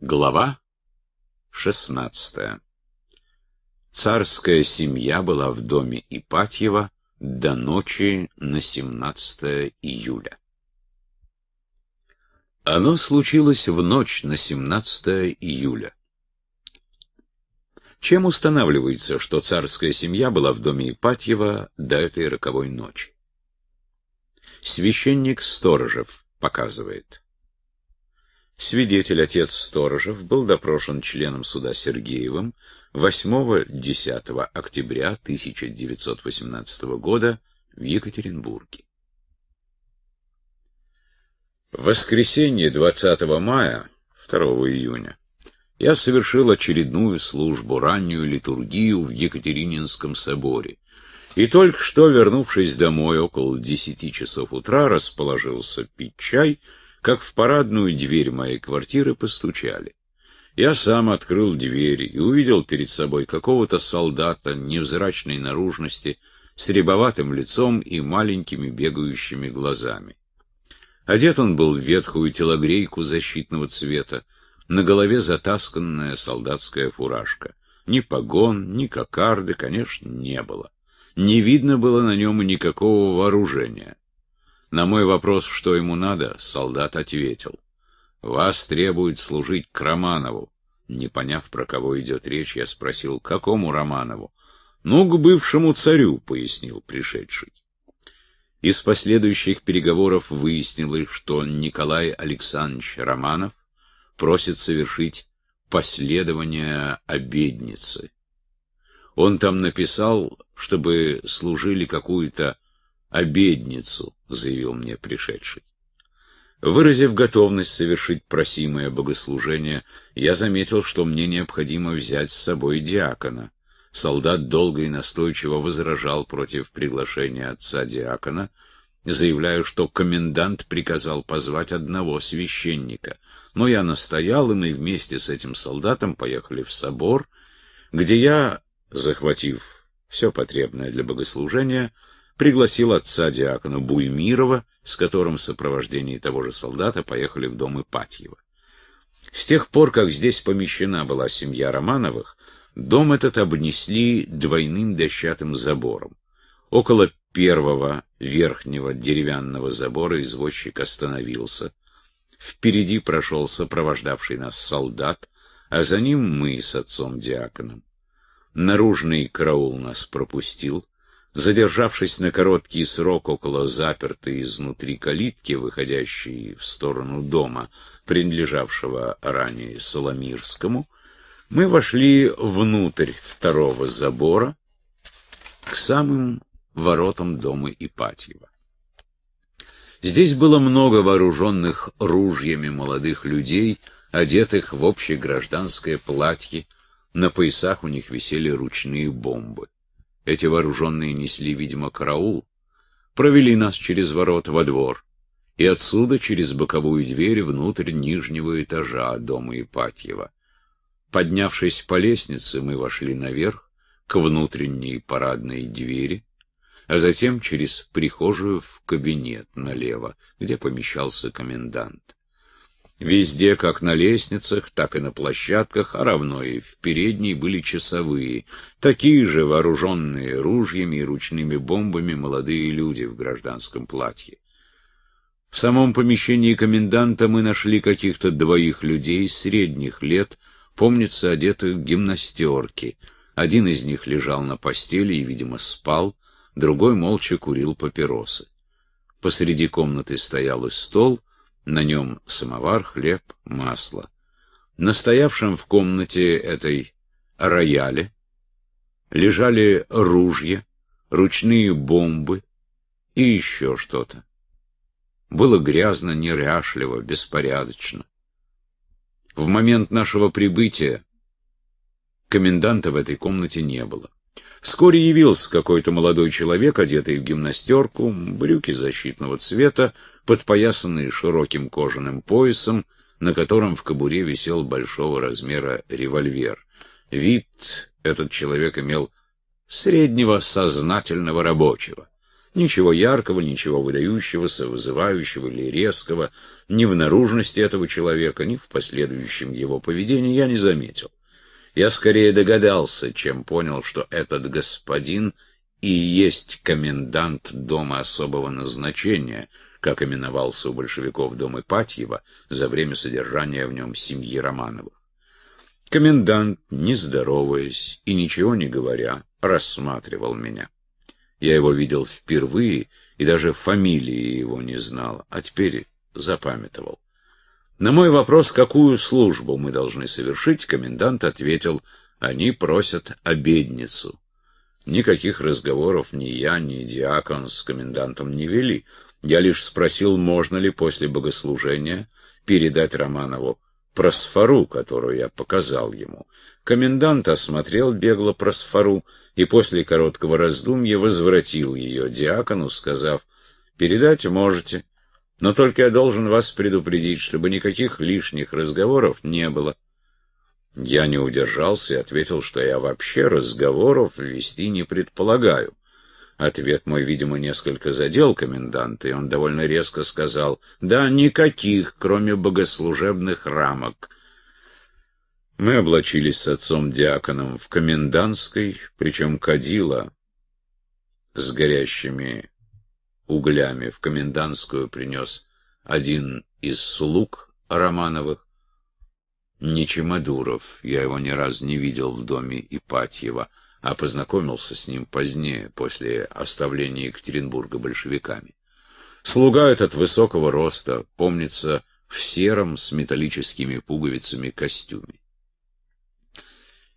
Глава 16. Царская семья была в доме Ипатьева до ночи на 17 июля. Оно случилось в ночь на 17 июля. Чем устанавливается, что царская семья была в доме Ипатьева до этой роковой ночи? Священник Сторожев показывает. Свидетель, отец Сторожев, был допрошен членом суда Сергеевым 8-10 октября 1918 года в Екатеринбурге. В воскресенье 20 мая, 2 июня, я совершил очередную службу, раннюю литургию в Екатерининском соборе. И только что, вернувшись домой около 10 часов утра, расположился пить чай — как в парадную дверь моей квартиры постучали. Я сам открыл дверь и увидел перед собой какого-то солдата невзрачной наружности с рябоватым лицом и маленькими бегающими глазами. Одет он был в ветхую телогрейку защитного цвета, на голове затасканная солдатская фуражка. Ни погон, ни кокарды, конечно, не было. Не видно было на нем никакого вооружения. На мой вопрос, что ему надо, солдат ответил. «Вас требует служить к Романову». Не поняв, про кого идет речь, я спросил, какому Романову? «Ну, к бывшему царю», — пояснил пришедший. Из последующих переговоров выяснилось, что Николай Александрович Романов просит совершить последование обедницы. Он там написал, чтобы служили какую-то обедницу, заявил мне пришедший. Выразив готовность совершить просимое богослужение, я заметил, что мне необходимо взять с собой диакона. Солдат долго и настойчиво возражал против приглашения отца диакона, заявляя, что комендант приказал позвать одного священника. Но я настоял, и мы вместе с этим солдатом поехали в собор, где я, захватив все потребное для богослужения, пригласил отца диакона Буймирова, с которым в сопровождении того же солдата поехали в дом Ипатьева. С тех пор, как здесь помещена была семья Романовых, дом этот обнесли двойным дощатым забором. Около первого верхнего деревянного забора извозчик остановился. Впереди прошел сопровождавший нас солдат, а за ним мы с отцом-диаконом. Наружный караул нас пропустил, Задержавшись на короткий срок около запертой изнутри калитки, выходящей в сторону дома, принадлежавшего ранее Соломирскому, мы вошли внутрь второго забора к самым воротам дома Ипатьева. Здесь было много вооруженных ружьями молодых людей, одетых в общее гражданское платье, на поясах у них висели ручные бомбы. Эти вооруженные несли, видимо, караул. Провели нас через ворота во двор и отсюда через боковую дверь внутрь нижнего этажа дома Ипатьева. Поднявшись по лестнице, мы вошли наверх, к внутренней парадной двери, а затем через прихожую в кабинет налево, где помещался комендант. Везде, как на лестницах, так и на площадках, а равно и в передней были часовые, такие же вооруженные ружьями и ручными бомбами молодые люди в гражданском платье. В самом помещении коменданта мы нашли каких-то двоих людей средних лет, помнится, одетых в гимнастерки. Один из них лежал на постели и, видимо, спал, другой молча курил папиросы. Посреди комнаты стоял и стол — на нем самовар, хлеб, масло. Настоявшим в комнате этой рояле лежали ружья, ручные бомбы и еще что-то. Было грязно, неряшливо, беспорядочно. В момент нашего прибытия коменданта в этой комнате не было. Вскоре явился какой-то молодой человек, одетый в гимнастерку, брюки защитного цвета, подпоясанные широким кожаным поясом, на котором в кобуре висел большого размера револьвер. Вид этот человек имел среднего сознательного рабочего. Ничего яркого, ничего выдающегося, вызывающего или резкого ни в наружности этого человека, ни в последующем его поведении я не заметил. Я скорее догадался, чем понял, что этот господин и есть комендант дома особого назначения, как именовался у большевиков дом Ипатьева за время содержания в нем семьи Романовых. Комендант, не здороваясь и ничего не говоря, рассматривал меня. Я его видел впервые и даже фамилии его не знал, а теперь запамятовал. На мой вопрос, какую службу мы должны совершить, комендант ответил, они просят обедницу. Никаких разговоров ни я, ни диакон с комендантом не вели. Я лишь спросил, можно ли после богослужения передать Романову просфору, которую я показал ему. Комендант осмотрел бегло просфору и после короткого раздумья возвратил ее диакону, сказав, «Передать можете, но только я должен вас предупредить, чтобы никаких лишних разговоров не было. Я не удержался и ответил, что я вообще разговоров вести не предполагаю. Ответ мой, видимо, несколько задел коменданта, и он довольно резко сказал, «Да, никаких, кроме богослужебных рамок». Мы облачились с отцом-диаконом в комендантской, причем кадила, с горящими углями в комендантскую принес один из слуг Романовых, Ничемадуров я его ни разу не видел в доме Ипатьева, а познакомился с ним позднее, после оставления Екатеринбурга большевиками. Слуга этот высокого роста, помнится, в сером с металлическими пуговицами костюме.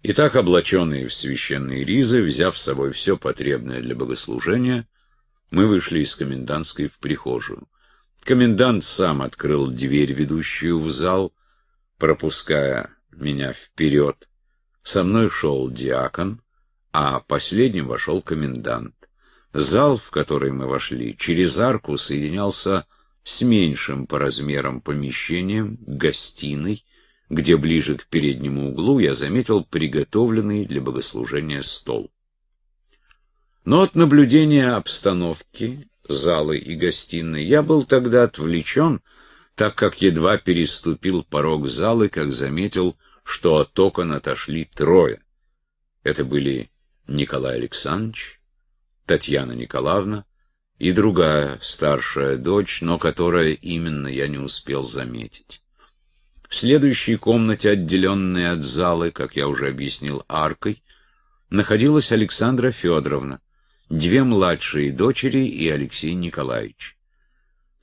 И так облаченные в священные ризы, взяв с собой все потребное для богослужения, мы вышли из комендантской в прихожую. Комендант сам открыл дверь, ведущую в зал, пропуская меня вперед. Со мной шел диакон, а последним вошел комендант. Зал, в который мы вошли, через арку соединялся с меньшим по размерам помещением, гостиной, где ближе к переднему углу я заметил приготовленный для богослужения стол. Но от наблюдения обстановки, залы и гостиной я был тогда отвлечен, так как едва переступил порог залы, как заметил, что от окон отошли трое. Это были Николай Александрович, Татьяна Николаевна и другая старшая дочь, но которая именно я не успел заметить. В следующей комнате, отделенной от залы, как я уже объяснил, аркой, находилась Александра Федоровна две младшие дочери и Алексей Николаевич.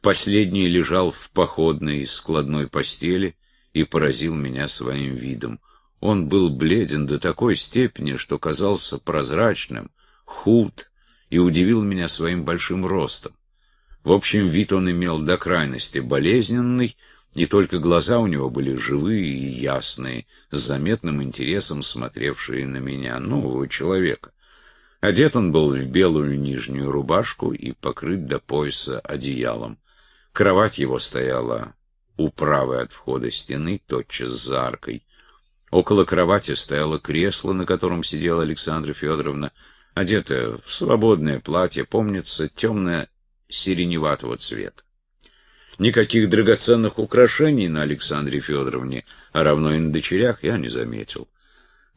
Последний лежал в походной складной постели и поразил меня своим видом. Он был бледен до такой степени, что казался прозрачным, худ и удивил меня своим большим ростом. В общем, вид он имел до крайности болезненный, и только глаза у него были живые и ясные, с заметным интересом смотревшие на меня, нового ну, человека. Одет он был в белую нижнюю рубашку и покрыт до пояса одеялом. Кровать его стояла у правой от входа стены, тотчас за аркой. Около кровати стояло кресло, на котором сидела Александра Федоровна, одетая в свободное платье, помнится, темно-сиреневатого цвета. Никаких драгоценных украшений на Александре Федоровне, а равно и на дочерях, я не заметил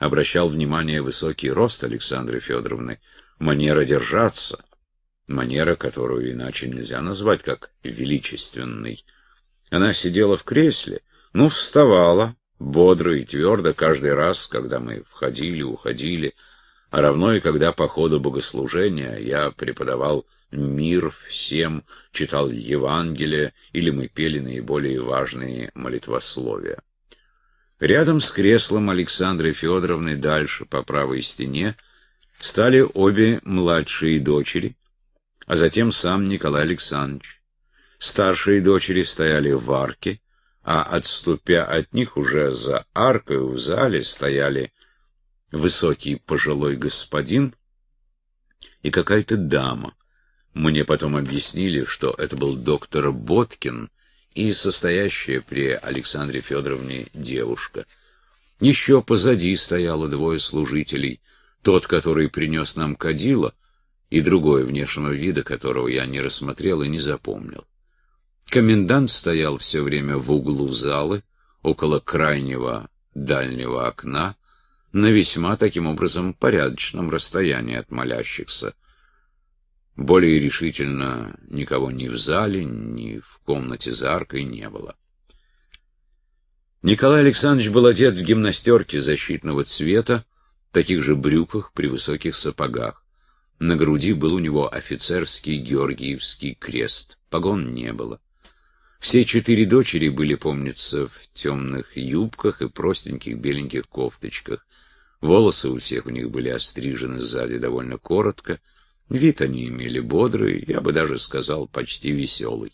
обращал внимание высокий рост Александры Федоровны, манера держаться, манера, которую иначе нельзя назвать, как величественной. Она сидела в кресле, но вставала, бодро и твердо, каждый раз, когда мы входили, уходили, а равно и когда по ходу богослужения я преподавал мир всем, читал Евангелие или мы пели наиболее важные молитвословия. Рядом с креслом Александры Федоровны дальше, по правой стене, стали обе младшие дочери, а затем сам Николай Александрович. Старшие дочери стояли в арке, а отступя от них уже за аркой в зале стояли высокий пожилой господин и какая-то дама. Мне потом объяснили, что это был доктор Боткин, и состоящая при Александре Федоровне девушка. Еще позади стояло двое служителей, тот, который принес нам кадила, и другой, внешнего вида которого я не рассмотрел и не запомнил. Комендант стоял все время в углу залы, около крайнего дальнего окна, на весьма таким образом порядочном расстоянии от молящихся, более решительно никого ни в зале, ни в комнате за аркой не было. Николай Александрович был одет в гимнастерке защитного цвета, таких же брюках при высоких сапогах. На груди был у него офицерский Георгиевский крест, погон не было. Все четыре дочери были, помнится, в темных юбках и простеньких беленьких кофточках. Волосы у всех у них были острижены сзади довольно коротко — Вид они имели бодрый, я бы даже сказал, почти веселый.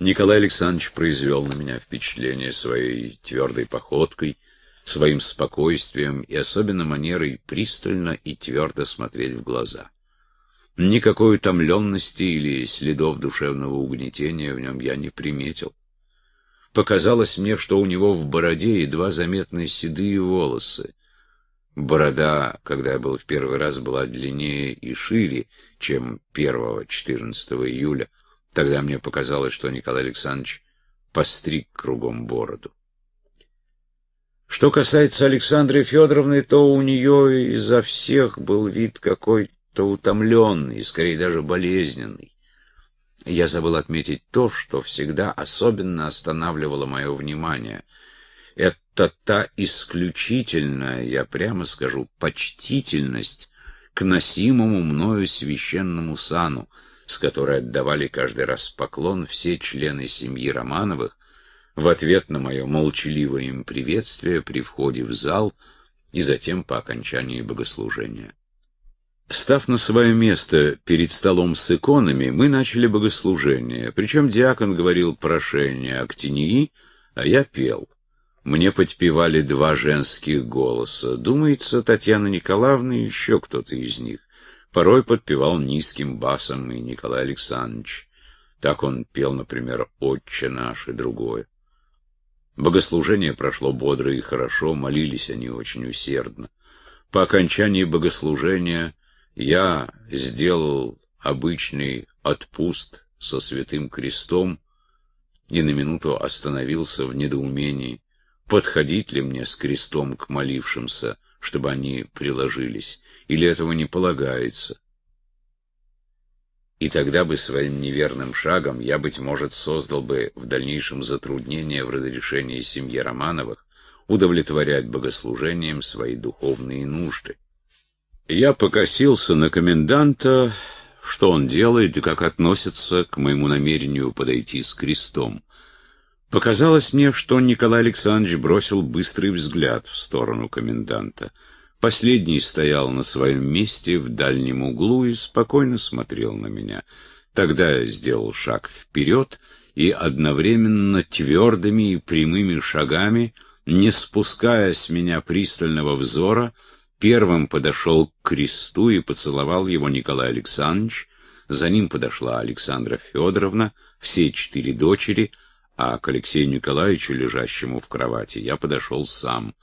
Николай Александрович произвел на меня впечатление своей твердой походкой, своим спокойствием и особенно манерой пристально и твердо смотреть в глаза. Никакой утомленности или следов душевного угнетения в нем я не приметил. Показалось мне, что у него в бороде едва заметны седые волосы, Борода, когда я был в первый раз, была длиннее и шире, чем 1-14 июля. Тогда мне показалось, что Николай Александрович постриг кругом бороду. Что касается Александры Федоровны, то у нее изо всех был вид какой-то утомленный, скорее даже болезненный. Я забыл отметить то, что всегда особенно останавливало мое внимание. Это будто та исключительная, я прямо скажу, почтительность к носимому мною священному сану, с которой отдавали каждый раз поклон все члены семьи Романовых, в ответ на мое молчаливое им приветствие при входе в зал и затем по окончании богослужения. Став на свое место перед столом с иконами, мы начали богослужение, причем диакон говорил прошение актинии, а я пел мне подпевали два женских голоса. Думается, Татьяна Николаевна и еще кто-то из них. Порой подпевал низким басом и Николай Александрович. Так он пел, например, «Отче наш» и другое. Богослужение прошло бодро и хорошо, молились они очень усердно. По окончании богослужения я сделал обычный отпуст со Святым Крестом и на минуту остановился в недоумении подходить ли мне с крестом к молившимся, чтобы они приложились, или этого не полагается. И тогда бы своим неверным шагом я, быть может, создал бы в дальнейшем затруднение в разрешении семьи Романовых удовлетворять богослужением свои духовные нужды. Я покосился на коменданта, что он делает и как относится к моему намерению подойти с крестом. Показалось мне, что Николай Александрович бросил быстрый взгляд в сторону коменданта. Последний стоял на своем месте в дальнем углу и спокойно смотрел на меня. Тогда я сделал шаг вперед и одновременно твердыми и прямыми шагами, не спуская с меня пристального взора, первым подошел к кресту и поцеловал его Николай Александрович. За ним подошла Александра Федоровна, все четыре дочери — а к Алексею Николаевичу, лежащему в кровати, я подошел сам.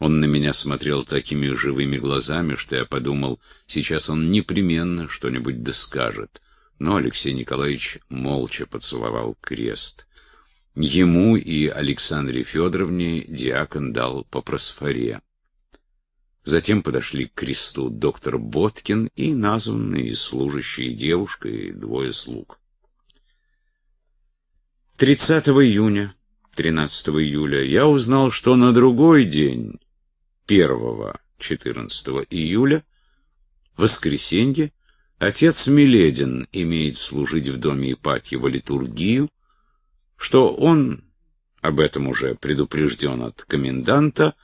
Он на меня смотрел такими живыми глазами, что я подумал, сейчас он непременно что-нибудь доскажет. Но Алексей Николаевич молча поцеловал крест. Ему и Александре Федоровне диакон дал по просфоре. Затем подошли к кресту доктор Боткин и названные служащие девушка и двое слуг. 30 июня, 13 июля, я узнал, что на другой день, 1-14 июля, воскресенье, отец Миледин имеет служить в доме Ипатьева литургию, что он, об этом уже предупрежден от коменданта,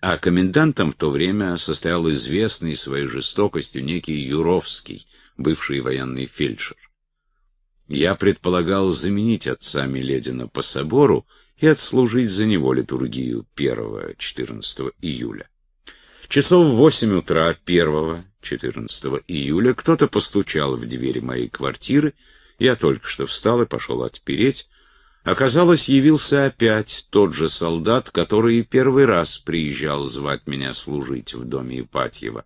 а комендантом в то время состоял известный своей жестокостью некий Юровский, бывший военный фельдшер. Я предполагал заменить отца Миледина по собору и отслужить за него литургию 1-14 июля. Часов в 8 утра 1-14 июля кто-то постучал в дверь моей квартиры, я только что встал и пошел отпереть. Оказалось, явился опять тот же солдат, который и первый раз приезжал звать меня служить в доме Ипатьева.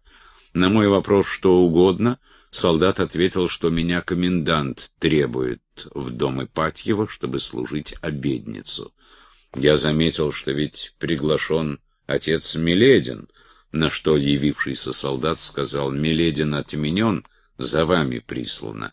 На мой вопрос что угодно — Солдат ответил, что меня комендант требует в дом Ипатьева, чтобы служить обедницу. Я заметил, что ведь приглашен отец Миледин, на что явившийся солдат сказал, «Миледин отменен, за вами прислано».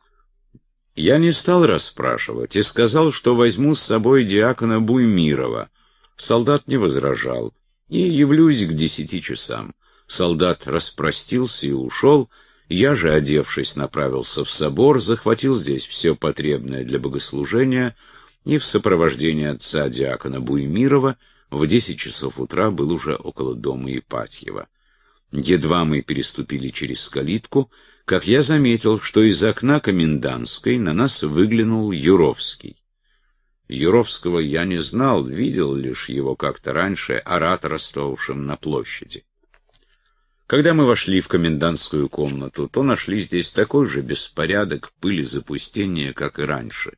Я не стал расспрашивать и сказал, что возьму с собой диакона Буймирова. Солдат не возражал, и явлюсь к десяти часам. Солдат распростился и ушел, — я же, одевшись, направился в собор, захватил здесь все потребное для богослужения и в сопровождении отца диакона Буймирова в десять часов утра был уже около дома Ипатьева. Едва мы переступили через калитку, как я заметил, что из окна комендантской на нас выглянул Юровский. Юровского я не знал, видел лишь его как-то раньше, оратора, стоявшим на площади. Когда мы вошли в комендантскую комнату, то нашли здесь такой же беспорядок, пыль и запустение, как и раньше.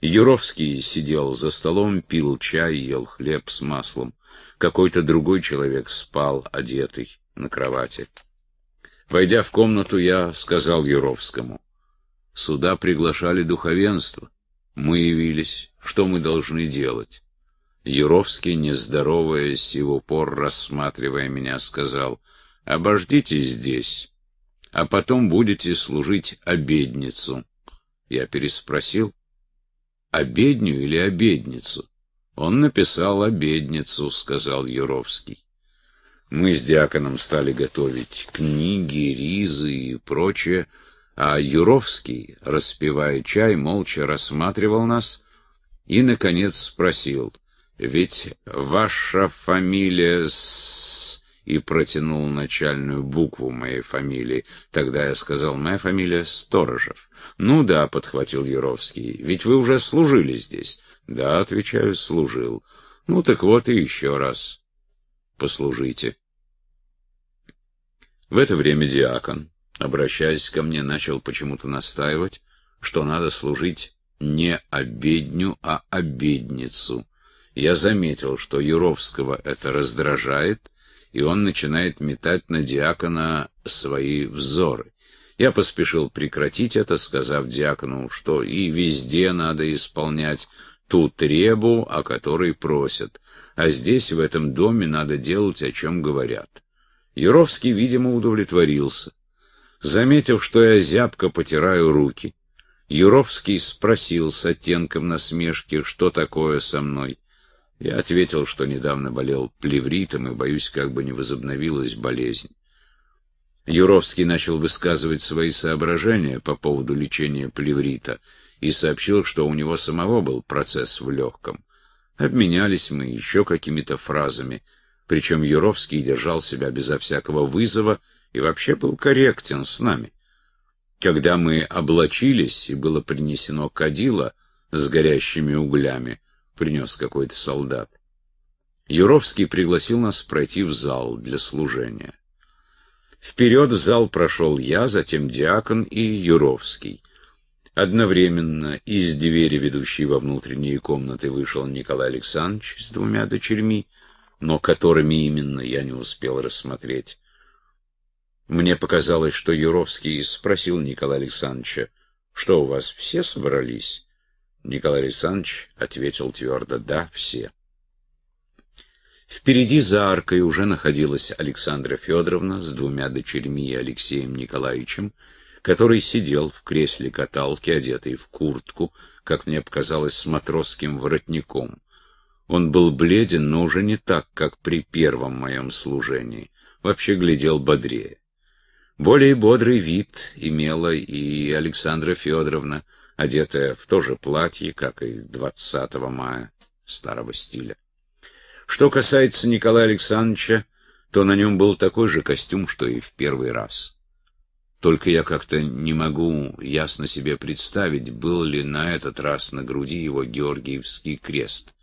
Юровский сидел за столом, пил чай, ел хлеб с маслом. Какой-то другой человек спал, одетый, на кровати. Войдя в комнату, я сказал Юровскому. Сюда приглашали духовенство. Мы явились. Что мы должны делать? Юровский, нездороваясь и в упор рассматривая меня, сказал — Обождите здесь, а потом будете служить обедницу. Я переспросил, обедню или обедницу? Он написал обедницу, сказал Юровский. Мы с диаконом стали готовить книги, ризы и прочее, а Юровский, распивая чай, молча рассматривал нас и, наконец, спросил, «Ведь ваша фамилия с и протянул начальную букву моей фамилии. Тогда я сказал, моя фамилия Сторожев. «Ну да», — подхватил Юровский, — «ведь вы уже служили здесь». «Да», — отвечаю, — «служил». «Ну так вот и еще раз. Послужите». В это время диакон, обращаясь ко мне, начал почему-то настаивать, что надо служить не обедню, а обедницу. Я заметил, что Юровского это раздражает, и он начинает метать на диакона свои взоры. Я поспешил прекратить это, сказав диакону, что и везде надо исполнять ту требу, о которой просят, а здесь, в этом доме, надо делать, о чем говорят. Юровский, видимо, удовлетворился. Заметив, что я зябко потираю руки, Юровский спросил с оттенком насмешки, что такое со мной. Я ответил, что недавно болел плевритом и боюсь, как бы не возобновилась болезнь. Юровский начал высказывать свои соображения по поводу лечения плеврита и сообщил, что у него самого был процесс в легком. Обменялись мы еще какими-то фразами, причем Юровский держал себя безо всякого вызова и вообще был корректен с нами. Когда мы облачились и было принесено кадило с горящими углями, принес какой-то солдат. Юровский пригласил нас пройти в зал для служения. Вперед в зал прошел я, затем Диакон и Юровский. Одновременно из двери, ведущей во внутренние комнаты, вышел Николай Александрович с двумя дочерьми, но которыми именно я не успел рассмотреть. Мне показалось, что Юровский спросил Николая Александровича, что у вас все собрались? Николай Александрович ответил твердо «да, все». Впереди за аркой уже находилась Александра Федоровна с двумя дочерьми и Алексеем Николаевичем, который сидел в кресле каталки, одетый в куртку, как мне показалось, с матросским воротником. Он был бледен, но уже не так, как при первом моем служении. Вообще глядел бодрее. Более бодрый вид имела и Александра Федоровна — одетая в то же платье, как и 20 мая старого стиля. Что касается Николая Александровича, то на нем был такой же костюм, что и в первый раз. Только я как-то не могу ясно себе представить, был ли на этот раз на груди его Георгиевский крест.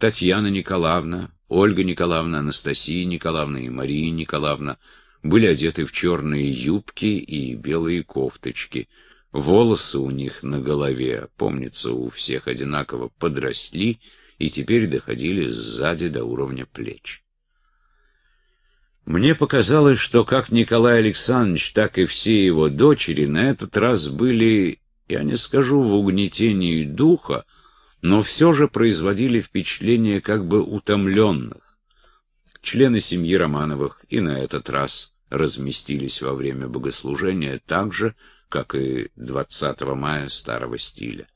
Татьяна Николаевна, Ольга Николаевна, Анастасия Николаевна и Мария Николаевна были одеты в черные юбки и белые кофточки — Волосы у них на голове, помнится, у всех одинаково подросли и теперь доходили сзади до уровня плеч. Мне показалось, что как Николай Александрович, так и все его дочери на этот раз были, я не скажу в угнетении духа, но все же производили впечатление как бы утомленных. Члены семьи Романовых и на этот раз разместились во время богослужения так же, как и 20 мая старого стиля.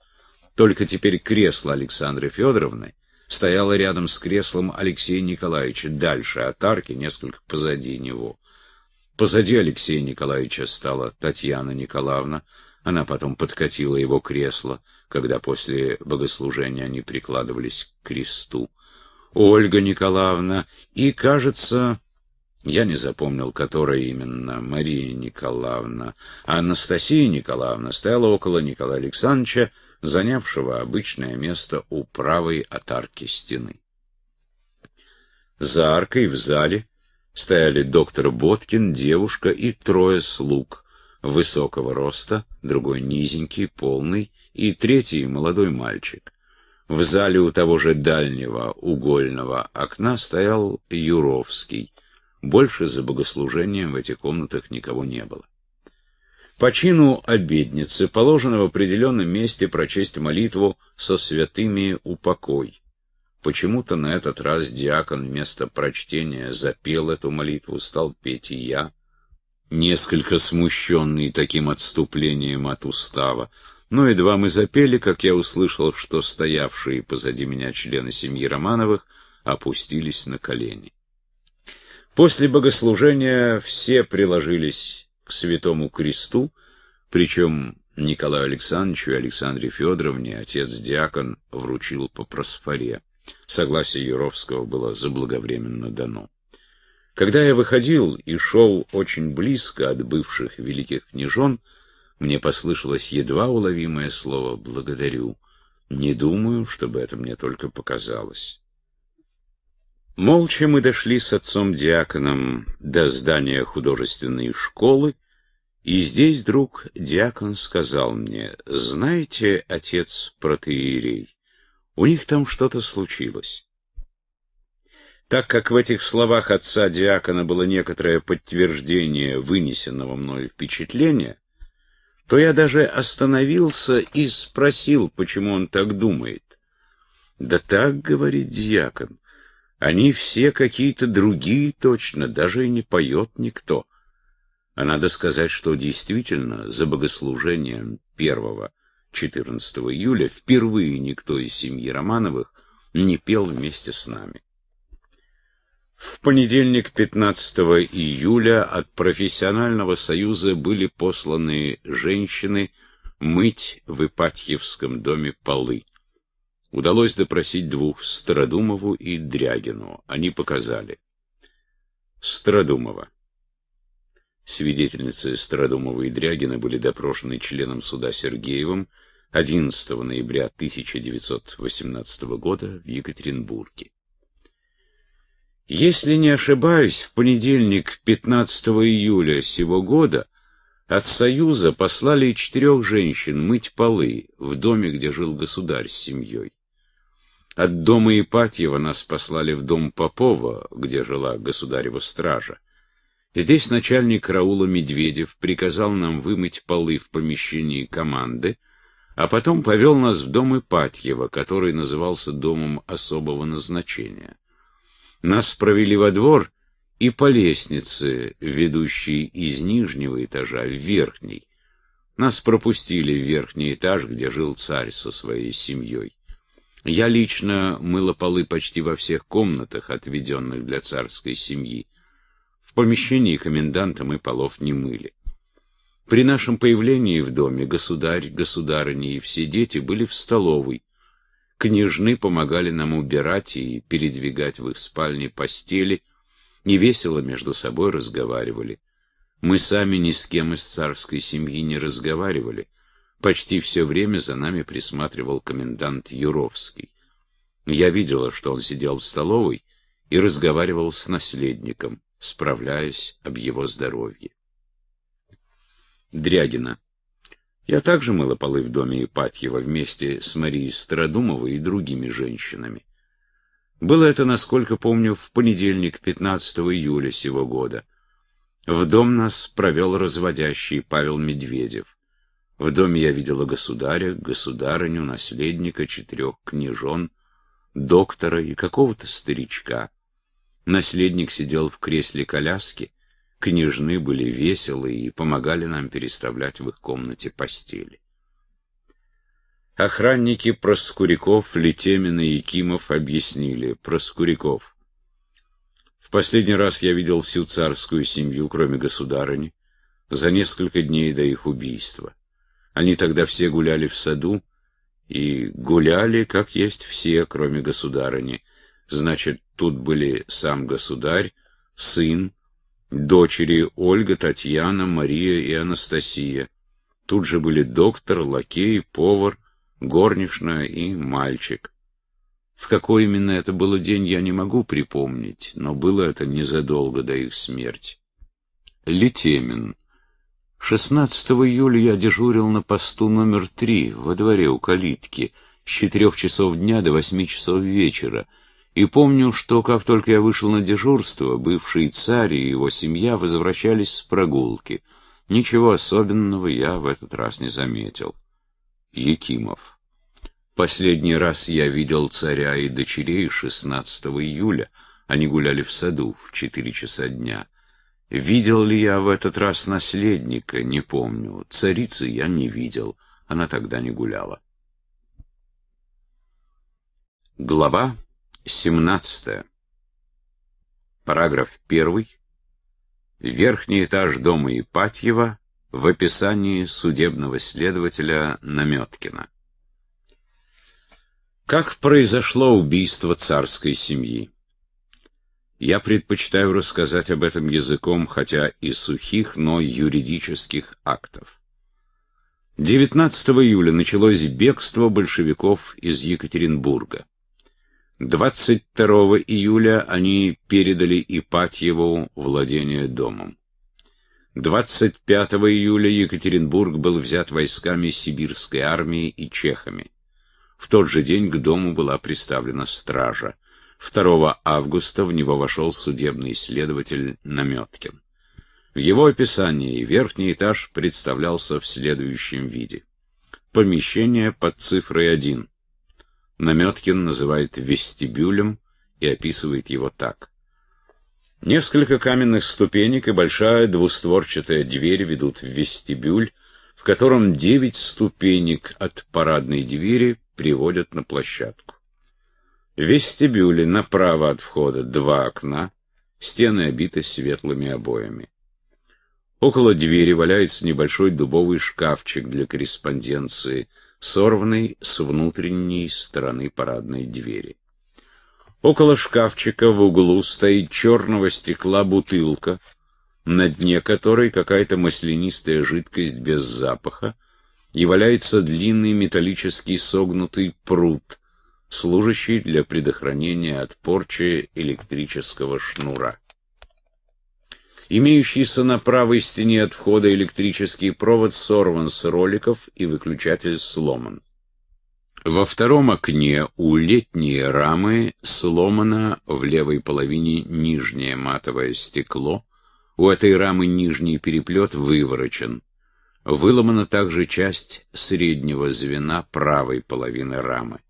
Только теперь кресло Александры Федоровны стояло рядом с креслом Алексея Николаевича, дальше от арки, несколько позади него. Позади Алексея Николаевича стала Татьяна Николаевна, она потом подкатила его кресло, когда после богослужения они прикладывались к кресту. Ольга Николаевна и, кажется, я не запомнил, которая именно Мария Николаевна. А Анастасия Николаевна стояла около Николая Александровича, занявшего обычное место у правой от арки стены. За аркой в зале стояли доктор Боткин, девушка и трое слуг. Высокого роста, другой низенький, полный, и третий молодой мальчик. В зале у того же дальнего угольного окна стоял Юровский больше за богослужением в этих комнатах никого не было. По чину обедницы положено в определенном месте прочесть молитву со святыми упокой. Почему-то на этот раз диакон вместо прочтения запел эту молитву, стал петь и я, несколько смущенный таким отступлением от устава. Но ну едва мы запели, как я услышал, что стоявшие позади меня члены семьи Романовых опустились на колени. После богослужения все приложились к святому кресту, причем Николаю Александровичу и Александре Федоровне отец-диакон вручил по просфоре. Согласие Юровского было заблаговременно дано. Когда я выходил и шел очень близко от бывших великих княжон, мне послышалось едва уловимое слово «благодарю». Не думаю, чтобы это мне только показалось. Молча мы дошли с отцом-диаконом до здания художественной школы, и здесь вдруг диакон сказал мне, «Знаете, отец протеерей, у них там что-то случилось». Так как в этих словах отца диакона было некоторое подтверждение вынесенного мною впечатления, то я даже остановился и спросил, почему он так думает. «Да так, — говорит диакон, они все какие-то другие точно, даже и не поет никто. А надо сказать, что действительно за богослужением 1-14 июля впервые никто из семьи Романовых не пел вместе с нами. В понедельник 15 июля от профессионального союза были посланы женщины мыть в Ипатьевском доме полы удалось допросить двух, Страдумову и Дрягину. Они показали. Страдумова. Свидетельницы Стародумова и Дрягина были допрошены членом суда Сергеевым 11 ноября 1918 года в Екатеринбурге. Если не ошибаюсь, в понедельник 15 июля сего года от Союза послали четырех женщин мыть полы в доме, где жил государь с семьей. От дома Ипатьева нас послали в дом Попова, где жила государева стража. Здесь начальник караула Медведев приказал нам вымыть полы в помещении команды, а потом повел нас в дом Ипатьева, который назывался домом особого назначения. Нас провели во двор и по лестнице, ведущей из нижнего этажа в верхний. Нас пропустили в верхний этаж, где жил царь со своей семьей. Я лично мыла полы почти во всех комнатах, отведенных для царской семьи. В помещении коменданта мы полов не мыли. При нашем появлении в доме государь, государыня и все дети были в столовой. Княжны помогали нам убирать и передвигать в их спальне постели, и весело между собой разговаривали. Мы сами ни с кем из царской семьи не разговаривали — Почти все время за нами присматривал комендант Юровский. Я видела, что он сидел в столовой и разговаривал с наследником, справляясь об его здоровье. Дрягина. Я также мыла полы в доме Ипатьева вместе с Марией Стародумовой и другими женщинами. Было это, насколько помню, в понедельник 15 июля сего года. В дом нас провел разводящий Павел Медведев. В доме я видела государя, государыню, наследника, четырех княжон, доктора и какого-то старичка. Наследник сидел в кресле коляски, княжны были веселы и помогали нам переставлять в их комнате постели. Охранники Проскуряков, Летемина и Кимов объяснили. Проскуряков. В последний раз я видел всю царскую семью, кроме государыни, за несколько дней до их убийства. Они тогда все гуляли в саду, и гуляли, как есть, все, кроме государыни. Значит, тут были сам государь, сын, дочери Ольга, Татьяна, Мария и Анастасия. Тут же были доктор, лакей, повар, горничная и мальчик. В какой именно это было день, я не могу припомнить, но было это незадолго до их смерти. Летемин. 16 июля я дежурил на посту номер 3 во дворе у калитки с 4 часов дня до 8 часов вечера. И помню, что как только я вышел на дежурство, бывший царь и его семья возвращались с прогулки. Ничего особенного я в этот раз не заметил. Якимов. Последний раз я видел царя и дочерей 16 июля. Они гуляли в саду в 4 часа дня. Видел ли я в этот раз наследника, не помню. Царицы я не видел, она тогда не гуляла. Глава 17. Параграф 1. Верхний этаж дома Ипатьева в описании судебного следователя Наметкина. Как произошло убийство царской семьи? Я предпочитаю рассказать об этом языком, хотя и сухих, но юридических актов. 19 июля началось бегство большевиков из Екатеринбурга. 22 июля они передали Ипатьеву владение домом. 25 июля Екатеринбург был взят войсками сибирской армии и чехами. В тот же день к дому была приставлена стража. 2 августа в него вошел судебный следователь Наметкин. В его описании верхний этаж представлялся в следующем виде. Помещение под цифрой 1. Наметкин называет вестибюлем и описывает его так. Несколько каменных ступенек и большая двустворчатая дверь ведут в вестибюль, в котором девять ступенек от парадной двери приводят на площадку. В вестибюле направо от входа два окна, стены обиты светлыми обоями. Около двери валяется небольшой дубовый шкафчик для корреспонденции, сорванный с внутренней стороны парадной двери. Около шкафчика в углу стоит черного стекла бутылка, на дне которой какая-то маслянистая жидкость без запаха, и валяется длинный металлический согнутый прут, служащий для предохранения от порчи электрического шнура. Имеющийся на правой стене от входа электрический провод сорван с роликов и выключатель сломан. Во втором окне у летней рамы сломано в левой половине нижнее матовое стекло, у этой рамы нижний переплет выворочен. Выломана также часть среднего звена правой половины рамы.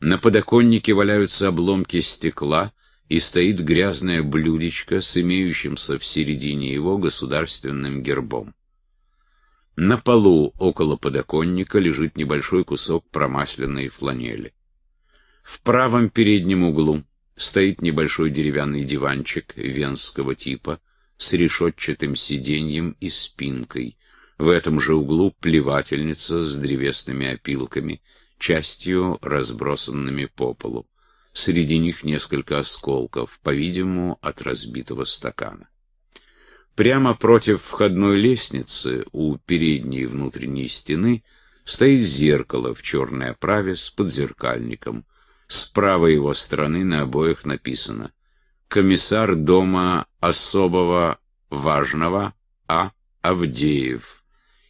На подоконнике валяются обломки стекла, и стоит грязное блюдечко с имеющимся в середине его государственным гербом. На полу около подоконника лежит небольшой кусок промасленной фланели. В правом переднем углу стоит небольшой деревянный диванчик венского типа с решетчатым сиденьем и спинкой. В этом же углу плевательница с древесными опилками — частью разбросанными по полу. Среди них несколько осколков, по-видимому, от разбитого стакана. Прямо против входной лестницы, у передней внутренней стены, стоит зеркало в черной оправе с подзеркальником. С правой его стороны на обоих написано «Комиссар дома особого важного А. Авдеев»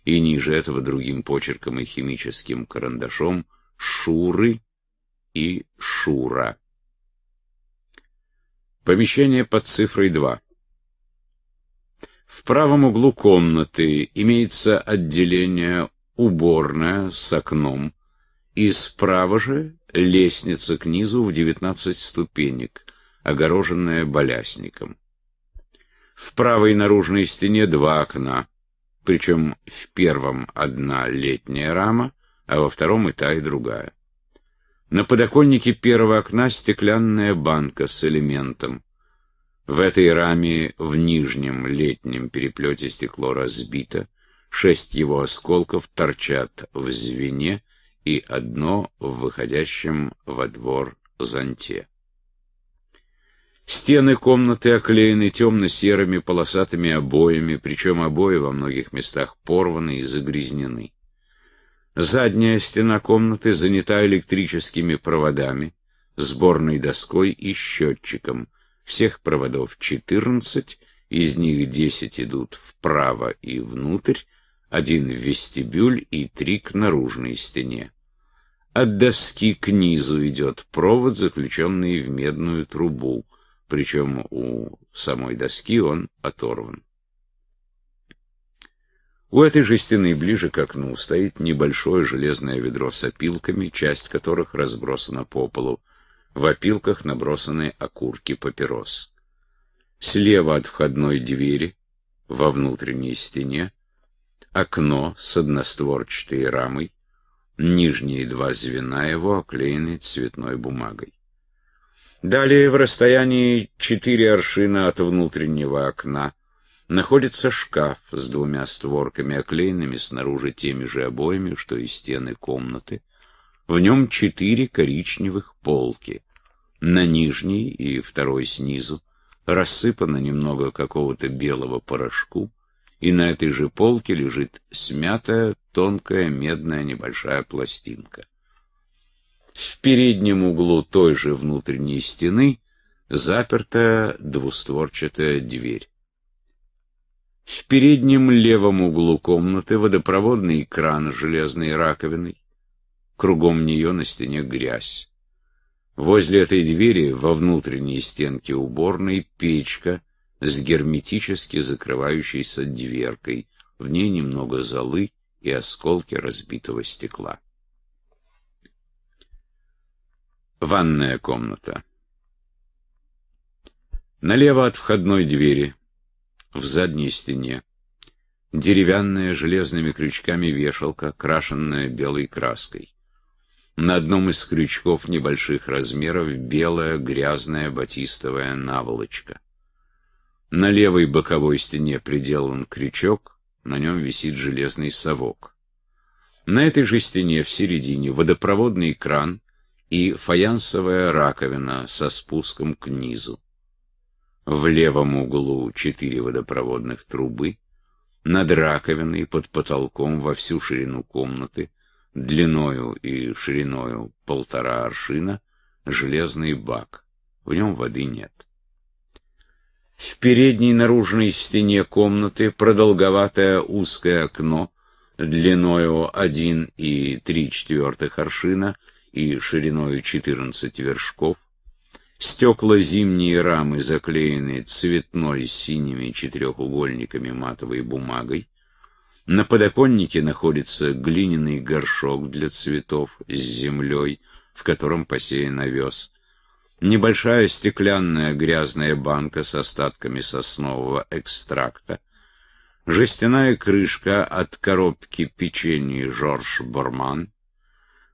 и ниже этого другим почерком и химическим карандашом – Шуры и Шура. Помещение под цифрой 2. В правом углу комнаты имеется отделение уборная с окном, и справа же лестница к низу в 19 ступенек, огороженная балясником. В правой наружной стене два окна, причем в первом одна летняя рама, а во втором и та, и другая. На подоконнике первого окна стеклянная банка с элементом. В этой раме в нижнем летнем переплете стекло разбито, шесть его осколков торчат в звене и одно в выходящем во двор зонте. Стены комнаты оклеены темно-серыми полосатыми обоями, причем обои во многих местах порваны и загрязнены. Задняя стена комнаты занята электрическими проводами, сборной доской и счетчиком. Всех проводов 14, из них 10 идут вправо и внутрь, один в вестибюль и три к наружной стене. От доски к низу идет провод, заключенный в медную трубу, причем у самой доски он оторван. У этой же стены, ближе к окну, стоит небольшое железное ведро с опилками, часть которых разбросана по полу. В опилках набросаны окурки папирос. Слева от входной двери, во внутренней стене, окно с одностворчатой рамой, нижние два звена его оклеены цветной бумагой. Далее в расстоянии четыре аршина от внутреннего окна находится шкаф с двумя створками, оклеенными снаружи теми же обоями, что и стены комнаты. В нем четыре коричневых полки. На нижней и второй снизу рассыпано немного какого-то белого порошку, и на этой же полке лежит смятая, тонкая, медная небольшая пластинка. В переднем углу той же внутренней стены запертая двустворчатая дверь. В переднем левом углу комнаты водопроводный кран с железной раковиной. Кругом нее на стене грязь. Возле этой двери, во внутренней стенке уборной, печка с герметически закрывающейся дверкой. В ней немного золы и осколки разбитого стекла. Ванная комната. Налево от входной двери в задней стене. Деревянная железными крючками вешалка, крашенная белой краской. На одном из крючков небольших размеров белая грязная батистовая наволочка. На левой боковой стене приделан крючок, на нем висит железный совок. На этой же стене в середине водопроводный кран и фаянсовая раковина со спуском к низу в левом углу четыре водопроводных трубы, над раковиной под потолком во всю ширину комнаты, длиною и шириною полтора аршина, железный бак. В нем воды нет. В передней наружной стене комнаты продолговатое узкое окно длиною и 1,3 аршина и шириною 14 вершков, Стекла зимние рамы, заклеенные цветной синими четырехугольниками матовой бумагой. На подоконнике находится глиняный горшок для цветов с землей, в котором посеян овес. Небольшая стеклянная грязная банка с остатками соснового экстракта. Жестяная крышка от коробки печенья Жорж Борман.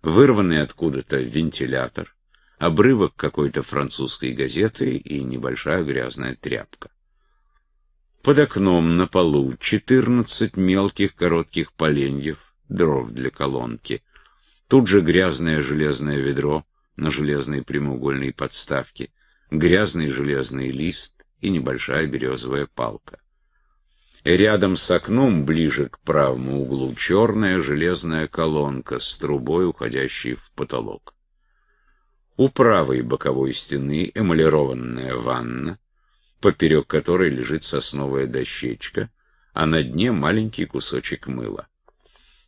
Вырванный откуда-то вентилятор обрывок какой-то французской газеты и небольшая грязная тряпка. Под окном на полу 14 мелких коротких поленьев, дров для колонки. Тут же грязное железное ведро на железной прямоугольной подставке, грязный железный лист и небольшая березовая палка. Рядом с окном, ближе к правому углу, черная железная колонка с трубой, уходящей в потолок. У правой боковой стены эмалированная ванна, поперек которой лежит сосновая дощечка, а на дне маленький кусочек мыла.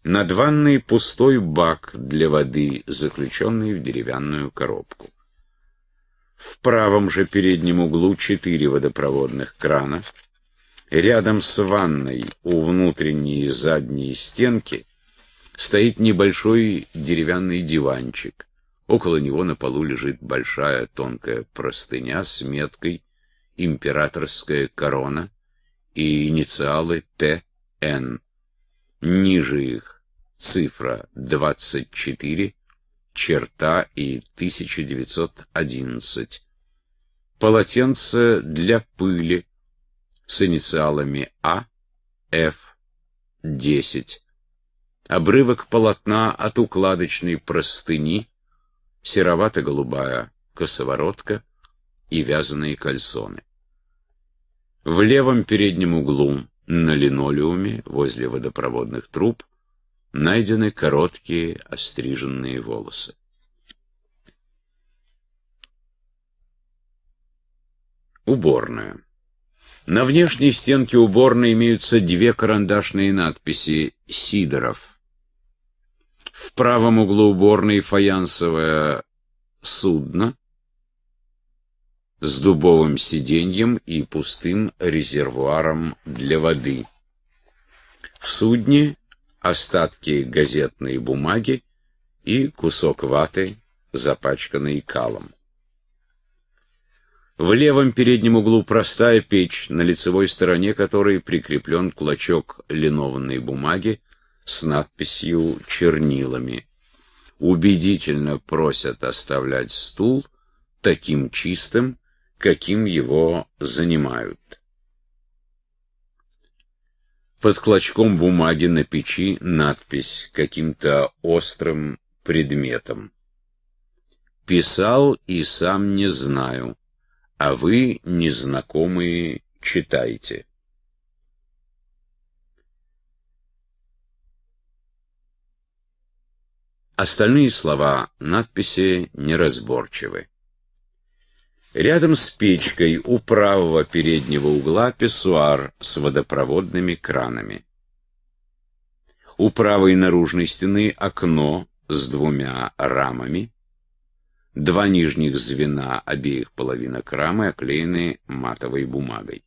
Над ванной пустой бак для воды, заключенный в деревянную коробку. В правом же переднем углу четыре водопроводных крана. Рядом с ванной у внутренней и задней стенки стоит небольшой деревянный диванчик, Около него на полу лежит большая тонкая простыня с меткой «Императорская корона» и инициалы Т.Н. Ниже их цифра 24, черта и 1911. Полотенце для пыли с инициалами А, Ф, 10. Обрывок полотна от укладочной простыни серовато-голубая косоворотка и вязаные кальсоны. В левом переднем углу на линолеуме возле водопроводных труб найдены короткие остриженные волосы. Уборная. На внешней стенке уборной имеются две карандашные надписи «Сидоров» В правом углу уборной фаянсовое судно с дубовым сиденьем и пустым резервуаром для воды. В судне остатки газетной бумаги и кусок ваты, запачканный калом. В левом переднем углу простая печь, на лицевой стороне которой прикреплен клочок линованной бумаги, с надписью чернилами. Убедительно просят оставлять стул таким чистым, каким его занимают. Под клочком бумаги на печи надпись каким-то острым предметом. Писал и сам не знаю, а вы, незнакомые, читайте. Остальные слова, надписи неразборчивы. Рядом с печкой у правого переднего угла писсуар с водопроводными кранами. У правой наружной стены окно с двумя рамами. Два нижних звена обеих половинок рамы оклеены матовой бумагой.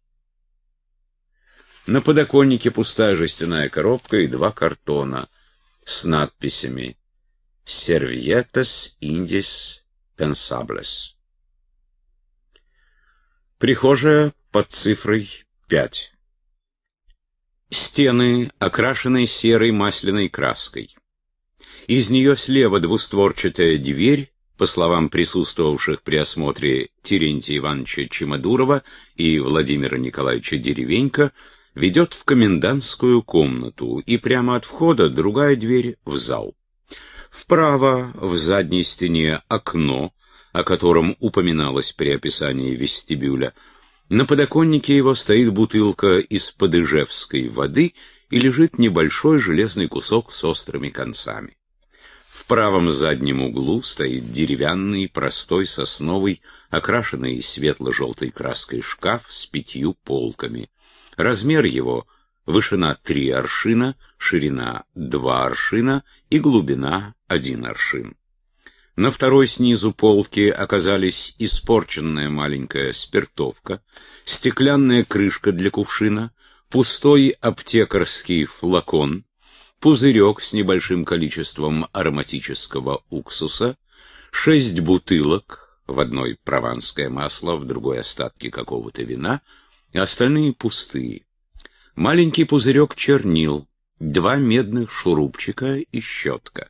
На подоконнике пустая жестяная коробка и два картона с надписями «Сервьетас индис пенсаблес». Прихожая под цифрой 5. Стены окрашены серой масляной краской. Из нее слева двустворчатая дверь, по словам присутствовавших при осмотре Терентия Ивановича Чемодурова и Владимира Николаевича Деревенька, ведет в комендантскую комнату, и прямо от входа другая дверь в зал. Вправо в задней стене окно, о котором упоминалось при описании вестибюля. На подоконнике его стоит бутылка из подыжевской воды и лежит небольшой железный кусок с острыми концами. В правом заднем углу стоит деревянный, простой, сосновый, окрашенный светло-желтой краской шкаф с пятью полками. Размер его — вышина 3 аршина, ширина 2 аршина и глубина 1 аршин. На второй снизу полки оказались испорченная маленькая спиртовка, стеклянная крышка для кувшина, пустой аптекарский флакон, пузырек с небольшим количеством ароматического уксуса, шесть бутылок, в одной прованское масло, в другой остатки какого-то вина, а остальные пустые маленький пузырек чернил, два медных шурупчика и щетка.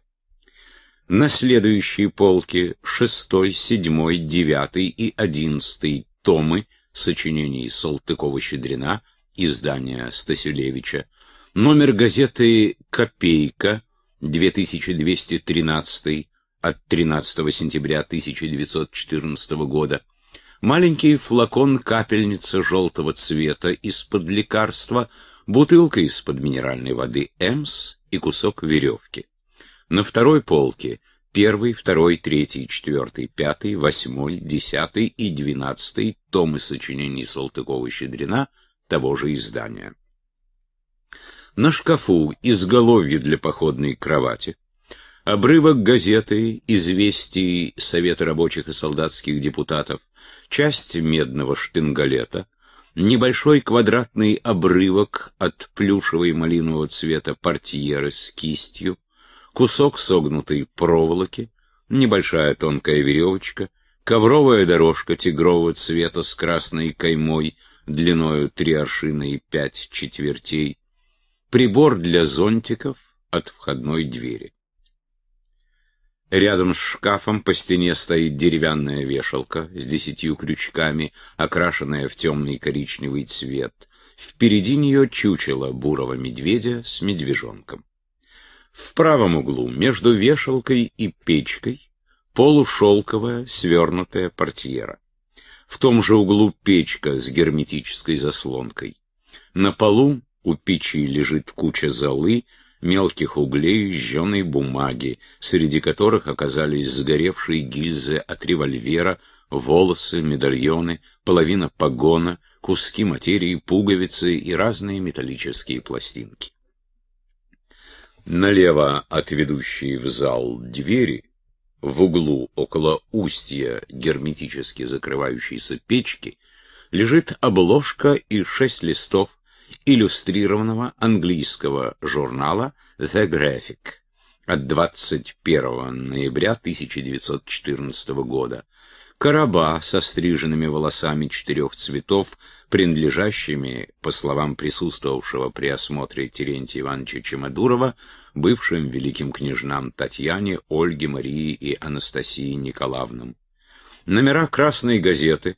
На следующей полке шестой, седьмой, девятый и одиннадцатый томы сочинений Салтыкова-Щедрина, издания Стасюлевича, номер газеты «Копейка», 2213 от 13 сентября 1914 года, маленький флакон капельницы желтого цвета из-под лекарства, бутылка из-под минеральной воды «Эмс» и кусок веревки. На второй полке первый, второй, третий, четвертый, пятый, восьмой, десятый и двенадцатый томы сочинений Салтыкова-Щедрина того же издания. На шкафу изголовье для походной кровати, Обрывок газеты «Известий Совета рабочих и солдатских депутатов», часть медного шпингалета, небольшой квадратный обрывок от плюшевой малинового цвета портьеры с кистью, кусок согнутой проволоки, небольшая тонкая веревочка, ковровая дорожка тигрового цвета с красной каймой длиною три аршины и пять четвертей, прибор для зонтиков от входной двери. Рядом с шкафом по стене стоит деревянная вешалка с десятью крючками, окрашенная в темный коричневый цвет. Впереди нее чучело бурого медведя с медвежонком. В правом углу, между вешалкой и печкой, полушелковая свернутая портьера. В том же углу печка с герметической заслонкой. На полу у печи лежит куча золы, мелких углей жженой бумаги, среди которых оказались сгоревшие гильзы от револьвера, волосы, медальоны, половина погона, куски материи, пуговицы и разные металлические пластинки. Налево от ведущей в зал двери, в углу около устья герметически закрывающейся печки, лежит обложка и шесть листов иллюстрированного английского журнала The Graphic от 21 ноября 1914 года. Короба со стриженными волосами четырех цветов, принадлежащими, по словам присутствовавшего при осмотре Терентия Ивановича Чемодурова, бывшим великим княжнам Татьяне, Ольге, Марии и Анастасии Николаевным. Номера «Красной газеты»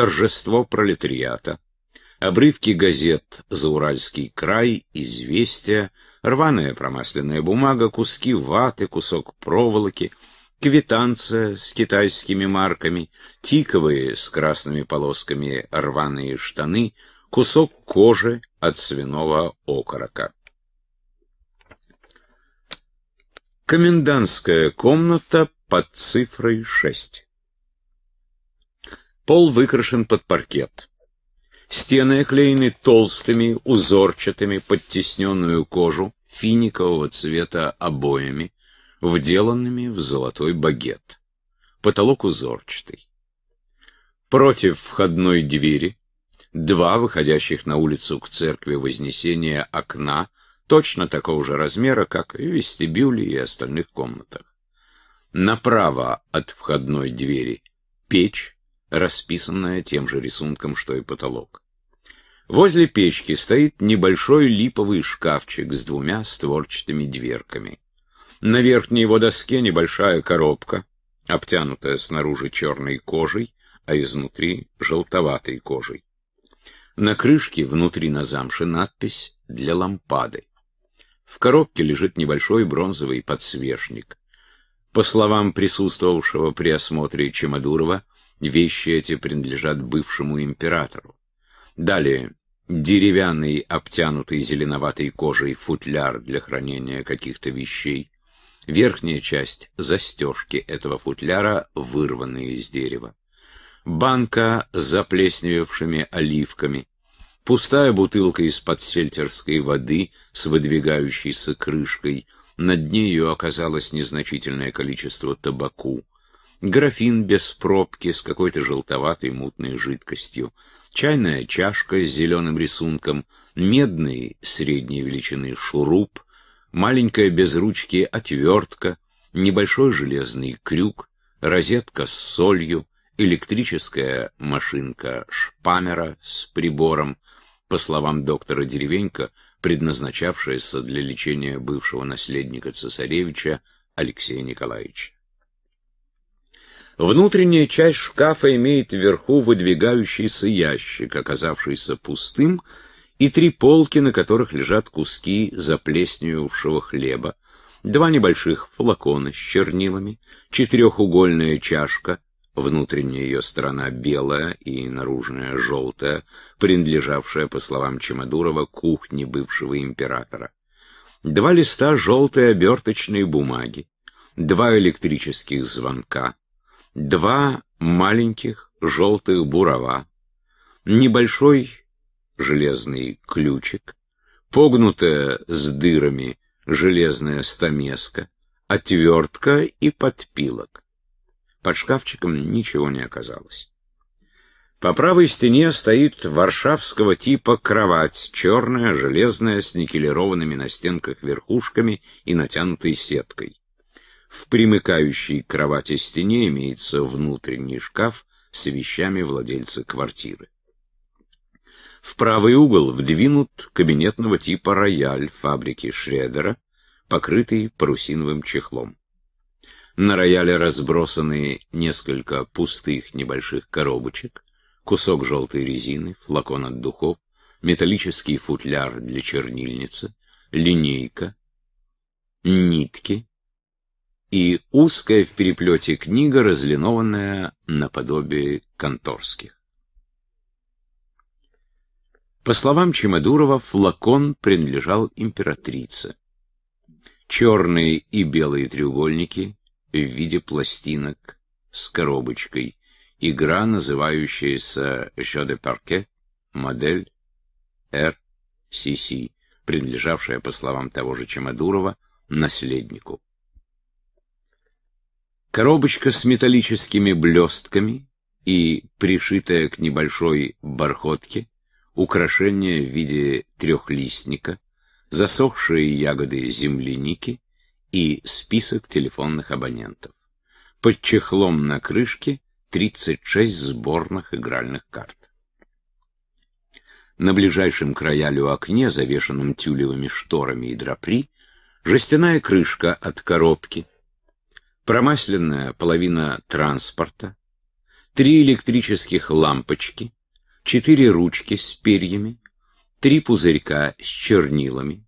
торжество пролетариата, обрывки газет «Зауральский край», «Известия», рваная промасленная бумага, куски ваты, кусок проволоки, квитанция с китайскими марками, тиковые с красными полосками рваные штаны, кусок кожи от свиного окорока. Комендантская комната под цифрой 6. Пол выкрашен под паркет. Стены оклеены толстыми, узорчатыми, подтесненную кожу, финикового цвета обоями, вделанными в золотой багет. Потолок узорчатый. Против входной двери два выходящих на улицу к церкви Вознесения окна точно такого же размера, как и вестибюли и остальных комнатах. Направо от входной двери печь, расписанная тем же рисунком, что и потолок. Возле печки стоит небольшой липовый шкафчик с двумя створчатыми дверками. На верхней его доске небольшая коробка, обтянутая снаружи черной кожей, а изнутри желтоватой кожей. На крышке внутри на замше надпись «Для лампады». В коробке лежит небольшой бронзовый подсвечник. По словам присутствовавшего при осмотре Чемодурова, Вещи эти принадлежат бывшему императору. Далее. Деревянный, обтянутый зеленоватой кожей футляр для хранения каких-то вещей. Верхняя часть застежки этого футляра вырванная из дерева. Банка с заплесневевшими оливками. Пустая бутылка из-под сельтерской воды с выдвигающейся крышкой. На дне ее оказалось незначительное количество табаку графин без пробки с какой-то желтоватой мутной жидкостью, чайная чашка с зеленым рисунком, медный средней величины шуруп, маленькая без ручки отвертка, небольшой железный крюк, розетка с солью, электрическая машинка шпамера с прибором, по словам доктора Деревенька, предназначавшаяся для лечения бывшего наследника цесаревича Алексея Николаевича. Внутренняя часть шкафа имеет вверху выдвигающийся ящик, оказавшийся пустым, и три полки, на которых лежат куски заплесневевшего хлеба, два небольших флакона с чернилами, четырехугольная чашка, внутренняя ее сторона белая и наружная желтая, принадлежавшая, по словам Чемодурова, кухне бывшего императора, два листа желтой оберточной бумаги, два электрических звонка — два маленьких желтых бурова, небольшой железный ключик, погнутая с дырами железная стамеска, отвертка и подпилок. Под шкафчиком ничего не оказалось. По правой стене стоит варшавского типа кровать, черная, железная, с никелированными на стенках верхушками и натянутой сеткой. В примыкающей к кровати стене имеется внутренний шкаф с вещами владельца квартиры. В правый угол вдвинут кабинетного типа рояль фабрики Шредера, покрытый парусиновым чехлом. На рояле разбросаны несколько пустых небольших коробочек, кусок желтой резины, флакон от духов, металлический футляр для чернильницы, линейка, нитки, и узкая в переплете книга, разлинованная наподобие конторских. По словам Чемодурова, флакон принадлежал императрице. Черные и белые треугольники в виде пластинок с коробочкой. Игра, называющаяся «Жо де паркет», модель РСС, принадлежавшая, по словам того же Чемодурова, наследнику. Коробочка с металлическими блестками и пришитая к небольшой бархотке украшение в виде трехлистника, засохшие ягоды земляники и список телефонных абонентов. Под чехлом на крышке 36 сборных игральных карт. На ближайшем к роялю окне, завешанном тюлевыми шторами и драпри, жестяная крышка от коробки, промасленная половина транспорта, три электрических лампочки, четыре ручки с перьями, три пузырька с чернилами,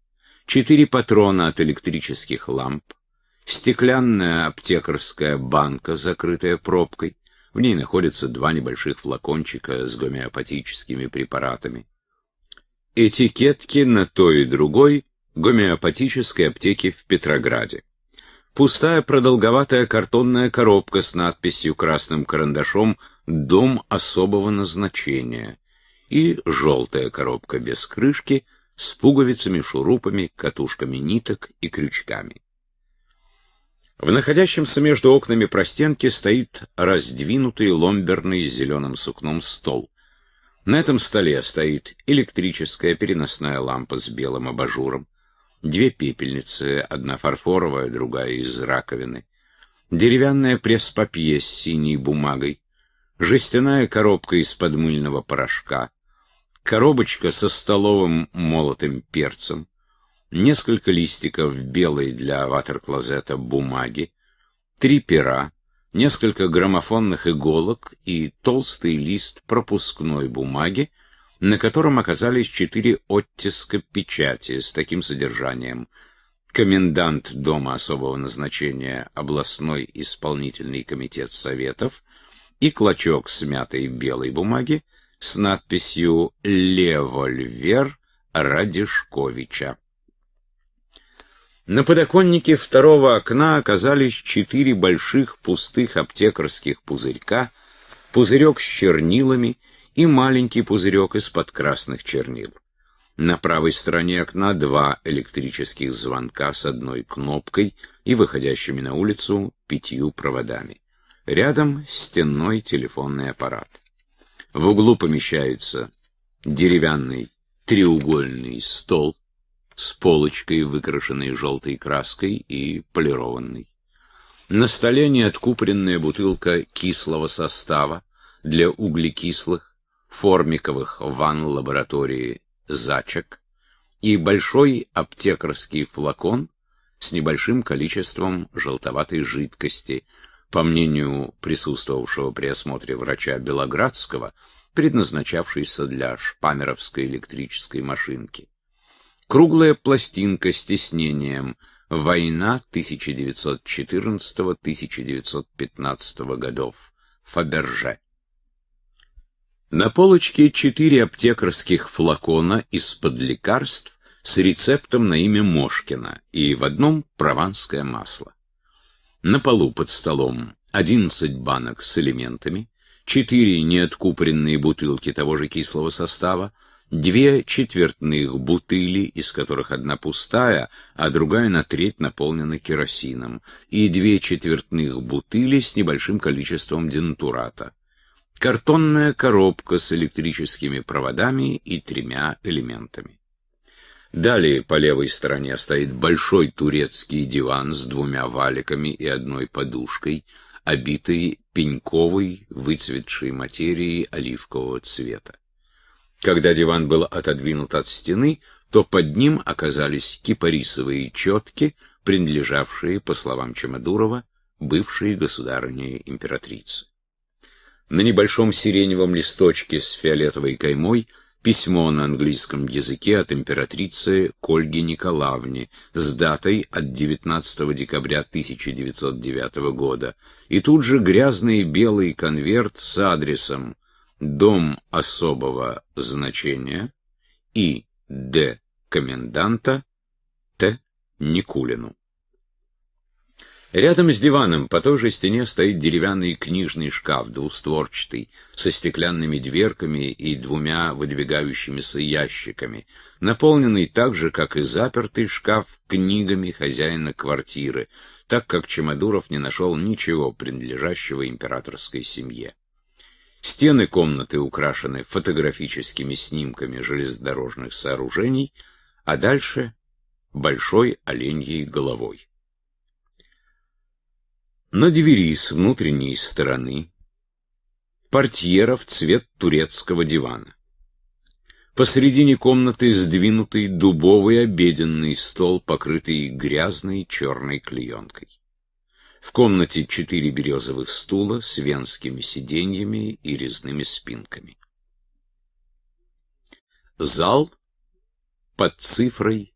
четыре патрона от электрических ламп, стеклянная аптекарская банка, закрытая пробкой, в ней находятся два небольших флакончика с гомеопатическими препаратами. Этикетки на той и другой гомеопатической аптеке в Петрограде пустая продолговатая картонная коробка с надписью красным карандашом «Дом особого назначения» и желтая коробка без крышки с пуговицами, шурупами, катушками ниток и крючками. В находящемся между окнами простенки стоит раздвинутый ломберный с зеленым сукном стол. На этом столе стоит электрическая переносная лампа с белым абажуром две пепельницы, одна фарфоровая, другая из раковины, деревянная пресс-папье с синей бумагой, жестяная коробка из-под мыльного порошка, коробочка со столовым молотым перцем, несколько листиков белой для ватер-клозета бумаги, три пера, несколько граммофонных иголок и толстый лист пропускной бумаги, на котором оказались четыре оттиска печати с таким содержанием. Комендант Дома особого назначения областной исполнительный комитет Советов и клочок смятой белой бумаги с надписью «Левольвер Радишковича». На подоконнике второго окна оказались четыре больших пустых аптекарских пузырька, пузырек с чернилами — и маленький пузырек из-под красных чернил. На правой стороне окна два электрических звонка с одной кнопкой и выходящими на улицу пятью проводами. Рядом стенной телефонный аппарат. В углу помещается деревянный треугольный стол с полочкой, выкрашенной желтой краской и полированной. На столе неоткупоренная бутылка кислого состава для углекислых, Формиковых ванн-лаборатории «Зачек» и большой аптекарский флакон с небольшим количеством желтоватой жидкости, по мнению присутствовавшего при осмотре врача Белоградского, предназначавшийся для шпамеровской электрической машинки. Круглая пластинка с тиснением «Война 1914-1915 годов» Фаберже. На полочке четыре аптекарских флакона из-под лекарств с рецептом на имя Мошкина и в одном прованское масло. На полу под столом 11 банок с элементами, четыре неоткупоренные бутылки того же кислого состава, две четвертных бутыли, из которых одна пустая, а другая на треть наполнена керосином, и две четвертных бутыли с небольшим количеством дентурата картонная коробка с электрическими проводами и тремя элементами. Далее по левой стороне стоит большой турецкий диван с двумя валиками и одной подушкой, обитый пеньковой, выцветшей материей оливкового цвета. Когда диван был отодвинут от стены, то под ним оказались кипарисовые четки, принадлежавшие, по словам Чемодурова, бывшей государыне императрицы. На небольшом сиреневом листочке с фиолетовой каймой письмо на английском языке от императрицы к Николаевны с датой от 19 декабря 1909 года. И тут же грязный белый конверт с адресом «Дом особого значения» и «Д. Коменданта» Т. Никулину. Рядом с диваном по той же стене стоит деревянный книжный шкаф, двустворчатый, со стеклянными дверками и двумя выдвигающимися ящиками, наполненный так же, как и запертый шкаф, книгами хозяина квартиры, так как Чемодуров не нашел ничего, принадлежащего императорской семье. Стены комнаты украшены фотографическими снимками железнодорожных сооружений, а дальше — большой оленьей головой на двери с внутренней стороны, портьера в цвет турецкого дивана. Посредине комнаты сдвинутый дубовый обеденный стол, покрытый грязной черной клеенкой. В комнате четыре березовых стула с венскими сиденьями и резными спинками. Зал под цифрой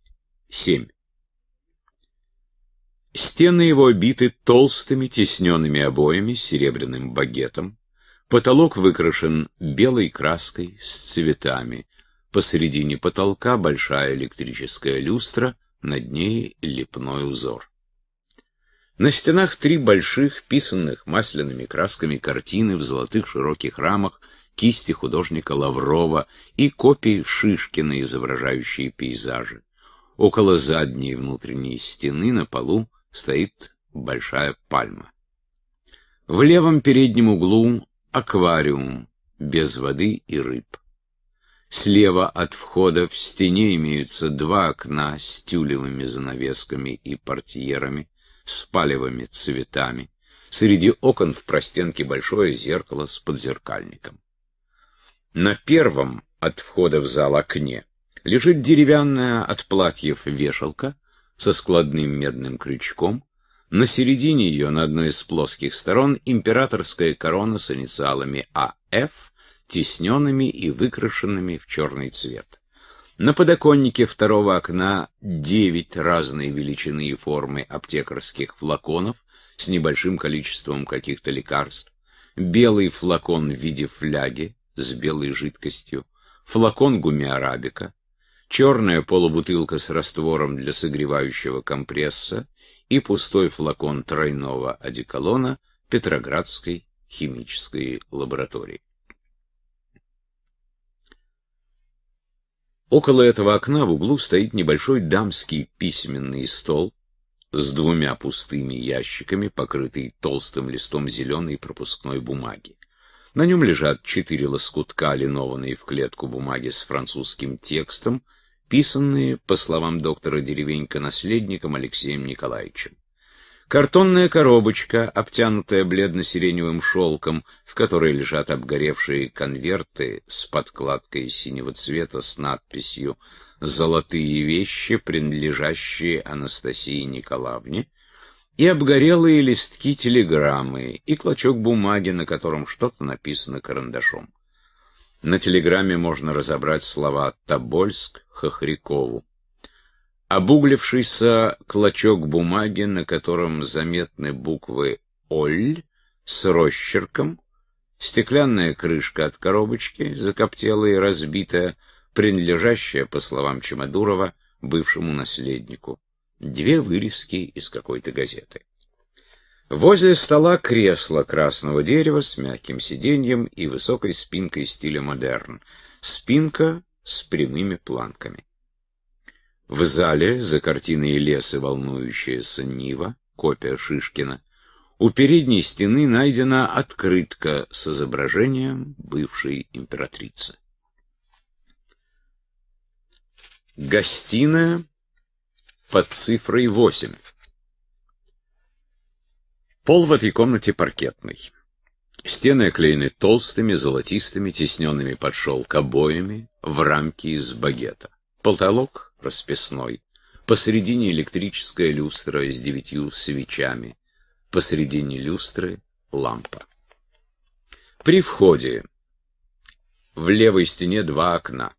семь. Стены его обиты толстыми тесненными обоями с серебряным багетом. Потолок выкрашен белой краской с цветами. Посередине потолка большая электрическая люстра, над ней лепной узор. На стенах три больших, писанных масляными красками картины в золотых широких рамах кисти художника Лаврова и копии Шишкина, изображающие пейзажи. Около задней внутренней стены на полу стоит большая пальма. В левом переднем углу аквариум без воды и рыб. Слева от входа в стене имеются два окна с тюлевыми занавесками и портьерами, с палевыми цветами. Среди окон в простенке большое зеркало с подзеркальником. На первом от входа в зал окне лежит деревянная от платьев вешалка, со складным медным крючком, на середине ее, на одной из плоских сторон, императорская корона с инициалами АФ, тесненными и выкрашенными в черный цвет. На подоконнике второго окна девять разной величины и формы аптекарских флаконов с небольшим количеством каких-то лекарств, белый флакон в виде фляги с белой жидкостью, флакон гумиарабика, черная полубутылка с раствором для согревающего компресса и пустой флакон тройного одеколона Петроградской химической лаборатории. Около этого окна в углу стоит небольшой дамский письменный стол с двумя пустыми ящиками, покрытый толстым листом зеленой пропускной бумаги. На нем лежат четыре лоскутка, линованные в клетку бумаги с французским текстом, подписанные, по словам доктора Деревенька, наследником Алексеем Николаевичем. Картонная коробочка, обтянутая бледно-сиреневым шелком, в которой лежат обгоревшие конверты с подкладкой синего цвета с надписью «Золотые вещи, принадлежащие Анастасии Николаевне», и обгорелые листки телеграммы, и клочок бумаги, на котором что-то написано карандашом. На телеграмме можно разобрать слова «Тобольск», Хохрякову. Обуглившийся клочок бумаги, на котором заметны буквы «Оль» с росчерком, стеклянная крышка от коробочки, закоптелая и разбитая, принадлежащая, по словам Чемодурова, бывшему наследнику. Две вырезки из какой-то газеты. Возле стола кресло красного дерева с мягким сиденьем и высокой спинкой стиля модерн. Спинка с прямыми планками. В зале, за картиной леса волнующаяся Нива, копия Шишкина, у передней стены найдена открытка с изображением бывшей императрицы. Гостиная под цифрой 8. Пол в этой комнате паркетный. Стены оклеены толстыми, золотистыми, тесненными под шелк обоями в рамке из багета. Потолок расписной. Посередине электрическая люстра с девятью свечами. Посередине люстры лампа. При входе в левой стене два окна.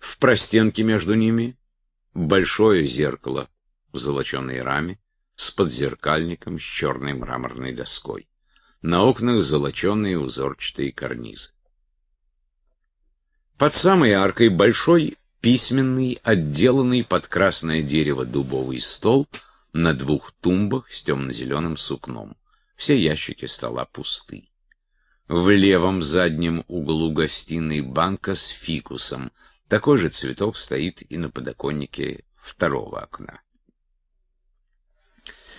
В простенке между ними большое зеркало в золоченой раме с подзеркальником с черной мраморной доской на окнах золоченые узорчатые карнизы. Под самой аркой большой письменный, отделанный под красное дерево дубовый стол на двух тумбах с темно-зеленым сукном. Все ящики стола пусты. В левом заднем углу гостиной банка с фикусом. Такой же цветок стоит и на подоконнике второго окна.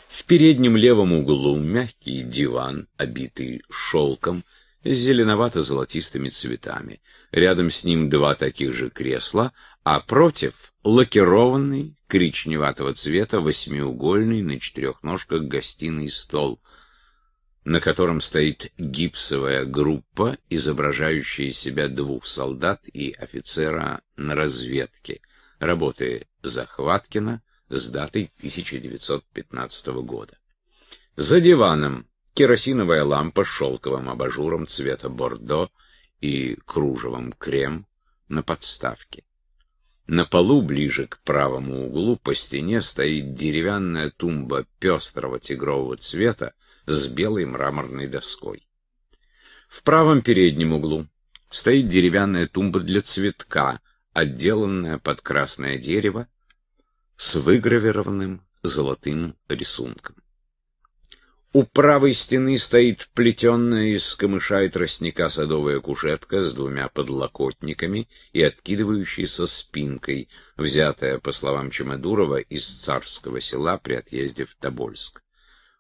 В переднем левом углу мягкий диван, обитый шелком, с зеленовато-золотистыми цветами. Рядом с ним два таких же кресла, а против — лакированный, коричневатого цвета, восьмиугольный на четырех ножках гостиный стол, на котором стоит гипсовая группа, изображающая себя двух солдат и офицера на разведке. Работы Захваткина, с датой 1915 года. За диваном керосиновая лампа с шелковым абажуром цвета бордо и кружевом крем на подставке. На полу, ближе к правому углу, по стене стоит деревянная тумба пестрого тигрового цвета с белой мраморной доской. В правом переднем углу стоит деревянная тумба для цветка, отделанная под красное дерево с выгравированным золотым рисунком. У правой стены стоит плетенная из камыша и тростника садовая кушетка с двумя подлокотниками и откидывающейся спинкой, взятая, по словам Чемодурова, из царского села при отъезде в Тобольск.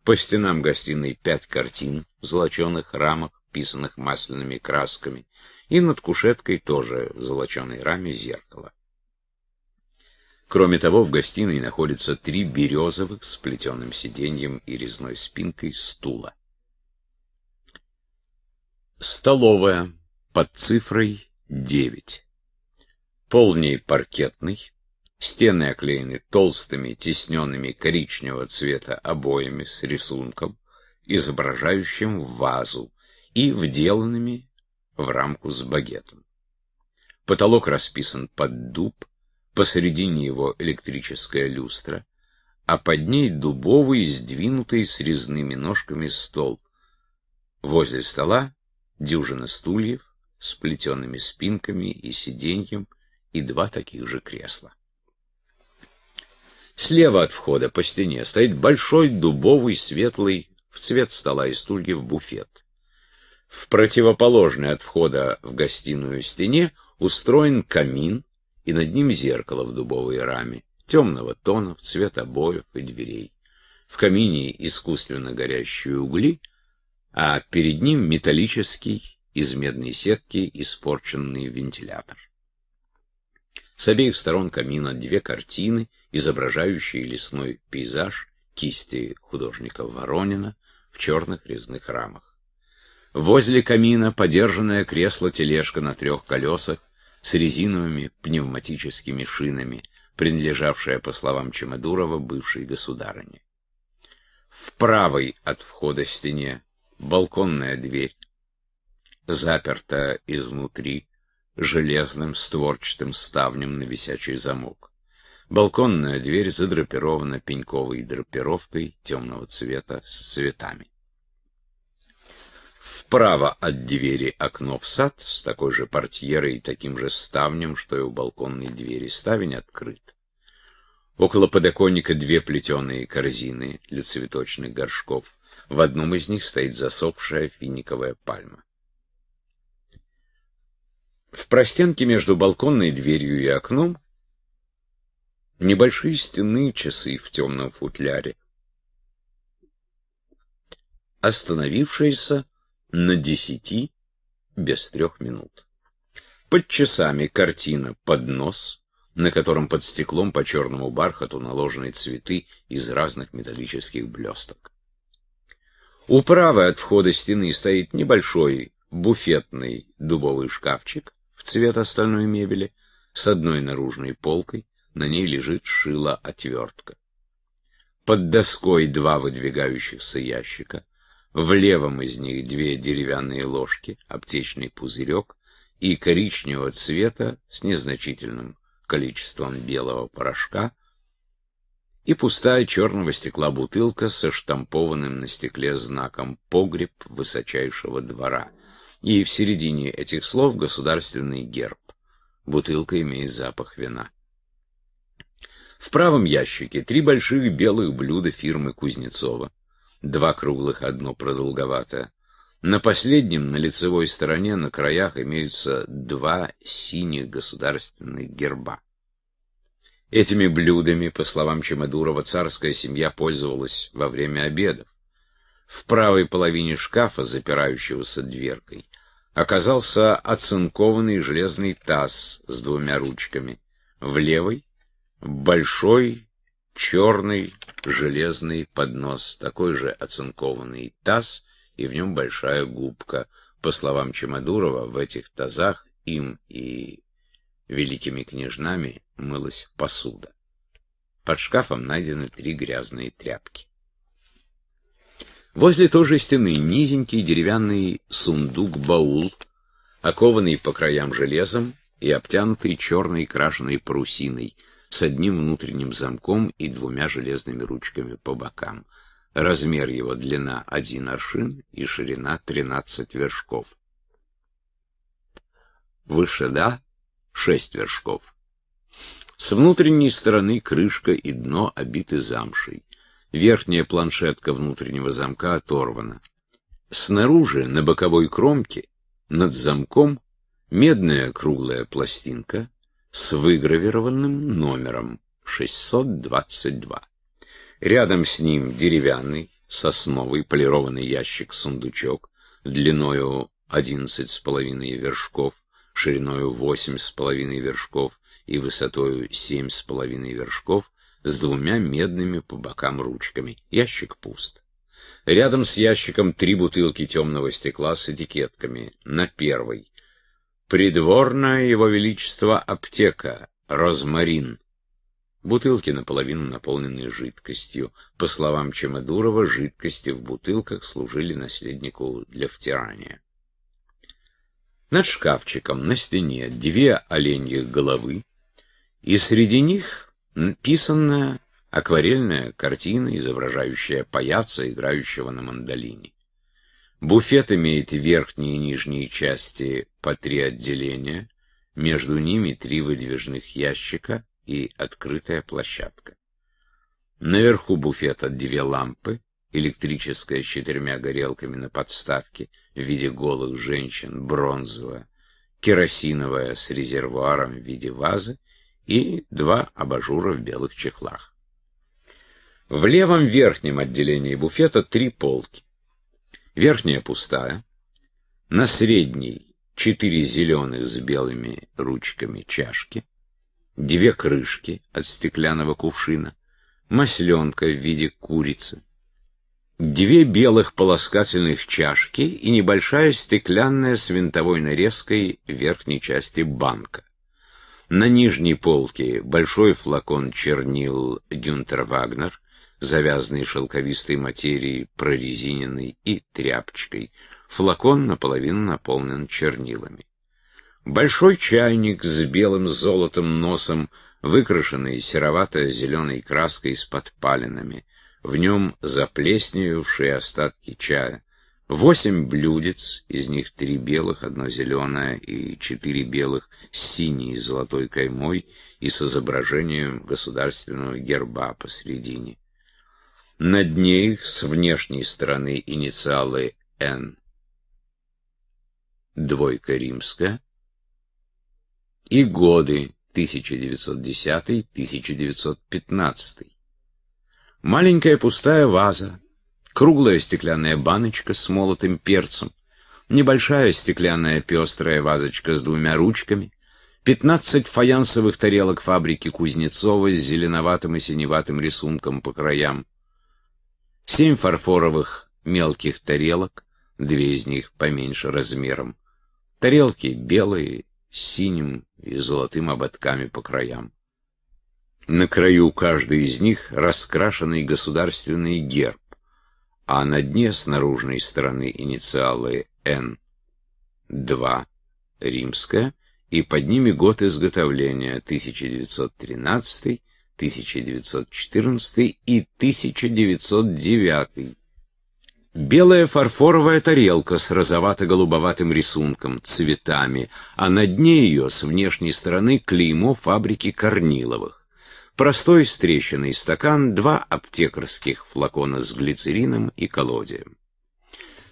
По стенам гостиной пять картин в золоченых рамах, писанных масляными красками, и над кушеткой тоже в золоченой раме зеркало. Кроме того, в гостиной находятся три березовых с плетеным сиденьем и резной спинкой стула. Столовая под цифрой 9. Пол в ней паркетный, стены оклеены толстыми, тисненными коричневого цвета обоями с рисунком, изображающим вазу, и вделанными в рамку с багетом. Потолок расписан под дуб, посредине его электрическая люстра, а под ней дубовый, сдвинутый с резными ножками стол. Возле стола дюжина стульев с плетеными спинками и сиденьем и два таких же кресла. Слева от входа по стене стоит большой дубовый светлый в цвет стола и стульев буфет. В противоположной от входа в гостиную стене устроен камин, и над ним зеркало в дубовой раме, темного тона, в цвет обоев и дверей. В камине искусственно горящие угли, а перед ним металлический из медной сетки испорченный вентилятор. С обеих сторон камина две картины, изображающие лесной пейзаж кисти художника Воронина в черных резных рамах. Возле камина подержанное кресло-тележка на трех колесах с резиновыми пневматическими шинами, принадлежавшая, по словам Чемодурова, бывшей государыне. В правой от входа стене балконная дверь, заперта изнутри железным створчатым ставнем на висячий замок. Балконная дверь задрапирована пеньковой драпировкой темного цвета с цветами. Вправо от двери окно в сад с такой же портьерой и таким же ставнем, что и у балконной двери. Ставень открыт. Около подоконника две плетеные корзины для цветочных горшков. В одном из них стоит засохшая финиковая пальма. В простенке между балконной дверью и окном небольшие стенные часы в темном футляре. Остановившаяся, на десяти без трех минут. Под часами картина поднос, на котором под стеклом по черному бархату наложены цветы из разных металлических блесток. правой от входа стены стоит небольшой буфетный дубовый шкафчик в цвет остальной мебели с одной наружной полкой, на ней лежит шила-отвертка. Под доской два выдвигающихся ящика, в левом из них две деревянные ложки, аптечный пузырек и коричневого цвета с незначительным количеством белого порошка и пустая черного стекла бутылка со штампованным на стекле знаком «Погреб высочайшего двора». И в середине этих слов государственный герб. Бутылка имеет запах вина. В правом ящике три больших белых блюда фирмы Кузнецова два круглых, одно продолговатое. На последнем, на лицевой стороне, на краях имеются два синих государственных герба. Этими блюдами, по словам Чемодурова, царская семья пользовалась во время обедов. В правой половине шкафа, запирающегося дверкой, оказался оцинкованный железный таз с двумя ручками. В левой — большой черный железный поднос, такой же оцинкованный таз, и в нем большая губка. По словам Чемодурова, в этих тазах им и великими княжнами мылась посуда. Под шкафом найдены три грязные тряпки. Возле той же стены низенький деревянный сундук-баул, окованный по краям железом и обтянутый черной крашеной парусиной — с одним внутренним замком и двумя железными ручками по бокам. Размер его длина один аршин и ширина тринадцать вершков. Выше да, шесть вершков. С внутренней стороны крышка и дно обиты замшей. Верхняя планшетка внутреннего замка оторвана. Снаружи, на боковой кромке, над замком, медная круглая пластинка, с выгравированным номером 622. Рядом с ним деревянный, сосновый, полированный ящик-сундучок, длиною 11,5 вершков, шириною 8,5 вершков и высотою 7,5 вершков, с двумя медными по бокам ручками. Ящик пуст. Рядом с ящиком три бутылки темного стекла с этикетками. На первой Придворная его величество аптека, розмарин. Бутылки наполовину наполнены жидкостью. По словам Чемодурова, жидкости в бутылках служили наследнику для втирания. Над шкафчиком на стене две оленьих головы, и среди них написанная акварельная картина, изображающая паяца, играющего на мандолине. Буфет имеет верхние и нижние части по три отделения, между ними три выдвижных ящика и открытая площадка. Наверху буфета две лампы, электрическая с четырьмя горелками на подставке в виде голых женщин, бронзовая, керосиновая с резервуаром в виде вазы и два абажура в белых чехлах. В левом верхнем отделении буфета три полки. Верхняя пустая. На средней четыре зеленых с белыми ручками чашки. Две крышки от стеклянного кувшина. Масленка в виде курицы. Две белых полоскательных чашки и небольшая стеклянная с винтовой нарезкой верхней части банка. На нижней полке большой флакон чернил Дюнтер Вагнер, завязанный шелковистой материи, прорезиненный и тряпочкой. Флакон наполовину наполнен чернилами. Большой чайник с белым золотом носом, выкрашенный серовато-зеленой краской с подпалинами. В нем заплесневшие остатки чая. Восемь блюдец, из них три белых, одно зеленое и четыре белых с синей и золотой каймой и с изображением государственного герба посредине над ней с внешней стороны инициалы «Н». Двойка римская. И годы 1910-1915. Маленькая пустая ваза, круглая стеклянная баночка с молотым перцем, небольшая стеклянная пестрая вазочка с двумя ручками, 15 фаянсовых тарелок фабрики Кузнецова с зеленоватым и синеватым рисунком по краям, семь фарфоровых мелких тарелок, две из них поменьше размером. Тарелки белые, с синим и золотым ободками по краям. На краю каждой из них раскрашенный государственный герб, а на дне с наружной стороны инициалы Н. 2. Римская, и под ними год изготовления 1913 1914 и 1909. Белая фарфоровая тарелка с розовато-голубоватым рисунком, цветами, а на дне ее с внешней стороны клеймо фабрики Корниловых. Простой стрещенный стакан, два аптекарских флакона с глицерином и колодием.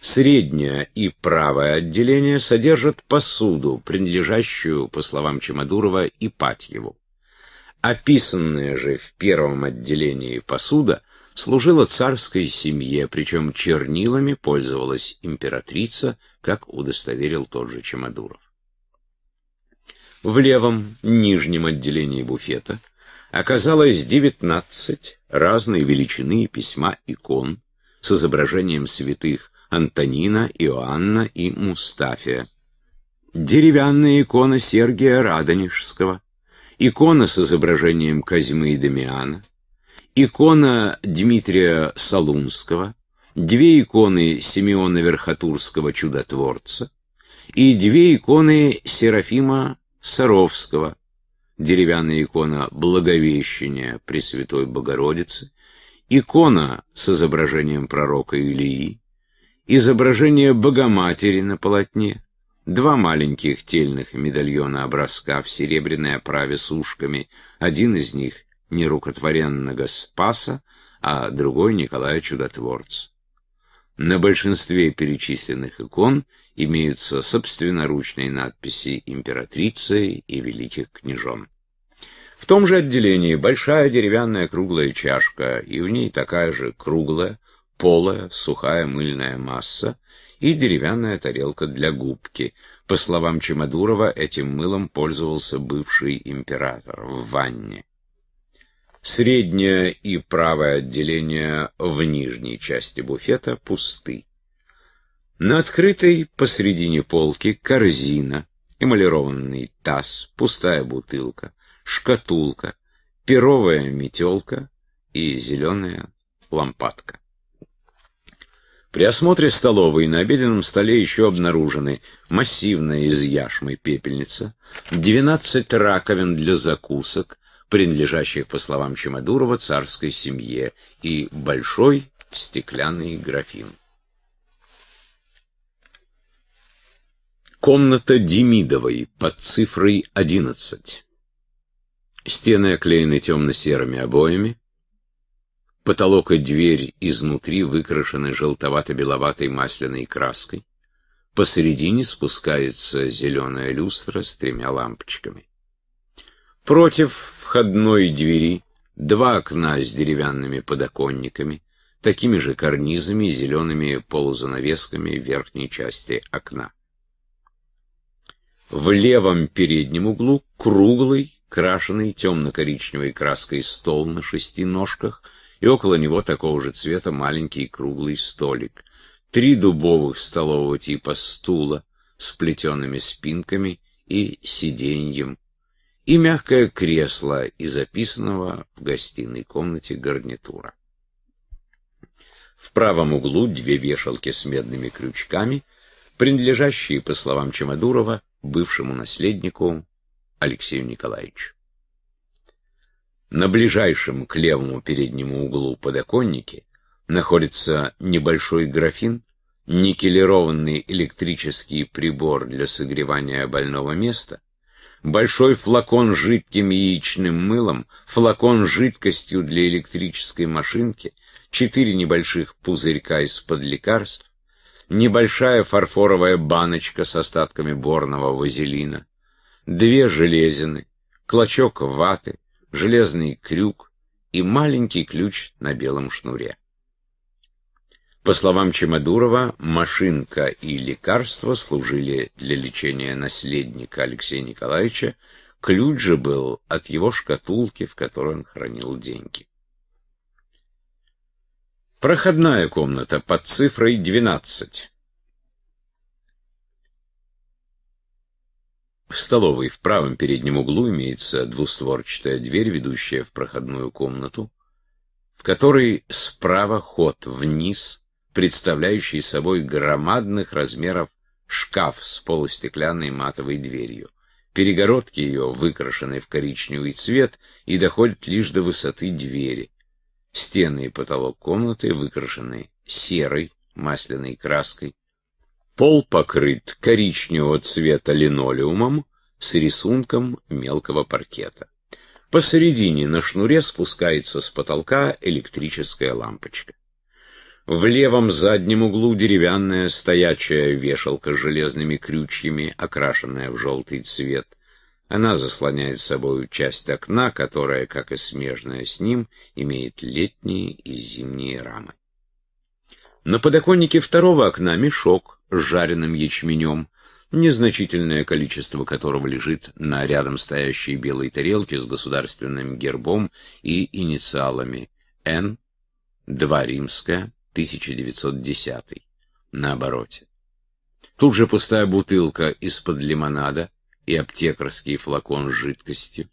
Среднее и правое отделение содержат посуду, принадлежащую, по словам Чемодурова, Ипатьеву. Описанная же в первом отделении посуда служила царской семье, причем чернилами пользовалась императрица, как удостоверил тот же Чемодуров. В левом нижнем отделении буфета оказалось 19 разной величины письма икон с изображением святых Антонина, Иоанна и Мустафия. Деревянная икона Сергия Радонежского, икона с изображением Казьмы и Дамиана, икона Дмитрия Солунского, две иконы Симеона Верхотурского «Чудотворца» и две иконы Серафима Саровского, деревянная икона Благовещения Пресвятой Богородицы, икона с изображением пророка Илии, изображение Богоматери на полотне, Два маленьких тельных медальона образка в серебряной оправе с ушками. Один из них нерукотворенного Спаса, а другой Николая Чудотворца. На большинстве перечисленных икон имеются собственноручные надписи императрицы и великих княжон. В том же отделении большая деревянная круглая чашка, и в ней такая же круглая, полая сухая мыльная масса и деревянная тарелка для губки. По словам Чемодурова, этим мылом пользовался бывший император в ванне. Среднее и правое отделение в нижней части буфета пусты. На открытой посредине полки корзина, эмалированный таз, пустая бутылка, шкатулка, перовая метелка и зеленая лампадка. При осмотре столовой на обеденном столе еще обнаружены массивная из яшмы пепельница, 12 раковин для закусок, принадлежащих, по словам Чемодурова, царской семье, и большой стеклянный графин. Комната Демидовой под цифрой 11. Стены оклеены темно-серыми обоями, Потолок и дверь изнутри выкрашены желтовато-беловатой масляной краской. Посередине спускается зеленая люстра с тремя лампочками. Против входной двери два окна с деревянными подоконниками, такими же карнизами и зелеными полузанавесками верхней части окна. В левом переднем углу круглый, крашенный темно-коричневой краской стол на шести ножках — и около него такого же цвета маленький круглый столик, три дубовых столового типа стула с плетеными спинками и сиденьем, и мягкое кресло и записанного в гостиной комнате гарнитура. В правом углу две вешалки с медными крючками, принадлежащие, по словам Чемодурова, бывшему наследнику Алексею Николаевичу. На ближайшем к левому переднему углу подоконнике находится небольшой графин, никелированный электрический прибор для согревания больного места, большой флакон жидким яичным мылом, флакон жидкостью для электрической машинки, четыре небольших пузырька из-под лекарств, небольшая фарфоровая баночка с остатками борного вазелина, две железины, клочок ваты, железный крюк и маленький ключ на белом шнуре. По словам Чемодурова, машинка и лекарство служили для лечения наследника Алексея Николаевича, ключ же был от его шкатулки, в которой он хранил деньги. Проходная комната под цифрой 12. В столовой в правом переднем углу имеется двустворчатая дверь, ведущая в проходную комнату, в которой справа ход вниз, представляющий собой громадных размеров шкаф с полустеклянной матовой дверью. Перегородки ее выкрашенные в коричневый цвет и доходят лишь до высоты двери. Стены и потолок комнаты выкрашены серой масляной краской, Пол покрыт коричневого цвета линолеумом с рисунком мелкого паркета. Посередине на шнуре спускается с потолка электрическая лампочка. В левом заднем углу деревянная стоячая вешалка с железными крючьями, окрашенная в желтый цвет. Она заслоняет собой часть окна, которая, как и смежная с ним, имеет летние и зимние рамы. На подоконнике второго окна мешок, с жареным ячменем, незначительное количество которого лежит на рядом стоящей белой тарелке с государственным гербом и инициалами Н, 2 римская, 1910 на обороте. Тут же пустая бутылка из-под лимонада и аптекарский флакон с жидкостью,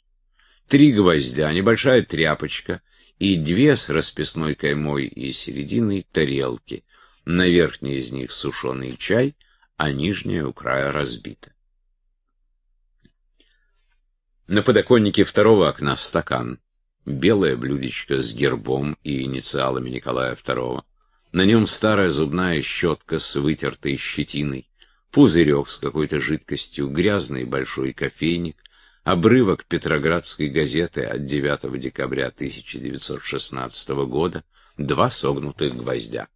три гвоздя, небольшая тряпочка и две с расписной каймой и серединой тарелки, на верхней из них сушеный чай, а нижняя у края разбита. На подоконнике второго окна стакан. Белое блюдечко с гербом и инициалами Николая II. На нем старая зубная щетка с вытертой щетиной, пузырек с какой-то жидкостью, грязный большой кофейник, обрывок Петроградской газеты от 9 декабря 1916 года, два согнутых гвоздя.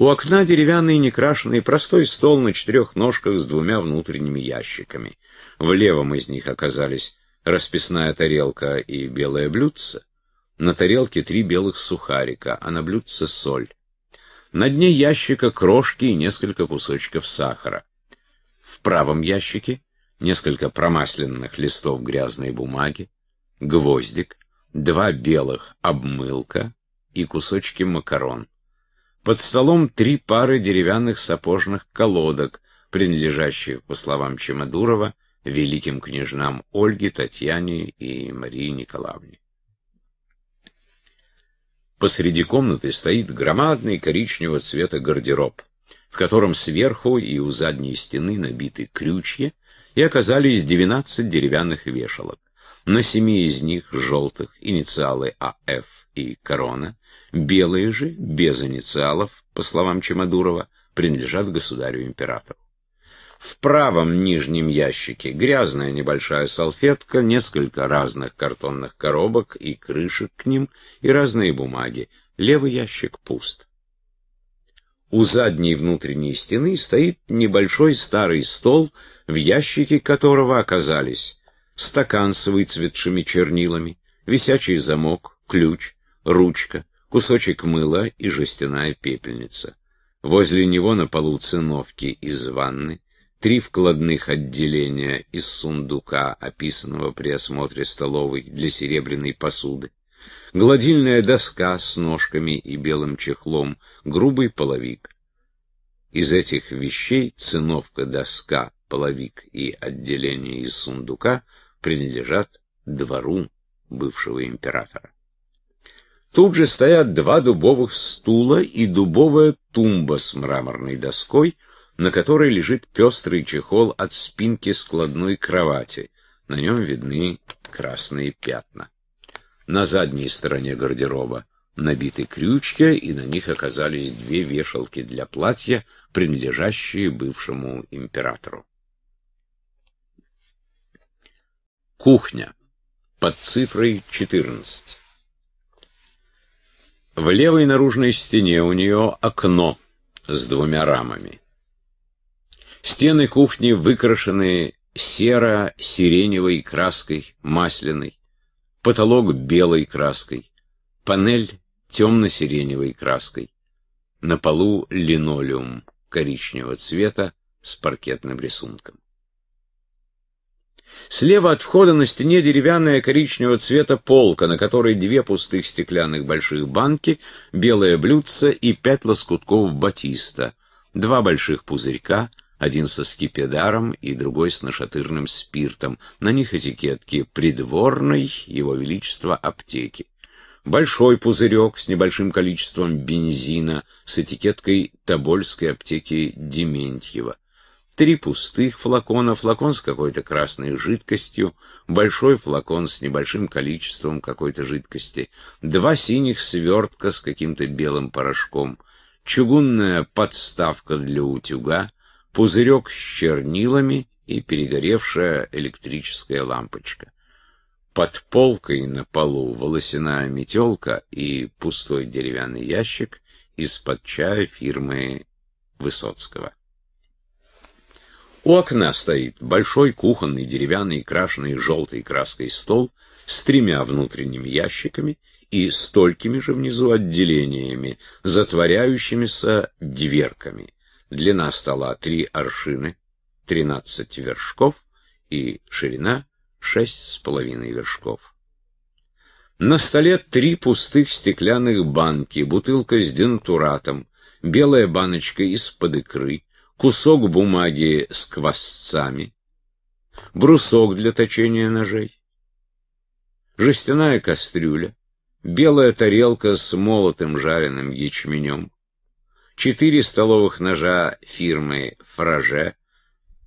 У окна деревянный некрашенный простой стол на четырех ножках с двумя внутренними ящиками. В левом из них оказались расписная тарелка и белое блюдце. На тарелке три белых сухарика, а на блюдце соль. На дне ящика крошки и несколько кусочков сахара. В правом ящике несколько промасленных листов грязной бумаги, гвоздик, два белых обмылка и кусочки макарон. Под столом три пары деревянных сапожных колодок, принадлежащих, по словам Чемодурова, великим княжнам Ольге, Татьяне и Марии Николаевне. Посреди комнаты стоит громадный коричневого цвета гардероб, в котором сверху и у задней стены набиты крючья, и оказались 12 деревянных вешалок. На семи из них, желтых, инициалы АФ и корона, Белые же, без инициалов, по словам Чемодурова, принадлежат государю-императору. В правом нижнем ящике грязная небольшая салфетка, несколько разных картонных коробок и крышек к ним, и разные бумаги. Левый ящик пуст. У задней внутренней стены стоит небольшой старый стол, в ящике которого оказались стакан с выцветшими чернилами, висячий замок, ключ, ручка, кусочек мыла и жестяная пепельница. Возле него на полу циновки из ванны, три вкладных отделения из сундука, описанного при осмотре столовой для серебряной посуды, гладильная доска с ножками и белым чехлом, грубый половик. Из этих вещей циновка, доска, половик и отделение из сундука принадлежат двору бывшего императора. Тут же стоят два дубовых стула и дубовая тумба с мраморной доской, на которой лежит пестрый чехол от спинки складной кровати. На нем видны красные пятна. На задней стороне гардероба набиты крючки, и на них оказались две вешалки для платья, принадлежащие бывшему императору. Кухня под цифрой 14. В левой наружной стене у нее окно с двумя рамами. Стены кухни выкрашены серо-сиреневой краской масляной, потолок белой краской, панель темно-сиреневой краской, на полу линолеум коричневого цвета с паркетным рисунком. Слева от входа на стене деревянная коричневого цвета полка, на которой две пустых стеклянных больших банки, белое блюдце и пять лоскутков батиста, два больших пузырька, один со скипидаром и другой с нашатырным спиртом. На них этикетки «Придворный», «Его Величества «Аптеки». Большой пузырек с небольшим количеством бензина с этикеткой «Тобольской аптеки Дементьева» три пустых флакона, флакон с какой-то красной жидкостью, большой флакон с небольшим количеством какой-то жидкости, два синих свертка с каким-то белым порошком, чугунная подставка для утюга, пузырек с чернилами и перегоревшая электрическая лампочка. Под полкой на полу волосяная метелка и пустой деревянный ящик из-под чая фирмы Высоцкого. У окна стоит большой кухонный деревянный, крашеный желтой краской стол с тремя внутренними ящиками и столькими же внизу отделениями, затворяющимися дверками. Длина стола три аршины, тринадцать вершков и ширина шесть с половиной вершков. На столе три пустых стеклянных банки, бутылка с денатуратом, белая баночка из-под икры, кусок бумаги с квасцами, брусок для точения ножей, жестяная кастрюля, белая тарелка с молотым жареным ячменем, четыре столовых ножа фирмы «Фраже»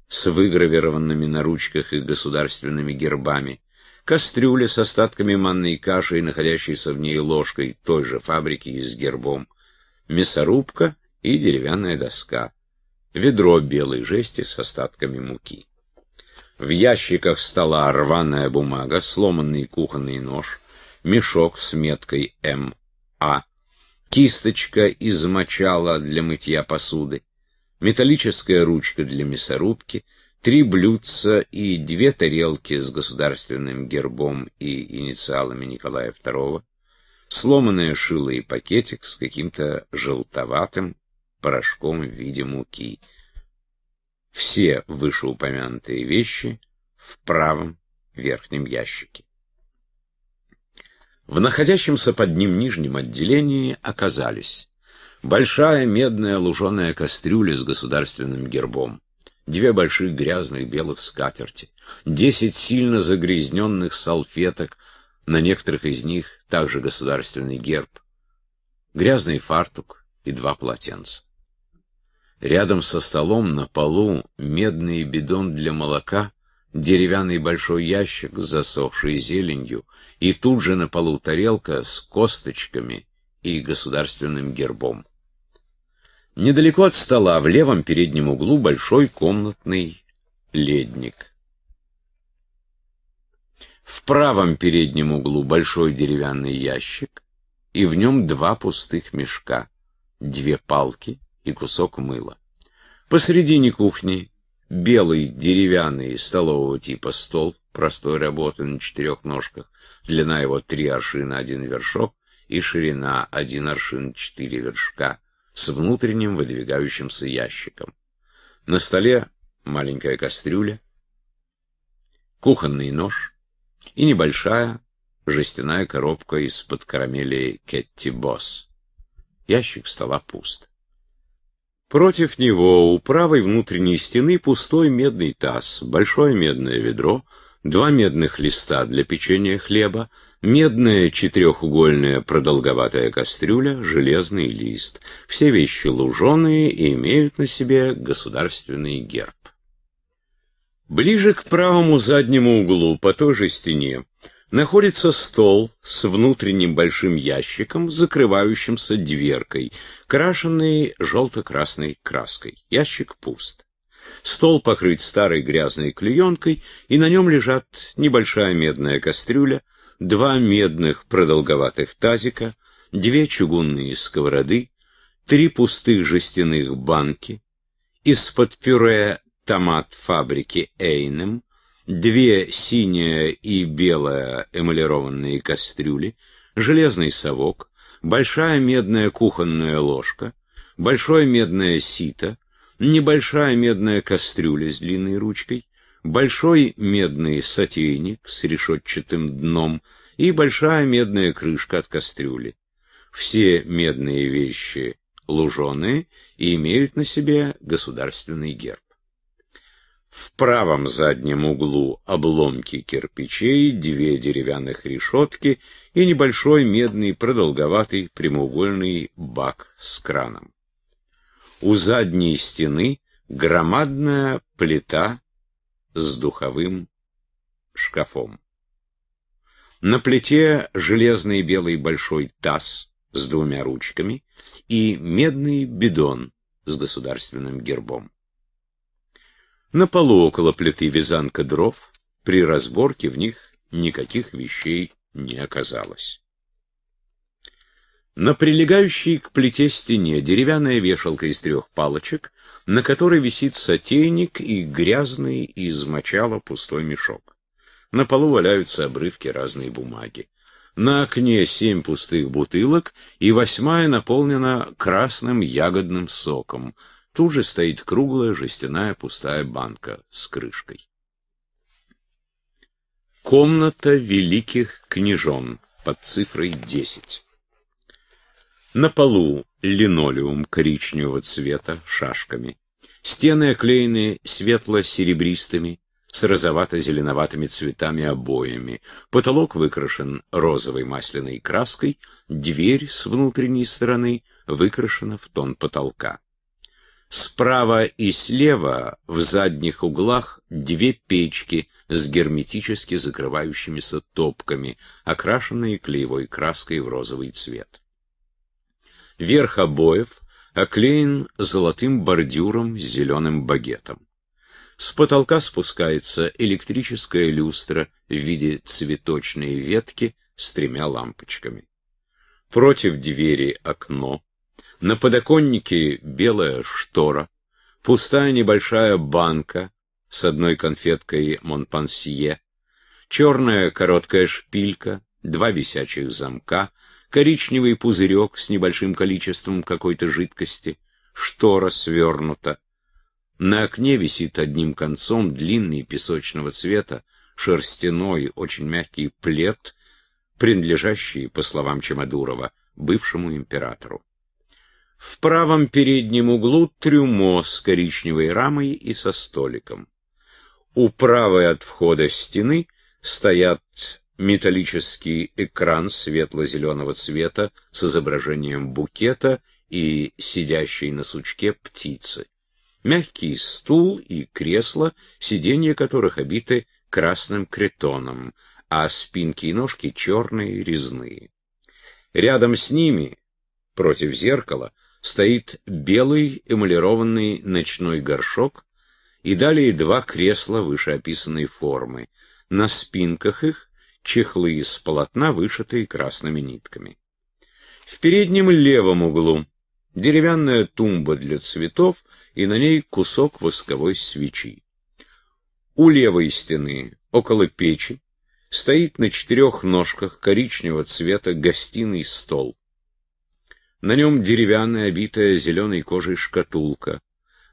с выгравированными на ручках и государственными гербами, кастрюля с остатками манной каши и находящейся в ней ложкой той же фабрики и с гербом, мясорубка и деревянная доска ведро белой жести с остатками муки. В ящиках стола рваная бумага, сломанный кухонный нож, мешок с меткой М.А., кисточка из мочала для мытья посуды, металлическая ручка для мясорубки, три блюдца и две тарелки с государственным гербом и инициалами Николая II, сломанное шило и пакетик с каким-то желтоватым порошком в виде муки. Все вышеупомянутые вещи в правом верхнем ящике. В находящемся под ним нижнем отделении оказались большая медная луженая кастрюля с государственным гербом, две больших грязных белых скатерти, десять сильно загрязненных салфеток, на некоторых из них также государственный герб, грязный фартук и два полотенца. Рядом со столом на полу медный бидон для молока, деревянный большой ящик с засохшей зеленью, и тут же на полу тарелка с косточками и государственным гербом. Недалеко от стола, в левом переднем углу, большой комнатный ледник. В правом переднем углу большой деревянный ящик, и в нем два пустых мешка, две палки — и кусок мыла. Посредине кухни белый деревянный столового типа стол простой работы на четырех ножках, длина его три аршина один вершок и ширина один аршин четыре вершка с внутренним выдвигающимся ящиком. На столе маленькая кастрюля, кухонный нож и небольшая жестяная коробка из-под карамели Кетти Босс. Ящик стола пуст. Против него у правой внутренней стены пустой медный таз, большое медное ведро, два медных листа для печения хлеба, медная четырехугольная продолговатая кастрюля, железный лист. Все вещи луженые и имеют на себе государственный герб. Ближе к правому заднему углу, по той же стене, находится стол с внутренним большим ящиком, закрывающимся дверкой, крашенный желто-красной краской. Ящик пуст. Стол покрыт старой грязной клеенкой, и на нем лежат небольшая медная кастрюля, два медных продолговатых тазика, две чугунные сковороды, три пустых жестяных банки, из-под пюре томат фабрики Эйнем, две синяя и белая эмалированные кастрюли, железный совок, большая медная кухонная ложка, большое медное сито, небольшая медная кастрюля с длинной ручкой, большой медный сотейник с решетчатым дном и большая медная крышка от кастрюли. Все медные вещи луженые и имеют на себе государственный герб. В правом заднем углу обломки кирпичей, две деревянных решетки и небольшой медный продолговатый прямоугольный бак с краном. У задней стены громадная плита с духовым шкафом. На плите железный белый большой таз с двумя ручками и медный бидон с государственным гербом. На полу около плиты вязанка дров, при разборке в них никаких вещей не оказалось. На прилегающей к плите стене деревянная вешалка из трех палочек, на которой висит сотейник и грязный из мочала пустой мешок. На полу валяются обрывки разной бумаги. На окне семь пустых бутылок, и восьмая наполнена красным ягодным соком — Тут же стоит круглая жестяная пустая банка с крышкой. Комната великих княжон под цифрой 10. На полу линолеум коричневого цвета шашками. Стены оклеены светло-серебристыми, с розовато-зеленоватыми цветами обоями. Потолок выкрашен розовой масляной краской, дверь с внутренней стороны выкрашена в тон потолка. Справа и слева в задних углах две печки с герметически закрывающимися топками, окрашенные клеевой краской в розовый цвет. Верх обоев оклеен золотым бордюром с зеленым багетом. С потолка спускается электрическая люстра в виде цветочной ветки с тремя лампочками. Против двери окно, на подоконнике белая штора, пустая небольшая банка с одной конфеткой Монпансье, черная короткая шпилька, два висячих замка, коричневый пузырек с небольшим количеством какой-то жидкости, штора свернута. На окне висит одним концом длинный песочного цвета, шерстяной, очень мягкий плед, принадлежащий, по словам Чемодурова, бывшему императору. В правом переднем углу трюмо с коричневой рамой и со столиком. У правой от входа стены стоят металлический экран светло-зеленого цвета с изображением букета и сидящей на сучке птицы. Мягкий стул и кресло, сиденья которых обиты красным кретоном, а спинки и ножки черные резные. Рядом с ними, против зеркала, стоит белый эмалированный ночной горшок и далее два кресла вышеописанной формы. На спинках их чехлы из полотна, вышитые красными нитками. В переднем левом углу деревянная тумба для цветов и на ней кусок восковой свечи. У левой стены, около печи, стоит на четырех ножках коричневого цвета гостиный стол. На нем деревянная, обитая зеленой кожей шкатулка.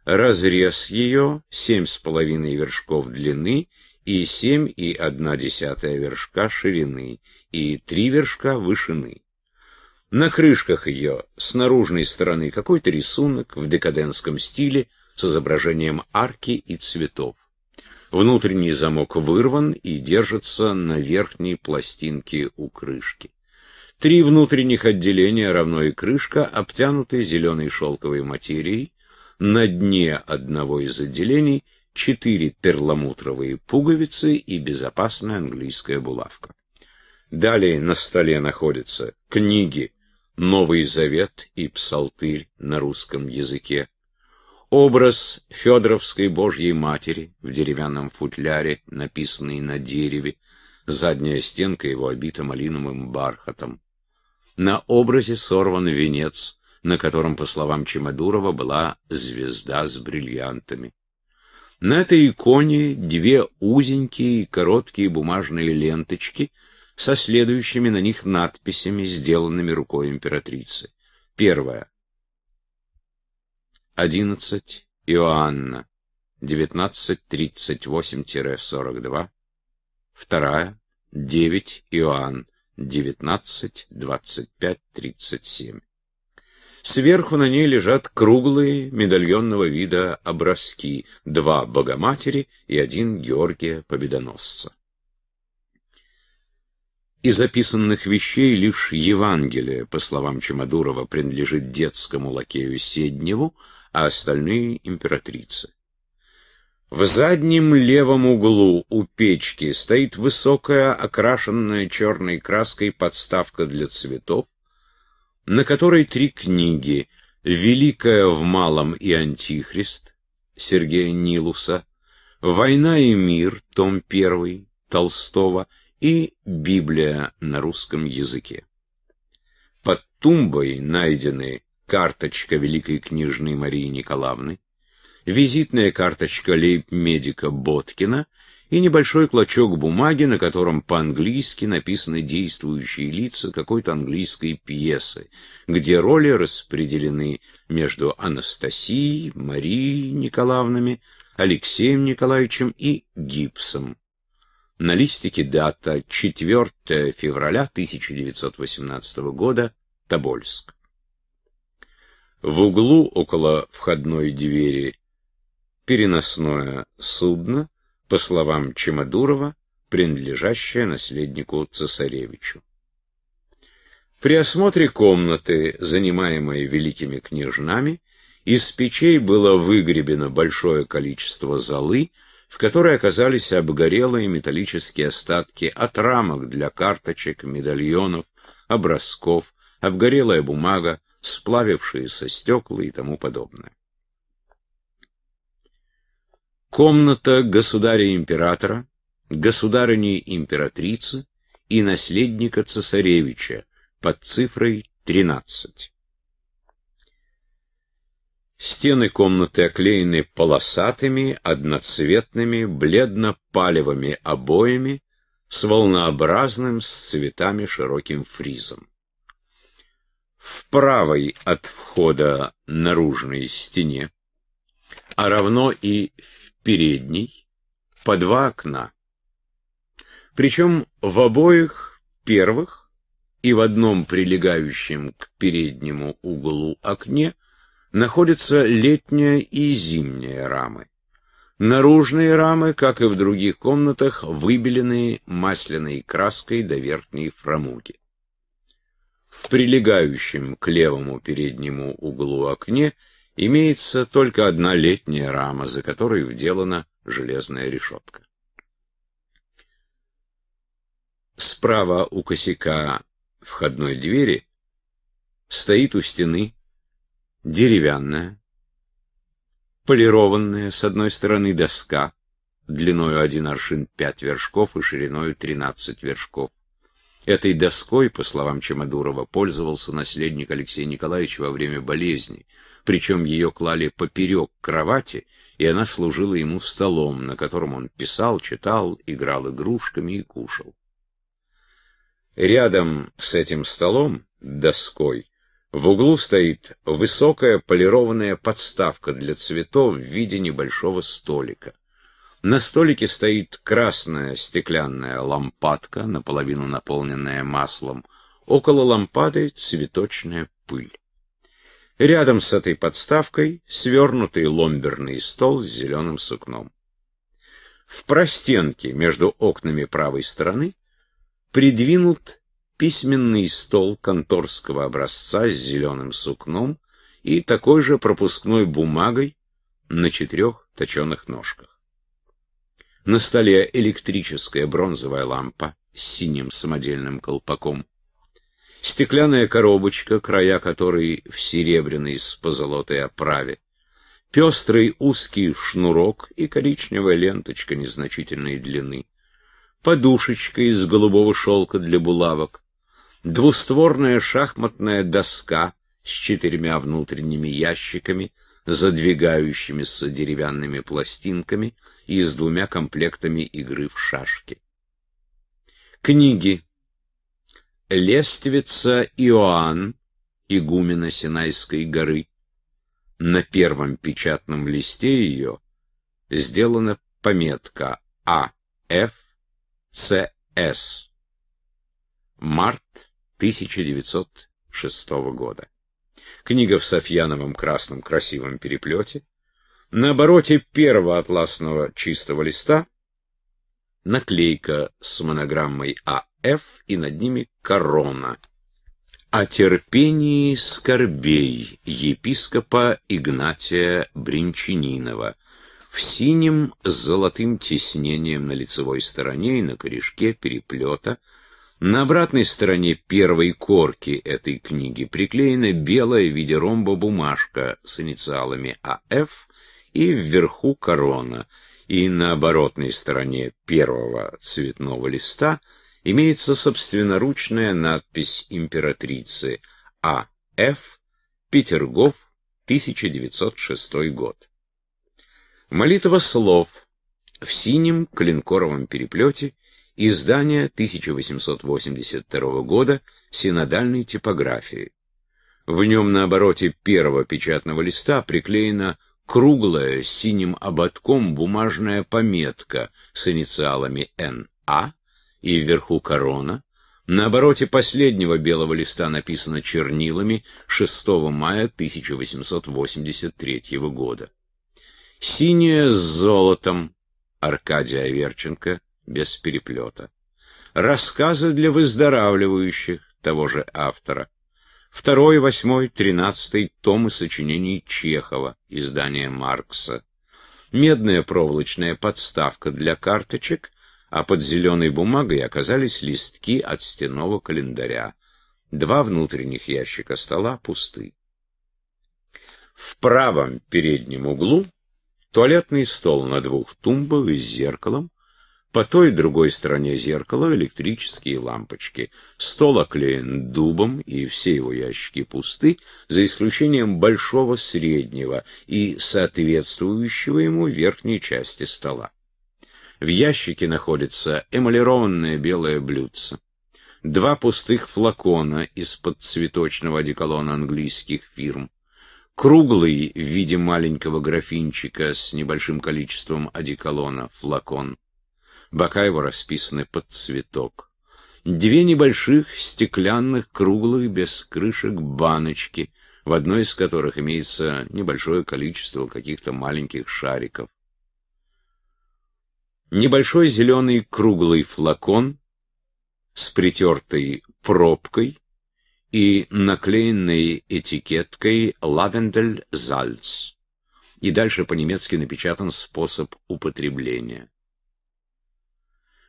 Разрез ее семь с половиной вершков длины и семь и одна десятая вершка ширины и три вершка вышины. На крышках ее с наружной стороны какой-то рисунок в декадентском стиле с изображением арки и цветов. Внутренний замок вырван и держится на верхней пластинке у крышки. Три внутренних отделения, равно и крышка, обтянуты зеленой шелковой материей. На дне одного из отделений четыре перламутровые пуговицы и безопасная английская булавка. Далее на столе находятся книги «Новый Завет» и «Псалтырь» на русском языке, образ Федоровской Божьей Матери в деревянном футляре, написанный на дереве, задняя стенка его обита малиновым бархатом. На образе сорван венец, на котором, по словам Чемодурова, была звезда с бриллиантами. На этой иконе две узенькие и короткие бумажные ленточки со следующими на них надписями, сделанными рукой императрицы. Первая. 11 Иоанна 1938-42. Вторая. 9 Иоанн 19, 25, 37. Сверху на ней лежат круглые медальонного вида образки, два Богоматери и один Георгия Победоносца. Из записанных вещей лишь Евангелие, по словам Чемодурова, принадлежит детскому лакею Седневу, а остальные — императрице. В заднем левом углу у печки стоит высокая, окрашенная черной краской подставка для цветов, на которой три книги «Великая в малом и Антихрист» Сергея Нилуса, «Война и мир», том 1, Толстого и «Библия» на русском языке. Под тумбой найдены карточка великой княжны Марии Николаевны, визитная карточка лейб-медика Боткина и небольшой клочок бумаги, на котором по-английски написаны действующие лица какой-то английской пьесы, где роли распределены между Анастасией, Марией Николаевнами, Алексеем Николаевичем и Гипсом. На листике дата 4 февраля 1918 года, Тобольск. В углу около входной двери переносное судно, по словам Чемодурова, принадлежащее наследнику цесаревичу. При осмотре комнаты, занимаемой великими княжнами, из печей было выгребено большое количество золы, в которой оказались обгорелые металлические остатки от рамок для карточек, медальонов, образков, обгорелая бумага, сплавившиеся стекла и тому подобное. Комната государя-императора, государыни-императрицы и наследника цесаревича под цифрой 13. Стены комнаты оклеены полосатыми, одноцветными, бледно-палевыми обоями с волнообразным с цветами широким фризом. В правой от входа наружной стене, а равно и в передней, по два окна. Причем в обоих первых и в одном прилегающем к переднему углу окне находятся летняя и зимняя рамы. Наружные рамы, как и в других комнатах, выбелены масляной краской до верхней фрамуги. В прилегающем к левому переднему углу окне – имеется только одна летняя рама, за которой вделана железная решетка. Справа у косяка входной двери стоит у стены деревянная, полированная с одной стороны доска, длиною один аршин пять вершков и шириною тринадцать вершков. Этой доской, по словам Чемодурова, пользовался наследник Алексей Николаевич во время болезни — причем ее клали поперек кровати, и она служила ему столом, на котором он писал, читал, играл игрушками и кушал. Рядом с этим столом, доской, в углу стоит высокая полированная подставка для цветов в виде небольшого столика. На столике стоит красная стеклянная лампадка, наполовину наполненная маслом. Около лампады цветочная пыль. Рядом с этой подставкой свернутый ломберный стол с зеленым сукном. В простенке между окнами правой стороны придвинут письменный стол конторского образца с зеленым сукном и такой же пропускной бумагой на четырех точеных ножках. На столе электрическая бронзовая лампа с синим самодельным колпаком стеклянная коробочка, края которой в серебряной с позолотой оправе, пестрый узкий шнурок и коричневая ленточка незначительной длины, подушечка из голубого шелка для булавок, двустворная шахматная доска с четырьмя внутренними ящиками, задвигающимися деревянными пластинками и с двумя комплектами игры в шашки. Книги Лествица Иоанн, игумена Синайской горы, на первом печатном листе ее сделана пометка А.Ф. С.С. Март 1906 года. Книга в софьяновом красном красивом переплете. На обороте первого атласного чистого листа наклейка с монограммой А. F и над ними корона. О терпении скорбей епископа Игнатия Бринчининова в синем с золотым тиснением на лицевой стороне и на корешке переплета. На обратной стороне первой корки этой книги приклеена белая в виде ромба бумажка с инициалами АФ и вверху корона, и на оборотной стороне первого цветного листа — имеется собственноручная надпись императрицы А.Ф. Петергоф, 1906 год. Молитва слов в синем клинкоровом переплете издания 1882 года синодальной типографии. В нем на обороте первого печатного листа приклеена круглая с синим ободком бумажная пометка с инициалами Н.А и вверху корона. На обороте последнего белого листа написано чернилами 6 мая 1883 года. Синяя с золотом Аркадия Аверченко без переплета. Рассказы для выздоравливающих того же автора. Второй, восьмой, тринадцатый томы сочинений Чехова, издание Маркса. Медная проволочная подставка для карточек а под зеленой бумагой оказались листки от стенного календаря. Два внутренних ящика стола пусты. В правом переднем углу туалетный стол на двух тумбах с зеркалом, по той и другой стороне зеркала электрические лампочки. Стол оклеен дубом, и все его ящики пусты, за исключением большого среднего и соответствующего ему верхней части стола. В ящике находится эмалированное белое блюдце, два пустых флакона из-под цветочного одеколона английских фирм, круглый в виде маленького графинчика с небольшим количеством одеколона флакон. Бока его расписаны под цветок. Две небольших стеклянных круглых без крышек баночки, в одной из которых имеется небольшое количество каких-то маленьких шариков небольшой зеленый круглый флакон с притертой пробкой и наклеенной этикеткой «Лавендель Зальц». И дальше по-немецки напечатан способ употребления.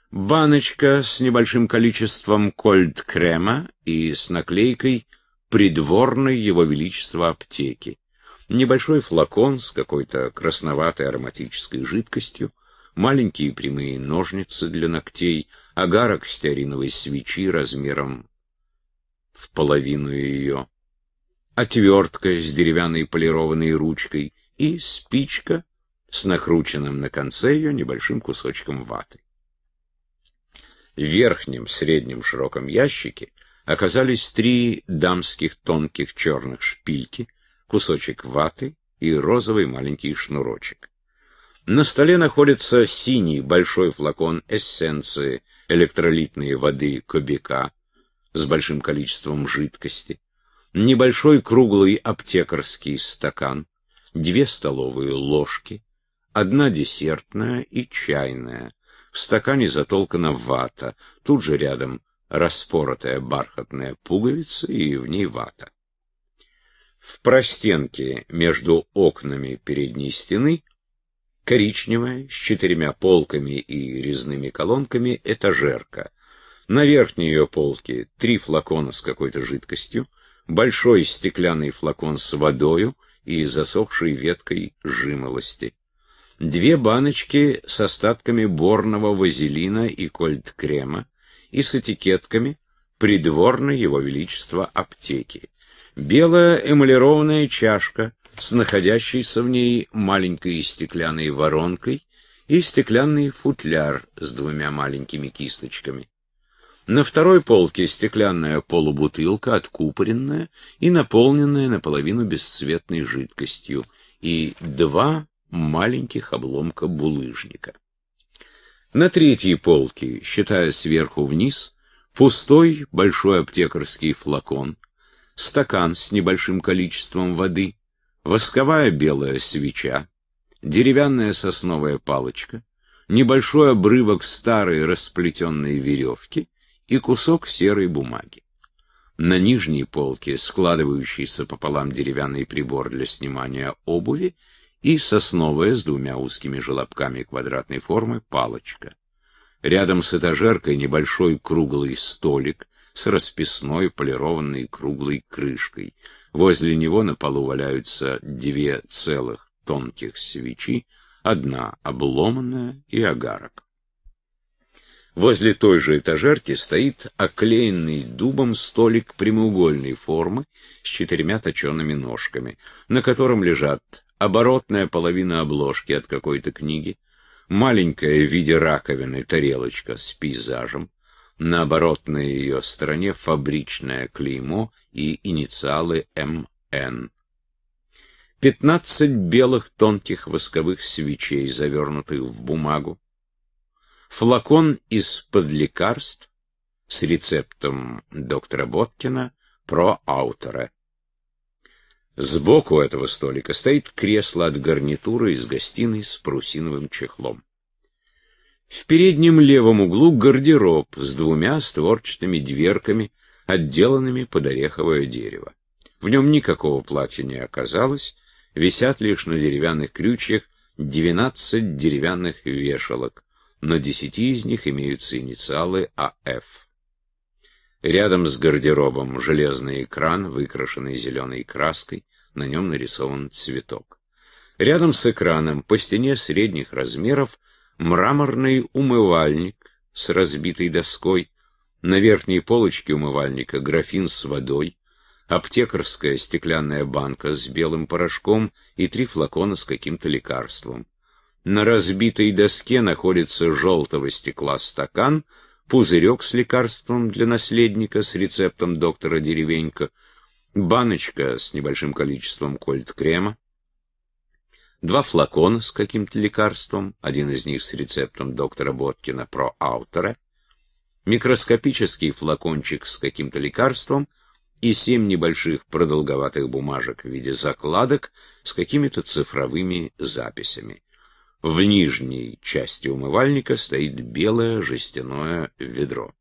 Баночка с небольшим количеством кольд-крема и с наклейкой «Придворной Его Величества аптеки». Небольшой флакон с какой-то красноватой ароматической жидкостью – маленькие прямые ножницы для ногтей, агарок стеариновой свечи размером в половину ее, отвертка с деревянной полированной ручкой и спичка с накрученным на конце ее небольшим кусочком ваты. В верхнем, среднем, широком ящике оказались три дамских тонких черных шпильки, кусочек ваты и розовый маленький шнурочек. На столе находится синий большой флакон эссенции электролитной воды кобяка с большим количеством жидкости, небольшой круглый аптекарский стакан, две столовые ложки, одна десертная и чайная. В стакане затолкана вата, тут же рядом распоротая бархатная пуговица и в ней вата. В простенке между окнами передней стены коричневая, с четырьмя полками и резными колонками, этажерка. На верхней ее полке три флакона с какой-то жидкостью, большой стеклянный флакон с водою и засохшей веткой жимолости. Две баночки с остатками борного вазелина и кольт-крема и с этикетками «Придворной Его Величества аптеки». Белая эмалированная чашка с находящейся в ней маленькой стеклянной воронкой и стеклянный футляр с двумя маленькими кисточками. На второй полке стеклянная полубутылка, откупоренная и наполненная наполовину бесцветной жидкостью, и два маленьких обломка булыжника. На третьей полке, считая сверху вниз, пустой большой аптекарский флакон, стакан с небольшим количеством воды, восковая белая свеча, деревянная сосновая палочка, небольшой обрывок старой расплетенной веревки и кусок серой бумаги. На нижней полке складывающийся пополам деревянный прибор для снимания обуви и сосновая с двумя узкими желобками квадратной формы палочка. Рядом с этажеркой небольшой круглый столик с расписной полированной круглой крышкой. Возле него на полу валяются две целых тонких свечи, одна обломанная и огарок. Возле той же этажерки стоит оклеенный дубом столик прямоугольной формы с четырьмя точеными ножками, на котором лежат оборотная половина обложки от какой-то книги, маленькая в виде раковины тарелочка с пейзажем, на оборотной ее стороне фабричное клеймо и инициалы МН. Пятнадцать белых тонких восковых свечей, завернутых в бумагу. Флакон из-под лекарств с рецептом доктора Боткина про аутора. Сбоку этого столика стоит кресло от гарнитуры из гостиной с парусиновым чехлом. В переднем левом углу гардероб с двумя створчатыми дверками, отделанными под ореховое дерево. В нем никакого платья не оказалось, висят лишь на деревянных крючьях 12 деревянных вешалок, на десяти из них имеются инициалы АФ. Рядом с гардеробом железный экран, выкрашенный зеленой краской, на нем нарисован цветок. Рядом с экраном по стене средних размеров мраморный умывальник с разбитой доской, на верхней полочке умывальника графин с водой, аптекарская стеклянная банка с белым порошком и три флакона с каким-то лекарством. На разбитой доске находится желтого стекла стакан, пузырек с лекарством для наследника с рецептом доктора Деревенька, баночка с небольшим количеством кольт-крема, два флакона с каким-то лекарством, один из них с рецептом доктора Боткина про аутора, микроскопический флакончик с каким-то лекарством и семь небольших продолговатых бумажек в виде закладок с какими-то цифровыми записями. В нижней части умывальника стоит белое жестяное ведро.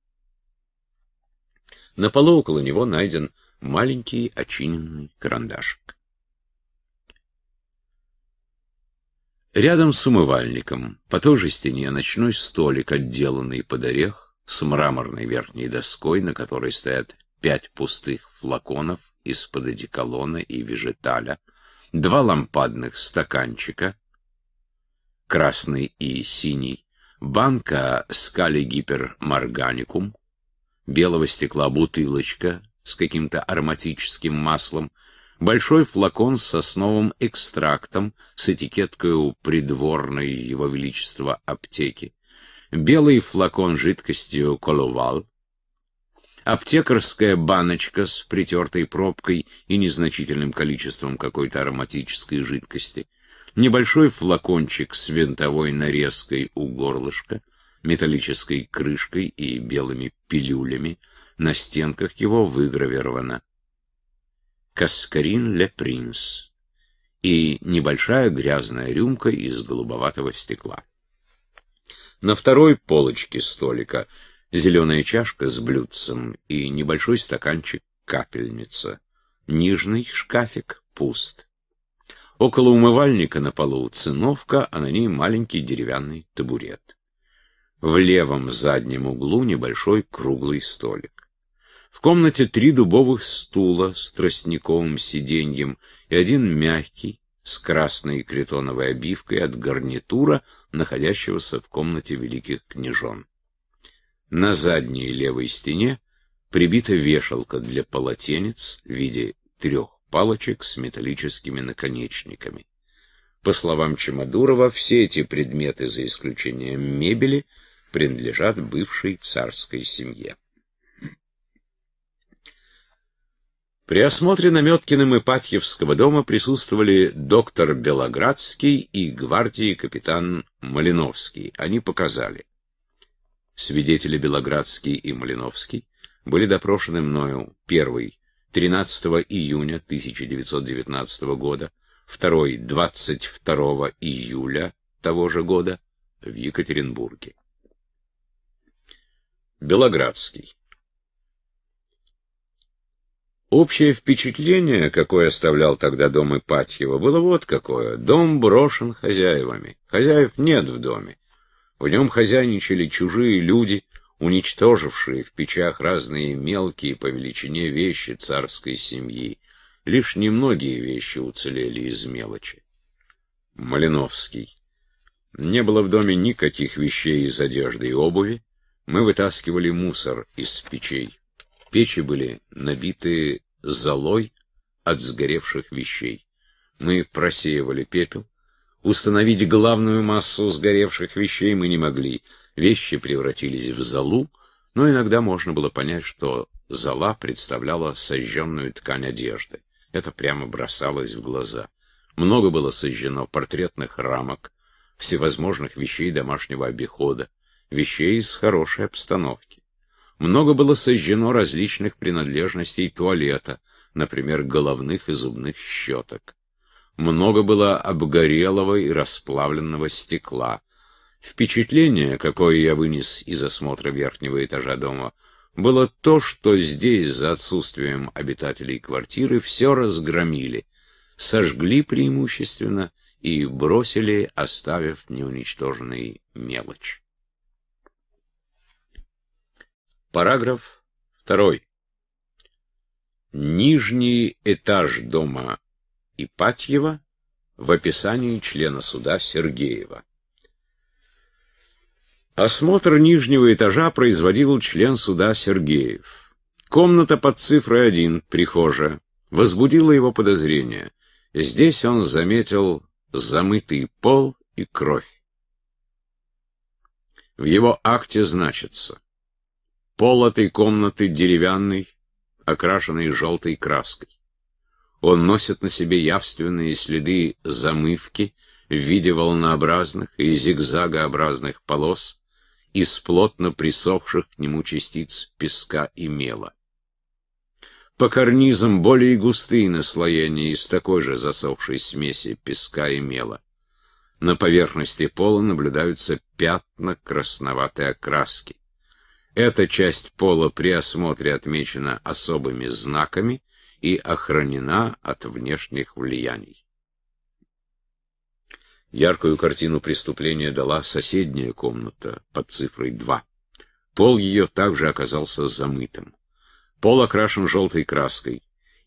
На полу около него найден маленький очиненный карандашик. Рядом с умывальником, по той же стене, ночной столик, отделанный под орех, с мраморной верхней доской, на которой стоят пять пустых флаконов из-под одеколона и вежеталя, два лампадных стаканчика, красный и синий, банка скали гиперморганикум, белого стекла бутылочка с каким-то ароматическим маслом — большой флакон с сосновым экстрактом с этикеткой у придворной его величества аптеки, белый флакон жидкостью коловал, аптекарская баночка с притертой пробкой и незначительным количеством какой-то ароматической жидкости, небольшой флакончик с винтовой нарезкой у горлышка, металлической крышкой и белыми пилюлями, на стенках его выгравировано «Каскарин-ле-Принц» и небольшая грязная рюмка из голубоватого стекла. На второй полочке столика зеленая чашка с блюдцем и небольшой стаканчик-капельница. Нижний шкафик пуст. Около умывальника на полу циновка, а на ней маленький деревянный табурет. В левом заднем углу небольшой круглый столик. В комнате три дубовых стула с тростниковым сиденьем и один мягкий с красной кретоновой обивкой от гарнитура, находящегося в комнате великих княжон. На задней левой стене прибита вешалка для полотенец в виде трех палочек с металлическими наконечниками. По словам Чемодурова, все эти предметы, за исключением мебели, принадлежат бывшей царской семье. При осмотре Наметкиным и Патьевского дома присутствовали доктор Белоградский и гвардии капитан Малиновский. Они показали. Свидетели Белоградский и Малиновский были допрошены мною первый 13 июня 1919 года, второй 22 июля того же года в Екатеринбурге. Белоградский. Общее впечатление, какое оставлял тогда дом Ипатьева, было вот какое. Дом брошен хозяевами. Хозяев нет в доме. В нем хозяйничали чужие люди, уничтожившие в печах разные мелкие по величине вещи царской семьи. Лишь немногие вещи уцелели из мелочи. Малиновский. Не было в доме никаких вещей из одежды и обуви. Мы вытаскивали мусор из печей. Печи были набиты золой от сгоревших вещей. Мы просеивали пепел. Установить главную массу сгоревших вещей мы не могли. Вещи превратились в золу, но иногда можно было понять, что зола представляла сожженную ткань одежды. Это прямо бросалось в глаза. Много было сожжено портретных рамок, всевозможных вещей домашнего обихода, вещей из хорошей обстановки. Много было сожжено различных принадлежностей туалета, например, головных и зубных щеток. Много было обгорелого и расплавленного стекла. Впечатление, какое я вынес из осмотра верхнего этажа дома, было то, что здесь, за отсутствием обитателей квартиры, все разгромили, сожгли преимущественно и бросили, оставив неуничтоженный мелочь. Параграф 2. Нижний этаж дома Ипатьева в описании члена суда Сергеева. Осмотр нижнего этажа производил член суда Сергеев. Комната под цифрой 1, прихожая, возбудила его подозрение. Здесь он заметил замытый пол и кровь. В его акте значится Пол этой комнаты деревянный, окрашенный желтой краской. Он носит на себе явственные следы замывки в виде волнообразных и зигзагообразных полос из плотно присохших к нему частиц песка и мела. По карнизам более густые наслоения из такой же засохшей смеси песка и мела. На поверхности пола наблюдаются пятна красноватой окраски. Эта часть пола при осмотре отмечена особыми знаками и охранена от внешних влияний. Яркую картину преступления дала соседняя комната под цифрой 2. Пол ее также оказался замытым. Пол окрашен желтой краской,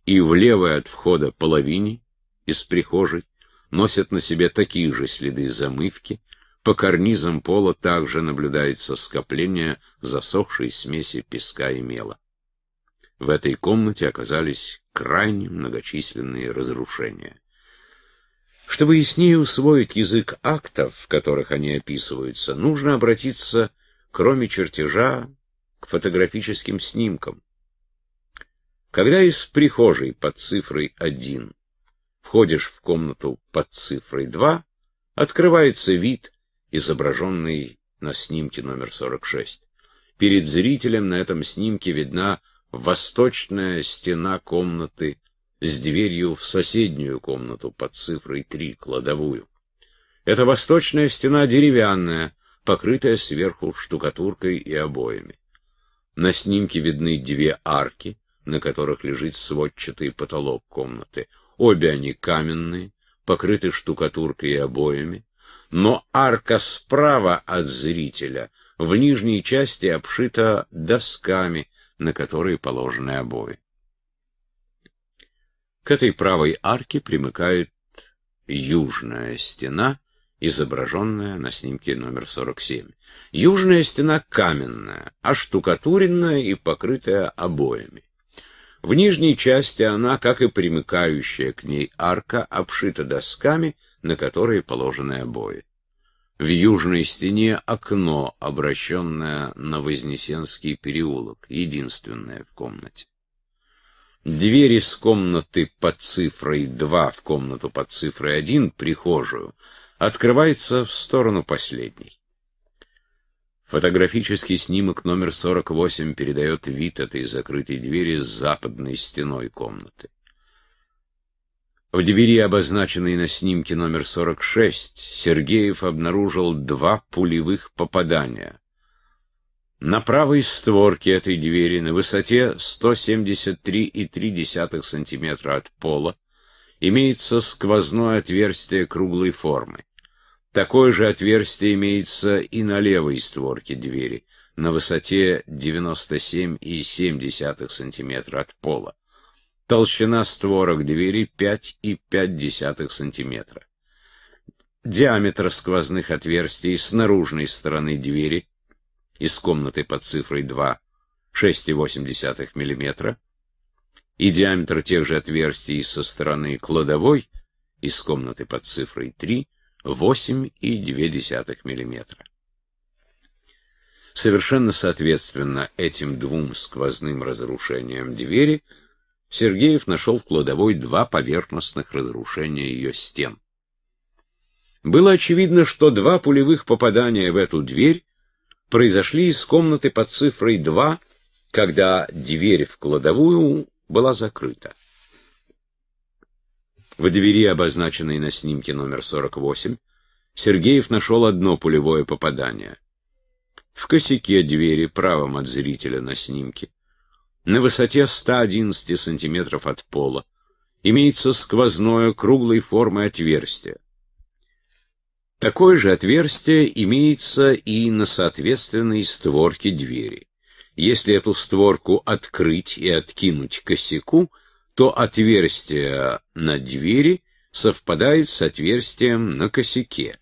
и в левой от входа половине из прихожей носят на себе такие же следы замывки, по карнизам пола также наблюдается скопление засохшей смеси песка и мела. В этой комнате оказались крайне многочисленные разрушения. Чтобы яснее усвоить язык актов, в которых они описываются, нужно обратиться, кроме чертежа, к фотографическим снимкам. Когда из прихожей под цифрой 1 входишь в комнату под цифрой 2, открывается вид изображенный на снимке номер 46. Перед зрителем на этом снимке видна восточная стена комнаты с дверью в соседнюю комнату под цифрой 3, кладовую. Эта восточная стена деревянная, покрытая сверху штукатуркой и обоями. На снимке видны две арки, на которых лежит сводчатый потолок комнаты. Обе они каменные, покрыты штукатуркой и обоями, но арка справа от зрителя в нижней части обшита досками, на которые положены обои. К этой правой арке примыкает южная стена, изображенная на снимке номер 47. Южная стена каменная, оштукатуренная и покрытая обоями. В нижней части она, как и примыкающая к ней арка, обшита досками, на которые положены обои. В южной стене окно, обращенное на Вознесенский переулок, единственное в комнате. Дверь из комнаты под цифрой 2 в комнату под цифрой 1, прихожую, открывается в сторону последней. Фотографический снимок номер 48 передает вид этой закрытой двери с западной стеной комнаты. В двери, обозначенной на снимке номер 46, Сергеев обнаружил два пулевых попадания. На правой створке этой двери на высоте 173,3 см от пола имеется сквозное отверстие круглой формы. Такое же отверстие имеется и на левой створке двери на высоте 97,7 см от пола. Толщина створок двери 5,5 см. Диаметр сквозных отверстий с наружной стороны двери из комнаты под цифрой 2 6,8 мм и диаметр тех же отверстий со стороны кладовой из комнаты под цифрой 3 8,2 мм. Совершенно соответственно этим двум сквозным разрушениям двери – Сергеев нашел в кладовой два поверхностных разрушения ее стен. Было очевидно, что два пулевых попадания в эту дверь произошли из комнаты под цифрой 2, когда дверь в кладовую была закрыта. В двери, обозначенной на снимке номер 48, Сергеев нашел одно пулевое попадание. В косяке двери, правом от зрителя на снимке, на высоте 111 сантиметров от пола. Имеется сквозное круглой формы отверстие. Такое же отверстие имеется и на соответствующей створке двери. Если эту створку открыть и откинуть косяку, то отверстие на двери совпадает с отверстием на косяке.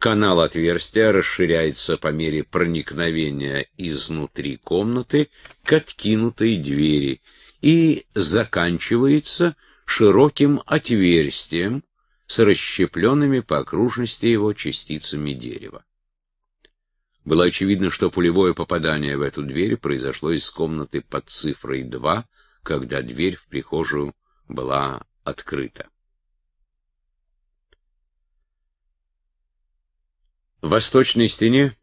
Канал отверстия расширяется по мере проникновения изнутри комнаты к откинутой двери и заканчивается широким отверстием с расщепленными по окружности его частицами дерева. Было очевидно, что пулевое попадание в эту дверь произошло из комнаты под цифрой 2, когда дверь в прихожую была открыта. В восточной стене,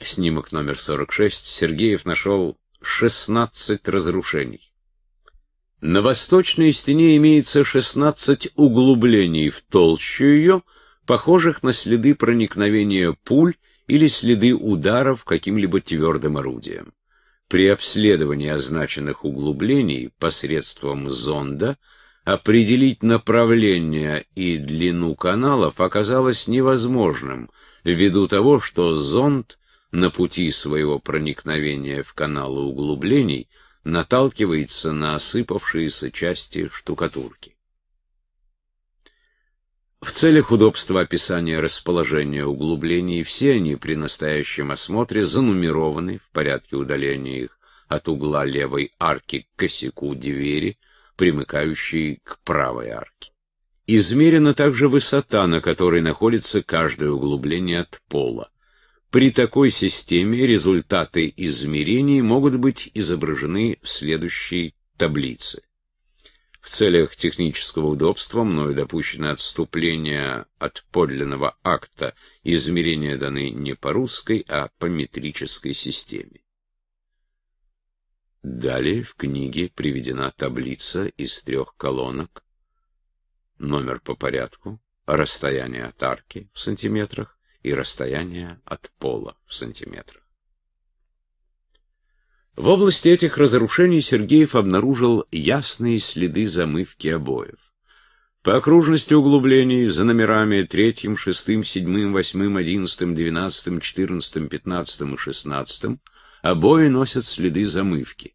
снимок номер 46, Сергеев нашел 16 разрушений. На восточной стене имеется 16 углублений в толщу ее, похожих на следы проникновения пуль или следы ударов каким-либо твердым орудием. При обследовании означенных углублений посредством зонда – Определить направление и длину каналов оказалось невозможным, ввиду того, что зонд на пути своего проникновения в каналы углублений наталкивается на осыпавшиеся части штукатурки. В целях удобства описания расположения углублений все они при настоящем осмотре занумерованы в порядке удаления их от угла левой арки к косяку двери, примыкающей к правой арке. Измерена также высота, на которой находится каждое углубление от пола. При такой системе результаты измерений могут быть изображены в следующей таблице. В целях технического удобства мною допущено отступление от подлинного акта, измерения даны не по русской, а по метрической системе. Далее в книге приведена таблица из трех колонок, номер по порядку, расстояние от арки в сантиметрах и расстояние от пола в сантиметрах. В области этих разрушений Сергеев обнаружил ясные следы замывки обоев. По окружности углублений за номерами 3, 6, 7, 8, 11, 12, 14, 15 и 16 обои носят следы замывки.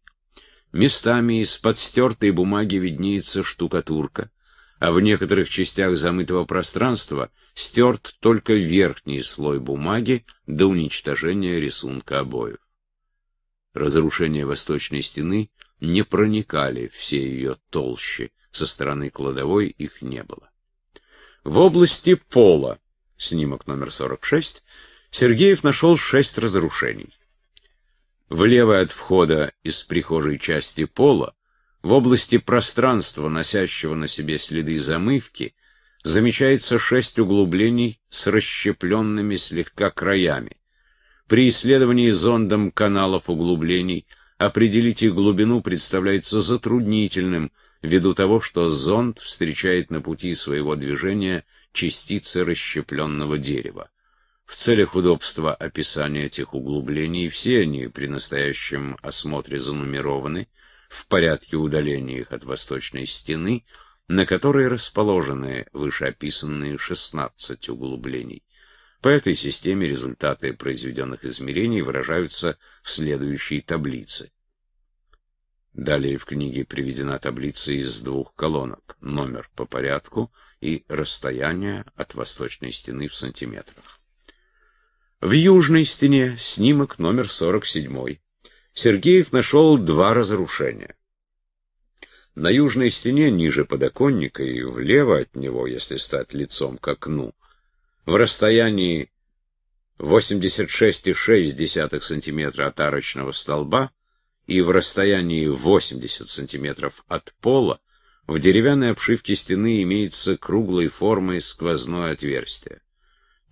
Местами из-под стертой бумаги виднеется штукатурка, а в некоторых частях замытого пространства стерт только верхний слой бумаги до уничтожения рисунка обоев. Разрушения восточной стены не проникали все ее толщи, со стороны кладовой их не было. В области пола, снимок номер 46, Сергеев нашел шесть разрушений влево от входа из прихожей части пола, в области пространства, носящего на себе следы замывки, замечается шесть углублений с расщепленными слегка краями. При исследовании зондом каналов углублений определить их глубину представляется затруднительным, ввиду того, что зонд встречает на пути своего движения частицы расщепленного дерева. В целях удобства описания этих углублений все они при настоящем осмотре занумерованы в порядке удаления их от восточной стены, на которой расположены вышеописанные 16 углублений. По этой системе результаты произведенных измерений выражаются в следующей таблице. Далее в книге приведена таблица из двух колонок, номер по порядку и расстояние от восточной стены в сантиметрах. В южной стене снимок номер 47. Сергеев нашел два разрушения. На южной стене, ниже подоконника и влево от него, если стать лицом к окну, в расстоянии 86,6 см от арочного столба и в расстоянии 80 см от пола, в деревянной обшивке стены имеется круглой формы сквозное отверстие.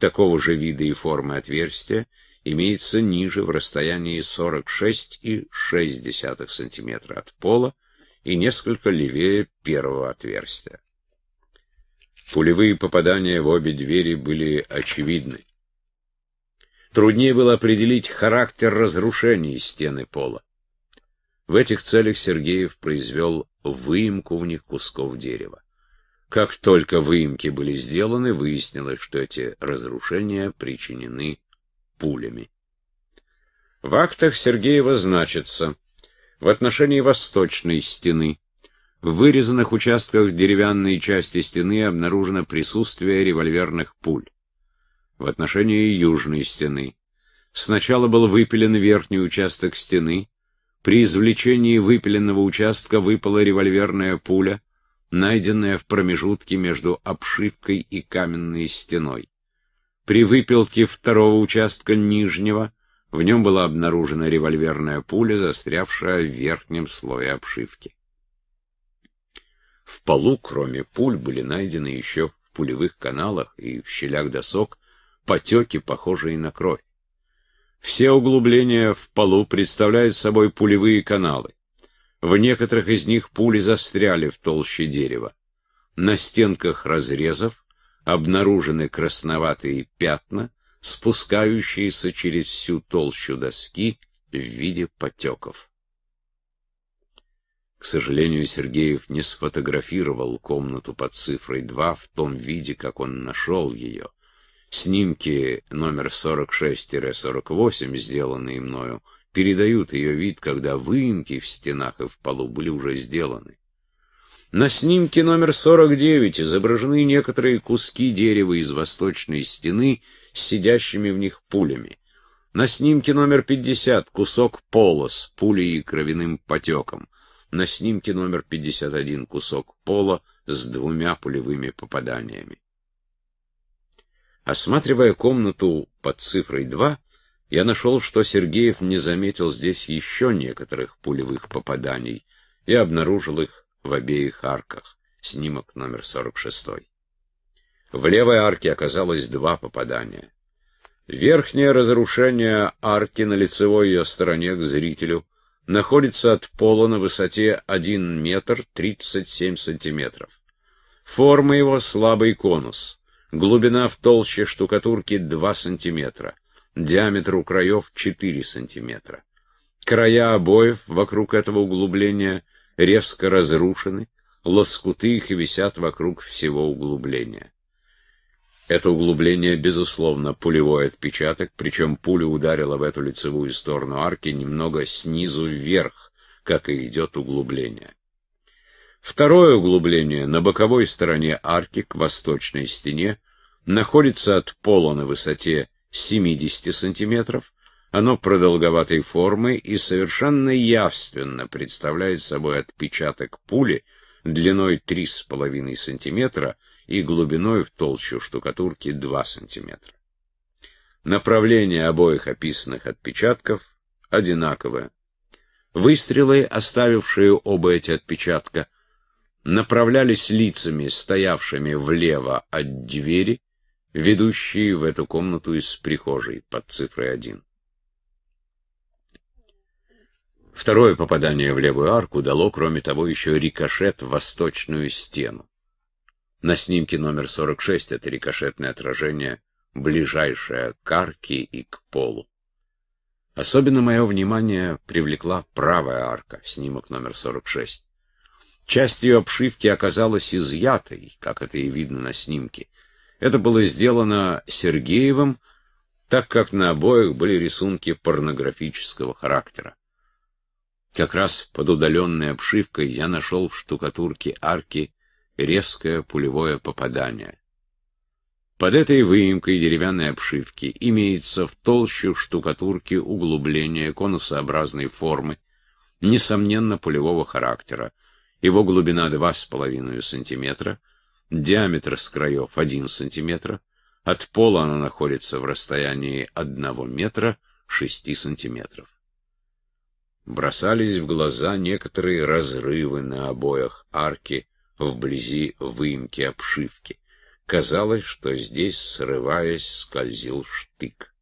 Такого же вида и формы отверстия имеется ниже в расстоянии 46,6 см от пола и несколько левее первого отверстия. Пулевые попадания в обе двери были очевидны. Труднее было определить характер разрушений стены пола. В этих целях Сергеев произвел выемку в них кусков дерева. Как только выемки были сделаны, выяснилось, что эти разрушения причинены пулями. В актах Сергеева значится в отношении восточной стены в вырезанных участках деревянной части стены обнаружено присутствие револьверных пуль. В отношении южной стены сначала был выпилен верхний участок стены, при извлечении выпиленного участка выпала револьверная пуля, найденная в промежутке между обшивкой и каменной стеной. При выпилке второго участка нижнего в нем была обнаружена револьверная пуля, застрявшая в верхнем слое обшивки. В полу, кроме пуль, были найдены еще в пулевых каналах и в щелях досок потеки, похожие на кровь. Все углубления в полу представляют собой пулевые каналы. В некоторых из них пули застряли в толще дерева. На стенках разрезов обнаружены красноватые пятна, спускающиеся через всю толщу доски в виде потеков. К сожалению, Сергеев не сфотографировал комнату под цифрой 2 в том виде, как он нашел ее. Снимки номер 46-48, сделанные мною, передают ее вид, когда выемки в стенах и в полу были уже сделаны. На снимке номер 49 изображены некоторые куски дерева из восточной стены с сидящими в них пулями. На снимке номер 50 кусок пола с пулей и кровяным потеком. На снимке номер 51 кусок пола с двумя пулевыми попаданиями. Осматривая комнату под цифрой 2, я нашел, что Сергеев не заметил здесь еще некоторых пулевых попаданий и обнаружил их в обеих арках. Снимок номер 46. В левой арке оказалось два попадания. Верхнее разрушение арки на лицевой ее стороне к зрителю находится от пола на высоте 1 метр 37 сантиметров. Форма его слабый конус, глубина в толще штукатурки 2 сантиметра диаметр у краев 4 сантиметра. Края обоев вокруг этого углубления резко разрушены, лоскуты их висят вокруг всего углубления. Это углубление, безусловно, пулевой отпечаток, причем пуля ударила в эту лицевую сторону арки немного снизу вверх, как и идет углубление. Второе углубление на боковой стороне арки к восточной стене находится от пола на высоте 70 сантиметров. Оно продолговатой формы и совершенно явственно представляет собой отпечаток пули длиной 3,5 сантиметра и глубиной в толщу штукатурки 2 сантиметра. Направление обоих описанных отпечатков одинаковое. Выстрелы, оставившие оба эти отпечатка, направлялись лицами, стоявшими влево от двери, ведущие в эту комнату из прихожей под цифрой 1. Второе попадание в левую арку дало, кроме того, еще рикошет в восточную стену. На снимке номер 46 это рикошетное отражение, ближайшее к арке и к полу. Особенно мое внимание привлекла правая арка, снимок номер 46. Часть ее обшивки оказалась изъятой, как это и видно на снимке. Это было сделано Сергеевым, так как на обоих были рисунки порнографического характера. Как раз под удаленной обшивкой я нашел в штукатурке арки резкое пулевое попадание. Под этой выемкой деревянной обшивки имеется в толще штукатурки углубление конусообразной формы, несомненно пулевого характера, его глубина 2,5 сантиметра — Диаметр с краев 1 см. От пола она находится в расстоянии 1 метра 6 сантиметров. Бросались в глаза некоторые разрывы на обоях арки вблизи выемки обшивки. Казалось, что здесь, срываясь, скользил штык.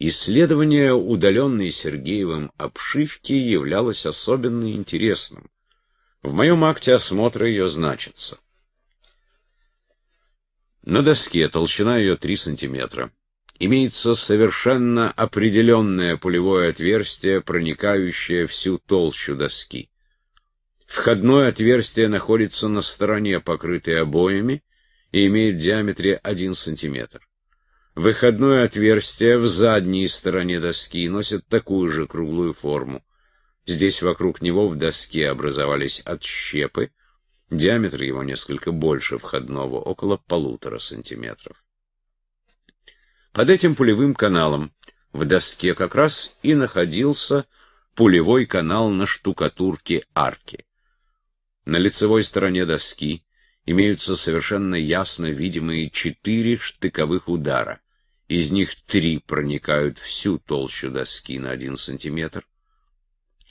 Исследование удаленной Сергеевым обшивки являлось особенно интересным. В моем акте осмотра ее значится. На доске толщина ее 3 сантиметра. Имеется совершенно определенное пулевое отверстие, проникающее всю толщу доски. Входное отверстие находится на стороне, покрытой обоями, и имеет в диаметре 1 см. Выходное отверстие в задней стороне доски носит такую же круглую форму. Здесь вокруг него в доске образовались отщепы, Диаметр его несколько больше входного, около полутора сантиметров. Под этим пулевым каналом в доске как раз и находился пулевой канал на штукатурке арки. На лицевой стороне доски имеются совершенно ясно видимые четыре штыковых удара. Из них три проникают всю толщу доски на один сантиметр,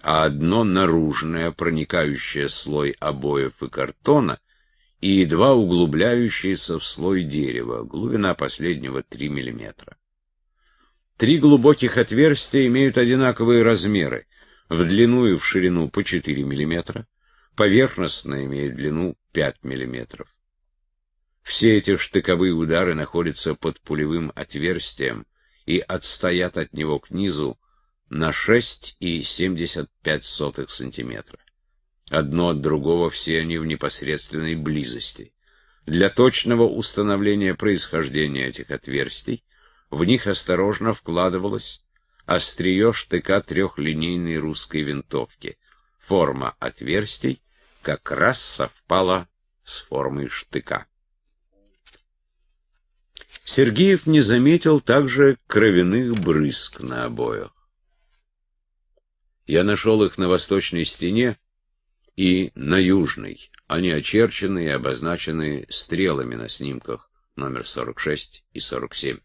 а одно наружное, проникающее слой обоев и картона, и едва углубляющееся в слой дерева, глубина последнего 3 мм. Три глубоких отверстия имеют одинаковые размеры, в длину и в ширину по 4 мм, поверхностно имеет длину 5 мм. Все эти штыковые удары находятся под пулевым отверстием и отстоят от него к низу на 6,75 см. Одно от другого все они в непосредственной близости. Для точного установления происхождения этих отверстий в них осторожно вкладывалось острие штыка трехлинейной русской винтовки. Форма отверстий как раз совпала с формой штыка. Сергеев не заметил также кровяных брызг на обоях. Я нашел их на восточной стене и на южной. Они очерчены и обозначены стрелами на снимках номер 46 и 47.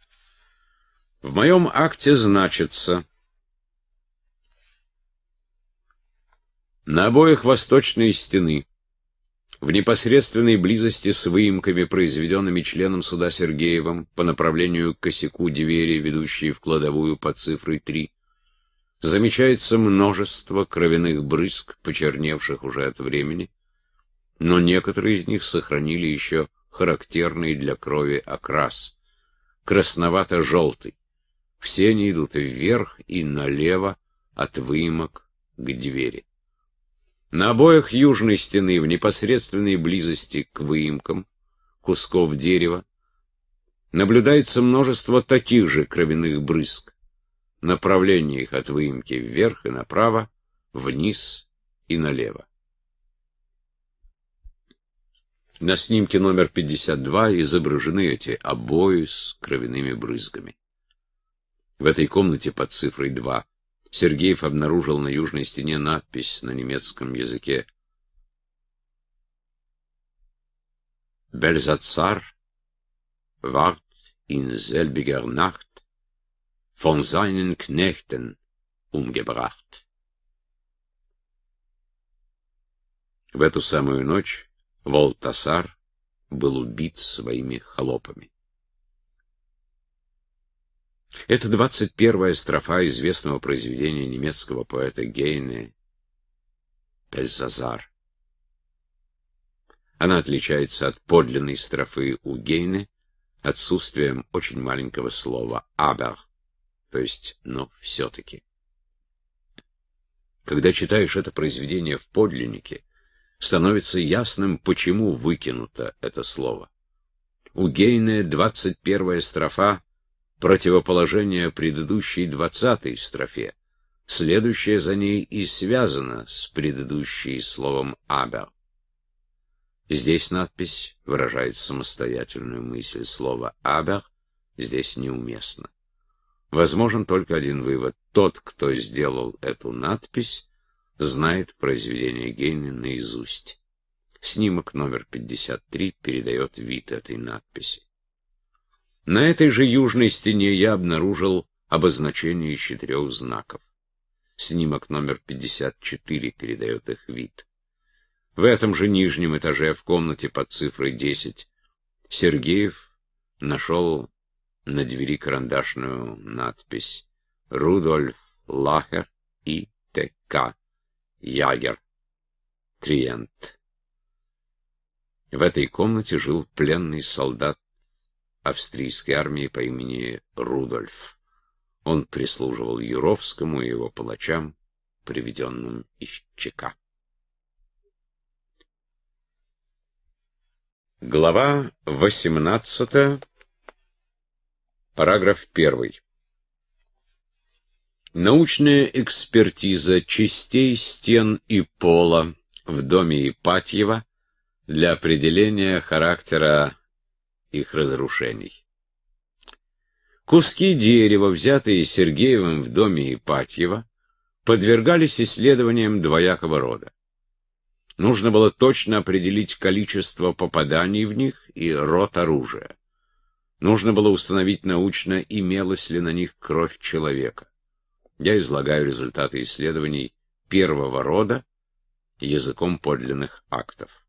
В моем акте значится... На обоих восточные стены, в непосредственной близости с выемками, произведенными членом суда Сергеевым по направлению к косяку двери, ведущей в кладовую под цифрой 3, Замечается множество кровяных брызг, почерневших уже от времени, но некоторые из них сохранили еще характерный для крови окрас, красновато-желтый. Все они идут вверх и налево от выемок к двери. На обоих южной стены в непосредственной близости к выемкам кусков дерева наблюдается множество таких же кровяных брызг направление их от выемки вверх и направо, вниз и налево. На снимке номер 52 изображены эти обои с кровяными брызгами. В этой комнате под цифрой 2 Сергеев обнаружил на южной стене надпись на немецком языке «Бельзацар вахт in selbiger Nacht von seinen Knechten умгебрахт. В эту самую ночь Волтасар был убит своими холопами. Это двадцать первая строфа известного произведения немецкого поэта Гейне «Пельзазар». Она отличается от подлинной строфы у Гейне отсутствием очень маленького слова «абер», то есть, но ну, все-таки. Когда читаешь это произведение в подлиннике, становится ясным, почему выкинуто это слово. У Гейне 21 строфа — противоположение предыдущей 20 строфе, следующая за ней и связана с предыдущей словом «абер». Здесь надпись выражает самостоятельную мысль. слова «абер» здесь неуместно. Возможен только один вывод. Тот, кто сделал эту надпись, знает произведение Гейне наизусть. Снимок номер 53 передает вид этой надписи. На этой же южной стене я обнаружил обозначение четырех знаков. Снимок номер 54 передает их вид. В этом же нижнем этаже в комнате под цифрой 10 Сергеев нашел на двери карандашную надпись «Рудольф Лахер и Т.К. Ягер. Триент». В этой комнате жил пленный солдат австрийской армии по имени Рудольф. Он прислуживал Юровскому и его палачам, приведенным из ЧК. Глава восемнадцатая. Параграф 1. Научная экспертиза частей стен и пола в доме Ипатьева для определения характера их разрушений. Куски дерева, взятые Сергеевым в доме Ипатьева, подвергались исследованиям двоякого рода. Нужно было точно определить количество попаданий в них и род оружия. Нужно было установить научно, имелась ли на них кровь человека. Я излагаю результаты исследований первого рода языком подлинных актов.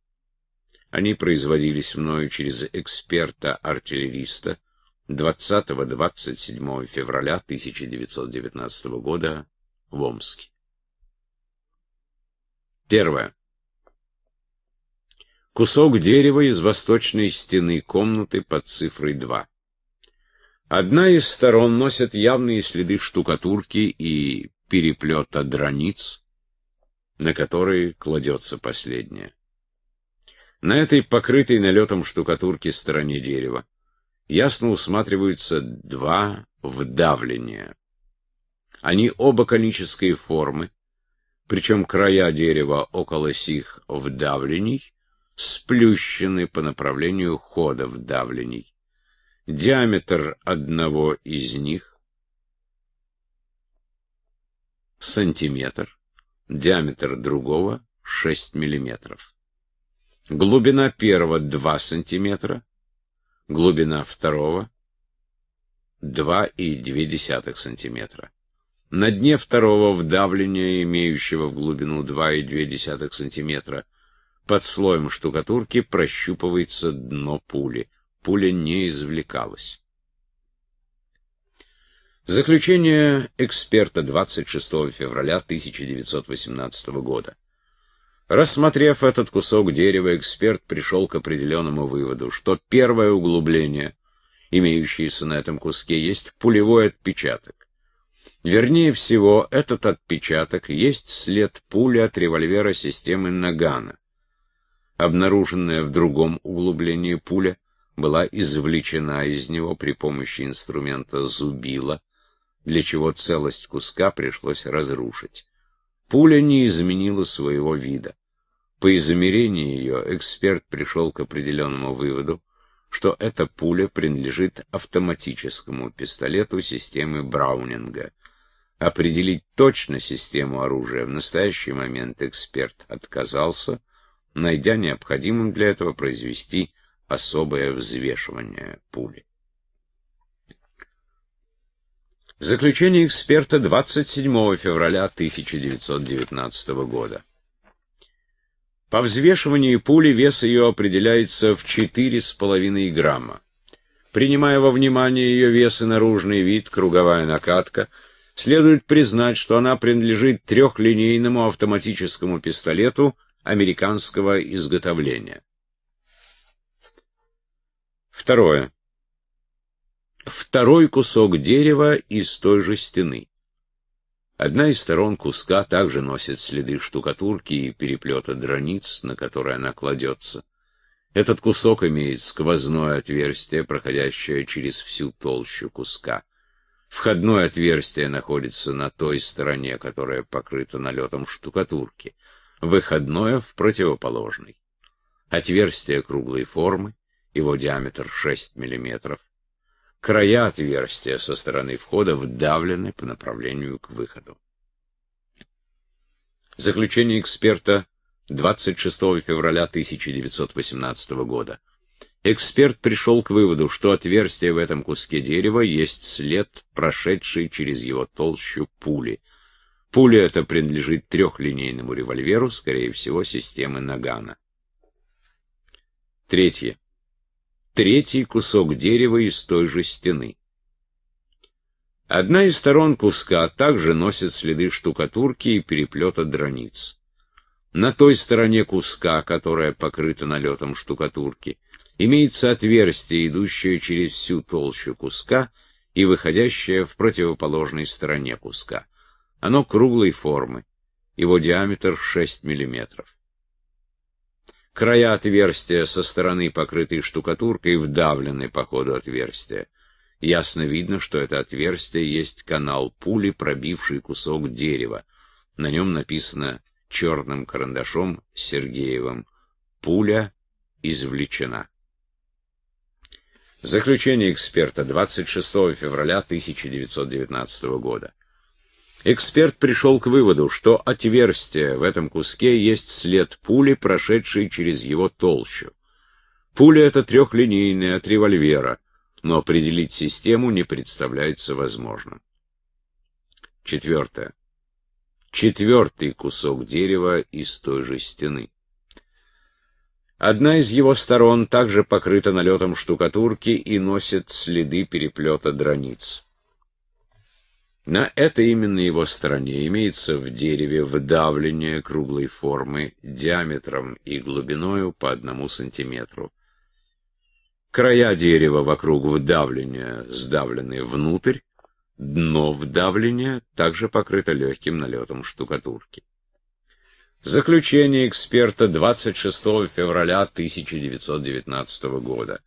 Они производились мною через эксперта-артиллериста 20-27 февраля 1919 года в Омске. Первое кусок дерева из восточной стены комнаты под цифрой 2. Одна из сторон носит явные следы штукатурки и переплета драниц, на которые кладется последняя. На этой покрытой налетом штукатурки стороне дерева ясно усматриваются два вдавления. Они оба конической формы, причем края дерева около сих вдавлений сплющены по направлению хода вдавлений. Диаметр одного из них — сантиметр, диаметр другого — 6 миллиметров. Глубина первого — 2 сантиметра, глубина второго — 2,2 сантиметра. На дне второго вдавления, имеющего в глубину 2,2 сантиметра, — под слоем штукатурки прощупывается дно пули. Пуля не извлекалась. Заключение эксперта 26 февраля 1918 года. Рассмотрев этот кусок дерева, эксперт пришел к определенному выводу, что первое углубление, имеющееся на этом куске, есть пулевой отпечаток. Вернее всего, этот отпечаток есть след пули от револьвера системы Нагана. Обнаруженная в другом углублении пуля была извлечена из него при помощи инструмента зубила, для чего целость куска пришлось разрушить. Пуля не изменила своего вида. По измерению ее эксперт пришел к определенному выводу, что эта пуля принадлежит автоматическому пистолету системы Браунинга. Определить точно систему оружия в настоящий момент эксперт отказался, найдя необходимым для этого произвести особое взвешивание пули. Заключение эксперта 27 февраля 1919 года. По взвешиванию пули вес ее определяется в 4,5 грамма. Принимая во внимание ее вес и наружный вид, круговая накатка, следует признать, что она принадлежит трехлинейному автоматическому пистолету американского изготовления. Второе. Второй кусок дерева из той же стены. Одна из сторон куска также носит следы штукатурки и переплета драниц, на которые она кладется. Этот кусок имеет сквозное отверстие, проходящее через всю толщу куска. Входное отверстие находится на той стороне, которая покрыта налетом штукатурки выходное в противоположный. Отверстие круглой формы, его диаметр 6 мм. Края отверстия со стороны входа вдавлены по направлению к выходу. Заключение эксперта 26 февраля 1918 года. Эксперт пришел к выводу, что отверстие в этом куске дерева есть след, прошедшей через его толщу пули, Пуля эта принадлежит трехлинейному револьверу, скорее всего, системы Нагана. Третье. Третий кусок дерева из той же стены. Одна из сторон куска также носит следы штукатурки и переплета драниц. На той стороне куска, которая покрыта налетом штукатурки, имеется отверстие, идущее через всю толщу куска и выходящее в противоположной стороне куска. Оно круглой формы. Его диаметр 6 мм. Края отверстия со стороны, покрыты штукатуркой, вдавлены по ходу отверстия. Ясно видно, что это отверстие есть канал пули, пробивший кусок дерева. На нем написано черным карандашом Сергеевым «Пуля извлечена». Заключение эксперта 26 февраля 1919 года. Эксперт пришел к выводу, что отверстие в этом куске есть след пули, прошедшей через его толщу. Пуля эта трехлинейная, от револьвера, но определить систему не представляется возможным. Четвертое. Четвертый кусок дерева из той же стены. Одна из его сторон также покрыта налетом штукатурки и носит следы переплета драниц. На этой именно его стороне имеется в дереве вдавление круглой формы диаметром и глубиною по одному сантиметру. Края дерева вокруг вдавления сдавлены внутрь, дно вдавления также покрыто легким налетом штукатурки. Заключение эксперта 26 февраля 1919 года.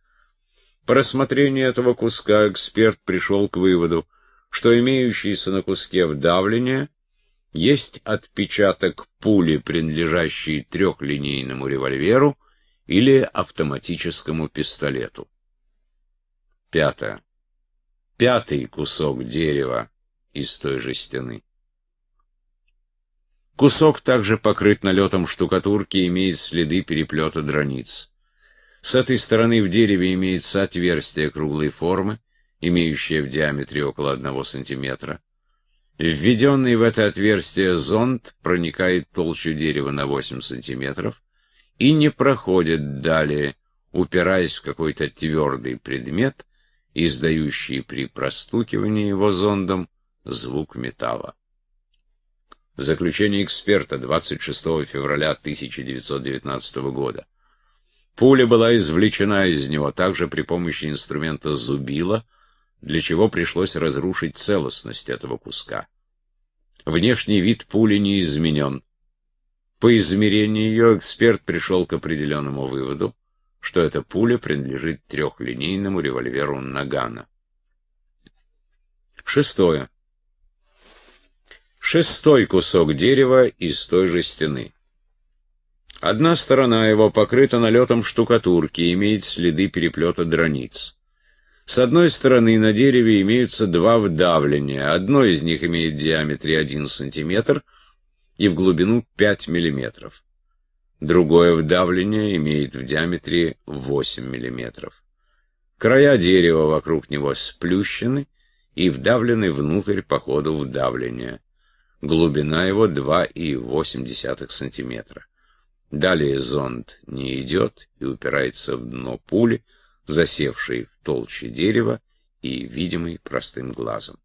По рассмотрению этого куска эксперт пришел к выводу, что имеющийся на куске вдавления есть отпечаток пули, принадлежащей трехлинейному револьверу или автоматическому пистолету. Пятое. Пятый кусок дерева из той же стены. Кусок также покрыт налетом штукатурки, и имеет следы переплета драниц. С этой стороны в дереве имеется отверстие круглой формы, имеющая в диаметре около 1 см. Введенный в это отверстие зонд проникает толщу дерева на 8 см и не проходит далее, упираясь в какой-то твердый предмет, издающий при простукивании его зондом звук металла. Заключение эксперта 26 февраля 1919 года. Пуля была извлечена из него также при помощи инструмента зубила, для чего пришлось разрушить целостность этого куска. Внешний вид пули не изменен. По измерению ее эксперт пришел к определенному выводу, что эта пуля принадлежит трехлинейному револьверу Нагана. Шестое. Шестой кусок дерева из той же стены. Одна сторона его покрыта налетом штукатурки и имеет следы переплета драниц. С одной стороны на дереве имеются два вдавления. Одно из них имеет в диаметре 1 см и в глубину 5 мм. Другое вдавление имеет в диаметре 8 мм. Края дерева вокруг него сплющены и вдавлены внутрь по ходу вдавления. Глубина его 2,8 см. Далее зонд не идет и упирается в дно пули, засевший в толще дерева и видимый простым глазом.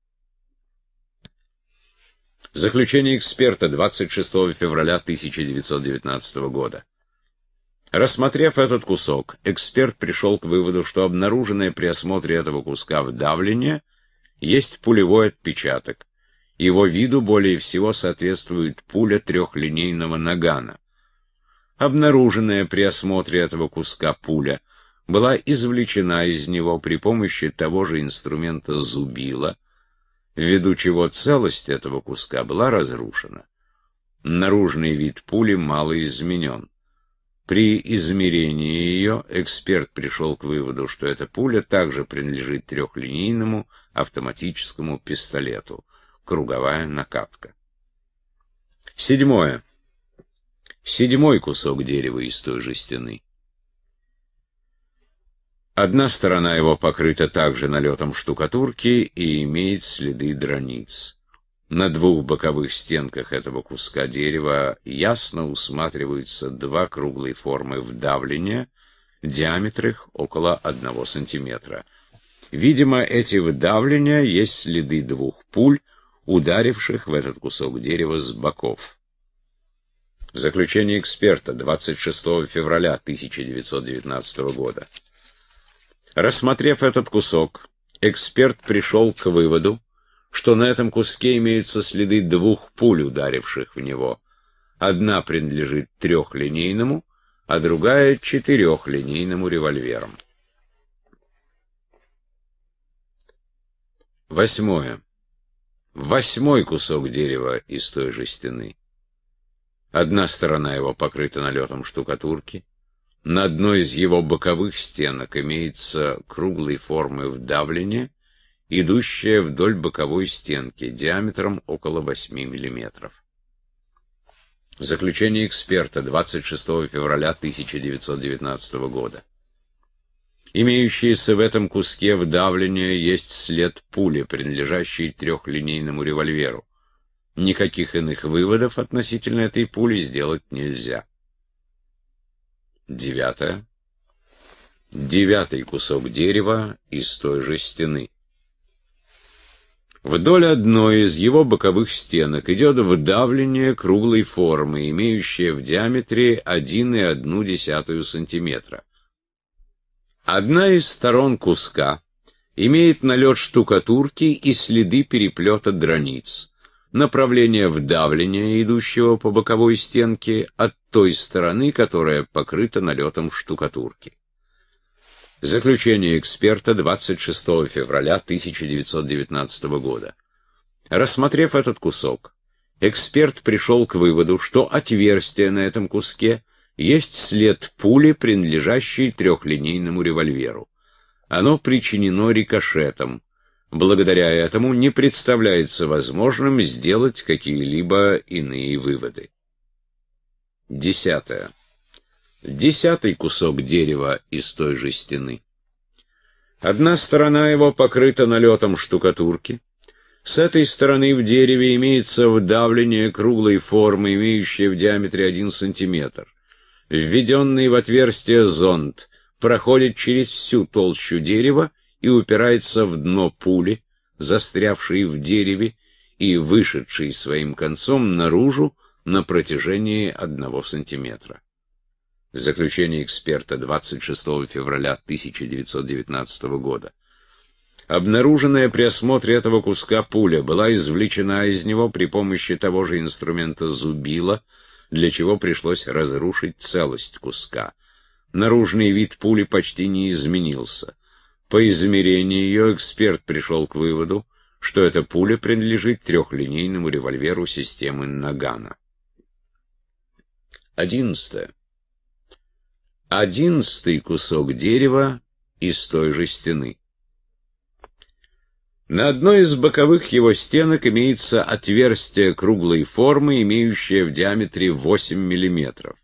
Заключение эксперта 26 февраля 1919 года. Рассмотрев этот кусок, эксперт пришел к выводу, что обнаруженное при осмотре этого куска вдавление есть пулевой отпечаток. Его виду более всего соответствует пуля трехлинейного нагана. Обнаруженная при осмотре этого куска пуля была извлечена из него при помощи того же инструмента зубила, ввиду чего целость этого куска была разрушена. Наружный вид пули мало изменен. При измерении ее эксперт пришел к выводу, что эта пуля также принадлежит трехлинейному автоматическому пистолету. Круговая накатка. Седьмое. Седьмой кусок дерева из той же стены. Одна сторона его покрыта также налетом штукатурки и имеет следы драниц. На двух боковых стенках этого куска дерева ясно усматриваются два круглые формы вдавления, диаметр их около одного сантиметра. Видимо, эти вдавления есть следы двух пуль, ударивших в этот кусок дерева с боков. Заключение эксперта 26 февраля 1919 года. Рассмотрев этот кусок, эксперт пришел к выводу, что на этом куске имеются следы двух пуль, ударивших в него. Одна принадлежит трехлинейному, а другая — четырехлинейному револьверам. Восьмое. Восьмой кусок дерева из той же стены. Одна сторона его покрыта налетом штукатурки, на одной из его боковых стенок имеется круглой формы вдавление, идущее вдоль боковой стенки диаметром около 8 мм. Заключение эксперта 26 февраля 1919 года. Имеющийся в этом куске вдавления есть след пули, принадлежащей трехлинейному револьверу. Никаких иных выводов относительно этой пули сделать нельзя. Девятое. Девятый кусок дерева из той же стены. Вдоль одной из его боковых стенок идет вдавление круглой формы, имеющее в диаметре 1,1 сантиметра. Одна из сторон куска имеет налет штукатурки и следы переплета драниц направление вдавления, идущего по боковой стенке от той стороны, которая покрыта налетом штукатурки. Заключение эксперта 26 февраля 1919 года. Рассмотрев этот кусок, эксперт пришел к выводу, что отверстие на этом куске есть след пули, принадлежащей трехлинейному револьверу. Оно причинено рикошетом, благодаря этому не представляется возможным сделать какие-либо иные выводы. Десятое. Десятый кусок дерева из той же стены. Одна сторона его покрыта налетом штукатурки. С этой стороны в дереве имеется вдавление круглой формы, имеющее в диаметре 1 см. Введенный в отверстие зонд проходит через всю толщу дерева и упирается в дно пули, застрявшей в дереве и вышедшей своим концом наружу на протяжении одного сантиметра. Заключение эксперта 26 февраля 1919 года. Обнаруженная при осмотре этого куска пуля была извлечена из него при помощи того же инструмента зубила, для чего пришлось разрушить целость куска. Наружный вид пули почти не изменился. По измерению ее эксперт пришел к выводу, что эта пуля принадлежит трехлинейному револьверу системы Нагана. 11. Одиннадцатый кусок дерева из той же стены. На одной из боковых его стенок имеется отверстие круглой формы, имеющее в диаметре 8 мм.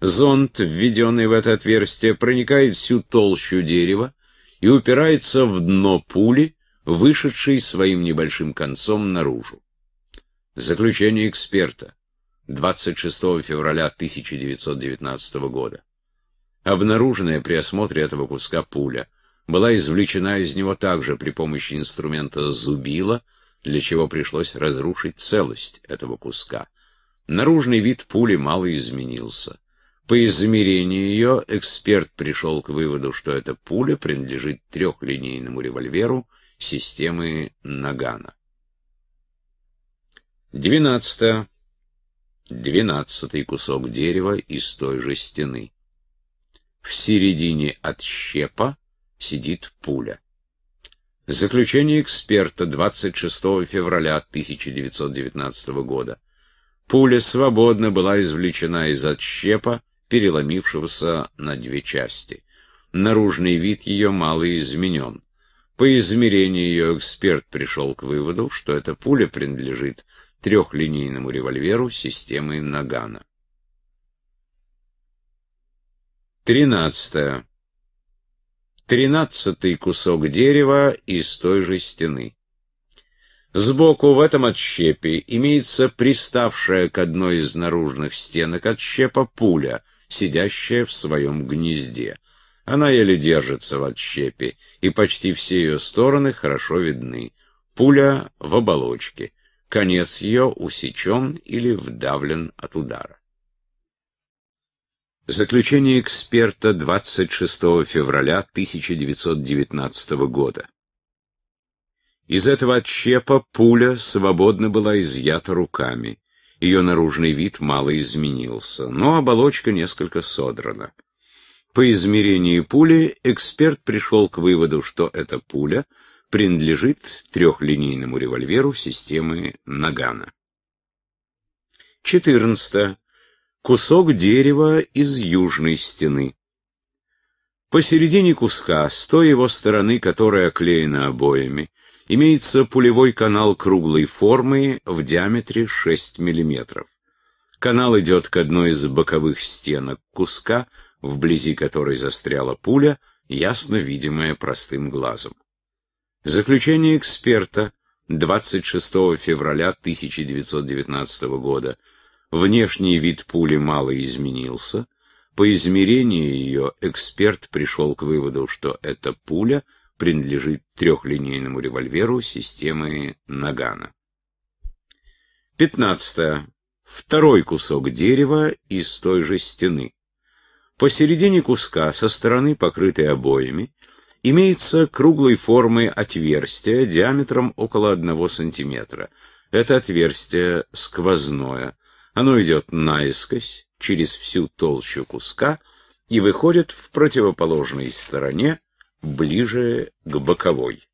Зонд, введенный в это отверстие, проникает всю толщу дерева, и упирается в дно пули, вышедшей своим небольшим концом наружу. Заключение эксперта 26 февраля 1919 года. Обнаруженная при осмотре этого куска пуля была извлечена из него также при помощи инструмента зубила, для чего пришлось разрушить целость этого куска. Наружный вид пули мало изменился. По измерению ее эксперт пришел к выводу, что эта пуля принадлежит трехлинейному револьверу системы Нагана. 12. Двенадцатый кусок дерева из той же стены. В середине от щепа сидит пуля. Заключение эксперта 26 февраля 1919 года. Пуля свободно была извлечена из отщепа переломившегося на две части. Наружный вид ее мало изменен. По измерению ее эксперт пришел к выводу, что эта пуля принадлежит трехлинейному револьверу системы Нагана. 13. Тринадцатый кусок дерева из той же стены. Сбоку в этом отщепе имеется приставшая к одной из наружных стенок отщепа пуля — сидящая в своем гнезде. Она еле держится в отщепе, и почти все ее стороны хорошо видны. Пуля в оболочке, конец ее усечен или вдавлен от удара. Заключение эксперта 26 февраля 1919 года. Из этого отщепа пуля свободно была изъята руками. Ее наружный вид мало изменился, но оболочка несколько содрана. По измерению пули эксперт пришел к выводу, что эта пуля принадлежит трехлинейному револьверу системы Нагана. 14. Кусок дерева из южной стены. Посередине куска, с той его стороны, которая оклеена обоями, имеется пулевой канал круглой формы в диаметре 6 мм. Канал идет к одной из боковых стенок куска, вблизи которой застряла пуля, ясно видимая простым глазом. Заключение эксперта 26 февраля 1919 года. Внешний вид пули мало изменился. По измерению ее эксперт пришел к выводу, что это пуля — принадлежит трехлинейному револьверу системы Нагана. 15. Второй кусок дерева из той же стены. Посередине куска, со стороны покрытой обоями, имеется круглой формы отверстие диаметром около 1 см. Это отверстие сквозное. Оно идет наискось через всю толщу куска и выходит в противоположной стороне ближе к боковой.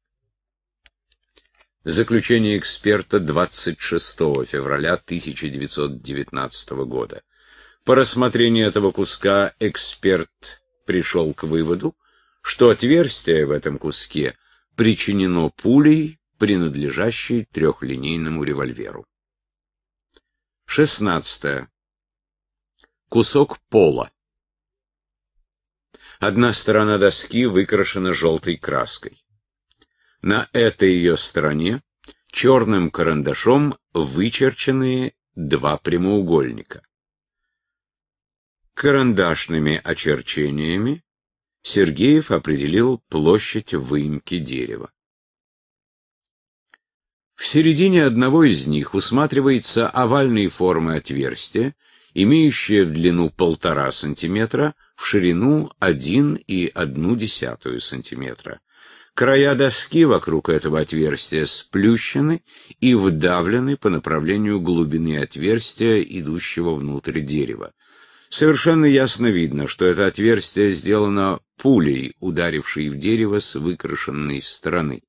Заключение эксперта 26 февраля 1919 года. По рассмотрению этого куска эксперт пришел к выводу, что отверстие в этом куске причинено пулей, принадлежащей трехлинейному револьверу. 16. Кусок пола. Одна сторона доски выкрашена желтой краской. На этой ее стороне черным карандашом вычерчены два прямоугольника. Карандашными очерчениями Сергеев определил площадь выемки дерева. В середине одного из них усматривается овальной формы отверстие, имеющее в длину полтора сантиметра, в ширину 1,1 см. Края доски вокруг этого отверстия сплющены и вдавлены по направлению глубины отверстия, идущего внутрь дерева. Совершенно ясно видно, что это отверстие сделано пулей, ударившей в дерево с выкрашенной стороны.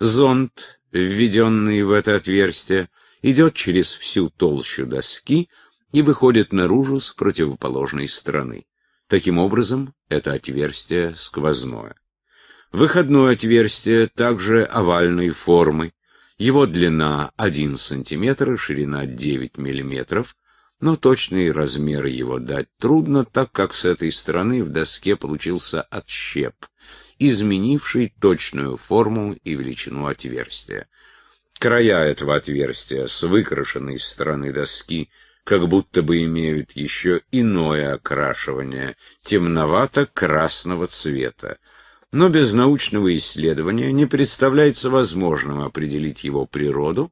Зонд, введенный в это отверстие, идет через всю толщу доски и выходит наружу с противоположной стороны. Таким образом, это отверстие сквозное. Выходное отверстие также овальной формы. Его длина 1 см, ширина 9 мм, но точные размеры его дать трудно, так как с этой стороны в доске получился отщеп, изменивший точную форму и величину отверстия. Края этого отверстия с выкрашенной стороны доски – как будто бы имеют еще иное окрашивание, темновато-красного цвета. Но без научного исследования не представляется возможным определить его природу,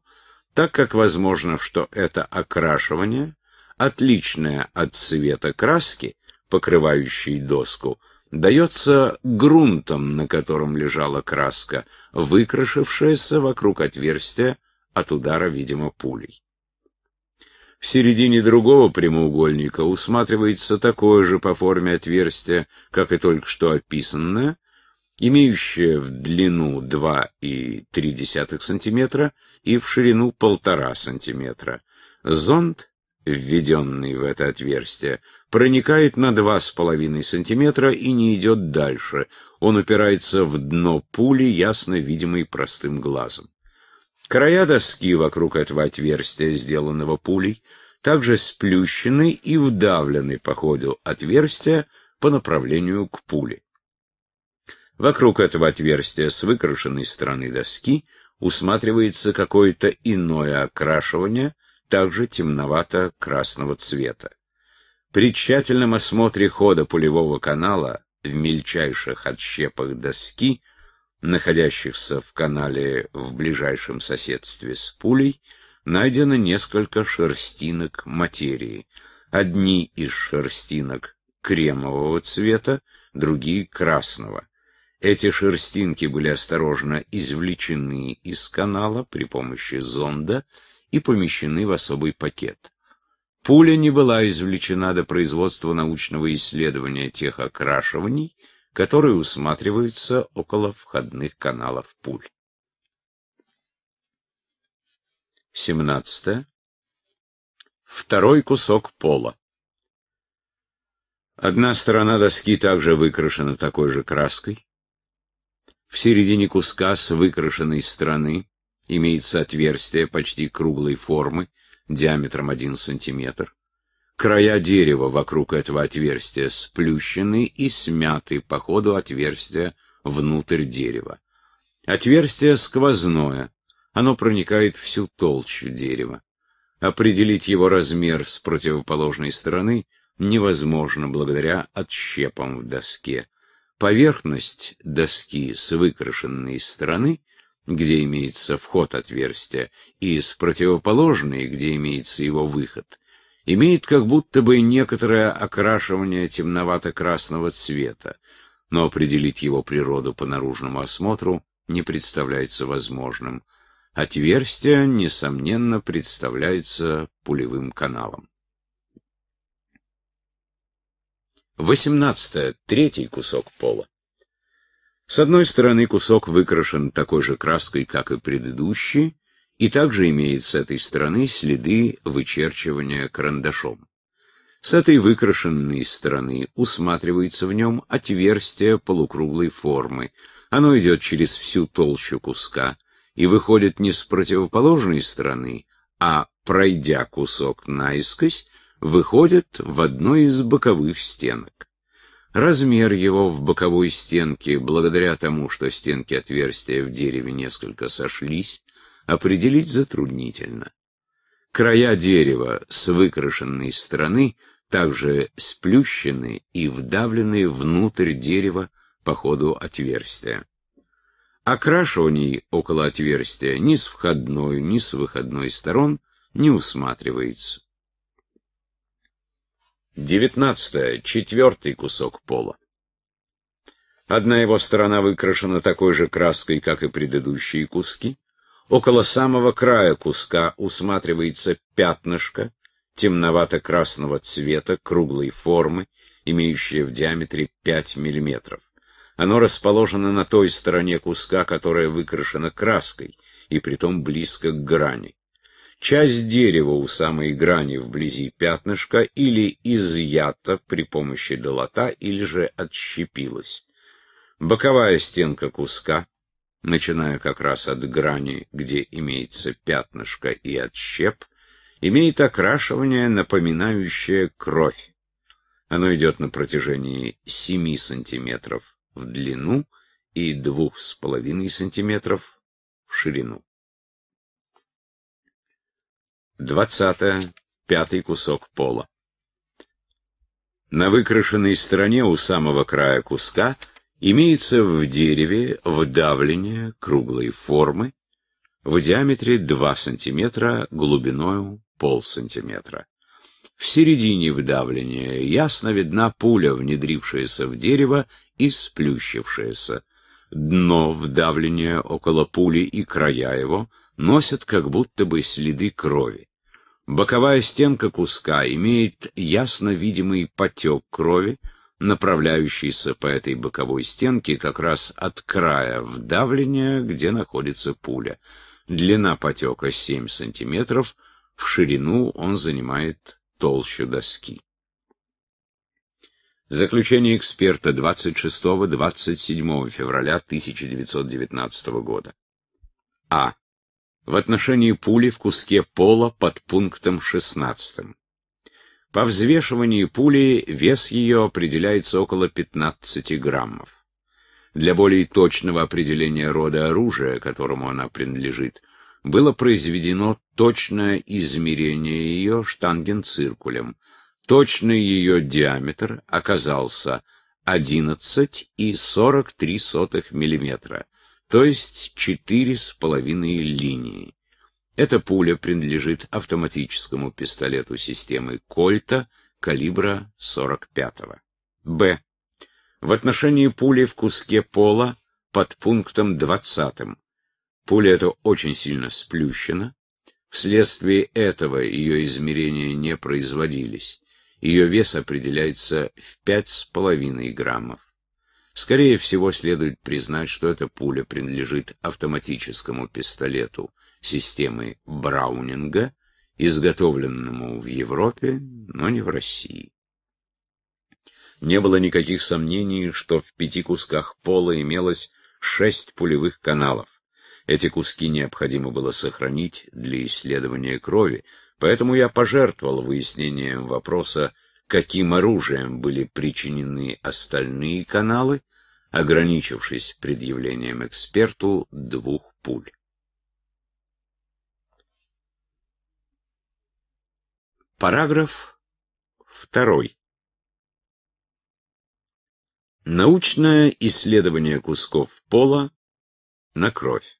так как возможно, что это окрашивание, отличное от цвета краски, покрывающей доску, дается грунтом, на котором лежала краска, выкрашившаяся вокруг отверстия от удара, видимо, пулей. В середине другого прямоугольника усматривается такое же по форме отверстие, как и только что описанное, имеющее в длину 2,3 см и в ширину 1,5 см. Зонд, введенный в это отверстие, проникает на 2,5 см и не идет дальше. Он упирается в дно пули, ясно видимый простым глазом. Края доски вокруг этого отверстия, сделанного пулей, также сплющены и вдавлены по ходу отверстия по направлению к пуле. Вокруг этого отверстия с выкрашенной стороны доски усматривается какое-то иное окрашивание, также темновато-красного цвета. При тщательном осмотре хода пулевого канала в мельчайших отщепах доски – находящихся в канале в ближайшем соседстве с пулей, найдено несколько шерстинок материи. Одни из шерстинок кремового цвета, другие красного. Эти шерстинки были осторожно извлечены из канала при помощи зонда и помещены в особый пакет. Пуля не была извлечена до производства научного исследования тех окрашиваний, которые усматриваются около входных каналов пуль. 17. Второй кусок пола. Одна сторона доски также выкрашена такой же краской. В середине куска с выкрашенной стороны имеется отверстие почти круглой формы диаметром 1 сантиметр. Края дерева вокруг этого отверстия сплющены и смяты по ходу отверстия внутрь дерева. Отверстие сквозное, оно проникает всю толщу дерева. Определить его размер с противоположной стороны невозможно благодаря отщепам в доске. Поверхность доски с выкрашенной стороны, где имеется вход отверстия, и с противоположной, где имеется его выход, имеет как будто бы некоторое окрашивание темновато-красного цвета, но определить его природу по наружному осмотру не представляется возможным. Отверстие, несомненно, представляется пулевым каналом. 18. Третий кусок пола. С одной стороны кусок выкрашен такой же краской, как и предыдущий, и также имеет с этой стороны следы вычерчивания карандашом. С этой выкрашенной стороны усматривается в нем отверстие полукруглой формы. Оно идет через всю толщу куска и выходит не с противоположной стороны, а, пройдя кусок наискось, выходит в одной из боковых стенок. Размер его в боковой стенке, благодаря тому, что стенки отверстия в дереве несколько сошлись, определить затруднительно. Края дерева с выкрашенной стороны также сплющены и вдавлены внутрь дерева по ходу отверстия. Окрашиваний около отверстия ни с входной, ни с выходной сторон не усматривается. 19. Четвертый кусок пола. Одна его сторона выкрашена такой же краской, как и предыдущие куски, Около самого края куска усматривается пятнышко темновато-красного цвета, круглой формы, имеющее в диаметре 5 мм. Оно расположено на той стороне куска, которая выкрашена краской, и притом близко к грани. Часть дерева у самой грани вблизи пятнышка или изъята при помощи долота, или же отщепилась. Боковая стенка куска начиная как раз от грани, где имеется пятнышко и отщеп, имеет окрашивание, напоминающее кровь. Оно идет на протяжении 7 см в длину и 2,5 см в ширину. 20. Пятый кусок пола. На выкрашенной стороне у самого края куска – имеется в дереве вдавление круглой формы в диаметре 2 см, глубиною полсантиметра. В середине вдавления ясно видна пуля, внедрившаяся в дерево и сплющившаяся. Дно вдавления около пули и края его носят как будто бы следы крови. Боковая стенка куска имеет ясно видимый потек крови, направляющийся по этой боковой стенке как раз от края вдавления, где находится пуля. Длина потека 7 сантиметров, в ширину он занимает толщу доски. Заключение эксперта 26-27 февраля 1919 года. А. В отношении пули в куске пола под пунктом 16. По взвешиванию пули вес ее определяется около 15 граммов. Для более точного определения рода оружия, которому она принадлежит, было произведено точное измерение ее штангенциркулем. Точный ее диаметр оказался 11,43 мм, то есть 4,5 линии. Эта пуля принадлежит автоматическому пистолету системы Кольта калибра 45-го. Б. В отношении пули в куске пола под пунктом 20. Пуля эта очень сильно сплющена. Вследствие этого ее измерения не производились. Ее вес определяется в 5,5 граммов. Скорее всего, следует признать, что эта пуля принадлежит автоматическому пистолету – системы Браунинга, изготовленному в Европе, но не в России. Не было никаких сомнений, что в пяти кусках пола имелось шесть пулевых каналов. Эти куски необходимо было сохранить для исследования крови, поэтому я пожертвовал выяснением вопроса, каким оружием были причинены остальные каналы, ограничившись предъявлением эксперту двух пуль. Параграф 2. Научное исследование кусков пола на кровь.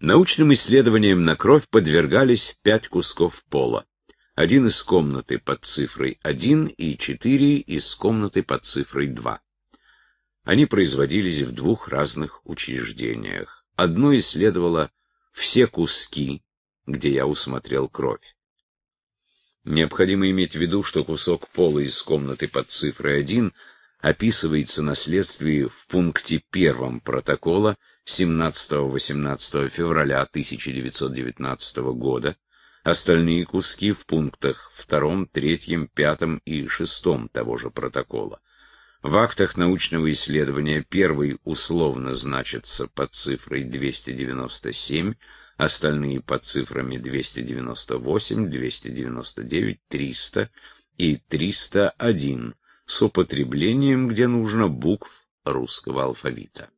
Научным исследованием на кровь подвергались пять кусков пола. Один из комнаты под цифрой 1 и четыре из комнаты под цифрой 2. Они производились в двух разных учреждениях. Одно исследовало все куски где я усмотрел кровь. Необходимо иметь в виду, что кусок пола из комнаты под цифрой 1 описывается на следствии в пункте первом протокола 17-18 февраля 1919 года, остальные куски в пунктах 2, 3, 5 и 6 того же протокола. В актах научного исследования первый условно значится под цифрой 297, остальные под цифрами 298, 299, 300 и 301 с употреблением, где нужно, букв русского алфавита.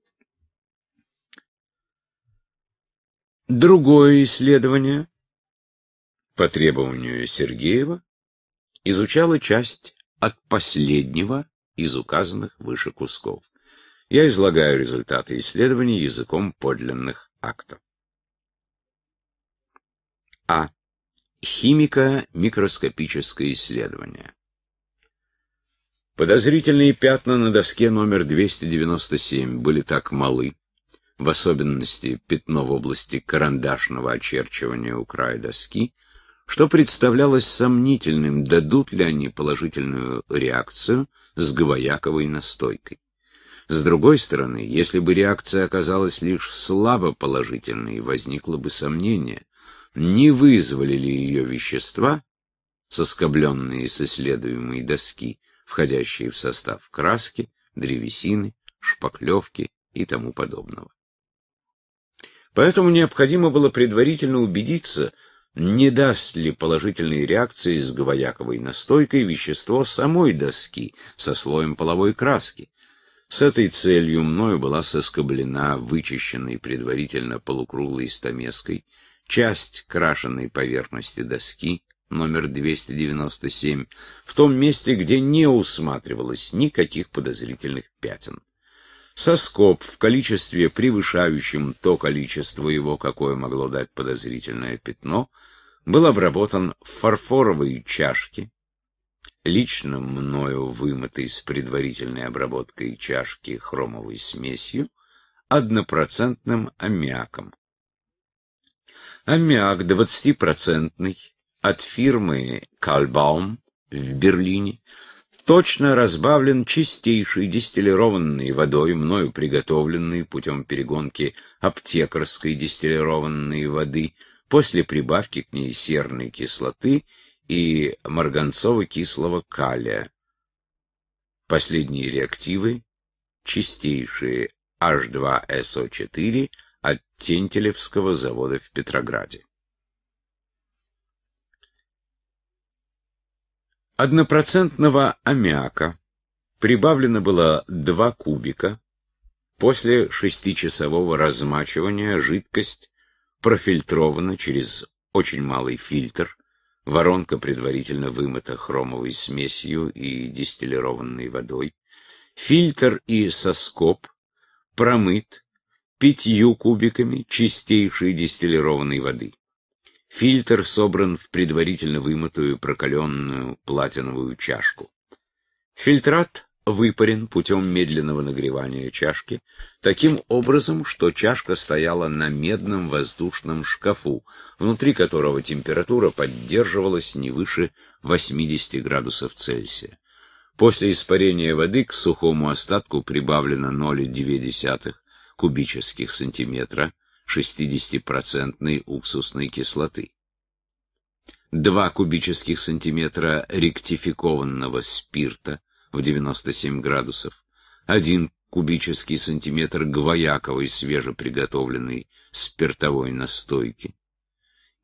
Другое исследование по требованию Сергеева изучало часть от последнего из указанных выше кусков. Я излагаю результаты исследований языком подлинных актов. А. Химико-микроскопическое исследование. Подозрительные пятна на доске номер 297 были так малы, в особенности пятно в области карандашного очерчивания у края доски, что представлялось сомнительным, дадут ли они положительную реакцию с гвояковой настойкой. С другой стороны, если бы реакция оказалась лишь слабо положительной, возникло бы сомнение – не вызвали ли ее вещества, соскобленные с исследуемой доски, входящие в состав краски, древесины, шпаклевки и тому подобного. Поэтому необходимо было предварительно убедиться, не даст ли положительные реакции с гвояковой настойкой вещество самой доски со слоем половой краски. С этой целью мною была соскоблена вычищенной предварительно полукруглой стамеской часть крашенной поверхности доски номер 297 в том месте, где не усматривалось никаких подозрительных пятен. Соскоб в количестве, превышающем то количество его, какое могло дать подозрительное пятно, был обработан в фарфоровые чашки, лично мною вымытой с предварительной обработкой чашки хромовой смесью, однопроцентным аммиаком аммиак 20% от фирмы «Кальбаум» в Берлине точно разбавлен чистейшей дистиллированной водой, мною приготовленной путем перегонки аптекарской дистиллированной воды, после прибавки к ней серной кислоты и марганцово-кислого калия. Последние реактивы, чистейшие H2SO4, Тинтелевского завода в Петрограде. Однопроцентного аммиака прибавлено было 2 кубика. После шестичасового размачивания жидкость профильтрована через очень малый фильтр, воронка предварительно вымыта хромовой смесью и дистиллированной водой, фильтр и соскоб промыт, пятью кубиками чистейшей дистиллированной воды. Фильтр собран в предварительно вымытую прокаленную платиновую чашку. Фильтрат выпарен путем медленного нагревания чашки, таким образом, что чашка стояла на медном воздушном шкафу, внутри которого температура поддерживалась не выше 80 градусов Цельсия. После испарения воды к сухому остатку прибавлено 0,2 кубических сантиметра 60% уксусной кислоты. 2 кубических сантиметра ректификованного спирта в 97 градусов, 1 кубический сантиметр гвояковой свежеприготовленной спиртовой настойки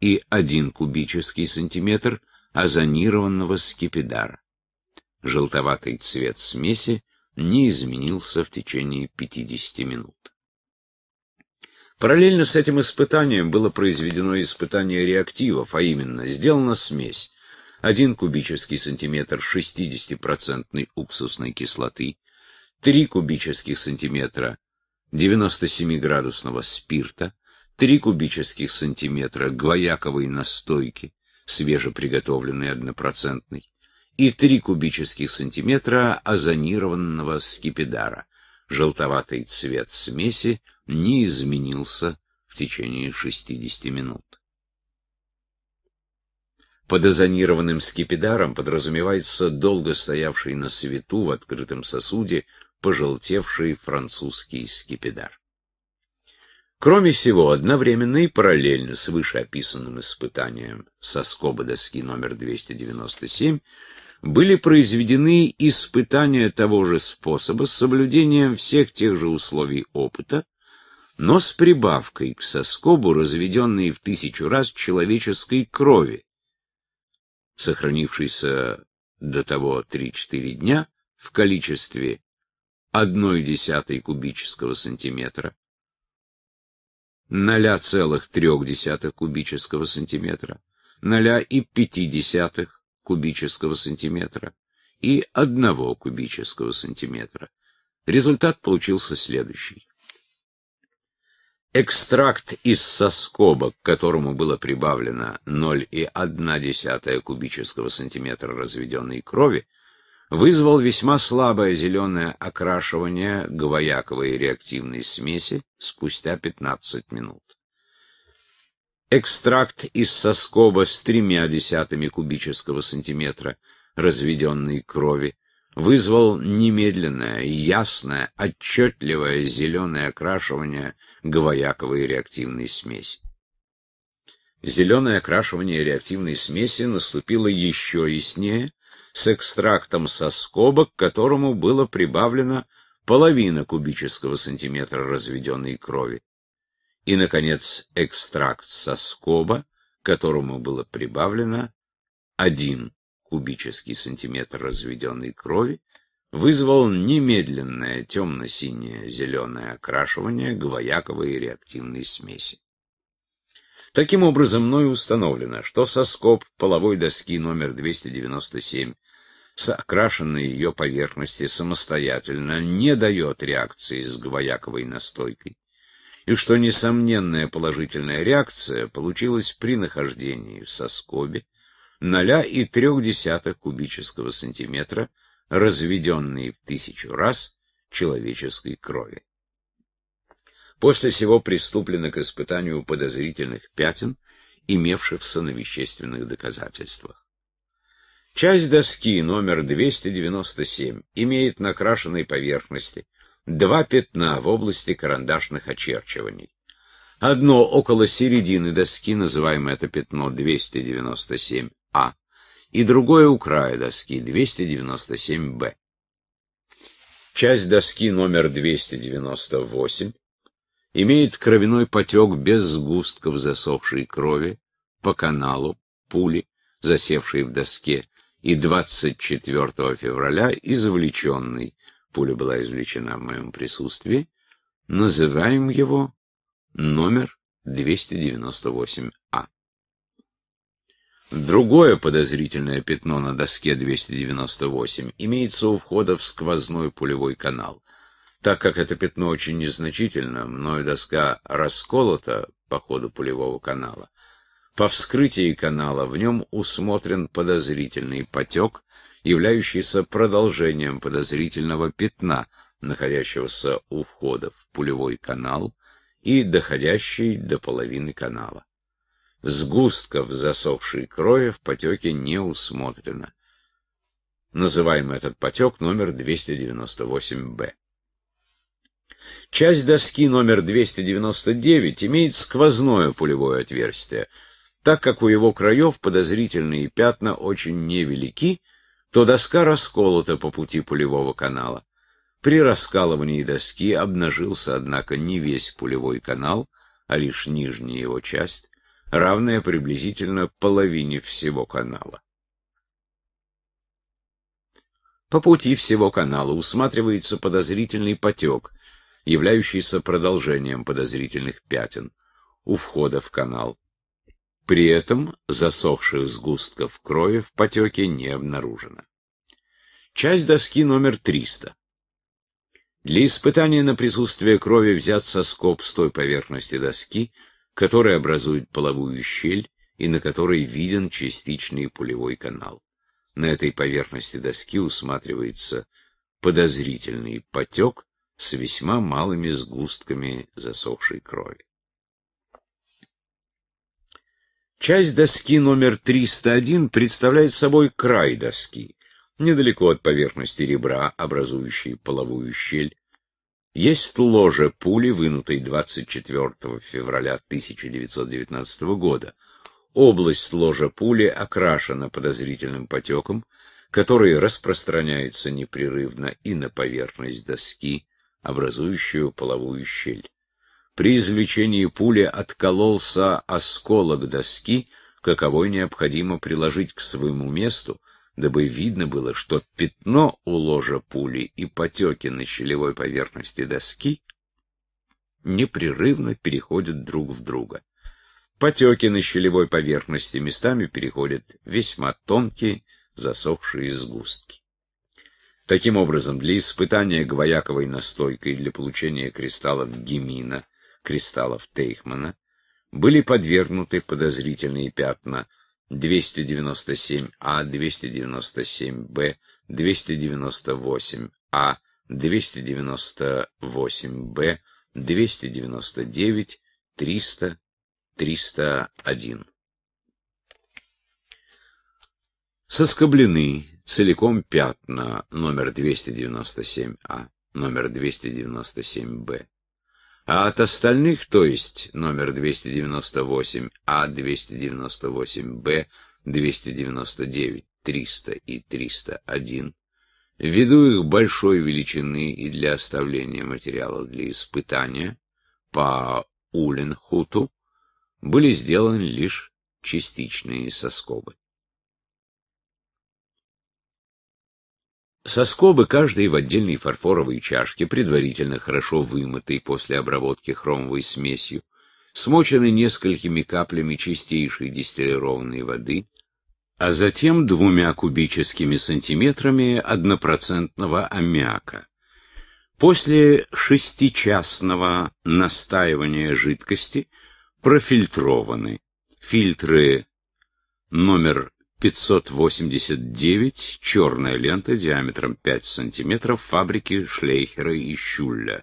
и 1 кубический сантиметр озонированного скипидара. Желтоватый цвет смеси не изменился в течение 50 минут. Параллельно с этим испытанием было произведено испытание реактивов, а именно сделана смесь один кубический сантиметр 60% уксусной кислоты, три кубических сантиметра 97-градусного спирта, три кубических сантиметра гвояковой настойки, свежеприготовленной однопроцентной, и три кубических сантиметра озонированного скипидара, желтоватый цвет смеси не изменился в течение 60 минут. Под озонированным скипидаром подразумевается долго стоявший на свету в открытом сосуде пожелтевший французский скипидар. Кроме всего, одновременно и параллельно с вышеописанным испытанием со скобы доски номер 297 были произведены испытания того же способа с соблюдением всех тех же условий опыта, но с прибавкой к соскобу, разведенной в тысячу раз человеческой крови, сохранившейся до того 3-4 дня в количестве 1,1 кубического сантиметра, 0,3 кубического сантиметра, 0,5 кубического сантиметра и 1 кубического сантиметра. Результат получился следующий. Экстракт из соскоба, к которому было прибавлено 0,1 кубического сантиметра разведенной крови, вызвал весьма слабое зеленое окрашивание гвояковой реактивной смеси спустя 15 минут. Экстракт из соскоба с тремя десятыми кубического сантиметра разведенной крови вызвал немедленное, ясное, отчетливое зеленое окрашивание – гавояковой реактивной смеси. Зеленое окрашивание реактивной смеси наступило еще яснее, с экстрактом со к которому было прибавлено половина кубического сантиметра разведенной крови. И, наконец, экстракт со к которому было прибавлено один кубический сантиметр разведенной крови вызвал немедленное темно-синее зеленое окрашивание гвояковой реактивной смеси. Таким образом, мною установлено, что соскоб половой доски номер 297 с окрашенной ее поверхности самостоятельно не дает реакции с гвояковой настойкой, и что несомненная положительная реакция получилась при нахождении в соскобе 0,3 кубического сантиметра разведенные в тысячу раз человеческой крови. После сего приступлено к испытанию подозрительных пятен, имевшихся на вещественных доказательствах. Часть доски номер 297 имеет накрашенные поверхности два пятна в области карандашных очерчиваний. Одно около середины доски, называемое это пятно 297А, и другое у края доски 297Б. Часть доски номер 298 имеет кровяной потек без сгустков засохшей крови по каналу пули, засевшей в доске, и 24 февраля извлеченный, пуля была извлечена в моем присутствии, называем его номер 298 Другое подозрительное пятно на доске 298 имеется у входа в сквозной пулевой канал. Так как это пятно очень незначительно, мною доска расколота по ходу пулевого канала. По вскрытии канала в нем усмотрен подозрительный потек, являющийся продолжением подозрительного пятна, находящегося у входа в пулевой канал и доходящий до половины канала сгустков засохшей крови в потеке не усмотрено. Называем этот потек номер 298-Б. Часть доски номер 299 имеет сквозное пулевое отверстие. Так как у его краев подозрительные пятна очень невелики, то доска расколота по пути пулевого канала. При раскалывании доски обнажился, однако, не весь пулевой канал, а лишь нижняя его часть, равная приблизительно половине всего канала. По пути всего канала усматривается подозрительный потек, являющийся продолжением подозрительных пятен, у входа в канал. При этом засохших сгустков крови в потеке не обнаружено. Часть доски номер 300. Для испытания на присутствие крови взят соскоб с той поверхности доски, который образует половую щель и на которой виден частичный пулевой канал. На этой поверхности доски усматривается подозрительный потек с весьма малыми сгустками засохшей крови. Часть доски номер 301 представляет собой край доски, недалеко от поверхности ребра, образующей половую щель, есть ложа пули, вынутой 24 февраля 1919 года. Область ложа пули окрашена подозрительным потеком, который распространяется непрерывно и на поверхность доски, образующую половую щель. При извлечении пули откололся осколок доски, каковой необходимо приложить к своему месту, дабы видно было, что пятно у ложа пули и потеки на щелевой поверхности доски непрерывно переходят друг в друга. Потеки на щелевой поверхности местами переходят весьма тонкие засохшие сгустки. Таким образом, для испытания гвояковой настойкой для получения кристаллов гемина, кристаллов Тейхмана, были подвергнуты подозрительные пятна – 297А, 297Б, 298А, 298Б, 299, 300, 301. Соскоблены целиком пятна номер 297А, номер 297Б, а от остальных, то есть номер 298, А, 298, Б, 299, 300 и 301, ввиду их большой величины и для оставления материала для испытания, по Уленхуту были сделаны лишь частичные соскобы. Соскобы, каждой в отдельной фарфоровой чашке, предварительно хорошо вымытый после обработки хромовой смесью, смочены несколькими каплями чистейшей дистиллированной воды, а затем двумя кубическими сантиметрами однопроцентного аммиака. После шестичасного настаивания жидкости профильтрованы фильтры номер 589, черная лента диаметром 5 см фабрики Шлейхера и Щулля.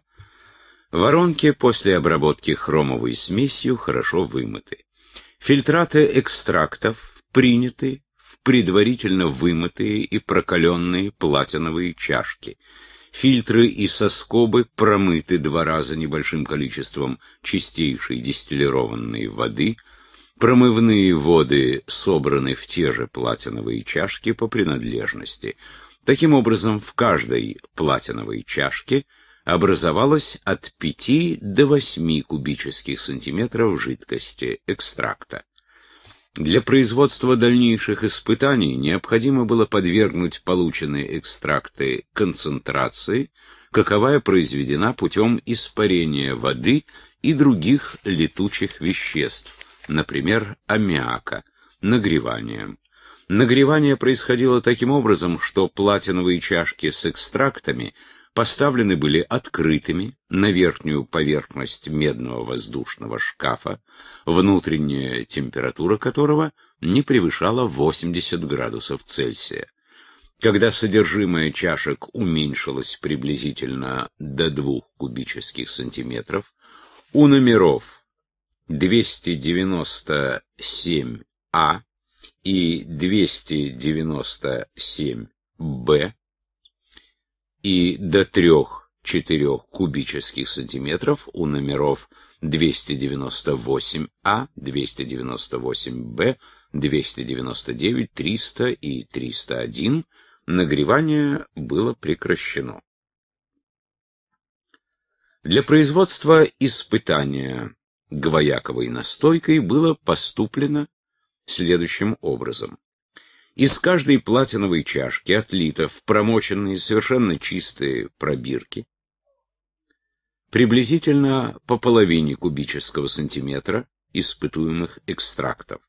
Воронки после обработки хромовой смесью хорошо вымыты. Фильтраты экстрактов приняты в предварительно вымытые и прокаленные платиновые чашки. Фильтры и соскобы промыты два раза небольшим количеством чистейшей дистиллированной воды – Промывные воды собраны в те же платиновые чашки по принадлежности. Таким образом, в каждой платиновой чашке образовалось от 5 до 8 кубических сантиметров жидкости экстракта. Для производства дальнейших испытаний необходимо было подвергнуть полученные экстракты концентрации, каковая произведена путем испарения воды и других летучих веществ – например, аммиака, нагреванием. Нагревание происходило таким образом, что платиновые чашки с экстрактами поставлены были открытыми на верхнюю поверхность медного воздушного шкафа, внутренняя температура которого не превышала 80 градусов Цельсия. Когда содержимое чашек уменьшилось приблизительно до 2 кубических сантиметров, у номеров 297А и 297Б и до 3-4 кубических сантиметров у номеров 298А, 298Б, 299, 300 и 301 нагревание было прекращено. Для производства испытания гвояковой настойкой было поступлено следующим образом. Из каждой платиновой чашки отлито в промоченные совершенно чистые пробирки приблизительно по половине кубического сантиметра испытуемых экстрактов.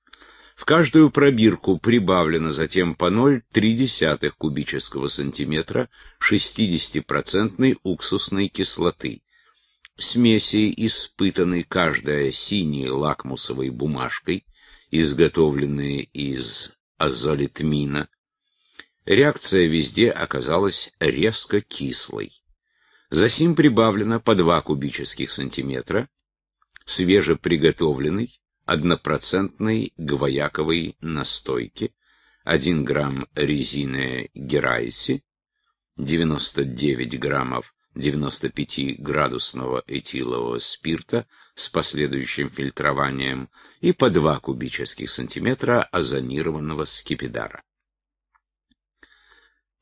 В каждую пробирку прибавлено затем по 0,3 кубического сантиметра 60% уксусной кислоты, смеси, испытаны каждая синей лакмусовой бумажкой, изготовленные из азолитмина, реакция везде оказалась резко кислой. Засим прибавлено по 2 кубических сантиметра свежеприготовленной однопроцентной гвояковой настойки, 1 грамм резины герайси, 99 граммов 95-градусного этилового спирта с последующим фильтрованием и по 2 кубических сантиметра озонированного скипидара.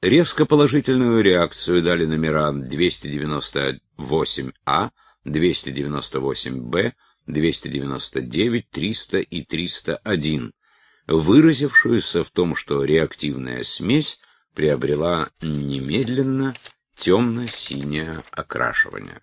Резко положительную реакцию дали номера 298А, 298Б, 299, 300 и 301, выразившуюся в том, что реактивная смесь приобрела немедленно темно-синее окрашивание.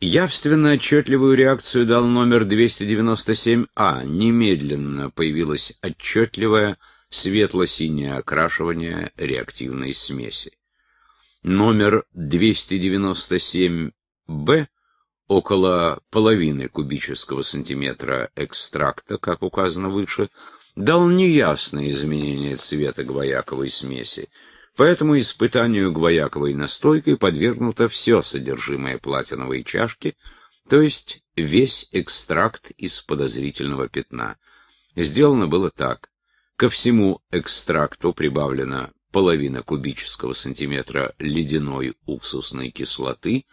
Явственно отчетливую реакцию дал номер 297А. Немедленно появилось отчетливое светло-синее окрашивание реактивной смеси. Номер 297Б около половины кубического сантиметра экстракта, как указано выше, дал неясное изменение цвета гвояковой смеси. Поэтому испытанию гвояковой настойкой подвергнуто все содержимое платиновой чашки, то есть весь экстракт из подозрительного пятна. Сделано было так. Ко всему экстракту прибавлена половина кубического сантиметра ледяной уксусной кислоты,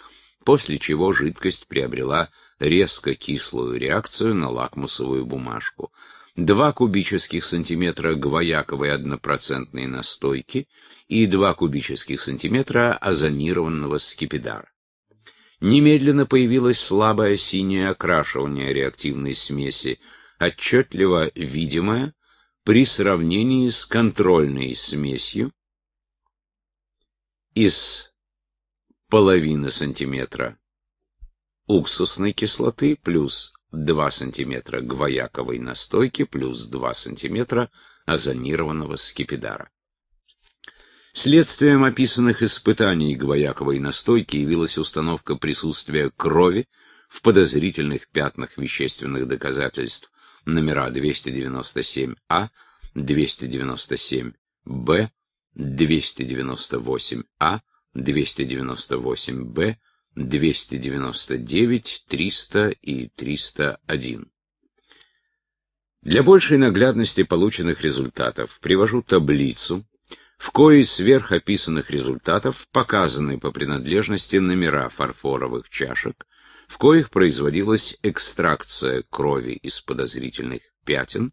после чего жидкость приобрела резко кислую реакцию на лакмусовую бумажку. Два кубических сантиметра гвояковой однопроцентной настойки — и 2 кубических сантиметра озонированного скипидара. Немедленно появилось слабое синее окрашивание реактивной смеси, отчетливо видимое при сравнении с контрольной смесью из половины сантиметра уксусной кислоты плюс 2 сантиметра гвояковой настойки плюс 2 сантиметра озонированного скипидара. Следствием описанных испытаний Гвояковой настойки явилась установка присутствия крови в подозрительных пятнах вещественных доказательств номера 297А, 297Б, 298А, 298Б, 299, 300 и 301. Для большей наглядности полученных результатов привожу таблицу, в кои сверх описанных результатов показаны по принадлежности номера фарфоровых чашек, в коих производилась экстракция крови из подозрительных пятен,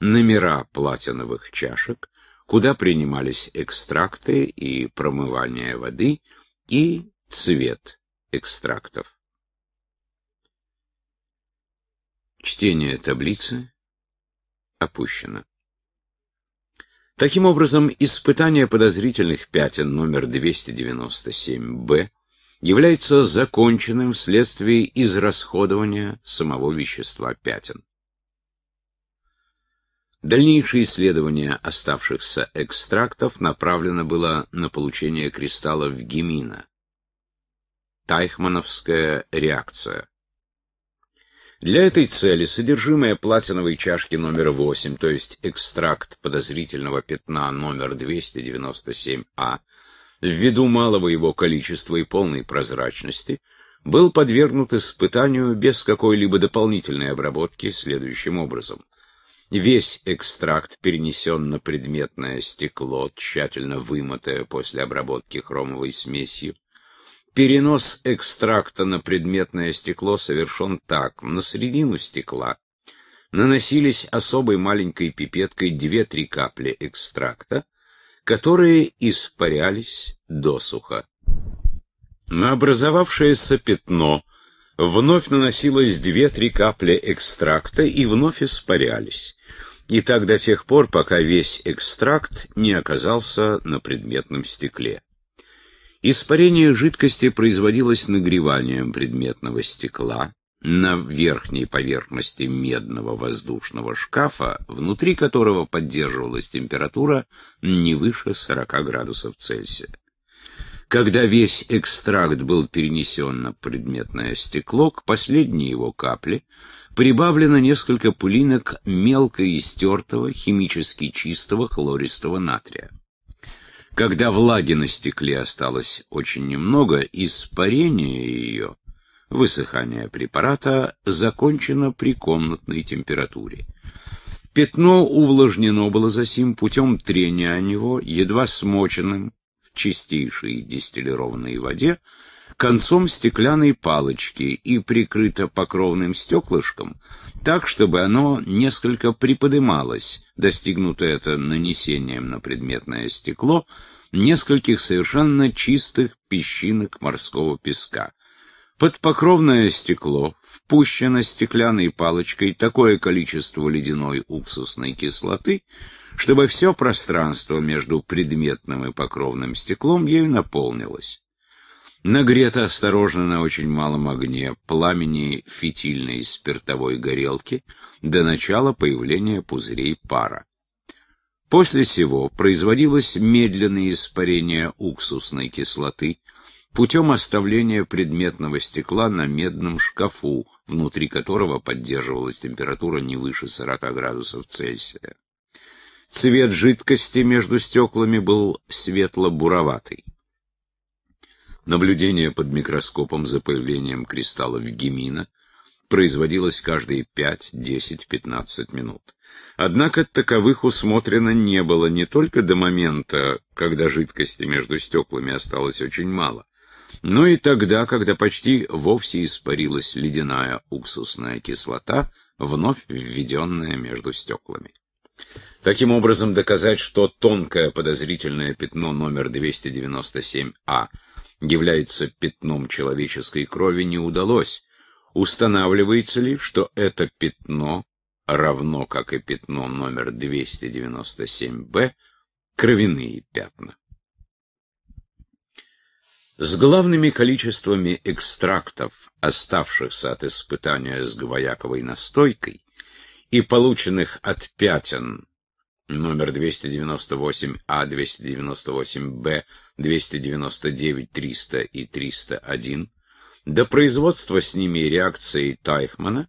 номера платиновых чашек, куда принимались экстракты и промывание воды, и цвет экстрактов. Чтение таблицы опущено. Таким образом, испытание подозрительных пятен номер 297-Б является законченным вследствие израсходования самого вещества пятен. Дальнейшее исследование оставшихся экстрактов направлено было на получение кристаллов гемина. Тайхмановская реакция. Для этой цели содержимое платиновой чашки номер 8, то есть экстракт подозрительного пятна номер 297А, ввиду малого его количества и полной прозрачности, был подвергнут испытанию без какой-либо дополнительной обработки следующим образом. Весь экстракт перенесен на предметное стекло, тщательно вымытое после обработки хромовой смесью. Перенос экстракта на предметное стекло совершён так. На середину стекла наносились особой маленькой пипеткой 2-3 капли экстракта, которые испарялись досуха. На образовавшееся пятно вновь наносилось 2-3 капли экстракта и вновь испарялись. И так до тех пор, пока весь экстракт не оказался на предметном стекле. Испарение жидкости производилось нагреванием предметного стекла на верхней поверхности медного воздушного шкафа, внутри которого поддерживалась температура не выше 40 градусов Цельсия. Когда весь экстракт был перенесен на предметное стекло, к последней его капле прибавлено несколько пылинок мелко истертого, химически чистого хлористого натрия. Когда влаги на стекле осталось очень немного, испарение ее, высыхание препарата, закончено при комнатной температуре. Пятно увлажнено было за сим путем трения о него, едва смоченным в чистейшей дистиллированной воде, концом стеклянной палочки и прикрыто покровным стеклышком, так, чтобы оно несколько приподымалось, достигнуто это нанесением на предметное стекло, нескольких совершенно чистых песчинок морского песка. Под покровное стекло впущено стеклянной палочкой такое количество ледяной уксусной кислоты, чтобы все пространство между предметным и покровным стеклом ею наполнилось. Нагрето осторожно на очень малом огне, пламени фитильной спиртовой горелки, до начала появления пузырей пара. После сего производилось медленное испарение уксусной кислоты путем оставления предметного стекла на медном шкафу, внутри которого поддерживалась температура не выше 40 градусов Цельсия. Цвет жидкости между стеклами был светло-буроватый. Наблюдение под микроскопом за появлением кристаллов гемина производилось каждые 5, 10, 15 минут. Однако таковых усмотрено не было не только до момента, когда жидкости между стеклами осталось очень мало, но и тогда, когда почти вовсе испарилась ледяная уксусная кислота, вновь введенная между стеклами. Таким образом, доказать, что тонкое подозрительное пятно номер 297А – является пятном человеческой крови, не удалось. Устанавливается ли, что это пятно, равно как и пятно номер 297-Б, кровяные пятна? С главными количествами экстрактов, оставшихся от испытания с гвояковой настойкой и полученных от пятен номер 298А, 298Б, 299, 300 и 301, до производства с ними реакции Тайхмана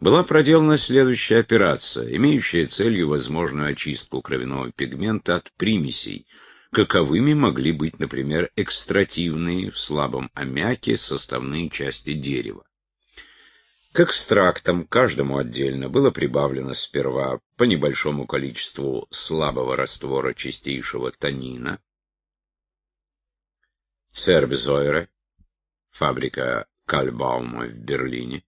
была проделана следующая операция, имеющая целью возможную очистку кровяного пигмента от примесей, каковыми могли быть, например, экстративные в слабом аммиаке составные части дерева. К экстрактам, каждому отдельно, было прибавлено сперва по небольшому количеству слабого раствора чистейшего танина, Цербзойре, фабрика Кальбаума в Берлине.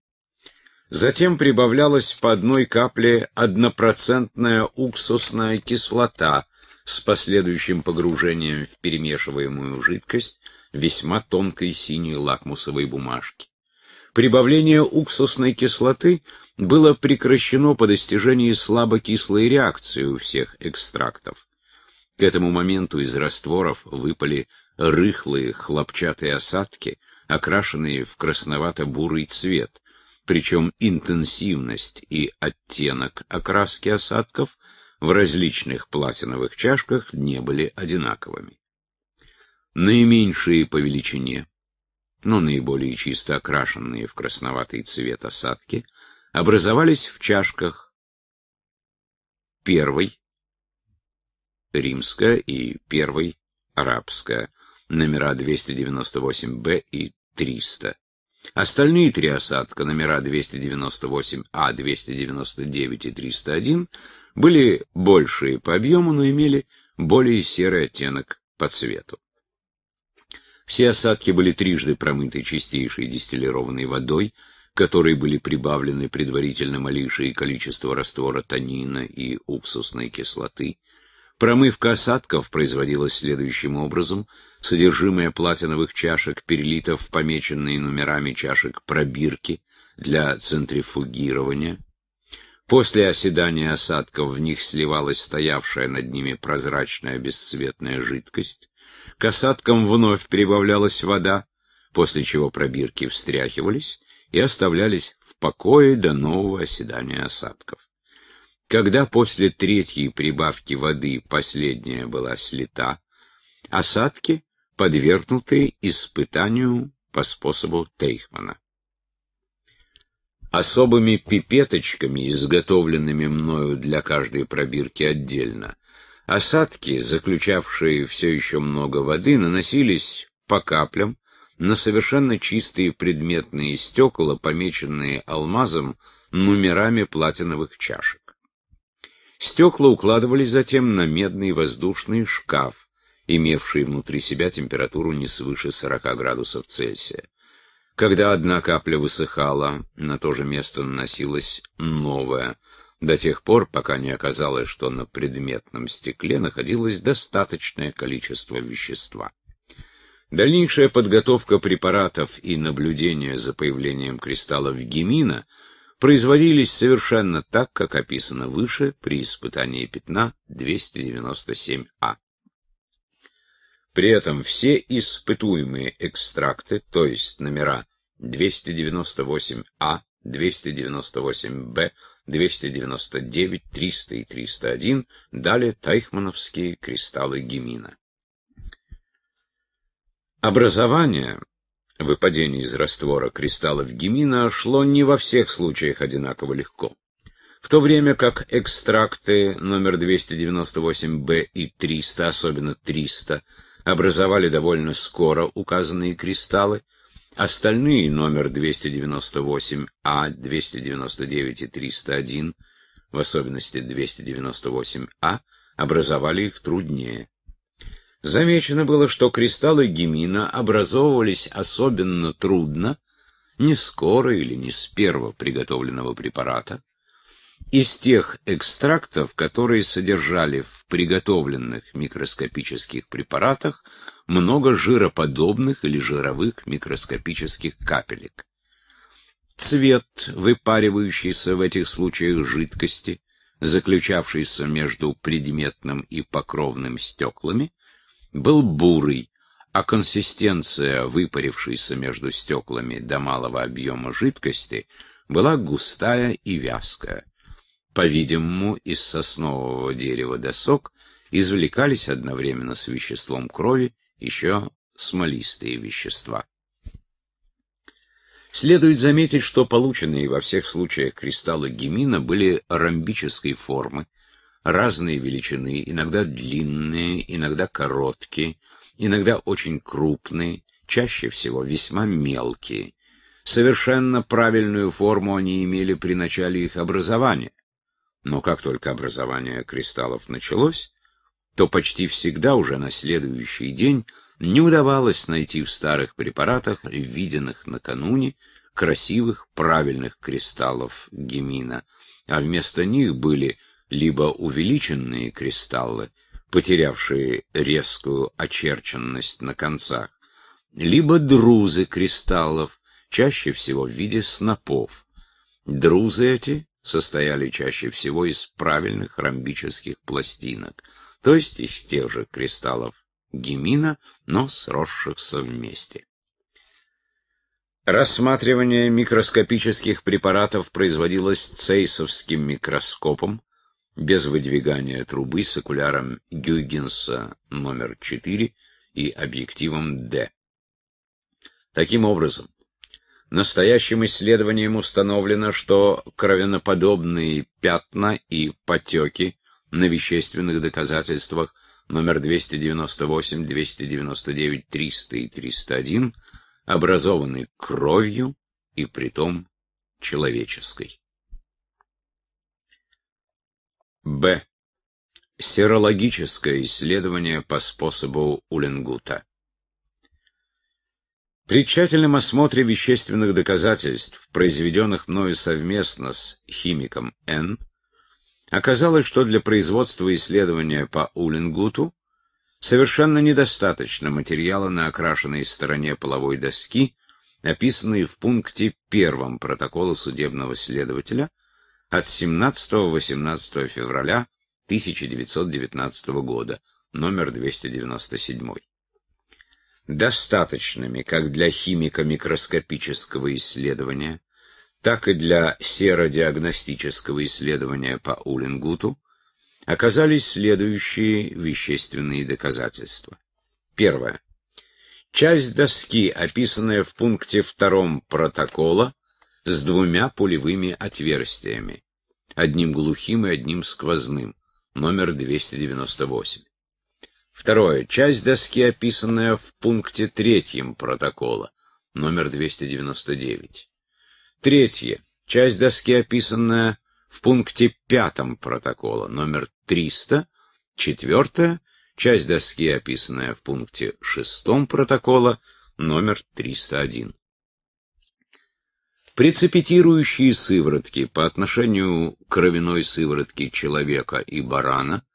Затем прибавлялась по одной капле однопроцентная уксусная кислота с последующим погружением в перемешиваемую жидкость весьма тонкой синей лакмусовой бумажки. Прибавление уксусной кислоты было прекращено по достижении слабокислой реакции у всех экстрактов. К этому моменту из растворов выпали рыхлые хлопчатые осадки, окрашенные в красновато-бурый цвет, причем интенсивность и оттенок окраски осадков в различных платиновых чашках не были одинаковыми. Наименьшие по величине но наиболее чисто окрашенные в красноватый цвет осадки, образовались в чашках первой римская и первой арабская, номера 298-Б и 300. Остальные три осадка, номера 298А, 299 и 301, были большие по объему, но имели более серый оттенок по цвету. Все осадки были трижды промыты чистейшей дистиллированной водой, которой были прибавлены предварительно малейшее количество раствора танина и уксусной кислоты. Промывка осадков производилась следующим образом. Содержимое платиновых чашек, перелито в помеченные номерами чашек пробирки для центрифугирования. После оседания осадков в них сливалась стоявшая над ними прозрачная бесцветная жидкость к осадкам вновь прибавлялась вода, после чего пробирки встряхивались и оставлялись в покое до нового оседания осадков. Когда после третьей прибавки воды последняя была слита, осадки подвергнуты испытанию по способу Тейхмана. Особыми пипеточками, изготовленными мною для каждой пробирки отдельно, Осадки, заключавшие все еще много воды, наносились по каплям на совершенно чистые предметные стекла, помеченные алмазом номерами платиновых чашек. Стекла укладывались затем на медный воздушный шкаф, имевший внутри себя температуру не свыше 40 градусов Цельсия. Когда одна капля высыхала, на то же место наносилась новая – до тех пор, пока не оказалось, что на предметном стекле находилось достаточное количество вещества. Дальнейшая подготовка препаратов и наблюдение за появлением кристаллов гемина производились совершенно так, как описано выше при испытании пятна 297А. При этом все испытуемые экстракты, то есть номера 298А, 298Б, 299, 300 и 301, дали тайхмановские кристаллы гемина. Образование, выпадения из раствора кристаллов гемина, шло не во всех случаях одинаково легко. В то время как экстракты номер 298Б и 300, особенно 300, образовали довольно скоро указанные кристаллы, Остальные номер 298А, 299 и 301, в особенности 298А, образовали их труднее. Замечено было, что кристаллы гемина образовывались особенно трудно, не скоро или не с первого приготовленного препарата, из тех экстрактов, которые содержали в приготовленных микроскопических препаратах много жироподобных или жировых микроскопических капелек. Цвет, выпаривающейся в этих случаях жидкости, заключавшейся между предметным и покровным стеклами, был бурый, а консистенция, выпарившейся между стеклами до малого объема жидкости, была густая и вязкая по-видимому, из соснового дерева досок извлекались одновременно с веществом крови еще смолистые вещества. Следует заметить, что полученные во всех случаях кристаллы гемина были ромбической формы, разные величины, иногда длинные, иногда короткие, иногда очень крупные, чаще всего весьма мелкие. Совершенно правильную форму они имели при начале их образования, но как только образование кристаллов началось, то почти всегда уже на следующий день не удавалось найти в старых препаратах, виденных накануне, красивых, правильных кристаллов гемина, а вместо них были либо увеличенные кристаллы, потерявшие резкую очерченность на концах, либо друзы кристаллов, чаще всего в виде снопов. Друзы эти состояли чаще всего из правильных ромбических пластинок, то есть из тех же кристаллов гемина, но сросшихся вместе. Рассматривание микроскопических препаратов производилось цейсовским микроскопом без выдвигания трубы с окуляром Гюйгенса номер 4 и объективом D. Таким образом, Настоящим исследованием установлено, что кровеноподобные пятна и потеки на вещественных доказательствах номер 298, 299, 300 и 301 образованы кровью и притом человеческой. Б. Серологическое исследование по способу Уленгута. При тщательном осмотре вещественных доказательств, произведенных мною совместно с химиком Н, оказалось, что для производства исследования по Улингуту совершенно недостаточно материала на окрашенной стороне половой доски, описанные в пункте первом протокола судебного следователя от 17-18 февраля 1919 года, номер 297 достаточными как для химика микроскопического исследования, так и для серодиагностического исследования по Улингуту, оказались следующие вещественные доказательства. Первое. Часть доски, описанная в пункте втором протокола, с двумя пулевыми отверстиями, одним глухим и одним сквозным, номер 298. Второе. Часть доски, описанная в пункте третьем протокола, номер 299. Третье. Часть доски, описанная в пункте пятом протокола, номер 300. Четвертое. Часть доски, описанная в пункте шестом протокола, номер 301. Прецепитирующие сыворотки по отношению к кровяной сыворотке человека и барана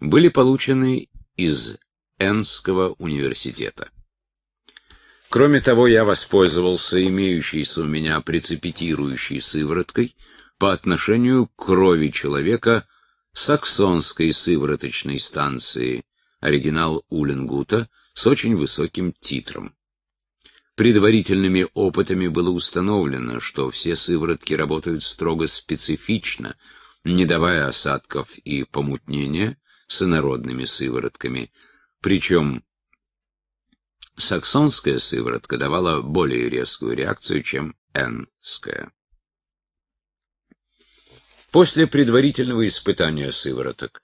были получены из Эннского университета. Кроме того, я воспользовался имеющейся у меня прецепитирующей сывороткой по отношению к крови человека саксонской сывороточной станции, оригинал Уленгута, с очень высоким титром. Предварительными опытами было установлено, что все сыворотки работают строго специфично, не давая осадков и помутнения, с инородными сыворотками. Причем саксонская сыворотка давала более резкую реакцию, чем энская. После предварительного испытания сывороток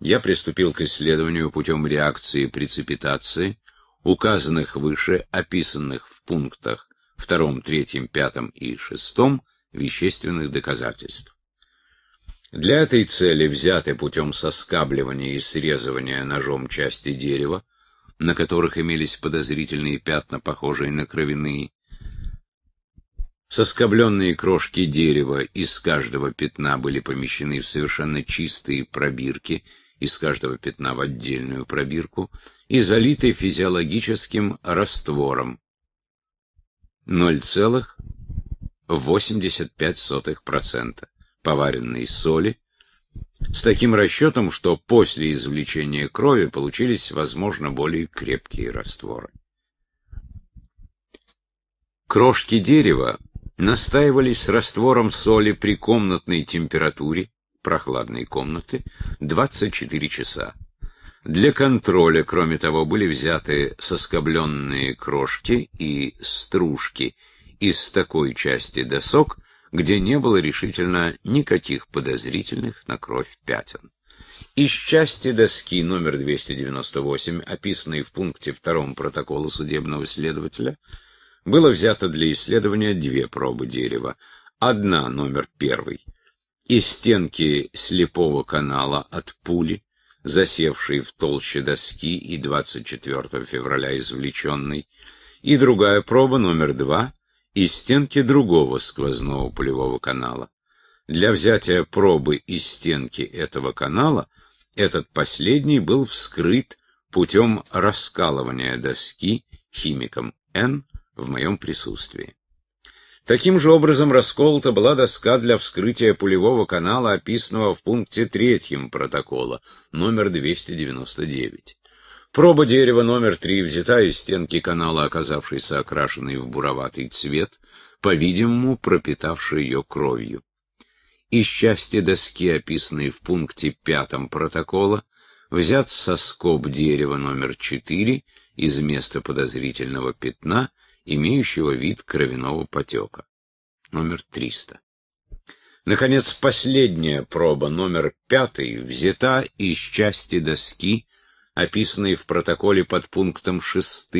я приступил к исследованию путем реакции преципитации, указанных выше, описанных в пунктах 2, 3, 5 и 6 вещественных доказательств. Для этой цели взяты путем соскабливания и срезывания ножом части дерева, на которых имелись подозрительные пятна, похожие на кровяные, Соскобленные крошки дерева из каждого пятна были помещены в совершенно чистые пробирки, из каждого пятна в отдельную пробирку, и залиты физиологическим раствором 0,85% поваренной соли, с таким расчетом, что после извлечения крови получились, возможно, более крепкие растворы. Крошки дерева настаивались с раствором соли при комнатной температуре прохладной комнаты 24 часа. Для контроля, кроме того, были взяты соскобленные крошки и стружки из такой части досок, где не было решительно никаких подозрительных на кровь пятен. Из части доски номер 298, описанной в пункте 2 протокола судебного следователя, было взято для исследования две пробы дерева. Одна, номер 1, из стенки слепого канала от пули, засевшей в толще доски и 24 февраля извлеченной, и другая проба, номер 2, и стенки другого сквозного полевого канала. Для взятия пробы из стенки этого канала этот последний был вскрыт путем раскалывания доски химиком Н в моем присутствии. Таким же образом расколота была доска для вскрытия пулевого канала, описанного в пункте третьем протокола, номер 299. Проба дерева номер три взята из стенки канала, оказавшейся окрашенной в буроватый цвет, по-видимому, пропитавшей ее кровью. Из части доски, описанной в пункте пятом протокола, взят соскоб дерева номер четыре из места подозрительного пятна, имеющего вид кровяного потека. Номер триста. Наконец, последняя проба, номер пятый, взята из части доски, описанные в протоколе под пунктом 6,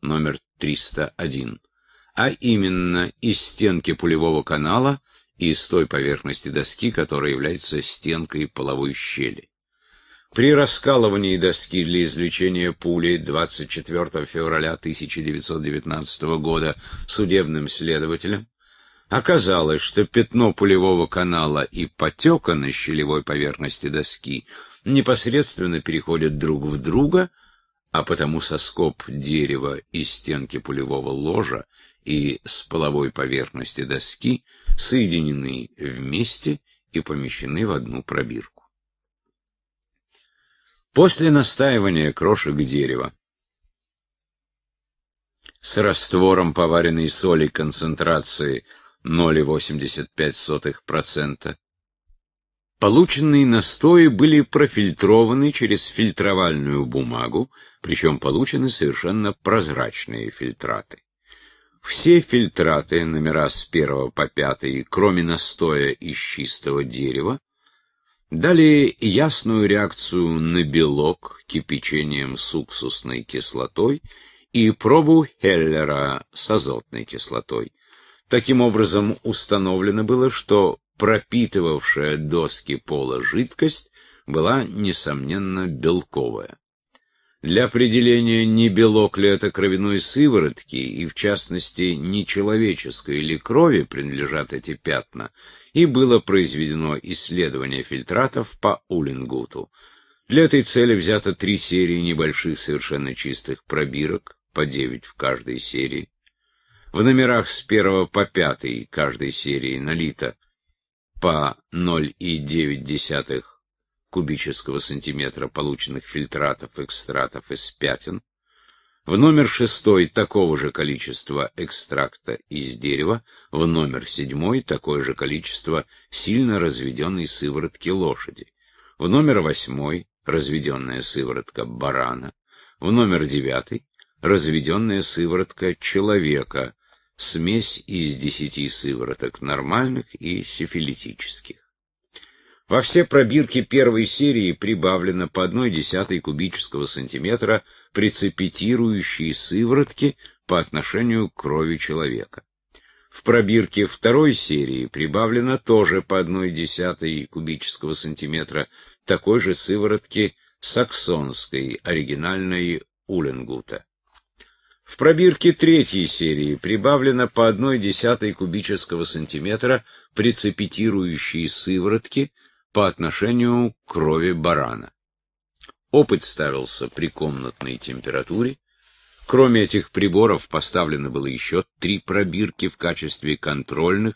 номер 301, а именно из стенки пулевого канала и из той поверхности доски, которая является стенкой половой щели. При раскалывании доски для извлечения пули 24 февраля 1919 года судебным следователем оказалось, что пятно пулевого канала и потека на щелевой поверхности доски непосредственно переходят друг в друга, а потому соскоб дерева и стенки пулевого ложа и с половой поверхности доски соединены вместе и помещены в одну пробирку. После настаивания крошек дерева с раствором поваренной соли концентрации 0,85% Полученные настои были профильтрованы через фильтровальную бумагу, причем получены совершенно прозрачные фильтраты. Все фильтраты, номера с 1 по 5, кроме настоя из чистого дерева, дали ясную реакцию на белок кипячением с уксусной кислотой и пробу Хеллера с азотной кислотой. Таким образом, установлено было, что пропитывавшая доски пола жидкость была, несомненно, белковая. Для определения, не белок ли это кровяной сыворотки, и в частности, не человеческой ли крови принадлежат эти пятна, и было произведено исследование фильтратов по Улингуту. Для этой цели взято три серии небольших совершенно чистых пробирок, по 9 в каждой серии. В номерах с 1 по 5 каждой серии налито по 0,9 кубического сантиметра полученных фильтратов, экстрактов из пятен, в номер шестой такого же количества экстракта из дерева, в номер седьмой такое же количество сильно разведенной сыворотки лошади, в номер восьмой разведенная сыворотка барана, в номер девятый разведенная сыворотка человека, смесь из десяти сывороток нормальных и сифилитических. Во все пробирки первой серии прибавлено по одной десятой кубического сантиметра прецепитирующей сыворотки по отношению к крови человека. В пробирке второй серии прибавлено тоже по одной десятой кубического сантиметра такой же сыворотки саксонской, оригинальной Уленгута. В пробирке третьей серии прибавлено по одной десятой кубического сантиметра прецепитирующей сыворотки по отношению к крови барана. Опыт ставился при комнатной температуре. Кроме этих приборов поставлено было еще три пробирки в качестве контрольных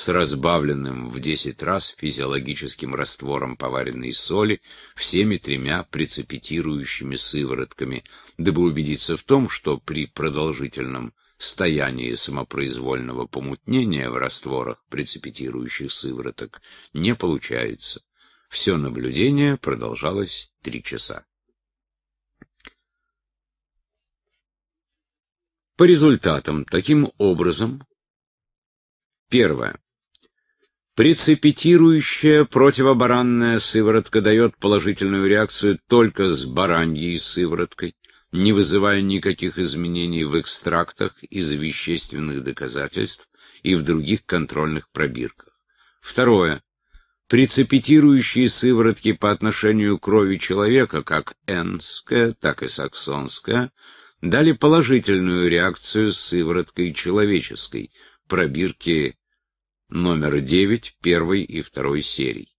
с разбавленным в десять раз физиологическим раствором поваренной соли всеми тремя прецепитирующими сыворотками, дабы убедиться в том, что при продолжительном стоянии самопроизвольного помутнения в растворах прецепитирующих сывороток не получается. Все наблюдение продолжалось три часа. По результатам таким образом, первое, Прецепитирующая противобаранная сыворотка дает положительную реакцию только с бараньей сывороткой, не вызывая никаких изменений в экстрактах из вещественных доказательств и в других контрольных пробирках. Второе. Прецепитирующие сыворотки по отношению крови человека, как энская, так и саксонская, дали положительную реакцию с сывороткой человеческой, пробирки номер 9 первой и второй серий,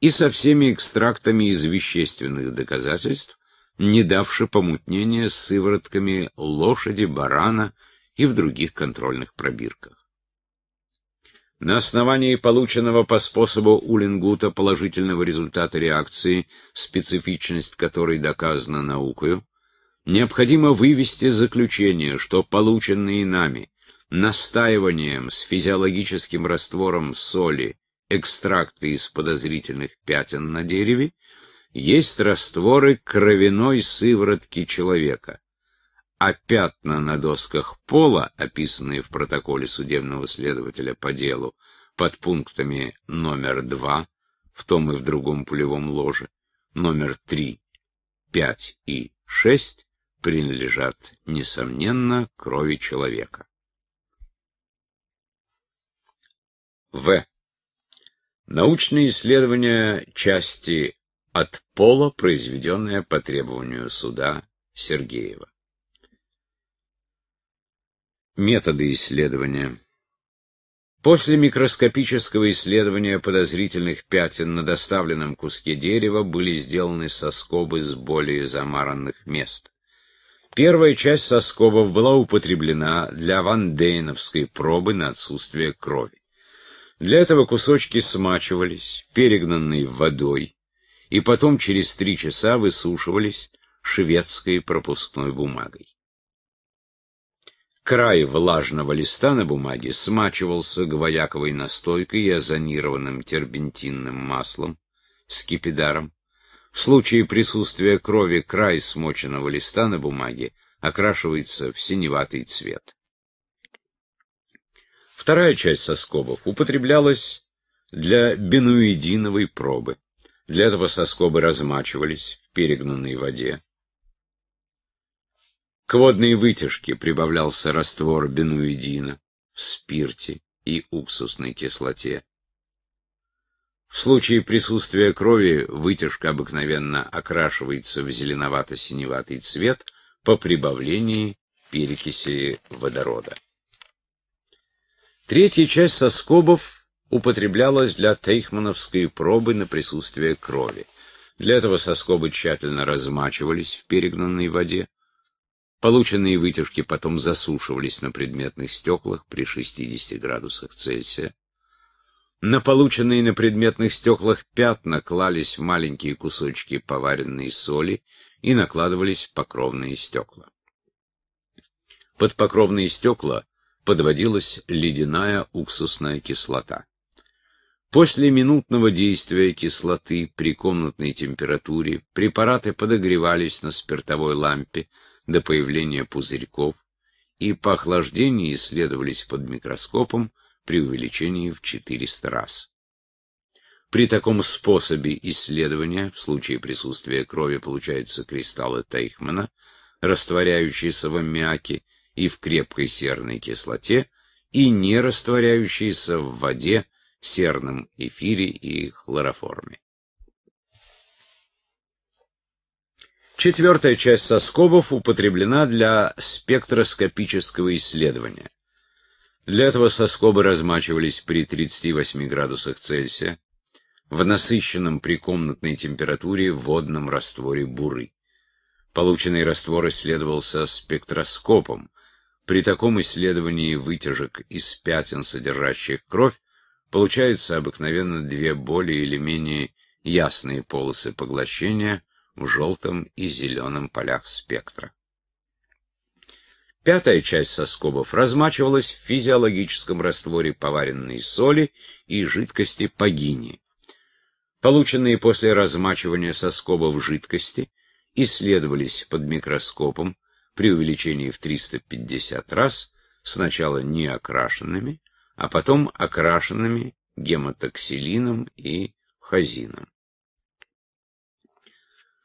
и со всеми экстрактами из вещественных доказательств, не давши помутнения с сыворотками лошади, барана и в других контрольных пробирках. На основании полученного по способу Улингута положительного результата реакции, специфичность которой доказана наукою, необходимо вывести заключение, что полученные нами настаиванием с физиологическим раствором соли экстракты из подозрительных пятен на дереве, есть растворы кровяной сыворотки человека, а пятна на досках пола, описанные в протоколе судебного следователя по делу под пунктами номер 2 в том и в другом пулевом ложе, номер 3, 5 и 6, принадлежат, несомненно, крови человека. В. Научные исследования части от пола, произведенные по требованию суда Сергеева. Методы исследования. После микроскопического исследования подозрительных пятен на доставленном куске дерева были сделаны соскобы с более замаранных мест. Первая часть соскобов была употреблена для вандейновской пробы на отсутствие крови. Для этого кусочки смачивались, перегнанные водой, и потом через три часа высушивались шведской пропускной бумагой. Край влажного листа на бумаге смачивался гвояковой настойкой и озонированным тербентинным маслом, скипидаром. В случае присутствия крови край смоченного листа на бумаге окрашивается в синеватый цвет. Вторая часть соскобов употреблялась для бенуидиновой пробы. Для этого соскобы размачивались в перегнанной воде. К водной вытяжке прибавлялся раствор бенуидина в спирте и уксусной кислоте. В случае присутствия крови вытяжка обыкновенно окрашивается в зеленовато-синеватый цвет по прибавлении перекиси водорода. Третья часть соскобов употреблялась для тейхмановской пробы на присутствие крови. Для этого соскобы тщательно размачивались в перегнанной воде. Полученные вытяжки потом засушивались на предметных стеклах при 60 градусах Цельсия. На полученные на предметных стеклах пятна клались маленькие кусочки поваренной соли и накладывались покровные стекла. Под покровные стекла подводилась ледяная уксусная кислота. После минутного действия кислоты при комнатной температуре препараты подогревались на спиртовой лампе до появления пузырьков и по охлаждению исследовались под микроскопом при увеличении в 400 раз. При таком способе исследования, в случае присутствия крови получаются кристаллы Тейхмана, растворяющиеся в аммиаке, и в крепкой серной кислоте, и не растворяющиеся в воде, серном эфире и хлороформе. Четвертая часть соскобов употреблена для спектроскопического исследования. Для этого соскобы размачивались при 38 градусах Цельсия в насыщенном при комнатной температуре водном растворе буры. Полученный раствор исследовался спектроскопом, при таком исследовании вытяжек из пятен, содержащих кровь, получаются обыкновенно две более или менее ясные полосы поглощения в желтом и зеленом полях спектра. Пятая часть соскобов размачивалась в физиологическом растворе поваренной соли и жидкости погини. Полученные после размачивания соскобов жидкости исследовались под микроскопом, при увеличении в 350 раз сначала неокрашенными, а потом окрашенными гематоксилином и хазином.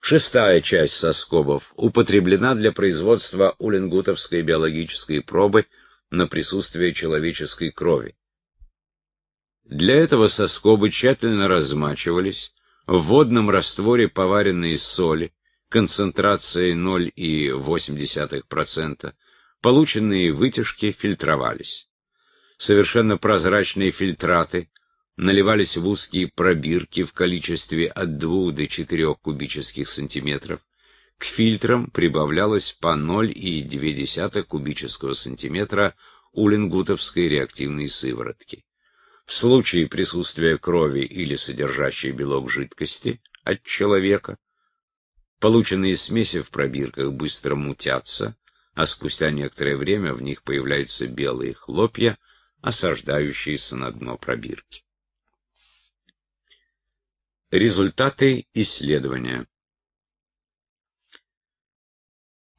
Шестая часть соскобов употреблена для производства улингутовской биологической пробы на присутствие человеческой крови. Для этого соскобы тщательно размачивались в водном растворе поваренной соли, концентрацией 0,8%, полученные вытяжки фильтровались. Совершенно прозрачные фильтраты наливались в узкие пробирки в количестве от 2 до 4 кубических сантиметров. К фильтрам прибавлялось по 0,2 кубического сантиметра улингутовской реактивной сыворотки. В случае присутствия крови или содержащей белок жидкости от человека – Полученные смеси в пробирках быстро мутятся, а спустя некоторое время в них появляются белые хлопья, осаждающиеся на дно пробирки. Результаты исследования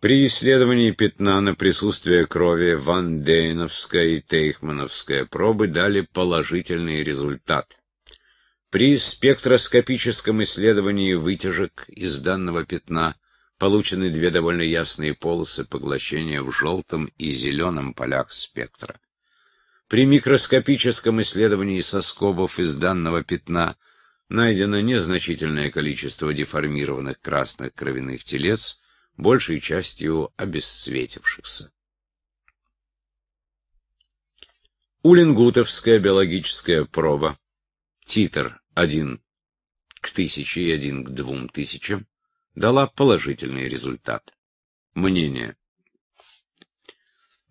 При исследовании пятна на присутствие крови Ван Дейновская и Тейхмановская пробы дали положительный результат. При спектроскопическом исследовании вытяжек из данного пятна получены две довольно ясные полосы поглощения в желтом и зеленом полях спектра. При микроскопическом исследовании соскобов из данного пятна найдено незначительное количество деформированных красных кровяных телец, большей частью обесцветившихся. Улингутовская биологическая проба титр 1 к 1000 и 1 к 2000 дала положительный результат. Мнение.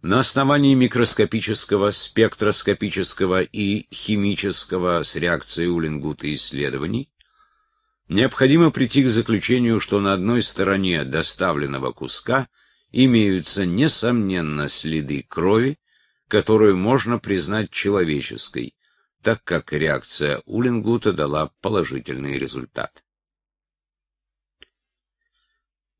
На основании микроскопического, спектроскопического и химического с реакцией Улингута исследований необходимо прийти к заключению, что на одной стороне доставленного куска имеются, несомненно, следы крови, которую можно признать человеческой, так как реакция Улингута дала положительный результат.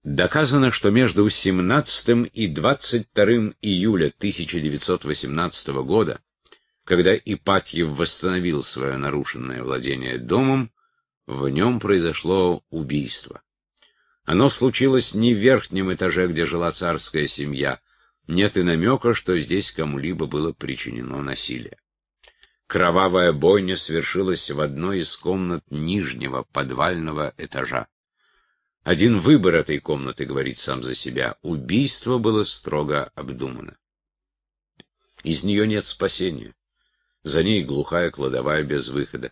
Доказано, что между 17 и 22 июля 1918 года, когда Ипатьев восстановил свое нарушенное владение домом, в нем произошло убийство. Оно случилось не в верхнем этаже, где жила царская семья. Нет и намека, что здесь кому-либо было причинено насилие. Кровавая бойня свершилась в одной из комнат нижнего подвального этажа. Один выбор этой комнаты говорит сам за себя. Убийство было строго обдумано. Из нее нет спасения. За ней глухая кладовая без выхода.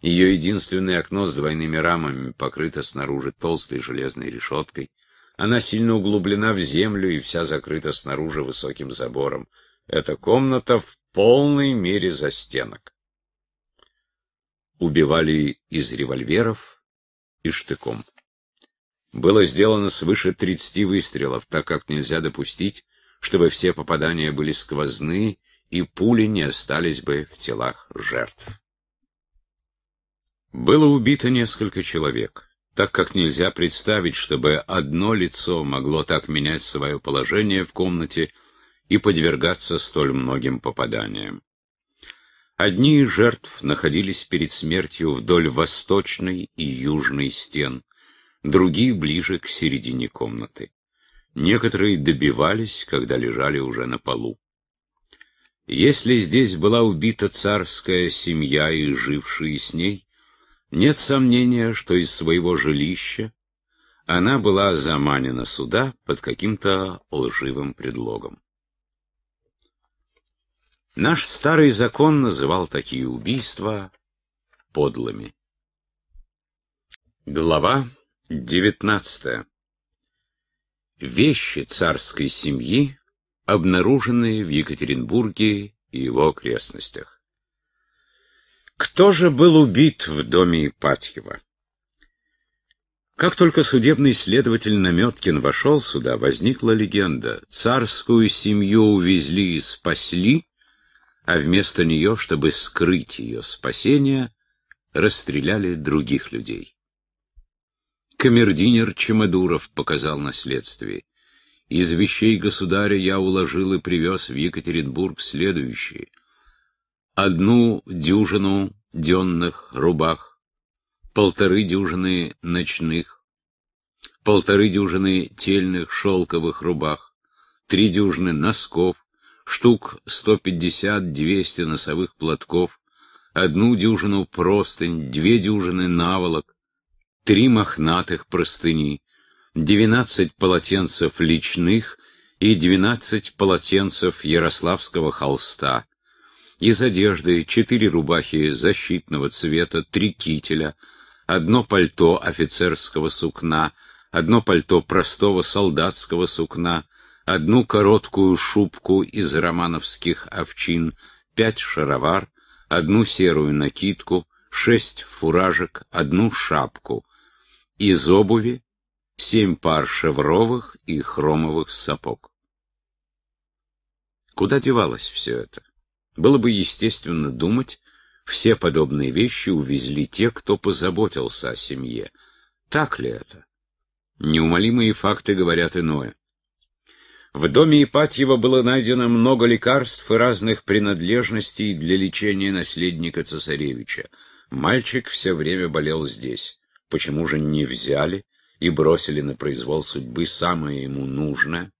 Ее единственное окно с двойными рамами покрыто снаружи толстой железной решеткой. Она сильно углублена в землю и вся закрыта снаружи высоким забором. Эта комната в полной мере за стенок. Убивали из револьверов и штыком. Было сделано свыше 30 выстрелов, так как нельзя допустить, чтобы все попадания были сквозны и пули не остались бы в телах жертв. Было убито несколько человек, так как нельзя представить, чтобы одно лицо могло так менять свое положение в комнате, и подвергаться столь многим попаданиям. Одни из жертв находились перед смертью вдоль восточной и южной стен, другие ближе к середине комнаты. Некоторые добивались, когда лежали уже на полу. Если здесь была убита царская семья и жившие с ней, нет сомнения, что из своего жилища она была заманена сюда под каким-то лживым предлогом. Наш старый закон называл такие убийства подлыми. Глава 19. Вещи царской семьи, обнаруженные в Екатеринбурге и его окрестностях. Кто же был убит в доме Ипатьева? Как только судебный следователь Наметкин вошел сюда, возникла легенда. Царскую семью увезли и спасли, а вместо нее, чтобы скрыть ее спасение, расстреляли других людей. Камердинер Чемодуров показал на Из вещей государя я уложил и привез в Екатеринбург следующие. Одну дюжину дённых рубах, полторы дюжины ночных, полторы дюжины тельных шелковых рубах, три дюжины носков, штук 150-200 носовых платков, одну дюжину простынь, две дюжины наволок, три мохнатых простыни, 12 полотенцев личных и 12 полотенцев ярославского холста. Из одежды четыре рубахи защитного цвета, три кителя, одно пальто офицерского сукна, одно пальто простого солдатского сукна, одну короткую шубку из романовских овчин, пять шаровар, одну серую накидку, шесть фуражек, одну шапку. Из обуви семь пар шевровых и хромовых сапог. Куда девалось все это? Было бы естественно думать, все подобные вещи увезли те, кто позаботился о семье. Так ли это? Неумолимые факты говорят иное. В доме Ипатьева было найдено много лекарств и разных принадлежностей для лечения наследника цесаревича. Мальчик все время болел здесь. Почему же не взяли и бросили на произвол судьбы самое ему нужное?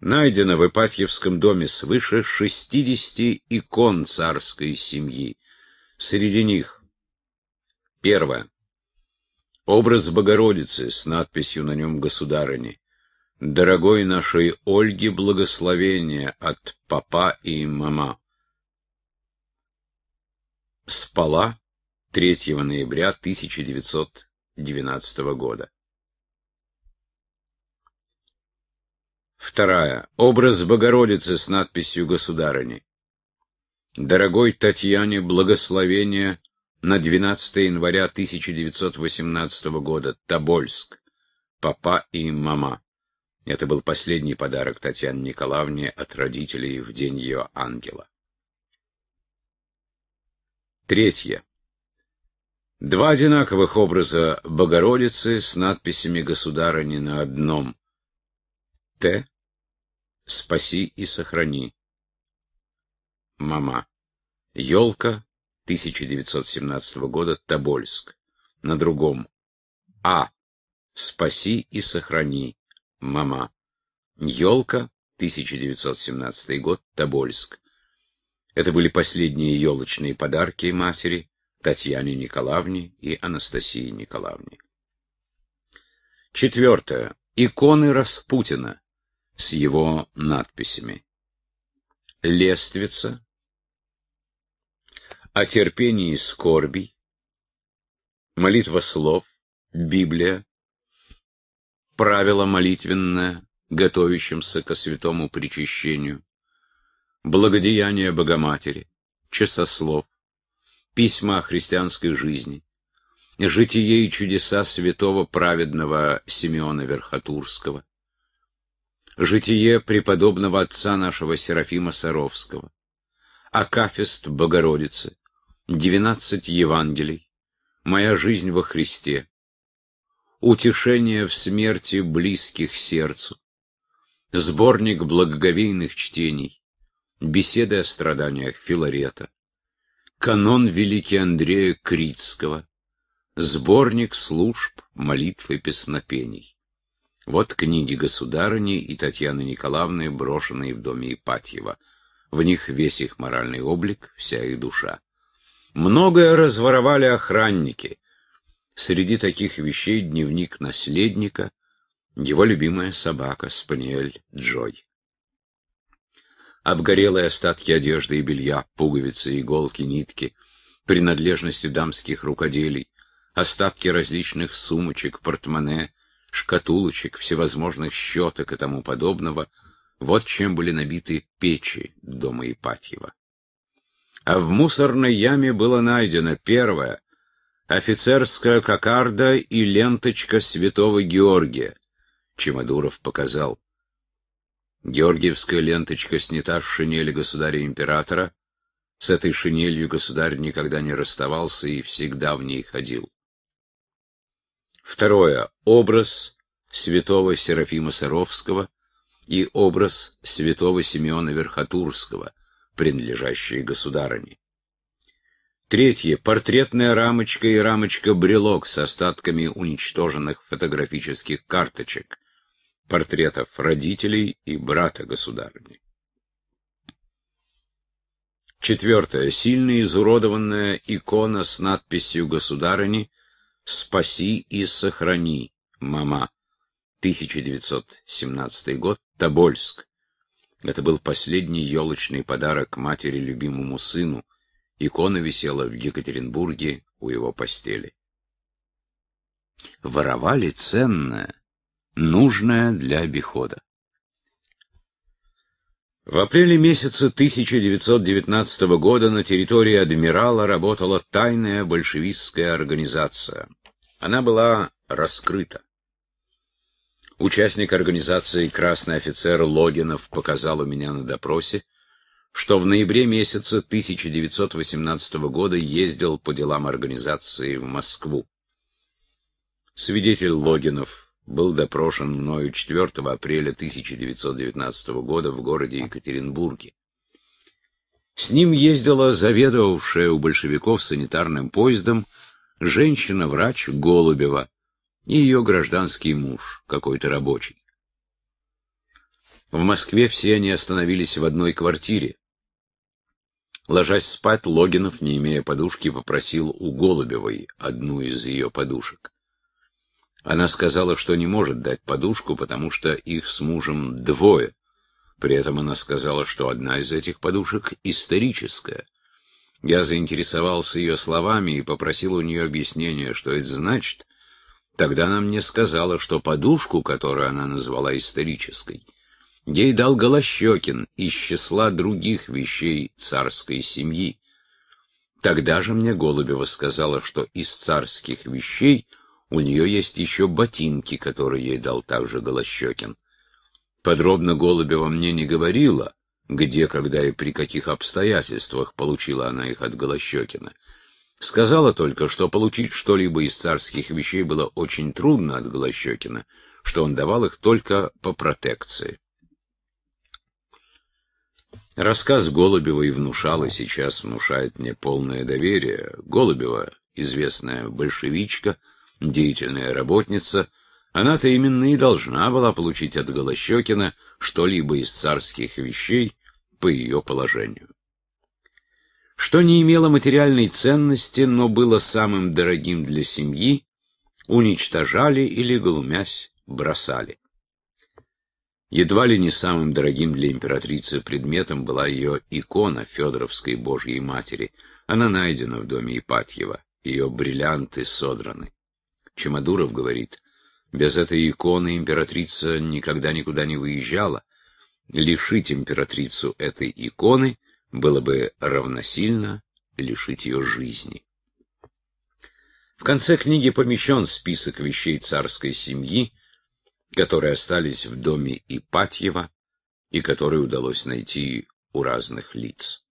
Найдено в Ипатьевском доме свыше 60 икон царской семьи. Среди них Первое. Образ Богородицы с надписью на нем «Государыни» дорогой нашей Ольге благословение от папа и мама. Спала 3 ноября 1919 года. Вторая. Образ Богородицы с надписью «Государыни». Дорогой Татьяне, благословение на 12 января 1918 года, Тобольск, папа и мама. Это был последний подарок Татьяне Николаевне от родителей в день ее ангела. Третье. Два одинаковых образа Богородицы с надписями «Государыни» на одном. Т. Спаси и сохрани. Мама. Елка 1917 года, Тобольск. На другом. А. Спаси и сохрани. Мама. ёлка, 1917 год, Тобольск. Это были последние ёлочные подарки матери Татьяне Николаевне и Анастасии Николаевне. Четвёртое. Иконы Распутина с его надписями. Лествица. О терпении и скорби. Молитва слов. Библия правило молитвенное, готовящимся ко святому причащению, благодеяние Богоматери, часослов, письма о христианской жизни, житие и чудеса святого праведного Симеона Верхотурского, житие преподобного отца нашего Серафима Саровского, Акафист Богородицы, двенадцать Евангелий, моя жизнь во Христе, утешение в смерти близких сердцу, сборник благоговейных чтений, беседы о страданиях Филарета, канон Великий Андрея Критского, сборник служб, молитв и песнопений. Вот книги государыни и Татьяны Николаевны, брошенные в доме Ипатьева. В них весь их моральный облик, вся их душа. Многое разворовали охранники — Среди таких вещей дневник наследника, его любимая собака Спаниель Джой. Обгорелые остатки одежды и белья, пуговицы, иголки, нитки, принадлежности дамских рукоделий, остатки различных сумочек, портмоне, шкатулочек, всевозможных щеток и тому подобного, вот чем были набиты печи дома Ипатьева. А в мусорной яме было найдено первое офицерская кокарда и ленточка святого Георгия. Чемодуров показал. Георгиевская ленточка снята с шинели государя-императора. С этой шинелью государь никогда не расставался и всегда в ней ходил. Второе. Образ святого Серафима Саровского и образ святого Симеона Верхотурского, принадлежащие государыне. Третье. Портретная рамочка и рамочка-брелок с остатками уничтоженных фотографических карточек, портретов родителей и брата государни. Четвертое. Сильно изуродованная икона с надписью государни «Спаси и сохрани, мама». 1917 год. Тобольск. Это был последний елочный подарок матери любимому сыну, Икона висела в Екатеринбурге у его постели. Воровали ценное, нужное для обихода. В апреле месяца 1919 года на территории адмирала работала тайная большевистская организация. Она была раскрыта. Участник организации «Красный офицер» Логинов показал у меня на допросе, что в ноябре месяца 1918 года ездил по делам организации в Москву. Свидетель Логинов был допрошен мною 4 апреля 1919 года в городе Екатеринбурге. С ним ездила заведовавшая у большевиков санитарным поездом женщина-врач Голубева и ее гражданский муж, какой-то рабочий. В Москве все они остановились в одной квартире, Ложась спать, Логинов, не имея подушки, попросил у Голубевой одну из ее подушек. Она сказала, что не может дать подушку, потому что их с мужем двое. При этом она сказала, что одна из этих подушек историческая. Я заинтересовался ее словами и попросил у нее объяснения, что это значит. Тогда она мне сказала, что подушку, которую она назвала исторической, Ей дал Голощекин из числа других вещей царской семьи. Тогда же мне Голубева сказала, что из царских вещей у нее есть еще ботинки, которые ей дал также Голощекин. Подробно Голубева мне не говорила, где, когда и при каких обстоятельствах получила она их от Голощекина. Сказала только, что получить что-либо из царских вещей было очень трудно от Голощекина, что он давал их только по протекции. Рассказ Голубевой внушал и сейчас внушает мне полное доверие. Голубева, известная большевичка, деятельная работница, она-то именно и должна была получить от Голощекина что-либо из царских вещей по ее положению. Что не имело материальной ценности, но было самым дорогим для семьи, уничтожали или, глумясь, бросали. Едва ли не самым дорогим для императрицы предметом была ее икона Федоровской Божьей Матери. Она найдена в доме Ипатьева, ее бриллианты содраны. Чемодуров говорит, без этой иконы императрица никогда никуда не выезжала. Лишить императрицу этой иконы было бы равносильно лишить ее жизни. В конце книги помещен список вещей царской семьи, которые остались в доме Ипатьева и которые удалось найти у разных лиц.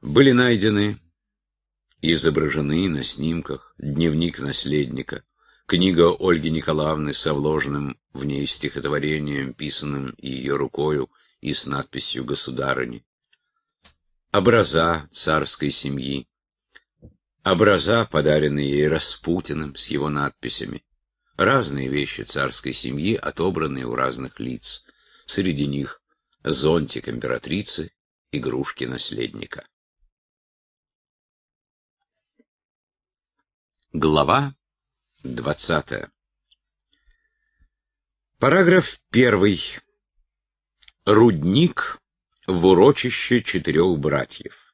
Были найдены и изображены на снимках дневник наследника, книга Ольги Николаевны со вложенным в ней стихотворением, писанным ее рукой и с надписью «Государыни», образа царской семьи, образа, подаренные ей Распутиным с его надписями, разные вещи царской семьи, отобранные у разных лиц, среди них зонтик императрицы, игрушки наследника. Глава 20. Параграф 1. Рудник в урочище четырех братьев.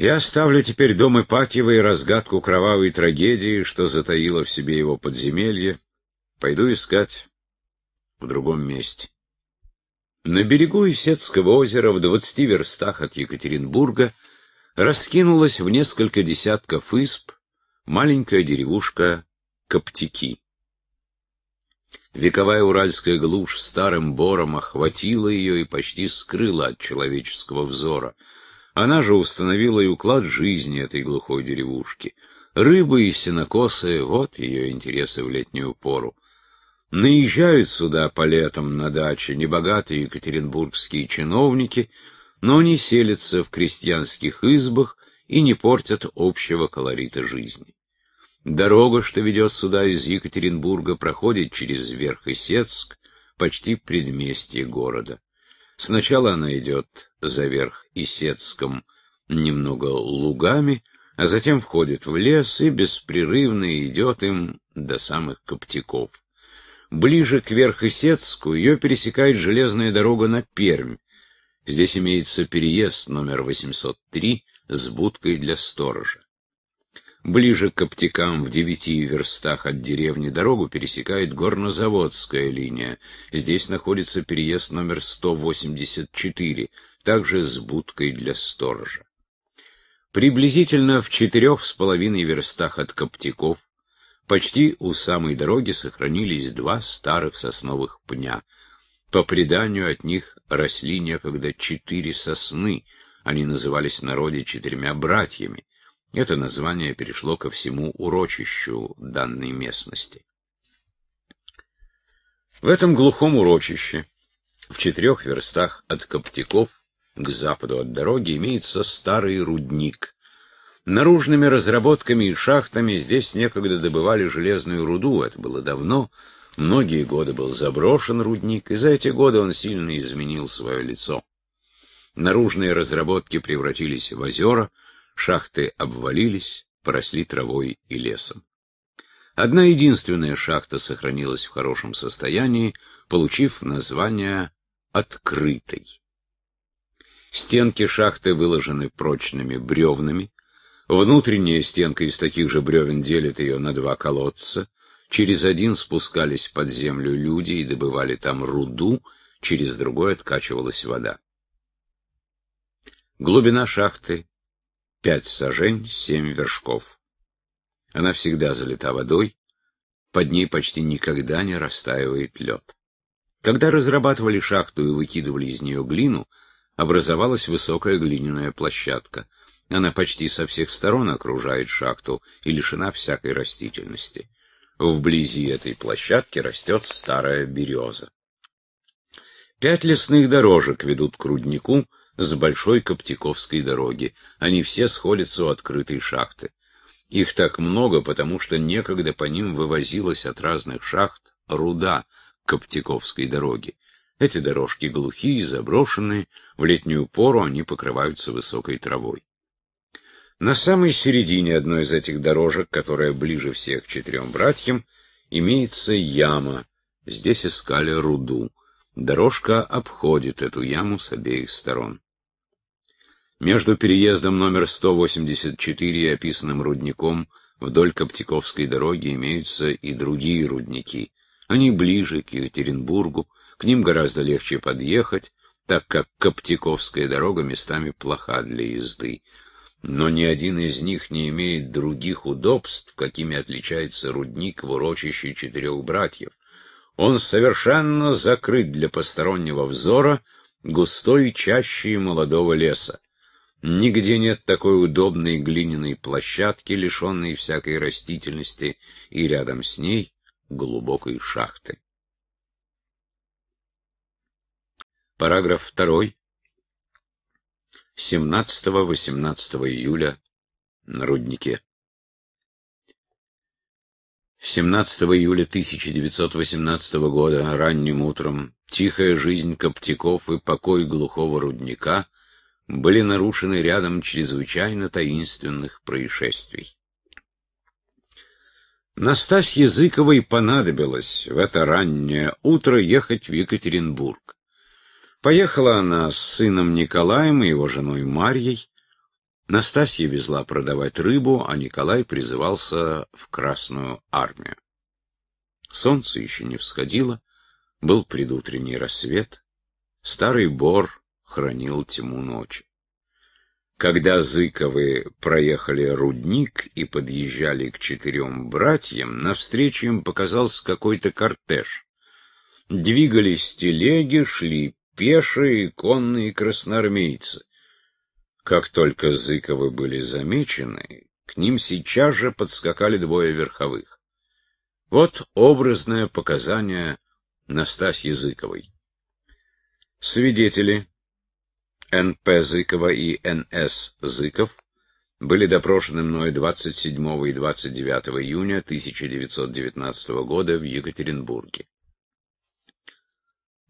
Я оставлю теперь дом Ипатьева и разгадку кровавой трагедии, что затаило в себе его подземелье. Пойду искать в другом месте. На берегу Исетского озера, в двадцати верстах от Екатеринбурга, раскинулась в несколько десятков исп маленькая деревушка Коптики. Вековая уральская глушь старым бором охватила ее и почти скрыла от человеческого взора — она же установила и уклад жизни этой глухой деревушки. Рыбы и сенокосы — вот ее интересы в летнюю пору. Наезжают сюда по летам на даче небогатые екатеринбургские чиновники, но не селятся в крестьянских избах и не портят общего колорита жизни. Дорога, что ведет сюда из Екатеринбурга, проходит через Верхесецк, почти предместье города. Сначала она идет заверх Исетском немного лугами, а затем входит в лес и беспрерывно идет им до самых Коптяков. Ближе к Верхесецку ее пересекает железная дорога на Пермь. Здесь имеется переезд номер 803 с будкой для сторожа. Ближе к Оптикам, в девяти верстах от деревни, дорогу пересекает горнозаводская линия. Здесь находится переезд номер 184, также с будкой для сторожа. Приблизительно в четырех с половиной верстах от Коптиков почти у самой дороги сохранились два старых сосновых пня. По преданию от них росли некогда четыре сосны, они назывались в народе четырьмя братьями. Это название перешло ко всему урочищу данной местности. В этом глухом урочище, в четырех верстах от Коптяков, к западу от дороги, имеется старый рудник. Наружными разработками и шахтами здесь некогда добывали железную руду, это было давно, многие годы был заброшен рудник, и за эти годы он сильно изменил свое лицо. Наружные разработки превратились в озера — Шахты обвалились, поросли травой и лесом. Одна единственная шахта сохранилась в хорошем состоянии, получив название «Открытой». Стенки шахты выложены прочными бревнами. Внутренняя стенка из таких же бревен делит ее на два колодца. Через один спускались под землю люди и добывали там руду, через другой откачивалась вода. Глубина шахты пять сажень, семь вершков. Она всегда залита водой, под ней почти никогда не растаивает лед. Когда разрабатывали шахту и выкидывали из нее глину, образовалась высокая глиняная площадка. Она почти со всех сторон окружает шахту и лишена всякой растительности. Вблизи этой площадки растет старая береза. Пять лесных дорожек ведут к руднику, с большой Коптяковской дороги. Они все сходятся у открытой шахты. Их так много, потому что некогда по ним вывозилась от разных шахт руда Коптяковской дороги. Эти дорожки глухие, заброшенные, в летнюю пору они покрываются высокой травой. На самой середине одной из этих дорожек, которая ближе всех к четырем братьям, имеется яма. Здесь искали руду. Дорожка обходит эту яму с обеих сторон. Между переездом номер 184 и описанным рудником вдоль Коптиковской дороги имеются и другие рудники. Они ближе к Екатеринбургу, к ним гораздо легче подъехать, так как Коптиковская дорога местами плоха для езды. Но ни один из них не имеет других удобств, какими отличается рудник в урочище четырех братьев. Он совершенно закрыт для постороннего взора густой чащей молодого леса. Нигде нет такой удобной глиняной площадки, лишенной всякой растительности, и рядом с ней глубокой шахты. Параграф 2. 17-18 июля на руднике. 17 июля 1918 года ранним утром тихая жизнь коптиков и покой глухого рудника – были нарушены рядом чрезвычайно таинственных происшествий. Настасье Языковой понадобилось в это раннее утро ехать в Екатеринбург. Поехала она с сыном Николаем и его женой Марьей. Настасья везла продавать рыбу, а Николай призывался в Красную армию. Солнце еще не всходило, был предутренний рассвет. Старый бор хранил тьму ночи. Когда Зыковы проехали рудник и подъезжали к четырем братьям, навстречу им показался какой-то кортеж. Двигались телеги, шли пешие, конные красноармейцы. Как только Зыковы были замечены, к ним сейчас же подскакали двое верховых. Вот образное показание Настасьи Зыковой. Свидетели Н.П. Зыкова и Н.С. Зыков были допрошены мной 27 и 29 июня 1919 года в Екатеринбурге.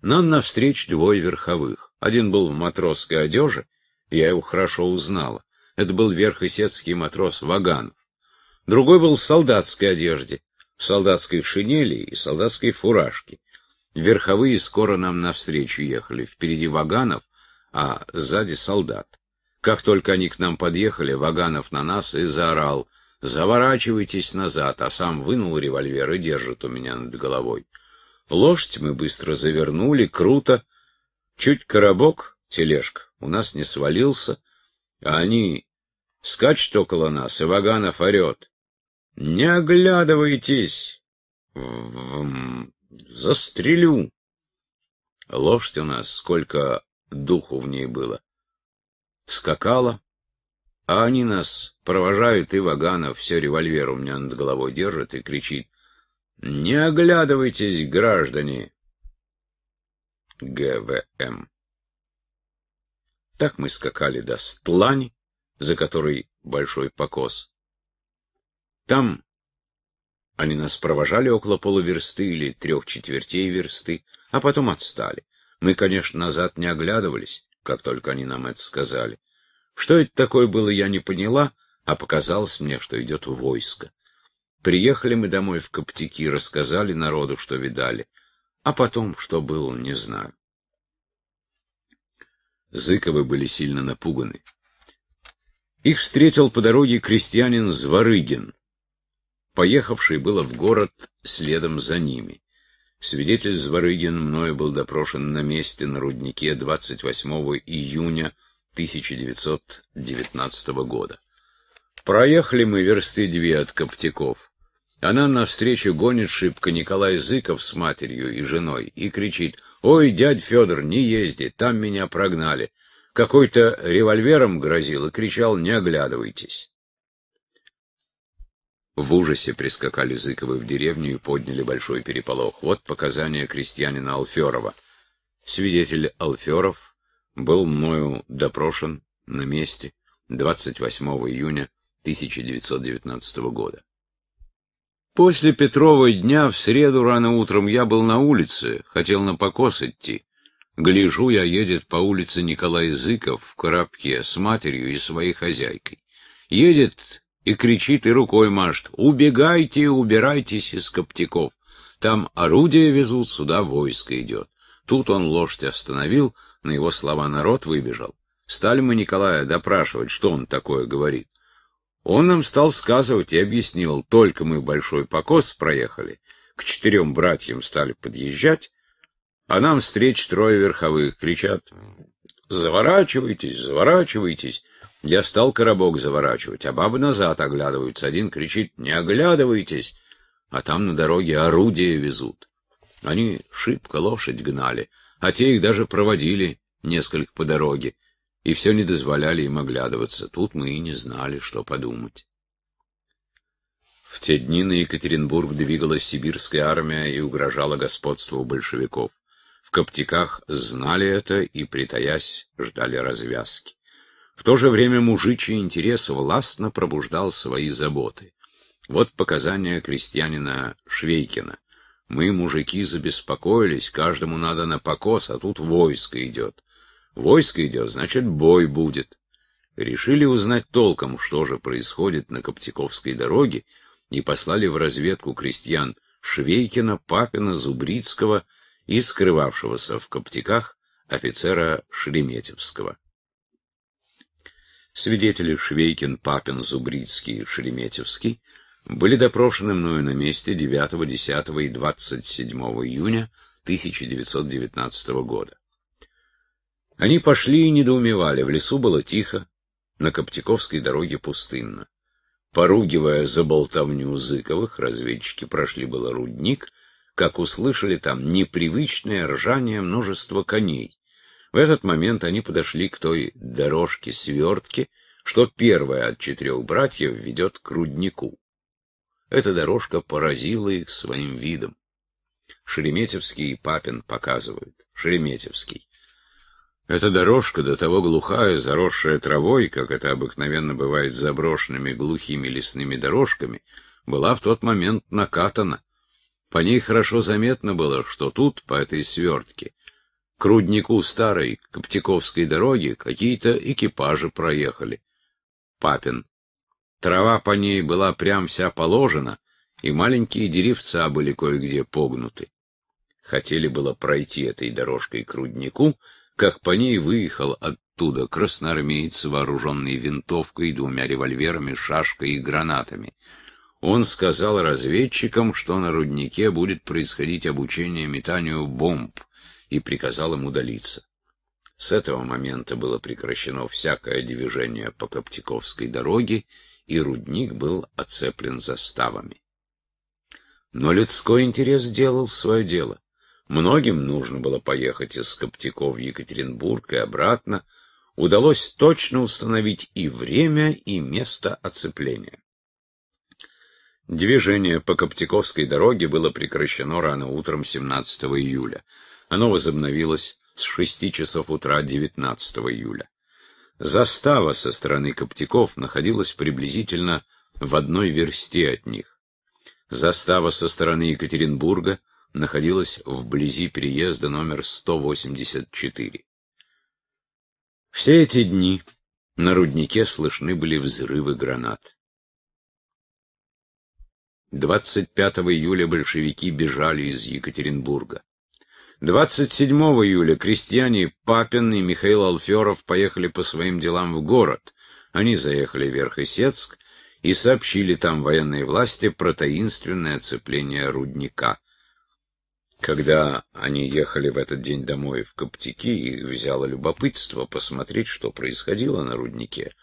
Нам навстречь двое верховых. Один был в матросской одежде, я его хорошо узнала. Это был верхосецкий матрос Ваганов. Другой был в солдатской одежде, в солдатской шинели и солдатской фуражке. Верховые скоро нам навстречу ехали. Впереди Ваганов, а сзади солдат. Как только они к нам подъехали, Ваганов на нас и заорал «Заворачивайтесь назад», а сам вынул револьвер и держит у меня над головой. Лошадь мы быстро завернули, круто. Чуть коробок, тележка, у нас не свалился, а они скачут около нас, и Ваганов орет. «Не оглядывайтесь!» «Застрелю!» Лошадь у нас сколько духу в ней было. Скакала, а они нас провожают, и Ваганов все револьвер у меня над головой держит и кричит. «Не оглядывайтесь, граждане!» ГВМ. Так мы скакали до Стлани, за которой большой покос. Там они нас провожали около полуверсты или трех четвертей версты, а потом отстали. Мы, конечно, назад не оглядывались, как только они нам это сказали. Что это такое было, я не поняла, а показалось мне, что идет войско. Приехали мы домой в Коптики, рассказали народу, что видали, а потом, что было, не знаю. Зыковы были сильно напуганы. Их встретил по дороге крестьянин Зворыгин, поехавший было в город следом за ними. Свидетель Зворыгин мною был допрошен на месте на руднике 28 июня 1919 года. Проехали мы версты две от Коптяков. Она нам навстречу гонит шибко Николай Зыков с матерью и женой и кричит «Ой, дядь Федор, не езди, там меня прогнали». Какой-то револьвером грозил и кричал «Не оглядывайтесь». В ужасе прискакали Зыковы в деревню и подняли большой переполох. Вот показания крестьянина Алферова. Свидетель Алферов был мною допрошен на месте 28 июня 1919 года. После Петрова дня в среду рано утром я был на улице, хотел на покос идти. Гляжу, я едет по улице Николай Зыков в коробке с матерью и своей хозяйкой. Едет и кричит, и рукой машет. «Убегайте, убирайтесь из Коптяков! Там орудия везут, сюда войско идет». Тут он лошадь остановил, на его слова народ выбежал. Стали мы Николая допрашивать, что он такое говорит. Он нам стал сказывать и объяснил, только мы большой покос проехали, к четырем братьям стали подъезжать, а нам встреч трое верховых кричат «Заворачивайтесь, заворачивайтесь!» Я стал коробок заворачивать, а бабы назад оглядываются. Один кричит «Не оглядывайтесь!» А там на дороге орудия везут. Они шибко лошадь гнали, а те их даже проводили несколько по дороге, и все не дозволяли им оглядываться. Тут мы и не знали, что подумать. В те дни на Екатеринбург двигалась сибирская армия и угрожала господству большевиков. В Коптиках знали это и, притаясь, ждали развязки. В то же время мужичий интерес властно пробуждал свои заботы. Вот показания крестьянина Швейкина. Мы, мужики, забеспокоились, каждому надо на покос, а тут войско идет. Войско идет, значит, бой будет. Решили узнать толком, что же происходит на Коптяковской дороге, и послали в разведку крестьян Швейкина, Папина, Зубрицкого и скрывавшегося в Коптяках офицера Шереметьевского. Свидетели Швейкин, Папин, Зубрицкий и Шереметьевский были допрошены мною на месте 9, 10 и 27 июня 1919 года. Они пошли и недоумевали, в лесу было тихо, на Коптяковской дороге пустынно. Поругивая за болтовню Зыковых, разведчики прошли было рудник, как услышали там непривычное ржание множества коней. В этот момент они подошли к той дорожке-свертке, что первая от четырех братьев ведет к руднику. Эта дорожка поразила их своим видом. Шереметьевский и Папин показывают. Шереметьевский. Эта дорожка до того глухая, заросшая травой, как это обыкновенно бывает с заброшенными глухими лесными дорожками, была в тот момент накатана. По ней хорошо заметно было, что тут, по этой свертке, к руднику старой Коптяковской дороги какие-то экипажи проехали. Папин. Трава по ней была прям вся положена, и маленькие деревца были кое-где погнуты. Хотели было пройти этой дорожкой к руднику, как по ней выехал оттуда красноармеец, вооруженный винтовкой, двумя револьверами, шашкой и гранатами. Он сказал разведчикам, что на руднике будет происходить обучение метанию бомб и приказал им удалиться. С этого момента было прекращено всякое движение по Коптиковской дороге, и рудник был оцеплен заставами. Но людской интерес сделал свое дело. Многим нужно было поехать из Коптиков в Екатеринбург и обратно. Удалось точно установить и время, и место оцепления. Движение по Коптиковской дороге было прекращено рано утром 17 июля. Оно возобновилось с шести часов утра 19 июля. Застава со стороны Коптяков находилась приблизительно в одной версте от них. Застава со стороны Екатеринбурга находилась вблизи переезда номер 184. Все эти дни на руднике слышны были взрывы гранат. 25 июля большевики бежали из Екатеринбурга. 27 июля крестьяне Папин и Михаил Алферов поехали по своим делам в город. Они заехали в Верхесецк и сообщили там военной власти про таинственное оцепление рудника. Когда они ехали в этот день домой в Коптики, их взяло любопытство посмотреть, что происходило на руднике.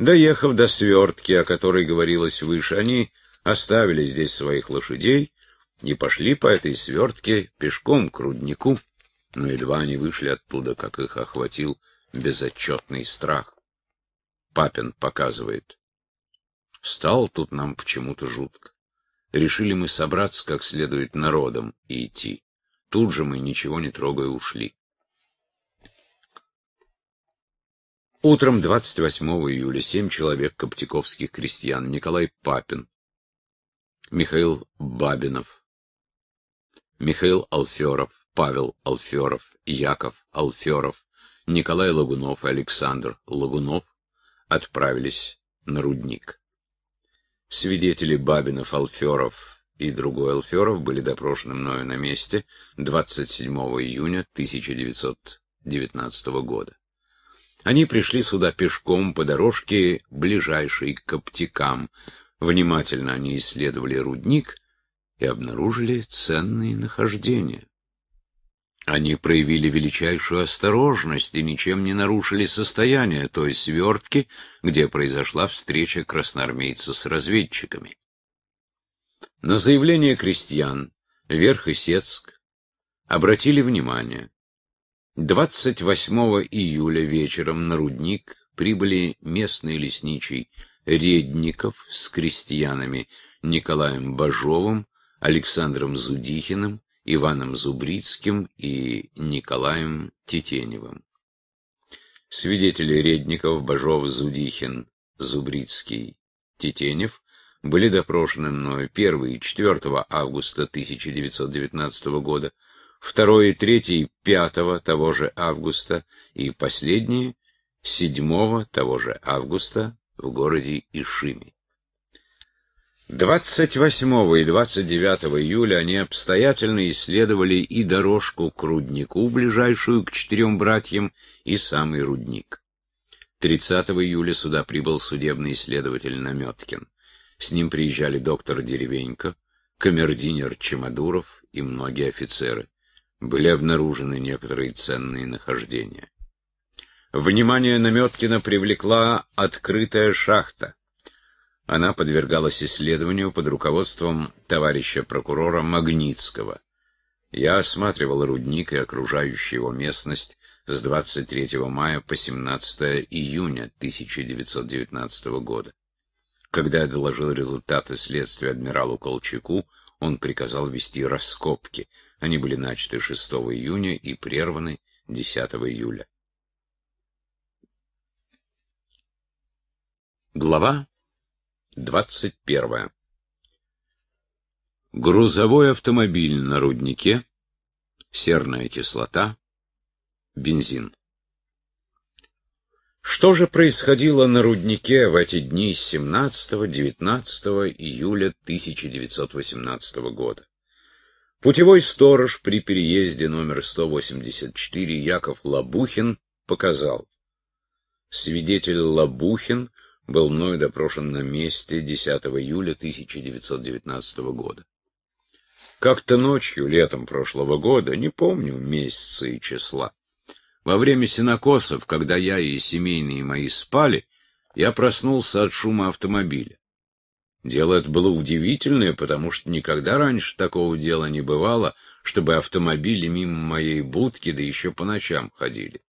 Доехав до свертки, о которой говорилось выше, они оставили здесь своих лошадей и пошли по этой свертке пешком к руднику, но едва они вышли оттуда, как их охватил безотчетный страх. Папин показывает. Стал тут нам почему-то жутко. Решили мы собраться как следует народом и идти. Тут же мы, ничего не трогая, ушли. Утром 28 июля семь человек коптиковских крестьян, Николай Папин, Михаил Бабинов, Михаил Алферов, Павел Алферов, Яков Алферов, Николай Лагунов и Александр Лагунов отправились на рудник. Свидетели Бабинов, Алферов и другой Алферов были допрошены мною на месте 27 июня 1919 года. Они пришли сюда пешком по дорожке, ближайшей к коптикам. Внимательно они исследовали рудник — и обнаружили ценные нахождения. Они проявили величайшую осторожность и ничем не нарушили состояние той свертки, где произошла встреча красноармейца с разведчиками. На заявление крестьян Верх и Сецк обратили внимание. 28 июля вечером на рудник прибыли местный лесничий Редников с крестьянами Николаем Бажовым Александром Зудихиным, Иваном Зубрицким и Николаем Титеневым. Свидетели Редников, Бажов, Зудихин, Зубрицкий, Титенев были допрошены мною 1 и 4 августа 1919 года, 2 и 3 и 5 того же августа и последние 7 того же августа в городе Ишиме. 28 и 29 июля они обстоятельно исследовали и дорожку к руднику, ближайшую к четырем братьям, и самый рудник. 30 июля сюда прибыл судебный следователь Наметкин. С ним приезжали доктор Деревенько, камердинер Чемодуров и многие офицеры. Были обнаружены некоторые ценные нахождения. Внимание Наметкина привлекла открытая шахта она подвергалась исследованию под руководством товарища прокурора Магнитского. Я осматривал рудник и окружающую его местность с 23 мая по 17 июня 1919 года. Когда я доложил результаты следствия адмиралу Колчаку, он приказал вести раскопки. Они были начаты 6 июня и прерваны 10 июля. Глава 21. Грузовой автомобиль на руднике, серная кислота, бензин. Что же происходило на руднике в эти дни 17-19 июля 1918 года? Путевой сторож при переезде номер 184 Яков Лабухин показал. Свидетель Лабухин был мной допрошен на месте 10 июля 1919 года. Как-то ночью, летом прошлого года, не помню месяца и числа, во время синокосов, когда я и семейные мои спали, я проснулся от шума автомобиля. Дело это было удивительное, потому что никогда раньше такого дела не бывало, чтобы автомобили мимо моей будки, да еще по ночам ходили.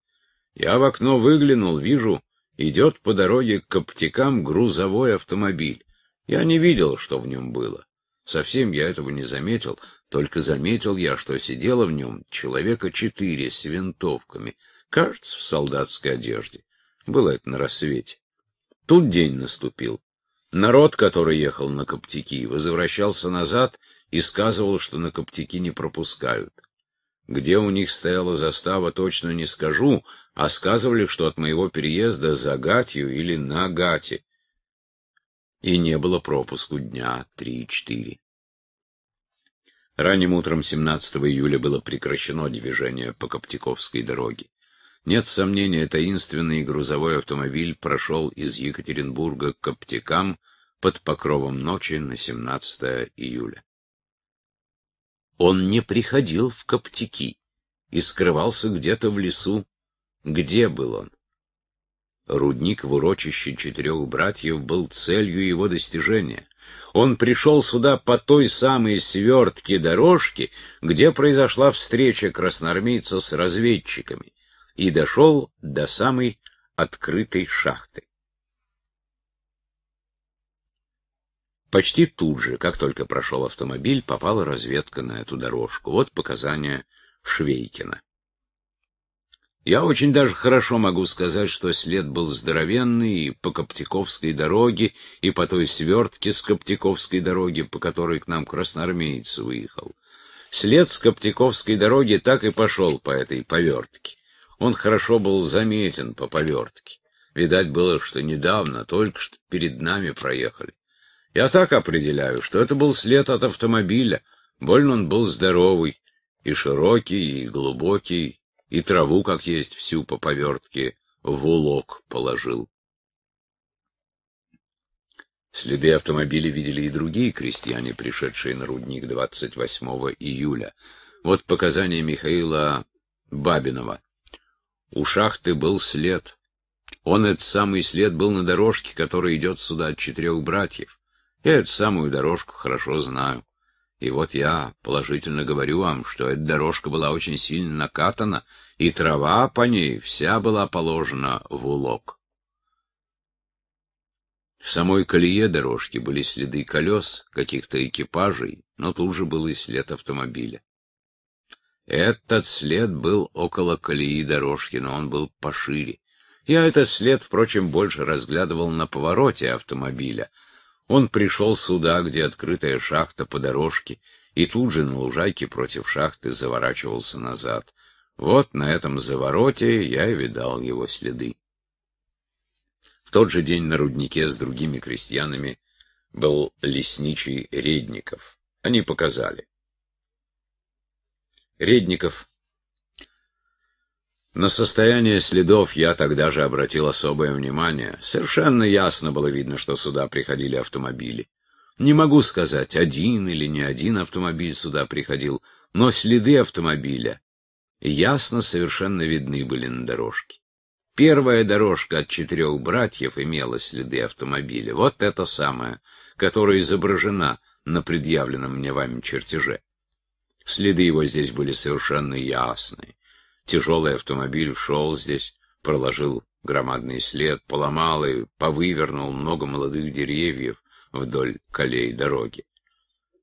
Я в окно выглянул, вижу, Идет по дороге к аптекам грузовой автомобиль. Я не видел, что в нем было. Совсем я этого не заметил, только заметил я, что сидело в нем человека четыре с винтовками, кажется, в солдатской одежде. Было это на рассвете. Тут день наступил. Народ, который ехал на Коптики, возвращался назад и сказывал, что на Коптики не пропускают. Где у них стояла застава, точно не скажу, а сказывали, что от моего переезда за Гатью или на Гате. И не было пропуску дня три-четыре. Ранним утром 17 июля было прекращено движение по Коптиковской дороге. Нет сомнения, таинственный грузовой автомобиль прошел из Екатеринбурга к Коптикам под покровом ночи на 17 июля. Он не приходил в коптики и скрывался где-то в лесу. Где был он? Рудник в урочище четырех братьев был целью его достижения. Он пришел сюда по той самой свертке дорожки, где произошла встреча красноармейца с разведчиками, и дошел до самой открытой шахты. Почти тут же, как только прошел автомобиль, попала разведка на эту дорожку. Вот показания Швейкина. Я очень даже хорошо могу сказать, что след был здоровенный и по Коптиковской дороге, и по той свертке с Коптиковской дороги, по которой к нам красноармеец выехал. След с Коптиковской дороги так и пошел по этой повертке. Он хорошо был заметен по повертке. Видать было, что недавно, только что перед нами проехали. Я так определяю, что это был след от автомобиля. Больно он был здоровый, и широкий, и глубокий, и траву, как есть, всю по повертке в улог положил. Следы автомобиля видели и другие крестьяне, пришедшие на рудник 28 июля. Вот показания Михаила Бабинова. У шахты был след. Он, этот самый след, был на дорожке, которая идет сюда от четырех братьев. Я эту самую дорожку хорошо знаю. И вот я положительно говорю вам, что эта дорожка была очень сильно накатана, и трава по ней вся была положена в улок. В самой колее дорожки были следы колес, каких-то экипажей, но тут же был и след автомобиля. Этот след был около колеи дорожки, но он был пошире. Я этот след, впрочем, больше разглядывал на повороте автомобиля — он пришел сюда, где открытая шахта по дорожке, и тут же на лужайке против шахты заворачивался назад. Вот на этом завороте я видал его следы. В тот же день на руднике с другими крестьянами был лесничий Редников. Они показали. Редников на состояние следов я тогда же обратил особое внимание. Совершенно ясно было видно, что сюда приходили автомобили. Не могу сказать, один или не один автомобиль сюда приходил, но следы автомобиля ясно совершенно видны были на дорожке. Первая дорожка от четырех братьев имела следы автомобиля, вот это самое, которое изображено на предъявленном мне вами чертеже. Следы его здесь были совершенно ясные. Тяжелый автомобиль шел здесь, проложил громадный след, поломал и повывернул много молодых деревьев вдоль колей дороги.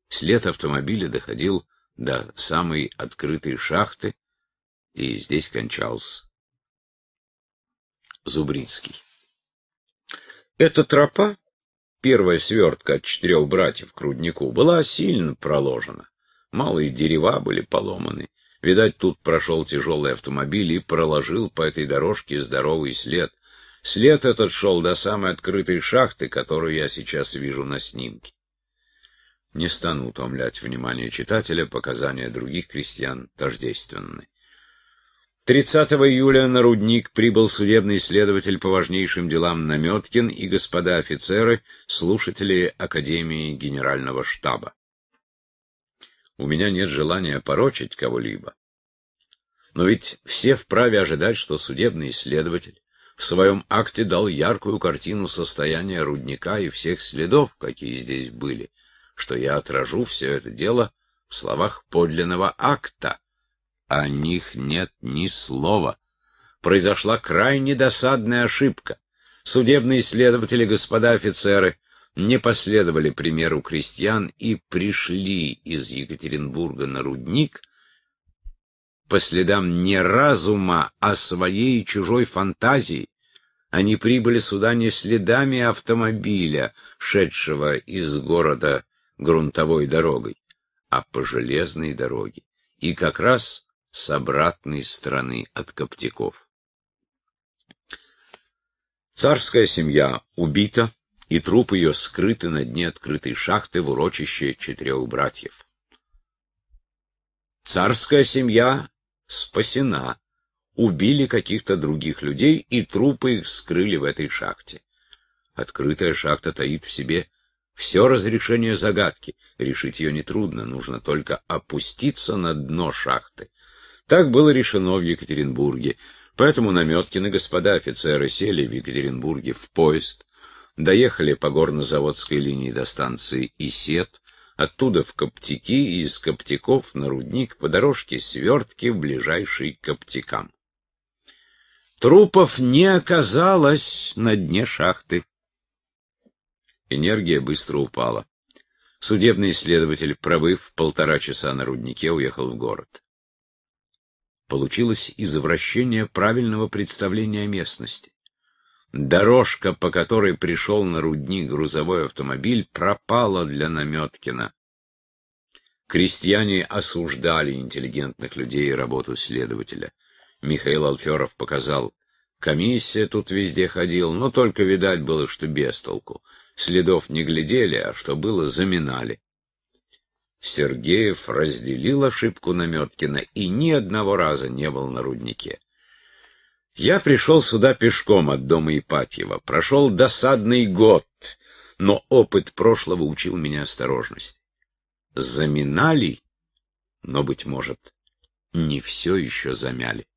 След автомобиля доходил до самой открытой шахты, и здесь кончался Зубрицкий. Эта тропа, первая свертка от четырех братьев к руднику, была сильно проложена. Малые дерева были поломаны, Видать, тут прошел тяжелый автомобиль и проложил по этой дорожке здоровый след. След этот шел до самой открытой шахты, которую я сейчас вижу на снимке. Не стану утомлять внимание читателя, показания других крестьян тождественны. 30 июля на рудник прибыл судебный следователь по важнейшим делам Наметкин и господа офицеры, слушатели Академии Генерального штаба у меня нет желания порочить кого-либо. Но ведь все вправе ожидать, что судебный следователь в своем акте дал яркую картину состояния рудника и всех следов, какие здесь были, что я отражу все это дело в словах подлинного акта. О них нет ни слова. Произошла крайне досадная ошибка. Судебные следователи, господа офицеры, не последовали примеру крестьян и пришли из Екатеринбурга на рудник по следам не разума, а своей и чужой фантазии. Они прибыли сюда не следами автомобиля, шедшего из города грунтовой дорогой, а по железной дороге, и как раз с обратной стороны от Коптяков. Царская семья убита, и труп ее скрыты на дне открытой шахты в урочище четырех братьев. Царская семья спасена, убили каких-то других людей, и трупы их скрыли в этой шахте. Открытая шахта таит в себе все разрешение загадки, решить ее нетрудно, нужно только опуститься на дно шахты. Так было решено в Екатеринбурге, поэтому на господа офицеры сели в Екатеринбурге в поезд, доехали по горнозаводской линии до станции Исет, оттуда в Коптики и из Коптиков на рудник по дорожке свертки в ближайший к Коптикам. Трупов не оказалось на дне шахты. Энергия быстро упала. Судебный следователь, пробыв полтора часа на руднике, уехал в город. Получилось извращение правильного представления о местности. Дорожка, по которой пришел на рудник грузовой автомобиль, пропала для Наметкина. Крестьяне осуждали интеллигентных людей и работу следователя. Михаил Алферов показал, комиссия тут везде ходила, но только видать было, что без толку. Следов не глядели, а что было, заминали. Сергеев разделил ошибку Наметкина и ни одного раза не был на руднике. Я пришел сюда пешком от дома Ипатьева, прошел досадный год, но опыт прошлого учил меня осторожность. Заминали, но, быть может, не все еще замяли.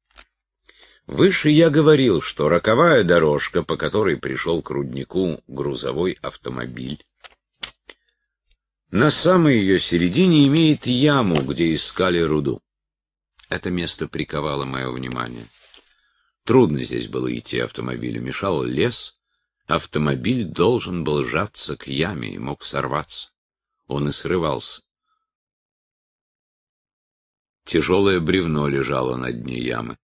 Выше я говорил, что роковая дорожка, по которой пришел к руднику грузовой автомобиль, на самой ее середине имеет яму, где искали руду. Это место приковало мое внимание. Трудно здесь было идти автомобилю, мешал лес. Автомобиль должен был сжаться к яме и мог сорваться. Он и срывался. Тяжелое бревно лежало на дне ямы.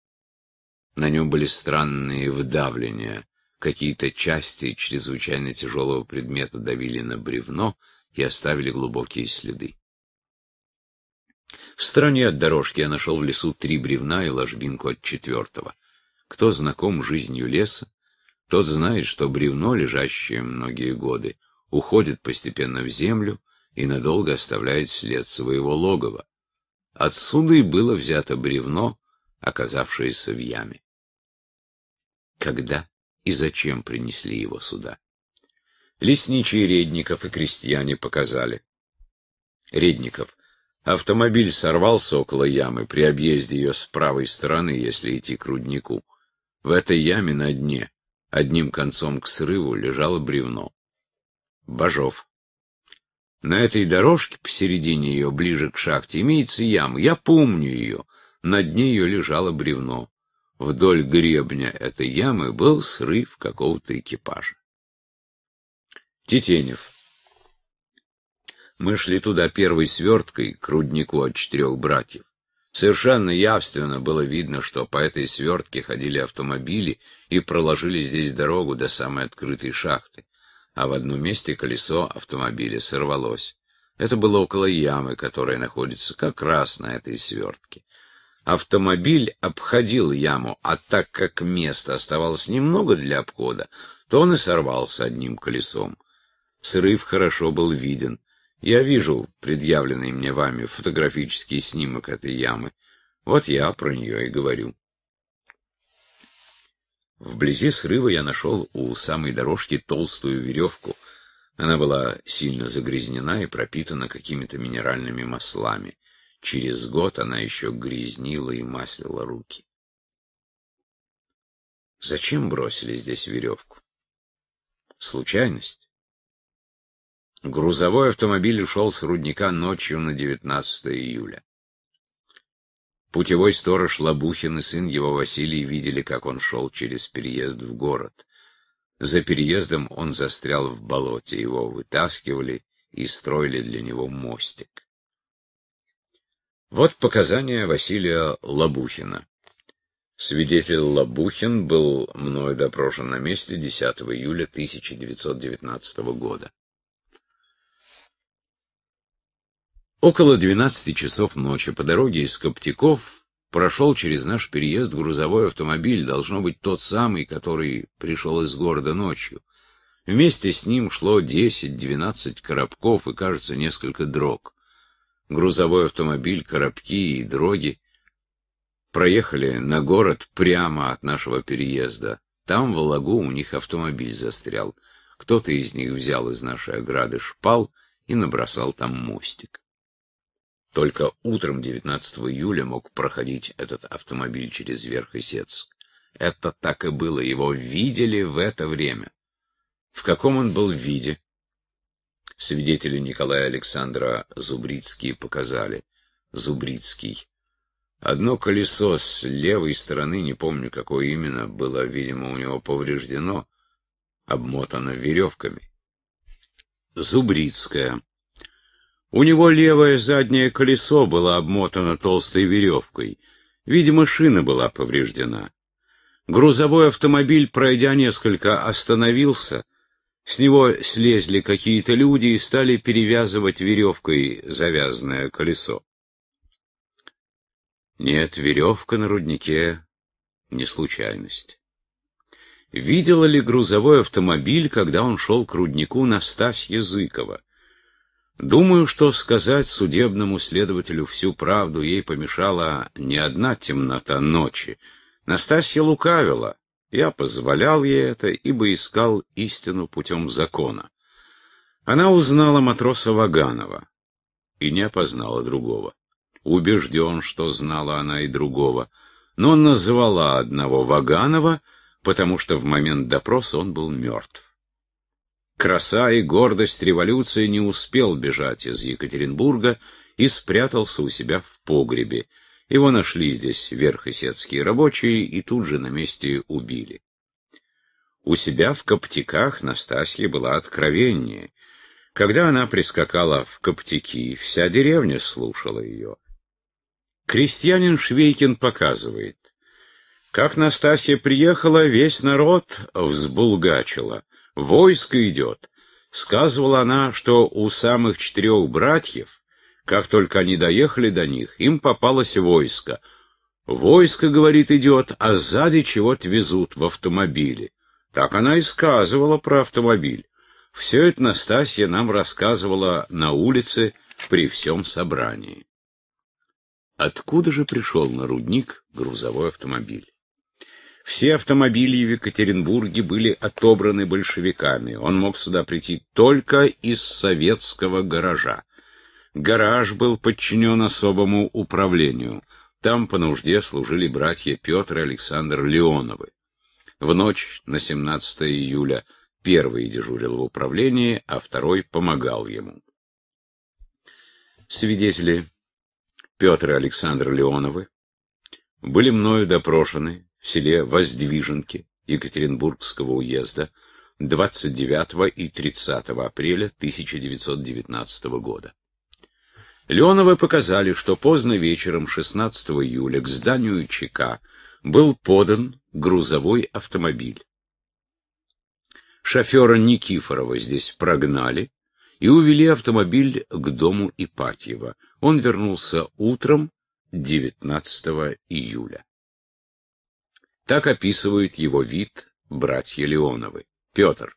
На нем были странные вдавления. Какие-то части чрезвычайно тяжелого предмета давили на бревно и оставили глубокие следы. В стороне от дорожки я нашел в лесу три бревна и ложбинку от четвертого. Кто знаком жизнью леса, тот знает, что бревно, лежащее многие годы, уходит постепенно в землю и надолго оставляет след своего логова. Отсюда и было взято бревно, оказавшееся в яме. Когда и зачем принесли его сюда? Лесничие Редников и крестьяне показали. Редников. Автомобиль сорвался около ямы при объезде ее с правой стороны, если идти к руднику. В этой яме на дне, одним концом к срыву, лежало бревно. Бажов. На этой дорожке, посередине ее, ближе к шахте, имеется яма. Я помню ее. На дне ее лежало бревно. Вдоль гребня этой ямы был срыв какого-то экипажа. Тетенев. Мы шли туда первой сверткой к руднику от четырех братьев. Совершенно явственно было видно, что по этой свертке ходили автомобили и проложили здесь дорогу до самой открытой шахты, а в одном месте колесо автомобиля сорвалось. Это было около ямы, которая находится как раз на этой свертке. Автомобиль обходил яму, а так как места оставалось немного для обхода, то он и сорвался одним колесом. Срыв хорошо был виден. Я вижу предъявленный мне вами фотографический снимок этой ямы. Вот я про нее и говорю. Вблизи срыва я нашел у самой дорожки толстую веревку. Она была сильно загрязнена и пропитана какими-то минеральными маслами. Через год она еще грязнила и маслила руки. Зачем бросили здесь веревку? Случайность? Грузовой автомобиль ушел с рудника ночью на 19 июля. Путевой сторож Лобухин и сын его Василий видели, как он шел через переезд в город. За переездом он застрял в болоте, его вытаскивали и строили для него мостик. Вот показания Василия Лобухина. Свидетель Лобухин был мною допрошен на месте 10 июля 1919 года. Около 12 часов ночи по дороге из Коптиков прошел через наш переезд грузовой автомобиль, должно быть тот самый, который пришел из города ночью. Вместе с ним шло 10-12 коробков и, кажется, несколько дрог. Грузовой автомобиль, коробки и дроги проехали на город прямо от нашего переезда. Там в Лагу у них автомобиль застрял. Кто-то из них взял из нашей ограды шпал и набросал там мостик. Только утром 19 июля мог проходить этот автомобиль через Верх Это так и было, его видели в это время. В каком он был виде? Свидетели Николая Александра Зубрицкие показали. Зубрицкий. Одно колесо с левой стороны, не помню какое именно, было, видимо, у него повреждено, обмотано веревками. Зубрицкая. У него левое заднее колесо было обмотано толстой веревкой. Видимо, шина была повреждена. Грузовой автомобиль, пройдя несколько, остановился. С него слезли какие-то люди и стали перевязывать веревкой завязанное колесо. Нет, веревка на руднике — не случайность. Видела ли грузовой автомобиль, когда он шел к руднику Настасья Языкова? Думаю, что сказать судебному следователю всю правду ей помешала не одна темнота ночи. Настасья лукавила. Я позволял ей это, ибо искал истину путем закона. Она узнала матроса Ваганова и не опознала другого. Убежден, что знала она и другого, но назвала одного Ваганова, потому что в момент допроса он был мертв. Краса и гордость революции не успел бежать из Екатеринбурга и спрятался у себя в погребе. Его нашли здесь верхосецкие рабочие и тут же на месте убили. У себя в коптиках Настасья была откровеннее. Когда она прискакала в коптики, вся деревня слушала ее. Крестьянин Швейкин показывает. Как Настасья приехала, весь народ взбулгачила. Войско идет. Сказывала она, что у самых четырех братьев, как только они доехали до них, им попалось войско. Войско, говорит, идет, а сзади чего-то везут в автомобиле. Так она и сказывала про автомобиль. Все это Настасья нам рассказывала на улице при всем собрании. Откуда же пришел на рудник грузовой автомобиль? Все автомобили в Екатеринбурге были отобраны большевиками. Он мог сюда прийти только из советского гаража. Гараж был подчинен особому управлению. Там по нужде служили братья Петр и Александр Леоновы. В ночь на 17 июля первый дежурил в управлении, а второй помогал ему. Свидетели Петр и Александр Леоновы были мною допрошены в селе Воздвиженки Екатеринбургского уезда 29 и 30 апреля 1919 года. Леоновы показали, что поздно вечером 16 июля к зданию ЧК был подан грузовой автомобиль. Шофера Никифорова здесь прогнали и увели автомобиль к дому Ипатьева. Он вернулся утром 19 июля. Так описывают его вид братья Леоновы. Петр.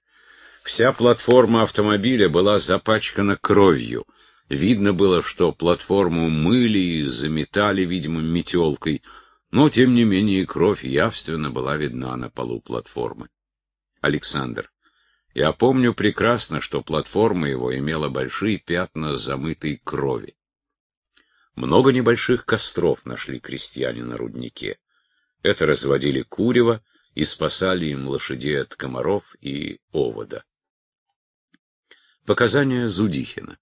Вся платформа автомобиля была запачкана кровью. Видно было, что платформу мыли и заметали, видимо, метелкой, но, тем не менее, кровь явственно была видна на полу платформы. Александр. Я помню прекрасно, что платформа его имела большие пятна замытой крови. Много небольших костров нашли крестьяне на руднике. Это разводили курево и спасали им лошадей от комаров и овода. Показания Зудихина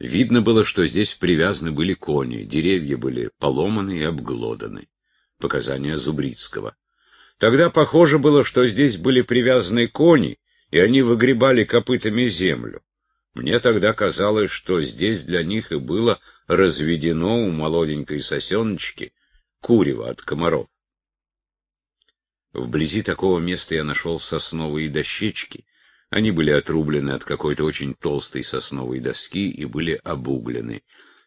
Видно было, что здесь привязаны были кони, деревья были поломаны и обглоданы. Показания Зубрицкого. Тогда похоже было, что здесь были привязаны кони, и они выгребали копытами землю. Мне тогда казалось, что здесь для них и было разведено у молоденькой сосеночки курева от комаров. Вблизи такого места я нашел сосновые дощечки. Они были отрублены от какой-то очень толстой сосновой доски и были обуглены.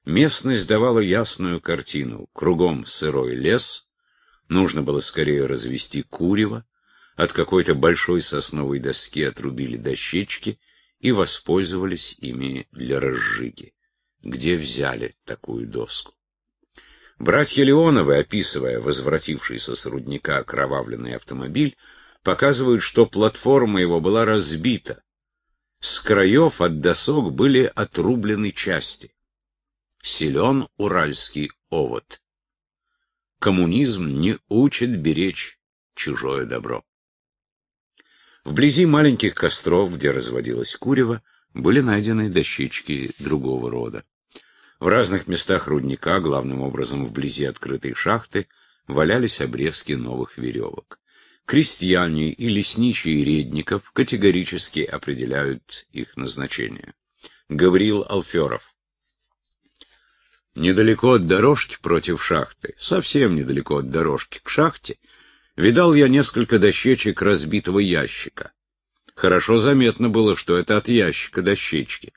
Местность давала ясную картину. Кругом сырой лес. Нужно было скорее развести курево. От какой-то большой сосновой доски отрубили дощечки и воспользовались ими для разжиги. Где взяли такую доску? Братья Леоновы, описывая возвратившийся с рудника окровавленный автомобиль, показывают, что платформа его была разбита. С краев от досок были отрублены части. Силен уральский овод. Коммунизм не учит беречь чужое добро. Вблизи маленьких костров, где разводилась курево, были найдены дощечки другого рода. В разных местах рудника, главным образом вблизи открытой шахты, валялись обрезки новых веревок. Крестьяне и лесничие редников категорически определяют их назначение. Гавриил Алферов. Недалеко от дорожки против шахты, совсем недалеко от дорожки к шахте, видал я несколько дощечек разбитого ящика. Хорошо заметно было, что это от ящика дощечки.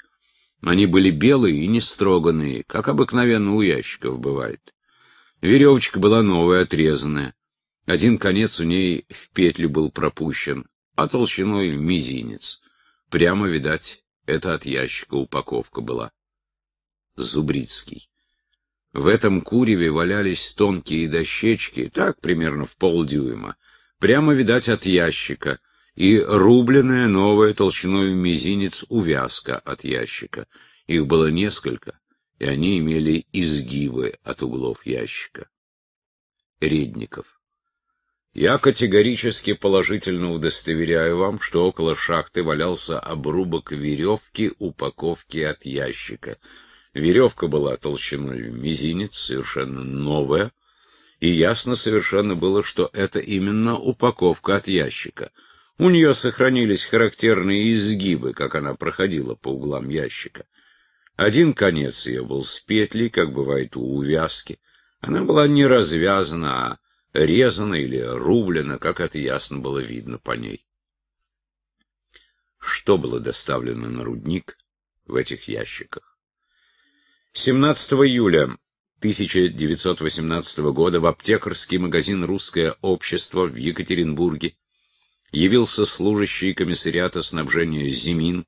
Они были белые и не строганные, как обыкновенно у ящиков бывает. Веревочка была новая, отрезанная. Один конец у ней в петлю был пропущен, а толщиной мизинец. Прямо, видать, это от ящика упаковка была. Зубрицкий. В этом куреве валялись тонкие дощечки, так примерно в полдюйма. Прямо, видать, от ящика, и рубленная новая толщиной мизинец увязка от ящика. Их было несколько, и они имели изгибы от углов ящика. Редников. Я категорически положительно удостоверяю вам, что около шахты валялся обрубок веревки упаковки от ящика. Веревка была толщиной мизинец, совершенно новая, и ясно совершенно было, что это именно упаковка от ящика — у нее сохранились характерные изгибы, как она проходила по углам ящика. Один конец ее был с петлей, как бывает у увязки. Она была не развязана, а резана или рублена, как это ясно было видно по ней. Что было доставлено на рудник в этих ящиках? 17 июля 1918 года в аптекарский магазин «Русское общество» в Екатеринбурге явился служащий комиссариата снабжения Зимин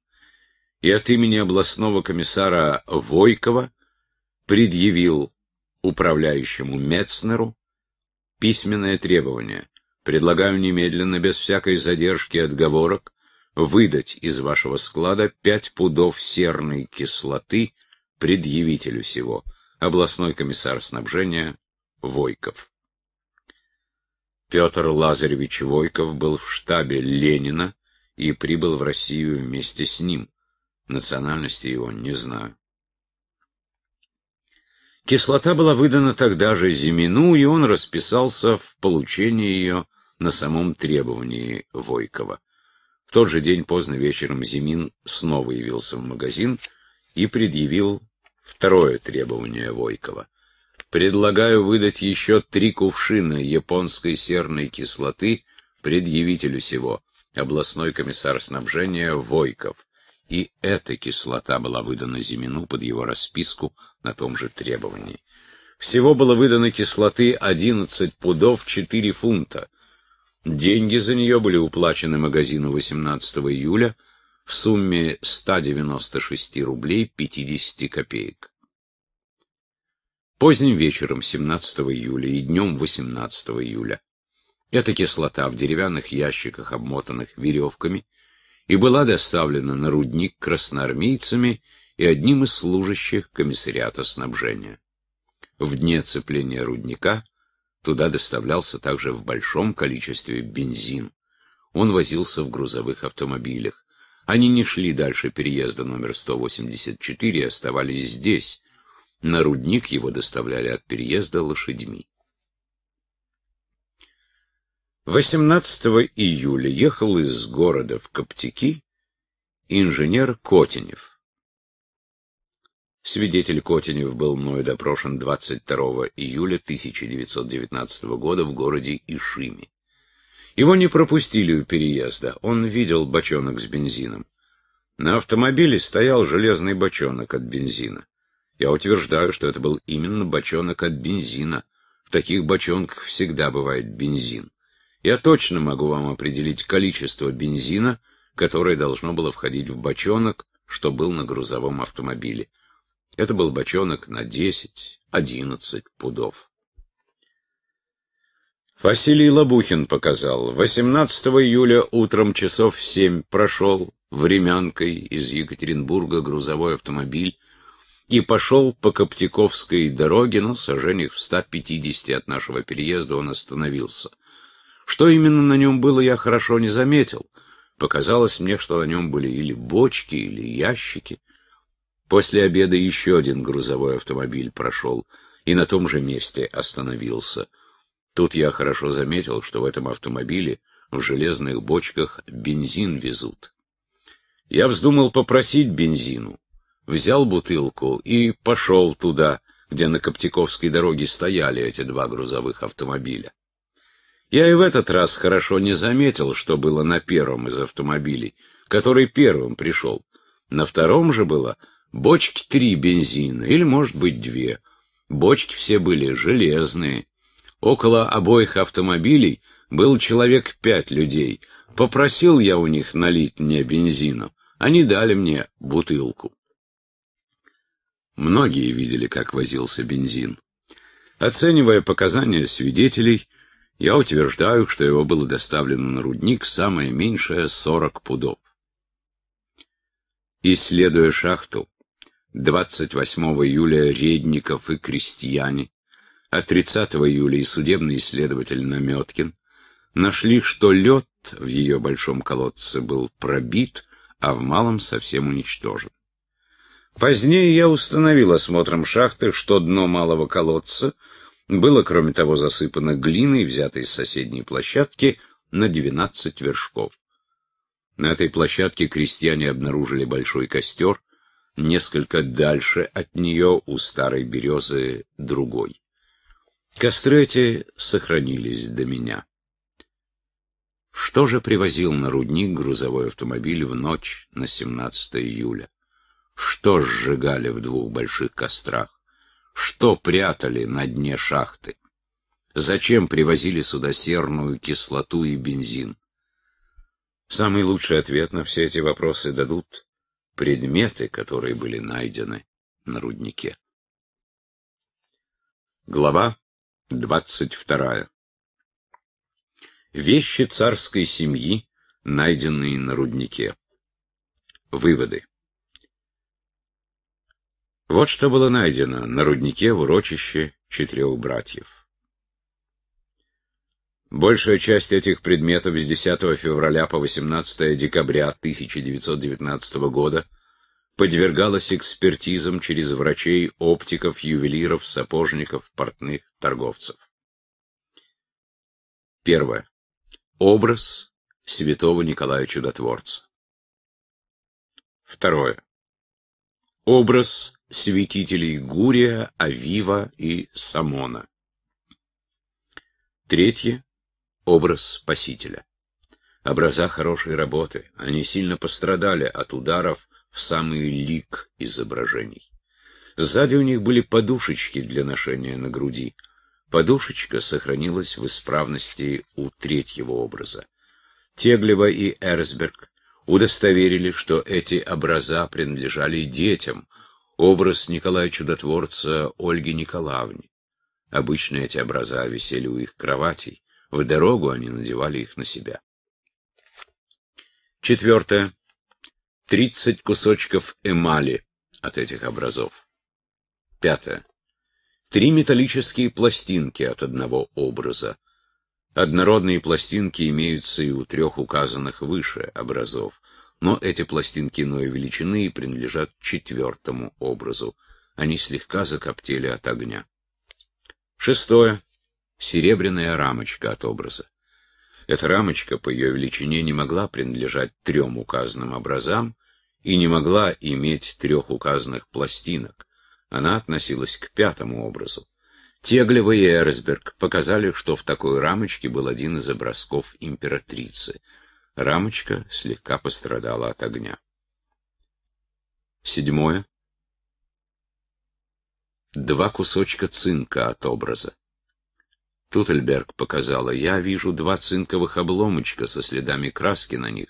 и от имени областного комиссара Войкова предъявил управляющему Мецнеру письменное требование. Предлагаю немедленно, без всякой задержки и отговорок, выдать из вашего склада пять пудов серной кислоты предъявителю сего, областной комиссар снабжения Войков. Петр Лазаревич Войков был в штабе Ленина и прибыл в Россию вместе с ним. Национальности его не знаю. Кислота была выдана тогда же Зимину, и он расписался в получении ее на самом требовании Войкова. В тот же день поздно вечером Зимин снова явился в магазин и предъявил второе требование Войкова. Предлагаю выдать еще три кувшина японской серной кислоты предъявителю сего, областной комиссар снабжения Войков. И эта кислота была выдана Зимину под его расписку на том же требовании. Всего было выдано кислоты 11 пудов 4 фунта. Деньги за нее были уплачены магазину 18 июля в сумме 196 рублей 50 копеек. Поздним вечером 17 июля и днем 18 июля эта кислота в деревянных ящиках, обмотанных веревками, и была доставлена на рудник красноармейцами и одним из служащих комиссариата снабжения. В дне цепления рудника туда доставлялся также в большом количестве бензин. Он возился в грузовых автомобилях. Они не шли дальше переезда номер 184 и оставались здесь, на рудник его доставляли от переезда лошадьми. 18 июля ехал из города в Коптяки инженер Котенев. Свидетель Котенев был мною допрошен 22 июля 1919 года в городе Ишиме. Его не пропустили у переезда, он видел бочонок с бензином. На автомобиле стоял железный бочонок от бензина. Я утверждаю, что это был именно бочонок от бензина. В таких бочонках всегда бывает бензин. Я точно могу вам определить количество бензина, которое должно было входить в бочонок, что был на грузовом автомобиле. Это был бочонок на 10-11 пудов. Василий Лабухин показал. 18 июля утром часов в 7 прошел времянкой из Екатеринбурга грузовой автомобиль и пошел по Коптяковской дороге, ну, сожжениях в 150 от нашего переезда он остановился. Что именно на нем было, я хорошо не заметил. Показалось мне, что на нем были или бочки, или ящики. После обеда еще один грузовой автомобиль прошел и на том же месте остановился. Тут я хорошо заметил, что в этом автомобиле в железных бочках бензин везут. Я вздумал попросить бензину взял бутылку и пошел туда, где на Коптяковской дороге стояли эти два грузовых автомобиля. Я и в этот раз хорошо не заметил, что было на первом из автомобилей, который первым пришел. На втором же было бочки три бензина, или, может быть, две. Бочки все были железные. Около обоих автомобилей был человек пять людей. Попросил я у них налить мне бензина, Они дали мне бутылку. Многие видели, как возился бензин. Оценивая показания свидетелей, я утверждаю, что его было доставлено на рудник самое меньшее 40 пудов. Исследуя шахту, 28 июля Редников и крестьяне, а 30 июля и судебный следователь Наметкин нашли, что лед в ее большом колодце был пробит, а в малом совсем уничтожен. Позднее я установил осмотром шахты, что дно малого колодца было, кроме того, засыпано глиной, взятой с соседней площадки, на 12 вершков. На этой площадке крестьяне обнаружили большой костер, несколько дальше от нее у старой березы другой. Костры эти сохранились до меня. Что же привозил на рудник грузовой автомобиль в ночь на 17 июля? что сжигали в двух больших кострах, что прятали на дне шахты, зачем привозили сюда серную кислоту и бензин. Самый лучший ответ на все эти вопросы дадут предметы, которые были найдены на руднике. Глава двадцать вторая. Вещи царской семьи, найденные на руднике. Выводы. Вот что было найдено на руднике в урочище четырех братьев. Большая часть этих предметов с 10 февраля по 18 декабря 1919 года подвергалась экспертизам через врачей, оптиков, ювелиров, сапожников, портных, торговцев. Первое. Образ святого Николая Чудотворца. Второе. Образ святителей Гурия, Авива и Самона. Третье – образ Спасителя. Образа хорошей работы, они сильно пострадали от ударов в самый лик изображений. Сзади у них были подушечки для ношения на груди. Подушечка сохранилась в исправности у третьего образа. Теглева и Эрсберг удостоверили, что эти образа принадлежали детям, образ Николая Чудотворца Ольги Николаевны. Обычно эти образа висели у их кроватей, в дорогу они надевали их на себя. Четвертое. Тридцать кусочков эмали от этих образов. Пятое. Три металлические пластинки от одного образа. Однородные пластинки имеются и у трех указанных выше образов но эти пластинки иной величины и принадлежат четвертому образу. Они слегка закоптели от огня. Шестое. Серебряная рамочка от образа. Эта рамочка по ее величине не могла принадлежать трем указанным образам и не могла иметь трех указанных пластинок. Она относилась к пятому образу. Теглева и Эрсберг показали, что в такой рамочке был один из образков императрицы — Рамочка слегка пострадала от огня. Седьмое. Два кусочка цинка от образа. Тутельберг показала, я вижу два цинковых обломочка со следами краски на них.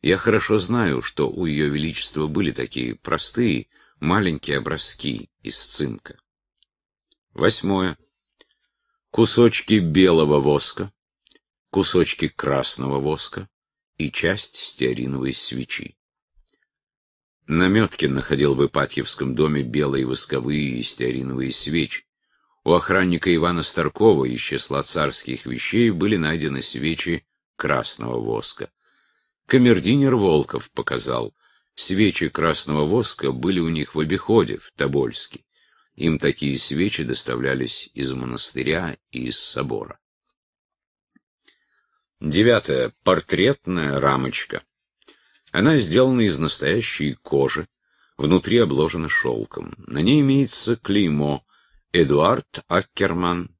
Я хорошо знаю, что у Ее Величества были такие простые, маленькие образки из цинка. Восьмое. Кусочки белого воска, кусочки красного воска, и часть стеариновой свечи. Наметкин находил в Ипатьевском доме белые восковые и стеариновые свечи. У охранника Ивана Старкова из числа царских вещей были найдены свечи красного воска. Камердинер Волков показал, свечи красного воска были у них в обиходе в Тобольске. Им такие свечи доставлялись из монастыря и из собора. Девятое. Портретная рамочка. Она сделана из настоящей кожи, внутри обложена шелком. На ней имеется клеймо «Эдуард Аккерман,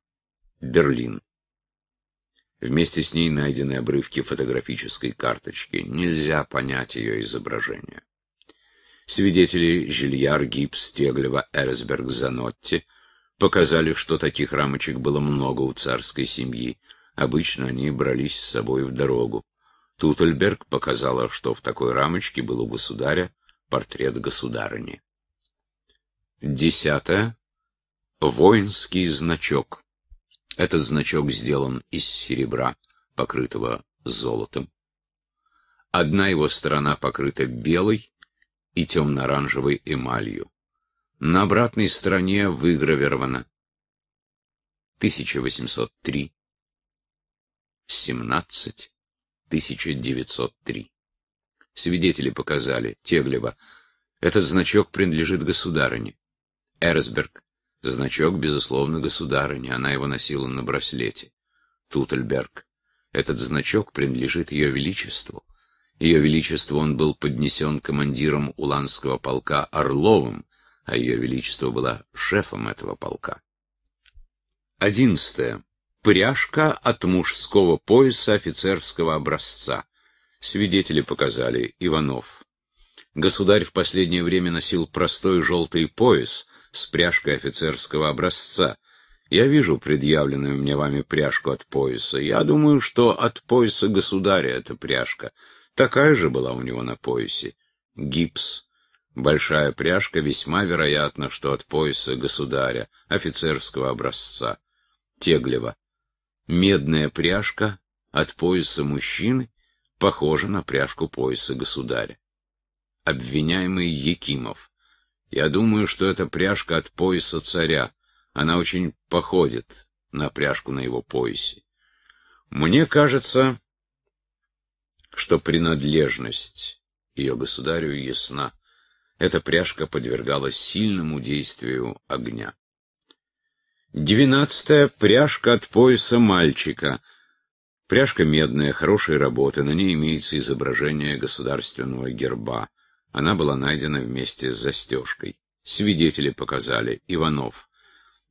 Берлин». Вместе с ней найдены обрывки фотографической карточки. Нельзя понять ее изображение. Свидетели Жильяр, Гипс, Теглева, Эрсберг, Занотти показали, что таких рамочек было много у царской семьи. Обычно они брались с собой в дорогу. Тутельберг показала, что в такой рамочке был у государя портрет государыни. Десятое. Воинский значок. Этот значок сделан из серебра, покрытого золотом. Одна его сторона покрыта белой и темно-оранжевой эмалью. На обратной стороне выгравировано 1803 17, 1903. Свидетели показали, Теглева, этот значок принадлежит государыне. Эрсберг, значок, безусловно, государыне, она его носила на браслете. Тутельберг, этот значок принадлежит ее величеству. Ее величеству он был поднесен командиром уланского полка Орловым, а ее величество была шефом этого полка. Одиннадцатое пряжка от мужского пояса офицерского образца. Свидетели показали Иванов. Государь в последнее время носил простой желтый пояс с пряжкой офицерского образца. Я вижу предъявленную мне вами пряжку от пояса. Я думаю, что от пояса государя эта пряжка. Такая же была у него на поясе. Гипс. Большая пряжка весьма вероятно, что от пояса государя, офицерского образца. Теглева. Медная пряжка от пояса мужчины похожа на пряжку пояса государя. Обвиняемый Якимов. Я думаю, что это пряжка от пояса царя. Она очень походит на пряжку на его поясе. Мне кажется, что принадлежность ее государю ясна. Эта пряжка подвергалась сильному действию огня. Двенадцатая пряжка от пояса мальчика. Пряжка медная, хорошей работы, на ней имеется изображение государственного герба. Она была найдена вместе с застежкой. Свидетели показали. Иванов.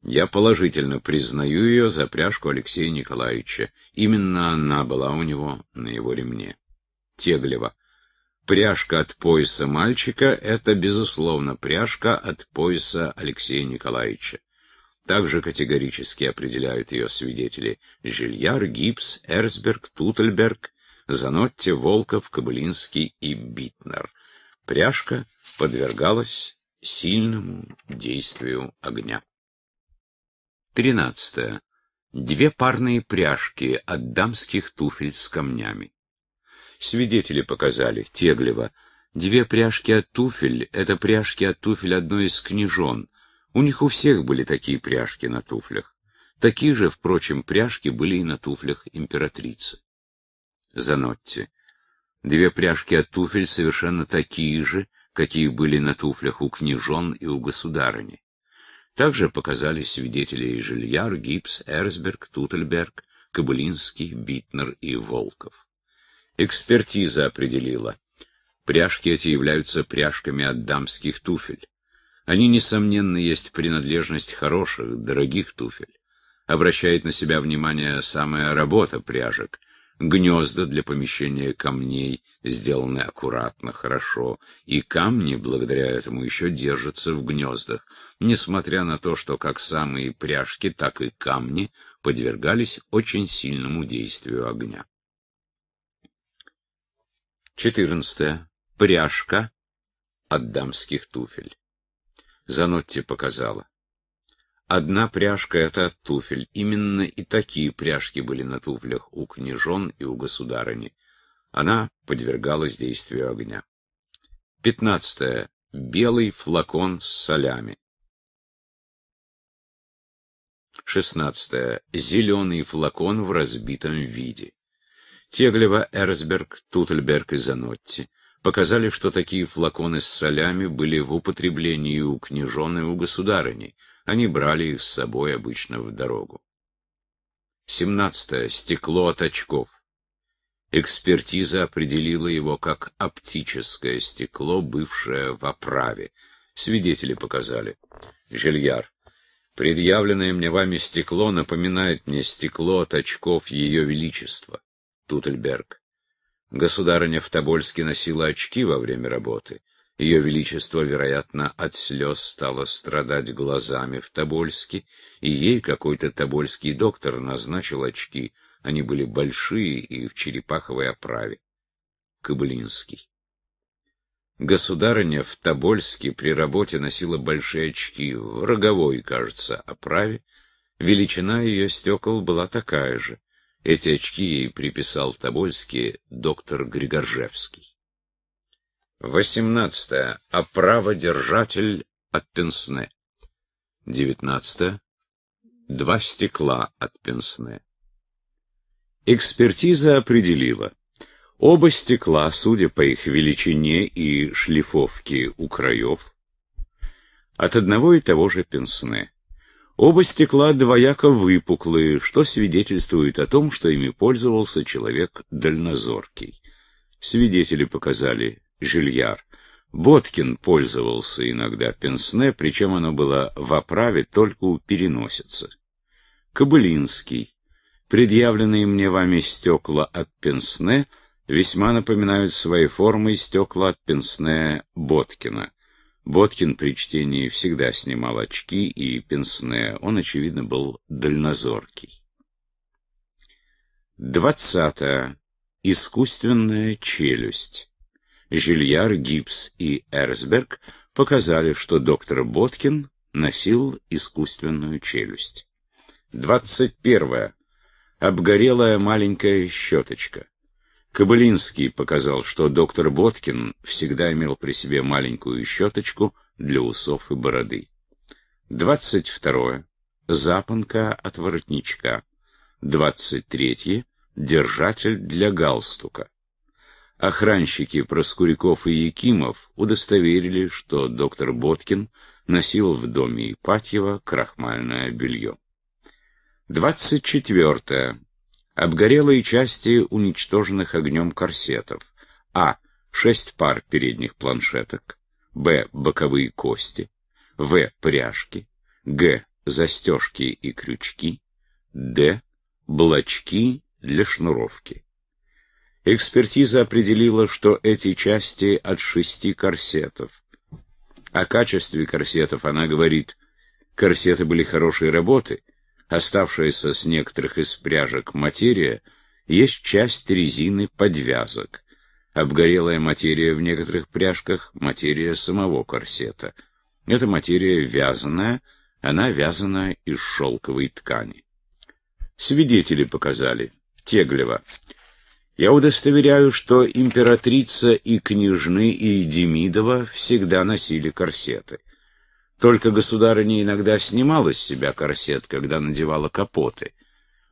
Я положительно признаю ее за пряжку Алексея Николаевича. Именно она была у него на его ремне. Теглева. Пряжка от пояса мальчика — это, безусловно, пряжка от пояса Алексея Николаевича. Также категорически определяют ее свидетели Жильяр, Гипс, Эрсберг, Тутельберг, Занотти, Волков, Кобылинский и Битнер. Пряжка подвергалась сильному действию огня. 13. Две парные пряжки от дамских туфель с камнями. Свидетели показали, Теглева, две пряжки от туфель — это пряжки от туфель одной из княжон, у них у всех были такие пряжки на туфлях. Такие же, впрочем, пряжки были и на туфлях императрицы. Занотти. Две пряжки от туфель совершенно такие же, какие были на туфлях у княжон и у государыни. Также показались свидетели и Жильяр, Гипс, Эрсберг, Тутельберг, Кобылинский, Битнер и Волков. Экспертиза определила. Пряжки эти являются пряжками от дамских туфель. Они, несомненно, есть принадлежность хороших, дорогих туфель. Обращает на себя внимание самая работа пряжек. Гнезда для помещения камней сделаны аккуратно, хорошо, и камни, благодаря этому, еще держатся в гнездах, несмотря на то, что как самые пряжки, так и камни подвергались очень сильному действию огня. 14. Пряжка от дамских туфель. Занотти показала. Одна пряжка — это от туфель. Именно и такие пряжки были на туфлях у княжон и у государыни. Она подвергалась действию огня. Пятнадцатое. Белый флакон с солями. Шестнадцатое. Зеленый флакон в разбитом виде. Теглева, Эрсберг, Тутельберг и Занотти — показали, что такие флаконы с солями были в употреблении у княжон и у государыни. Они брали их с собой обычно в дорогу. 17. Стекло от очков. Экспертиза определила его как оптическое стекло, бывшее в оправе. Свидетели показали. Жильяр. Предъявленное мне вами стекло напоминает мне стекло от очков Ее Величества. Тутельберг. Государыня в Тобольске носила очки во время работы. Ее Величество, вероятно, от слез стало страдать глазами в Тобольске, и ей какой-то тобольский доктор назначил очки. Они были большие и в черепаховой оправе. Каблинский. Государыня в Тобольске при работе носила большие очки, в роговой, кажется, оправе. Величина ее стекол была такая же. Эти очки приписал Тобольский доктор Григоржевский. 18. -е. Оправодержатель а от пенсне. 19. Два стекла от пенсне. Экспертиза определила. Оба стекла, судя по их величине и шлифовке у краев, от одного и того же пенсне. Оба стекла двояко выпуклые, что свидетельствует о том, что ими пользовался человек дальнозоркий. Свидетели показали Жильяр. Боткин пользовался иногда пенсне, причем оно было в оправе только у переносицы. Кобылинский. Предъявленные мне вами стекла от пенсне весьма напоминают своей формой стекла от пенсне Боткина. Боткин при чтении всегда снимал очки и пенсне. Он, очевидно, был дальнозоркий. Двадцатое. Искусственная челюсть. Жильяр, Гипс и Эрсберг показали, что доктор Боткин носил искусственную челюсть. Двадцать первое. Обгорелая маленькая щеточка. Кобылинский показал, что доктор Боткин всегда имел при себе маленькую щеточку для усов и бороды. 22. Запонка от воротничка. 23. Держатель для галстука. Охранщики Проскуряков и Якимов удостоверили, что доктор Боткин носил в доме Ипатьева крахмальное белье. 24. Обгорелые части уничтоженных огнем корсетов. А. шесть пар передних планшеток. Б. Боковые кости. В. Пряжки. Г. Застежки и крючки. Д. Блочки для шнуровки. Экспертиза определила, что эти части от шести корсетов. О качестве корсетов она говорит, корсеты были хорошей работы, оставшаяся с некоторых из пряжек материя, есть часть резины подвязок. Обгорелая материя в некоторых пряжках — материя самого корсета. Эта материя вязаная, она вязана из шелковой ткани. Свидетели показали. Теглева. Я удостоверяю, что императрица и княжны и Демидова всегда носили корсеты. Только государыня иногда снимала с себя корсет, когда надевала капоты.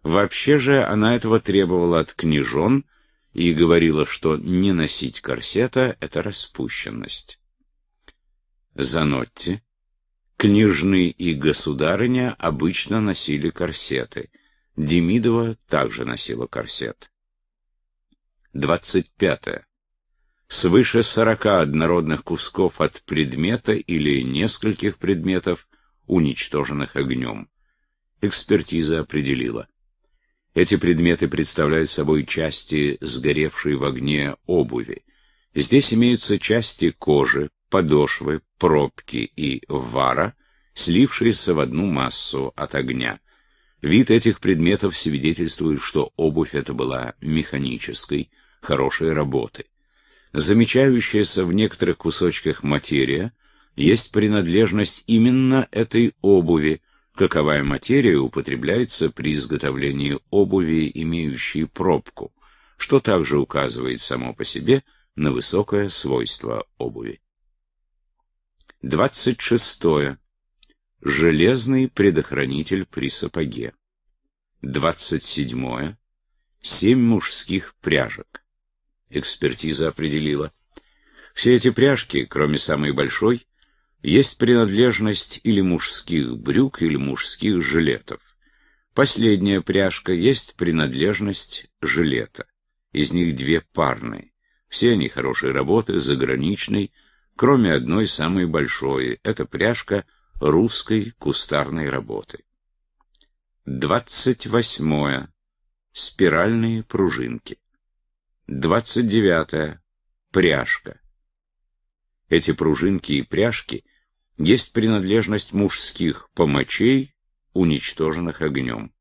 Вообще же она этого требовала от княжон и говорила, что не носить корсета — это распущенность. Занотти, княжны и государыня обычно носили корсеты. Демидова также носила корсет. Двадцать пятое свыше 40 однородных кусков от предмета или нескольких предметов, уничтоженных огнем. Экспертиза определила. Эти предметы представляют собой части сгоревшей в огне обуви. Здесь имеются части кожи, подошвы, пробки и вара, слившиеся в одну массу от огня. Вид этих предметов свидетельствует, что обувь эта была механической, хорошей работы замечающаяся в некоторых кусочках материя, есть принадлежность именно этой обуви, каковая материя употребляется при изготовлении обуви, имеющей пробку, что также указывает само по себе на высокое свойство обуви. 26. Железный предохранитель при сапоге. 27. Семь мужских пряжек экспертиза определила. Все эти пряжки, кроме самой большой, есть принадлежность или мужских брюк, или мужских жилетов. Последняя пряжка есть принадлежность жилета. Из них две парные. Все они хорошей работы, заграничной, кроме одной самой большой. Это пряжка русской кустарной работы. 28. Спиральные пружинки двадцать девятое Пряжка. Эти пружинки и пряжки есть принадлежность мужских помочей, уничтоженных огнем.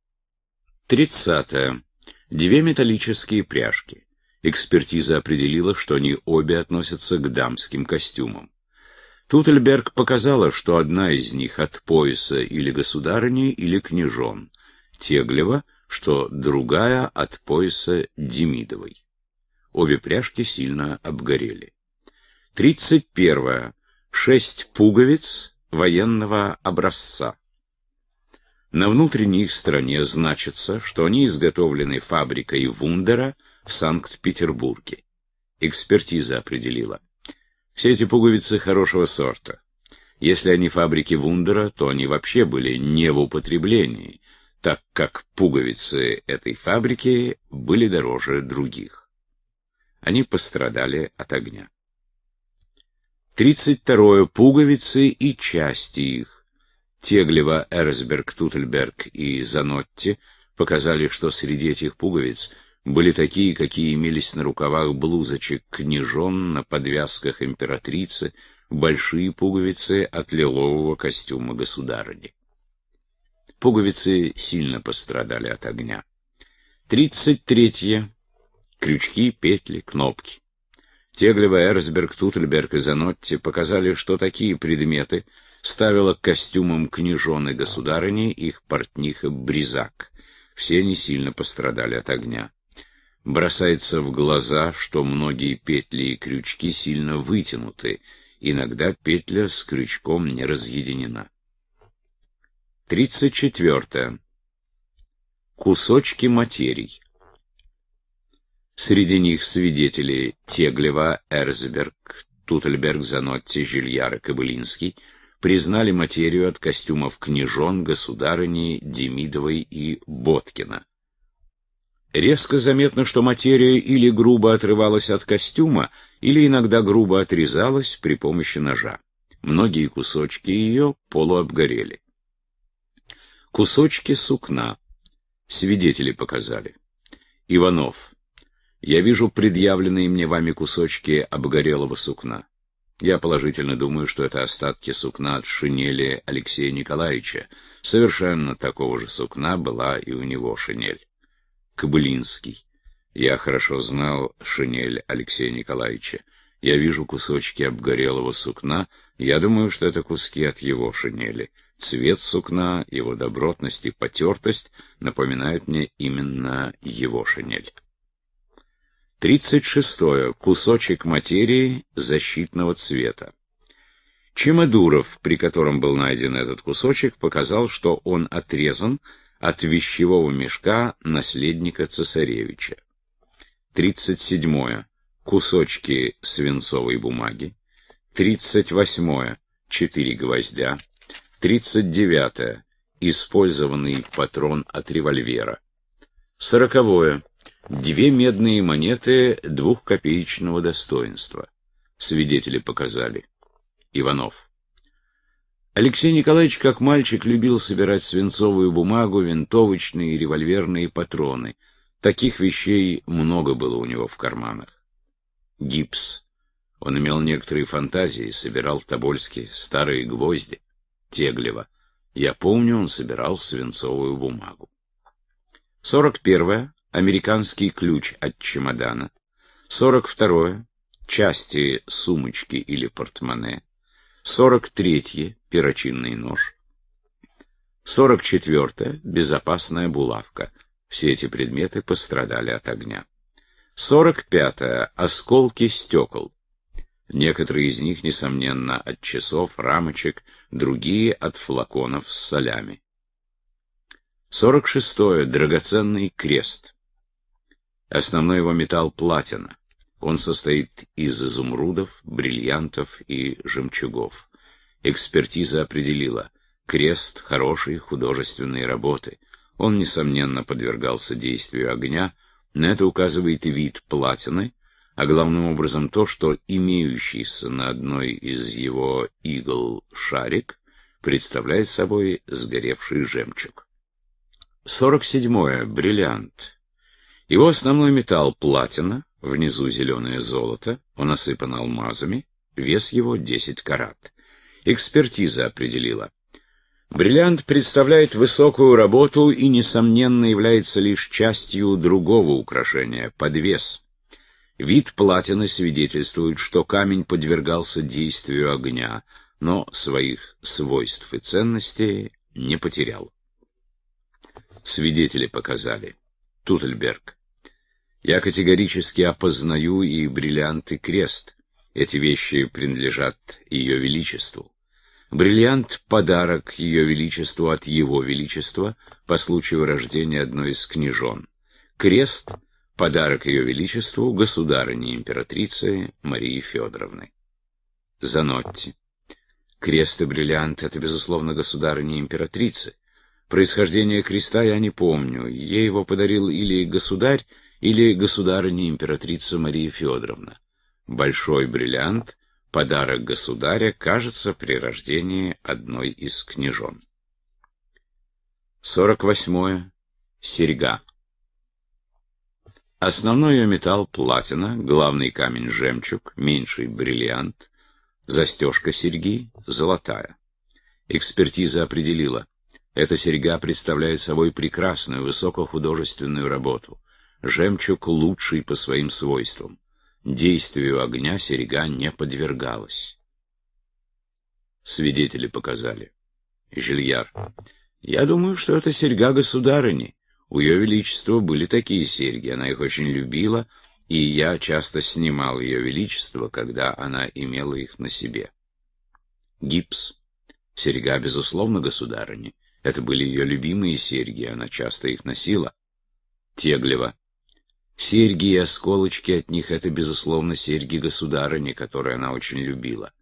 30. Две металлические пряжки. Экспертиза определила, что они обе относятся к дамским костюмам. Тутельберг показала, что одна из них от пояса или государыни, или княжон. Теглева, что другая от пояса Демидовой. Обе пряжки сильно обгорели. 31. Шесть пуговиц военного образца. На внутренней их стороне значится, что они изготовлены фабрикой Вундера в Санкт-Петербурге. Экспертиза определила. Все эти пуговицы хорошего сорта. Если они фабрики Вундера, то они вообще были не в употреблении, так как пуговицы этой фабрики были дороже других. Они пострадали от огня. 32. Пуговицы и части их. Теглева, Эрсберг, Тутельберг и Занотти показали, что среди этих пуговиц были такие, какие имелись на рукавах блузочек княжон, на подвязках императрицы, большие пуговицы от лилового костюма государыни. Пуговицы сильно пострадали от огня. Тридцать третье крючки, петли, кнопки. Теглева, Эрсберг, Тутельберг и Занотти показали, что такие предметы ставила к костюмам княжоны государыни их портниха Бризак. Все не сильно пострадали от огня. Бросается в глаза, что многие петли и крючки сильно вытянуты, иногда петля с крючком не разъединена. 34. Кусочки материй. Среди них свидетели Теглева, Эрзберг, Тутельберг, Занотти, Жильяр и Кобылинский признали материю от костюмов княжон, государыни, Демидовой и Боткина. Резко заметно, что материя или грубо отрывалась от костюма, или иногда грубо отрезалась при помощи ножа. Многие кусочки ее полуобгорели. Кусочки сукна. Свидетели показали. Иванов. Я вижу предъявленные мне вами кусочки обгорелого сукна. Я положительно думаю, что это остатки сукна от шинели Алексея Николаевича. Совершенно такого же сукна была и у него шинель. Кобылинский. Я хорошо знал шинель Алексея Николаевича. Я вижу кусочки обгорелого сукна. Я думаю, что это куски от его шинели. Цвет сукна, его добротность и потертость напоминают мне именно его шинель. 36. -е. Кусочек материи защитного цвета. Чемодуров, при котором был найден этот кусочек, показал, что он отрезан от вещевого мешка наследника цесаревича. 37. -е. Кусочки свинцовой бумаги. 38. -е. Четыре гвоздя. 39. -е. Использованный патрон от револьвера. 40 две медные монеты двухкопеечного достоинства. Свидетели показали. Иванов. Алексей Николаевич, как мальчик, любил собирать свинцовую бумагу, винтовочные и револьверные патроны. Таких вещей много было у него в карманах. Гипс. Он имел некоторые фантазии, собирал в Тобольске старые гвозди. Теглева. Я помню, он собирал свинцовую бумагу. 41. -е американский ключ от чемодана. 42. Части сумочки или портмоне. 43. Перочинный нож. 44. Безопасная булавка. Все эти предметы пострадали от огня. 45. Осколки стекол. Некоторые из них, несомненно, от часов, рамочек, другие от флаконов с солями. 46. Драгоценный крест. Основной его металл – платина. Он состоит из изумрудов, бриллиантов и жемчугов. Экспертиза определила – крест хорошей художественной работы. Он, несомненно, подвергался действию огня. На это указывает и вид платины, а главным образом то, что имеющийся на одной из его игл шарик представляет собой сгоревший жемчуг. 47. Бриллиант. Его основной металл — платина, внизу зеленое золото, он осыпан алмазами, вес его 10 карат. Экспертиза определила. Бриллиант представляет высокую работу и, несомненно, является лишь частью другого украшения — подвес. Вид платины свидетельствует, что камень подвергался действию огня, но своих свойств и ценностей не потерял. Свидетели показали. Тутельберг. Я категорически опознаю и бриллиант, и крест. Эти вещи принадлежат Ее Величеству. Бриллиант — подарок Ее Величеству от Его Величества по случаю рождения одной из княжон. Крест — подарок Ее Величеству государыне-императрицы Марии Федоровны. Занотти. Крест и бриллиант — это, безусловно, государыня-императрицы. Происхождение креста я не помню. Ей его подарил или государь, или государыня императрица Мария Федоровна. Большой бриллиант — подарок государя, кажется, при рождении одной из княжон. 48. Серьга. Основной ее металл — платина, главный камень — жемчуг, меньший — бриллиант, застежка серьги — золотая. Экспертиза определила, эта серьга представляет собой прекрасную высокохудожественную работу. Жемчуг лучший по своим свойствам. Действию огня серьга не подвергалась. Свидетели показали. Жильяр. Я думаю, что это серьга государыни. У ее величества были такие серьги, она их очень любила, и я часто снимал ее величество, когда она имела их на себе. Гипс. Серьга, безусловно, государыни. Это были ее любимые серьги, она часто их носила. Теглева. Серьги и осколочки от них — это, безусловно, серьги государыни, которые она очень любила.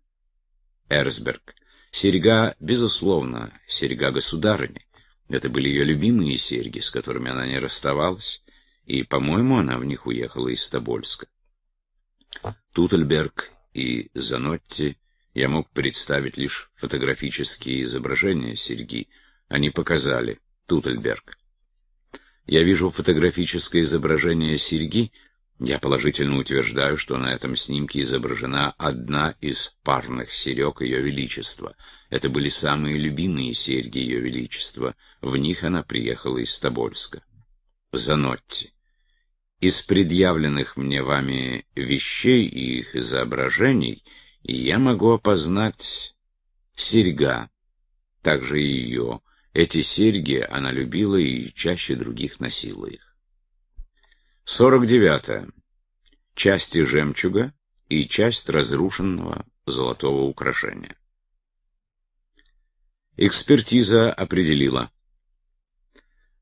Эрсберг. Серьга, безусловно, серьга государыни. Это были ее любимые серьги, с которыми она не расставалась, и, по-моему, она в них уехала из Тобольска. Тутельберг и Занотти я мог представить лишь фотографические изображения серьги — они показали. Тутельберг. Я вижу фотографическое изображение серьги. Я положительно утверждаю, что на этом снимке изображена одна из парных серег Ее Величества. Это были самые любимые серьги Ее Величества. В них она приехала из Тобольска. Занотти. Из предъявленных мне вами вещей и их изображений я могу опознать серьга, также ее, эти серьги она любила и чаще других носила их. 49. -е. Части жемчуга и часть разрушенного золотого украшения. Экспертиза определила.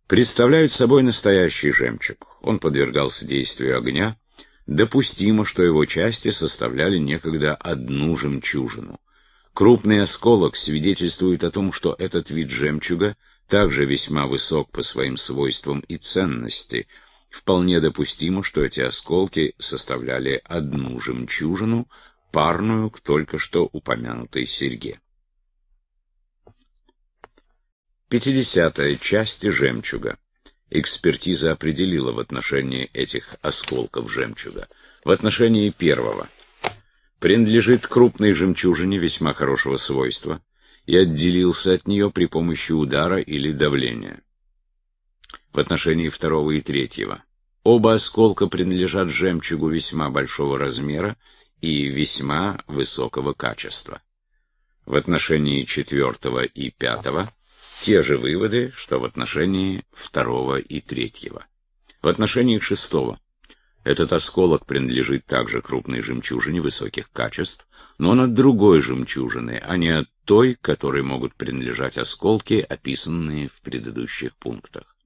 Представляет собой настоящий жемчуг. Он подвергался действию огня. Допустимо, что его части составляли некогда одну жемчужину. Крупный осколок свидетельствует о том, что этот вид жемчуга также весьма высок по своим свойствам и ценности. Вполне допустимо, что эти осколки составляли одну жемчужину, парную к только что упомянутой серьге. Пятидесятая часть жемчуга. Экспертиза определила в отношении этих осколков жемчуга. В отношении первого – принадлежит крупной жемчужине весьма хорошего свойства и отделился от нее при помощи удара или давления. В отношении второго и третьего. Оба осколка принадлежат жемчугу весьма большого размера и весьма высокого качества. В отношении четвертого и пятого те же выводы, что в отношении второго и третьего. В отношении шестого этот осколок принадлежит также крупной жемчужине высоких качеств, но он от другой жемчужины, а не от той, которой могут принадлежать осколки, описанные в предыдущих пунктах.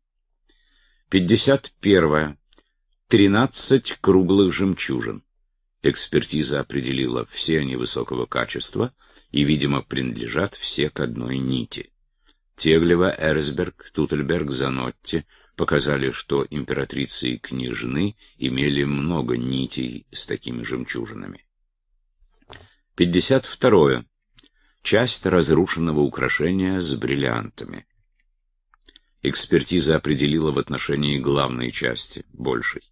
51. 13 круглых жемчужин. Экспертиза определила, все они высокого качества и, видимо, принадлежат все к одной нити. Теглева, Эрсберг, Тутельберг, Занотти – показали, что императрицы и княжны имели много нитей с такими жемчужинами. 52. -е. Часть разрушенного украшения с бриллиантами. Экспертиза определила в отношении главной части, большей.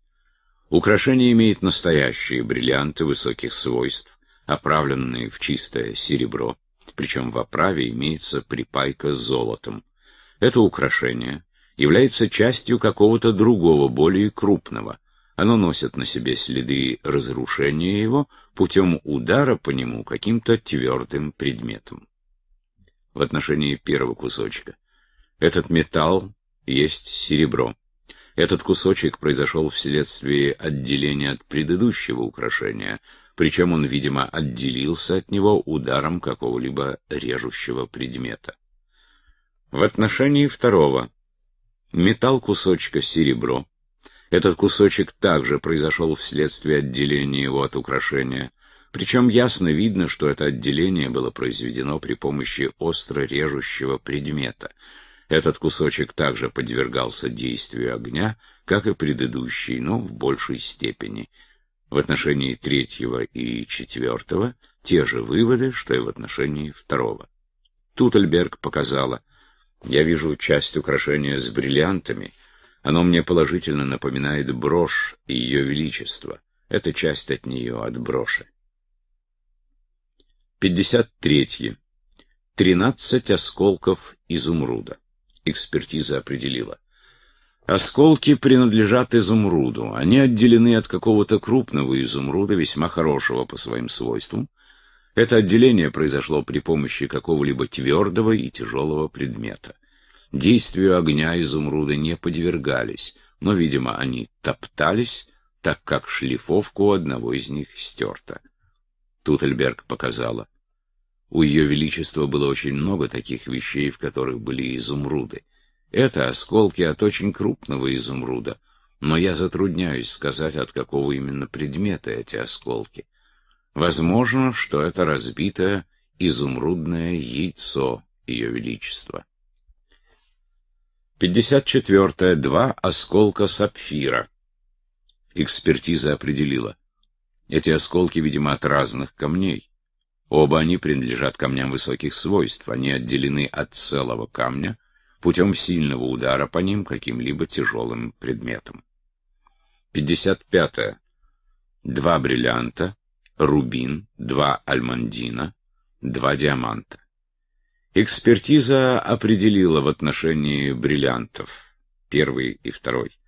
Украшение имеет настоящие бриллианты высоких свойств, оправленные в чистое серебро, причем в оправе имеется припайка с золотом. Это украшение является частью какого-то другого, более крупного. Оно носит на себе следы разрушения его путем удара по нему каким-то твердым предметом. В отношении первого кусочка. Этот металл есть серебро. Этот кусочек произошел вследствие отделения от предыдущего украшения, причем он, видимо, отделился от него ударом какого-либо режущего предмета. В отношении второго металл кусочка серебро. Этот кусочек также произошел вследствие отделения его от украшения. Причем ясно видно, что это отделение было произведено при помощи остро режущего предмета. Этот кусочек также подвергался действию огня, как и предыдущий, но в большей степени. В отношении третьего и четвертого те же выводы, что и в отношении второго. Тутельберг показала, я вижу часть украшения с бриллиантами. Оно мне положительно напоминает брошь и ее величество. Это часть от нее, от броши. 53. 13 осколков изумруда. Экспертиза определила. Осколки принадлежат изумруду. Они отделены от какого-то крупного изумруда, весьма хорошего по своим свойствам, это отделение произошло при помощи какого-либо твердого и тяжелого предмета. Действию огня изумруды не подвергались, но, видимо, они топтались, так как шлифовку одного из них стерта. Тутельберг показала. У ее величества было очень много таких вещей, в которых были изумруды. Это осколки от очень крупного изумруда, но я затрудняюсь сказать, от какого именно предмета эти осколки. Возможно, что это разбитое изумрудное яйцо Ее Величества. 54. Два осколка сапфира. Экспертиза определила. Эти осколки, видимо, от разных камней. Оба они принадлежат камням высоких свойств. Они отделены от целого камня путем сильного удара по ним каким-либо тяжелым предметом. 55. Два бриллианта рубин, два альмандина, два диаманта. Экспертиза определила в отношении бриллиантов, первый и второй.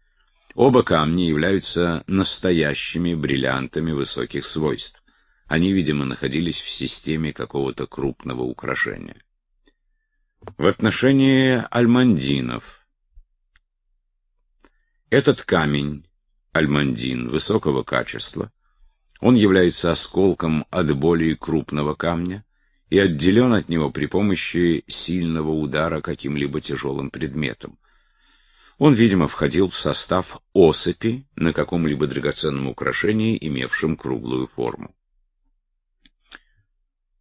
Оба камня являются настоящими бриллиантами высоких свойств. Они, видимо, находились в системе какого-то крупного украшения. В отношении альмандинов. Этот камень, альмандин высокого качества, он является осколком от более крупного камня и отделен от него при помощи сильного удара каким-либо тяжелым предметом. Он, видимо, входил в состав осыпи на каком-либо драгоценном украшении, имевшем круглую форму.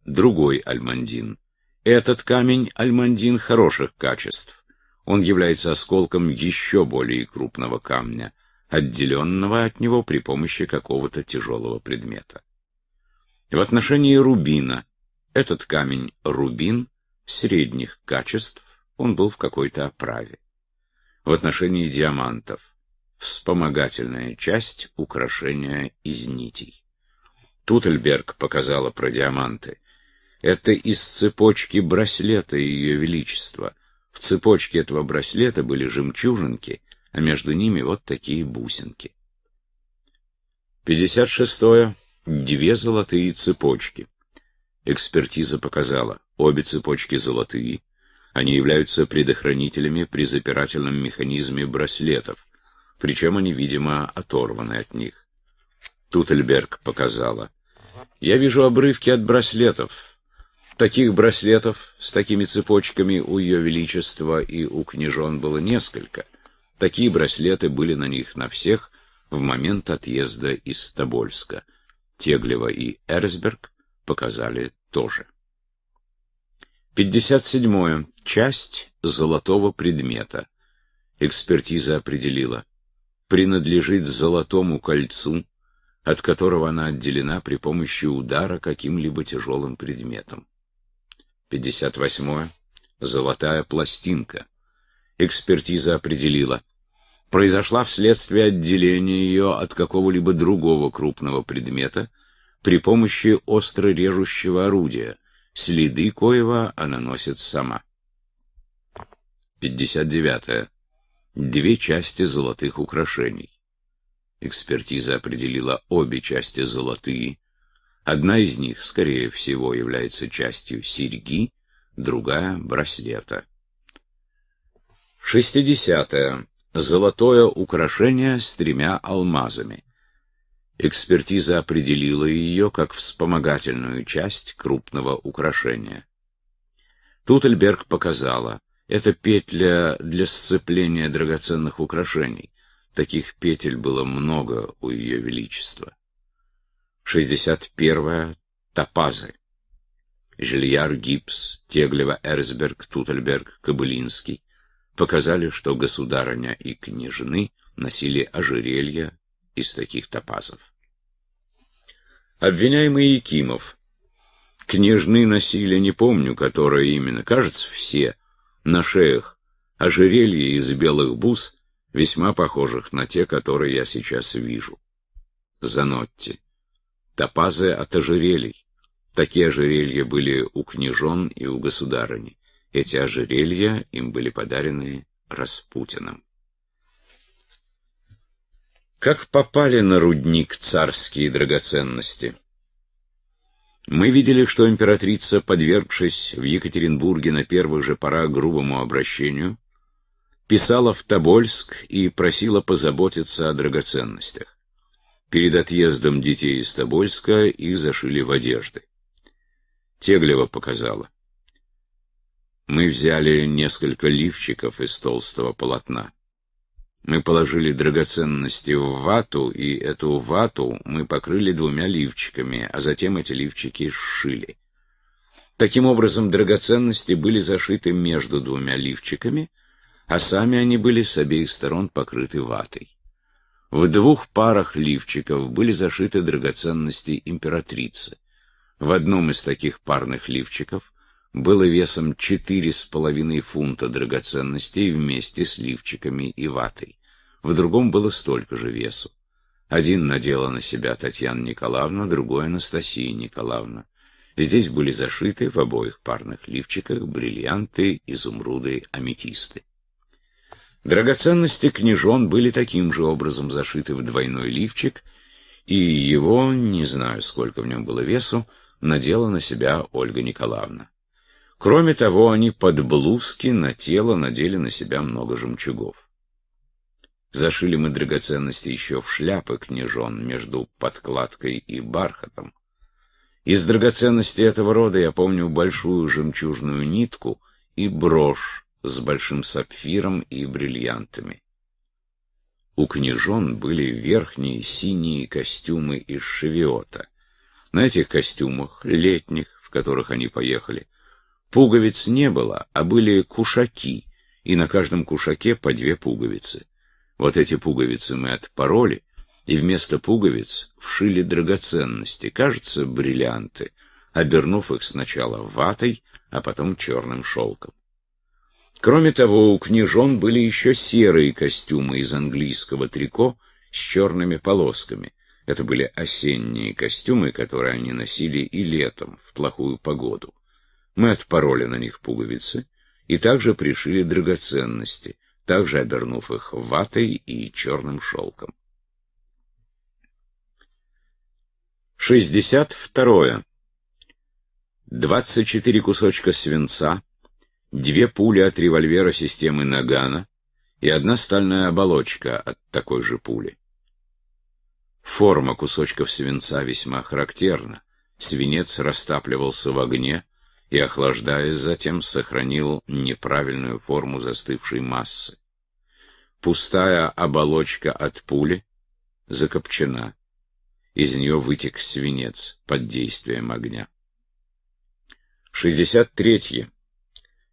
Другой альмандин. Этот камень – альмандин хороших качеств. Он является осколком еще более крупного камня – отделенного от него при помощи какого-то тяжелого предмета. В отношении рубина этот камень рубин средних качеств, он был в какой-то оправе. В отношении диамантов вспомогательная часть украшения из нитей. Тутельберг показала про диаманты. Это из цепочки браслета Ее Величества. В цепочке этого браслета были жемчужинки, а между ними вот такие бусинки. 56. -е. Две золотые цепочки. Экспертиза показала, обе цепочки золотые, они являются предохранителями при запирательном механизме браслетов, причем они, видимо, оторваны от них. Тутельберг показала. Я вижу обрывки от браслетов. Таких браслетов с такими цепочками у Ее Величества и у княжон было несколько. Такие браслеты были на них на всех в момент отъезда из Тобольска. Теглева и Эрсберг показали тоже. 57. -е. Часть золотого предмета. Экспертиза определила. Принадлежит золотому кольцу, от которого она отделена при помощи удара каким-либо тяжелым предметом. 58. -е. Золотая пластинка. Экспертиза определила произошла вследствие отделения ее от какого-либо другого крупного предмета при помощи остро режущего орудия, следы коего она носит сама. 59. Две части золотых украшений. Экспертиза определила обе части золотые. Одна из них, скорее всего, является частью серьги, другая — браслета. 60. -е золотое украшение с тремя алмазами. Экспертиза определила ее как вспомогательную часть крупного украшения. Тутельберг показала, это петля для сцепления драгоценных украшений. Таких петель было много у ее величества. 61. Топазы. Жильяр Гипс, Теглева Эрсберг, Тутельберг, Кабылинский показали, что государыня и княжны носили ожерелья из таких топазов. Обвиняемый Якимов. Княжны носили, не помню, которые именно, кажется, все, на шеях, ожерелья из белых бус, весьма похожих на те, которые я сейчас вижу. Занотти. Топазы от ожерелий. Такие ожерелья были у княжон и у государыни. Эти ожерелья им были подарены Распутиным. Как попали на рудник царские драгоценности? Мы видели, что императрица, подвергшись в Екатеринбурге на первых же порах грубому обращению, писала в Тобольск и просила позаботиться о драгоценностях. Перед отъездом детей из Тобольска их зашили в одежды. Теглева показала. Мы взяли несколько лифчиков из толстого полотна. Мы положили драгоценности в вату, и эту вату мы покрыли двумя лифчиками, а затем эти лифчики сшили. Таким образом, драгоценности были зашиты между двумя лифчиками, а сами они были с обеих сторон покрыты ватой. В двух парах лифчиков были зашиты драгоценности императрицы. В одном из таких парных лифчиков было весом 4,5 фунта драгоценностей вместе с лифчиками и ватой. В другом было столько же весу. Один надела на себя Татьяна Николаевна, другой Анастасия Николаевна. Здесь были зашиты в обоих парных лифчиках бриллианты, изумруды, аметисты. Драгоценности княжон были таким же образом зашиты в двойной лифчик, и его, не знаю, сколько в нем было весу, надела на себя Ольга Николаевна. Кроме того, они под блузки на тело надели на себя много жемчугов. Зашили мы драгоценности еще в шляпы княжон между подкладкой и бархатом. Из драгоценностей этого рода я помню большую жемчужную нитку и брошь с большим сапфиром и бриллиантами. У княжон были верхние синие костюмы из шевиота. На этих костюмах, летних, в которых они поехали, Пуговиц не было, а были кушаки, и на каждом кушаке по две пуговицы. Вот эти пуговицы мы отпороли, и вместо пуговиц вшили драгоценности, кажется, бриллианты, обернув их сначала ватой, а потом черным шелком. Кроме того, у княжон были еще серые костюмы из английского трико с черными полосками. Это были осенние костюмы, которые они носили и летом, в плохую погоду. Мы отпороли на них пуговицы и также пришили драгоценности, также обернув их ватой и черным шелком. 62. 24 кусочка свинца, две пули от револьвера системы Нагана и одна стальная оболочка от такой же пули. Форма кусочков свинца весьма характерна. Свинец растапливался в огне, и, охлаждаясь затем, сохранил неправильную форму застывшей массы. Пустая оболочка от пули закопчена. Из нее вытек свинец под действием огня. 63.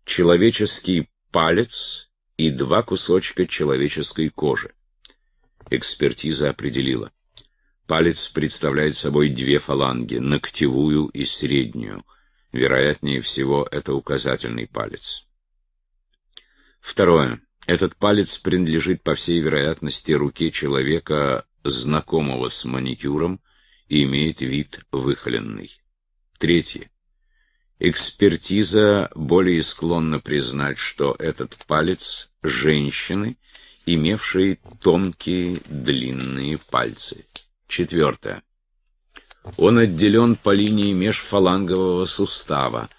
Человеческий палец и два кусочка человеческой кожи. Экспертиза определила. Палец представляет собой две фаланги, ногтевую и среднюю – Вероятнее всего, это указательный палец. Второе. Этот палец принадлежит, по всей вероятности, руке человека, знакомого с маникюром, и имеет вид выхоленный. Третье. Экспертиза более склонна признать, что этот палец – женщины, имевшей тонкие длинные пальцы. Четвертое. Он отделен по линии межфалангового сустава.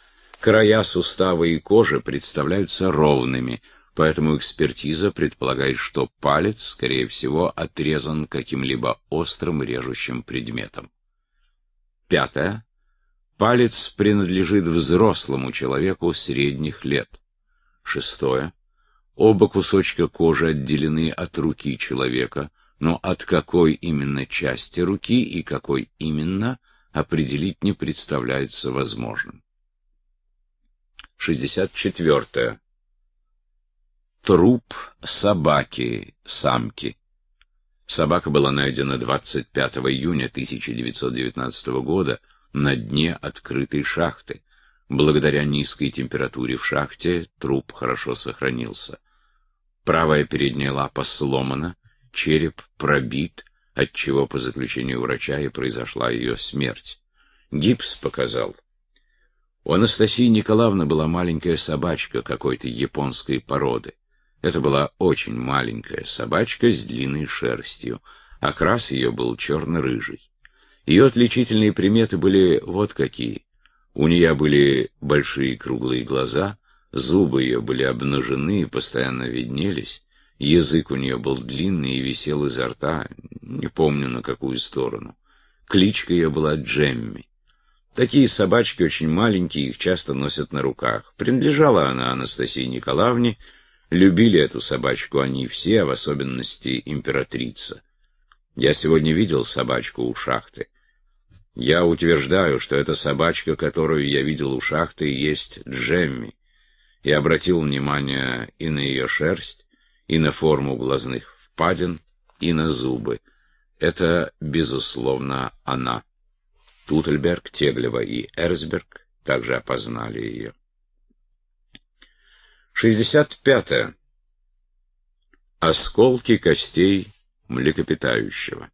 Края сустава и кожи представляются ровными, поэтому экспертиза предполагает, что палец, скорее всего, отрезан каким-либо острым режущим предметом. Пятое. Палец принадлежит взрослому человеку средних лет. Шестое. Оба кусочка кожи отделены от руки человека, но от какой именно части руки и какой именно определить не представляется возможным. 64. Труп собаки, самки. Собака была найдена 25 июня 1919 года на дне открытой шахты. Благодаря низкой температуре в шахте труп хорошо сохранился. Правая передняя лапа сломана, череп пробит, от чего, по заключению врача, и произошла ее смерть. Гипс показал. У Анастасии Николаевны была маленькая собачка какой-то японской породы. Это была очень маленькая собачка с длинной шерстью, окрас а ее был черно-рыжий. Ее отличительные приметы были вот какие. У нее были большие круглые глаза, зубы ее были обнажены и постоянно виднелись, Язык у нее был длинный и висел изо рта, не помню на какую сторону. Кличка ее была Джемми. Такие собачки очень маленькие, их часто носят на руках. Принадлежала она Анастасии Николаевне, любили эту собачку они все, а в особенности императрица. Я сегодня видел собачку у шахты. Я утверждаю, что эта собачка, которую я видел у шахты, есть Джемми. Я обратил внимание и на ее шерсть, и на форму глазных впадин, и на зубы. Это, безусловно, она. Тутельберг, Теглева и Эрсберг также опознали ее. 65. -е. Осколки костей млекопитающего.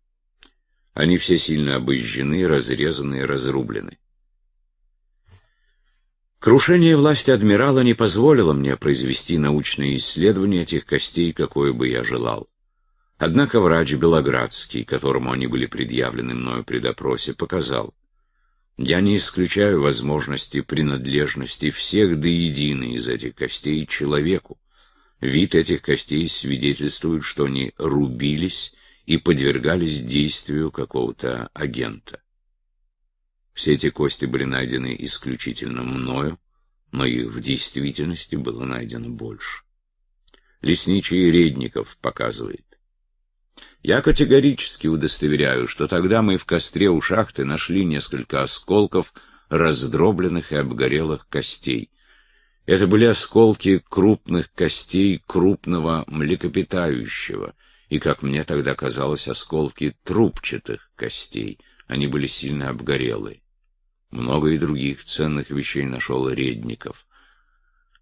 Они все сильно обожжены разрезаны и разрублены. Крушение власти адмирала не позволило мне произвести научные исследования этих костей, какое бы я желал. Однако врач Белоградский, которому они были предъявлены мною при допросе, показал, я не исключаю возможности принадлежности всех до единой из этих костей человеку. Вид этих костей свидетельствует, что они рубились и подвергались действию какого-то агента. Все эти кости были найдены исключительно мною, но их в действительности было найдено больше. Лесничий Редников показывает. Я категорически удостоверяю, что тогда мы в костре у шахты нашли несколько осколков раздробленных и обгорелых костей. Это были осколки крупных костей крупного млекопитающего, и, как мне тогда казалось, осколки трубчатых костей. Они были сильно обгорелые. Много и других ценных вещей нашел Редников.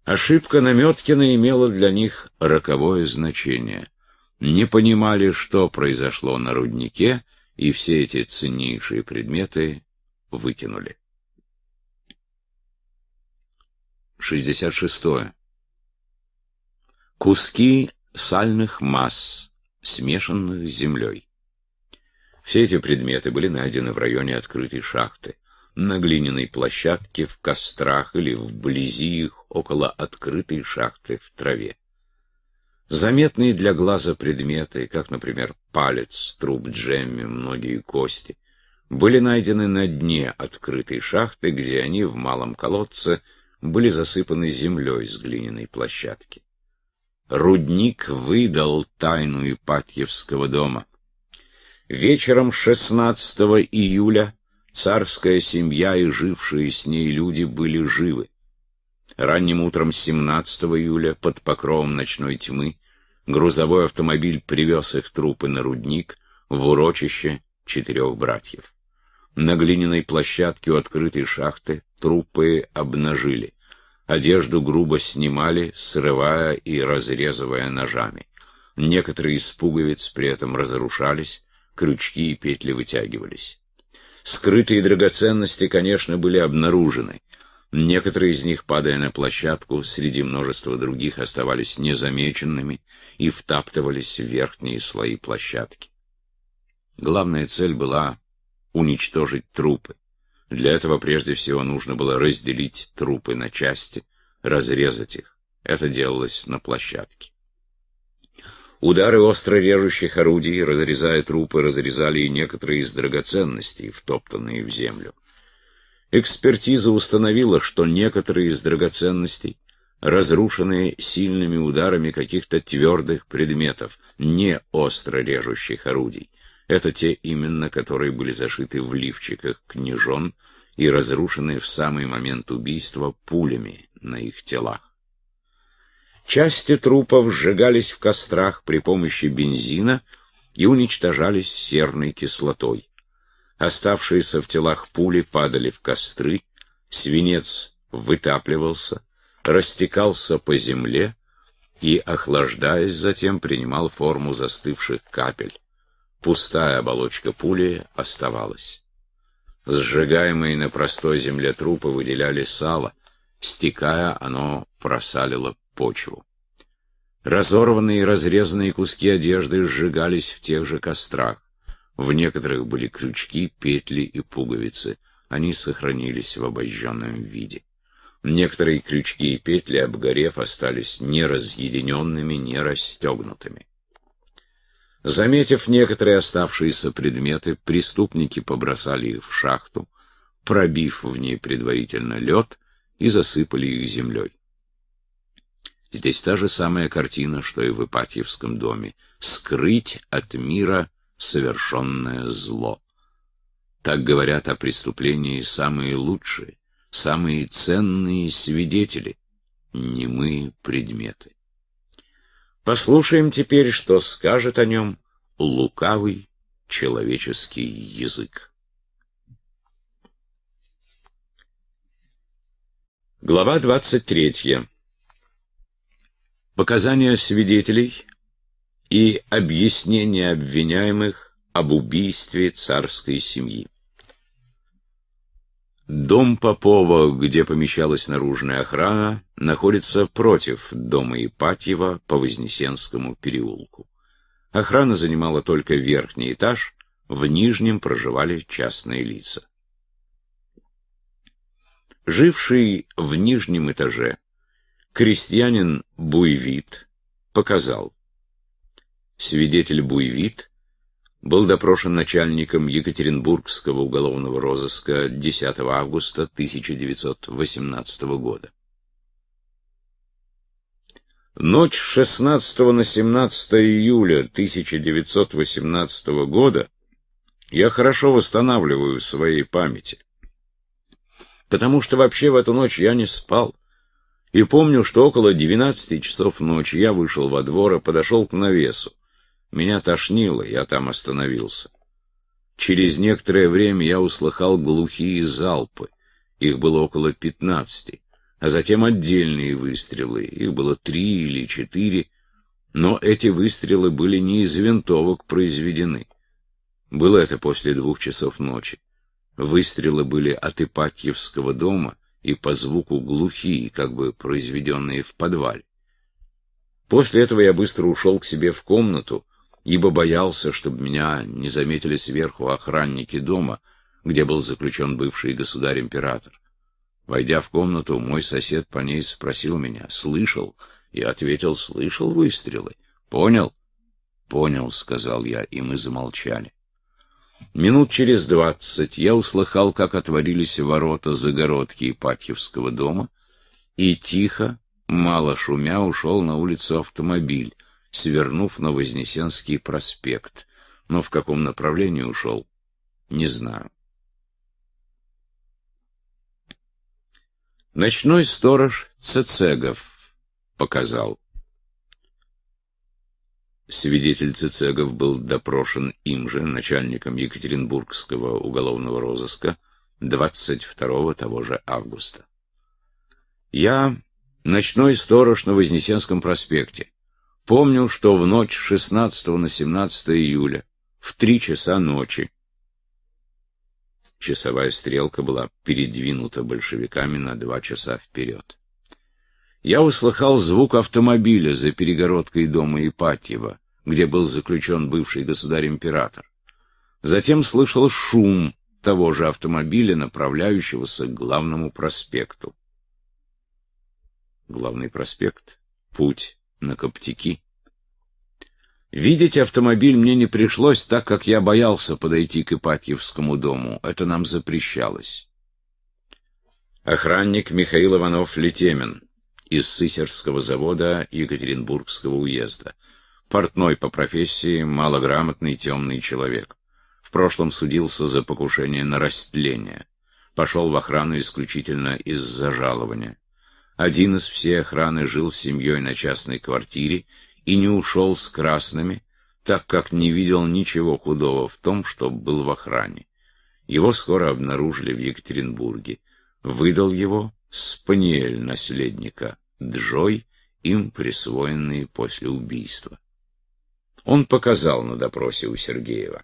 Ошибка Наметкина имела для них роковое значение. Не понимали, что произошло на руднике, и все эти ценнейшие предметы выкинули. 66. Куски сальных масс, смешанных с землей. Все эти предметы были найдены в районе открытой шахты на глиняной площадке, в кострах или вблизи их, около открытой шахты в траве. Заметные для глаза предметы, как, например, палец, труп Джемми, многие кости, были найдены на дне открытой шахты, где они в малом колодце были засыпаны землей с глиняной площадки. Рудник выдал тайну Ипатьевского дома. Вечером 16 июля Царская семья и жившие с ней люди были живы. Ранним утром 17 июля под покровом ночной тьмы грузовой автомобиль привез их трупы на рудник в урочище четырех братьев. На глиняной площадке у открытой шахты трупы обнажили. Одежду грубо снимали, срывая и разрезывая ножами. Некоторые из пуговиц при этом разрушались, крючки и петли вытягивались. Скрытые драгоценности, конечно, были обнаружены. Некоторые из них, падая на площадку, среди множества других оставались незамеченными и втаптывались в верхние слои площадки. Главная цель была уничтожить трупы. Для этого прежде всего нужно было разделить трупы на части, разрезать их. Это делалось на площадке. Удары остро режущих орудий, разрезая трупы, разрезали и некоторые из драгоценностей, втоптанные в землю. Экспертиза установила, что некоторые из драгоценностей разрушенные сильными ударами каких-то твердых предметов, не остро режущих орудий. Это те именно, которые были зашиты в лифчиках княжон и разрушены в самый момент убийства пулями на их телах. Части трупов сжигались в кострах при помощи бензина и уничтожались серной кислотой. Оставшиеся в телах пули падали в костры, свинец вытапливался, растекался по земле и, охлаждаясь затем, принимал форму застывших капель. Пустая оболочка пули оставалась. Сжигаемые на простой земле трупы выделяли сало, стекая, оно просалило почву. Разорванные и разрезанные куски одежды сжигались в тех же кострах. В некоторых были крючки, петли и пуговицы. Они сохранились в обожженном виде. Некоторые крючки и петли, обгорев, остались не неразъединенными, не расстегнутыми. Заметив некоторые оставшиеся предметы, преступники побросали их в шахту, пробив в ней предварительно лед и засыпали их землей. Здесь та же самая картина, что и в Ипатьевском доме. Скрыть от мира совершенное зло. Так говорят о преступлении самые лучшие, самые ценные свидетели, немые предметы. Послушаем теперь, что скажет о нем лукавый человеческий язык. Глава двадцать третья. Показания свидетелей и объяснения обвиняемых об убийстве царской семьи. Дом Попова, где помещалась наружная охрана, находится против дома Ипатьева по Вознесенскому переулку. Охрана занимала только верхний этаж, в нижнем проживали частные лица. Живший в нижнем этаже Крестьянин Буйвит показал. Свидетель Буйвит был допрошен начальником Екатеринбургского уголовного розыска 10 августа 1918 года. Ночь 16 на 17 июля 1918 года я хорошо восстанавливаю в своей памяти, потому что вообще в эту ночь я не спал и помню, что около 12 часов ночи я вышел во двор и подошел к навесу. Меня тошнило, я там остановился. Через некоторое время я услыхал глухие залпы, их было около 15, а затем отдельные выстрелы, их было три или четыре, но эти выстрелы были не из винтовок произведены. Было это после двух часов ночи. Выстрелы были от Ипатьевского дома, и по звуку глухие, как бы произведенные в подвале. После этого я быстро ушел к себе в комнату, ибо боялся, чтобы меня не заметили сверху охранники дома, где был заключен бывший государь-император. Войдя в комнату, мой сосед по ней спросил меня, слышал, и ответил, слышал выстрелы. Понял? Понял, сказал я, и мы замолчали. Минут через двадцать я услыхал, как отворились ворота загородки Ипатьевского дома, и тихо, мало шумя, ушел на улицу автомобиль, свернув на Вознесенский проспект. Но в каком направлении ушел, не знаю. Ночной сторож Цецегов показал. Свидетель Цицегов был допрошен им же, начальником Екатеринбургского уголовного розыска, 22 того же августа. Я, ночной сторож на Вознесенском проспекте, помню, что в ночь 16 на 17 июля, в три часа ночи, часовая стрелка была передвинута большевиками на два часа вперед я услыхал звук автомобиля за перегородкой дома Ипатьева, где был заключен бывший государь-император. Затем слышал шум того же автомобиля, направляющегося к главному проспекту. Главный проспект — путь на Коптики. Видеть автомобиль мне не пришлось, так как я боялся подойти к Ипатьевскому дому. Это нам запрещалось. Охранник Михаил Иванов Летемин из Сысерского завода Екатеринбургского уезда. Портной по профессии, малограмотный темный человек. В прошлом судился за покушение на растление. Пошел в охрану исключительно из-за жалования. Один из всей охраны жил с семьей на частной квартире и не ушел с красными, так как не видел ничего худого в том, что был в охране. Его скоро обнаружили в Екатеринбурге. Выдал его спаниель наследника. Джой, им присвоенные после убийства. Он показал на допросе у Сергеева.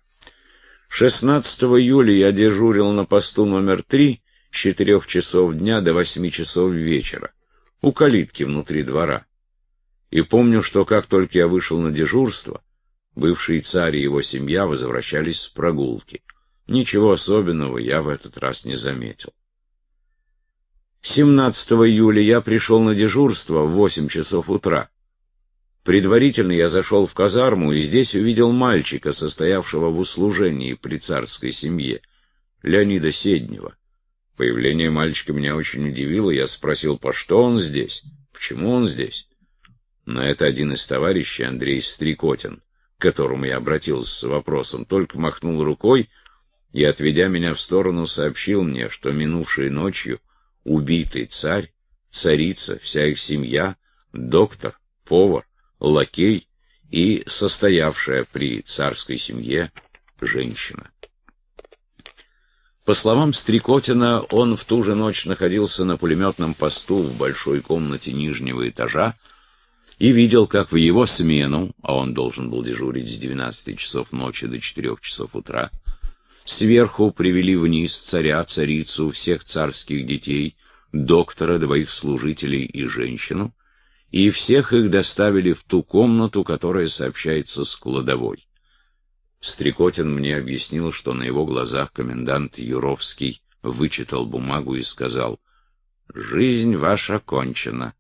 16 июля я дежурил на посту номер 3 с 4 часов дня до 8 часов вечера, у калитки внутри двора. И помню, что как только я вышел на дежурство, бывший царь и его семья возвращались с прогулки. Ничего особенного я в этот раз не заметил. 17 июля я пришел на дежурство в 8 часов утра. Предварительно я зашел в казарму и здесь увидел мальчика, состоявшего в услужении при царской семье, Леонида Седнева. Появление мальчика меня очень удивило, я спросил, по что он здесь, почему он здесь. На это один из товарищей, Андрей Стрикотин, к которому я обратился с вопросом, только махнул рукой и, отведя меня в сторону, сообщил мне, что минувшей ночью убитый царь, царица, вся их семья, доктор, повар, лакей и состоявшая при царской семье женщина. По словам Стрекотина, он в ту же ночь находился на пулеметном посту в большой комнате нижнего этажа и видел, как в его смену, а он должен был дежурить с 12 часов ночи до 4 часов утра, Сверху привели вниз царя, царицу, всех царских детей, доктора, двоих служителей и женщину, и всех их доставили в ту комнату, которая сообщается с кладовой. Стрекотин мне объяснил, что на его глазах комендант Юровский вычитал бумагу и сказал «Жизнь ваша кончена».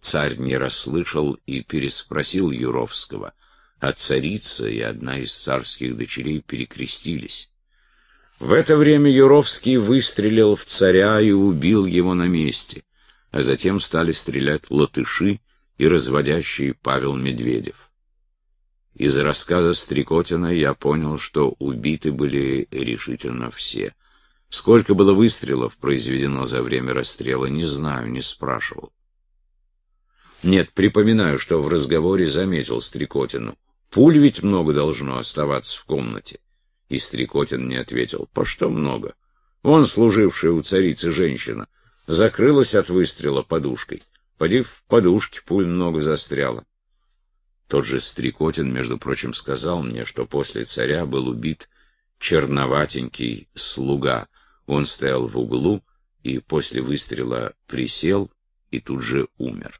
Царь не расслышал и переспросил Юровского — а царица и одна из царских дочерей перекрестились. В это время Юровский выстрелил в царя и убил его на месте, а затем стали стрелять латыши и разводящий Павел Медведев. Из рассказа Стрекотина я понял, что убиты были решительно все. Сколько было выстрелов произведено за время расстрела, не знаю, не спрашивал. Нет, припоминаю, что в разговоре заметил Стрекотину. Пуль ведь много должно оставаться в комнате. И Стрекотин мне ответил, по что много? Вон служившая у царицы женщина закрылась от выстрела подушкой. Поди в подушке, пуль много застряла. Тот же Стрекотин, между прочим, сказал мне, что после царя был убит черноватенький слуга. Он стоял в углу и после выстрела присел и тут же умер.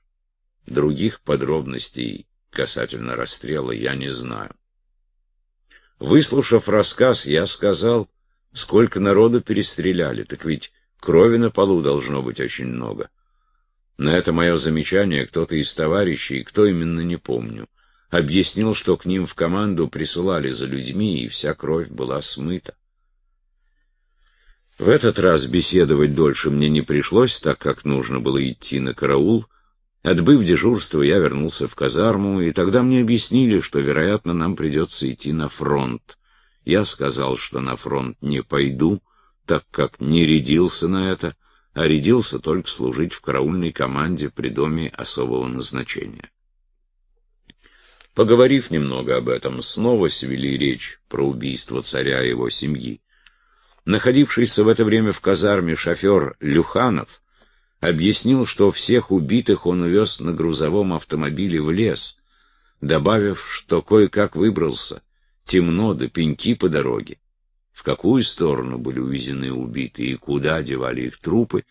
Других подробностей Касательно расстрела я не знаю. Выслушав рассказ, я сказал, сколько народу перестреляли, так ведь крови на полу должно быть очень много. На это мое замечание кто-то из товарищей, кто именно не помню, объяснил, что к ним в команду присылали за людьми, и вся кровь была смыта. В этот раз беседовать дольше мне не пришлось, так как нужно было идти на караул, Отбыв дежурство, я вернулся в казарму, и тогда мне объяснили, что, вероятно, нам придется идти на фронт. Я сказал, что на фронт не пойду, так как не рядился на это, а рядился только служить в караульной команде при доме особого назначения. Поговорив немного об этом, снова свели речь про убийство царя и его семьи. Находившийся в это время в казарме шофер Люханов объяснил, что всех убитых он увез на грузовом автомобиле в лес, добавив, что кое-как выбрался, темно да пеньки по дороге. В какую сторону были увезены убитые и куда девали их трупы,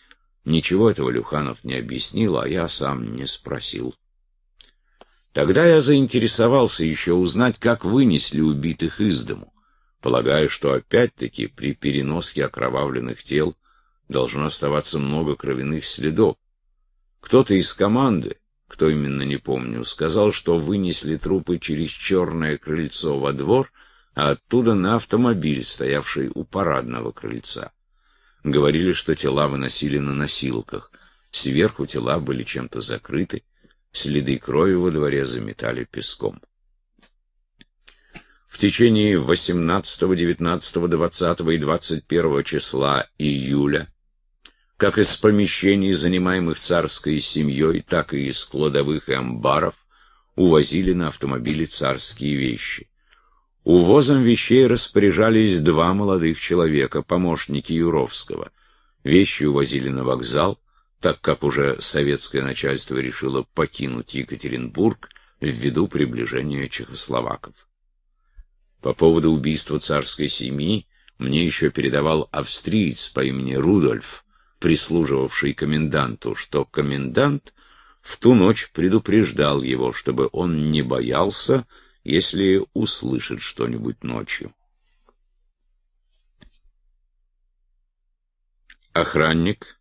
ничего этого Люханов не объяснил, а я сам не спросил. Тогда я заинтересовался еще узнать, как вынесли убитых из дому, полагая, что опять-таки при переноске окровавленных тел должно оставаться много кровяных следов. Кто-то из команды, кто именно не помню, сказал, что вынесли трупы через черное крыльцо во двор, а оттуда на автомобиль, стоявший у парадного крыльца. Говорили, что тела выносили на носилках. Сверху тела были чем-то закрыты, следы крови во дворе заметали песком. В течение 18, 19, 20 и 21 числа июля как из помещений, занимаемых царской семьей, так и из кладовых и амбаров, увозили на автомобиле царские вещи. Увозом вещей распоряжались два молодых человека, помощники Юровского. Вещи увозили на вокзал, так как уже советское начальство решило покинуть Екатеринбург ввиду приближения чехословаков. По поводу убийства царской семьи мне еще передавал австриец по имени Рудольф, прислуживавший коменданту, что комендант в ту ночь предупреждал его, чтобы он не боялся, если услышит что-нибудь ночью. Охранник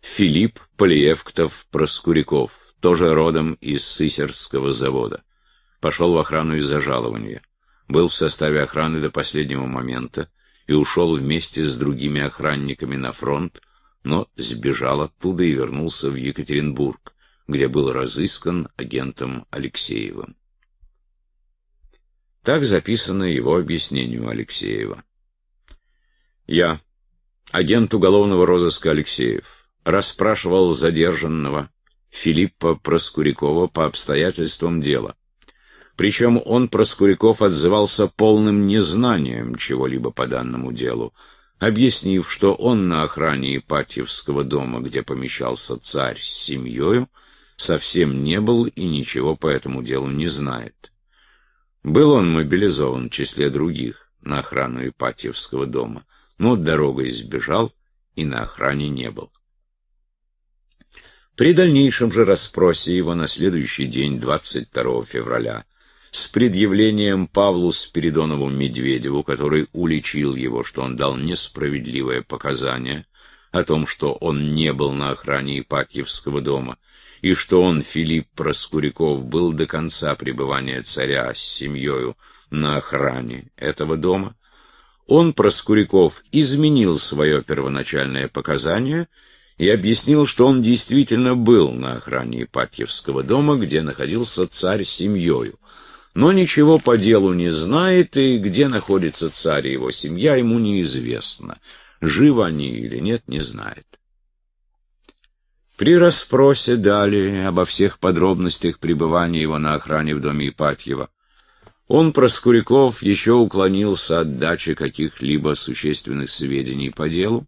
Филипп Полиевктов-Проскуряков, тоже родом из Сысерского завода. Пошел в охрану из-за жалования. Был в составе охраны до последнего момента и ушел вместе с другими охранниками на фронт, но сбежал оттуда и вернулся в Екатеринбург, где был разыскан агентом Алексеевым. Так записано его объяснению Алексеева. «Я, агент уголовного розыска Алексеев, расспрашивал задержанного Филиппа Проскурякова по обстоятельствам дела. Причем он, Проскуряков, отзывался полным незнанием чего-либо по данному делу, объяснив, что он на охране Ипатьевского дома, где помещался царь с семьей, совсем не был и ничего по этому делу не знает. Был он мобилизован в числе других на охрану Ипатьевского дома, но дорогой сбежал и на охране не был. При дальнейшем же расспросе его на следующий день, 22 февраля, с предъявлением Павлу Спиридонову Медведеву, который уличил его, что он дал несправедливое показание о том, что он не был на охране Ипатьевского дома, и что он, Филипп Проскуряков, был до конца пребывания царя с семьей на охране этого дома, он, Проскуряков, изменил свое первоначальное показание и объяснил, что он действительно был на охране Ипатьевского дома, где находился царь с семьей, но ничего по делу не знает, и где находится царь и его семья, ему неизвестно. Живы они или нет, не знает. При расспросе далее обо всех подробностях пребывания его на охране в доме Ипатьева он, Проскуряков, еще уклонился от дачи каких-либо существенных сведений по делу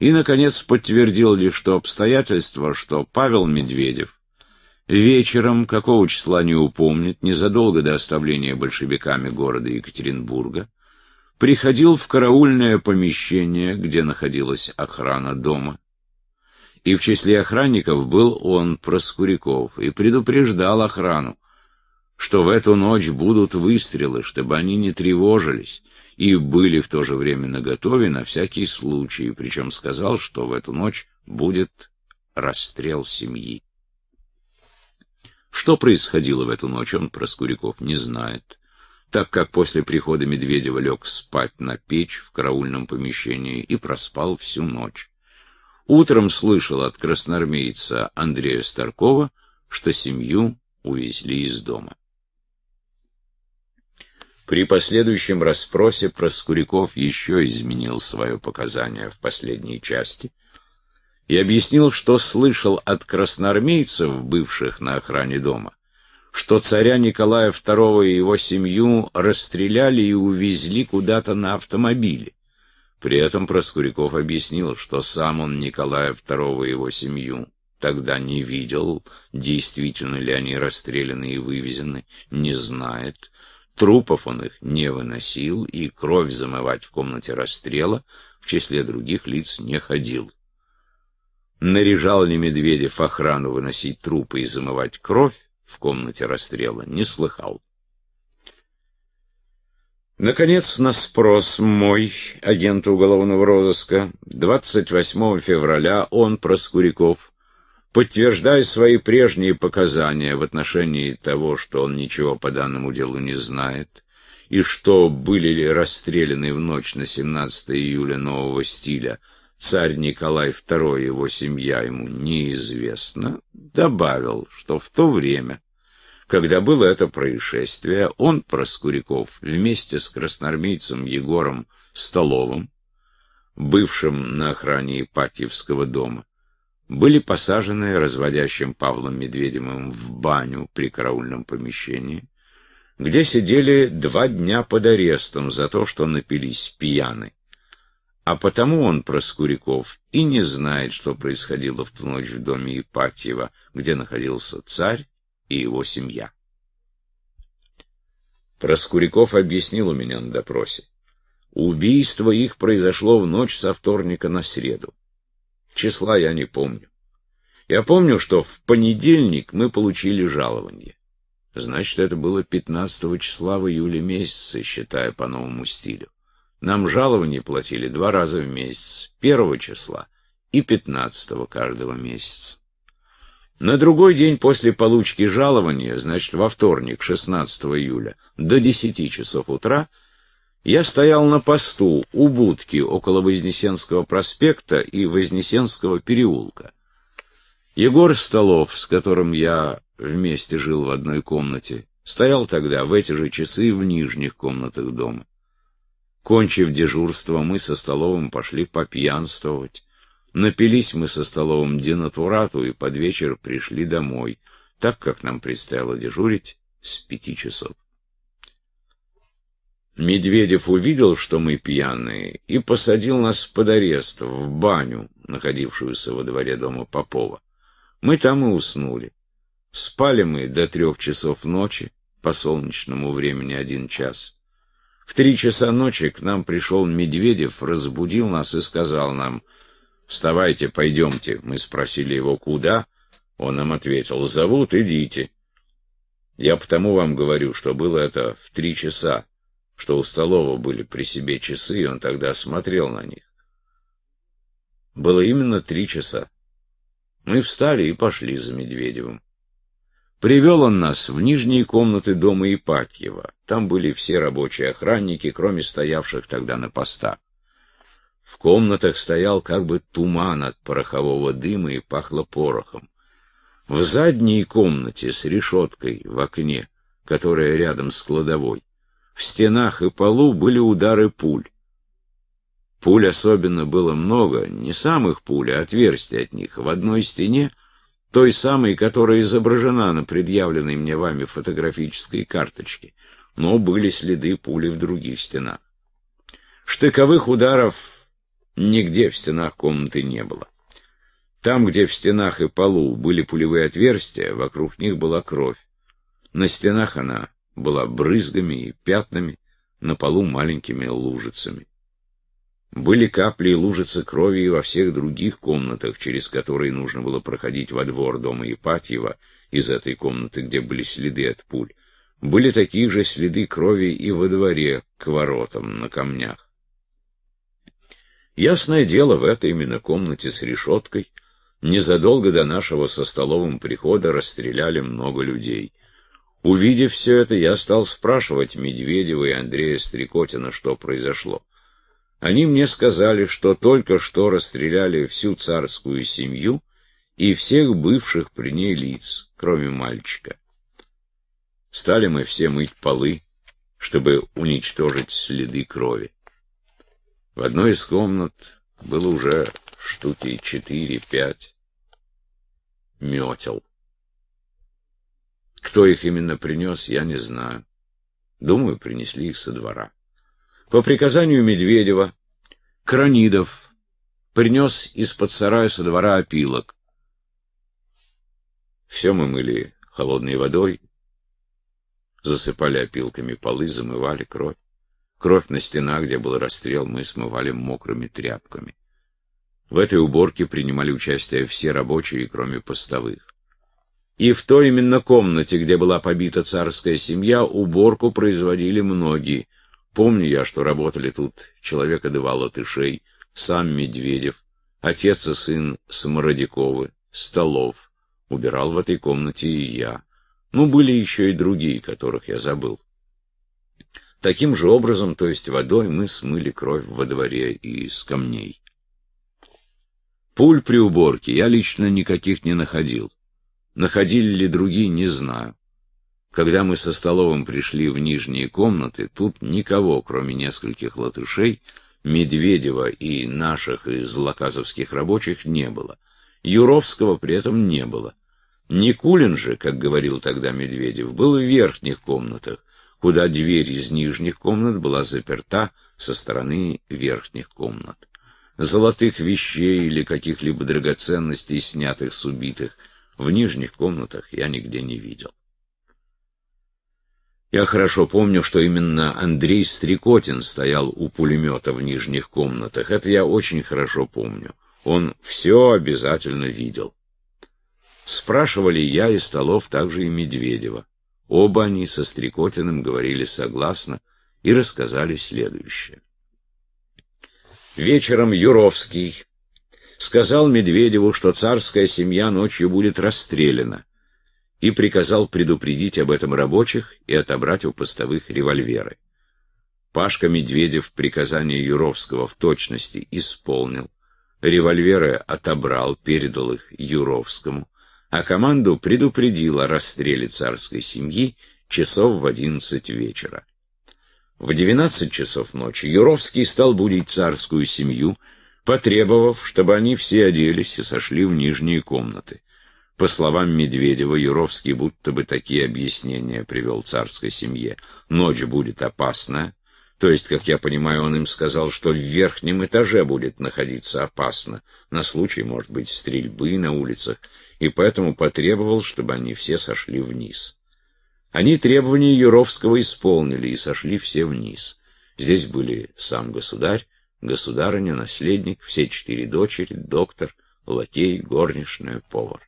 и, наконец, подтвердил лишь то обстоятельство, что Павел Медведев Вечером, какого числа не упомнит, незадолго до оставления большевиками города Екатеринбурга, приходил в караульное помещение, где находилась охрана дома. И в числе охранников был он, Проскуряков, и предупреждал охрану, что в эту ночь будут выстрелы, чтобы они не тревожились, и были в то же время наготове на всякий случай, причем сказал, что в эту ночь будет расстрел семьи. Что происходило в эту ночь, он, Проскуряков, не знает, так как после прихода Медведева лег спать на печь в караульном помещении и проспал всю ночь. Утром слышал от красноармейца Андрея Старкова, что семью увезли из дома. При последующем расспросе Проскуряков еще изменил свое показание в последней части — и объяснил, что слышал от красноармейцев, бывших на охране дома, что царя Николая II и его семью расстреляли и увезли куда-то на автомобиле. При этом Проскуряков объяснил, что сам он Николая II и его семью тогда не видел, действительно ли они расстреляны и вывезены, не знает. Трупов он их не выносил, и кровь замывать в комнате расстрела в числе других лиц не ходил наряжал ли Медведев охрану выносить трупы и замывать кровь в комнате расстрела, не слыхал. Наконец, на спрос мой, агента уголовного розыска, 28 февраля он, Проскуряков, подтверждая свои прежние показания в отношении того, что он ничего по данному делу не знает, и что были ли расстреляны в ночь на 17 июля нового стиля – царь Николай II и его семья ему неизвестно, добавил, что в то время, когда было это происшествие, он, Проскуряков, вместе с красноармейцем Егором Столовым, бывшим на охране Ипатьевского дома, были посажены разводящим Павлом Медведевым в баню при караульном помещении, где сидели два дня под арестом за то, что напились пьяны. А потому он про Скуряков и не знает, что происходило в ту ночь в доме Ипатьева, где находился царь и его семья. Проскуряков объяснил у меня на допросе. Убийство их произошло в ночь со вторника на среду. Числа я не помню. Я помню, что в понедельник мы получили жалование. Значит, это было 15 числа в июле месяце, считая по новому стилю. Нам жалование платили два раза в месяц, первого числа и пятнадцатого каждого месяца. На другой день после получки жалования, значит, во вторник, 16 июля, до 10 часов утра, я стоял на посту у будки около Вознесенского проспекта и Вознесенского переулка. Егор Столов, с которым я вместе жил в одной комнате, стоял тогда в эти же часы в нижних комнатах дома. Кончив дежурство, мы со Столовым пошли попьянствовать. Напились мы со Столовым денатурату и под вечер пришли домой, так как нам предстояло дежурить с пяти часов. Медведев увидел, что мы пьяные, и посадил нас под арест в баню, находившуюся во дворе дома Попова. Мы там и уснули. Спали мы до трех часов ночи, по солнечному времени один час. В три часа ночи к нам пришел Медведев, разбудил нас и сказал нам, «Вставайте, пойдемте». Мы спросили его, куда? Он нам ответил, «Зовут, идите». Я потому вам говорю, что было это в три часа, что у Столова были при себе часы, и он тогда смотрел на них. Было именно три часа. Мы встали и пошли за Медведевым. Привел он нас в нижние комнаты дома Ипатьева. Там были все рабочие охранники, кроме стоявших тогда на постах. В комнатах стоял как бы туман от порохового дыма и пахло порохом. В задней комнате с решеткой в окне, которая рядом с кладовой, в стенах и полу были удары пуль. Пуль особенно было много, не самых пуль, а отверстий от них. В одной стене — той самой, которая изображена на предъявленной мне вами фотографической карточке, но были следы пули в других стенах. Штыковых ударов нигде в стенах комнаты не было. Там, где в стенах и полу были пулевые отверстия, вокруг них была кровь. На стенах она была брызгами и пятнами, на полу маленькими лужицами. Были капли и лужицы крови и во всех других комнатах, через которые нужно было проходить во двор дома Ипатьева, из этой комнаты, где были следы от пуль. Были такие же следы крови и во дворе, к воротам, на камнях. Ясное дело, в этой именно комнате с решеткой незадолго до нашего со столовым прихода расстреляли много людей. Увидев все это, я стал спрашивать Медведева и Андрея Стрекотина, что произошло. Они мне сказали, что только что расстреляли всю царскую семью и всех бывших при ней лиц, кроме мальчика. Стали мы все мыть полы, чтобы уничтожить следы крови. В одной из комнат было уже штуки четыре-пять метел. Кто их именно принес, я не знаю. Думаю, принесли их со двора. По приказанию Медведева Кранидов принес из-под сарая со двора опилок. Все мы мыли холодной водой, засыпали опилками полы, замывали кровь. Кровь на стенах, где был расстрел, мы смывали мокрыми тряпками. В этой уборке принимали участие все рабочие, кроме постовых. И в той именно комнате, где была побита царская семья, уборку производили многие. Помню я, что работали тут человек два латышей, сам Медведев, отец и сын Самородиковы, Столов. Убирал в этой комнате и я. Ну, были еще и другие, которых я забыл. Таким же образом, то есть водой, мы смыли кровь во дворе и с камней. Пуль при уборке я лично никаких не находил. Находили ли другие, не знаю. Когда мы со столовым пришли в нижние комнаты, тут никого, кроме нескольких латышей, Медведева и наших из лаказовских рабочих не было. Юровского при этом не было. Никулин же, как говорил тогда Медведев, был в верхних комнатах, куда дверь из нижних комнат была заперта со стороны верхних комнат. Золотых вещей или каких-либо драгоценностей, снятых с убитых, в нижних комнатах я нигде не видел. Я хорошо помню, что именно Андрей Стрекотин стоял у пулемета в нижних комнатах. Это я очень хорошо помню. Он все обязательно видел. Спрашивали я и Столов также и Медведева. Оба они со Стрекотиным говорили согласно и рассказали следующее. Вечером Юровский сказал Медведеву, что царская семья ночью будет расстреляна и приказал предупредить об этом рабочих и отобрать у постовых револьверы. Пашка Медведев приказание Юровского в точности исполнил, револьверы отобрал, передал их Юровскому, а команду предупредил о расстреле царской семьи часов в одиннадцать вечера. В двенадцать часов ночи Юровский стал будить царскую семью, потребовав, чтобы они все оделись и сошли в нижние комнаты. По словам Медведева, Юровский будто бы такие объяснения привел царской семье. Ночь будет опасна, то есть, как я понимаю, он им сказал, что в верхнем этаже будет находиться опасно, на случай, может быть, стрельбы на улицах, и поэтому потребовал, чтобы они все сошли вниз. Они требования Юровского исполнили и сошли все вниз. Здесь были сам государь, государыня, наследник, все четыре дочери, доктор, лакей, горничная, повар.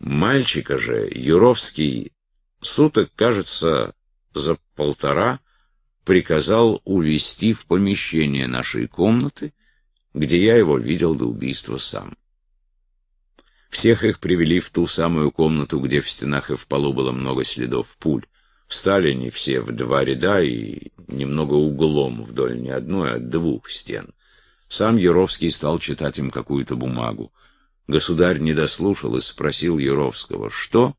Мальчика же Юровский суток, кажется, за полтора приказал увести в помещение нашей комнаты, где я его видел до убийства сам. Всех их привели в ту самую комнату, где в стенах и в полу было много следов пуль. Встали они все в два ряда и немного углом вдоль не одной, а двух стен. Сам Яровский стал читать им какую-то бумагу. Государь не дослушал и спросил Юровского, что?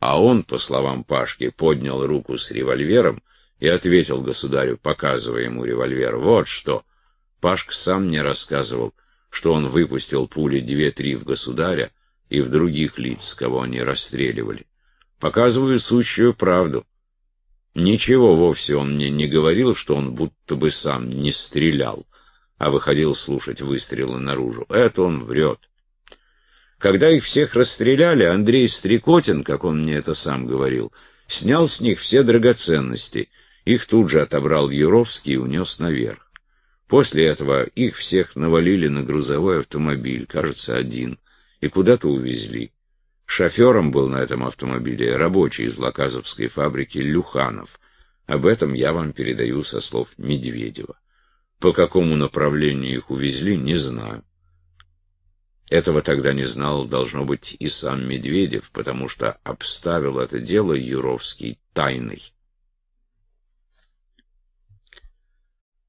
А он, по словам Пашки, поднял руку с револьвером и ответил государю, показывая ему револьвер, вот что. Пашка сам не рассказывал, что он выпустил пули две-три в государя и в других лиц, кого они расстреливали. Показываю сущую правду. Ничего вовсе он мне не говорил, что он будто бы сам не стрелял, а выходил слушать выстрелы наружу. Это он врет. Когда их всех расстреляли, Андрей Стрекотин, как он мне это сам говорил, снял с них все драгоценности. Их тут же отобрал Юровский и унес наверх. После этого их всех навалили на грузовой автомобиль, кажется, один, и куда-то увезли. Шофером был на этом автомобиле рабочий из Лаказовской фабрики Люханов. Об этом я вам передаю со слов Медведева. По какому направлению их увезли, не знаю. Этого тогда не знал, должно быть, и сам Медведев, потому что обставил это дело Юровский тайной.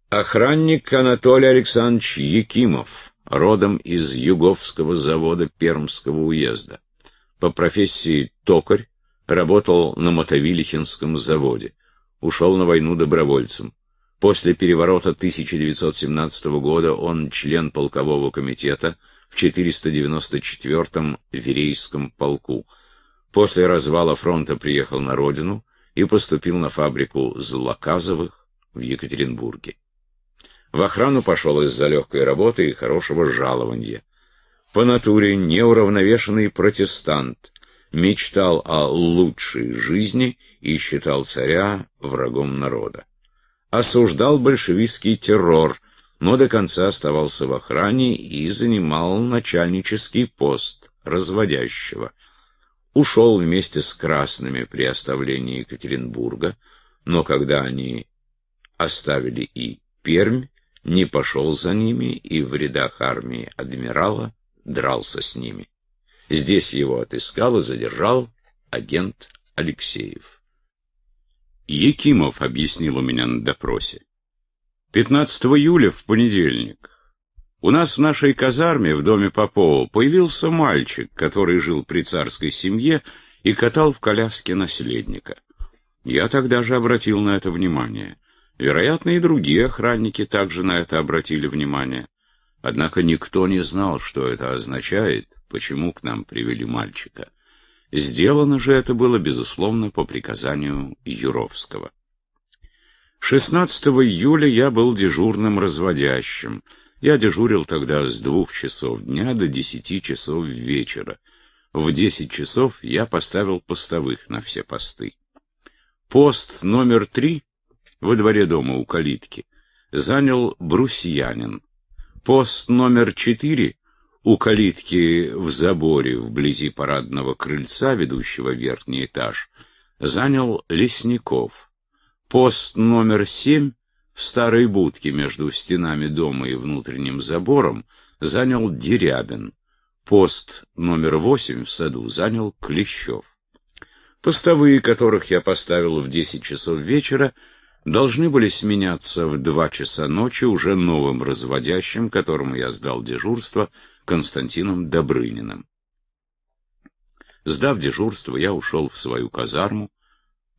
Охранник Анатолий Александрович Якимов, родом из Юговского завода Пермского уезда. По профессии токарь, работал на Мотовилихинском заводе. Ушел на войну добровольцем. После переворота 1917 года он член полкового комитета, в 494-м Верейском полку. После развала фронта приехал на родину и поступил на фабрику Злоказовых в Екатеринбурге. В охрану пошел из-за легкой работы и хорошего жалования. По натуре неуравновешенный протестант, мечтал о лучшей жизни и считал царя врагом народа. Осуждал большевистский террор – но до конца оставался в охране и занимал начальнический пост разводящего. Ушел вместе с красными при оставлении Екатеринбурга, но когда они оставили и Пермь, не пошел за ними и в рядах армии адмирала дрался с ними. Здесь его отыскал и задержал агент Алексеев. Якимов объяснил у меня на допросе. 15 июля, в понедельник, у нас в нашей казарме, в доме Попова, появился мальчик, который жил при царской семье и катал в коляске наследника. Я тогда же обратил на это внимание. Вероятно, и другие охранники также на это обратили внимание. Однако никто не знал, что это означает, почему к нам привели мальчика. Сделано же это было, безусловно, по приказанию Юровского. 16 июля я был дежурным разводящим. Я дежурил тогда с двух часов дня до десяти часов вечера. В десять часов я поставил постовых на все посты. Пост номер три во дворе дома у калитки занял брусьянин. Пост номер четыре у калитки в заборе вблизи парадного крыльца, ведущего в верхний этаж, занял Лесников. Пост номер семь в старой будке между стенами дома и внутренним забором занял Дерябин. Пост номер восемь в саду занял Клещев. Постовые, которых я поставил в десять часов вечера, должны были сменяться в два часа ночи уже новым разводящим, которому я сдал дежурство, Константином Добрыниным. Сдав дежурство, я ушел в свою казарму,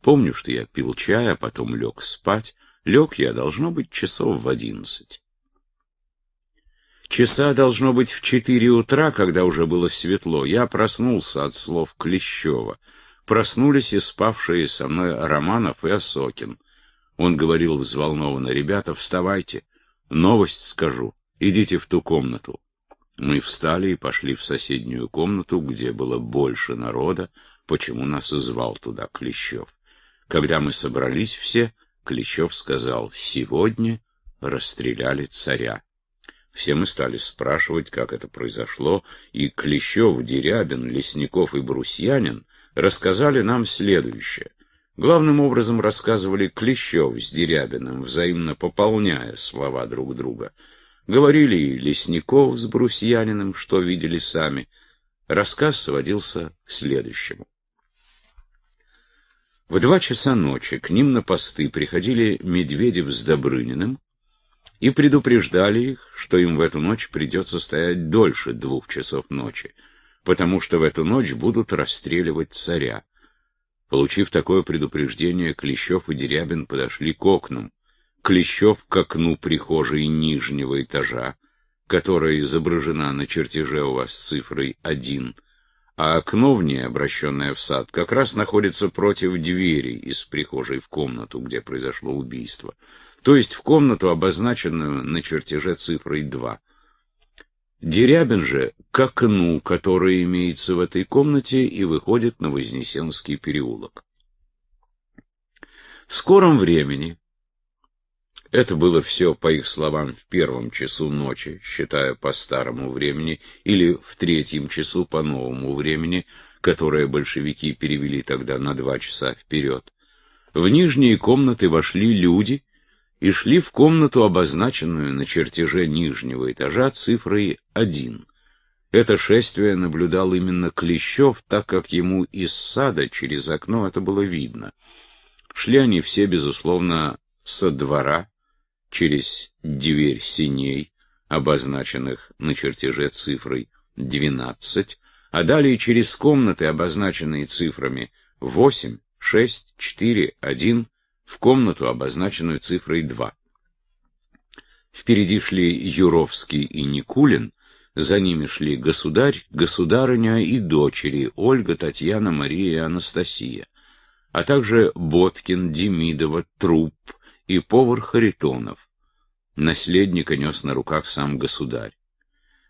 Помню, что я пил чай, а потом лег спать. Лег я, должно быть, часов в одиннадцать. Часа должно быть в четыре утра, когда уже было светло. Я проснулся от слов Клещева. Проснулись и спавшие со мной Романов и Осокин. Он говорил взволнованно, «Ребята, вставайте, новость скажу, идите в ту комнату». Мы встали и пошли в соседнюю комнату, где было больше народа, почему нас и звал туда Клещев. Когда мы собрались все, Кличев сказал, «Сегодня расстреляли царя». Все мы стали спрашивать, как это произошло, и Клещев, Дерябин, Лесников и Брусьянин рассказали нам следующее. Главным образом рассказывали Клещев с Дерябиным, взаимно пополняя слова друг друга. Говорили и Лесников с Брусьяниным, что видели сами. Рассказ сводился к следующему. В два часа ночи к ним на посты приходили Медведев с Добрыниным и предупреждали их, что им в эту ночь придется стоять дольше двух часов ночи, потому что в эту ночь будут расстреливать царя. Получив такое предупреждение, Клещев и Дерябин подошли к окнам. Клещев к окну прихожей нижнего этажа, которая изображена на чертеже у вас цифрой 1, а окновня, обращенная в сад, как раз находится против двери из прихожей в комнату, где произошло убийство, то есть в комнату, обозначенную на чертеже цифрой 2. Дерябин же к окну, которое имеется в этой комнате и выходит на Вознесенский переулок. В скором времени это было все, по их словам, в первом часу ночи, считая по старому времени, или в третьем часу по новому времени, которое большевики перевели тогда на два часа вперед. В нижние комнаты вошли люди и шли в комнату, обозначенную на чертеже нижнего этажа цифрой один. Это шествие наблюдал именно Клещев, так как ему из сада через окно это было видно. Шли они все, безусловно, со двора, через дверь синей, обозначенных на чертеже цифрой 12, а далее через комнаты, обозначенные цифрами 8, 6, 4, 1, в комнату, обозначенную цифрой 2. Впереди шли Юровский и Никулин, за ними шли государь, государыня и дочери Ольга, Татьяна, Мария и Анастасия, а также Боткин, Демидова, Труп, и повар Харитонов. Наследника нес на руках сам государь.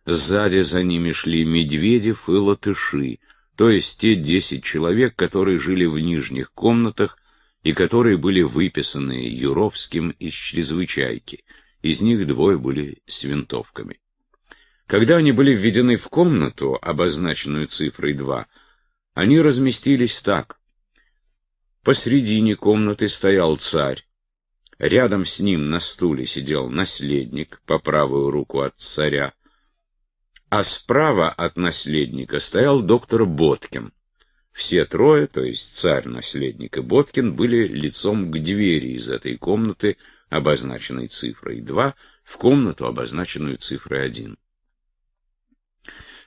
Сзади за ними шли Медведев и Латыши, то есть те десять человек, которые жили в нижних комнатах и которые были выписаны Юровским из чрезвычайки. Из них двое были с винтовками. Когда они были введены в комнату, обозначенную цифрой 2, они разместились так. Посредине комнаты стоял царь, Рядом с ним на стуле сидел наследник по правую руку от царя, а справа от наследника стоял доктор Боткин. Все трое, то есть царь, наследник и Боткин, были лицом к двери из этой комнаты, обозначенной цифрой 2, в комнату, обозначенную цифрой 1.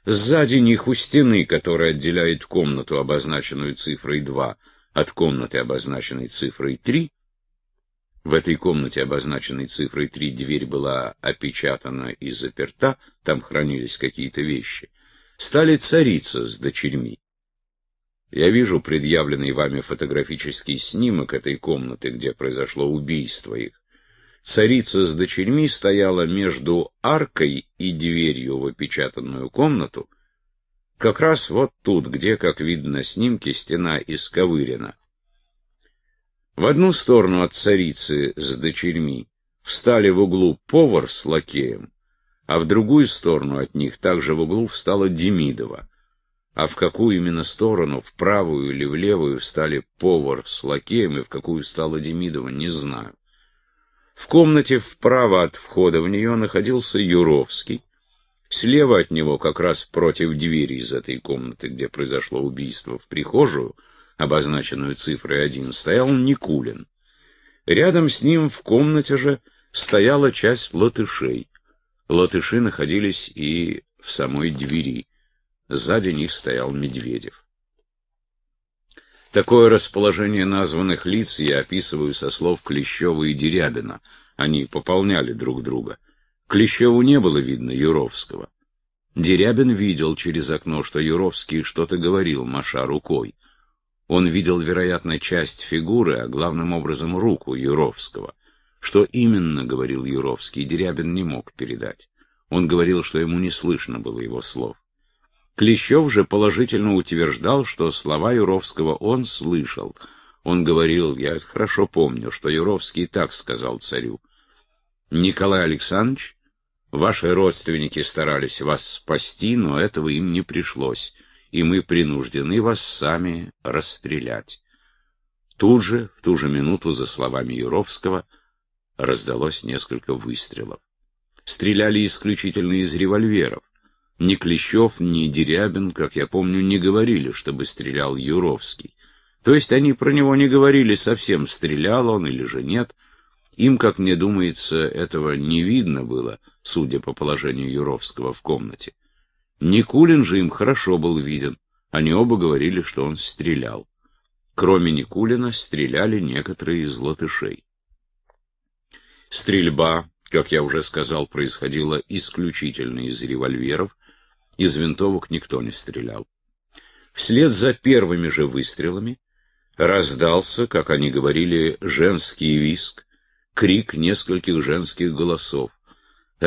Сзади них у стены, которая отделяет комнату, обозначенную цифрой 2, от комнаты, обозначенной цифрой 3, в этой комнате, обозначенной цифрой 3, дверь была опечатана и заперта, там хранились какие-то вещи, стали царица с дочерьми. Я вижу предъявленный вами фотографический снимок этой комнаты, где произошло убийство их. Царица с дочерьми стояла между аркой и дверью в опечатанную комнату, как раз вот тут, где, как видно на снимке, стена исковырена, в одну сторону от царицы с дочерьми встали в углу повар с лакеем, а в другую сторону от них также в углу встала Демидова. А в какую именно сторону, в правую или в левую, встали повар с лакеем и в какую встала Демидова, не знаю. В комнате вправо от входа в нее находился Юровский. Слева от него, как раз против двери из этой комнаты, где произошло убийство, в прихожую — обозначенную цифрой один стоял Никулин. Рядом с ним в комнате же стояла часть латышей. Латыши находились и в самой двери. Сзади них стоял Медведев. Такое расположение названных лиц я описываю со слов Клещева и Дерябина. Они пополняли друг друга. Клещеву не было видно Юровского. Дерябин видел через окно, что Юровский что-то говорил, маша рукой. Он видел, вероятно, часть фигуры, а главным образом руку Юровского. Что именно говорил Юровский, Дерябин не мог передать. Он говорил, что ему не слышно было его слов. Клещев же положительно утверждал, что слова Юровского он слышал. Он говорил, я это хорошо помню, что Юровский так сказал царю. «Николай Александрович, ваши родственники старались вас спасти, но этого им не пришлось и мы принуждены вас сами расстрелять. Тут же, в ту же минуту, за словами Юровского, раздалось несколько выстрелов. Стреляли исключительно из револьверов. Ни Клещев, ни Дерябин, как я помню, не говорили, чтобы стрелял Юровский. То есть они про него не говорили совсем, стрелял он или же нет. Им, как мне думается, этого не видно было, судя по положению Юровского в комнате. Никулин же им хорошо был виден. Они оба говорили, что он стрелял. Кроме Никулина стреляли некоторые из латышей. Стрельба, как я уже сказал, происходила исключительно из револьверов. Из винтовок никто не стрелял. Вслед за первыми же выстрелами раздался, как они говорили, женский виск, крик нескольких женских голосов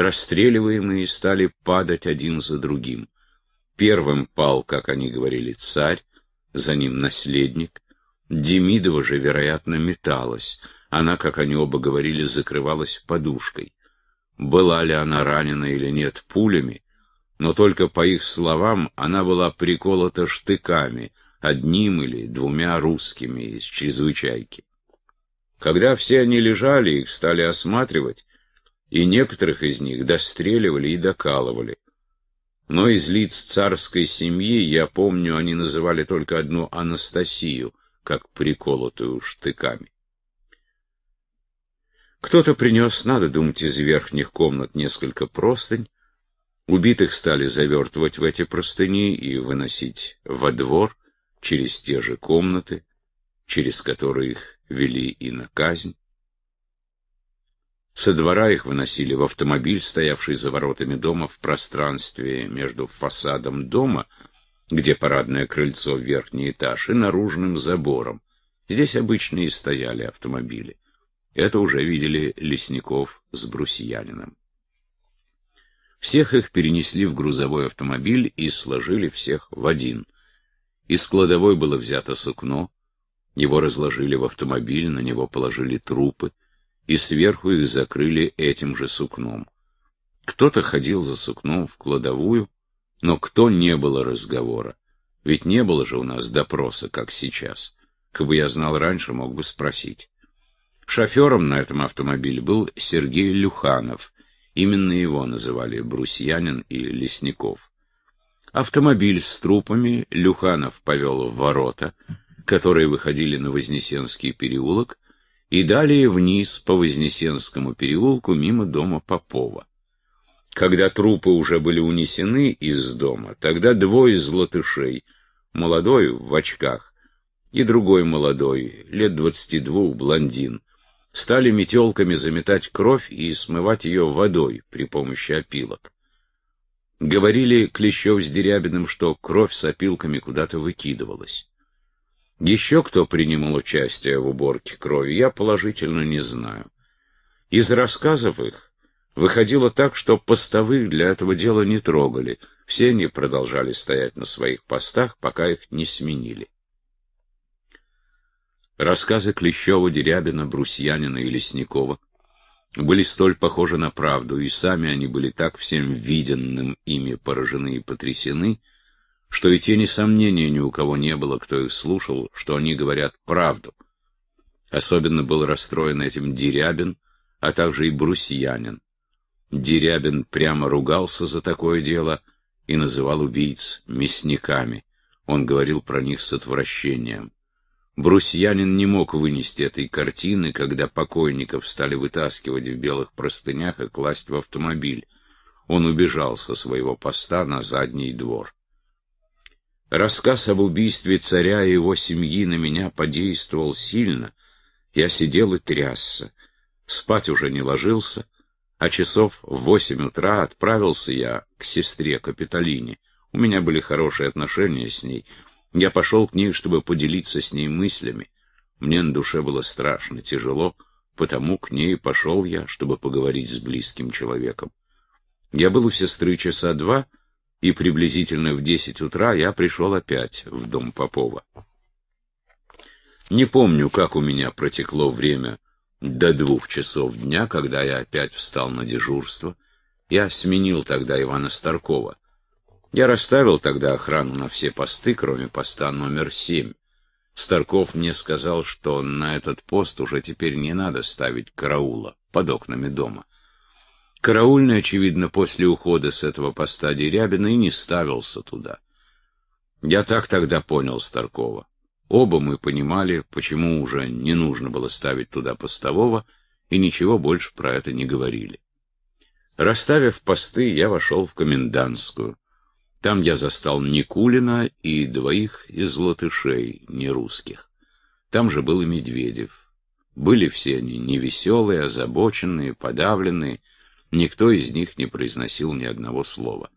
расстреливаемые стали падать один за другим. Первым пал, как они говорили, царь, за ним наследник. Демидова же, вероятно, металась. Она, как они оба говорили, закрывалась подушкой. Была ли она ранена или нет пулями, но только по их словам она была приколота штыками, одним или двумя русскими из чрезвычайки. Когда все они лежали, их стали осматривать, и некоторых из них достреливали и докалывали. Но из лиц царской семьи, я помню, они называли только одну Анастасию, как приколотую штыками. Кто-то принес, надо думать, из верхних комнат несколько простынь. Убитых стали завертывать в эти простыни и выносить во двор через те же комнаты, через которые их вели и на казнь. Со двора их выносили в автомобиль, стоявший за воротами дома в пространстве между фасадом дома, где парадное крыльцо, верхний этаж, и наружным забором. Здесь обычно и стояли автомобили. Это уже видели Лесников с Брусьянином. Всех их перенесли в грузовой автомобиль и сложили всех в один. Из кладовой было взято сукно, его разложили в автомобиль, на него положили трупы и сверху их закрыли этим же сукном. Кто-то ходил за сукном в кладовую, но кто не было разговора. Ведь не было же у нас допроса, как сейчас. Как бы я знал раньше, мог бы спросить. Шофером на этом автомобиле был Сергей Люханов. Именно его называли Брусьянин или Лесников. Автомобиль с трупами Люханов повел в ворота, которые выходили на Вознесенский переулок, и далее вниз по Вознесенскому переулку мимо дома Попова. Когда трупы уже были унесены из дома, тогда двое из латышей, молодой в очках и другой молодой, лет двадцати двух, блондин, стали метелками заметать кровь и смывать ее водой при помощи опилок. Говорили Клещев с Дерябиным, что кровь с опилками куда-то выкидывалась. Еще кто принимал участие в уборке крови, я положительно не знаю. Из рассказов их выходило так, что постовых для этого дела не трогали, все они продолжали стоять на своих постах, пока их не сменили. Рассказы Клещева, Дерябина, Брусьянина и Лесникова были столь похожи на правду, и сами они были так всем виденным ими поражены и потрясены, что и тени сомнения ни у кого не было, кто их слушал, что они говорят правду. Особенно был расстроен этим Дерябин, а также и Брусьянин. Дерябин прямо ругался за такое дело и называл убийц мясниками. Он говорил про них с отвращением. Брусьянин не мог вынести этой картины, когда покойников стали вытаскивать в белых простынях и класть в автомобиль. Он убежал со своего поста на задний двор. Рассказ об убийстве царя и его семьи на меня подействовал сильно. Я сидел и трясся. Спать уже не ложился, а часов в восемь утра отправился я к сестре Капитолине. У меня были хорошие отношения с ней. Я пошел к ней, чтобы поделиться с ней мыслями. Мне на душе было страшно, тяжело, потому к ней пошел я, чтобы поговорить с близким человеком. Я был у сестры часа два — и приблизительно в 10 утра я пришел опять в дом Попова. Не помню, как у меня протекло время до двух часов дня, когда я опять встал на дежурство. Я сменил тогда Ивана Старкова. Я расставил тогда охрану на все посты, кроме поста номер семь. Старков мне сказал, что на этот пост уже теперь не надо ставить караула под окнами дома. Караульный, очевидно, после ухода с этого поста Дерябина и не ставился туда. Я так тогда понял Старкова. Оба мы понимали, почему уже не нужно было ставить туда постового, и ничего больше про это не говорили. Расставив посты, я вошел в комендантскую. Там я застал Никулина и двоих из латышей, нерусских. Там же был и Медведев. Были все они невеселые, озабоченные, подавленные, Никто из них не произносил ни одного слова.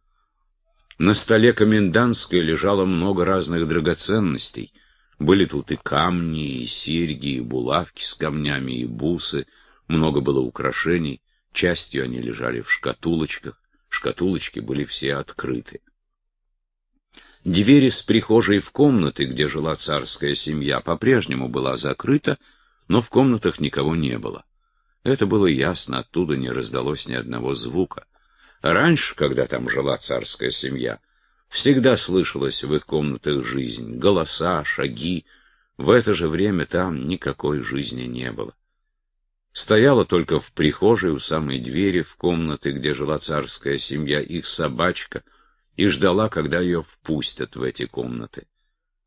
На столе комендантской лежало много разных драгоценностей. Были тут и камни, и серьги, и булавки с камнями, и бусы. Много было украшений. Частью они лежали в шкатулочках. Шкатулочки были все открыты. Двери с прихожей в комнаты, где жила царская семья, по-прежнему была закрыта, но в комнатах никого не было. Это было ясно, оттуда не раздалось ни одного звука. Раньше, когда там жила царская семья, всегда слышалась в их комнатах жизнь, голоса, шаги. В это же время там никакой жизни не было. Стояла только в прихожей у самой двери в комнаты, где жила царская семья, их собачка, и ждала, когда ее впустят в эти комнаты.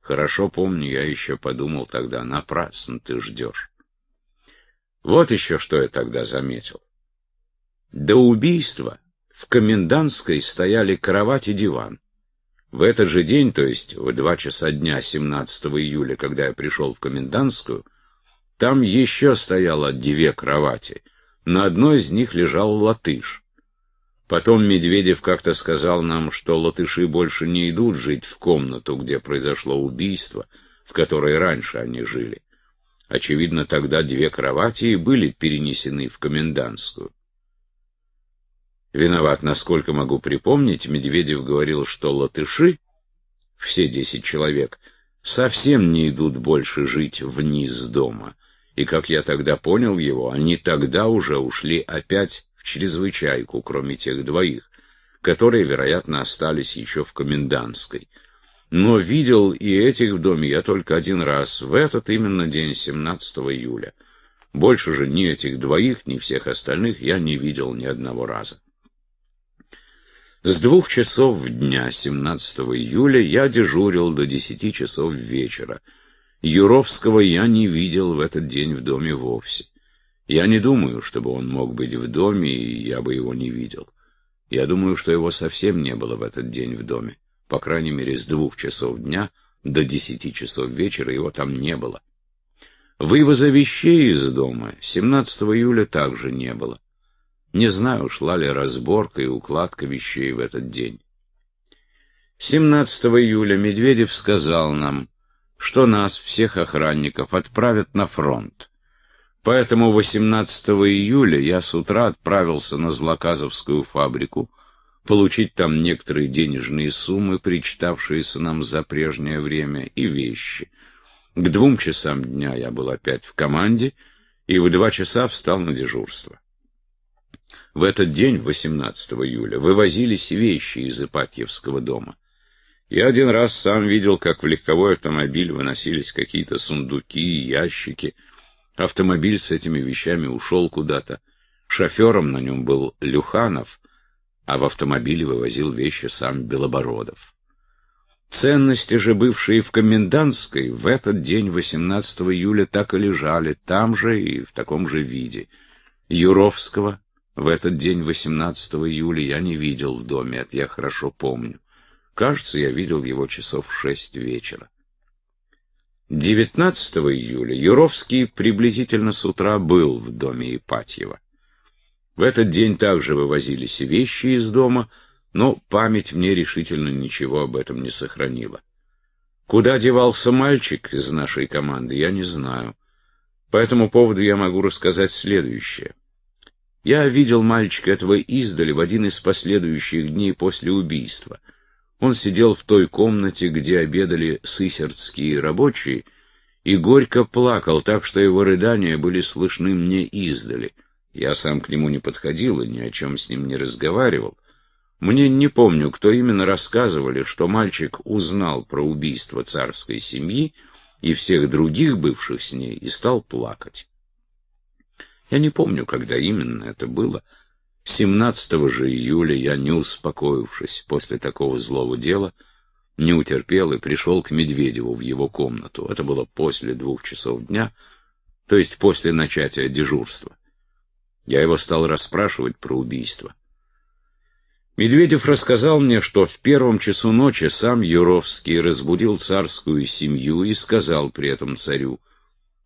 Хорошо помню, я еще подумал тогда, напрасно ты ждешь. Вот еще что я тогда заметил. До убийства в комендантской стояли кровать и диван. В этот же день, то есть в два часа дня 17 июля, когда я пришел в комендантскую, там еще стояло две кровати. На одной из них лежал латыш. Потом Медведев как-то сказал нам, что латыши больше не идут жить в комнату, где произошло убийство, в которой раньше они жили. Очевидно, тогда две кровати были перенесены в комендантскую. Виноват, насколько могу припомнить, Медведев говорил, что латыши, все десять человек, совсем не идут больше жить вниз дома. И, как я тогда понял его, они тогда уже ушли опять в чрезвычайку, кроме тех двоих, которые, вероятно, остались еще в комендантской но видел и этих в доме я только один раз, в этот именно день, 17 июля. Больше же ни этих двоих, ни всех остальных я не видел ни одного раза. С двух часов дня 17 июля я дежурил до 10 часов вечера. Юровского я не видел в этот день в доме вовсе. Я не думаю, чтобы он мог быть в доме, и я бы его не видел. Я думаю, что его совсем не было в этот день в доме. По крайней мере, с двух часов дня до десяти часов вечера его там не было. Вывоза вещей из дома 17 июля также не было. Не знаю, шла ли разборка и укладка вещей в этот день. 17 июля Медведев сказал нам, что нас, всех охранников, отправят на фронт. Поэтому 18 июля я с утра отправился на Злоказовскую фабрику, получить там некоторые денежные суммы, причитавшиеся нам за прежнее время, и вещи. К двум часам дня я был опять в команде и в два часа встал на дежурство. В этот день, 18 июля, вывозились вещи из Ипатьевского дома. Я один раз сам видел, как в легковой автомобиль выносились какие-то сундуки и ящики. Автомобиль с этими вещами ушел куда-то. Шофером на нем был Люханов, а в автомобиле вывозил вещи сам Белобородов. Ценности же, бывшие в комендантской, в этот день, 18 июля, так и лежали, там же и в таком же виде. Юровского в этот день, 18 июля, я не видел в доме, это я хорошо помню. Кажется, я видел его часов в шесть вечера. 19 июля Юровский приблизительно с утра был в доме Ипатьева. В этот день также вывозились вещи из дома, но память мне решительно ничего об этом не сохранила. Куда девался мальчик из нашей команды, я не знаю. По этому поводу я могу рассказать следующее. Я видел мальчика этого издали в один из последующих дней после убийства. Он сидел в той комнате, где обедали сысердские рабочие, и горько плакал так, что его рыдания были слышны мне издали — я сам к нему не подходил и ни о чем с ним не разговаривал. Мне не помню, кто именно рассказывали, что мальчик узнал про убийство царской семьи и всех других бывших с ней и стал плакать. Я не помню, когда именно это было. 17 же июля я, не успокоившись после такого злого дела, не утерпел и пришел к Медведеву в его комнату. Это было после двух часов дня, то есть после начатия дежурства. Я его стал расспрашивать про убийство. Медведев рассказал мне, что в первом часу ночи сам Юровский разбудил царскую семью и сказал при этом царю,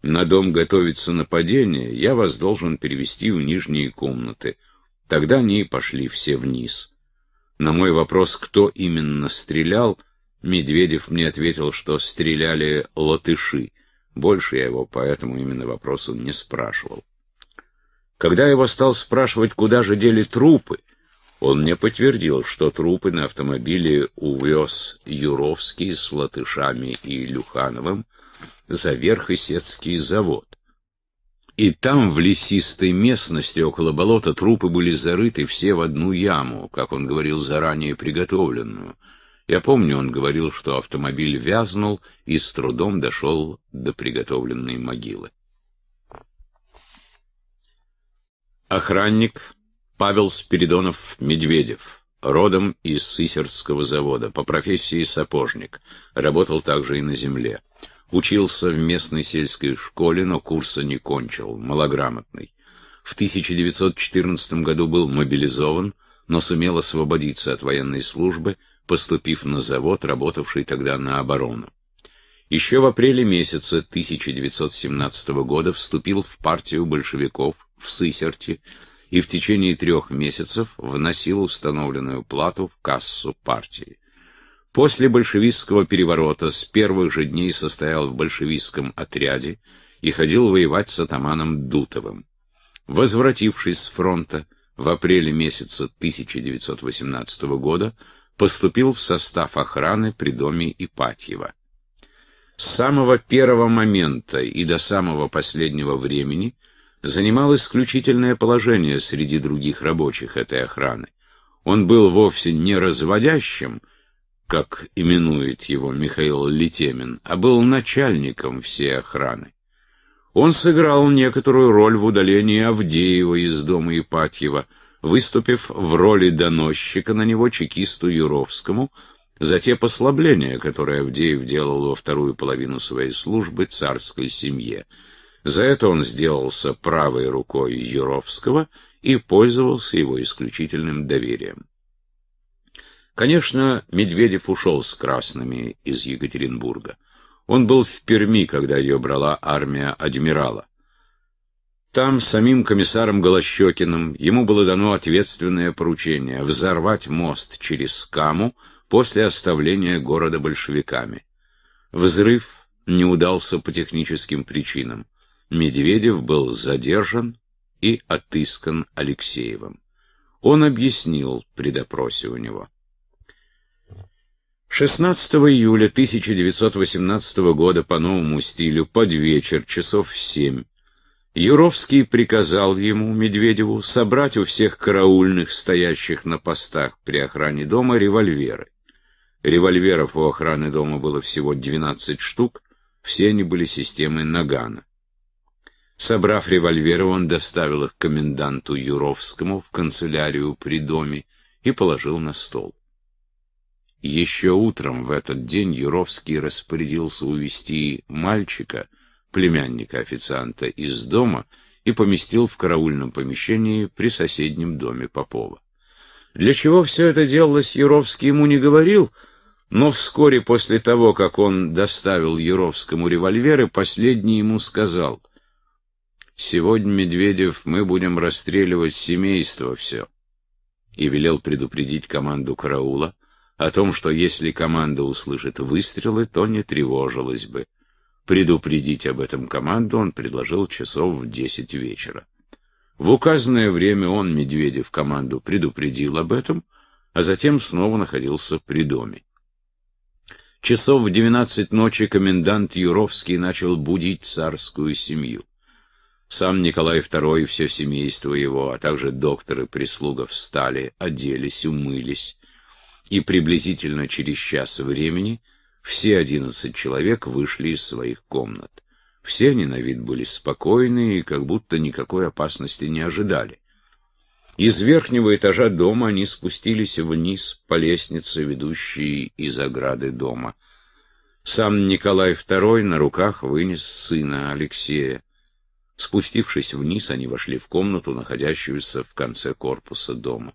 «На дом готовится нападение, я вас должен перевести в нижние комнаты». Тогда они пошли все вниз. На мой вопрос, кто именно стрелял, Медведев мне ответил, что стреляли латыши. Больше я его по этому именно вопросу не спрашивал. Когда его стал спрашивать, куда же дели трупы, он мне подтвердил, что трупы на автомобиле увез Юровский с Латышами и Люхановым за Верхосецкий завод. И там, в лесистой местности, около болота, трупы были зарыты все в одну яму, как он говорил, заранее приготовленную. Я помню, он говорил, что автомобиль вязнул и с трудом дошел до приготовленной могилы. Охранник Павел Спиридонов-Медведев, родом из Сысерского завода, по профессии сапожник, работал также и на земле. Учился в местной сельской школе, но курса не кончил, малограмотный. В 1914 году был мобилизован, но сумел освободиться от военной службы, поступив на завод, работавший тогда на оборону. Еще в апреле месяца 1917 года вступил в партию большевиков, в Сысерти и в течение трех месяцев вносил установленную плату в кассу партии. После большевистского переворота с первых же дней состоял в большевистском отряде и ходил воевать с атаманом Дутовым. Возвратившись с фронта в апреле месяца 1918 года, поступил в состав охраны при доме Ипатьева. С самого первого момента и до самого последнего времени занимал исключительное положение среди других рабочих этой охраны. Он был вовсе не разводящим, как именует его Михаил Летемин, а был начальником всей охраны. Он сыграл некоторую роль в удалении Авдеева из дома Ипатьева, выступив в роли доносчика на него чекисту Юровскому за те послабления, которые Авдеев делал во вторую половину своей службы царской семье — за это он сделался правой рукой Юровского и пользовался его исключительным доверием. Конечно, Медведев ушел с красными из Екатеринбурга. Он был в Перми, когда ее брала армия адмирала. Там самим комиссаром Голощекиным ему было дано ответственное поручение взорвать мост через Каму после оставления города большевиками. Взрыв не удался по техническим причинам. Медведев был задержан и отыскан Алексеевым. Он объяснил при допросе у него. 16 июля 1918 года по новому стилю под вечер часов в семь Юровский приказал ему, Медведеву, собрать у всех караульных, стоящих на постах при охране дома, револьверы. Револьверов у охраны дома было всего 12 штук, все они были системы Нагана. Собрав револьверы, он доставил их коменданту Юровскому в канцелярию при доме и положил на стол. Еще утром в этот день Юровский распорядился увести мальчика, племянника официанта, из дома и поместил в караульном помещении при соседнем доме Попова. Для чего все это делалось, Юровский ему не говорил, но вскоре после того, как он доставил Юровскому револьверы, последний ему сказал — «Сегодня, Медведев, мы будем расстреливать семейство все». И велел предупредить команду караула о том, что если команда услышит выстрелы, то не тревожилась бы. Предупредить об этом команду он предложил часов в десять вечера. В указанное время он, Медведев, команду предупредил об этом, а затем снова находился при доме. Часов в двенадцать ночи комендант Юровский начал будить царскую семью. Сам Николай II и все семейство его, а также докторы прислуга встали, оделись, умылись, и приблизительно через час времени все одиннадцать человек вышли из своих комнат. Все они на вид были спокойны и как будто никакой опасности не ожидали. Из верхнего этажа дома они спустились вниз по лестнице, ведущей из ограды дома. Сам Николай II на руках вынес сына Алексея. Спустившись вниз, они вошли в комнату, находящуюся в конце корпуса дома.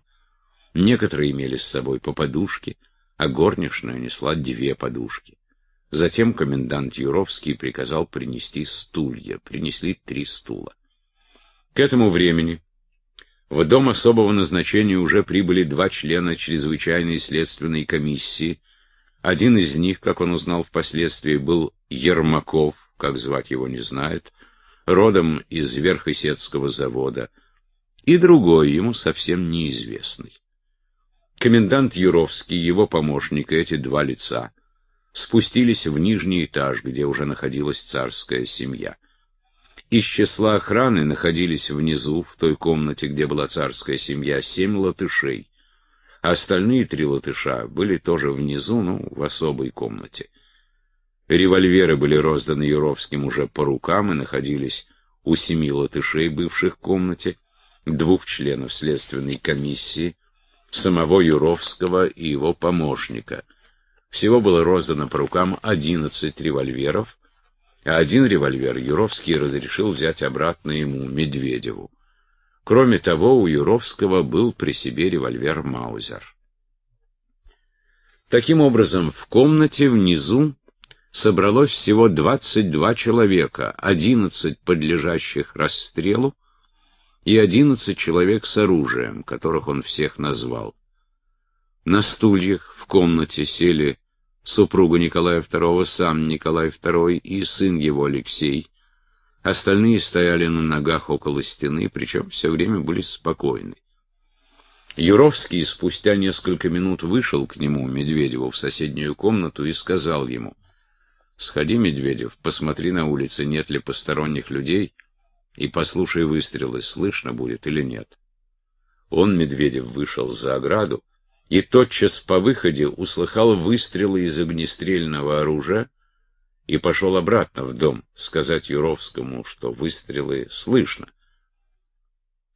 Некоторые имели с собой по подушке, а горничная несла две подушки. Затем комендант Юровский приказал принести стулья. Принесли три стула. К этому времени в дом особого назначения уже прибыли два члена чрезвычайной следственной комиссии. Один из них, как он узнал впоследствии, был Ермаков, как звать его не знает, родом из Верхосетского завода, и другой, ему совсем неизвестный. Комендант Юровский, его помощник и эти два лица спустились в нижний этаж, где уже находилась царская семья. Из числа охраны находились внизу, в той комнате, где была царская семья, семь латышей. Остальные три латыша были тоже внизу, ну, в особой комнате. Револьверы были розданы Юровским уже по рукам и находились у семи латышей, бывших в комнате, двух членов следственной комиссии, самого Юровского и его помощника. Всего было роздано по рукам одиннадцать револьверов, а один револьвер Юровский разрешил взять обратно ему, Медведеву. Кроме того, у Юровского был при себе револьвер Маузер. Таким образом, в комнате внизу собралось всего 22 человека, 11 подлежащих расстрелу и 11 человек с оружием, которых он всех назвал. На стульях в комнате сели супруга Николая II, сам Николай II и сын его Алексей. Остальные стояли на ногах около стены, причем все время были спокойны. Юровский спустя несколько минут вышел к нему, Медведеву, в соседнюю комнату и сказал ему — Сходи, Медведев, посмотри на улице, нет ли посторонних людей, и послушай выстрелы, слышно будет или нет. Он, Медведев, вышел за ограду и тотчас по выходе услыхал выстрелы из огнестрельного оружия и пошел обратно в дом сказать Юровскому, что выстрелы слышно.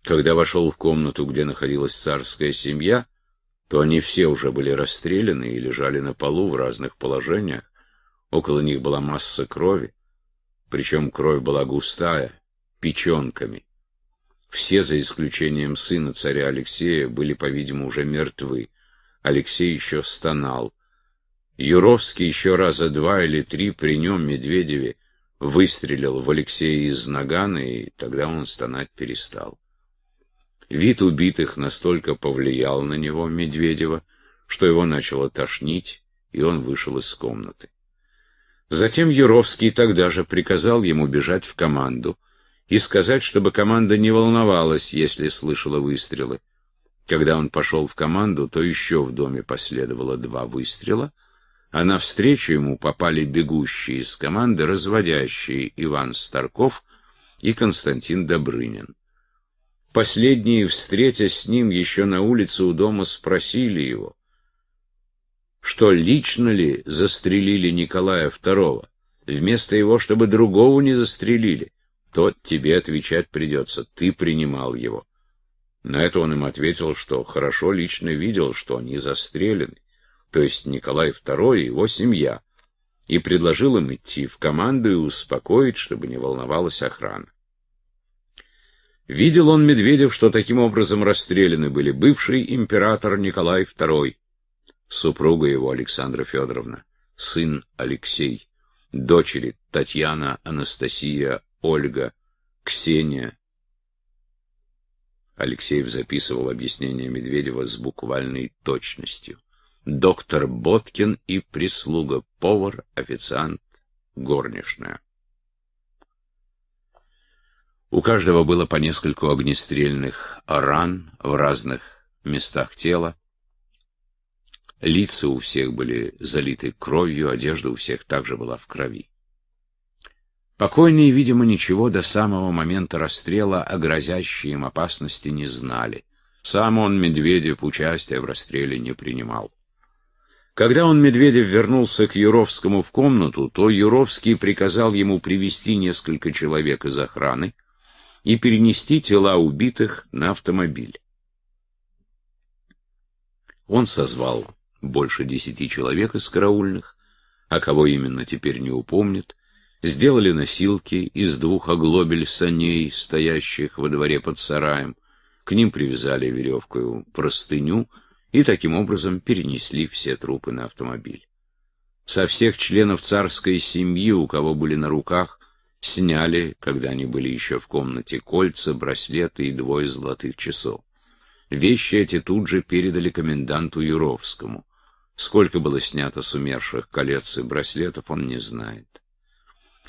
Когда вошел в комнату, где находилась царская семья, то они все уже были расстреляны и лежали на полу в разных положениях. Около них была масса крови, причем кровь была густая, печёнками. Все, за исключением сына царя Алексея, были, по-видимому, уже мертвы. Алексей ещё стонал. Юровский ещё раза два или три при нём Медведеве, выстрелил в Алексея из нагана, и тогда он стонать перестал. Вид убитых настолько повлиял на него, Медведева, что его начало тошнить, и он вышел из комнаты. Затем Юровский тогда же приказал ему бежать в команду и сказать, чтобы команда не волновалась, если слышала выстрелы. Когда он пошел в команду, то еще в доме последовало два выстрела, а навстречу ему попали бегущие из команды, разводящие Иван Старков и Константин Добрынин. Последние, встретясь с ним еще на улице у дома, спросили его, что лично ли застрелили Николая II, вместо его, чтобы другого не застрелили, тот тебе отвечать придется, ты принимал его. На это он им ответил, что хорошо лично видел, что они застрелены, то есть Николай II и его семья, и предложил им идти в команду и успокоить, чтобы не волновалась охрана. Видел он Медведев, что таким образом расстреляны были бывший император Николай II, супруга его Александра Федоровна, сын Алексей, дочери Татьяна, Анастасия, Ольга, Ксения. Алексей записывал объяснение Медведева с буквальной точностью. Доктор Боткин и прислуга, повар, официант, горничная. У каждого было по нескольку огнестрельных ран в разных местах тела, Лица у всех были залиты кровью, одежда у всех также была в крови. Покойные, видимо, ничего до самого момента расстрела о грозящей им опасности не знали. Сам он, Медведев, участия в расстреле не принимал. Когда он, Медведев, вернулся к Юровскому в комнату, то Юровский приказал ему привести несколько человек из охраны и перенести тела убитых на автомобиль. Он созвал больше десяти человек из караульных, а кого именно теперь не упомнят, сделали носилки из двух оглобель саней, стоящих во дворе под сараем, к ним привязали веревкою простыню и таким образом перенесли все трупы на автомобиль. Со всех членов царской семьи, у кого были на руках, сняли, когда они были еще в комнате, кольца, браслеты и двое золотых часов. Вещи эти тут же передали коменданту Юровскому. Сколько было снято с умерших колец и браслетов, он не знает.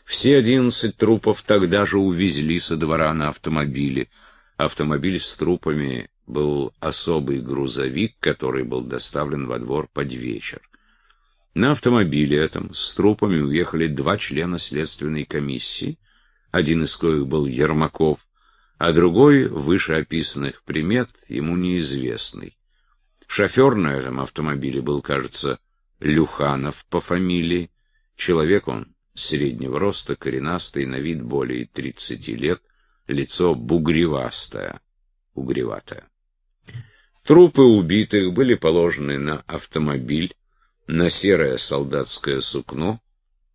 Все одиннадцать трупов тогда же увезли со двора на автомобиле. Автомобиль с трупами был особый грузовик, который был доставлен во двор под вечер. На автомобиле этом с трупами уехали два члена следственной комиссии, один из коих был Ермаков, а другой, вышеописанных примет, ему неизвестный. Шофер на этом автомобиле был, кажется, Люханов по фамилии. Человек он среднего роста, коренастый, на вид более 30 лет, лицо бугревастое, угреватое. Трупы убитых были положены на автомобиль, на серое солдатское сукно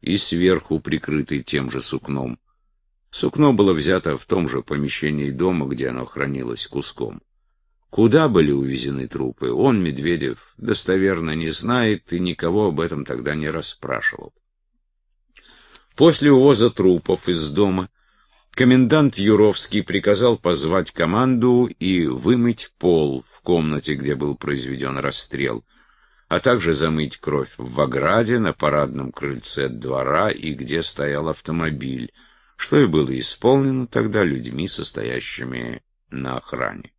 и сверху прикрыты тем же сукном Сукно было взято в том же помещении дома, где оно хранилось куском. Куда были увезены трупы, он, Медведев, достоверно не знает и никого об этом тогда не расспрашивал. После увоза трупов из дома комендант Юровский приказал позвать команду и вымыть пол в комнате, где был произведен расстрел, а также замыть кровь в ограде, на парадном крыльце двора и где стоял автомобиль, что и было исполнено тогда людьми, состоящими на охране.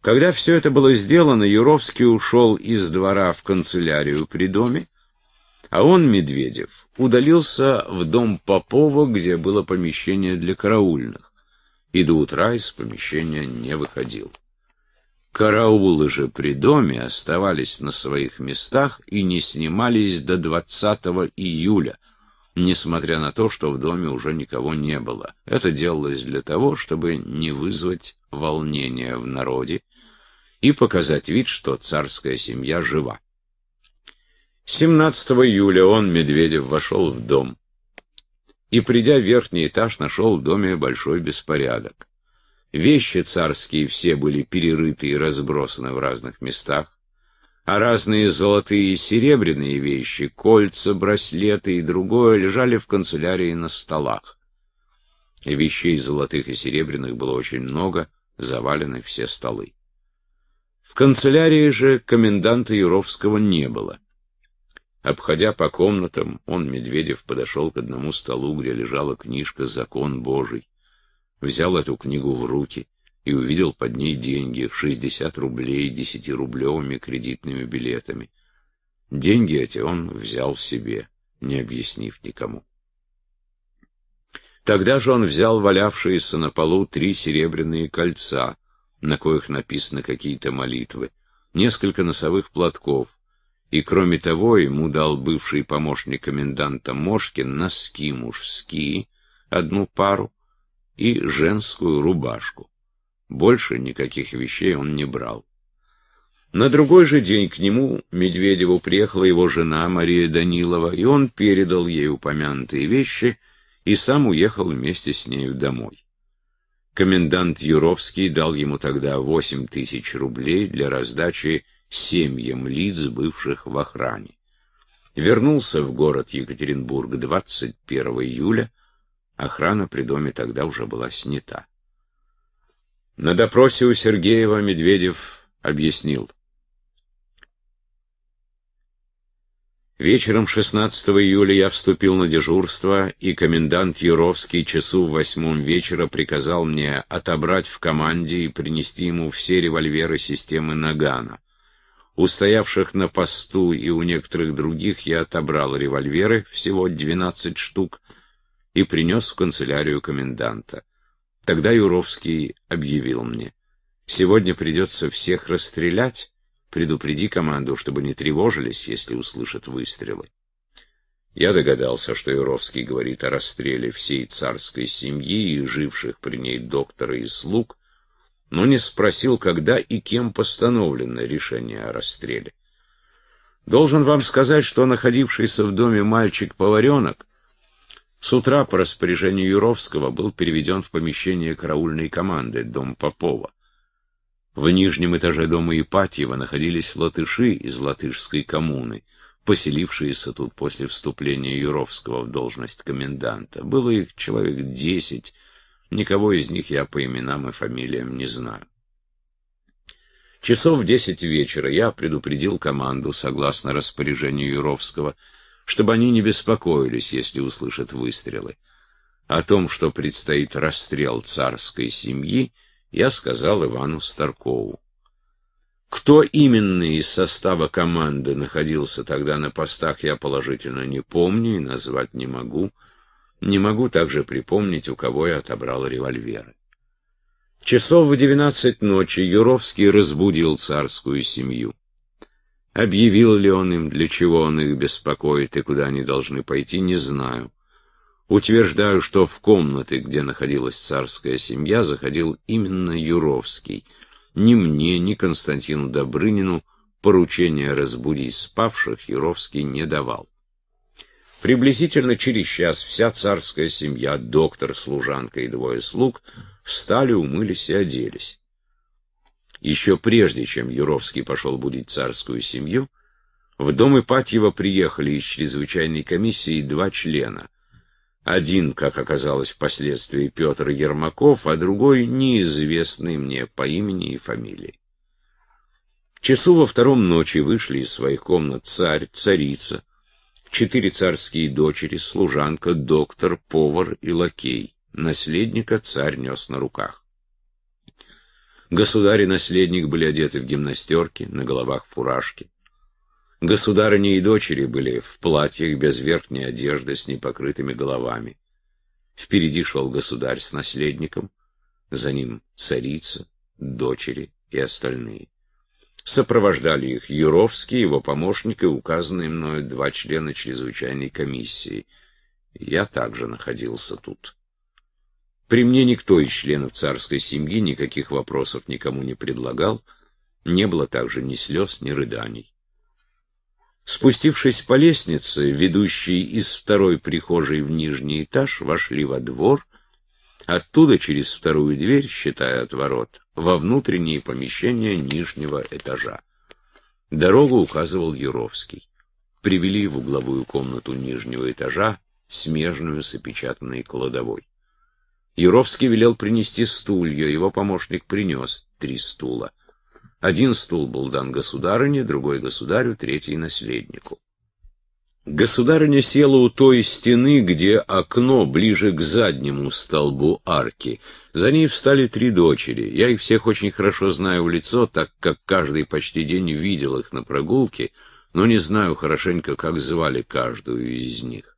Когда все это было сделано, Юровский ушел из двора в канцелярию при доме, а он, Медведев, удалился в дом Попова, где было помещение для караульных, и до утра из помещения не выходил. Караулы же при доме оставались на своих местах и не снимались до 20 июля, несмотря на то, что в доме уже никого не было. Это делалось для того, чтобы не вызвать волнения в народе и показать вид, что царская семья жива. 17 июля он, Медведев, вошел в дом и, придя в верхний этаж, нашел в доме большой беспорядок. Вещи царские все были перерыты и разбросаны в разных местах а разные золотые и серебряные вещи, кольца, браслеты и другое лежали в канцелярии на столах. Вещей золотых и серебряных было очень много, завалены все столы. В канцелярии же коменданта Юровского не было. Обходя по комнатам, он, Медведев, подошел к одному столу, где лежала книжка «Закон Божий». Взял эту книгу в руки — и увидел под ней деньги, 60 рублей десятирублевыми кредитными билетами. Деньги эти он взял себе, не объяснив никому. Тогда же он взял валявшиеся на полу три серебряные кольца, на коих написаны какие-то молитвы, несколько носовых платков, и, кроме того, ему дал бывший помощник коменданта Мошкин носки мужские, одну пару, и женскую рубашку. Больше никаких вещей он не брал. На другой же день к нему, Медведеву, приехала его жена Мария Данилова, и он передал ей упомянутые вещи и сам уехал вместе с нею домой. Комендант Юровский дал ему тогда восемь тысяч рублей для раздачи семьям лиц, бывших в охране. Вернулся в город Екатеринбург 21 июля, охрана при доме тогда уже была снята. На допросе у Сергеева Медведев объяснил. Вечером 16 июля я вступил на дежурство, и комендант Юровский часу в восьмом вечера приказал мне отобрать в команде и принести ему все револьверы системы «Нагана». У стоявших на посту и у некоторых других я отобрал револьверы, всего 12 штук, и принес в канцелярию коменданта. Тогда Юровский объявил мне. «Сегодня придется всех расстрелять. Предупреди команду, чтобы не тревожились, если услышат выстрелы». Я догадался, что Юровский говорит о расстреле всей царской семьи и живших при ней доктора и слуг, но не спросил, когда и кем постановлено решение о расстреле. Должен вам сказать, что находившийся в доме мальчик-поваренок с утра по распоряжению Юровского был переведен в помещение караульной команды, дом Попова. В нижнем этаже дома Ипатьева находились латыши из латышской коммуны, поселившиеся тут после вступления Юровского в должность коменданта. Было их человек десять, никого из них я по именам и фамилиям не знаю. Часов в десять вечера я предупредил команду, согласно распоряжению Юровского, чтобы они не беспокоились, если услышат выстрелы. О том, что предстоит расстрел царской семьи, я сказал Ивану Старкову. Кто именно из состава команды находился тогда на постах, я положительно не помню и назвать не могу. Не могу также припомнить, у кого я отобрал револьверы. Часов в двенадцать ночи Юровский разбудил царскую семью. Объявил ли он им, для чего он их беспокоит и куда они должны пойти, не знаю. Утверждаю, что в комнаты, где находилась царская семья, заходил именно Юровский. Ни мне, ни Константину Добрынину поручения разбудить спавших Юровский не давал. Приблизительно через час вся царская семья, доктор, служанка и двое слуг встали, умылись и оделись. Еще прежде, чем Юровский пошел будить царскую семью, в дом Ипатьева приехали из чрезвычайной комиссии два члена. Один, как оказалось впоследствии, Петр Ермаков, а другой неизвестный мне по имени и фамилии. Часу во втором ночи вышли из своих комнат царь, царица, четыре царские дочери, служанка, доктор, повар и лакей. Наследника царь нёс на руках. Государь и наследник были одеты в гимнастерки, на головах фуражки. Государыни и дочери были в платьях без верхней одежды с непокрытыми головами. Впереди шел государь с наследником, за ним царица, дочери и остальные. Сопровождали их Юровский, его помощник и указанные мною два члена чрезвычайной комиссии. Я также находился тут. При мне никто из членов царской семьи никаких вопросов никому не предлагал, не было также ни слез, ни рыданий. Спустившись по лестнице, ведущей из второй прихожей в нижний этаж, вошли во двор, оттуда через вторую дверь, считая от ворот, во внутренние помещения нижнего этажа. Дорогу указывал Юровский. Привели в угловую комнату нижнего этажа, смежную с опечатанной кладовой. Юровский велел принести стулья, его помощник принес три стула. Один стул был дан государыне, другой государю, третий наследнику. Государыня села у той стены, где окно ближе к заднему столбу арки. За ней встали три дочери. Я их всех очень хорошо знаю в лицо, так как каждый почти день видел их на прогулке, но не знаю хорошенько, как звали каждую из них.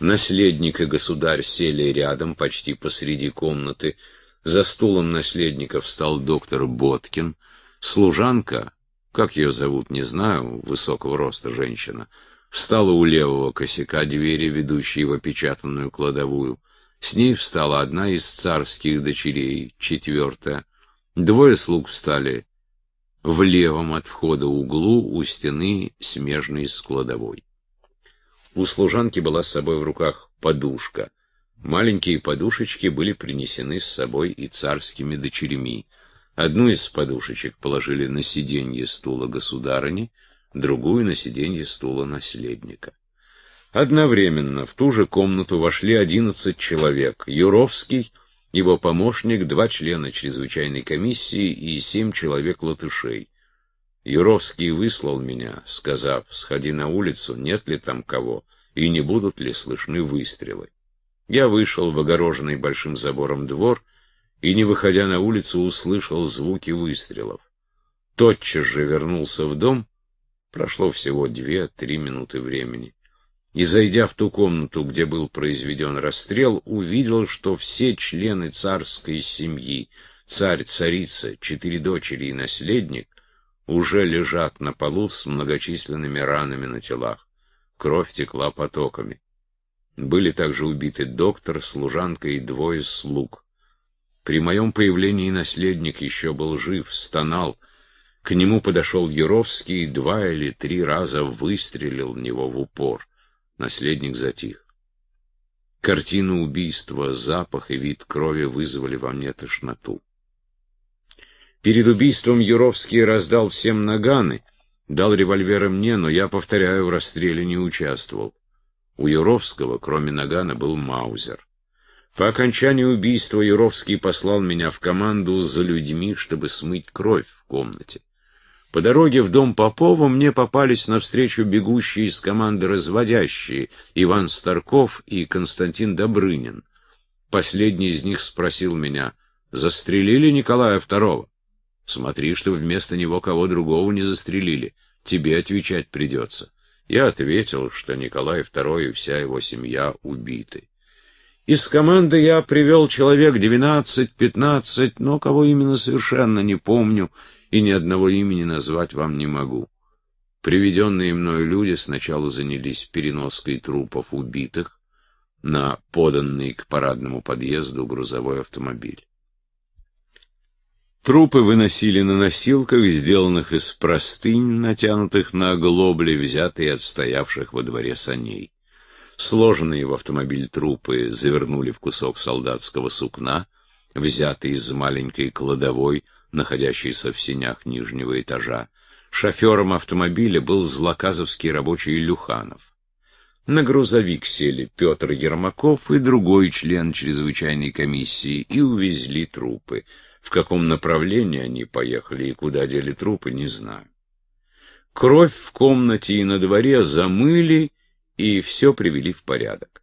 Наследник и государь сели рядом, почти посреди комнаты. За стулом наследника встал доктор Боткин. Служанка, как ее зовут, не знаю, высокого роста женщина, встала у левого косяка двери, ведущей в опечатанную кладовую. С ней встала одна из царских дочерей, четвертая. Двое слуг встали в левом от входа углу у стены, смежной с кладовой. У служанки была с собой в руках подушка. Маленькие подушечки были принесены с собой и царскими дочерями. Одну из подушечек положили на сиденье стула государыни, другую на сиденье стула наследника. Одновременно в ту же комнату вошли одиннадцать человек. Юровский, его помощник, два члена чрезвычайной комиссии и семь человек латышей. Юровский выслал меня, сказав, сходи на улицу, нет ли там кого, и не будут ли слышны выстрелы. Я вышел в огороженный большим забором двор и, не выходя на улицу, услышал звуки выстрелов. Тотчас же вернулся в дом, прошло всего две-три минуты времени, и, зайдя в ту комнату, где был произведен расстрел, увидел, что все члены царской семьи, царь, царица, четыре дочери и наследник, уже лежат на полу с многочисленными ранами на телах. Кровь текла потоками. Были также убиты доктор, служанка и двое слуг. При моем появлении наследник еще был жив, стонал. К нему подошел Яровский и два или три раза выстрелил в него в упор. Наследник затих. Картина убийства, запах и вид крови вызвали во мне тошноту. Перед убийством Юровский раздал всем наганы, дал револьверы мне, но я, повторяю, в расстреле не участвовал. У Юровского, кроме нагана, был маузер. По окончании убийства Юровский послал меня в команду за людьми, чтобы смыть кровь в комнате. По дороге в дом Попова мне попались навстречу бегущие из команды разводящие Иван Старков и Константин Добрынин. Последний из них спросил меня, застрелили Николая Второго? Смотри, чтобы вместо него кого другого не застрелили. Тебе отвечать придется. Я ответил, что Николай II и вся его семья убиты. Из команды я привел человек 12 пятнадцать но кого именно совершенно не помню и ни одного имени назвать вам не могу. Приведенные мною люди сначала занялись переноской трупов убитых на поданный к парадному подъезду грузовой автомобиль. Трупы выносили на носилках, сделанных из простынь, натянутых на оглобли, взятые от стоявших во дворе саней. Сложенные в автомобиль трупы завернули в кусок солдатского сукна, взятый из маленькой кладовой, находящейся в сенях нижнего этажа. Шофёром автомобиля был злоказовский рабочий Люханов. На грузовик сели Петр Ермаков и другой член чрезвычайной комиссии и увезли трупы. В каком направлении они поехали и куда дели трупы, не знаю. Кровь в комнате и на дворе замыли и все привели в порядок.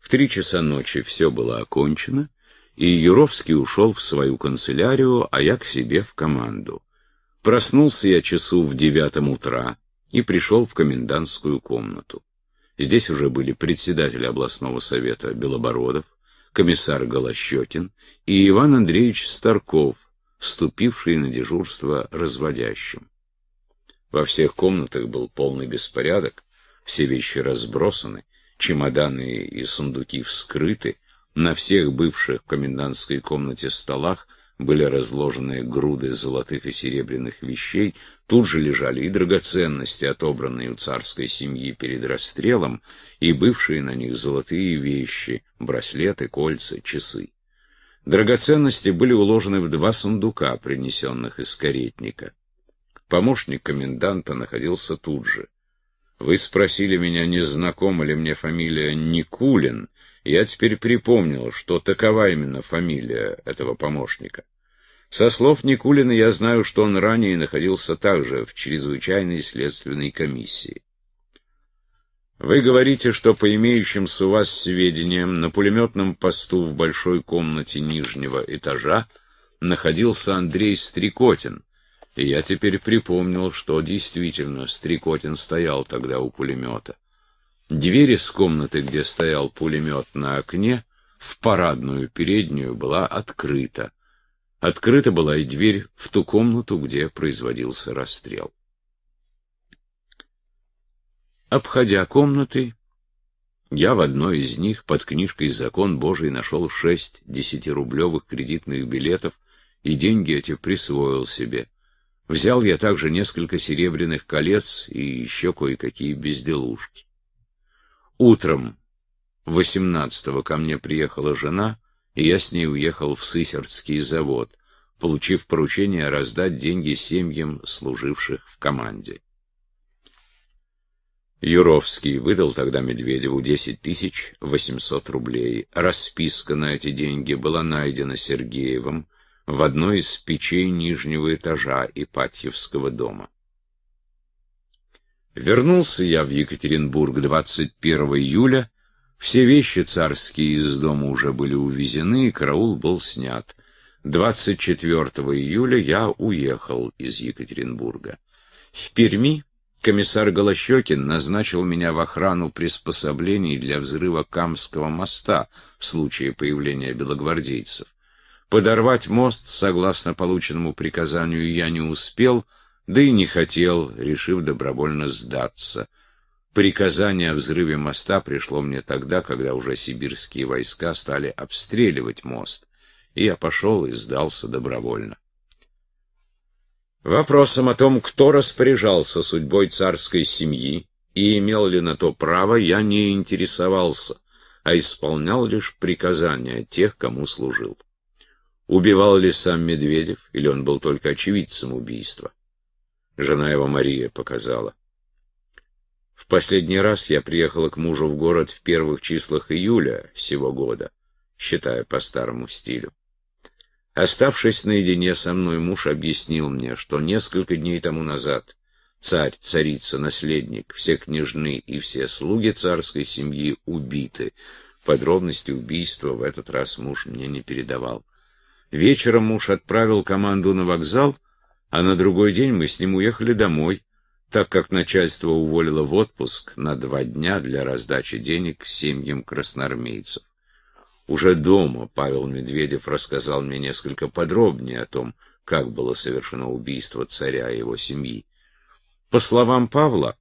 В три часа ночи все было окончено, и Юровский ушел в свою канцелярию, а я к себе в команду. Проснулся я часу в девятом утра и пришел в комендантскую комнату. Здесь уже были председатель областного совета Белобородов, комиссар Голощекин и Иван Андреевич Старков, вступившие на дежурство разводящим. Во всех комнатах был полный беспорядок, все вещи разбросаны, чемоданы и сундуки вскрыты, на всех бывших в комендантской комнате столах были разложены груды золотых и серебряных вещей, тут же лежали и драгоценности, отобранные у царской семьи перед расстрелом, и бывшие на них золотые вещи, браслеты, кольца, часы. Драгоценности были уложены в два сундука, принесенных из каретника. Помощник коменданта находился тут же. «Вы спросили меня, не знакома ли мне фамилия Никулин?» Я теперь припомнил, что такова именно фамилия этого помощника. Со слов Никулина я знаю, что он ранее находился также в чрезвычайной следственной комиссии. Вы говорите, что по имеющимся у вас сведениям на пулеметном посту в большой комнате нижнего этажа находился Андрей Стрекотин, и я теперь припомнил, что действительно Стрекотин стоял тогда у пулемета. Дверь из комнаты, где стоял пулемет на окне, в парадную переднюю была открыта. Открыта была и дверь в ту комнату, где производился расстрел. Обходя комнаты, я в одной из них под книжкой «Закон Божий» нашел шесть десятирублевых кредитных билетов, и деньги эти присвоил себе. Взял я также несколько серебряных колец и еще кое-какие безделушки. Утром 18-го ко мне приехала жена, и я с ней уехал в Сысердский завод, получив поручение раздать деньги семьям, служивших в команде. Юровский выдал тогда Медведеву 10 800 рублей. Расписка на эти деньги была найдена Сергеевым в одной из печей нижнего этажа Ипатьевского дома. Вернулся я в Екатеринбург 21 июля. Все вещи царские из дома уже были увезены, и караул был снят. 24 июля я уехал из Екатеринбурга. В Перми комиссар Голощекин назначил меня в охрану приспособлений для взрыва Камского моста в случае появления белогвардейцев. Подорвать мост, согласно полученному приказанию, я не успел — да и не хотел, решив добровольно сдаться. Приказание о взрыве моста пришло мне тогда, когда уже сибирские войска стали обстреливать мост, и я пошел и сдался добровольно. Вопросом о том, кто распоряжался судьбой царской семьи и имел ли на то право, я не интересовался, а исполнял лишь приказания тех, кому служил. Убивал ли сам Медведев, или он был только очевидцем убийства? Жена его Мария показала. В последний раз я приехала к мужу в город в первых числах июля сего года, считая по старому стилю. Оставшись наедине со мной, муж объяснил мне, что несколько дней тому назад царь, царица, наследник, все княжны и все слуги царской семьи убиты. Подробности убийства в этот раз муж мне не передавал. Вечером муж отправил команду на вокзал, а на другой день мы с ним уехали домой, так как начальство уволило в отпуск на два дня для раздачи денег семьям красноармейцев. Уже дома Павел Медведев рассказал мне несколько подробнее о том, как было совершено убийство царя и его семьи. По словам Павла,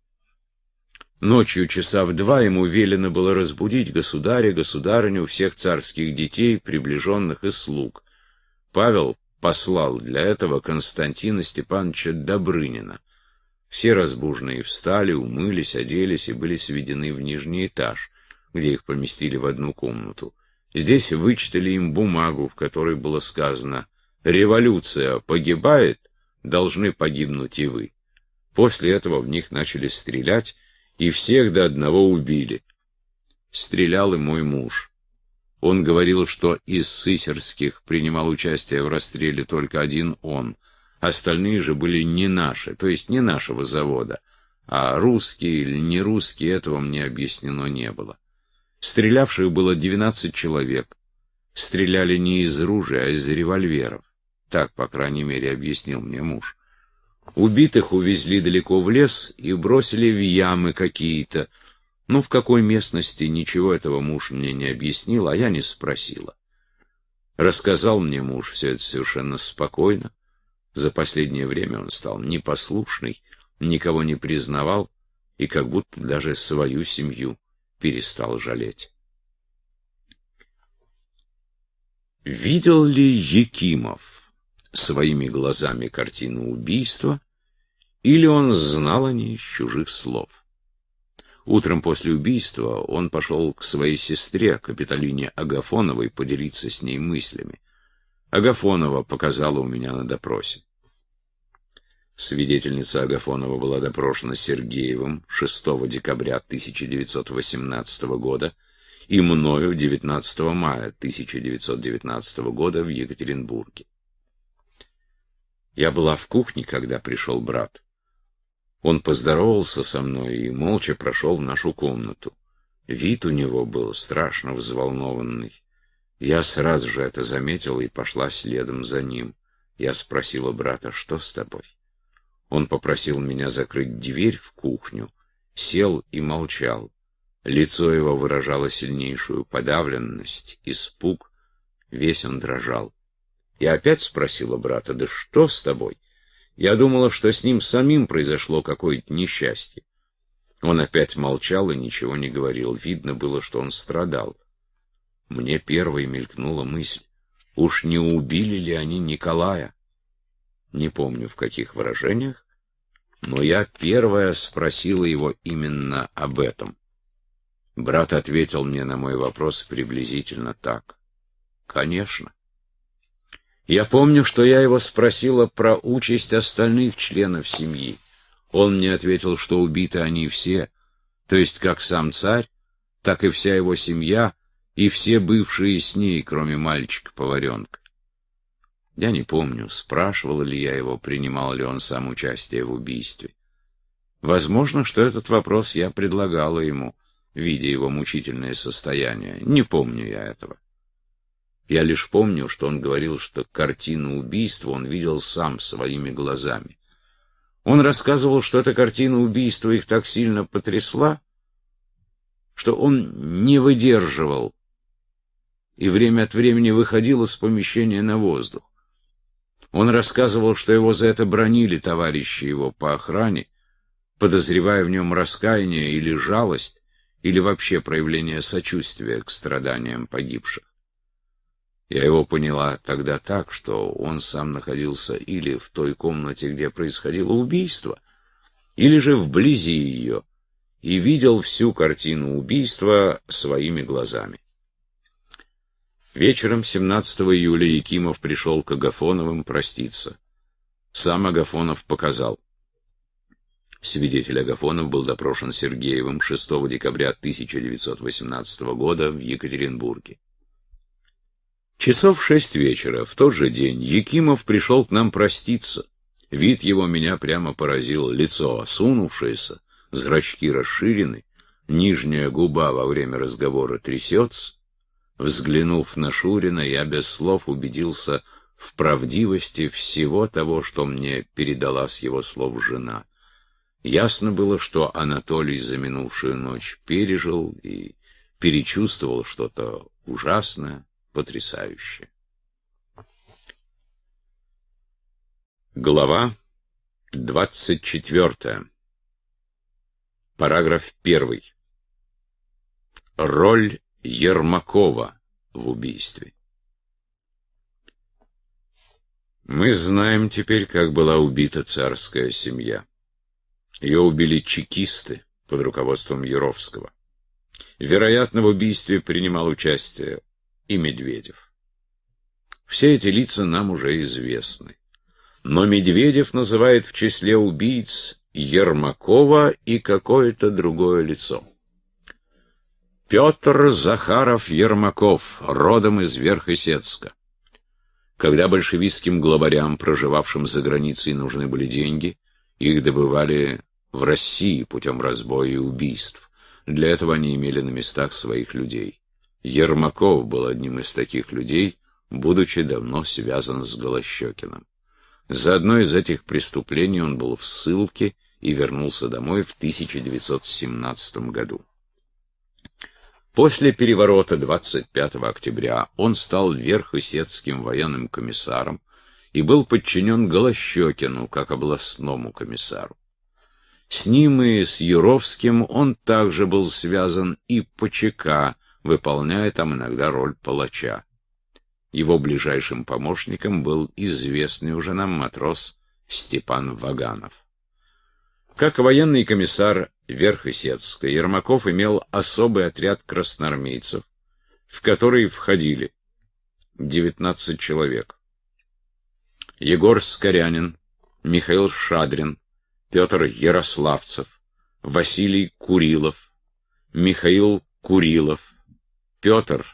ночью часа в два ему велено было разбудить государя, государыню, всех царских детей, приближенных и слуг. Павел послал для этого Константина Степановича Добрынина. Все разбужные встали, умылись, оделись и были сведены в нижний этаж, где их поместили в одну комнату. Здесь вычитали им бумагу, в которой было сказано «Революция погибает, должны погибнуть и вы». После этого в них начали стрелять, и всех до одного убили. Стрелял и мой муж. Он говорил, что из сысерских принимал участие в расстреле только один он, остальные же были не наши, то есть не нашего завода, а русские или не русские, этого мне объяснено не было. Стрелявших было 12 человек. Стреляли не из ружья, а из револьверов. Так, по крайней мере, объяснил мне муж. Убитых увезли далеко в лес и бросили в ямы какие-то, ну, в какой местности, ничего этого муж мне не объяснил, а я не спросила. Рассказал мне муж все это совершенно спокойно. За последнее время он стал непослушный, никого не признавал и как будто даже свою семью перестал жалеть. Видел ли Якимов своими глазами картину убийства, или он знал о ней из чужих слов? Утром после убийства он пошел к своей сестре, Капитолине Агафоновой, поделиться с ней мыслями. Агафонова показала у меня на допросе. Свидетельница Агафонова была допрошена Сергеевым 6 декабря 1918 года и мною 19 мая 1919 года в Екатеринбурге. Я была в кухне, когда пришел брат. Он поздоровался со мной и молча прошел в нашу комнату. Вид у него был страшно взволнованный. Я сразу же это заметила и пошла следом за ним. Я спросила брата, что с тобой? Он попросил меня закрыть дверь в кухню, сел и молчал. Лицо его выражало сильнейшую подавленность, испуг. Весь он дрожал. Я опять спросила брата, да что с тобой? Я думала, что с ним самим произошло какое-то несчастье. Он опять молчал и ничего не говорил. Видно было, что он страдал. Мне первой мелькнула мысль. Уж не убили ли они Николая? Не помню, в каких выражениях, но я первая спросила его именно об этом. Брат ответил мне на мой вопрос приблизительно так. «Конечно». Я помню, что я его спросила про участь остальных членов семьи. Он мне ответил, что убиты они все, то есть как сам царь, так и вся его семья и все бывшие с ней, кроме мальчика-поваренка. Я не помню, спрашивал ли я его, принимал ли он сам участие в убийстве. Возможно, что этот вопрос я предлагала ему, видя его мучительное состояние. Не помню я этого. Я лишь помню, что он говорил, что картину убийства он видел сам своими глазами. Он рассказывал, что эта картина убийства их так сильно потрясла, что он не выдерживал и время от времени выходил из помещения на воздух. Он рассказывал, что его за это бронили товарищи его по охране, подозревая в нем раскаяние или жалость, или вообще проявление сочувствия к страданиям погибших. Я его поняла тогда так, что он сам находился или в той комнате, где происходило убийство, или же вблизи ее, и видел всю картину убийства своими глазами. Вечером 17 июля Якимов пришел к Агафоновым проститься. Сам Агафонов показал. Свидетель Агафонов был допрошен Сергеевым 6 декабря 1918 года в Екатеринбурге. Часов шесть вечера, в тот же день, Якимов пришел к нам проститься. Вид его меня прямо поразил, лицо осунувшееся, зрачки расширены, нижняя губа во время разговора трясется. Взглянув на Шурина, я без слов убедился в правдивости всего того, что мне передала с его слов жена. Ясно было, что Анатолий за минувшую ночь пережил и перечувствовал что-то ужасное потрясающе. Глава 24. Параграф 1. Роль Ермакова в убийстве. Мы знаем теперь, как была убита царская семья. Ее убили чекисты под руководством Юровского. Вероятно, в убийстве принимал участие и Медведев. Все эти лица нам уже известны. Но Медведев называет в числе убийц Ермакова и какое-то другое лицо. Петр Захаров Ермаков, родом из Верхесецка. Когда большевистским главарям, проживавшим за границей, нужны были деньги, их добывали в России путем разбоя и убийств. Для этого они имели на местах своих людей. Ермаков был одним из таких людей, будучи давно связан с Голощекиным. За одно из этих преступлений он был в ссылке и вернулся домой в 1917 году. После переворота 25 октября он стал верхусетским военным комиссаром и был подчинен Голощекину как областному комиссару. С ним и с Юровским он также был связан и по ЧК, выполняя там иногда роль палача. Его ближайшим помощником был известный уже нам матрос Степан Ваганов. Как военный комиссар Верхосецка, Ермаков имел особый отряд красноармейцев, в который входили 19 человек. Егор Скорянин, Михаил Шадрин, Петр Ярославцев, Василий Курилов, Михаил Курилов, Петр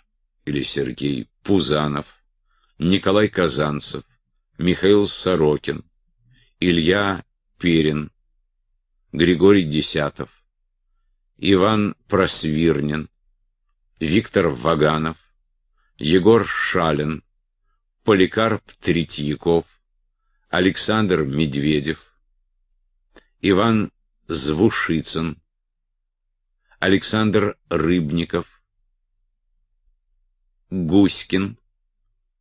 или Сергей Пузанов, Николай Казанцев, Михаил Сорокин, Илья Перин, Григорий Десятов, Иван Просвирнин, Виктор Ваганов, Егор Шалин, Поликарп Третьяков, Александр Медведев, Иван Звушицын, Александр Рыбников, Гуськин,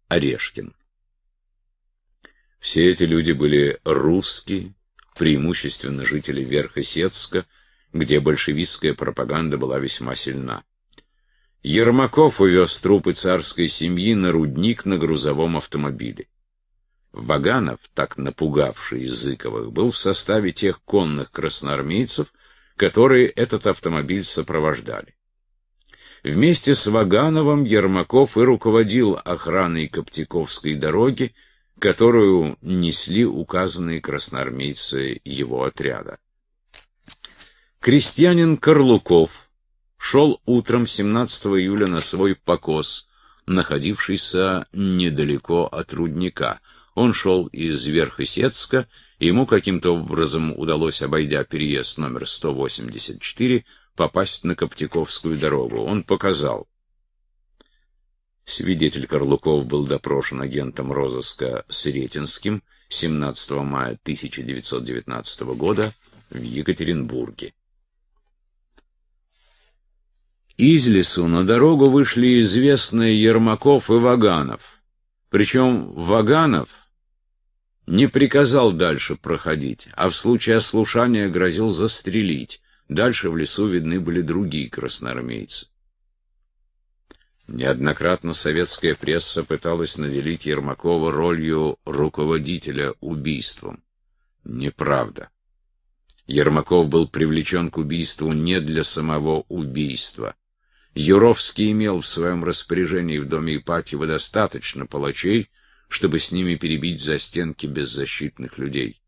Орешкин. Все эти люди были русские, преимущественно жители Верхосецка, где большевистская пропаганда была весьма сильна. Ермаков увез трупы царской семьи на рудник на грузовом автомобиле. Ваганов, так напугавший Языковых, был в составе тех конных красноармейцев, которые этот автомобиль сопровождали. Вместе с Вагановым Ермаков и руководил охраной Коптяковской дороги, которую несли указанные красноармейцы его отряда. Крестьянин Карлуков шел утром 17 июля на свой покос, находившийся недалеко от рудника. Он шел из Верхосецка, ему каким-то образом удалось, обойдя переезд номер 184, попасть на Коптиковскую дорогу. Он показал. Свидетель Карлуков был допрошен агентом розыска Сретенским 17 мая 1919 года в Екатеринбурге. Из лесу на дорогу вышли известные Ермаков и Ваганов. Причем Ваганов не приказал дальше проходить, а в случае ослушания грозил застрелить. Дальше в лесу видны были другие красноармейцы. Неоднократно советская пресса пыталась наделить Ермакова ролью руководителя убийством. Неправда. Ермаков был привлечен к убийству не для самого убийства. Юровский имел в своем распоряжении в доме Ипатьева достаточно палачей, чтобы с ними перебить за стенки беззащитных людей.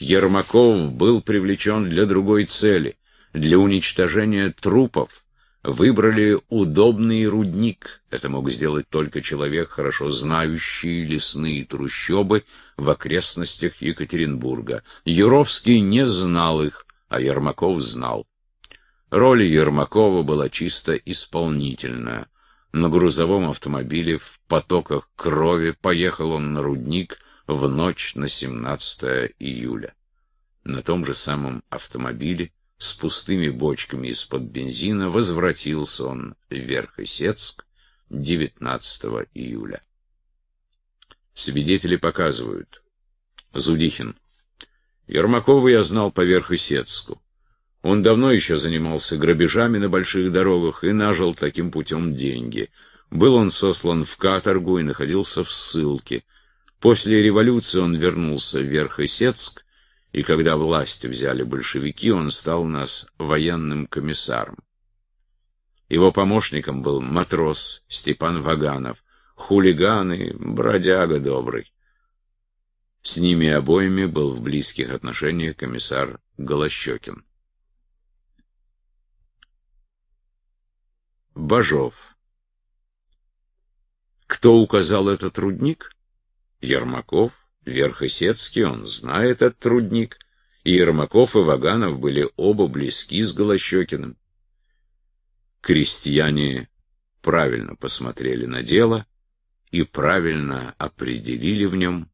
Ермаков был привлечен для другой цели для уничтожения трупов, выбрали удобный рудник. Это мог сделать только человек, хорошо знающий лесные трущобы в окрестностях Екатеринбурга. Юровский не знал их, а Ермаков знал. Роль Ермакова была чисто исполнительная. На грузовом автомобиле в потоках крови поехал он на рудник в ночь на 17 июля. На том же самом автомобиле с пустыми бочками из-под бензина возвратился он в Верхосецк 19 июля. Свидетели показывают. Зудихин. Ермакова я знал по Верхосецку. Он давно еще занимался грабежами на больших дорогах и нажил таким путем деньги. Был он сослан в каторгу и находился в ссылке. После революции он вернулся в Верхосецк и когда власть взяли большевики, он стал у нас военным комиссаром. Его помощником был матрос Степан Ваганов, хулиган и бродяга добрый. С ними обоими был в близких отношениях комиссар Голощекин. Бажов. Кто указал этот рудник? Ермаков. Верхосецкий он знает от трудник, и Ермаков и Ваганов были оба близки с Голощекиным. Крестьяне правильно посмотрели на дело и правильно определили в нем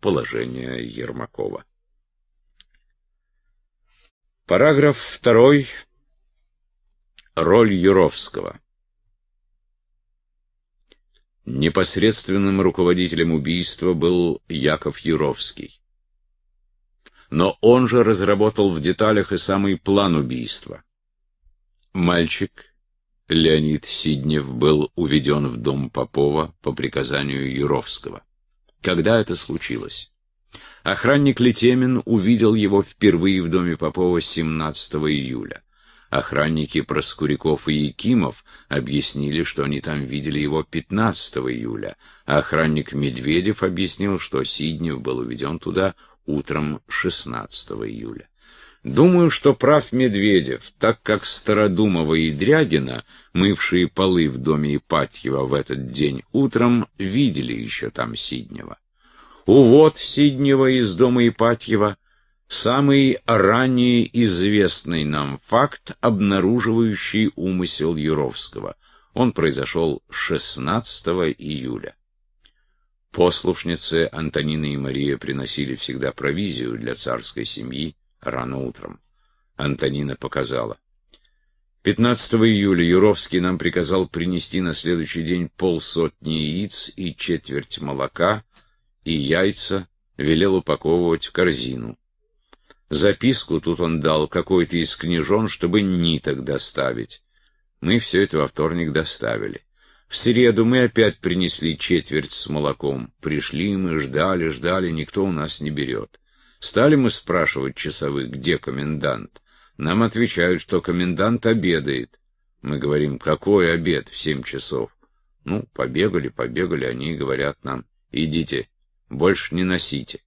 положение Ермакова. Параграф 2. Роль Юровского. Непосредственным руководителем убийства был Яков Юровский. Но он же разработал в деталях и самый план убийства. Мальчик, Леонид Сиднев, был уведен в дом Попова по приказанию Юровского. Когда это случилось? Охранник Летемин увидел его впервые в доме Попова 17 июля. Охранники Проскуряков и Якимов объяснили, что они там видели его 15 июля, а охранник Медведев объяснил, что Сиднев был уведен туда утром 16 июля. Думаю, что прав Медведев, так как Стародумова и Дрягина, мывшие полы в доме Ипатьева в этот день утром, видели еще там Сиднева. Увод Сиднева из дома Ипатьева — самый ранее известный нам факт, обнаруживающий умысел Юровского. Он произошел 16 июля. Послушницы Антонины и Мария приносили всегда провизию для царской семьи рано утром. Антонина показала. 15 июля Юровский нам приказал принести на следующий день полсотни яиц и четверть молока и яйца, велел упаковывать в корзину. Записку тут он дал какой-то из книжон, чтобы ниток доставить. Мы все это во вторник доставили. В среду мы опять принесли четверть с молоком. Пришли мы, ждали, ждали, никто у нас не берет. Стали мы спрашивать часовых, где комендант. Нам отвечают, что комендант обедает. Мы говорим, какой обед в семь часов? Ну, побегали, побегали, они говорят нам, идите, больше не носите.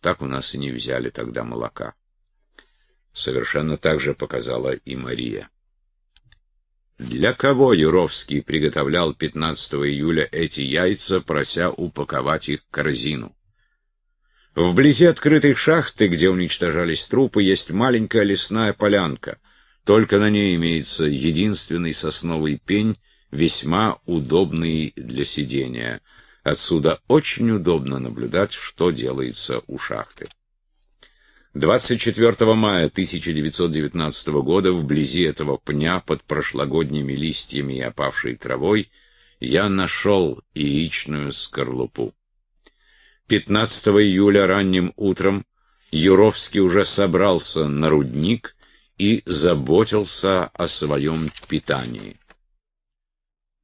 Так у нас и не взяли тогда молока. Совершенно так же показала и Мария. Для кого Юровский приготовлял 15 июля эти яйца, прося упаковать их в корзину? Вблизи открытой шахты, где уничтожались трупы, есть маленькая лесная полянка. Только на ней имеется единственный сосновый пень, весьма удобный для сидения — Отсюда очень удобно наблюдать, что делается у шахты. 24 мая 1919 года вблизи этого пня под прошлогодними листьями и опавшей травой я нашел яичную скорлупу. 15 июля ранним утром Юровский уже собрался на рудник и заботился о своем питании.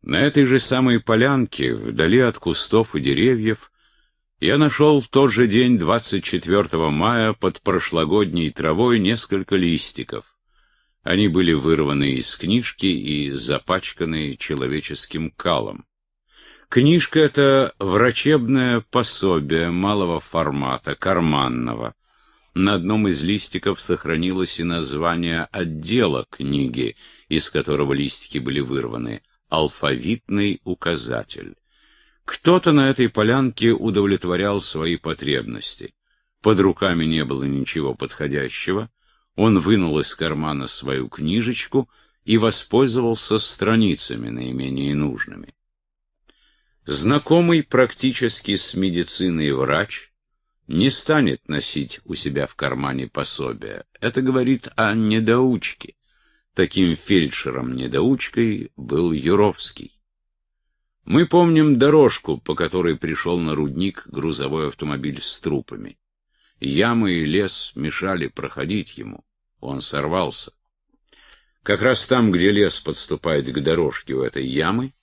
На этой же самой полянке, вдали от кустов и деревьев, я нашел в тот же день, 24 мая, под прошлогодней травой несколько листиков. Они были вырваны из книжки и запачканы человеческим калом. Книжка — это врачебное пособие малого формата, карманного. На одном из листиков сохранилось и название отдела книги, из которого листики были вырваны алфавитный указатель. Кто-то на этой полянке удовлетворял свои потребности. Под руками не было ничего подходящего. Он вынул из кармана свою книжечку и воспользовался страницами наименее нужными. Знакомый практически с медициной врач не станет носить у себя в кармане пособие. Это говорит о недоучке. Таким фельдшером-недоучкой был Юровский. Мы помним дорожку, по которой пришел на рудник грузовой автомобиль с трупами. Ямы и лес мешали проходить ему. Он сорвался. Как раз там, где лес подступает к дорожке у этой ямы,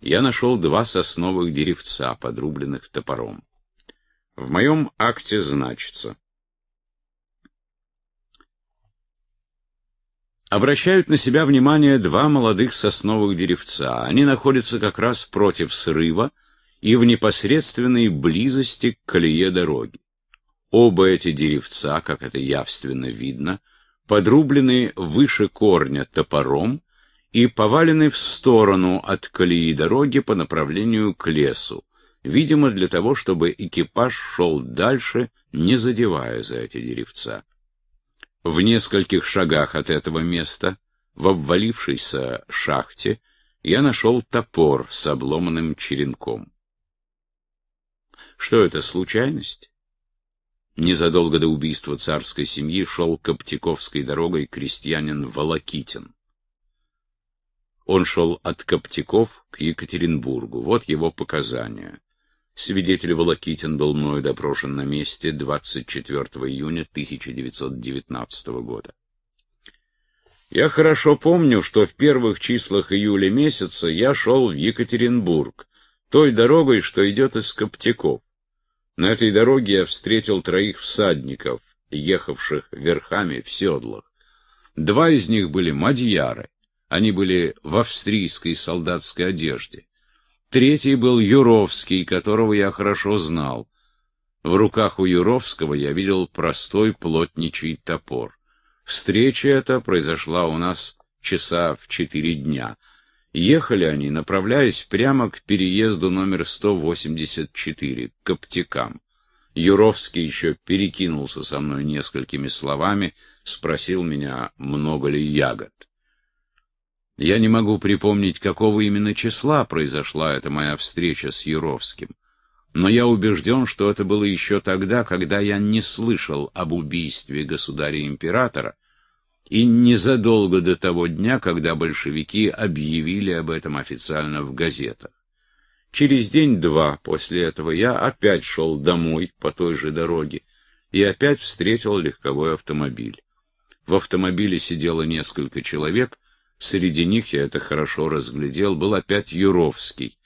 я нашел два сосновых деревца, подрубленных топором. В моем акте значится. обращают на себя внимание два молодых сосновых деревца. Они находятся как раз против срыва и в непосредственной близости к колее дороги. Оба эти деревца, как это явственно видно, подрублены выше корня топором и повалены в сторону от колеи дороги по направлению к лесу, видимо, для того, чтобы экипаж шел дальше, не задевая за эти деревца. В нескольких шагах от этого места, в обвалившейся шахте, я нашел топор с обломанным черенком. Что это, случайность? Незадолго до убийства царской семьи шел Коптяковской дорогой крестьянин Волокитин. Он шел от Коптяков к Екатеринбургу. Вот его показания. Свидетель Волокитин был мною допрошен на месте 24 июня 1919 года. Я хорошо помню, что в первых числах июля месяца я шел в Екатеринбург, той дорогой, что идет из Коптяков. На этой дороге я встретил троих всадников, ехавших верхами в седлах. Два из них были мадьяры, они были в австрийской солдатской одежде. Третий был Юровский, которого я хорошо знал. В руках у Юровского я видел простой плотничий топор. Встреча эта произошла у нас часа в четыре дня. Ехали они, направляясь прямо к переезду номер 184, к Коптикам. Юровский еще перекинулся со мной несколькими словами, спросил меня, много ли ягод. Я не могу припомнить, какого именно числа произошла эта моя встреча с Юровским, но я убежден, что это было еще тогда, когда я не слышал об убийстве государя-императора, и незадолго до того дня, когда большевики объявили об этом официально в газетах. Через день-два после этого я опять шел домой по той же дороге и опять встретил легковой автомобиль. В автомобиле сидело несколько человек, Среди них, я это хорошо разглядел, был опять Юровский.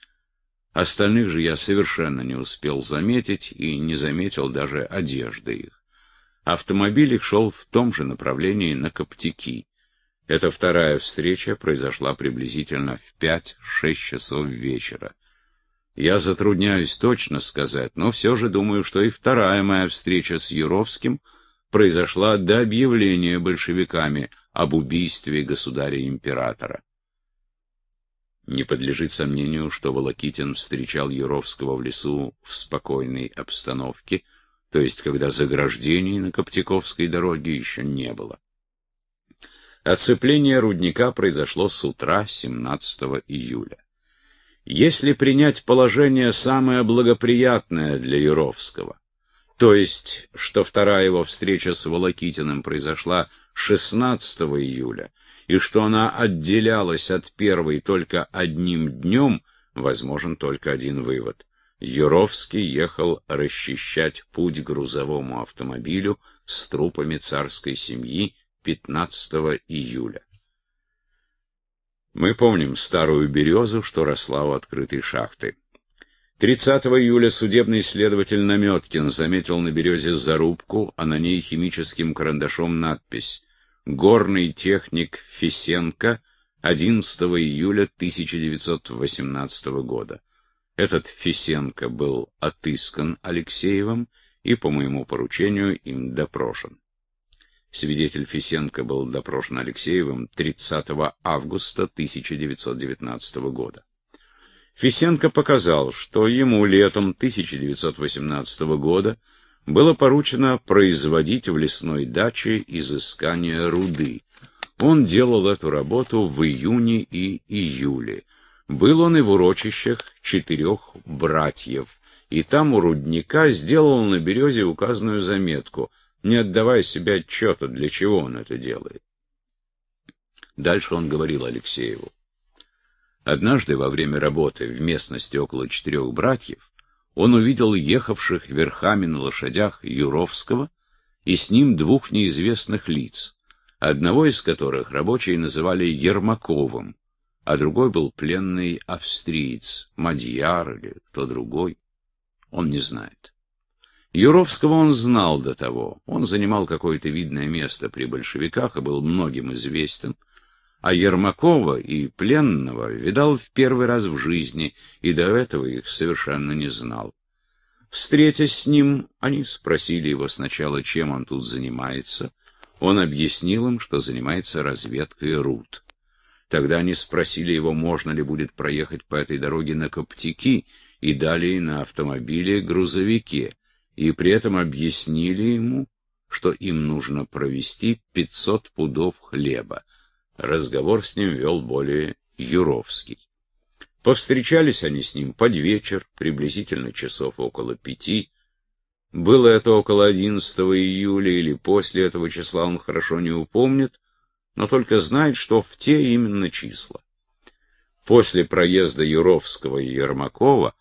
Остальных же я совершенно не успел заметить и не заметил даже одежды их. Автомобиль их шел в том же направлении на Коптяки. Эта вторая встреча произошла приблизительно в пять-шесть часов вечера. Я затрудняюсь точно сказать, но все же думаю, что и вторая моя встреча с Юровским — произошла до объявления большевиками об убийстве государя-императора. Не подлежит сомнению, что Волокитин встречал Юровского в лесу в спокойной обстановке, то есть когда заграждений на Коптяковской дороге еще не было. Оцепление рудника произошло с утра 17 июля. Если принять положение самое благоприятное для Юровского, то есть, что вторая его встреча с Волокитиным произошла 16 июля, и что она отделялась от первой только одним днем, возможен только один вывод. Юровский ехал расчищать путь грузовому автомобилю с трупами царской семьи 15 июля. Мы помним старую березу, что росла у открытой шахты. 30 июля судебный следователь Наметкин заметил на березе зарубку, а на ней химическим карандашом надпись «Горный техник Фисенко 11 июля 1918 года». Этот Фисенко был отыскан Алексеевым и по моему поручению им допрошен. Свидетель Фисенко был допрошен Алексеевым 30 августа 1919 года. Фисенко показал, что ему летом 1918 года было поручено производить в лесной даче изыскание руды. Он делал эту работу в июне и июле. Был он и в урочищах четырех братьев, и там у рудника сделал на березе указанную заметку, не отдавая себе отчета, для чего он это делает. Дальше он говорил Алексееву. Однажды во время работы в местности около четырех братьев он увидел ехавших верхами на лошадях Юровского и с ним двух неизвестных лиц, одного из которых рабочие называли Ермаковым, а другой был пленный австриец, Мадьяр или кто другой, он не знает. Юровского он знал до того, он занимал какое-то видное место при большевиках и был многим известен, а Ермакова и пленного видал в первый раз в жизни и до этого их совершенно не знал. Встретясь с ним, они спросили его сначала, чем он тут занимается. Он объяснил им, что занимается разведкой руд. Тогда они спросили его, можно ли будет проехать по этой дороге на Коптики и далее на автомобиле-грузовике, и при этом объяснили ему, что им нужно провести 500 пудов хлеба. Разговор с ним вел более Юровский. Повстречались они с ним под вечер, приблизительно часов около пяти. Было это около 11 июля или после этого числа, он хорошо не упомнит, но только знает, что в те именно числа. После проезда Юровского и Ермакова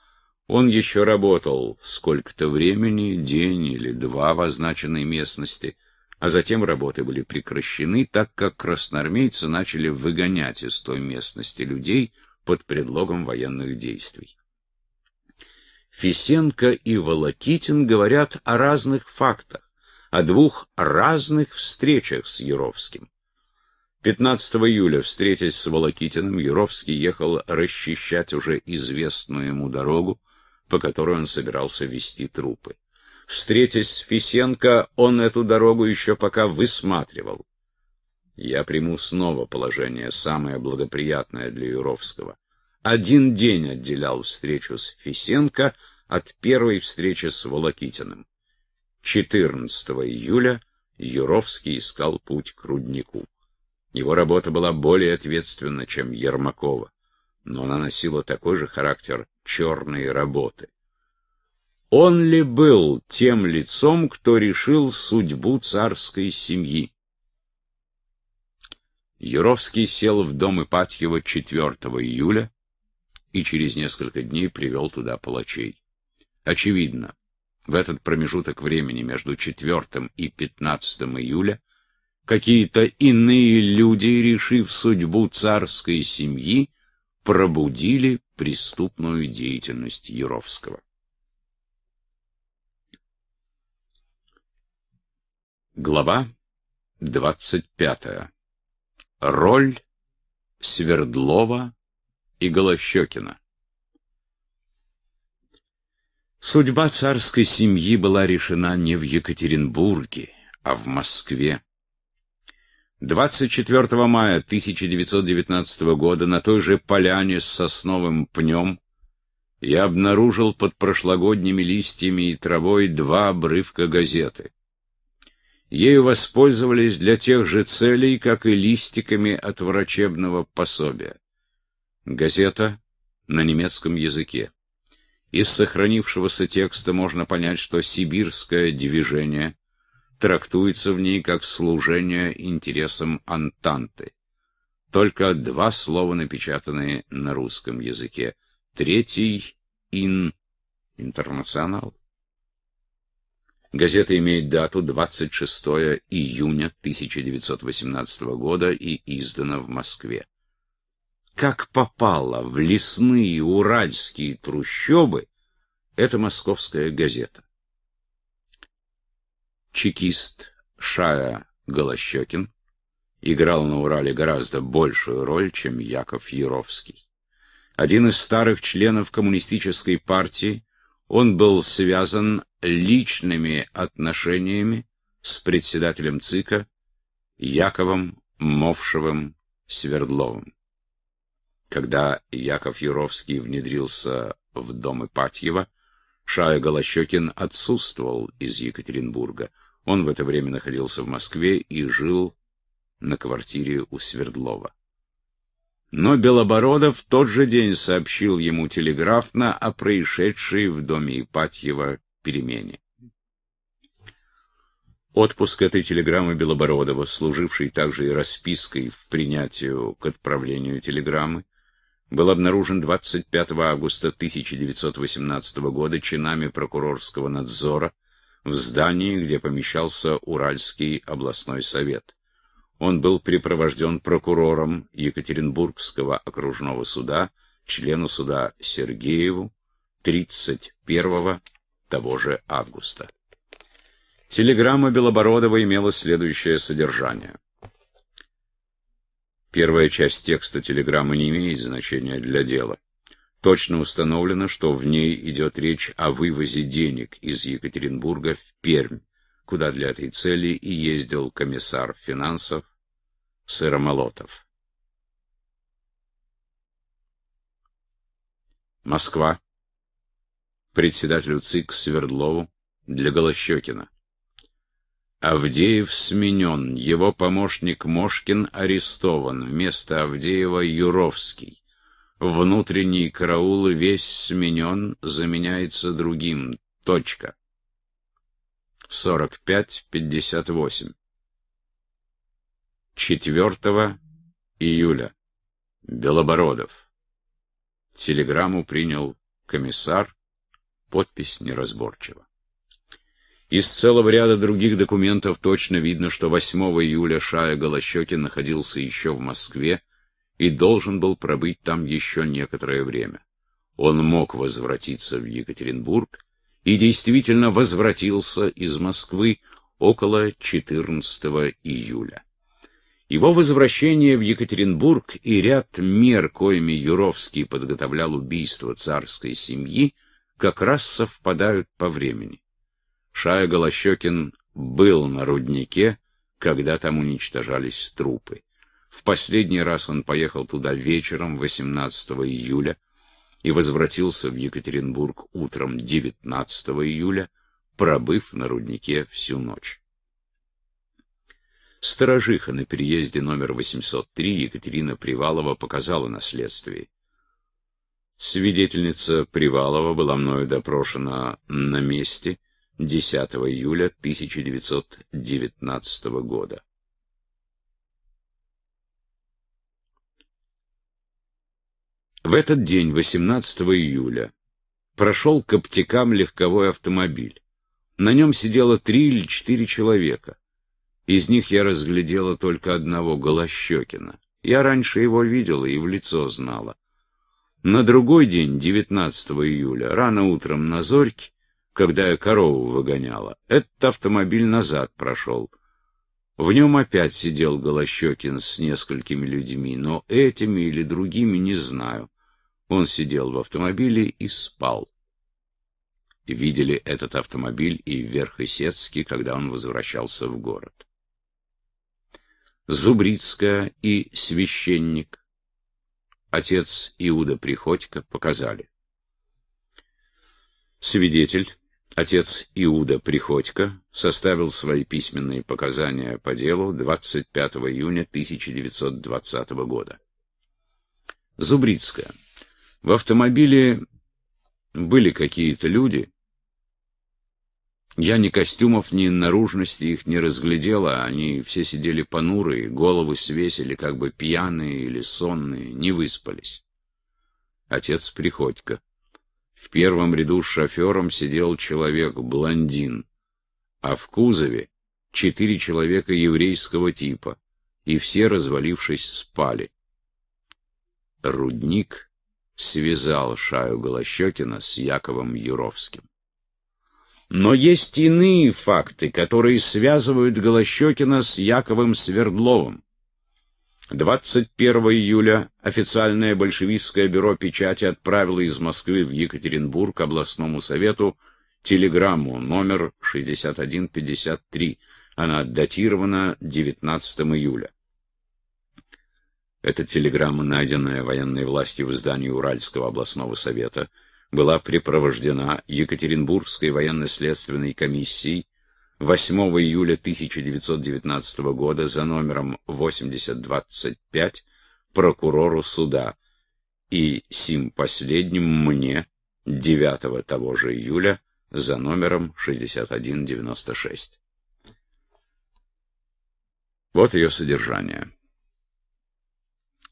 он еще работал сколько-то времени, день или два в означенной местности, а затем работы были прекращены, так как красноармейцы начали выгонять из той местности людей под предлогом военных действий. Фисенко и Волокитин говорят о разных фактах, о двух разных встречах с Юровским. 15 июля, встретясь с Волокитиным, Юровский ехал расчищать уже известную ему дорогу, по которой он собирался вести трупы. Встретясь с Фисенко, он эту дорогу еще пока высматривал. Я приму снова положение, самое благоприятное для Юровского. Один день отделял встречу с Фисенко от первой встречи с Волокитиным. 14 июля Юровский искал путь к руднику. Его работа была более ответственна, чем Ермакова, но она носила такой же характер чёрной работы. Он ли был тем лицом, кто решил судьбу царской семьи? Юровский сел в дом Ипатьева 4 июля и через несколько дней привел туда палачей. Очевидно, в этот промежуток времени между 4 и 15 июля какие-то иные люди, решив судьбу царской семьи, пробудили преступную деятельность Юровского. Глава 25. Роль Свердлова и Голощекина. Судьба царской семьи была решена не в Екатеринбурге, а в Москве. 24 мая 1919 года на той же поляне с сосновым пнем я обнаружил под прошлогодними листьями и травой два обрывка газеты. Ею воспользовались для тех же целей, как и листиками от врачебного пособия. Газета на немецком языке. Из сохранившегося текста можно понять, что сибирское движение трактуется в ней как служение интересам Антанты. Только два слова напечатаны на русском языке. Третий — ин — интернационал. Газета имеет дату 26 июня 1918 года и издана в Москве. Как попала в лесные уральские трущобы эта московская газета? Чекист Шая Голощекин играл на Урале гораздо большую роль, чем Яков Яровский. Один из старых членов коммунистической партии, он был связан личными отношениями с председателем ЦИКа Яковом Мовшевым Свердловым. Когда Яков Юровский внедрился в дом Ипатьева, Шая Голощекин отсутствовал из Екатеринбурга. Он в это время находился в Москве и жил на квартире у Свердлова. Но Белобородов в тот же день сообщил ему телеграфно о происшедшей в доме Ипатьева перемене. Отпуск этой телеграммы Белобородова, служивший также и распиской в принятию к отправлению телеграммы, был обнаружен 25 августа 1918 года чинами прокурорского надзора в здании, где помещался Уральский областной совет. Он был припровожден прокурором Екатеринбургского окружного суда, члену суда Сергееву, 31 того же августа. Телеграмма Белобородова имела следующее содержание. Первая часть текста телеграммы не имеет значения для дела. Точно установлено, что в ней идет речь о вывозе денег из Екатеринбурга в Пермь, куда для этой цели и ездил комиссар финансов Сыромолотов. Москва, председателю ЦИК Свердлову для Голощекина. Авдеев сменен, его помощник Мошкин арестован, вместо Авдеева Юровский. Внутренний караул весь сменен, заменяется другим. Точка. 45-58. 4 июля. Белобородов. Телеграмму принял комиссар Подпись неразборчива. Из целого ряда других документов точно видно, что 8 июля Шая Голощекин находился еще в Москве и должен был пробыть там еще некоторое время. Он мог возвратиться в Екатеринбург и действительно возвратился из Москвы около 14 июля. Его возвращение в Екатеринбург и ряд мер, коими Юровский подготовлял убийство царской семьи, как раз совпадают по времени. Шая Голощекин был на руднике, когда там уничтожались трупы. В последний раз он поехал туда вечером 18 июля и возвратился в Екатеринбург утром 19 июля, пробыв на руднике всю ночь. Сторожиха на переезде номер 803 Екатерина Привалова показала наследствие. Свидетельница Привалова была мною допрошена на месте 10 июля 1919 года. В этот день, 18 июля, прошел к аптекам легковой автомобиль. На нем сидело три или четыре человека. Из них я разглядела только одного, Голощекина. Я раньше его видела и в лицо знала. На другой день, 19 июля, рано утром на Зорьке, когда я корову выгоняла, этот автомобиль назад прошел. В нем опять сидел Голощекин с несколькими людьми, но этими или другими не знаю. Он сидел в автомобиле и спал. Видели этот автомобиль и Верхесецкий, когда он возвращался в город. Зубрицкая и священник отец Иуда Приходько, показали. Свидетель, отец Иуда Приходько, составил свои письменные показания по делу 25 июня 1920 года. Зубрицкая. В автомобиле были какие-то люди, я ни костюмов, ни наружности их не разглядела, они все сидели понурые, головы свесили, как бы пьяные или сонные, не выспались. Отец Приходько. В первом ряду с шофером сидел человек-блондин, а в кузове четыре человека еврейского типа, и все, развалившись, спали. Рудник связал Шаю Голощекина с Яковом Юровским. Но есть иные факты, которые связывают Голощекина с Яковом Свердловым. 21 июля официальное большевистское бюро печати отправило из Москвы в Екатеринбург областному совету телеграмму номер 6153. Она датирована 19 июля. Эта телеграмма, найденная военной властью в здании Уральского областного совета, была припровождена Екатеринбургской военно-следственной комиссией 8 июля 1919 года за номером 8025 прокурору суда и сим последним мне 9 того же июля за номером 6196. Вот ее содержание.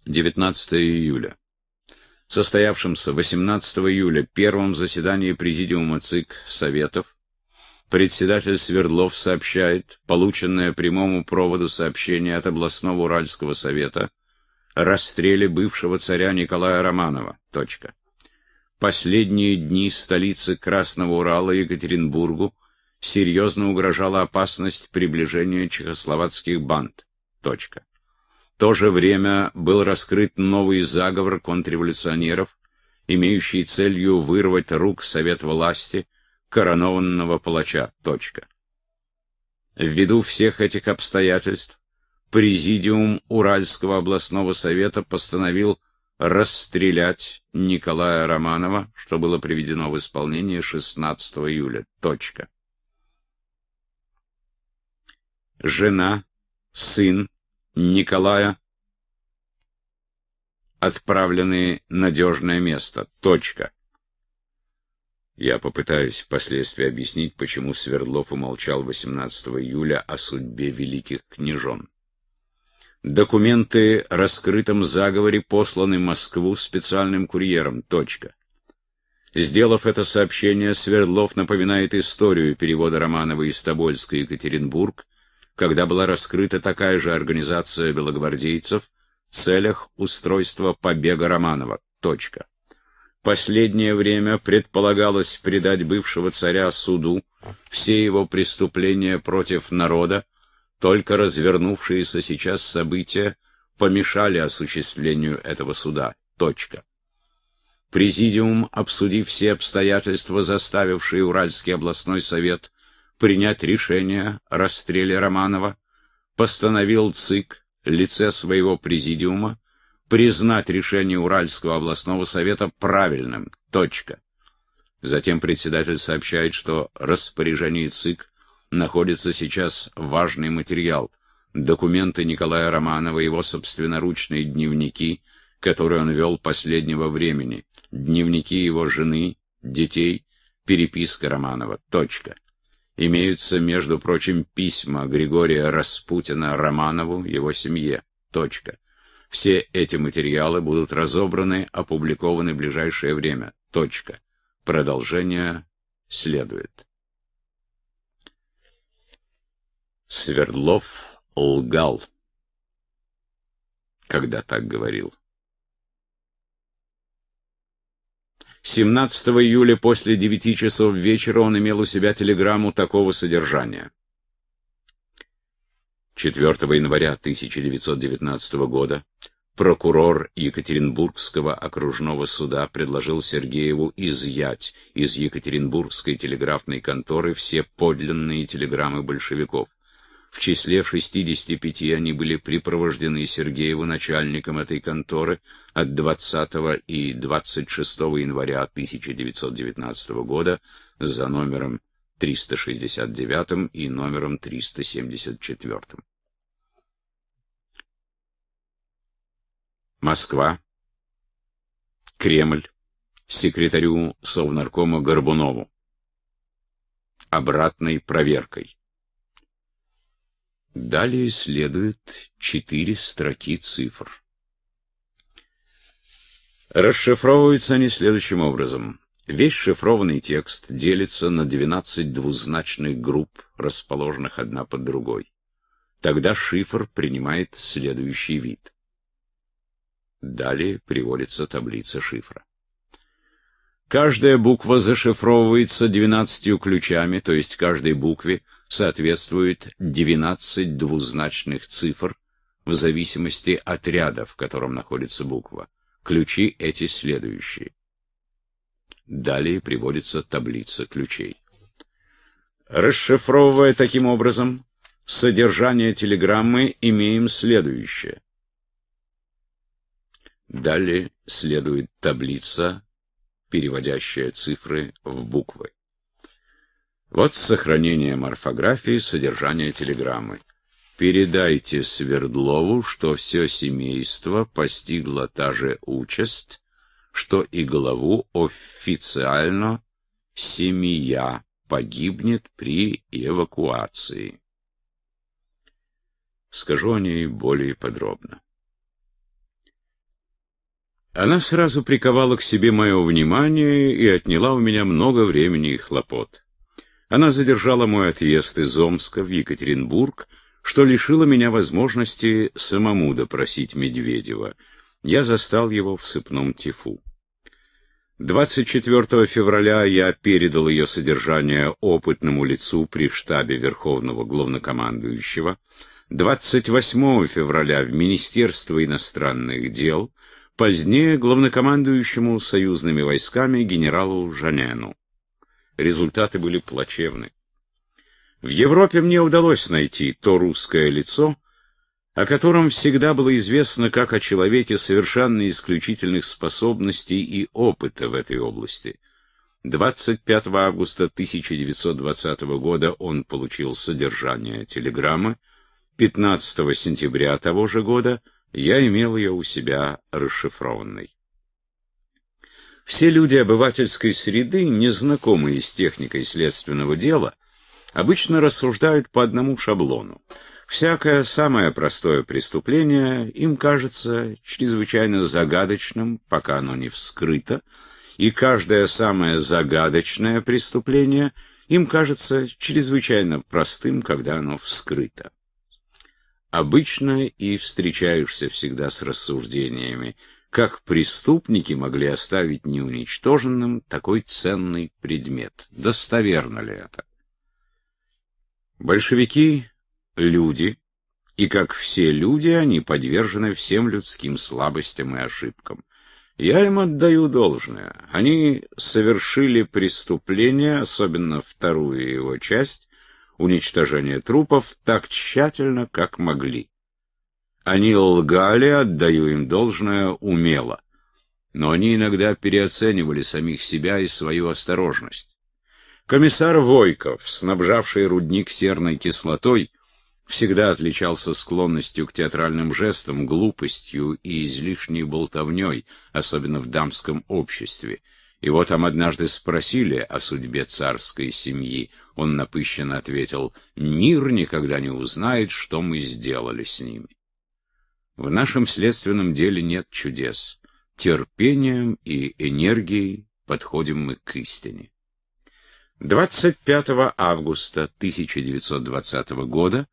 19 июля состоявшемся 18 июля первом заседании Президиума ЦИК Советов, председатель Свердлов сообщает, полученное прямому проводу сообщение от областного Уральского совета о расстреле бывшего царя Николая Романова. Точка. Последние дни столице Красного Урала Екатеринбургу серьезно угрожала опасность приближения чехословацких банд. Точка то же время был раскрыт новый заговор контрреволюционеров, имеющий целью вырвать рук совет власти, коронованного палача. Точка. Ввиду всех этих обстоятельств, Президиум Уральского областного совета постановил расстрелять Николая Романова, что было приведено в исполнение 16 июля. Точка. Жена, сын, Николая, отправленные надежное место. Точка. Я попытаюсь впоследствии объяснить, почему Свердлов умолчал 18 июля о судьбе великих княжон. Документы о раскрытом заговоре посланы Москву специальным курьером. Точка. Сделав это сообщение, Свердлов напоминает историю перевода Романова из Тобольска в Екатеринбург когда была раскрыта такая же организация белогвардейцев в целях устройства побега Романова. Точка. Последнее время предполагалось предать бывшего царя суду все его преступления против народа, только развернувшиеся сейчас события помешали осуществлению этого суда. Точка. Президиум, обсудив все обстоятельства, заставившие Уральский областной совет принять решение о расстреле Романова, постановил ЦИК лице своего президиума признать решение Уральского областного совета правильным. Точка. Затем председатель сообщает, что распоряжение ЦИК находится сейчас важный материал – документы Николая Романова, его собственноручные дневники, которые он вел последнего времени, дневники его жены, детей, переписка Романова. Точка имеются, между прочим, письма Григория Распутина Романову, его семье. Точка. Все эти материалы будут разобраны, опубликованы в ближайшее время. Точка. Продолжение следует. Свердлов лгал, когда так говорил. 17 июля после 9 часов вечера он имел у себя телеграмму такого содержания. 4 января 1919 года прокурор Екатеринбургского окружного суда предложил Сергееву изъять из Екатеринбургской телеграфной конторы все подлинные телеграммы большевиков. В числе 65 они были припровождены Сергееву начальником этой конторы от 20 и 26 января 1919 года за номером 369 и номером 374. Москва. Кремль. Секретарю Совнаркома Горбунову. Обратной проверкой. Далее следует четыре строки цифр. Расшифровываются они следующим образом. Весь шифрованный текст делится на 12 двузначных групп, расположенных одна под другой. Тогда шифр принимает следующий вид. Далее приводится таблица шифра. Каждая буква зашифровывается 12 ключами, то есть каждой букве – соответствует 12 двузначных цифр в зависимости от ряда, в котором находится буква. Ключи эти следующие. Далее приводится таблица ключей. Расшифровывая таким образом содержание телеграммы, имеем следующее. Далее следует таблица, переводящая цифры в буквы. Вот с сохранением орфографии содержания телеграммы. Передайте Свердлову, что все семейство постигло та же участь, что и главу официально семья погибнет при эвакуации. Скажу о ней более подробно. Она сразу приковала к себе мое внимание и отняла у меня много времени и хлопот. Она задержала мой отъезд из Омска в Екатеринбург, что лишило меня возможности самому допросить Медведева. Я застал его в сыпном тифу. 24 февраля я передал ее содержание опытному лицу при штабе Верховного Главнокомандующего. 28 февраля в Министерство иностранных дел, позднее главнокомандующему союзными войсками генералу Жанену. Результаты были плачевны. В Европе мне удалось найти то русское лицо, о котором всегда было известно как о человеке совершенно исключительных способностей и опыта в этой области. 25 августа 1920 года он получил содержание телеграммы, 15 сентября того же года я имел ее у себя расшифрованной. Все люди обывательской среды, незнакомые с техникой следственного дела, обычно рассуждают по одному шаблону. Всякое самое простое преступление им кажется чрезвычайно загадочным, пока оно не вскрыто, и каждое самое загадочное преступление им кажется чрезвычайно простым, когда оно вскрыто. Обычно и встречаешься всегда с рассуждениями, как преступники могли оставить неуничтоженным такой ценный предмет. Достоверно ли это? Большевики — люди, и как все люди, они подвержены всем людским слабостям и ошибкам. Я им отдаю должное. Они совершили преступление, особенно вторую его часть, уничтожение трупов, так тщательно, как могли. Они лгали, отдаю им должное, умело. Но они иногда переоценивали самих себя и свою осторожность. Комиссар Войков, снабжавший рудник серной кислотой, всегда отличался склонностью к театральным жестам, глупостью и излишней болтовней, особенно в дамском обществе. Его там однажды спросили о судьбе царской семьи. Он напыщенно ответил, «Мир никогда не узнает, что мы сделали с ними». В нашем следственном деле нет чудес. Терпением и энергией подходим мы к истине. 25 августа 1920 года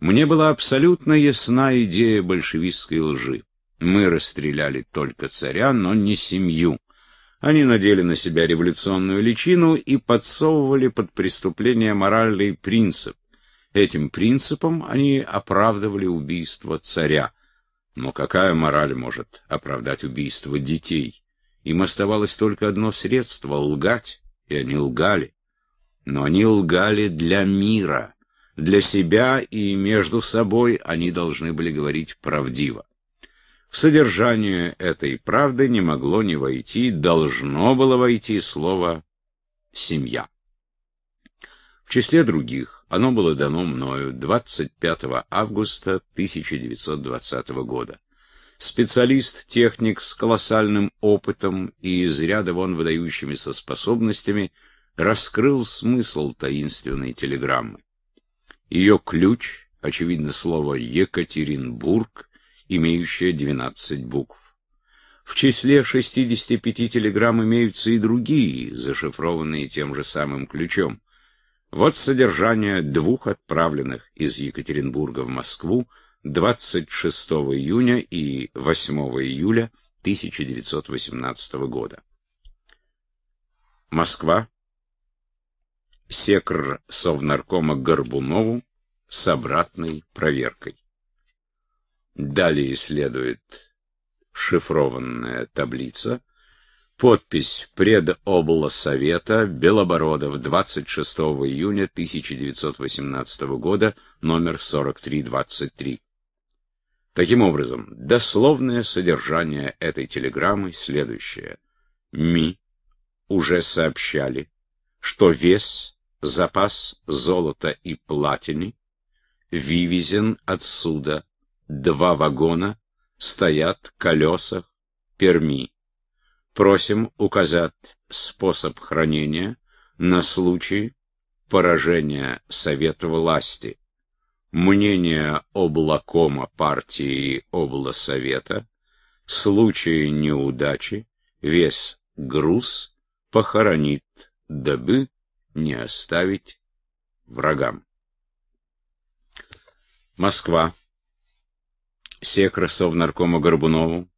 мне была абсолютно ясна идея большевистской лжи. Мы расстреляли только царя, но не семью. Они надели на себя революционную личину и подсовывали под преступление моральный принцип. Этим принципом они оправдывали убийство царя. Но какая мораль может оправдать убийство детей? Им оставалось только одно средство — лгать, и они лгали. Но они лгали для мира, для себя и между собой они должны были говорить правдиво. В содержание этой правды не могло не войти, должно было войти слово «семья». В числе других, оно было дано мною 25 августа 1920 года. Специалист-техник с колоссальным опытом и из ряда вон выдающимися способностями раскрыл смысл таинственной телеграммы. Ее ключ, очевидно, слово «Екатеринбург», имеющее 12 букв. В числе 65 телеграмм имеются и другие, зашифрованные тем же самым ключом. Вот содержание двух отправленных из Екатеринбурга в Москву 26 июня и 8 июля 1918 года. Москва. Секр Совнаркома Горбунову с обратной проверкой. Далее следует шифрованная таблица, Подпись предоблсовета Белобородов 26 июня 1918 года, номер 4323. Таким образом, дословное содержание этой телеграммы следующее. МИ уже сообщали, что вес, запас золота и платины вывезен отсюда. Два вагона стоят колеса Перми Просим указать способ хранения на случай поражения Совета власти. Мнение облакома партии и обласовета, случаи неудачи, весь груз похоронит, дабы не оставить врагам. Москва. Секресов наркома Горбунову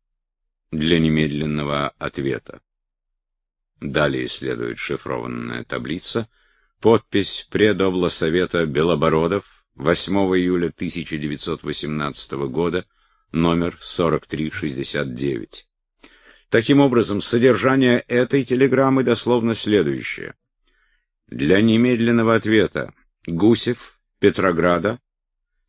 для немедленного ответа. Далее следует шифрованная таблица, подпись предобла совета Белобородов 8 июля 1918 года, номер 4369. Таким образом, содержание этой телеграммы дословно следующее. Для немедленного ответа Гусев, Петрограда,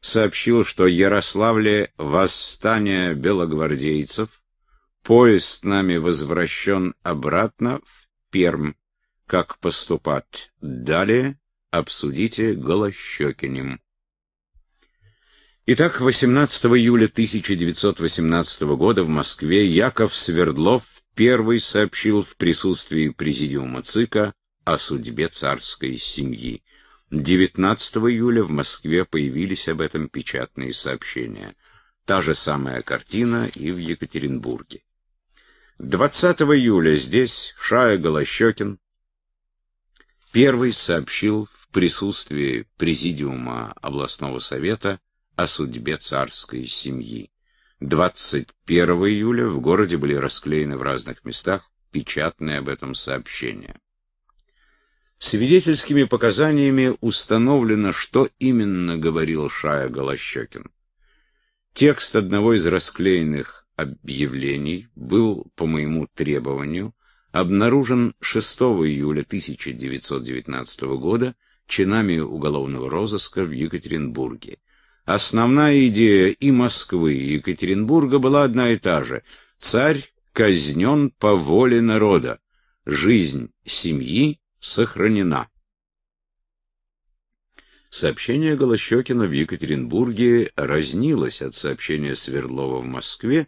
сообщил, что в Ярославле восстание белогвардейцев Поезд нами возвращен обратно в Пермь. Как поступать далее, обсудите Голощекинем. Итак, 18 июля 1918 года в Москве Яков Свердлов первый сообщил в присутствии президиума ЦИКа о судьбе царской семьи. 19 июля в Москве появились об этом печатные сообщения. Та же самая картина и в Екатеринбурге. 20 июля здесь Шая Голощекин первый сообщил в присутствии Президиума областного совета о судьбе царской семьи. 21 июля в городе были расклеены в разных местах печатные об этом сообщения. Свидетельскими показаниями установлено, что именно говорил Шая Голощекин. Текст одного из расклеенных объявлений был по моему требованию обнаружен 6 июля 1919 года чинами уголовного розыска в Екатеринбурге. Основная идея и Москвы, и Екатеринбурга была одна и та же. Царь казнен по воле народа. Жизнь семьи сохранена. Сообщение Голощекина в Екатеринбурге разнилось от сообщения Свердлова в Москве,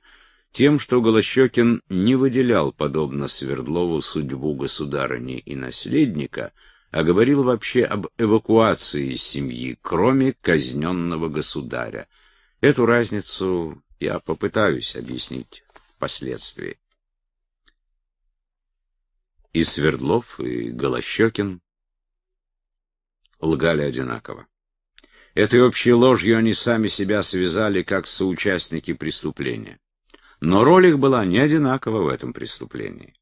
тем, что Голощекин не выделял, подобно Свердлову, судьбу государыни и наследника, а говорил вообще об эвакуации семьи, кроме казненного государя. Эту разницу я попытаюсь объяснить впоследствии. И Свердлов, и Голощекин лгали одинаково. Этой общей ложью они сами себя связали как соучастники преступления но роль их была не одинакова в этом преступлении.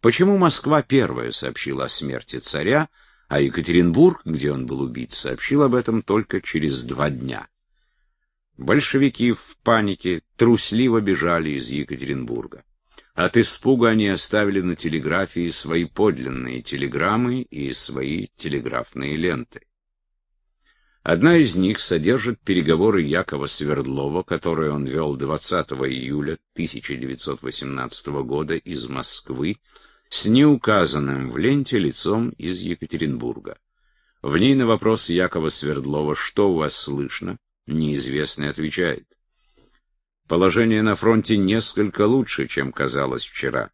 Почему Москва первая сообщила о смерти царя, а Екатеринбург, где он был убит, сообщил об этом только через два дня? Большевики в панике трусливо бежали из Екатеринбурга. От испуга они оставили на телеграфии свои подлинные телеграммы и свои телеграфные ленты. Одна из них содержит переговоры Якова Свердлова, которые он вел 20 июля 1918 года из Москвы с неуказанным в ленте лицом из Екатеринбурга. В ней на вопрос Якова Свердлова «Что у вас слышно?» неизвестный отвечает. Положение на фронте несколько лучше, чем казалось вчера.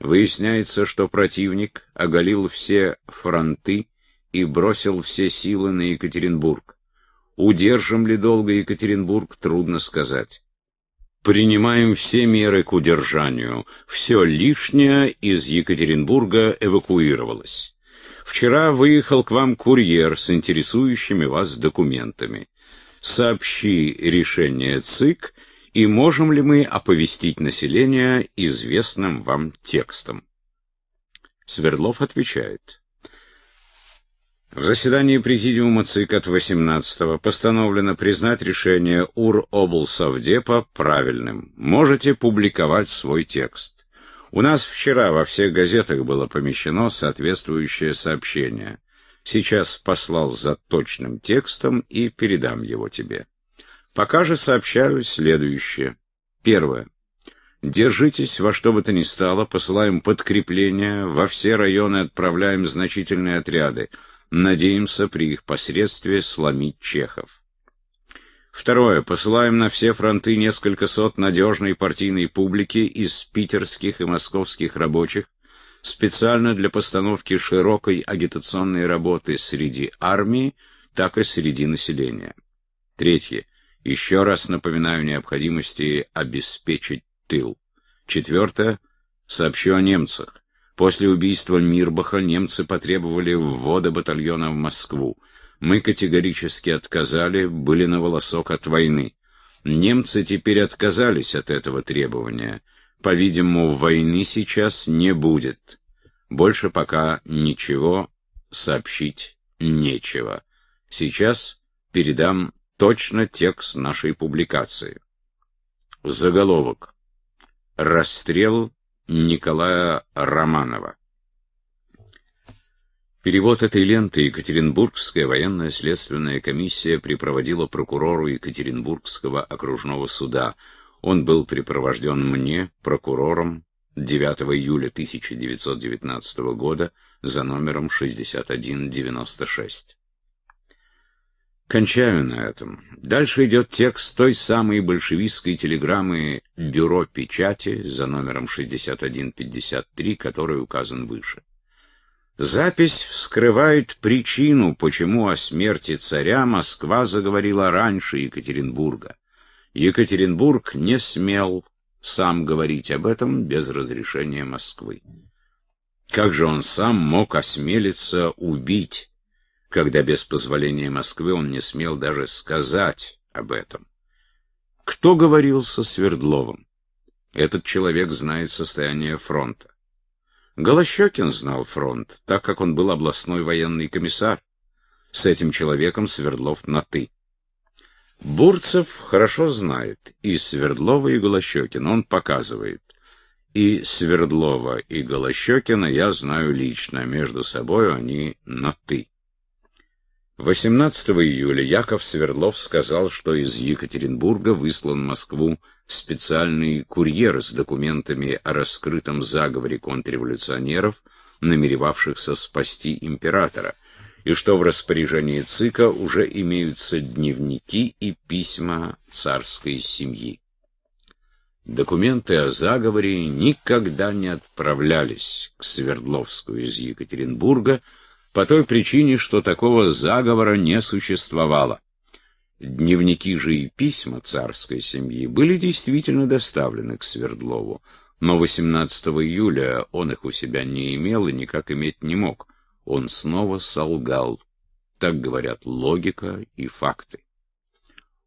Выясняется, что противник оголил все фронты и бросил все силы на Екатеринбург. Удержим ли долго Екатеринбург, трудно сказать. Принимаем все меры к удержанию. Все лишнее из Екатеринбурга эвакуировалось. Вчера выехал к вам курьер с интересующими вас документами. Сообщи решение ЦИК, и можем ли мы оповестить население известным вам текстом. Свердлов отвечает. В заседании Президиума ЦИК от 18 постановлено признать решение УРОблсовдепа правильным. Можете публиковать свой текст. У нас вчера во всех газетах было помещено соответствующее сообщение. Сейчас послал за точным текстом и передам его тебе. Пока же сообщаю следующее. Первое. Держитесь во что бы то ни стало, посылаем подкрепления, во все районы отправляем значительные отряды – Надеемся при их посредстве сломить чехов. Второе. Посылаем на все фронты несколько сот надежной партийной публики из питерских и московских рабочих специально для постановки широкой агитационной работы среди армии, так и среди населения. Третье. Еще раз напоминаю необходимости обеспечить тыл. Четвертое. Сообщу о немцах. После убийства Мирбаха немцы потребовали ввода батальона в Москву. Мы категорически отказали, были на волосок от войны. Немцы теперь отказались от этого требования. По-видимому, войны сейчас не будет. Больше пока ничего сообщить нечего. Сейчас передам точно текст нашей публикации. Заголовок. Расстрел Николая Романова. Перевод этой ленты Екатеринбургская военная следственная комиссия припроводила прокурору Екатеринбургского окружного суда. Он был припровожден мне, прокурором, 9 июля 1919 года за номером 6196. Кончаю на этом. Дальше идет текст той самой большевистской телеграммы «Бюро печати» за номером 6153, который указан выше. Запись вскрывает причину, почему о смерти царя Москва заговорила раньше Екатеринбурга. Екатеринбург не смел сам говорить об этом без разрешения Москвы. Как же он сам мог осмелиться убить когда без позволения Москвы он не смел даже сказать об этом. Кто говорил со Свердловым? Этот человек знает состояние фронта. Голощекин знал фронт, так как он был областной военный комиссар. С этим человеком Свердлов на «ты». Бурцев хорошо знает и Свердлова, и Голощекина. Он показывает. И Свердлова, и Голощекина я знаю лично. Между собой они на «ты». 18 июля Яков Свердлов сказал, что из Екатеринбурга выслан в Москву специальный курьер с документами о раскрытом заговоре контрреволюционеров, намеревавшихся спасти императора, и что в распоряжении ЦИКа уже имеются дневники и письма царской семьи. Документы о заговоре никогда не отправлялись к Свердловскую из Екатеринбурга, по той причине, что такого заговора не существовало. Дневники же и письма царской семьи были действительно доставлены к Свердлову, но 18 июля он их у себя не имел и никак иметь не мог. Он снова солгал. Так говорят логика и факты.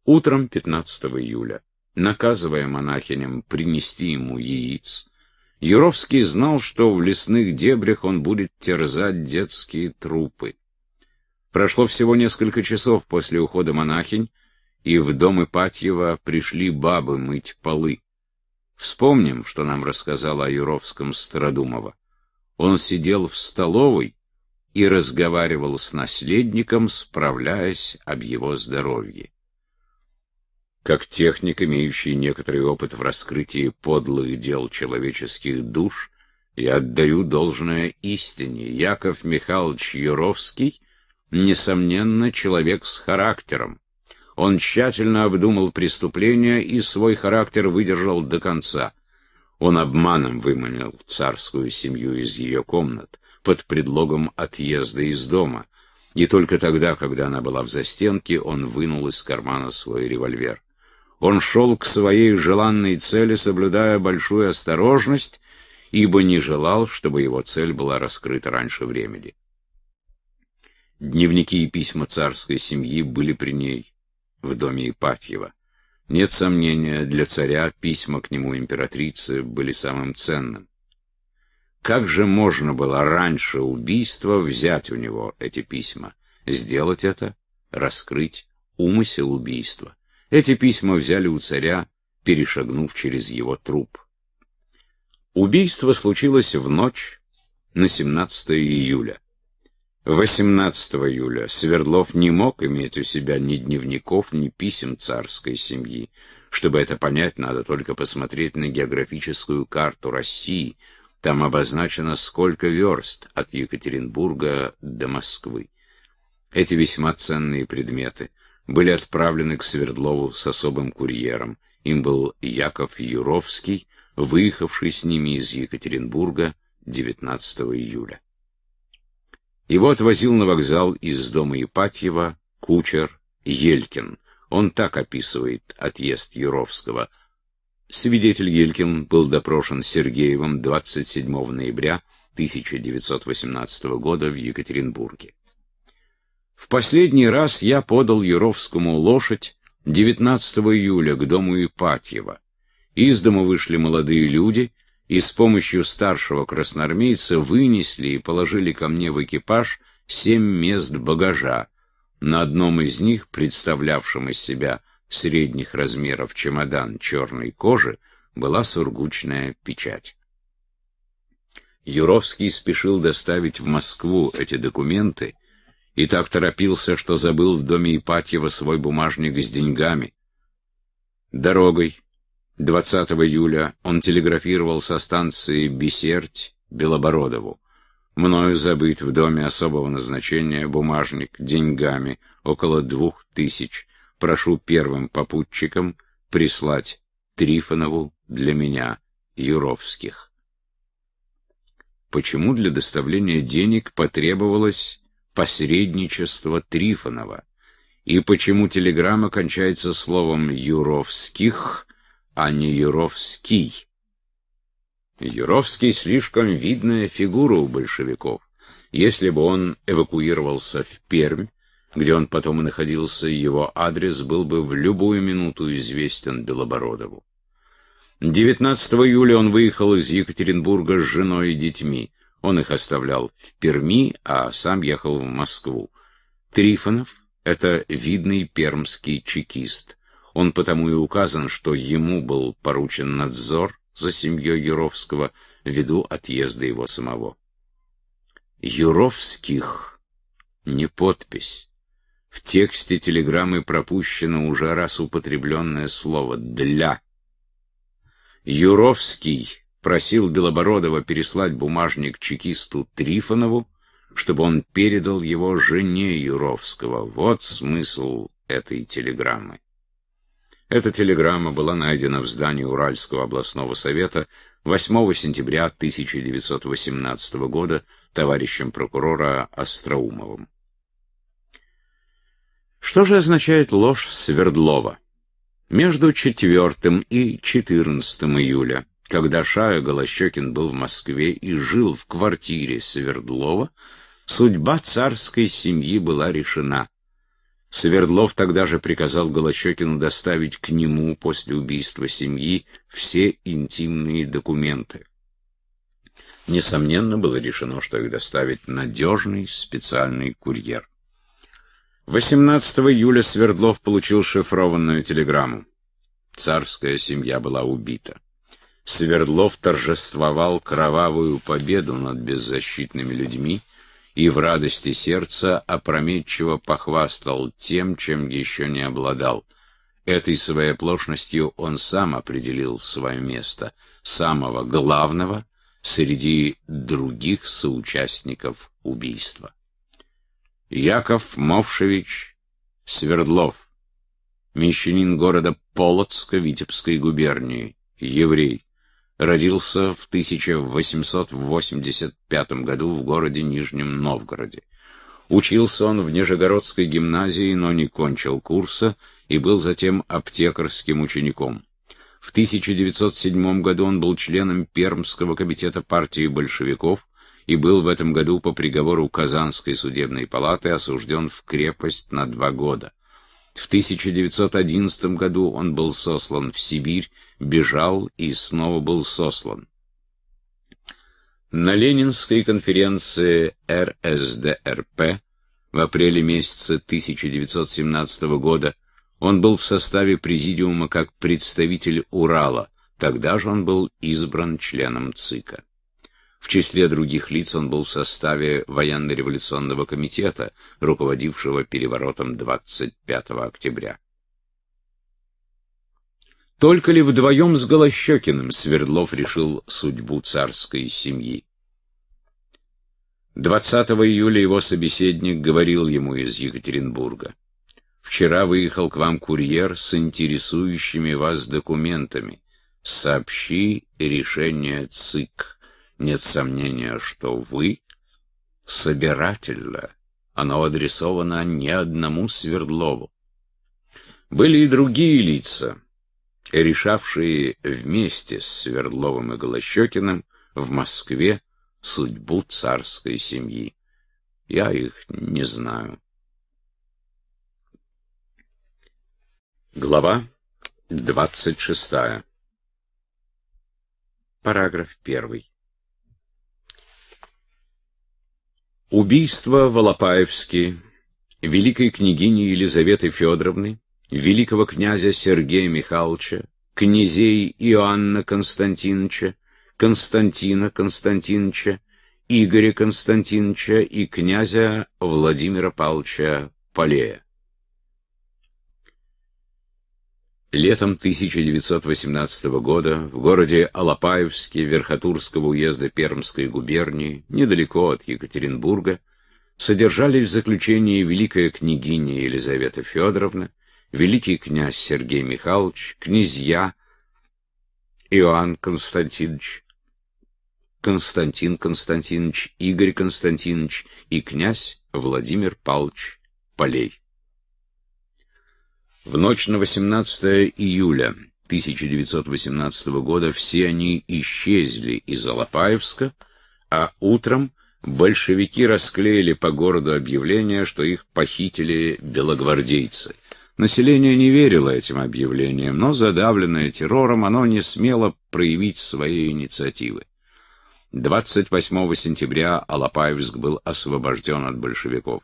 Утром 15 июля, наказывая монахиням принести ему яиц, Юровский знал, что в лесных дебрях он будет терзать детские трупы. Прошло всего несколько часов после ухода монахинь, и в дом Ипатьева пришли бабы мыть полы. Вспомним, что нам рассказала о Юровском Стародумова. Он сидел в столовой и разговаривал с наследником, справляясь об его здоровье как техник, имеющий некоторый опыт в раскрытии подлых дел человеческих душ, я отдаю должное истине. Яков Михайлович Юровский, несомненно, человек с характером. Он тщательно обдумал преступление и свой характер выдержал до конца. Он обманом выманил царскую семью из ее комнат под предлогом отъезда из дома, и только тогда, когда она была в застенке, он вынул из кармана свой револьвер он шел к своей желанной цели, соблюдая большую осторожность, ибо не желал, чтобы его цель была раскрыта раньше времени. Дневники и письма царской семьи были при ней, в доме Ипатьева. Нет сомнения, для царя письма к нему императрицы были самым ценным. Как же можно было раньше убийства взять у него эти письма? Сделать это? Раскрыть умысел убийства? Эти письма взяли у царя, перешагнув через его труп. Убийство случилось в ночь на 17 июля. 18 июля Свердлов не мог иметь у себя ни дневников, ни писем царской семьи. Чтобы это понять, надо только посмотреть на географическую карту России. Там обозначено, сколько верст от Екатеринбурга до Москвы. Эти весьма ценные предметы были отправлены к Свердлову с особым курьером. Им был Яков Юровский, выехавший с ними из Екатеринбурга 19 июля. Его отвозил на вокзал из дома Ипатьева кучер Елькин. Он так описывает отъезд Юровского. Свидетель Елькин был допрошен Сергеевым 27 ноября 1918 года в Екатеринбурге. В последний раз я подал Юровскому лошадь 19 июля к дому Ипатьева. Из дома вышли молодые люди и с помощью старшего красноармейца вынесли и положили ко мне в экипаж семь мест багажа. На одном из них, представлявшем из себя средних размеров чемодан черной кожи, была сургучная печать. Юровский спешил доставить в Москву эти документы, и так торопился, что забыл в доме Ипатьева свой бумажник с деньгами. Дорогой 20 июля он телеграфировал со станции Бесерть Белобородову. Мною забыт в доме особого назначения бумажник деньгами около двух тысяч. Прошу первым попутчикам прислать Трифонову для меня, Юровских. Почему для доставления денег потребовалось посредничество Трифонова, и почему телеграмма кончается словом «юровских», а не «юровский». Юровский слишком видная фигура у большевиков. Если бы он эвакуировался в Пермь, где он потом и находился, его адрес был бы в любую минуту известен Белобородову. 19 июля он выехал из Екатеринбурга с женой и детьми. Он их оставлял в Перми, а сам ехал в Москву. Трифонов — это видный пермский чекист. Он потому и указан, что ему был поручен надзор за семьей Юровского ввиду отъезда его самого. Юровских не подпись. В тексте телеграммы пропущено уже раз употребленное слово «для». Юровский просил Белобородова переслать бумажник чекисту Трифонову, чтобы он передал его жене Юровского. Вот смысл этой телеграммы. Эта телеграмма была найдена в здании Уральского областного совета 8 сентября 1918 года товарищем прокурора Остроумовым. Что же означает ложь Свердлова? Между 4 и 14 июля когда Шаю Голощекин был в Москве и жил в квартире Свердлова, судьба царской семьи была решена. Свердлов тогда же приказал Голощекину доставить к нему после убийства семьи все интимные документы. Несомненно, было решено, что их доставит надежный специальный курьер. 18 июля Свердлов получил шифрованную телеграмму. Царская семья была убита. Свердлов торжествовал кровавую победу над беззащитными людьми и в радости сердца опрометчиво похвастал тем, чем еще не обладал. Этой своей оплошностью он сам определил свое место, самого главного среди других соучастников убийства. Яков Мовшевич Свердлов, мещанин города Полоцка Витебской губернии, еврей родился в 1885 году в городе Нижнем Новгороде. Учился он в Нижегородской гимназии, но не кончил курса и был затем аптекарским учеником. В 1907 году он был членом Пермского комитета партии большевиков и был в этом году по приговору Казанской судебной палаты осужден в крепость на два года. В 1911 году он был сослан в Сибирь, бежал и снова был сослан. На Ленинской конференции РСДРП в апреле месяце 1917 года он был в составе президиума как представитель Урала, тогда же он был избран членом ЦИКа. В числе других лиц он был в составе военно-революционного комитета, руководившего переворотом 25 октября. Только ли вдвоем с Голощекиным Свердлов решил судьбу царской семьи? 20 июля его собеседник говорил ему из Екатеринбурга. «Вчера выехал к вам курьер с интересующими вас документами. Сообщи решение ЦИК». Нет сомнения, что вы собирательно. Оно адресовано не одному Свердлову. Были и другие лица, решавшие вместе с Свердловым и Голощекиным в Москве судьбу царской семьи. Я их не знаю. Глава 26. Параграф 1. Убийство Волопаевски, великой княгини Елизаветы Федоровны, великого князя Сергея Михайловича, князей Иоанна Константиновича, Константина Константиновича, Игоря Константиновича и князя Владимира Павловича Полея. Летом 1918 года в городе Алапаевске Верхотурского уезда Пермской губернии, недалеко от Екатеринбурга, содержались в заключении великая княгиня Елизавета Федоровна, великий князь Сергей Михайлович, князья Иоанн Константинович, Константин Константинович, Игорь Константинович и князь Владимир Павлович Полей. В ночь на 18 июля 1918 года все они исчезли из Алапаевска, а утром большевики расклеили по городу объявление, что их похитили белогвардейцы. Население не верило этим объявлениям, но, задавленное террором, оно не смело проявить своей инициативы. 28 сентября Алапаевск был освобожден от большевиков.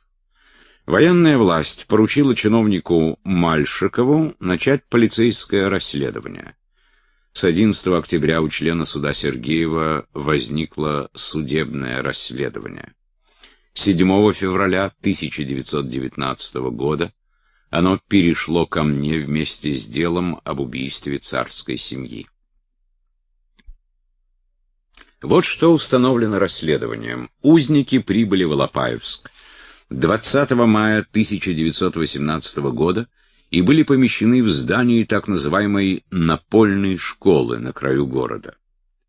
Военная власть поручила чиновнику Мальшикову начать полицейское расследование. С 11 октября у члена суда Сергеева возникло судебное расследование. 7 февраля 1919 года оно перешло ко мне вместе с делом об убийстве царской семьи. Вот что установлено расследованием. Узники прибыли в Лопаевск. 20 мая 1918 года и были помещены в здании так называемой «напольной школы» на краю города.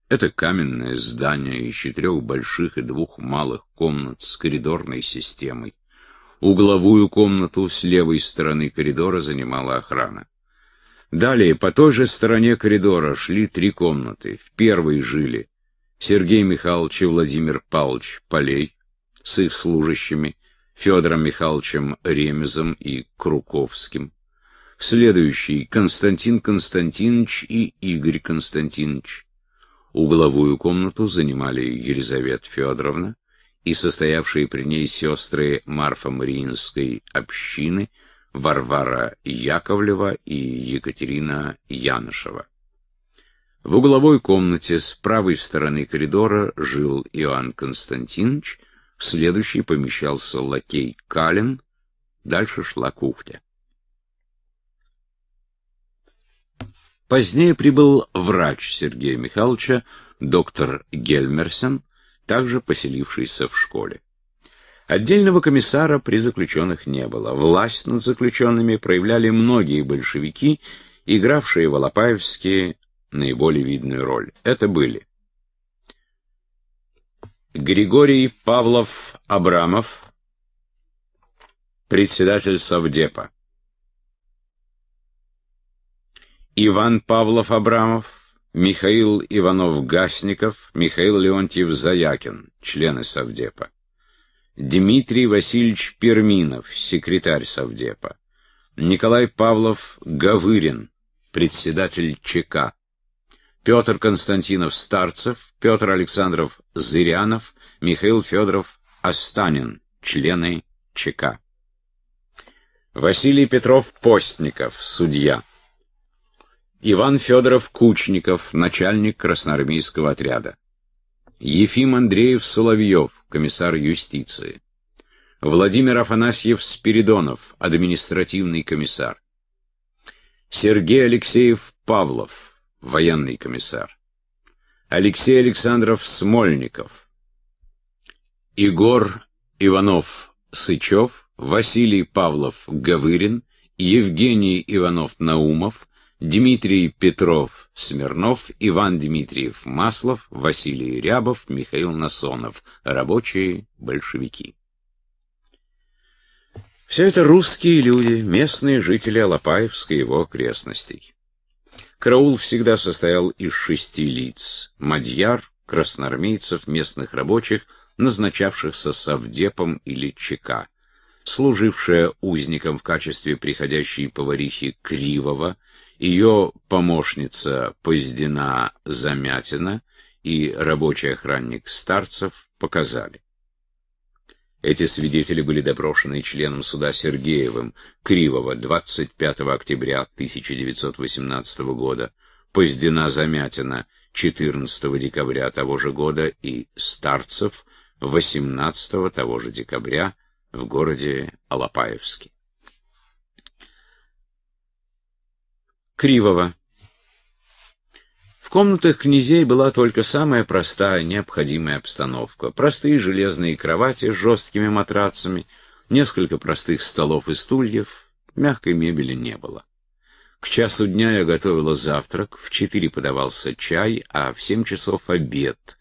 Это каменное здание из четырех больших и двух малых комнат с коридорной системой. Угловую комнату с левой стороны коридора занимала охрана. Далее по той же стороне коридора шли три комнаты. В первой жили Сергей Михайлович и Владимир Павлович Полей с их служащими, Федором Михайловичем Ремезом и Круковским. В следующий Константин Константинович и Игорь Константинович. Угловую комнату занимали Елизавета Федоровна и состоявшие при ней сестры Марфа Мариинской общины Варвара Яковлева и Екатерина Янышева. В угловой комнате с правой стороны коридора жил Иоанн Константинович, в следующий помещался лакей Калин, дальше шла кухня. Позднее прибыл врач Сергея Михайловича, доктор Гельмерсен, также поселившийся в школе. Отдельного комиссара при заключенных не было. Власть над заключенными проявляли многие большевики, игравшие в Алапаевске наиболее видную роль. Это были Григорий Павлов Абрамов, председатель Совдепа. Иван Павлов Абрамов, Михаил Иванов Гасников, Михаил Леонтьев Заякин, члены Совдепа. Дмитрий Васильевич Перминов, секретарь Совдепа. Николай Павлов Гавырин, председатель ЧК. Петр Константинов Старцев, Петр Александров Зырянов, Михаил Федоров Останин, члены ЧК. Василий Петров Постников, судья. Иван Федоров Кучников, начальник красноармейского отряда. Ефим Андреев Соловьев, комиссар юстиции. Владимир Афанасьев Спиридонов, административный комиссар. Сергей Алексеев Павлов, военный комиссар. Алексей Александров Смольников. Егор Иванов Сычев, Василий Павлов Гавырин, Евгений Иванов Наумов, Дмитрий Петров Смирнов, Иван Дмитриев Маслов, Василий Рябов, Михаил Насонов. Рабочие большевики. Все это русские люди, местные жители Алапаевской и его окрестностей. Караул всегда состоял из шести лиц – мадьяр, красноармейцев, местных рабочих, назначавшихся совдепом или ЧК, служившая узником в качестве приходящей поварихи Кривого, ее помощница Поздина Замятина и рабочий охранник Старцев показали. Эти свидетели были допрошены членом суда Сергеевым Кривого 25 октября 1918 года, Поздина Замятина 14 декабря того же года и Старцев 18 того же декабря в городе Алапаевске. Кривого комнатах князей была только самая простая, необходимая обстановка. Простые железные кровати с жесткими матрацами, несколько простых столов и стульев, мягкой мебели не было. К часу дня я готовила завтрак, в четыре подавался чай, а в семь часов обед.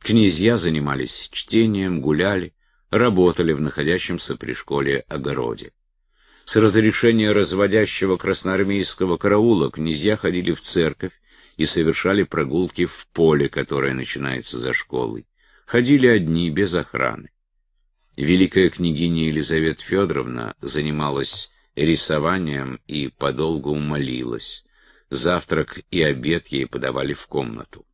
Князья занимались чтением, гуляли, работали в находящемся при школе огороде. С разрешения разводящего красноармейского караула князья ходили в церковь, и совершали прогулки в поле, которое начинается за школой. Ходили одни, без охраны. Великая княгиня Елизавета Федоровна занималась рисованием и подолгу умолилась. Завтрак и обед ей подавали в комнату.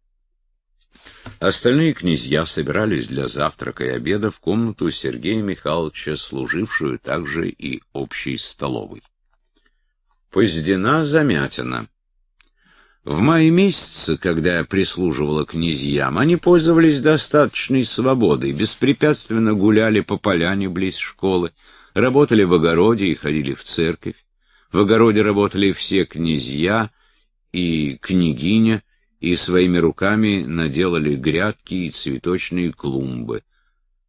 Остальные князья собирались для завтрака и обеда в комнату Сергея Михайловича, служившую также и общей столовой. Поздена Замятина в мае месяце, когда я прислуживала князьям, они пользовались достаточной свободой, беспрепятственно гуляли по поляне близ школы, работали в огороде и ходили в церковь. В огороде работали все князья и княгиня, и своими руками наделали грядки и цветочные клумбы.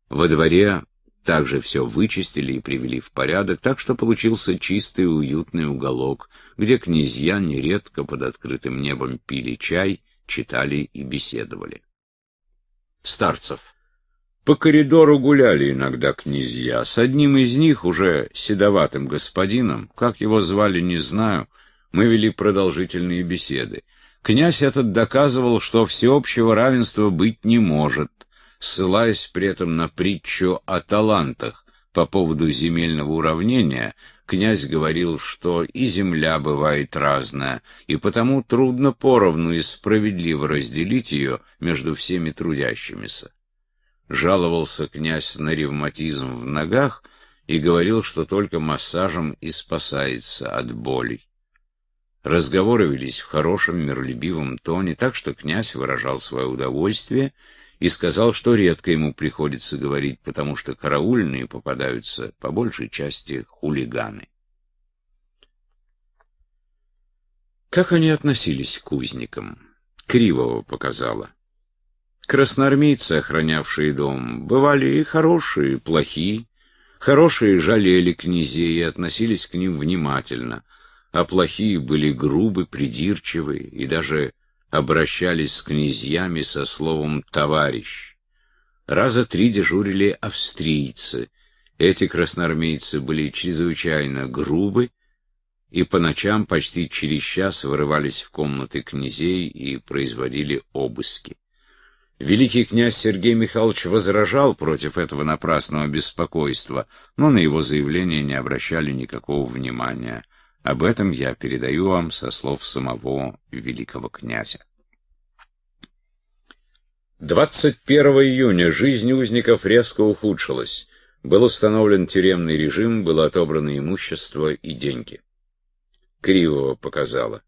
Во дворе также все вычистили и привели в порядок, так что получился чистый уютный уголок — где князья нередко под открытым небом пили чай, читали и беседовали. Старцев. По коридору гуляли иногда князья. С одним из них, уже седоватым господином, как его звали, не знаю, мы вели продолжительные беседы. Князь этот доказывал, что всеобщего равенства быть не может, ссылаясь при этом на притчу о талантах по поводу земельного уравнения, князь говорил, что и земля бывает разная, и потому трудно поровну и справедливо разделить ее между всеми трудящимися. Жаловался князь на ревматизм в ногах и говорил, что только массажем и спасается от болей. Разговоры велись в хорошем, миролюбивом тоне, так что князь выражал свое удовольствие и сказал, что редко ему приходится говорить, потому что караульные попадаются по большей части хулиганы. Как они относились к узникам? Кривого показала. Красноармейцы, охранявшие дом, бывали и хорошие, и плохие. Хорошие жалели князей и относились к ним внимательно, а плохие были грубы, придирчивы и даже обращались с князьями со словом «товарищ». Раза три дежурили австрийцы. Эти красноармейцы были чрезвычайно грубы и по ночам почти через час вырывались в комнаты князей и производили обыски. Великий князь Сергей Михайлович возражал против этого напрасного беспокойства, но на его заявление не обращали никакого внимания. Об этом я передаю вам со слов самого великого князя. 21 июня жизнь узников резко ухудшилась. Был установлен тюремный режим, было отобрано имущество и деньги. Кривого показало.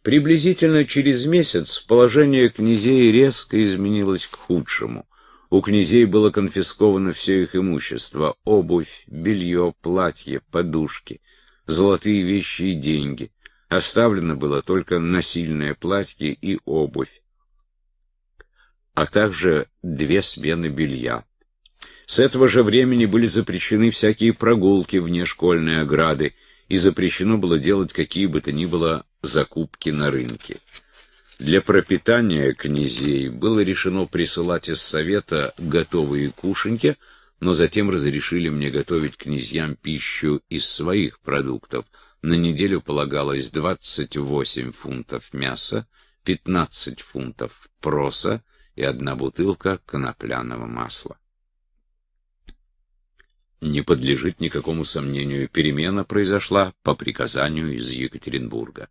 Приблизительно через месяц положение князей резко изменилось к худшему. У князей было конфисковано все их имущество — обувь, белье, платье, подушки — золотые вещи и деньги. Оставлено было только насильное платье и обувь, а также две смены белья. С этого же времени были запрещены всякие прогулки вне школьной ограды, и запрещено было делать какие бы то ни было закупки на рынке. Для пропитания князей было решено присылать из совета готовые кушанья, но затем разрешили мне готовить князьям пищу из своих продуктов. На неделю полагалось 28 фунтов мяса, 15 фунтов проса и одна бутылка конопляного масла. Не подлежит никакому сомнению, перемена произошла по приказанию из Екатеринбурга.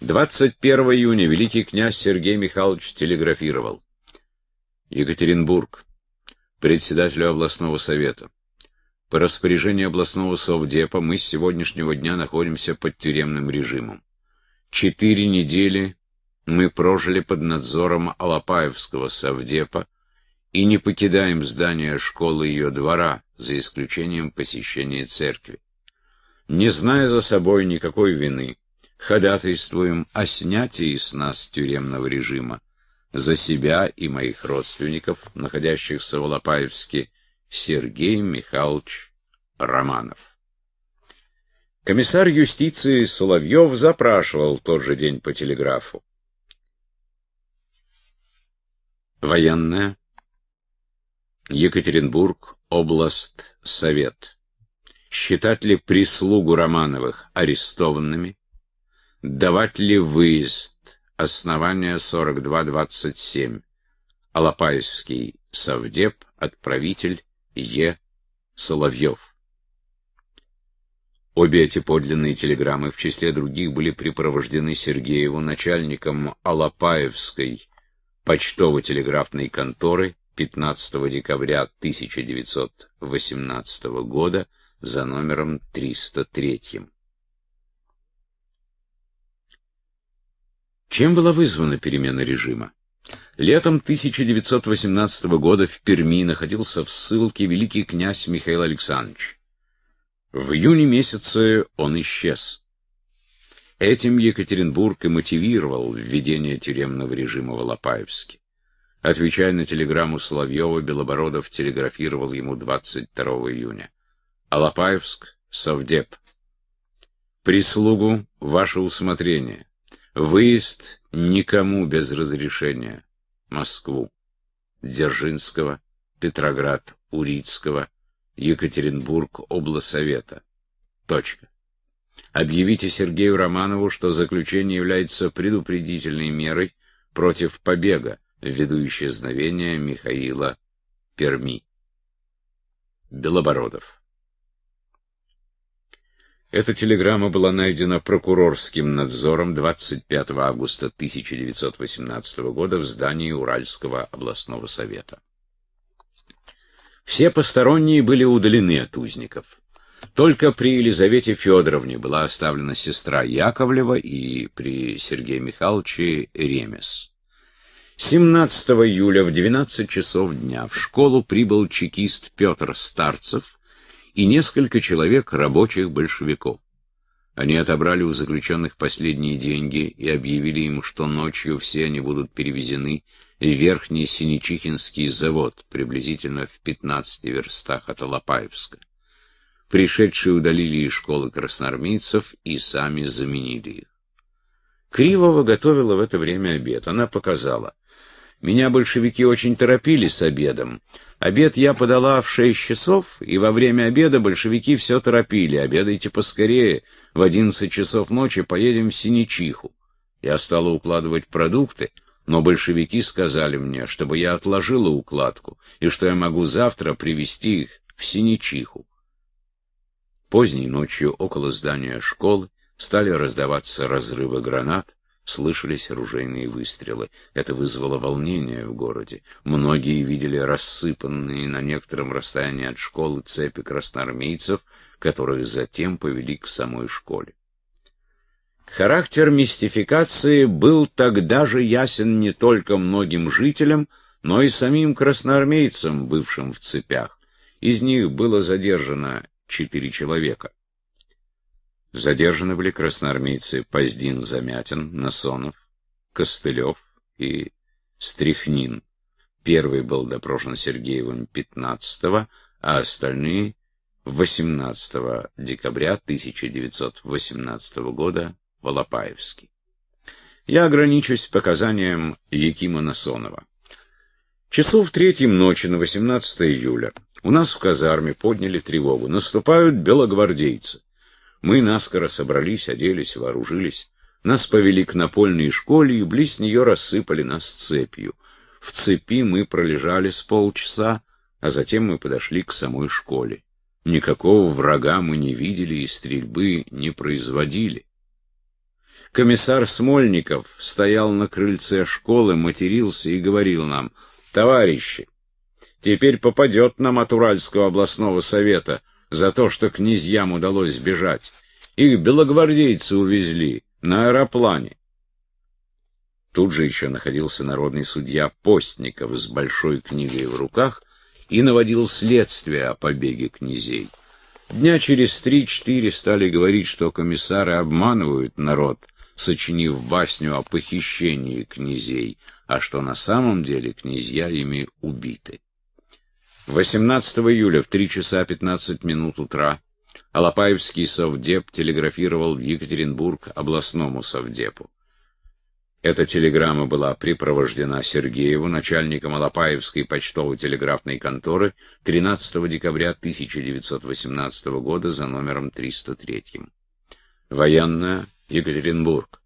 21 июня великий князь Сергей Михайлович телеграфировал. Екатеринбург председателю областного совета. По распоряжению областного совдепа мы с сегодняшнего дня находимся под тюремным режимом. Четыре недели мы прожили под надзором Алапаевского совдепа и не покидаем здания школы и ее двора, за исключением посещения церкви. Не зная за собой никакой вины, ходатайствуем о снятии с нас тюремного режима за себя и моих родственников, находящихся в Лопаевске, Сергей Михайлович Романов. Комиссар юстиции Соловьев запрашивал тот же день по телеграфу. Военная. Екатеринбург. Област. Совет. Считать ли прислугу Романовых арестованными? Давать ли выезд Основание 4227. Алапаевский совдеп, отправитель Е. Соловьев. Обе эти подлинные телеграммы в числе других были припровождены Сергееву начальником Алапаевской почтово-телеграфной конторы 15 декабря 1918 года за номером 303. Чем была вызвана перемена режима? Летом 1918 года в Перми находился в ссылке великий князь Михаил Александрович. В июне месяце он исчез. Этим Екатеринбург и мотивировал введение тюремного режима в Алапаевске. Отвечая на телеграмму Соловьева, Белобородов телеграфировал ему 22 июня. Алапаевск, Совдеп. Прислугу, ваше усмотрение. Выезд никому без разрешения. Москву. Дзержинского, Петроград, Урицкого, Екатеринбург, облсовета. Точка. Объявите Сергею Романову, что заключение является предупредительной мерой против побега ввиду исчезновения Михаила Перми. Белобородов. Эта телеграмма была найдена прокурорским надзором 25 августа 1918 года в здании Уральского областного совета. Все посторонние были удалены от узников. Только при Елизавете Федоровне была оставлена сестра Яковлева и при Сергее Михайловиче Ремес. 17 июля в 12 часов дня в школу прибыл чекист Петр Старцев, и несколько человек рабочих большевиков. Они отобрали у заключенных последние деньги и объявили им, что ночью все они будут перевезены в Верхний Синичихинский завод, приблизительно в 15 верстах от Алапаевска. Пришедшие удалили из школы красноармейцев и сами заменили их. Кривова готовила в это время обед. Она показала. Меня большевики очень торопили с обедом. Обед я подала в шесть часов, и во время обеда большевики все торопили. Обедайте поскорее, в одиннадцать часов ночи поедем в Синичиху. Я стала укладывать продукты, но большевики сказали мне, чтобы я отложила укладку, и что я могу завтра привезти их в Синичиху. Поздней ночью около здания школы стали раздаваться разрывы гранат, Слышались оружейные выстрелы. Это вызвало волнение в городе. Многие видели рассыпанные на некотором расстоянии от школы цепи красноармейцев, которые затем повели к самой школе. Характер мистификации был тогда же ясен не только многим жителям, но и самим красноармейцам, бывшим в цепях. Из них было задержано четыре человека. Задержаны были красноармейцы Поздин Замятин, Насонов, Костылев и Стряхнин. Первый был допрошен Сергеевым 15 го а остальные 18 декабря 1918 года в Алапаевске. Я ограничусь показанием Якима Насонова. Часов в третьем ночи на 18 июля у нас в казарме подняли тревогу. Наступают белогвардейцы. Мы наскоро собрались, оделись, вооружились. Нас повели к напольной школе и близ нее рассыпали нас цепью. В цепи мы пролежали с полчаса, а затем мы подошли к самой школе. Никакого врага мы не видели и стрельбы не производили. Комиссар Смольников стоял на крыльце школы, матерился и говорил нам, «Товарищи, теперь попадет нам от Уральского областного совета за то, что князьям удалось сбежать. Их белогвардейцы увезли на аэроплане. Тут же еще находился народный судья Постников с большой книгой в руках и наводил следствие о побеге князей. Дня через три-четыре стали говорить, что комиссары обманывают народ, сочинив басню о похищении князей, а что на самом деле князья ими убиты. 18 июля в 3 часа 15 минут утра Алапаевский совдеп телеграфировал в Екатеринбург областному совдепу. Эта телеграмма была припровождена Сергееву, начальником Алапаевской почтово-телеграфной конторы, 13 декабря 1918 года за номером 303. Военная, Екатеринбург.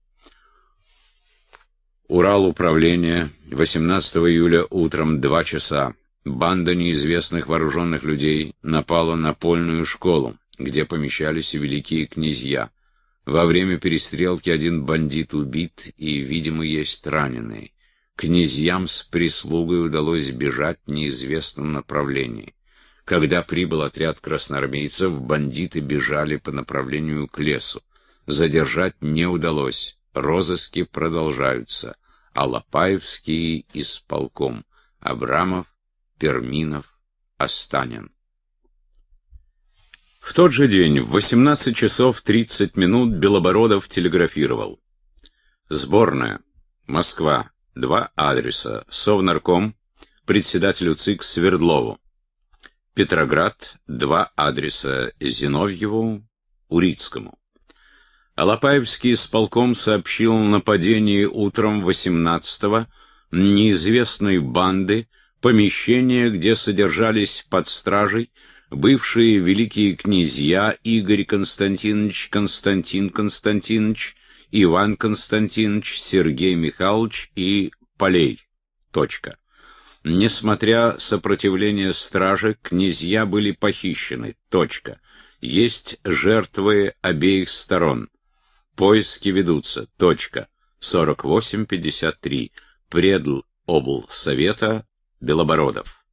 Урал управления, 18 июля утром 2 часа Банда неизвестных вооруженных людей напала на польную школу, где помещались великие князья. Во время перестрелки один бандит убит и, видимо, есть раненый. Князьям с прислугой удалось бежать в неизвестном направлении. Когда прибыл отряд красноармейцев, бандиты бежали по направлению к лесу. Задержать не удалось, розыски продолжаются, а Лопаевский исполком, Абрамов Перминов, Останин. В тот же день в 18 часов 30 минут Белобородов телеграфировал. Сборная. Москва. Два адреса. Совнарком. Председателю ЦИК Свердлову. Петроград. Два адреса. Зиновьеву. Урицкому. Алапаевский с полком сообщил о нападении утром 18-го неизвестной банды помещение, где содержались под стражей бывшие великие князья Игорь Константинович, Константин Константинович, Иван Константинович, Сергей Михайлович и Полей. Точка. Несмотря сопротивление стражи, князья были похищены. Точка. Есть жертвы обеих сторон. Поиски ведутся. Точка. 48-53. Предл обл. Совета Белобородов.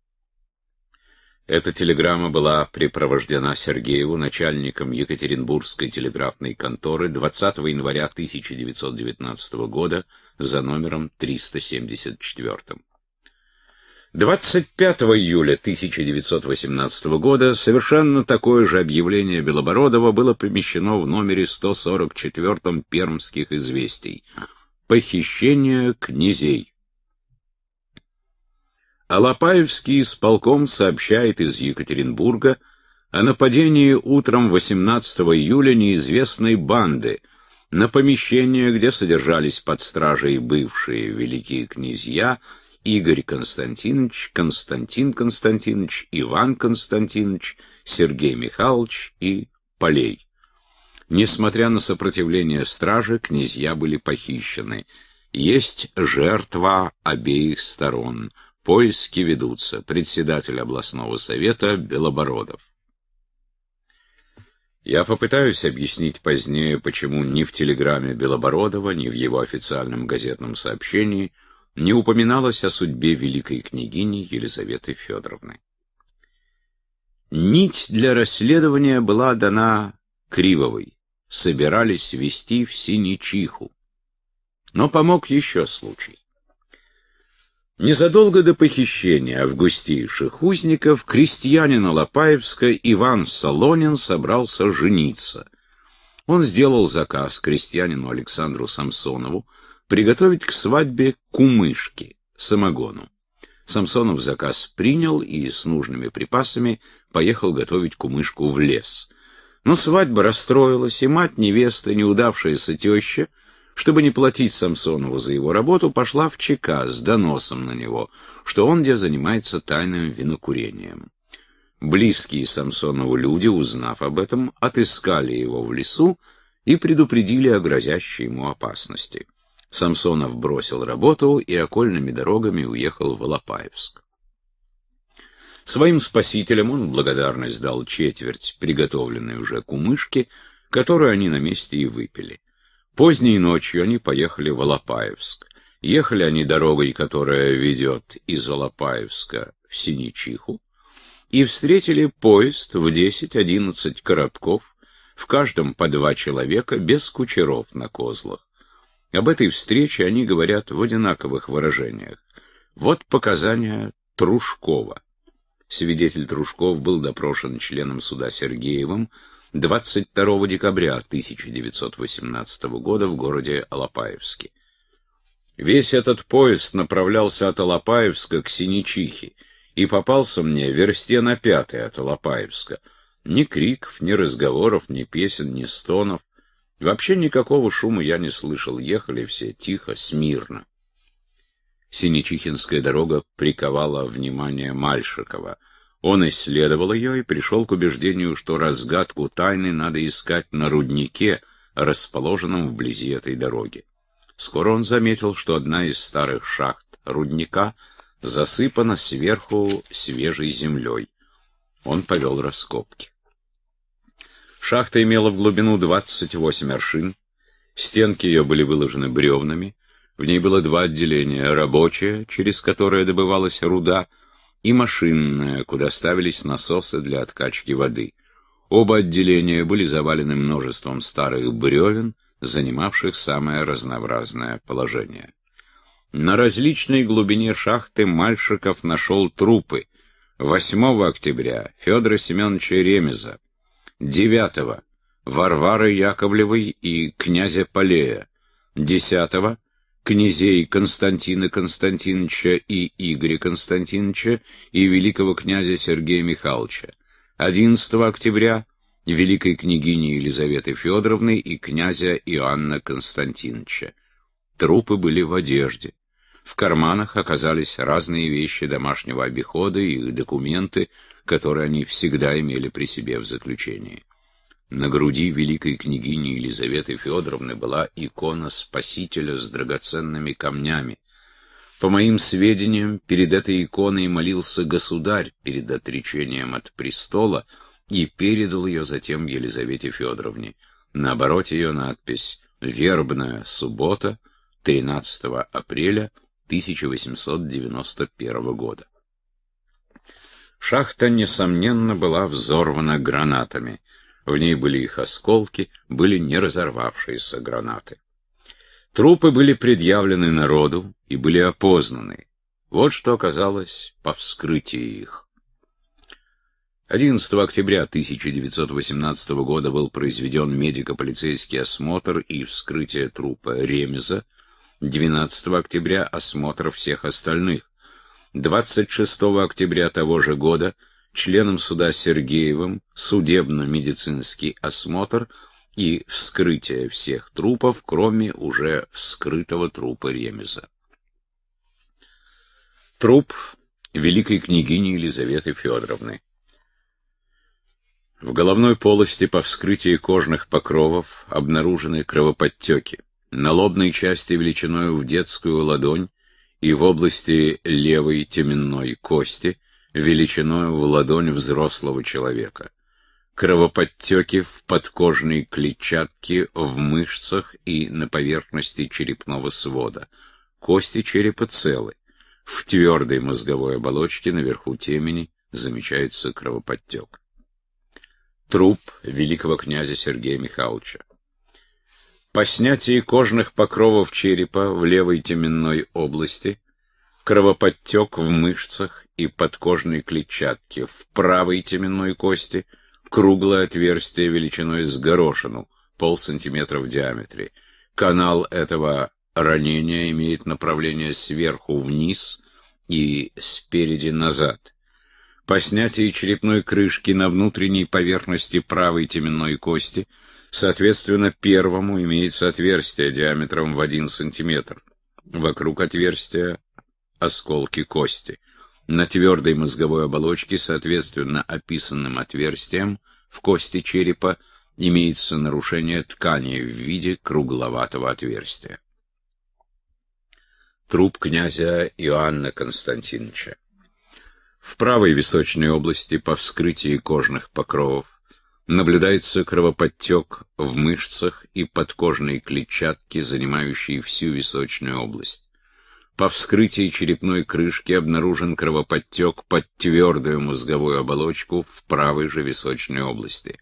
Эта телеграмма была припровождена Сергееву, начальником Екатеринбургской телеграфной конторы 20 января 1919 года за номером 374. 25 июля 1918 года совершенно такое же объявление Белобородова было помещено в номере 144 пермских известий. Похищение князей. А Лопаевский полком сообщает из Екатеринбурга о нападении утром 18 июля неизвестной банды на помещение, где содержались под стражей бывшие великие князья Игорь Константинович, Константин Константинович, Иван Константинович, Сергей Михайлович и Полей. Несмотря на сопротивление стражи, князья были похищены. Есть жертва обеих сторон — Поиски ведутся. Председатель областного совета Белобородов. Я попытаюсь объяснить позднее, почему ни в телеграмме Белобородова, ни в его официальном газетном сообщении не упоминалось о судьбе великой княгини Елизаветы Федоровны. Нить для расследования была дана Кривовой. Собирались вести в Синичиху. Но помог еще случай. Незадолго до похищения августейших узников крестьянин Лопаевска Иван Солонин собрался жениться. Он сделал заказ крестьянину Александру Самсонову приготовить к свадьбе кумышки, самогону. Самсонов заказ принял и с нужными припасами поехал готовить кумышку в лес. Но свадьба расстроилась, и мать невесты, неудавшаяся теща, чтобы не платить Самсонову за его работу, пошла в ЧК с доносом на него, что он где занимается тайным винокурением. Близкие Самсонову люди, узнав об этом, отыскали его в лесу и предупредили о грозящей ему опасности. Самсонов бросил работу и окольными дорогами уехал в Алапаевск. Своим спасителям он благодарность дал четверть, приготовленной уже кумышки, которую они на месте и выпили. Поздней ночью они поехали в Алапаевск. Ехали они дорогой, которая ведет из Алапаевска в Синичиху, и встретили поезд в 10-11 коробков, в каждом по два человека, без кучеров на козлах. Об этой встрече они говорят в одинаковых выражениях. Вот показания Трушкова. Свидетель Трушков был допрошен членом суда Сергеевым 22 декабря 1918 года в городе Алапаевске. Весь этот поезд направлялся от Алапаевска к Синичихе и попался мне версте на пятой от Алапаевска. Ни криков, ни разговоров, ни песен, ни стонов. Вообще никакого шума я не слышал, ехали все тихо, смирно. Синечихинская дорога приковала внимание Мальшикова — он исследовал ее и пришел к убеждению, что разгадку тайны надо искать на руднике, расположенном вблизи этой дороги. Скоро он заметил, что одна из старых шахт рудника засыпана сверху свежей землей. Он повел раскопки. Шахта имела в глубину 28 аршин, стенки ее были выложены бревнами, в ней было два отделения — рабочее, через которое добывалась руда — и машинная, куда ставились насосы для откачки воды. Оба отделения были завалены множеством старых брёвен, занимавших самое разнообразное положение. На различной глубине шахты мальчиков нашел трупы 8 октября Федора Семеновича Ремеза, 9 Варвары Яковлевой и князя Полея, 10 князей Константина Константиновича и Игоря Константиновича и великого князя Сергея Михайловича, 11 октября великой княгини Елизаветы Федоровны и князя Иоанна Константиновича. Трупы были в одежде. В карманах оказались разные вещи домашнего обихода и документы, которые они всегда имели при себе в заключении. На груди великой княгини Елизаветы Федоровны была икона Спасителя с драгоценными камнями. По моим сведениям, перед этой иконой молился государь перед отречением от престола и передал ее затем Елизавете Федоровне. На обороте ее надпись «Вербная суббота, 13 апреля 1891 года». Шахта, несомненно, была взорвана гранатами — в ней были их осколки, были не разорвавшиеся гранаты. Трупы были предъявлены народу и были опознаны. Вот что оказалось по вскрытии их. 11 октября 1918 года был произведен медико-полицейский осмотр и вскрытие трупа Ремеза, 12 октября осмотр всех остальных. 26 октября того же года – членом суда Сергеевым судебно-медицинский осмотр и вскрытие всех трупов, кроме уже вскрытого трупа Ремеза. Труп великой княгини Елизаветы Федоровны. В головной полости по вскрытии кожных покровов обнаружены кровоподтеки, на лобной части величиною в детскую ладонь и в области левой теменной кости – величиной в ладонь взрослого человека. Кровоподтеки в подкожной клетчатке, в мышцах и на поверхности черепного свода. Кости черепа целы. В твердой мозговой оболочке наверху темени замечается кровоподтек. Труп великого князя Сергея Михайловича. По снятии кожных покровов черепа в левой теменной области кровоподтек в мышцах и подкожной клетчатки, в правой теменной кости круглое отверстие величиной с горошину, полсантиметра в диаметре. Канал этого ранения имеет направление сверху вниз и спереди назад. По снятии черепной крышки на внутренней поверхности правой теменной кости, соответственно, первому имеется отверстие диаметром в 1 см. Вокруг отверстия осколки кости на твердой мозговой оболочке, соответственно описанным отверстиям в кости черепа, имеется нарушение ткани в виде кругловатого отверстия. Труп князя Иоанна Константиновича. В правой височной области по вскрытии кожных покровов наблюдается кровоподтек в мышцах и подкожной клетчатке, занимающей всю височную область. По вскрытии черепной крышки обнаружен кровоподтек под твердую мозговую оболочку в правой же височной области.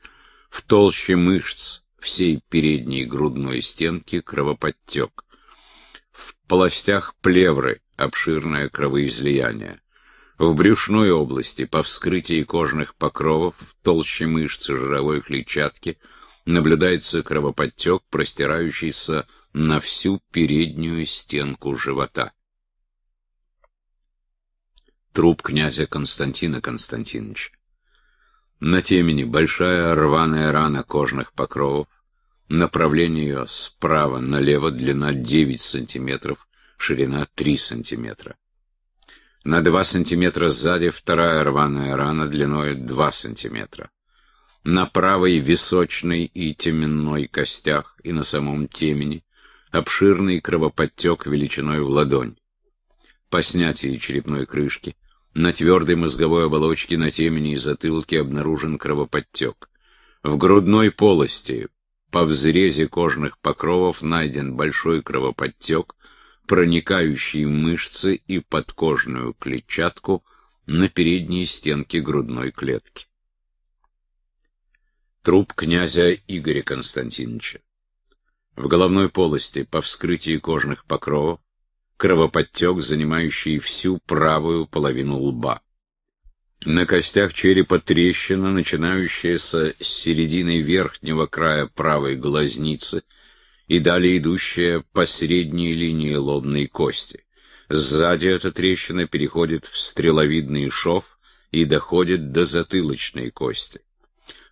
В толще мышц всей передней грудной стенки кровоподтек. В полостях плевры обширное кровоизлияние. В брюшной области по вскрытии кожных покровов в толще мышц жировой клетчатки наблюдается кровоподтек, простирающийся на всю переднюю стенку живота труп князя Константина Константиновича. На темени большая рваная рана кожных покровов. Направление ее справа налево, длина 9 сантиметров, ширина 3 сантиметра. На 2 сантиметра сзади вторая рваная рана длиной 2 сантиметра. На правой височной и теменной костях и на самом темени обширный кровоподтек величиной в ладонь. По снятии черепной крышки на твердой мозговой оболочке на темени и затылке обнаружен кровоподтек. В грудной полости по взрезе кожных покровов найден большой кровоподтек, проникающий в мышцы и подкожную клетчатку на передние стенки грудной клетки. Труп князя Игоря Константиновича. В головной полости по вскрытии кожных покровов кровоподтек, занимающий всю правую половину лба. На костях черепа трещина, начинающаяся с середины верхнего края правой глазницы и далее идущая по средней линии лобной кости. Сзади эта трещина переходит в стреловидный шов и доходит до затылочной кости.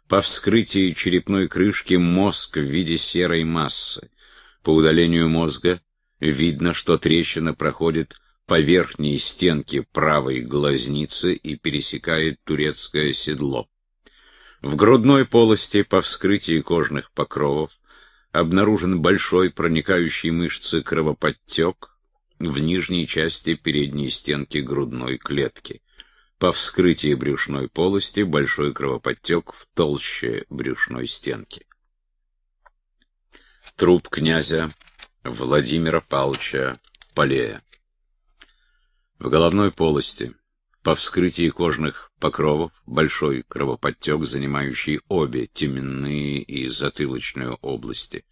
По вскрытии черепной крышки мозг в виде серой массы. По удалению мозга Видно, что трещина проходит по верхней стенке правой глазницы и пересекает турецкое седло. В грудной полости по вскрытии кожных покровов обнаружен большой проникающий мышцы кровоподтек в нижней части передней стенки грудной клетки. По вскрытии брюшной полости большой кровоподтек в толще брюшной стенки. Труп князя Владимира Павловича Полея. В головной полости, по вскрытии кожных покровов, большой кровоподтек, занимающий обе теменные и затылочную области.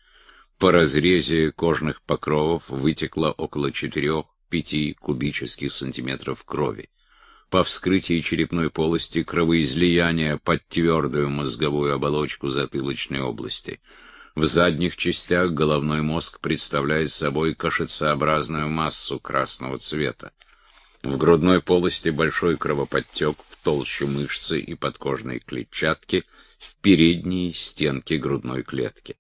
По разрезе кожных покровов вытекло около 4-5 кубических сантиметров крови. По вскрытии черепной полости кровоизлияние под твердую мозговую оболочку затылочной области – в задних частях головной мозг представляет собой кашицеобразную массу красного цвета. В грудной полости большой кровоподтек в толще мышцы и подкожной клетчатки в передней стенке грудной клетки.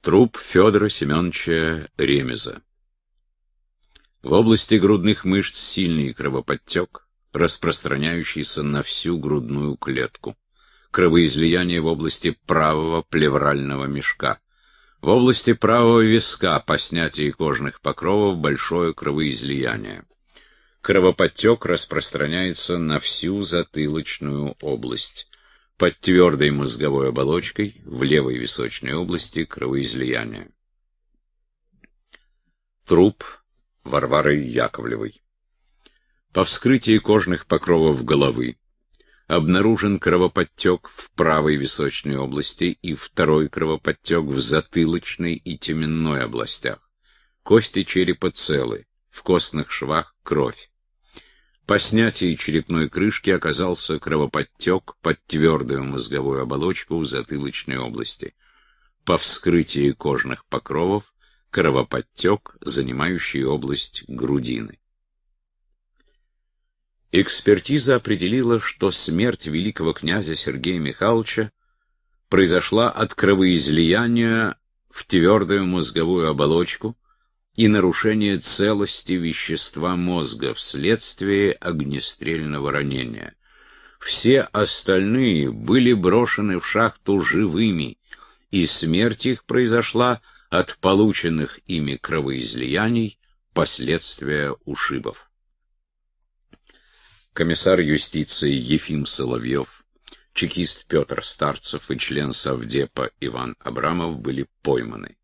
Труп Федора Семеновича Ремеза. В области грудных мышц сильный кровоподтек, распространяющийся на всю грудную клетку кровоизлияние в области правого плеврального мешка. В области правого виска по снятии кожных покровов большое кровоизлияние. Кровоподтек распространяется на всю затылочную область. Под твердой мозговой оболочкой в левой височной области кровоизлияние. Труп Варвары Яковлевой. По вскрытии кожных покровов головы обнаружен кровоподтек в правой височной области и второй кровоподтек в затылочной и теменной областях. Кости черепа целы, в костных швах кровь. По снятии черепной крышки оказался кровоподтек под твердую мозговую оболочку в затылочной области. По вскрытии кожных покровов кровоподтек, занимающий область грудины. Экспертиза определила, что смерть великого князя Сергея Михайловича произошла от кровоизлияния в твердую мозговую оболочку и нарушения целости вещества мозга вследствие огнестрельного ранения. Все остальные были брошены в шахту живыми, и смерть их произошла от полученных ими кровоизлияний последствия ушибов комиссар юстиции Ефим Соловьев, чекист Петр Старцев и член Совдепа Иван Абрамов были пойманы.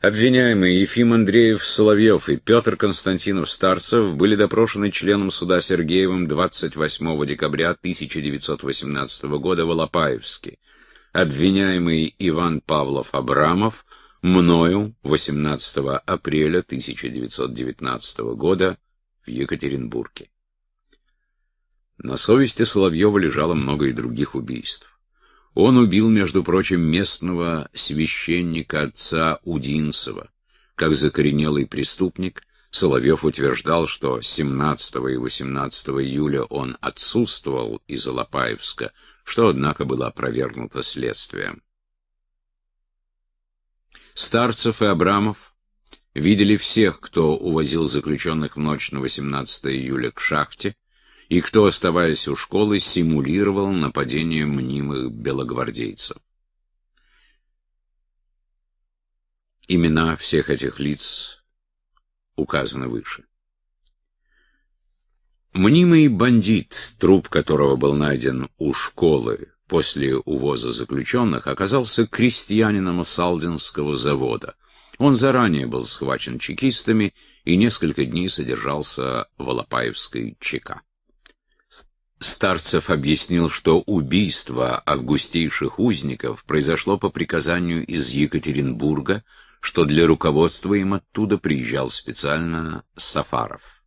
Обвиняемые Ефим Андреев Соловьев и Петр Константинов Старцев были допрошены членом суда Сергеевым 28 декабря 1918 года в Алапаевске. Обвиняемый Иван Павлов Абрамов мною 18 апреля 1919 года в Екатеринбурге. На совести Соловьева лежало много и других убийств. Он убил, между прочим, местного священника отца Удинцева. Как закоренелый преступник, Соловьев утверждал, что 17 и 18 июля он отсутствовал из Алапаевска, что, однако, было опровергнуто следствием. Старцев и Абрамов видели всех, кто увозил заключенных в ночь на 18 июля к шахте, и кто, оставаясь у школы, симулировал нападение мнимых белогвардейцев. Имена всех этих лиц указаны выше. Мнимый бандит, труп которого был найден у школы после увоза заключенных, оказался крестьянином Асалдинского завода. Он заранее был схвачен чекистами и несколько дней содержался в Алапаевской чека. Старцев объяснил, что убийство августейших узников произошло по приказанию из Екатеринбурга, что для руководства им оттуда приезжал специально Сафаров.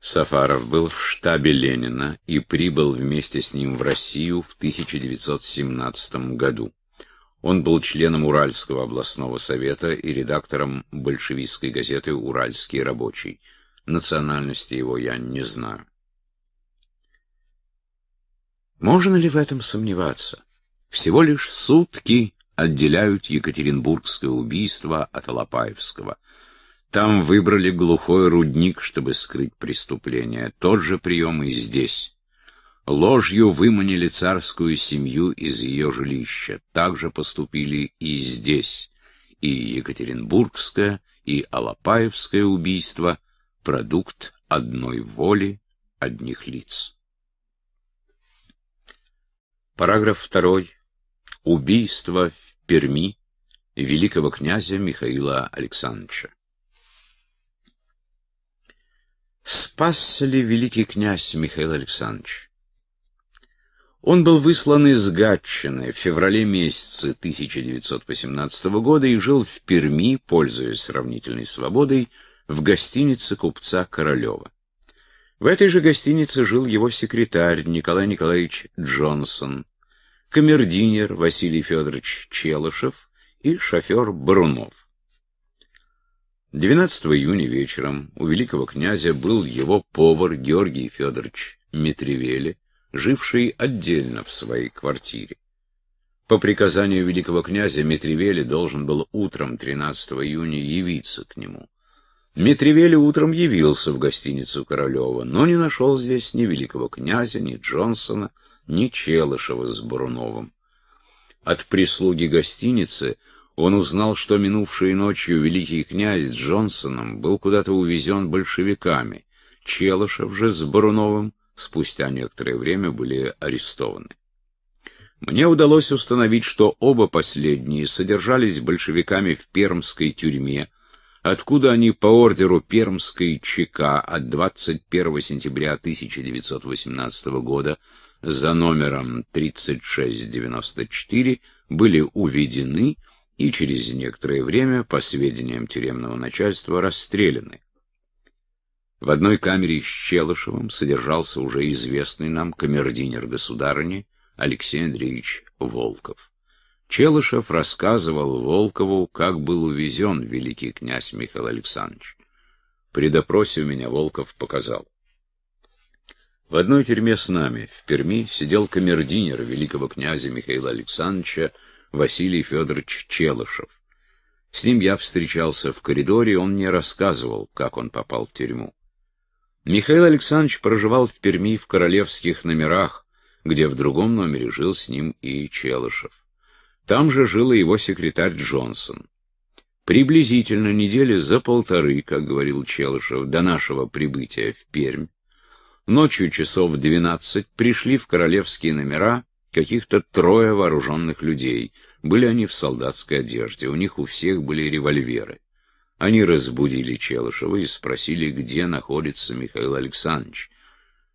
Сафаров был в штабе Ленина и прибыл вместе с ним в Россию в 1917 году. Он был членом Уральского областного совета и редактором большевистской газеты «Уральский рабочий». Национальности его я не знаю. Можно ли в этом сомневаться? Всего лишь сутки отделяют Екатеринбургское убийство от Алапаевского. Там выбрали глухой рудник, чтобы скрыть преступление. Тот же прием и здесь. Ложью выманили царскую семью из ее жилища. Так же поступили и здесь. И Екатеринбургское, и Алапаевское убийство — продукт одной воли, одних лиц. Параграф 2. Убийство в Перми великого князя Михаила Александровича. Спас ли великий князь Михаил Александрович? Он был выслан из Гатчины в феврале месяце 1918 года и жил в Перми, пользуясь сравнительной свободой, в гостинице купца Королева. В этой же гостинице жил его секретарь Николай Николаевич Джонсон, камердинер Василий Федорович Челышев и шофер Барунов. 12 июня вечером у великого князя был его повар Георгий Федорович Митревели, живший отдельно в своей квартире. По приказанию великого князя Митревели должен был утром 13 июня явиться к нему. Митревели утром явился в гостиницу Королева, но не нашел здесь ни великого князя, ни Джонсона, ни Челышева с Бруновым. От прислуги гостиницы он узнал, что минувшей ночью великий князь с Джонсоном был куда-то увезен большевиками, Челышев же с Бруновым спустя некоторое время были арестованы. Мне удалось установить, что оба последние содержались большевиками в пермской тюрьме, откуда они по ордеру Пермской ЧК от 21 сентября 1918 года за номером 3694 были уведены и через некоторое время, по сведениям тюремного начальства, расстреляны. В одной камере с Челышевым содержался уже известный нам камердинер государыни Алексей Андреевич Волков. Челышев рассказывал Волкову, как был увезен великий князь Михаил Александрович. При допросе у меня Волков показал. В одной тюрьме с нами, в Перми, сидел камердинер великого князя Михаила Александровича Василий Федорович Челышев. С ним я встречался в коридоре, он мне рассказывал, как он попал в тюрьму. Михаил Александрович проживал в Перми в королевских номерах, где в другом номере жил с ним и Челышев. Там же жил и его секретарь Джонсон. Приблизительно недели за полторы, как говорил Челышев, до нашего прибытия в Пермь, ночью часов в двенадцать пришли в королевские номера каких-то трое вооруженных людей. Были они в солдатской одежде, у них у всех были револьверы. Они разбудили Челышева и спросили, где находится Михаил Александрович.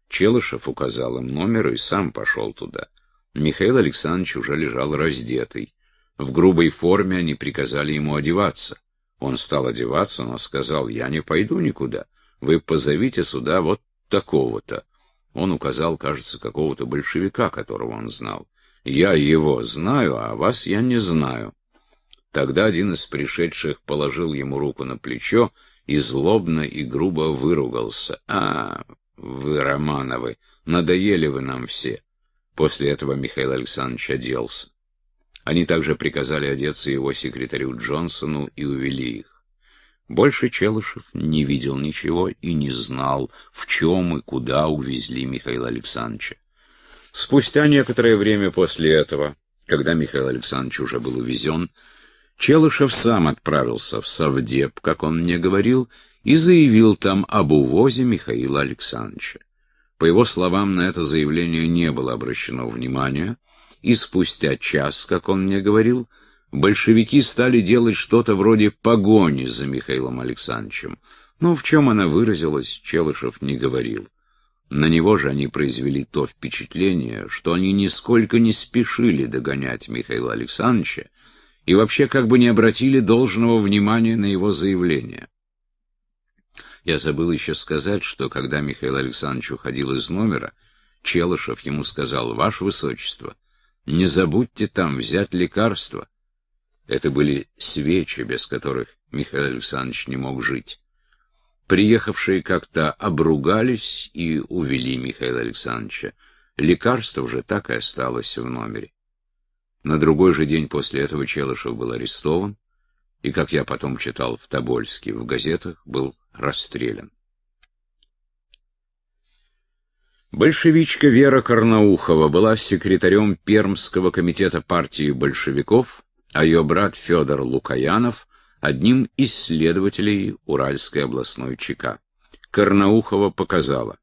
Челышев указал им номер и сам пошел туда. Михаил Александрович уже лежал раздетый. В грубой форме они приказали ему одеваться. Он стал одеваться, но сказал, я не пойду никуда. Вы позовите сюда вот такого-то. Он указал, кажется, какого-то большевика, которого он знал. Я его знаю, а вас я не знаю. Тогда один из пришедших положил ему руку на плечо и злобно и грубо выругался. «А, вы, Романовы, надоели вы нам все!» После этого Михаил Александрович оделся. Они также приказали одеться его секретарю Джонсону и увели их. Больше Челышев не видел ничего и не знал, в чем и куда увезли Михаила Александровича. Спустя некоторое время после этого, когда Михаил Александрович уже был увезен, Челышев сам отправился в Савдеп, как он мне говорил, и заявил там об увозе Михаила Александровича. По его словам, на это заявление не было обращено внимания, и спустя час, как он мне говорил, большевики стали делать что-то вроде погони за Михаилом Александровичем. Но в чем она выразилась, Челышев не говорил. На него же они произвели то впечатление, что они нисколько не спешили догонять Михаила Александровича и вообще как бы не обратили должного внимания на его заявление. Я забыл еще сказать, что когда Михаил Александрович уходил из номера, Челышев ему сказал, «Ваше Высочество, не забудьте там взять лекарство. Это были свечи, без которых Михаил Александрович не мог жить. Приехавшие как-то обругались и увели Михаила Александровича. Лекарство уже так и осталось в номере. На другой же день после этого Челышев был арестован и, как я потом читал в Тобольске, в газетах, был расстрелян. Большевичка Вера Корнаухова была секретарем Пермского комитета партии большевиков а ее брат Федор Лукаянов одним из следователей Уральской областной ЧК. Карнаухова показала.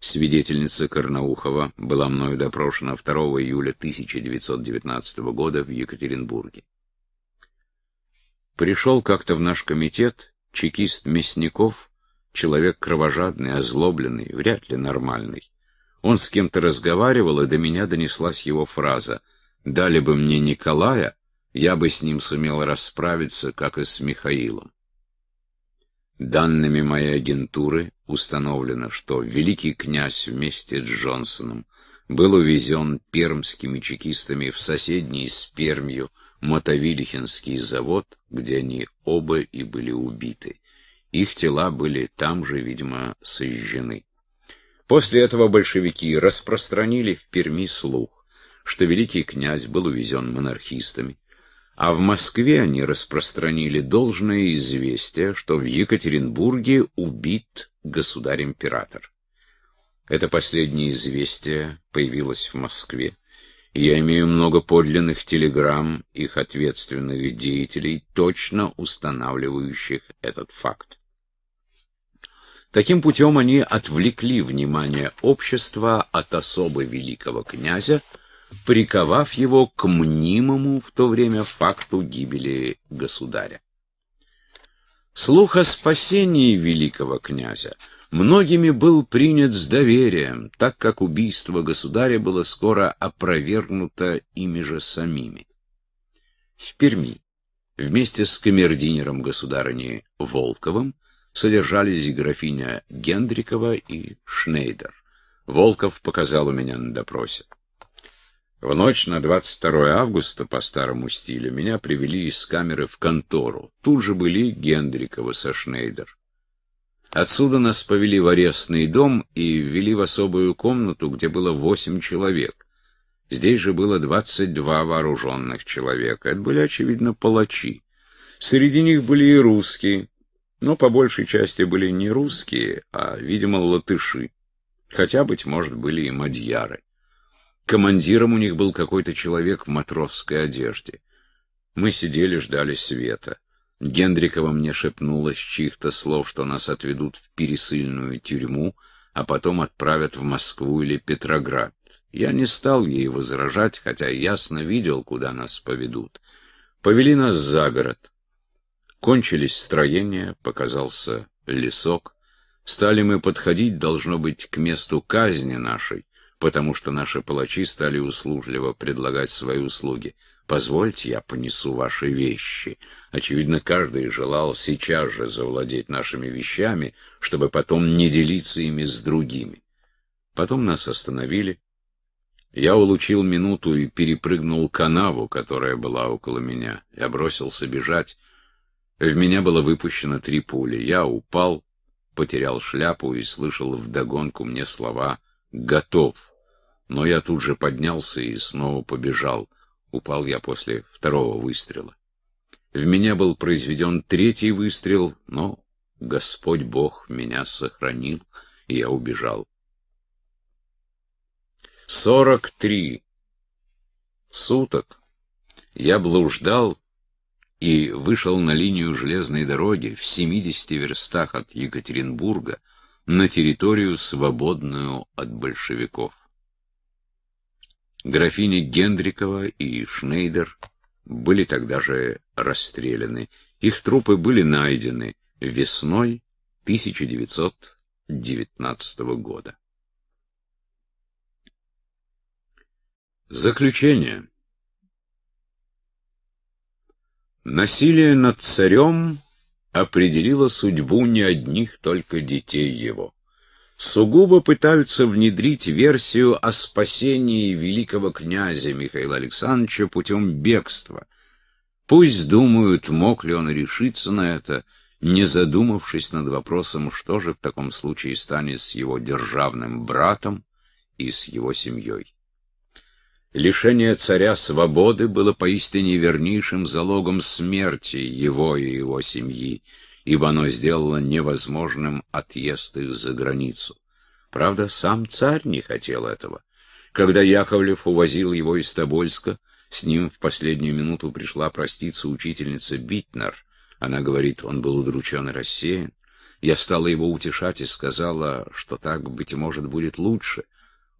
Свидетельница Карнаухова была мною допрошена 2 июля 1919 года в Екатеринбурге. Пришел как-то в наш комитет чекист Мясников, человек кровожадный, озлобленный, вряд ли нормальный. Он с кем-то разговаривал, и до меня донеслась его фраза «Дали бы мне Николая, я бы с ним сумел расправиться, как и с Михаилом. Данными моей агентуры установлено, что великий князь вместе с Джонсоном был увезен пермскими чекистами в соседний с Пермью Мотовилихинский завод, где они оба и были убиты. Их тела были там же, видимо, сожжены. После этого большевики распространили в Перми слух, что великий князь был увезен монархистами, а в Москве они распространили должное известие, что в Екатеринбурге убит государь-император. Это последнее известие появилось в Москве. Я имею много подлинных телеграмм их ответственных деятелей, точно устанавливающих этот факт. Таким путем они отвлекли внимание общества от особы великого князя, приковав его к мнимому в то время факту гибели государя. Слух о спасении великого князя многими был принят с доверием, так как убийство государя было скоро опровергнуто ими же самими. В Перми вместе с камердинером государыни Волковым содержались графиня Гендрикова и Шнейдер. Волков показал у меня на допросе. В ночь на 22 августа по старому стилю меня привели из камеры в контору. Тут же были Гендрикова со Шнейдер. Отсюда нас повели в арестный дом и ввели в особую комнату, где было восемь человек. Здесь же было 22 вооруженных человека. Это были, очевидно, палачи. Среди них были и русские, но по большей части были не русские, а, видимо, латыши. Хотя, быть может, были и мадьяры. Командиром у них был какой-то человек в матросской одежде. Мы сидели, ждали света. Гендрикова мне шепнула с чьих-то слов, что нас отведут в пересыльную тюрьму, а потом отправят в Москву или Петроград. Я не стал ей возражать, хотя ясно видел, куда нас поведут. Повели нас за город. Кончились строения, показался лесок. Стали мы подходить, должно быть, к месту казни нашей, потому что наши палачи стали услужливо предлагать свои услуги. «Позвольте, я понесу ваши вещи». Очевидно, каждый желал сейчас же завладеть нашими вещами, чтобы потом не делиться ими с другими. Потом нас остановили. Я улучил минуту и перепрыгнул канаву, которая была около меня. и бросился бежать. В меня было выпущено три пули. Я упал, потерял шляпу и слышал вдогонку мне слова готов. Но я тут же поднялся и снова побежал. Упал я после второго выстрела. В меня был произведен третий выстрел, но Господь Бог меня сохранил, и я убежал. Сорок три суток я блуждал и вышел на линию железной дороги в 70 верстах от Екатеринбурга, на территорию, свободную от большевиков. Графини Гендрикова и Шнайдер были тогда же расстреляны. Их трупы были найдены весной 1919 года. Заключение. Насилие над царем определила судьбу не одних только детей его. Сугубо пытаются внедрить версию о спасении великого князя Михаила Александровича путем бегства. Пусть думают, мог ли он решиться на это, не задумавшись над вопросом, что же в таком случае станет с его державным братом и с его семьей. Лишение царя свободы было поистине вернейшим залогом смерти его и его семьи, ибо оно сделало невозможным отъезд их за границу. Правда, сам царь не хотел этого. Когда Яковлев увозил его из Тобольска, с ним в последнюю минуту пришла проститься учительница Битнер. Она говорит, он был удручен и рассеян. Я стала его утешать и сказала, что так, быть может, будет лучше.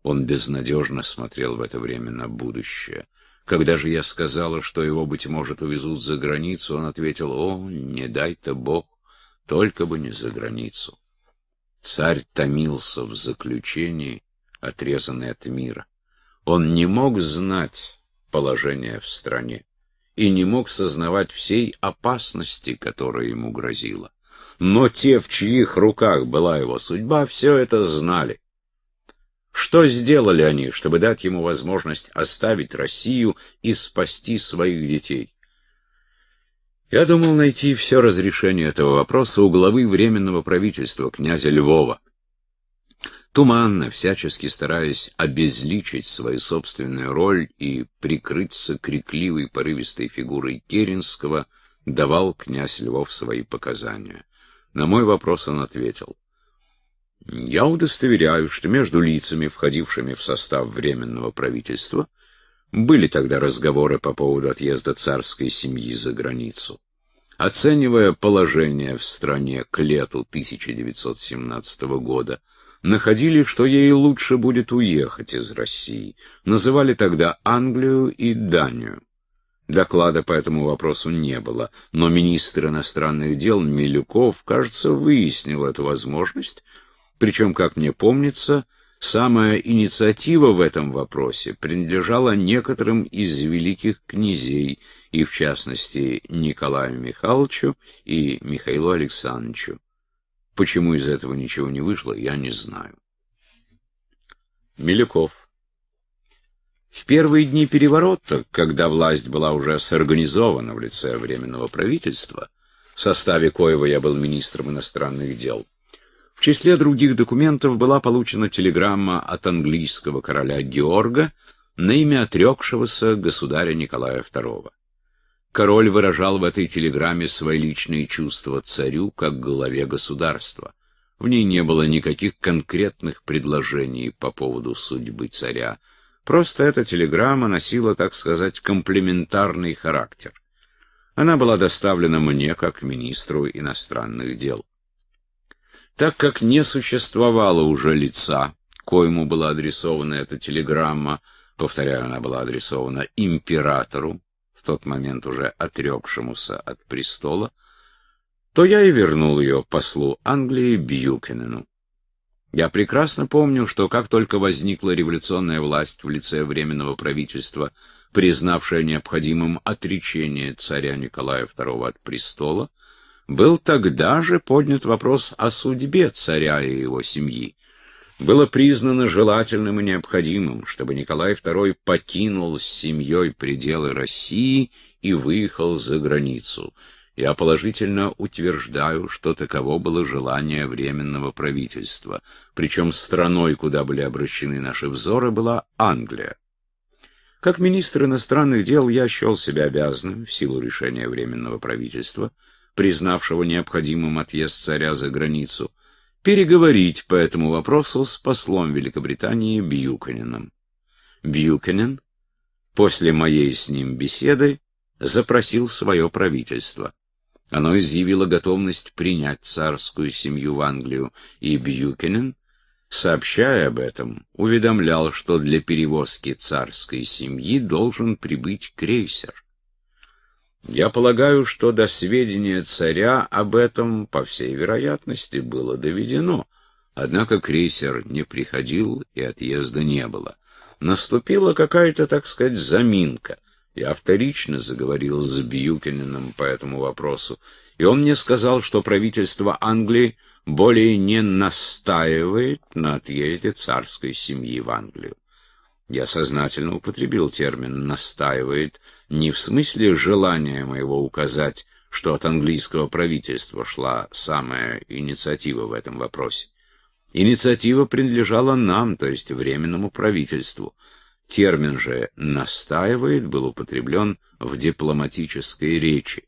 Он безнадежно смотрел в это время на будущее. Когда же я сказала, что его, быть может, увезут за границу, он ответил, «О, не дай-то Бог, только бы не за границу». Царь томился в заключении, отрезанный от мира. Он не мог знать положение в стране и не мог сознавать всей опасности, которая ему грозила. Но те, в чьих руках была его судьба, все это знали что сделали они, чтобы дать ему возможность оставить Россию и спасти своих детей? Я думал найти все разрешение этого вопроса у главы Временного правительства, князя Львова. Туманно, всячески стараясь обезличить свою собственную роль и прикрыться крикливой порывистой фигурой Керенского, давал князь Львов свои показания. На мой вопрос он ответил. Я удостоверяю, что между лицами, входившими в состав Временного правительства, были тогда разговоры по поводу отъезда царской семьи за границу. Оценивая положение в стране к лету 1917 года, находили, что ей лучше будет уехать из России. Называли тогда Англию и Данию. Доклада по этому вопросу не было, но министр иностранных дел Милюков, кажется, выяснил эту возможность причем, как мне помнится, самая инициатива в этом вопросе принадлежала некоторым из великих князей, и в частности Николаю Михайловичу и Михаилу Александровичу. Почему из этого ничего не вышло, я не знаю. Милюков. В первые дни переворота, когда власть была уже сорганизована в лице Временного правительства, в составе коего я был министром иностранных дел, числе других документов была получена телеграмма от английского короля Георга на имя отрекшегося государя Николая II. Король выражал в этой телеграмме свои личные чувства царю как главе государства. В ней не было никаких конкретных предложений по поводу судьбы царя. Просто эта телеграмма носила, так сказать, комплементарный характер. Она была доставлена мне как министру иностранных дел. Так как не существовало уже лица, коему была адресована эта телеграмма, повторяю, она была адресована императору, в тот момент уже отрекшемуся от престола, то я и вернул ее послу Англии Бьюкенену. Я прекрасно помню, что как только возникла революционная власть в лице Временного правительства, признавшая необходимым отречение царя Николая II от престола, был тогда же поднят вопрос о судьбе царя и его семьи. Было признано желательным и необходимым, чтобы Николай II покинул с семьей пределы России и выехал за границу. Я положительно утверждаю, что таково было желание Временного правительства, причем страной, куда были обращены наши взоры, была Англия. Как министр иностранных дел я счел себя обязанным, в силу решения Временного правительства, признавшего необходимым отъезд царя за границу, переговорить по этому вопросу с послом Великобритании Бьюкененом. Бьюкенен после моей с ним беседы запросил свое правительство. Оно изъявило готовность принять царскую семью в Англию, и Бьюкенен, сообщая об этом, уведомлял, что для перевозки царской семьи должен прибыть крейсер. Я полагаю, что до сведения царя об этом, по всей вероятности, было доведено. Однако крейсер не приходил и отъезда не было. Наступила какая-то, так сказать, заминка. Я вторично заговорил с Бьюкининым по этому вопросу, и он мне сказал, что правительство Англии более не настаивает на отъезде царской семьи в Англию. Я сознательно употребил термин «настаивает» не в смысле желания моего указать, что от английского правительства шла самая инициатива в этом вопросе. Инициатива принадлежала нам, то есть Временному правительству. Термин же «настаивает» был употреблен в дипломатической речи.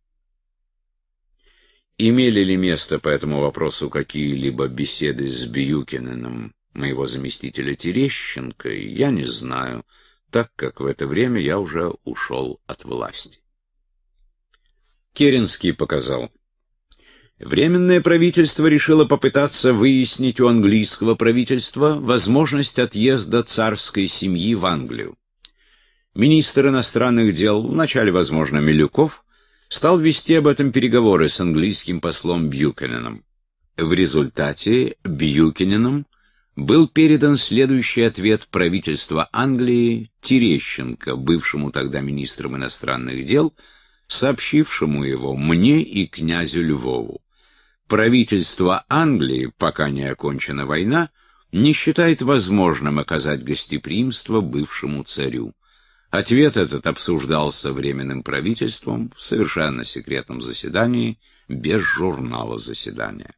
Имели ли место по этому вопросу какие-либо беседы с Бьюкиненом моего заместителя Терещенко, я не знаю, так как в это время я уже ушел от власти. Керенский показал. Временное правительство решило попытаться выяснить у английского правительства возможность отъезда царской семьи в Англию. Министр иностранных дел, вначале, возможно, Милюков, стал вести об этом переговоры с английским послом Бьюкененом. В результате Бьюкененом был передан следующий ответ правительства Англии Терещенко, бывшему тогда министром иностранных дел, сообщившему его мне и князю Львову. Правительство Англии, пока не окончена война, не считает возможным оказать гостеприимство бывшему царю. Ответ этот обсуждался Временным правительством в совершенно секретном заседании без журнала заседания.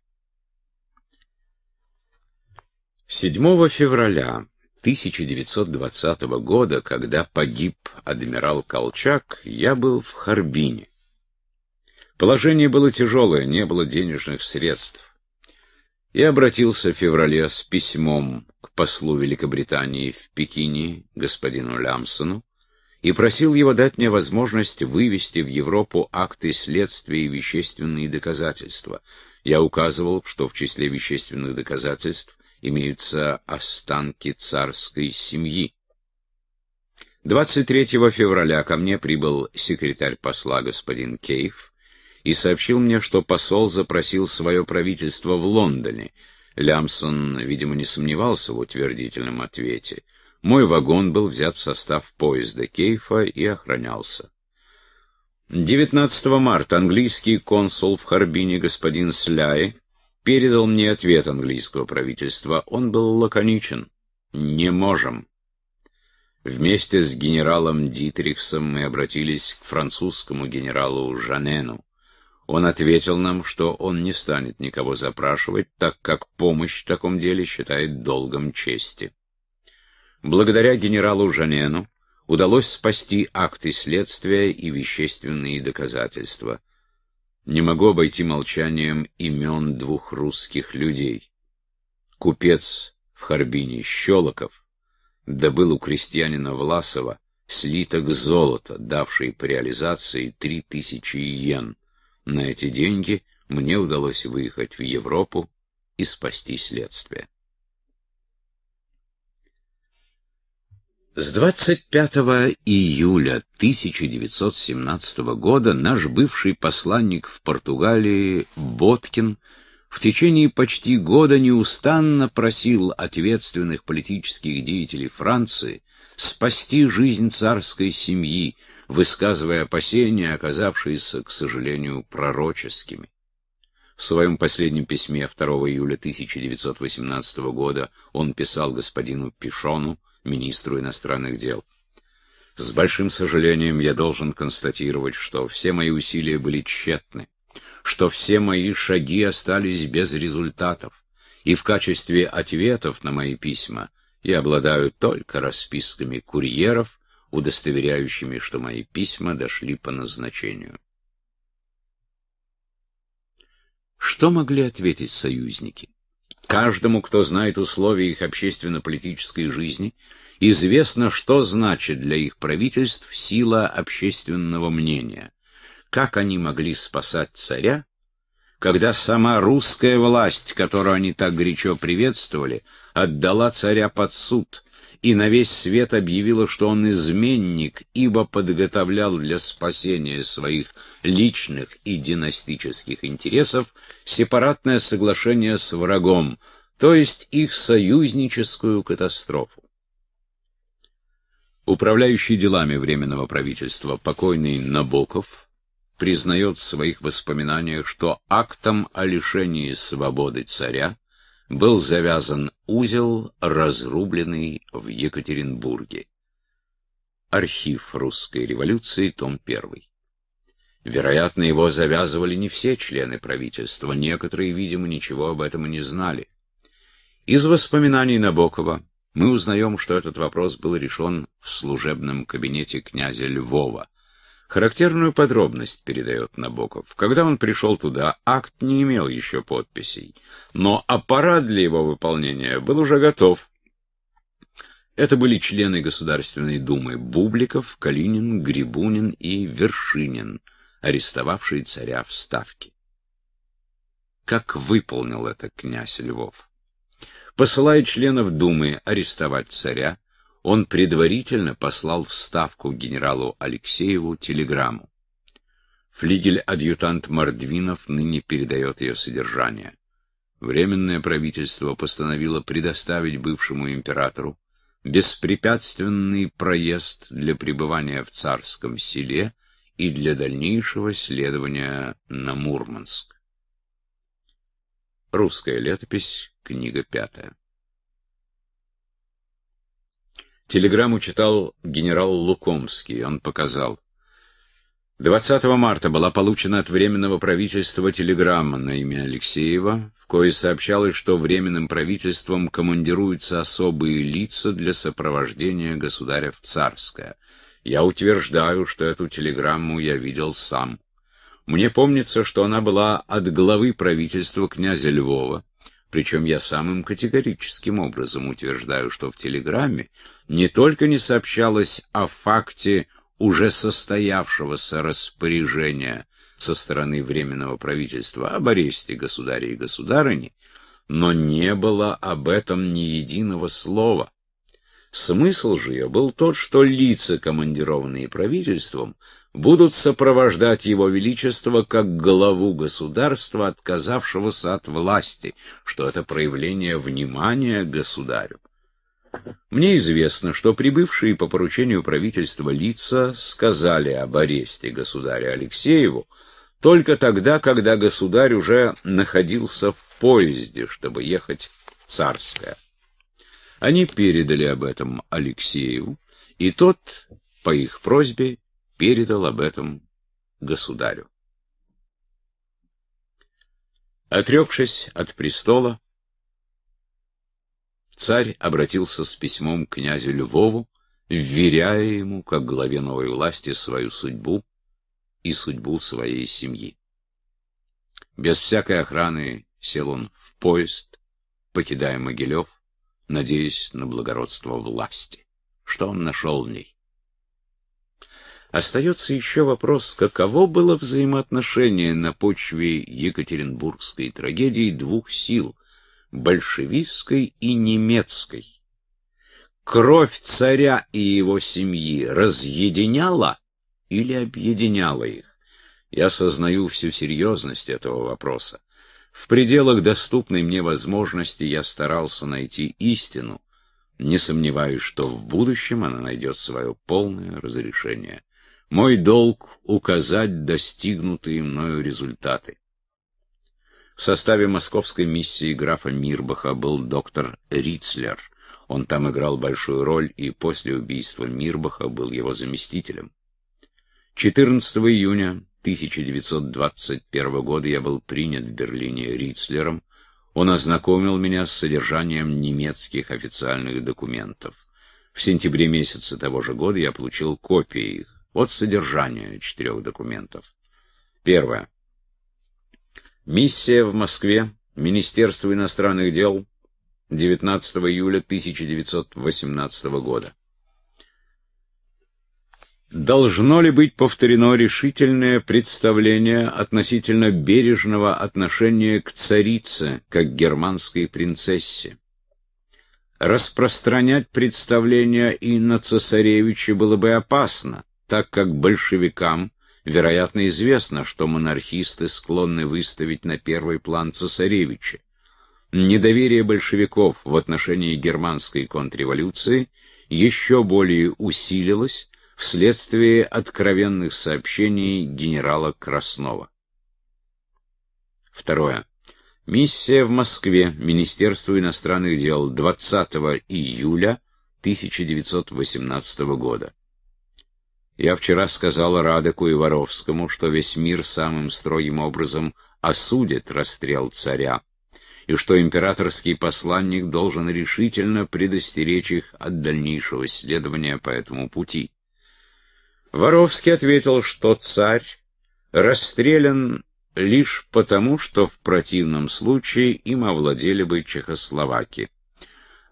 7 февраля 1920 года, когда погиб адмирал Колчак, я был в Харбине. Положение было тяжелое, не было денежных средств. Я обратился в феврале с письмом к послу Великобритании в Пекине, господину Лямсону, и просил его дать мне возможность вывести в Европу акты следствия и вещественные доказательства. Я указывал, что в числе вещественных доказательств имеются останки царской семьи. 23 февраля ко мне прибыл секретарь посла господин Кейв и сообщил мне, что посол запросил свое правительство в Лондоне. Лямсон, видимо, не сомневался в утвердительном ответе. Мой вагон был взят в состав поезда Кейфа и охранялся. 19 марта английский консул в Харбине господин Сляй передал мне ответ английского правительства. Он был лаконичен. «Не можем». Вместе с генералом Дитрихсом мы обратились к французскому генералу Жанену. Он ответил нам, что он не станет никого запрашивать, так как помощь в таком деле считает долгом чести. Благодаря генералу Жанену удалось спасти акты следствия и вещественные доказательства не могу обойти молчанием имен двух русских людей. Купец в Харбине Щелоков добыл у крестьянина Власова слиток золота, давший при реализации три тысячи иен. На эти деньги мне удалось выехать в Европу и спасти следствие. С 25 июля 1917 года наш бывший посланник в Португалии Боткин в течение почти года неустанно просил ответственных политических деятелей Франции спасти жизнь царской семьи, высказывая опасения, оказавшиеся, к сожалению, пророческими. В своем последнем письме 2 июля 1918 года он писал господину Пишону министру иностранных дел. С большим сожалением я должен констатировать, что все мои усилия были тщетны, что все мои шаги остались без результатов, и в качестве ответов на мои письма я обладаю только расписками курьеров, удостоверяющими, что мои письма дошли по назначению. Что могли ответить союзники? Каждому, кто знает условия их общественно-политической жизни, известно, что значит для их правительств сила общественного мнения. Как они могли спасать царя, когда сама русская власть, которую они так горячо приветствовали, отдала царя под суд – и на весь свет объявила, что он изменник, ибо подготовлял для спасения своих личных и династических интересов сепаратное соглашение с врагом, то есть их союзническую катастрофу. Управляющий делами Временного правительства покойный Набоков признает в своих воспоминаниях, что актом о лишении свободы царя был завязан узел, разрубленный в Екатеринбурге. Архив русской революции, том 1. Вероятно, его завязывали не все члены правительства, некоторые, видимо, ничего об этом и не знали. Из воспоминаний Набокова мы узнаем, что этот вопрос был решен в служебном кабинете князя Львова, Характерную подробность передает Набоков. Когда он пришел туда, акт не имел еще подписей, но аппарат для его выполнения был уже готов. Это были члены Государственной Думы Бубликов, Калинин, Грибунин и Вершинин, арестовавшие царя в Ставке. Как выполнил это князь Львов? Посылая членов Думы арестовать царя, он предварительно послал в Ставку генералу Алексееву телеграмму. Флигель-адъютант Мордвинов ныне передает ее содержание. Временное правительство постановило предоставить бывшему императору беспрепятственный проезд для пребывания в царском селе и для дальнейшего следования на Мурманск. Русская летопись, книга пятая. Телеграмму читал генерал Лукомский. Он показал. 20 марта была получена от Временного правительства телеграмма на имя Алексеева, в коей сообщалось, что Временным правительством командируются особые лица для сопровождения государя в Царское. Я утверждаю, что эту телеграмму я видел сам. Мне помнится, что она была от главы правительства князя Львова, причем я самым категорическим образом утверждаю, что в телеграмме не только не сообщалось о факте уже состоявшегося распоряжения со стороны Временного правительства об аресте государя и государыни, но не было об этом ни единого слова. Смысл же ее был тот, что лица, командированные правительством, будут сопровождать его величество как главу государства, отказавшегося от власти, что это проявление внимания государю. Мне известно, что прибывшие по поручению правительства лица сказали об аресте государя Алексееву только тогда, когда государь уже находился в поезде, чтобы ехать в Царское. Они передали об этом Алексееву, и тот, по их просьбе, передал об этом государю. Отрекшись от престола, царь обратился с письмом к князю Львову, вверяя ему, как главе новой власти, свою судьбу и судьбу своей семьи. Без всякой охраны сел он в поезд, покидая Могилев, надеясь на благородство власти. Что он нашел в ней? Остается еще вопрос, каково было взаимоотношение на почве Екатеринбургской трагедии двух сил — большевистской и немецкой. Кровь царя и его семьи разъединяла или объединяла их? Я сознаю всю серьезность этого вопроса. В пределах доступной мне возможности я старался найти истину. Не сомневаюсь, что в будущем она найдет свое полное разрешение. Мой долг — указать достигнутые мною результаты. В составе московской миссии графа Мирбаха был доктор Рицлер. Он там играл большую роль и после убийства Мирбаха был его заместителем. 14 июня 1921 года я был принят в Берлине Рицлером. Он ознакомил меня с содержанием немецких официальных документов. В сентябре месяца того же года я получил копии их. Вот содержание четырех документов. Первое. Миссия в Москве Министерства иностранных дел 19 июля 1918 года. Должно ли быть повторено решительное представление относительно бережного отношения к царице, как германской принцессе? Распространять представление и на цесаревича было бы опасно, так как большевикам, вероятно, известно, что монархисты склонны выставить на первый план цесаревича. Недоверие большевиков в отношении германской контрреволюции еще более усилилось вследствие откровенных сообщений генерала Краснова. Второе. Миссия в Москве Министерству иностранных дел 20 июля 1918 года. Я вчера сказал Радеку и Воровскому, что весь мир самым строгим образом осудит расстрел царя, и что императорский посланник должен решительно предостеречь их от дальнейшего следования по этому пути. Воровский ответил, что царь расстрелян лишь потому, что в противном случае им овладели бы чехословаки.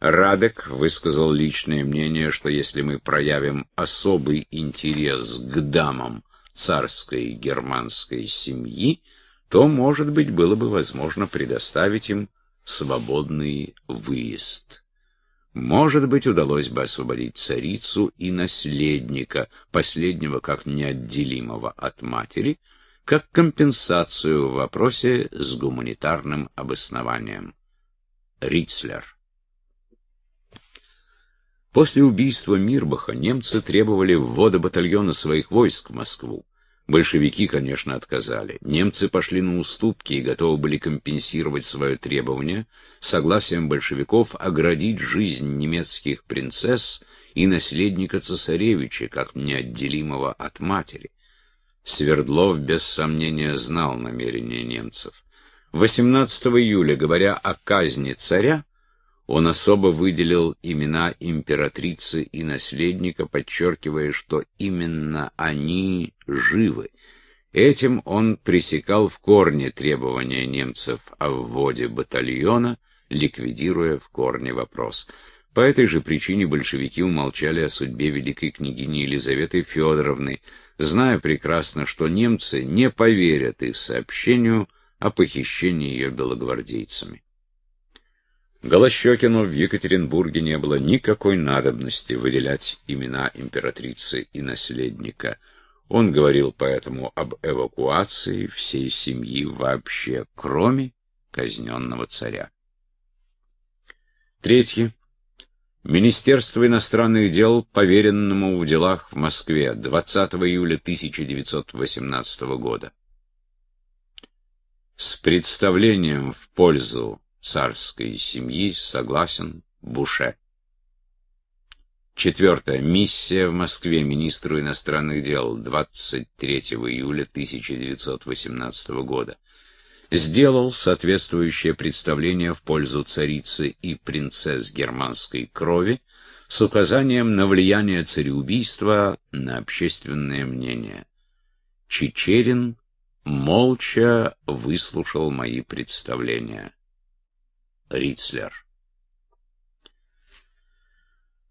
Радек высказал личное мнение, что если мы проявим особый интерес к дамам царской германской семьи, то, может быть, было бы возможно предоставить им свободный выезд. Может быть, удалось бы освободить царицу и наследника, последнего как неотделимого от матери, как компенсацию в вопросе с гуманитарным обоснованием. Рицлер После убийства Мирбаха немцы требовали ввода батальона своих войск в Москву. Большевики, конечно, отказали. Немцы пошли на уступки и готовы были компенсировать свое требование согласием большевиков оградить жизнь немецких принцесс и наследника цесаревича, как неотделимого от матери. Свердлов, без сомнения, знал намерения немцев. 18 июля, говоря о казни царя, он особо выделил имена императрицы и наследника, подчеркивая, что именно они живы. Этим он пресекал в корне требования немцев о вводе батальона, ликвидируя в корне вопрос. По этой же причине большевики умолчали о судьбе великой княгини Елизаветы Федоровны, зная прекрасно, что немцы не поверят их сообщению о похищении ее белогвардейцами. Голощекину в Екатеринбурге не было никакой надобности выделять имена императрицы и наследника. Он говорил поэтому об эвакуации всей семьи вообще, кроме казненного царя. Третье. Министерство иностранных дел, поверенному в делах в Москве 20 июля 1918 года. С представлением в пользу царской семьи согласен Буше. Четвертая Миссия в Москве министру иностранных дел 23 июля 1918 года. Сделал соответствующее представление в пользу царицы и принцесс германской крови с указанием на влияние цареубийства на общественное мнение. Чечерин молча выслушал мои представления. Рицлер.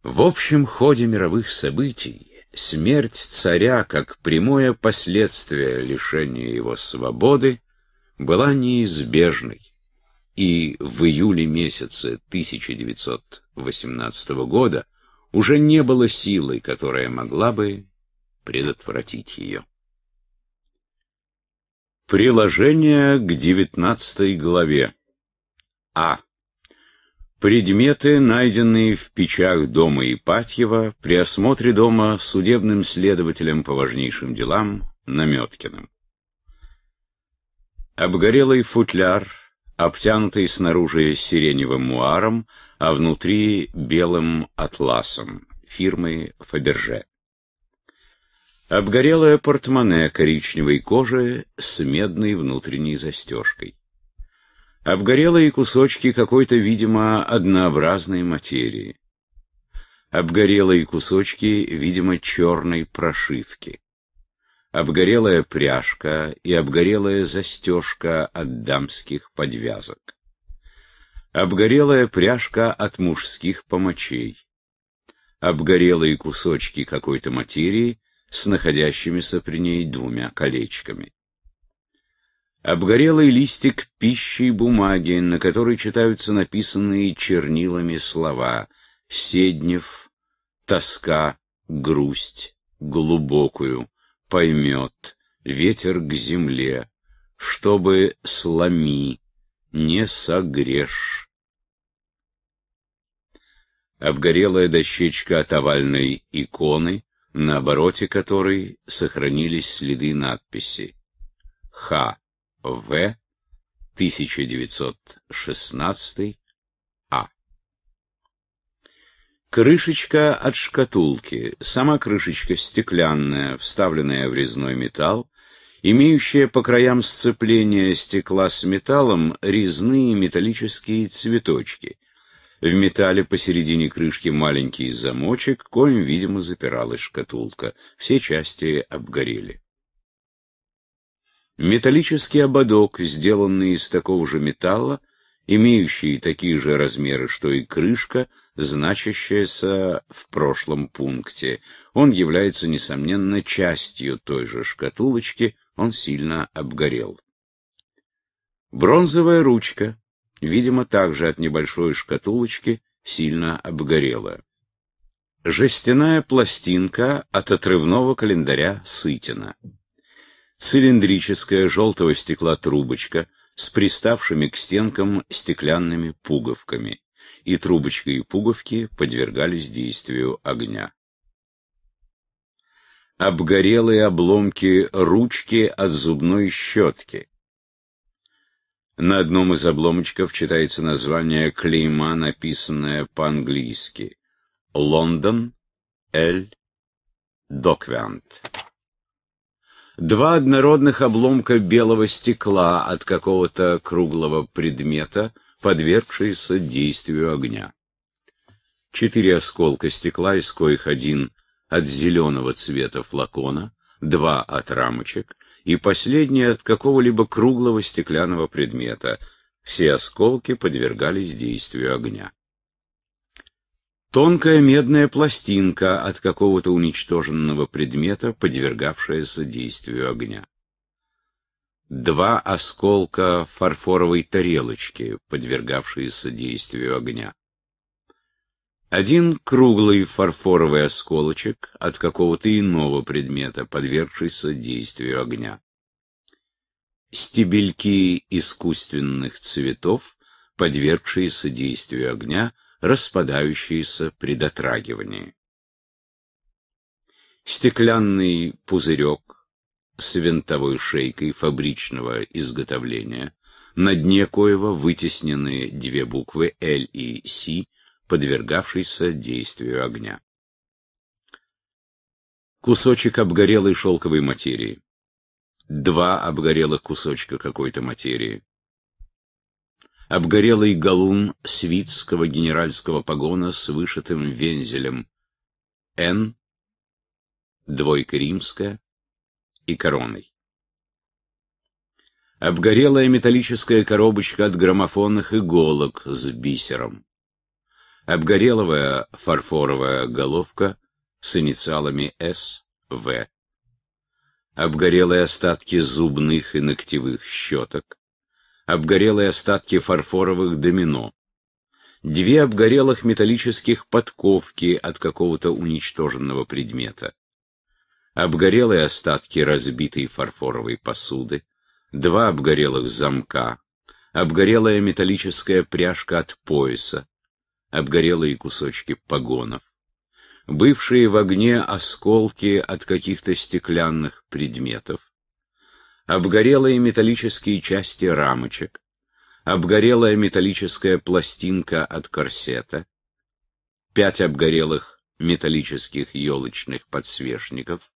В общем ходе мировых событий смерть царя как прямое последствие лишения его свободы была неизбежной, и в июле месяце 1918 года уже не было силы, которая могла бы предотвратить ее. Приложение к девятнадцатой главе. А. Предметы, найденные в печах дома Ипатьева при осмотре дома судебным следователем по важнейшим делам Наметкиным. Обгорелый футляр, обтянутый снаружи сиреневым муаром, а внутри белым атласом фирмы Фаберже. Обгорелое портмоне коричневой кожи с медной внутренней застежкой. Обгорелые кусочки какой-то, видимо, однообразной материи. Обгорелые кусочки, видимо, черной прошивки. Обгорелая пряжка и обгорелая застежка от дамских подвязок. Обгорелая пряжка от мужских помочей. Обгорелые кусочки какой-то материи с находящимися при ней двумя колечками. Обгорелый листик пищи и бумаги, на которой читаются написанные чернилами слова «Седнев», «Тоска», «Грусть», «Глубокую», «Поймет», «Ветер к земле», «Чтобы сломи», «Не согрешь». Обгорелая дощечка от овальной иконы, на обороте которой сохранились следы надписи «Ха». В. 1916 А. Крышечка от шкатулки. Сама крышечка стеклянная, вставленная в резной металл, имеющая по краям сцепление стекла с металлом резные металлические цветочки. В металле посередине крышки маленький замочек, коим, видимо, запиралась шкатулка. Все части обгорели. Металлический ободок, сделанный из такого же металла, имеющий такие же размеры, что и крышка, значащаяся в прошлом пункте. Он является, несомненно, частью той же шкатулочки, он сильно обгорел. Бронзовая ручка, видимо, также от небольшой шкатулочки, сильно обгорела. Жестяная пластинка от отрывного календаря Сытина цилиндрическая желтого стекла трубочка с приставшими к стенкам стеклянными пуговками, и трубочка и пуговки подвергались действию огня. Обгорелые обломки ручки от зубной щетки. На одном из обломочков читается название клейма, написанное по-английски. Лондон, Эль, Доквянт два однородных обломка белого стекла от какого-то круглого предмета, подвергшиеся действию огня. Четыре осколка стекла, из коих один от зеленого цвета флакона, два от рамочек и последний от какого-либо круглого стеклянного предмета. Все осколки подвергались действию огня. Тонкая медная пластинка от какого-то уничтоженного предмета, подвергавшаяся действию огня. Два осколка фарфоровой тарелочки, подвергавшиеся действию огня. Один круглый фарфоровый осколочек от какого-то иного предмета, подвергшийся действию огня. Стебельки искусственных цветов, подвергшиеся действию огня, распадающиеся при дотрагивании. Стеклянный пузырек с винтовой шейкой фабричного изготовления, на дне коего вытеснены две буквы «Л» и «С», подвергавшийся действию огня. Кусочек обгорелой шелковой материи. Два обгорелых кусочка какой-то материи обгорелый галун свитского генеральского погона с вышитым вензелем «Н», двойка римская и короной. Обгорелая металлическая коробочка от граммофонных иголок с бисером. Обгорелая фарфоровая головка с инициалами «С», «В». Обгорелые остатки зубных и ногтевых щеток обгорелые остатки фарфоровых домино. Две обгорелых металлических подковки от какого-то уничтоженного предмета. Обгорелые остатки разбитой фарфоровой посуды. Два обгорелых замка. Обгорелая металлическая пряжка от пояса. Обгорелые кусочки погонов. Бывшие в огне осколки от каких-то стеклянных предметов обгорелые металлические части рамочек, обгорелая металлическая пластинка от корсета, пять обгорелых металлических елочных подсвечников,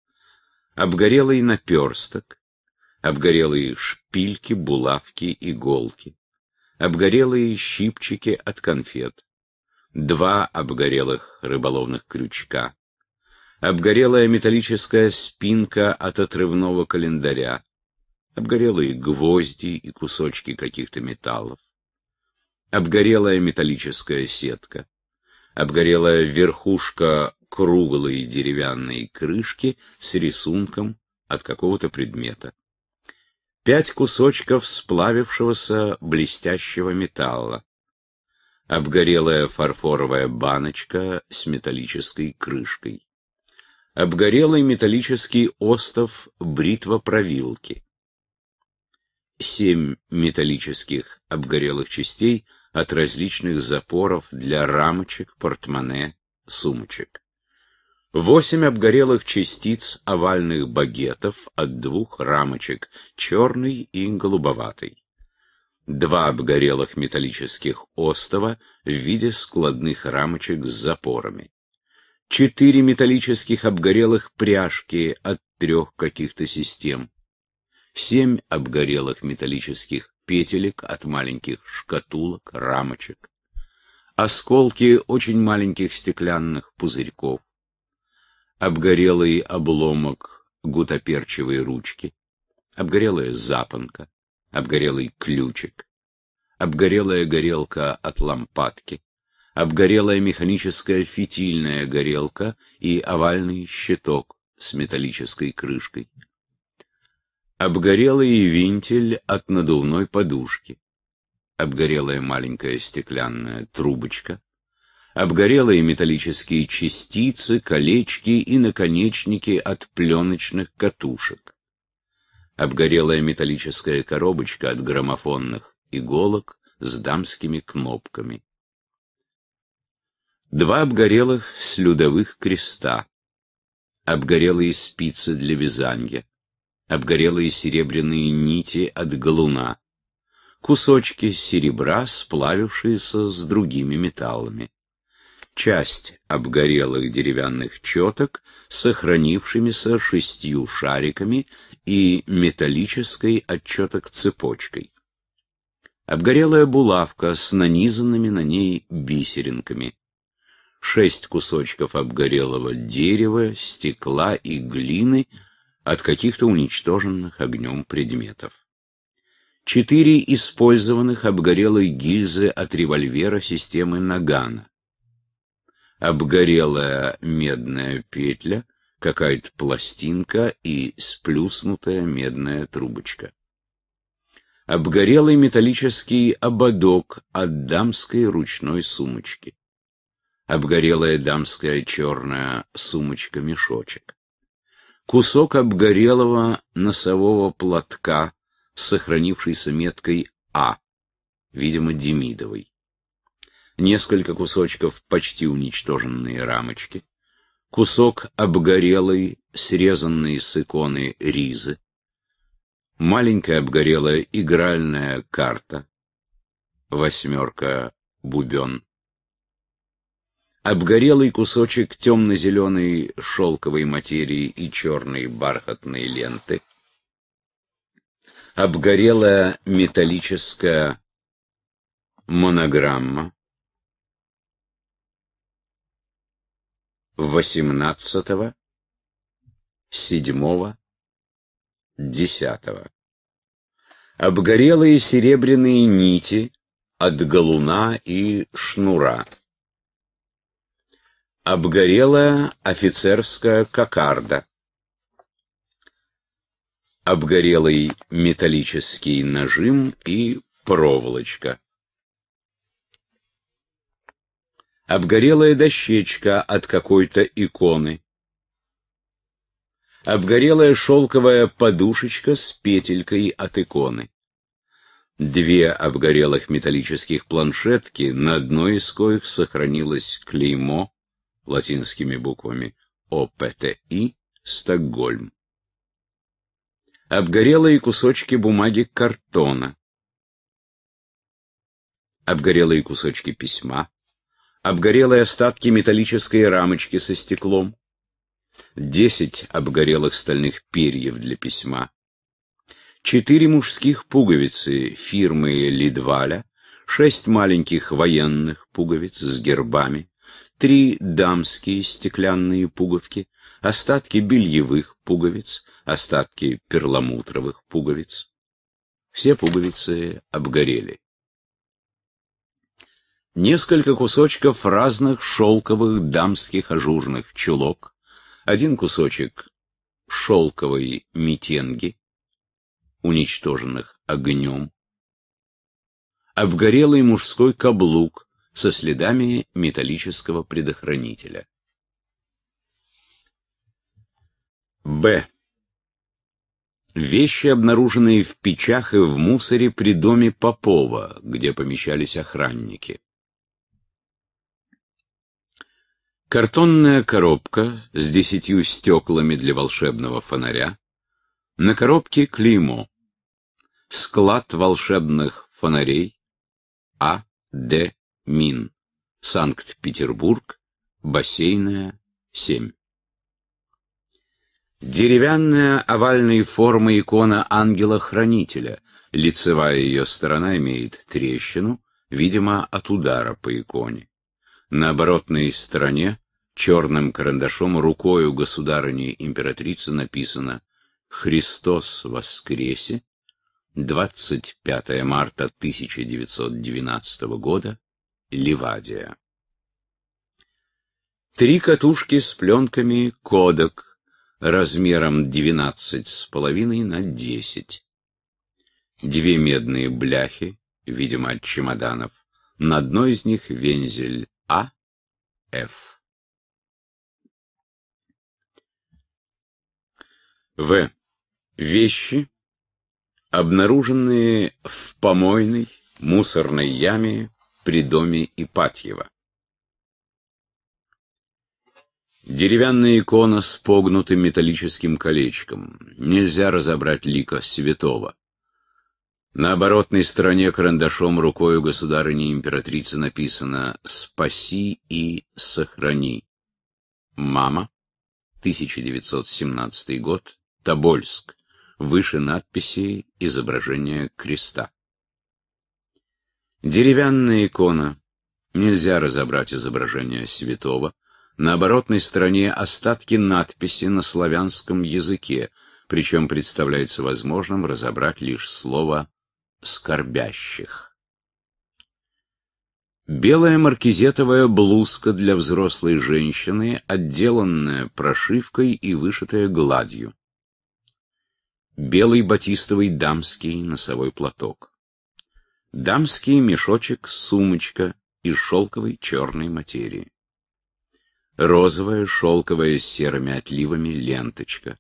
обгорелый наперсток, обгорелые шпильки, булавки, и иголки, обгорелые щипчики от конфет, два обгорелых рыболовных крючка, обгорелая металлическая спинка от отрывного календаря, обгорелые гвозди и кусочки каких-то металлов, обгорелая металлическая сетка, обгорелая верхушка круглой деревянной крышки с рисунком от какого-то предмета. Пять кусочков сплавившегося блестящего металла. Обгорелая фарфоровая баночка с металлической крышкой. Обгорелый металлический остов бритва-провилки семь металлических обгорелых частей от различных запоров для рамочек, портмоне, сумочек. Восемь обгорелых частиц овальных багетов от двух рамочек, черный и голубоватый. Два обгорелых металлических остова в виде складных рамочек с запорами. Четыре металлических обгорелых пряжки от трех каких-то систем семь обгорелых металлических петелек от маленьких шкатулок, рамочек, осколки очень маленьких стеклянных пузырьков, обгорелый обломок гутоперчевой ручки, обгорелая запонка, обгорелый ключик, обгорелая горелка от лампадки, обгорелая механическая фитильная горелка и овальный щиток с металлической крышкой обгорелый винтель от надувной подушки, обгорелая маленькая стеклянная трубочка, обгорелые металлические частицы, колечки и наконечники от пленочных катушек, обгорелая металлическая коробочка от граммофонных иголок с дамскими кнопками, два обгорелых слюдовых креста, обгорелые спицы для вязания, обгорелые серебряные нити от галуна, кусочки серебра, сплавившиеся с другими металлами, часть обгорелых деревянных чёток, сохранившимися шестью шариками и металлической отчеток цепочкой. Обгорелая булавка с нанизанными на ней бисеринками — шесть кусочков обгорелого дерева, стекла и глины, от каких-то уничтоженных огнем предметов. Четыре использованных обгорелой гильзы от револьвера системы Нагана. Обгорелая медная петля, какая-то пластинка и сплюснутая медная трубочка. Обгорелый металлический ободок от дамской ручной сумочки. Обгорелая дамская черная сумочка-мешочек кусок обгорелого носового платка, сохранившийся меткой «А», видимо, демидовой. Несколько кусочков почти уничтоженные рамочки, кусок обгорелой, срезанной с иконы ризы, маленькая обгорелая игральная карта, восьмерка бубен обгорелый кусочек темно-зеленой шелковой материи и черной бархатной ленты, Обгорелая металлическая монограмма 18 седьмого, десятого. Обгорелые серебряные нити от галуна и шнура. Обгорелая офицерская кокарда. Обгорелый металлический нажим и проволочка. Обгорелая дощечка от какой-то иконы. Обгорелая шелковая подушечка с петелькой от иконы. Две обгорелых металлических планшетки, на одной из коих сохранилось клеймо латинскими буквами ОПТИ Стокгольм. Обгорелые кусочки бумаги картона. Обгорелые кусочки письма. Обгорелые остатки металлической рамочки со стеклом. Десять обгорелых стальных перьев для письма. Четыре мужских пуговицы фирмы Лидваля. Шесть маленьких военных пуговиц с гербами три дамские стеклянные пуговки, остатки бельевых пуговиц, остатки перламутровых пуговиц. Все пуговицы обгорели. Несколько кусочков разных шелковых дамских ажурных чулок, один кусочек шелковой митенги, уничтоженных огнем, обгорелый мужской каблук, со следами металлического предохранителя. Б. Вещи, обнаруженные в печах и в мусоре при доме Попова, где помещались охранники. Картонная коробка с десятью стеклами для волшебного фонаря. На коробке клеймо. Склад волшебных фонарей А. Д. Мин. Санкт-Петербург. Бассейная. 7. Деревянная овальной формы икона ангела-хранителя. Лицевая ее сторона имеет трещину, видимо, от удара по иконе. На оборотной стороне черным карандашом рукою государыни императрицы написано «Христос воскресе» 25 марта 1919 года, Ливадия. Три катушки с пленками кодок размером 12 с половиной на 10. Две медные бляхи, видимо, от чемоданов. На одной из них вензель А, Ф. В. Вещи, обнаруженные в помойной мусорной яме при доме Ипатьева. Деревянная икона с погнутым металлическим колечком. Нельзя разобрать лика святого. На оборотной стороне карандашом рукою государыни императрицы написано «Спаси и сохрани». Мама, 1917 год, Тобольск. Выше надписи изображение креста. Деревянная икона. Нельзя разобрать изображение святого. На оборотной стороне остатки надписи на славянском языке, причем представляется возможным разобрать лишь слово «скорбящих». Белая маркизетовая блузка для взрослой женщины, отделанная прошивкой и вышитая гладью. Белый батистовый дамский носовой платок дамский мешочек-сумочка из шелковой черной материи. Розовая шелковая с серыми отливами ленточка.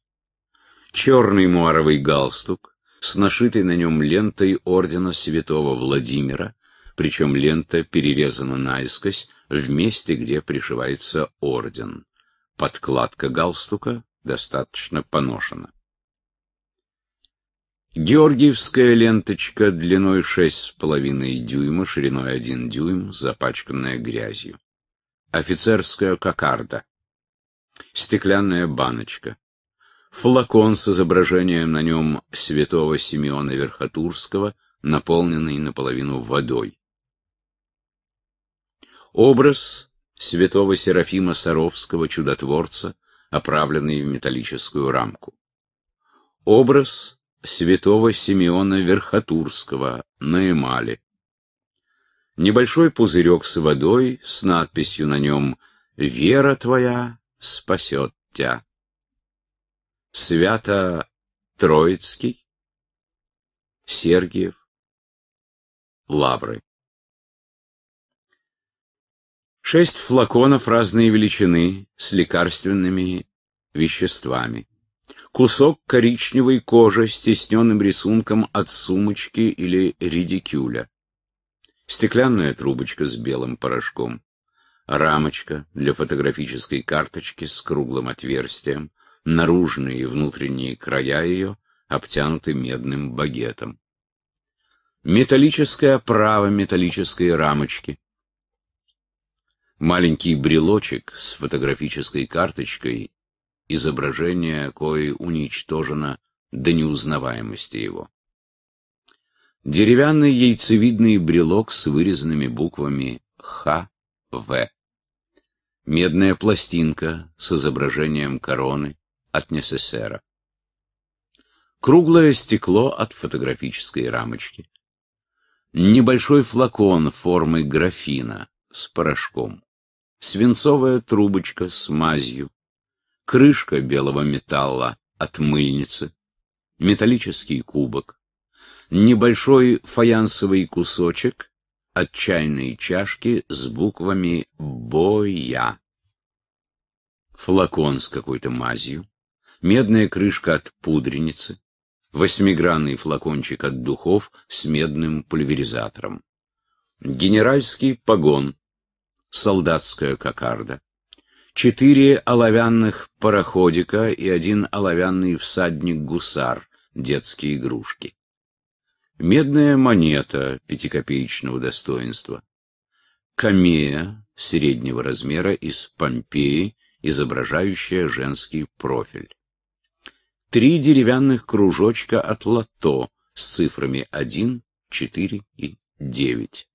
Черный муаровый галстук с нашитой на нем лентой ордена святого Владимира, причем лента перерезана наискось в месте, где пришивается орден. Подкладка галстука достаточно поношена. Георгиевская ленточка длиной шесть с половиной дюйма, шириной один дюйм, запачканная грязью. Офицерская кокарда. Стеклянная баночка. Флакон с изображением на нем святого Симеона Верхотурского, наполненный наполовину водой. Образ святого Серафима Саровского, чудотворца, оправленный в металлическую рамку. Образ святого Симеона Верхотурского на эмали. Небольшой пузырек с водой с надписью на нем «Вера твоя спасет тебя». Свято Троицкий, Сергиев, Лавры. Шесть флаконов разной величины с лекарственными веществами кусок коричневой кожи с тесненным рисунком от сумочки или редикюля, стеклянная трубочка с белым порошком, рамочка для фотографической карточки с круглым отверстием, наружные и внутренние края ее обтянуты медным багетом. Металлическая оправа металлической рамочки. Маленький брелочек с фотографической карточкой изображение, кое уничтожено до неузнаваемости его. Деревянный яйцевидный брелок с вырезанными буквами Х, В. Медная пластинка с изображением короны от Несесера. Круглое стекло от фотографической рамочки. Небольшой флакон формы графина с порошком. Свинцовая трубочка с мазью крышка белого металла от мыльницы, металлический кубок, небольшой фаянсовый кусочек от чайной чашки с буквами «Боя». Флакон с какой-то мазью, медная крышка от пудреницы, восьмигранный флакончик от духов с медным пульверизатором, генеральский погон, солдатская кокарда, четыре оловянных пароходика и один оловянный всадник-гусар, детские игрушки. Медная монета пятикопеечного достоинства. Камея среднего размера из Помпеи, изображающая женский профиль. Три деревянных кружочка от лото с цифрами 1, 4 и 9.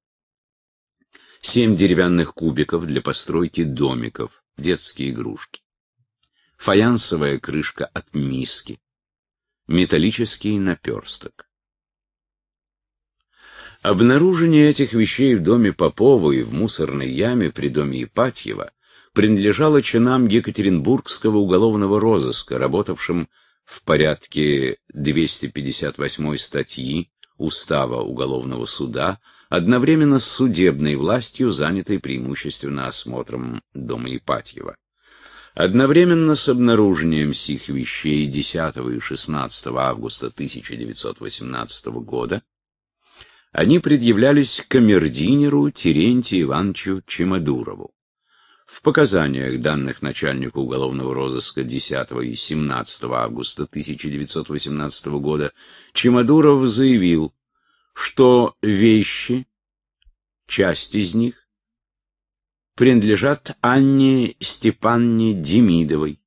Семь деревянных кубиков для постройки домиков детские игрушки, фаянсовая крышка от миски, металлический наперсток. Обнаружение этих вещей в доме Попова и в мусорной яме при доме Ипатьева принадлежало чинам Екатеринбургского уголовного розыска, работавшим в порядке 258 статьи Устава уголовного суда, одновременно с судебной властью, занятой преимущественно осмотром дома Ипатьева. Одновременно с обнаружением сих вещей 10 и 16 августа 1918 года они предъявлялись камердинеру Терентию Ивановичу Чемодурову. В показаниях, данных начальнику уголовного розыска 10 и 17 августа 1918 года, Чемодуров заявил, что вещи, часть из них, принадлежат Анне Степанне Демидовой.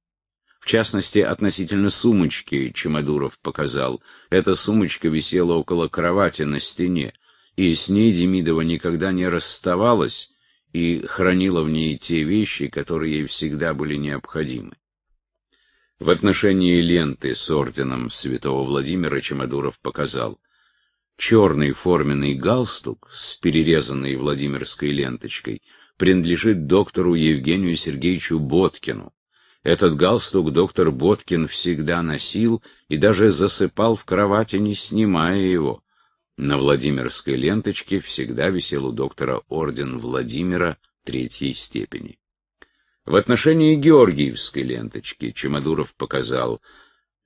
В частности, относительно сумочки Чемодуров показал. Эта сумочка висела около кровати на стене, и с ней Демидова никогда не расставалась, и хранила в ней те вещи, которые ей всегда были необходимы. В отношении ленты с орденом святого Владимира Чемодуров показал. Черный форменный галстук с перерезанной Владимирской ленточкой принадлежит доктору Евгению Сергеевичу Боткину. Этот галстук доктор Боткин всегда носил и даже засыпал в кровати, не снимая его. На Владимирской ленточке всегда висел у доктора орден Владимира третьей степени. В отношении Георгиевской ленточки Чемодуров показал,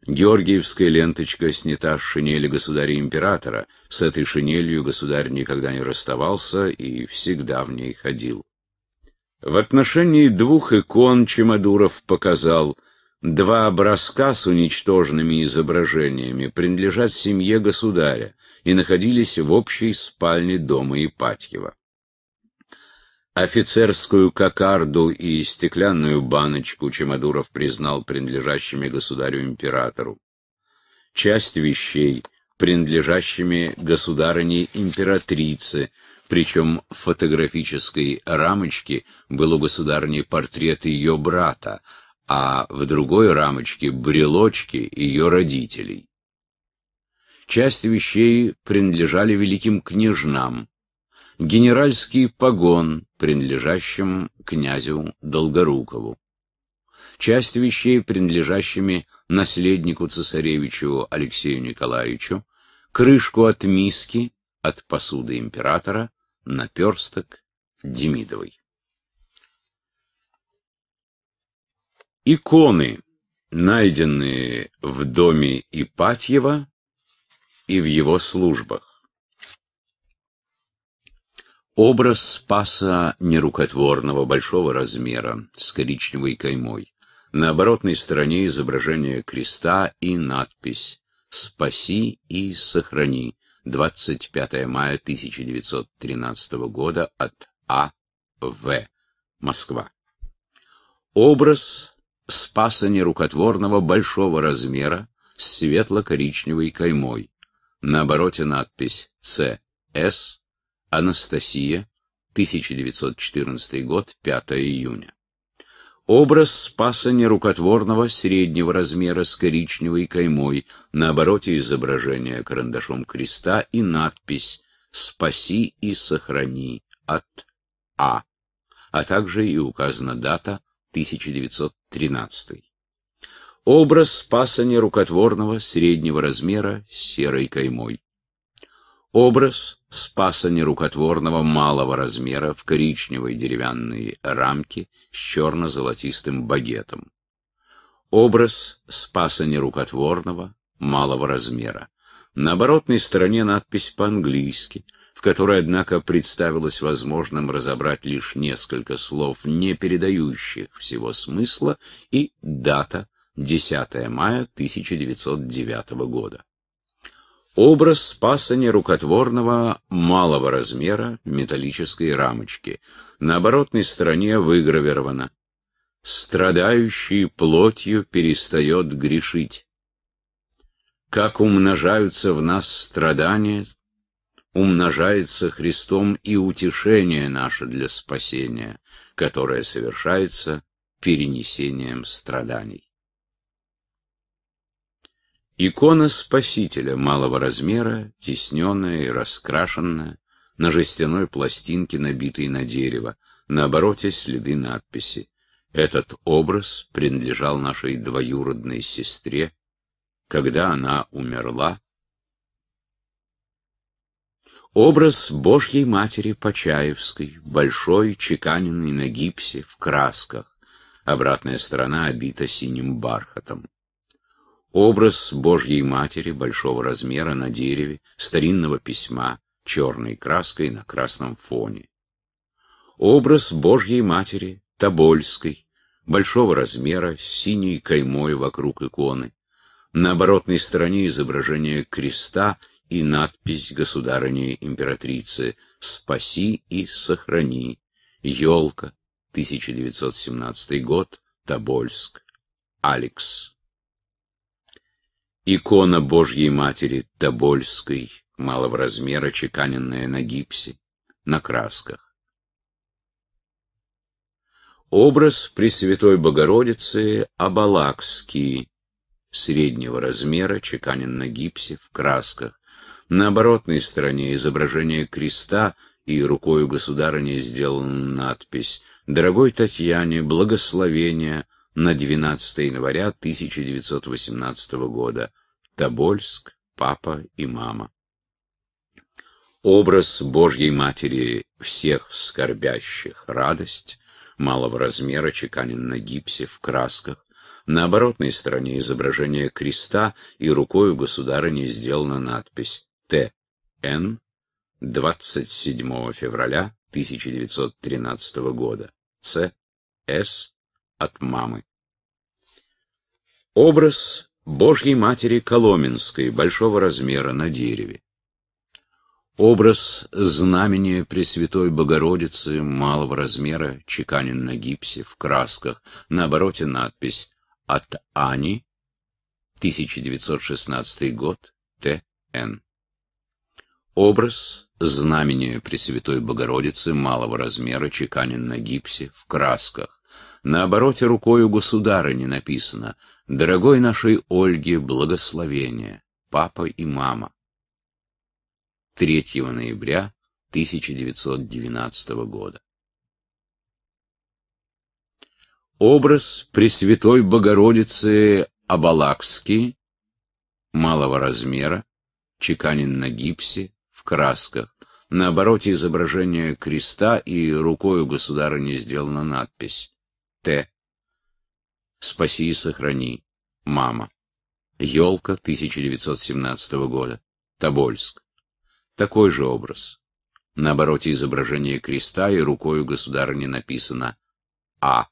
Георгиевская ленточка снята с шинели государя-императора, с этой шинелью государь никогда не расставался и всегда в ней ходил. В отношении двух икон Чемодуров показал, два образца с уничтоженными изображениями принадлежат семье государя, и находились в общей спальне дома Ипатьева. Офицерскую кокарду и стеклянную баночку Чемодуров признал принадлежащими государю-императору. Часть вещей, принадлежащими государыне-императрице, причем в фотографической рамочке был у государни портрет ее брата, а в другой рамочке — брелочки ее родителей. Часть вещей принадлежали великим княжнам, генеральский погон, принадлежащим князю Долгорукову, часть вещей, принадлежащими наследнику цесаревичу Алексею Николаевичу, крышку от миски, от посуды императора, наперсток Демидовой. Иконы, найденные в доме Ипатьева, и в его службах. Образ Спаса нерукотворного, большого размера, с коричневой каймой. На оборотной стороне изображение креста и надпись «Спаси и сохрани» 25 мая 1913 года от А. В. Москва. Образ спаса нерукотворного большого размера с светло-коричневой каймой. На обороте надпись «С.С. Анастасия, 1914 год, 5 июня». Образ Спаса нерукотворного среднего размера с коричневой каймой, на обороте изображение карандашом креста и надпись «Спаси и сохрани от А», а также и указана дата 1913. Образ пасани рукотворного среднего размера с серой каймой. Образ спаса нерукотворного малого размера в коричневой деревянной рамке с черно-золотистым багетом. Образ спаса нерукотворного малого размера. На оборотной стороне надпись по-английски, в которой, однако, представилось возможным разобрать лишь несколько слов, не передающих всего смысла, и дата – 10 мая 1909 года. Образ спасания рукотворного малого размера металлической рамочки. На оборотной стороне выгравировано «Страдающий плотью перестает грешить». Как умножаются в нас страдания, умножается Христом и утешение наше для спасения, которое совершается перенесением страданий. Икона Спасителя малого размера, тесненная и раскрашенная, на жестяной пластинке, набитой на дерево, на обороте следы надписи. Этот образ принадлежал нашей двоюродной сестре, когда она умерла. Образ Божьей Матери Почаевской, большой, чеканенный на гипсе, в красках. Обратная сторона обита синим бархатом. Образ Божьей Матери большого размера на дереве, старинного письма, черной краской на красном фоне. Образ Божьей Матери, Тобольской, большого размера, с синей каймой вокруг иконы. На оборотной стороне изображение креста и надпись государыни-императрицы «Спаси и сохрани». Елка, 1917 год, Тобольск, Алекс. Икона Божьей Матери Тобольской, малого размера, чеканенная на гипсе, на красках. Образ Пресвятой Богородицы Абалакский, среднего размера, чеканен на гипсе, в красках. На оборотной стороне изображение креста и рукою государыни сделана надпись «Дорогой Татьяне, благословения!» на 12 января 1918 года. Тобольск, папа и мама. Образ Божьей Матери всех скорбящих радость, малого размера, чеканен на гипсе, в красках. На оборотной стороне изображение креста и рукой у государыни сделана надпись «Т.Н. 27 февраля 1913 года. Ц С от мамы. Образ Божьей Матери Коломенской, большого размера, на дереве. Образ знамения Пресвятой Богородицы, малого размера, чеканен на гипсе, в красках. На обороте надпись «От Ани, 1916 год, Т.Н». Образ знамения Пресвятой Богородицы, малого размера, чеканен на гипсе, в красках. На обороте рукою государыни написано Дорогой нашей Ольге благословение, папа и мама. 3 ноября 1919 года. Образ Пресвятой Богородицы Абалакский, малого размера, чеканен на гипсе, в красках. На обороте изображение креста и рукою государыни сделана надпись «Т». «Спаси и сохрани. Мама». Ёлка 1917 года. Тобольск. Такой же образ. На обороте изображение креста и рукою государыни написано «А».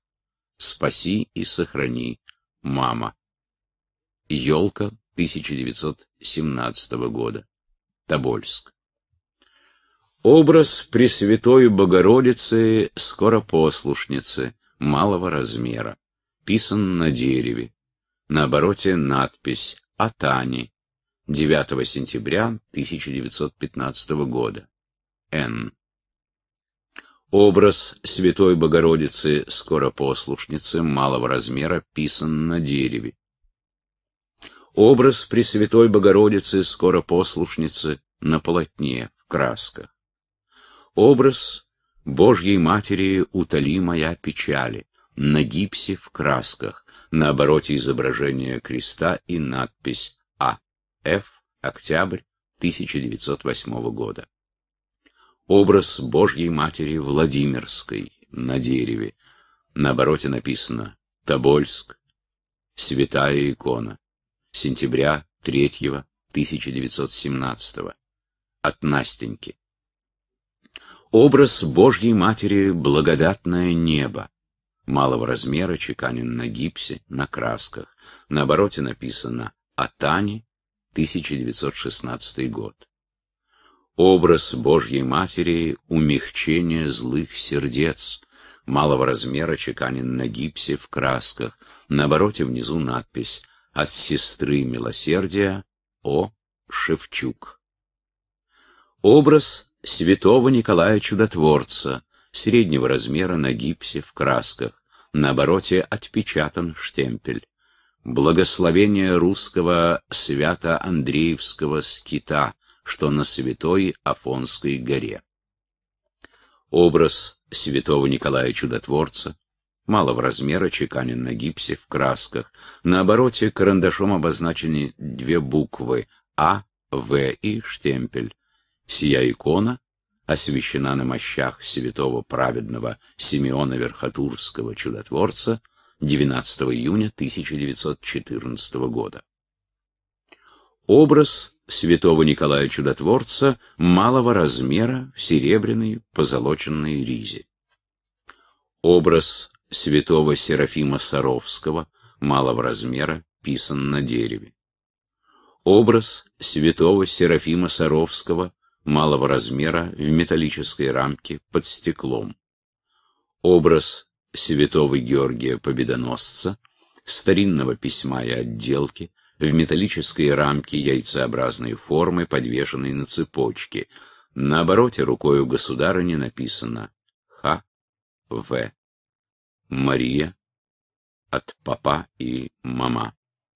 «Спаси и сохрани. Мама». Ёлка 1917 года. Тобольск. Образ Пресвятой Богородицы Скоропослушницы малого размера писан на дереве. На обороте надпись «О Тане» 9 сентября 1915 года. Н. Образ Святой Богородицы Скоропослушницы малого размера писан на дереве. Образ Пресвятой Богородицы Скоропослушницы на полотне в красках. Образ Божьей Матери утоли моя печали на гипсе в красках, на обороте изображение креста и надпись А.Ф. Октябрь 1908 года. Образ Божьей Матери Владимирской на дереве. На обороте написано «Тобольск. Святая икона. Сентября 3 -го 1917 -го. От Настеньки. Образ Божьей Матери Благодатное Небо малого размера, чеканен на гипсе, на красках. На обороте написано «Атани, 1916 год». Образ Божьей Матери — умягчение злых сердец, малого размера, чеканен на гипсе, в красках. На обороте внизу надпись «От сестры милосердия О. Шевчук». Образ святого Николая Чудотворца — среднего размера на гипсе в красках. На обороте отпечатан штемпель. Благословение русского свято-андреевского скита, что на святой Афонской горе. Образ святого Николая Чудотворца, мало в размера, чеканен на гипсе в красках. На обороте карандашом обозначены две буквы А, В и штемпель. Сия икона освящена на мощах святого праведного Симеона Верхотурского чудотворца 19 июня 1914 года. Образ святого Николая Чудотворца малого размера в серебряной позолоченной ризе. Образ святого Серафима Саровского малого размера писан на дереве. Образ святого Серафима Саровского малого размера в металлической рамке под стеклом. Образ святого Георгия Победоносца, старинного письма и отделки, в металлической рамке яйцеобразной формы, подвешенной на цепочке. На обороте рукою государыни написано Х. В. Мария от папа и мама.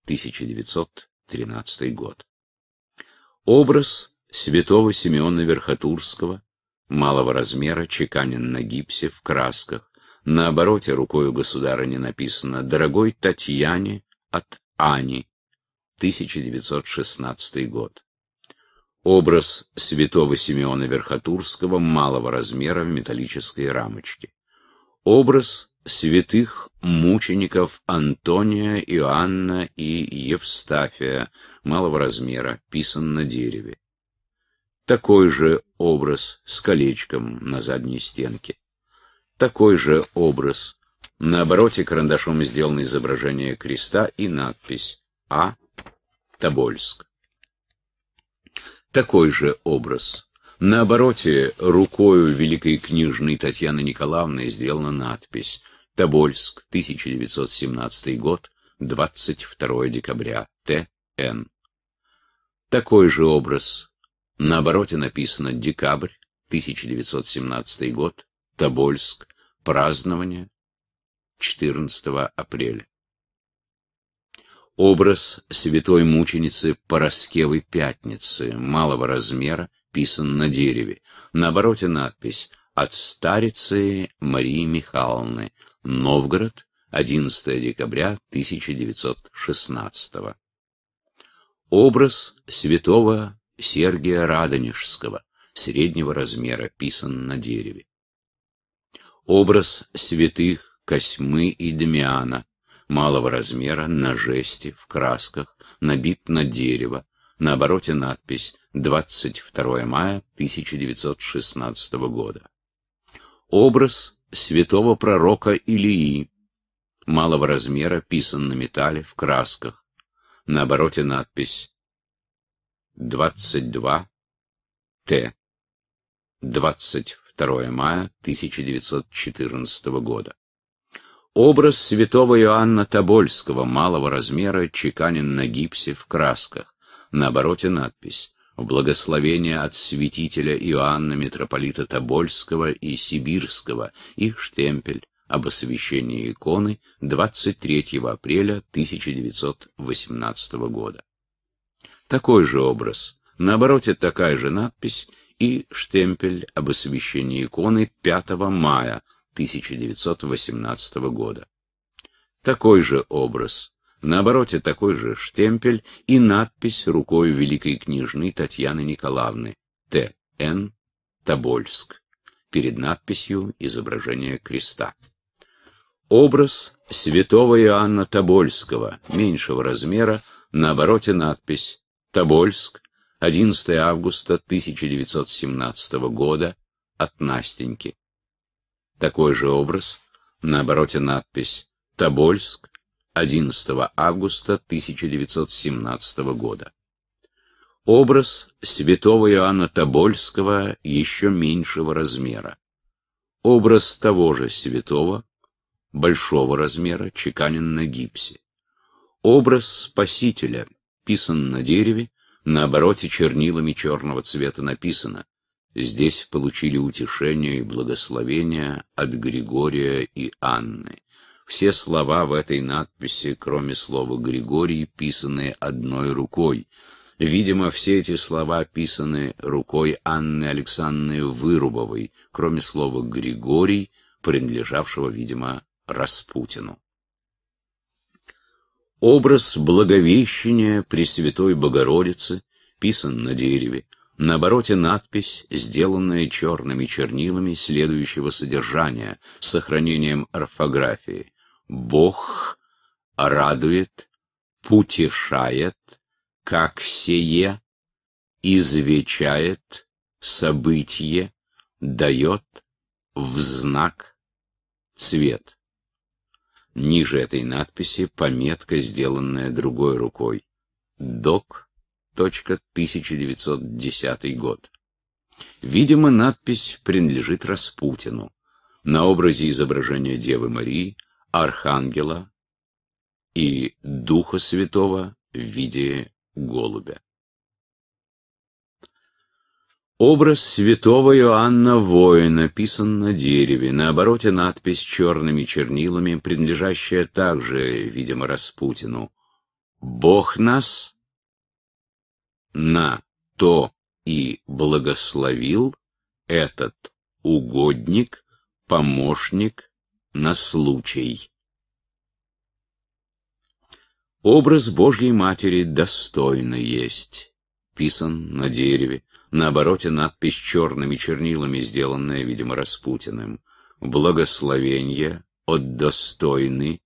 1913 год. Образ святого Симеона Верхотурского, малого размера, чеканен на гипсе, в красках. На обороте рукою государыни написано «Дорогой Татьяне от Ани», 1916 год. Образ святого Симеона Верхотурского малого размера в металлической рамочке. Образ святых мучеников Антония, Иоанна и Евстафия малого размера, писан на дереве. Такой же образ с колечком на задней стенке. Такой же образ. На обороте карандашом сделано изображение креста и надпись «А. Тобольск». Такой же образ. На обороте рукою великой книжной Татьяны Николаевны сделана надпись «Тобольск, 1917 год, 22 декабря, Т.Н.». Такой же образ на обороте написано «Декабрь, 1917 год, Тобольск, празднование 14 апреля». Образ святой мученицы Пороскевой Пятницы, малого размера, писан на дереве. На обороте надпись «От старицы Марии Михайловны, Новгород, 11 декабря 1916 Образ святого Сергия Радонежского, среднего размера, писан на дереве. Образ святых Косьмы и Демиана, малого размера, на жести, в красках, набит на дерево, на обороте надпись 22 мая 1916 года. Образ святого пророка Илии, малого размера, писан на металле, в красках, на обороте надпись 22 Т. 22 мая 1914 года. Образ святого Иоанна Тобольского, малого размера, чеканен на гипсе в красках. На обороте надпись «Благословение от святителя Иоанна Митрополита Тобольского и Сибирского» и штемпель об освящении иконы 23 апреля 1918 года. Такой же образ. На обороте такая же надпись и штемпель об освящении иконы 5 мая 1918 года. Такой же образ. На обороте такой же штемпель и надпись рукой великой княжны Татьяны Николаевны Т.Н. Тобольск. Перед надписью изображение креста. Образ святого Иоанна Тобольского, меньшего размера, на обороте надпись Тобольск, 11 августа 1917 года, от Настеньки. Такой же образ, на обороте надпись «Тобольск, 11 августа 1917 года». Образ святого Иоанна Тобольского еще меньшего размера. Образ того же святого, большого размера, чеканен на гипсе. Образ Спасителя – писан на дереве, на обороте чернилами черного цвета написано «Здесь получили утешение и благословение от Григория и Анны». Все слова в этой надписи, кроме слова «Григорий», писаны одной рукой. Видимо, все эти слова писаны рукой Анны Александровны Вырубовой, кроме слова «Григорий», принадлежавшего, видимо, Распутину. Образ Благовещения Пресвятой Богородицы писан на дереве. На обороте надпись, сделанная черными чернилами следующего содержания, с сохранением орфографии. «Бог радует, путешает, как сие, извечает, событие, дает в знак цвет». Ниже этой надписи пометка, сделанная другой рукой. Док. 1910 год. Видимо, надпись принадлежит Распутину. На образе изображения Девы Марии, Архангела и Духа Святого в виде голубя. Образ святого Иоанна Воина писан на дереве, на обороте надпись черными чернилами, принадлежащая также, видимо, Распутину. «Бог нас на то и благословил этот угодник, помощник на случай». Образ Божьей Матери достойно есть, писан на дереве на обороте надпись черными чернилами, сделанная, видимо, Распутиным. «Благословение от достойны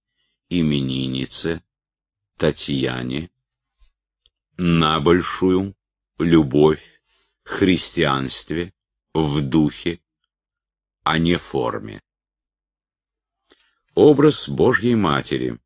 имениннице Татьяне на большую любовь, христианстве, в духе, а не форме». Образ Божьей Матери.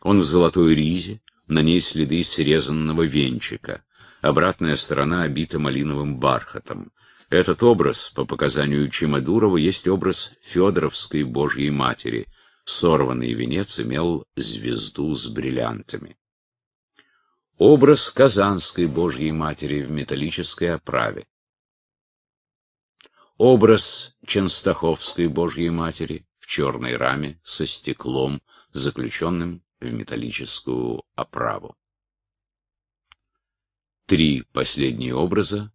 Он в золотой ризе, на ней следы срезанного венчика обратная сторона обита малиновым бархатом. Этот образ, по показанию Чемодурова, есть образ Федоровской Божьей Матери. Сорванный венец имел звезду с бриллиантами. Образ Казанской Божьей Матери в металлической оправе. Образ Ченстаховской Божьей Матери в черной раме со стеклом, заключенным в металлическую оправу три последние образа,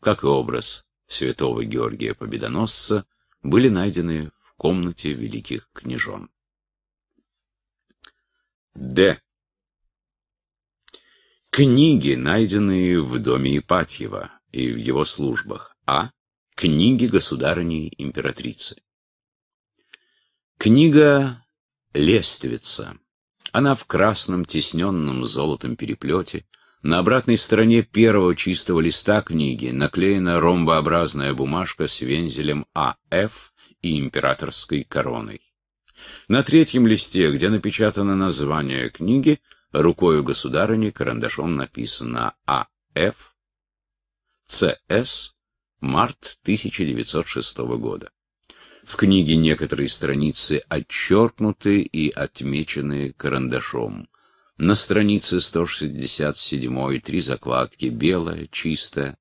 как и образ святого Георгия Победоносца, были найдены в комнате великих княжон. Д. Книги, найденные в доме Ипатьева и в его службах. А. Книги государыни-императрицы. Книга «Лествица». Она в красном, тесненном золотом переплете, на обратной стороне первого чистого листа книги наклеена ромбообразная бумажка с вензелем АФ и императорской короной. На третьем листе, где напечатано название книги, рукою государыни карандашом написано АФ ЦС март 1906 года. В книге некоторые страницы отчеркнуты и отмечены карандашом – на странице 167 три закладки «Белая», «Чистая»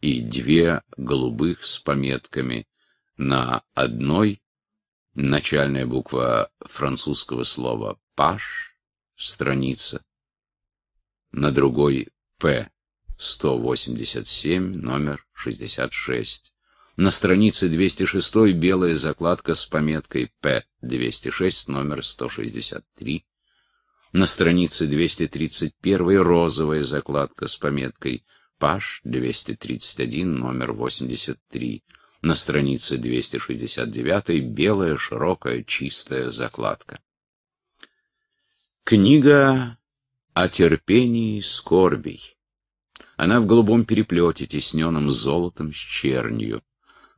и две голубых с пометками. На одной начальная буква французского слова «паш» — страница, на другой «п» 187, номер 66. На странице 206 белая закладка с пометкой «П» 206, номер 163 на странице 231 розовая закладка с пометкой «Паш 231, номер 83». На странице 269 белая, широкая, чистая закладка. Книга о терпении скорбей. Она в голубом переплете, тесненном золотом с чернью.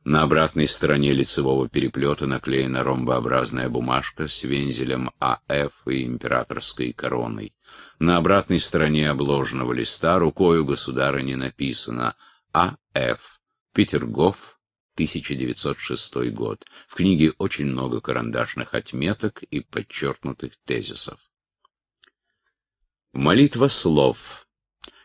На обратной стороне лицевого переплета наклеена ромбообразная бумажка с вензелем АФ и императорской короной. На обратной стороне обложенного листа рукою государыни написано АФ Петергоф 1906 год. В книге очень много карандашных отметок и подчеркнутых тезисов. Молитва слов.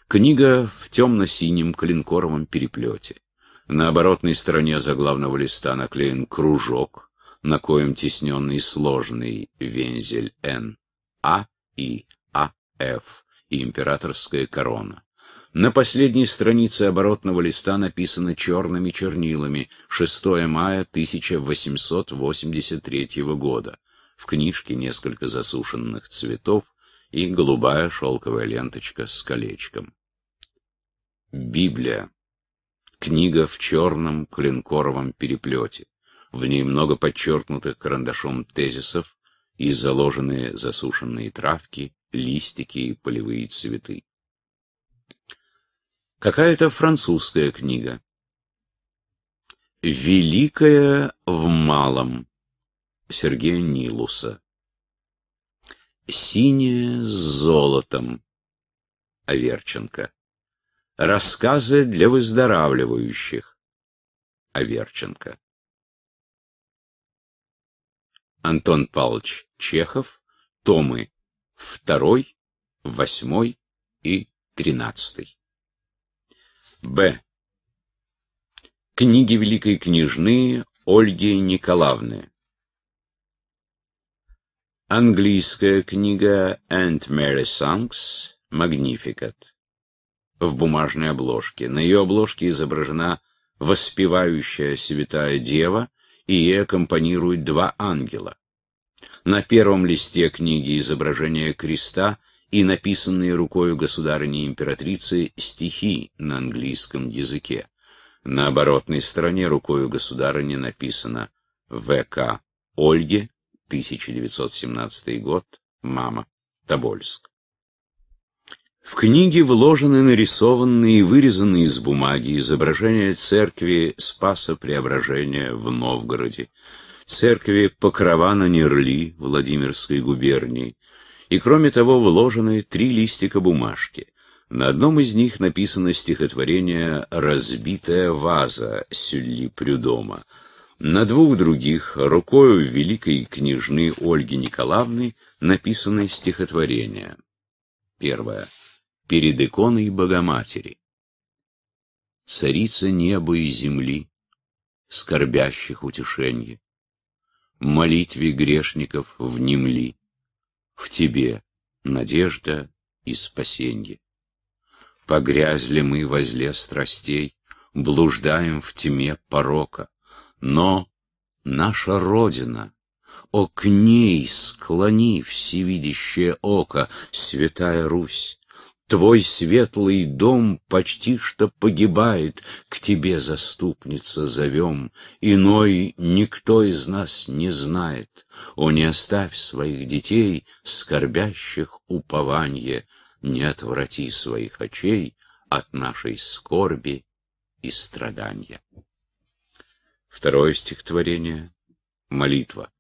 Книга в темно-синем клинкоровом переплете. На оборотной стороне заглавного листа наклеен кружок, на коем тесненный сложный вензель Н, А и А Ф и императорская корона. На последней странице оборотного листа написано черными чернилами 6 мая 1883 года. В книжке несколько засушенных цветов и голубая шелковая ленточка с колечком. Библия книга в черном клинкоровом переплете. В ней много подчеркнутых карандашом тезисов и заложенные засушенные травки, листики и полевые цветы. Какая-то французская книга. «Великая в малом» Сергея Нилуса. Синяя с золотом» Аверченко. Рассказы для выздоравливающих. Аверченко. Антон Павлович Чехов. Томы 2, 8 и 13. Б. Книги великой княжны Ольги Николаевны. Английская книга Aunt Mary Sanks» «Magnificat» в бумажной обложке. На ее обложке изображена воспевающая святая дева, и ей аккомпанируют два ангела. На первом листе книги изображение креста и написанные рукою государыни-императрицы стихи на английском языке. На оборотной стороне рукою государыни написано «В.К. Ольге, 1917 год, мама, Тобольск». В книге вложены нарисованные и вырезанные из бумаги изображения церкви Спаса Преображения в Новгороде, церкви Покрова на Нерли Владимирской губернии, и кроме того вложены три листика бумажки. На одном из них написано стихотворение «Разбитая ваза» Сюлли Прюдома, на двух других рукою великой княжны Ольги Николаевны написанное стихотворение. Первое перед иконой Богоматери. Царица неба и земли, скорбящих утешенье, молитве грешников внемли, в тебе надежда и спасенье. Погрязли мы во зле страстей, блуждаем в тьме порока, но наша Родина, о, к ней склони всевидящее око, Святая Русь, Твой светлый дом почти что погибает, К тебе, заступница, зовем. Иной никто из нас не знает. О, не оставь своих детей, Скорбящих упование, Не отврати своих очей От нашей скорби и страдания. Второе стихотворение — молитва.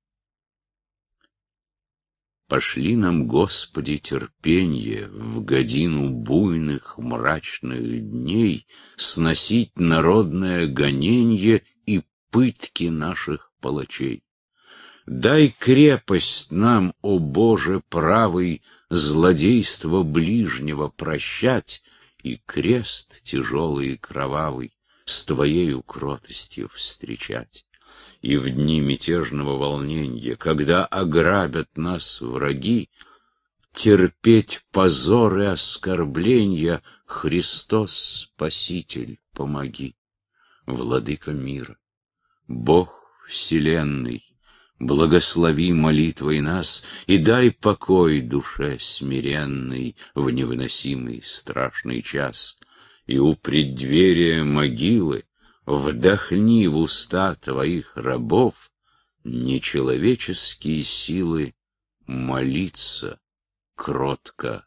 Пошли нам, Господи, терпенье в годину буйных мрачных дней сносить народное гоненье и пытки наших палачей. Дай крепость нам, о Боже правый, злодейство ближнего прощать и крест тяжелый и кровавый с Твоею кротостью встречать и в дни мятежного волнения, когда ограбят нас враги, терпеть позор и оскорбления, Христос, Спаситель, помоги, Владыка мира, Бог Вселенной, Благослови молитвой нас и дай покой душе смиренной в невыносимый страшный час. И у преддверия могилы вдохни в уста твоих рабов нечеловеческие силы молиться кротко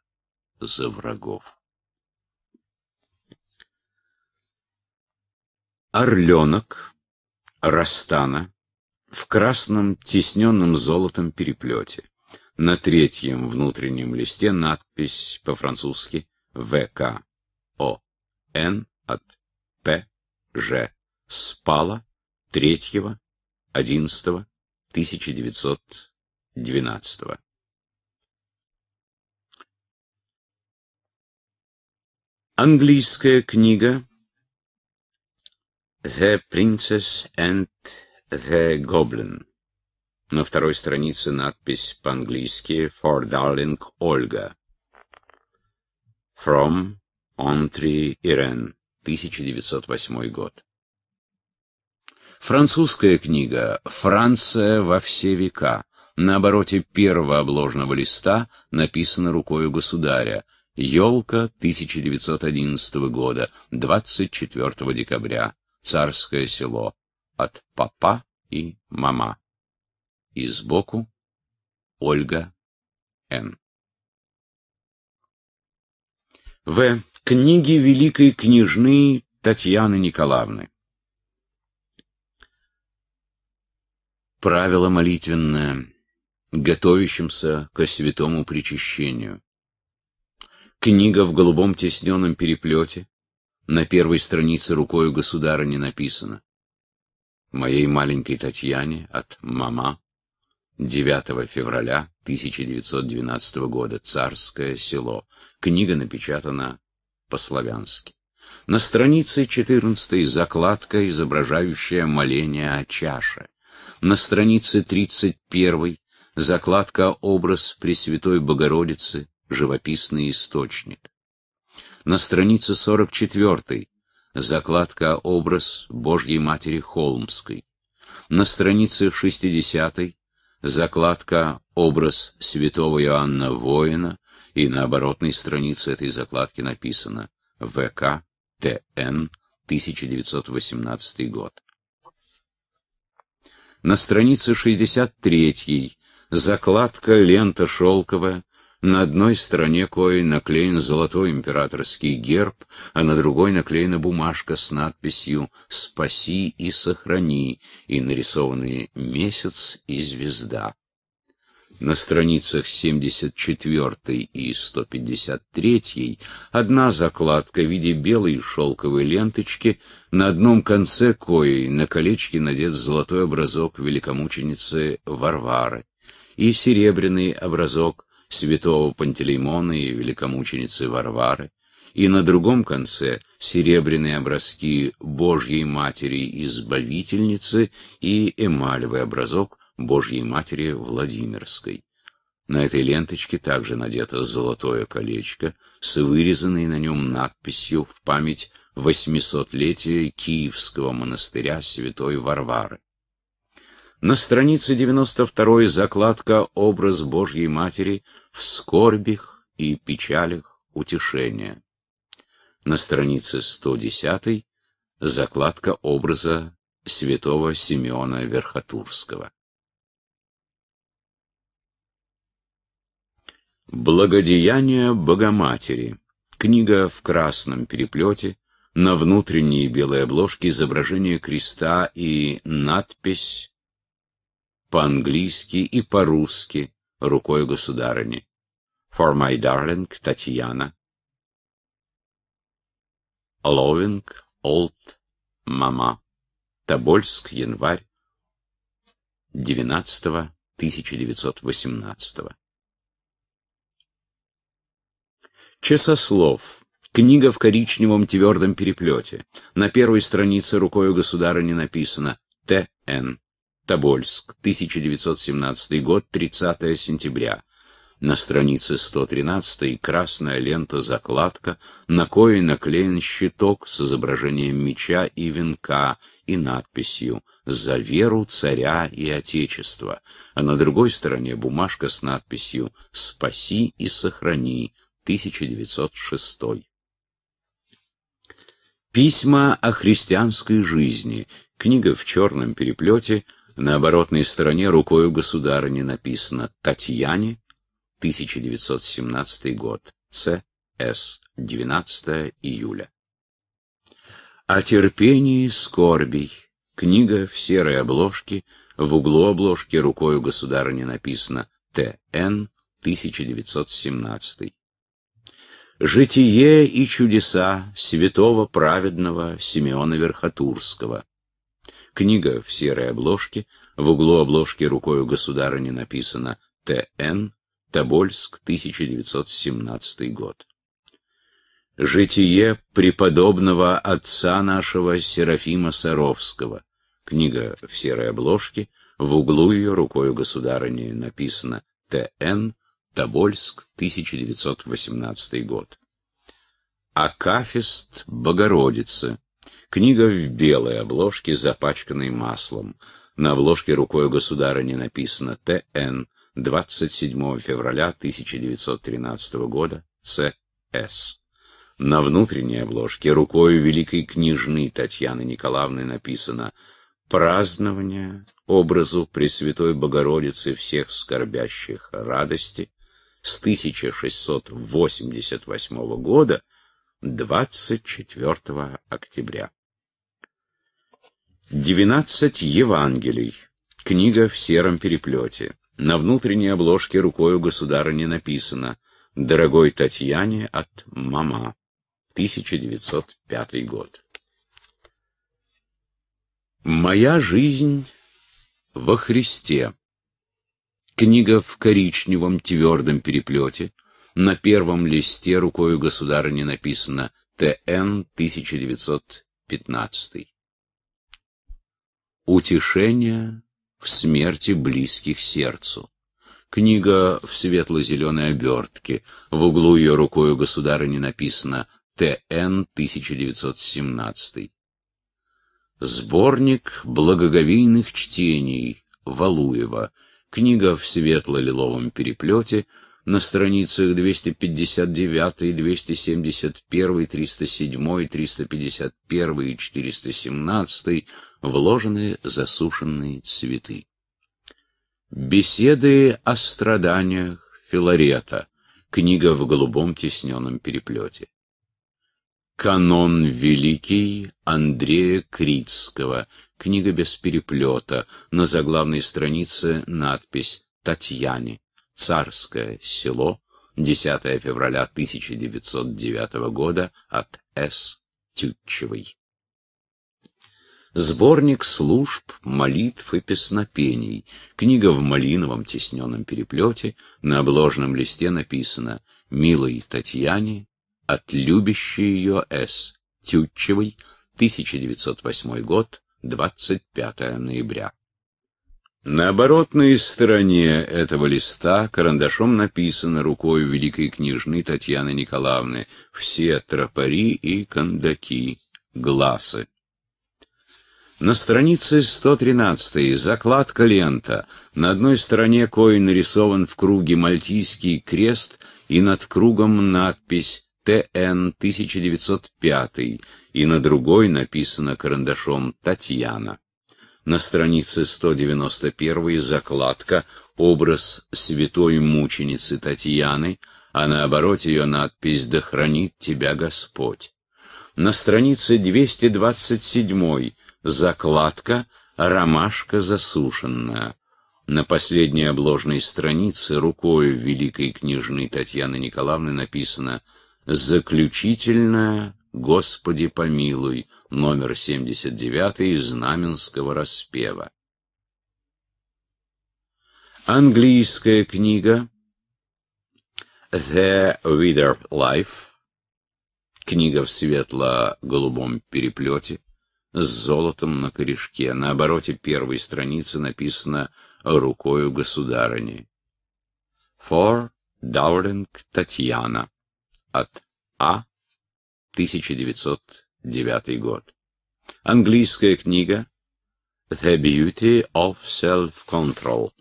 за врагов. Орленок, Растана, в красном тисненном золотом переплете. На третьем внутреннем листе надпись по-французски «ВК». О. Н. от Ж. Спала 3.11.1912. Английская книга «The Princess and the Goblin». На второй странице надпись по-английски «For Darling Olga». From Ontree Irene. 1908 год. Французская книга «Франция во все века» на обороте первого обложного листа написана рукою государя. Ёлка 1911 года, 24 декабря. Царское село. От папа и мама. И сбоку Ольга Н. В. Книги великой княжны Татьяны Николаевны. Правило молитвенное, готовящимся ко святому причащению. Книга в голубом тесненном переплете, на первой странице рукою государыни написано. Моей маленькой Татьяне от мама 9 февраля 1912 года, Царское село. Книга напечатана по-славянски. На странице 14 закладка, изображающая моление о чаше. На странице 31 закладка «Образ Пресвятой Богородицы», живописный источник. На странице 44 закладка «Образ Божьей Матери Холмской». На странице 60 закладка «Образ святого Иоанна Воина», и на оборотной странице этой закладки написано «ВК ТН 1918 год». На странице 63 закладка лента шелковая, на одной стороне кое наклеен золотой императорский герб, а на другой наклеена бумажка с надписью «Спаси и сохрани» и нарисованы месяц и звезда на страницах 74 и 153, одна закладка в виде белой шелковой ленточки, на одном конце коей на колечке надет золотой образок великомученицы Варвары и серебряный образок святого Пантелеймона и великомученицы Варвары, и на другом конце серебряные образки Божьей Матери Избавительницы и эмалевый образок Божьей Матери Владимирской. На этой ленточке также надето золотое колечко с вырезанной на нем надписью в память восьмисотлетия Киевского монастыря Святой Варвары. На странице 92 закладка «Образ Божьей Матери в скорбях и печалях утешения». На странице 110 закладка образа святого Симеона Верхотурского. Благодеяние Богоматери. Книга в красном переплете, на внутренней белой обложке изображение креста и надпись по-английски и по-русски рукой государыни. For my darling Татьяна. Loving old mama. Тобольск, январь 19 1918 Часослов. Книга в коричневом твердом переплете. На первой странице рукою государыни написано «Т.Н. Тобольск, 1917 год, 30 сентября». На странице 113 красная лента-закладка, на кое наклеен щиток с изображением меча и венка и надписью «За веру царя и отечества», а на другой стороне бумажка с надписью «Спаси и сохрани 1906. Письма о христианской жизни. Книга в черном переплете. На оборотной стороне рукою государыни написано «Татьяне, 1917 год, Ц.С. 12 июля». О терпении скорбей. Книга в серой обложке. В углу обложки рукою государыни написано «Т.Н. 1917» житие и чудеса святого праведного Симеона Верхотурского. Книга в серой обложке, в углу обложки рукою государыни написано «Т.Н. Тобольск, 1917 год». «Житие преподобного отца нашего Серафима Саровского». Книга в серой обложке, в углу ее рукою государыни написано «Т.Н. Тобольск, 1918 год. Акафист Богородицы. Книга в белой обложке, запачканной маслом. На обложке рукой государыни написано «ТН» 27 февраля 1913 года «ЦС». На внутренней обложке рукой великой княжны Татьяны Николаевны написано «Празднование образу Пресвятой Богородицы всех скорбящих радости» с 1688 года 24 октября. 19 Евангелий. Книга в сером переплете. На внутренней обложке рукой рукою государыни написано «Дорогой Татьяне от мама». 1905 год. Моя жизнь во Христе. Книга в коричневом твердом переплете. На первом листе рукою государыни написано «ТН 1915». «Утешение в смерти близких сердцу». Книга в светло-зеленой обертке. В углу ее рукою государыни написано «ТН 1917». Сборник благоговейных чтений Валуева – Книга в светло-лиловом переплете на страницах 259, 271, 307, 351 и 417 вложены засушенные цветы. Беседы о страданиях Филарета. Книга в голубом тисненном переплете. Канон Великий Андрея Критского. Книга без переплета, на заглавной странице надпись «Татьяне. Царское село. 10 февраля 1909 года от С. Тютчевой». Сборник служб, молитв и песнопений. Книга в малиновом тесненном переплете. На обложном листе написано «Милой Татьяне от любящей ее С. Тютчевой, 1908 год, 25 ноября. На оборотной стороне этого листа карандашом написано рукой великой княжны Татьяны Николаевны «Все тропари и кондаки, гласы». На странице 113 закладка лента. На одной стороне кое нарисован в круге мальтийский крест и над кругом надпись ТН 1905 и на другой написано карандашом Татьяна. На странице 191 закладка «Образ святой мученицы Татьяны», а на обороте ее надпись «Да хранит тебя Господь». На странице 227 закладка «Ромашка засушенная». На последней обложной странице рукой великой княжны Татьяны Николаевны написано Заключительная «Господи помилуй» номер 79 Знаменского распева. Английская книга «The Withered Life» Книга в светло-голубом переплете с золотом на корешке. На обороте первой страницы написано рукою государыни. For Даулинг Tatiana от А. 1909 год. Английская книга The Beauty of Self-Control.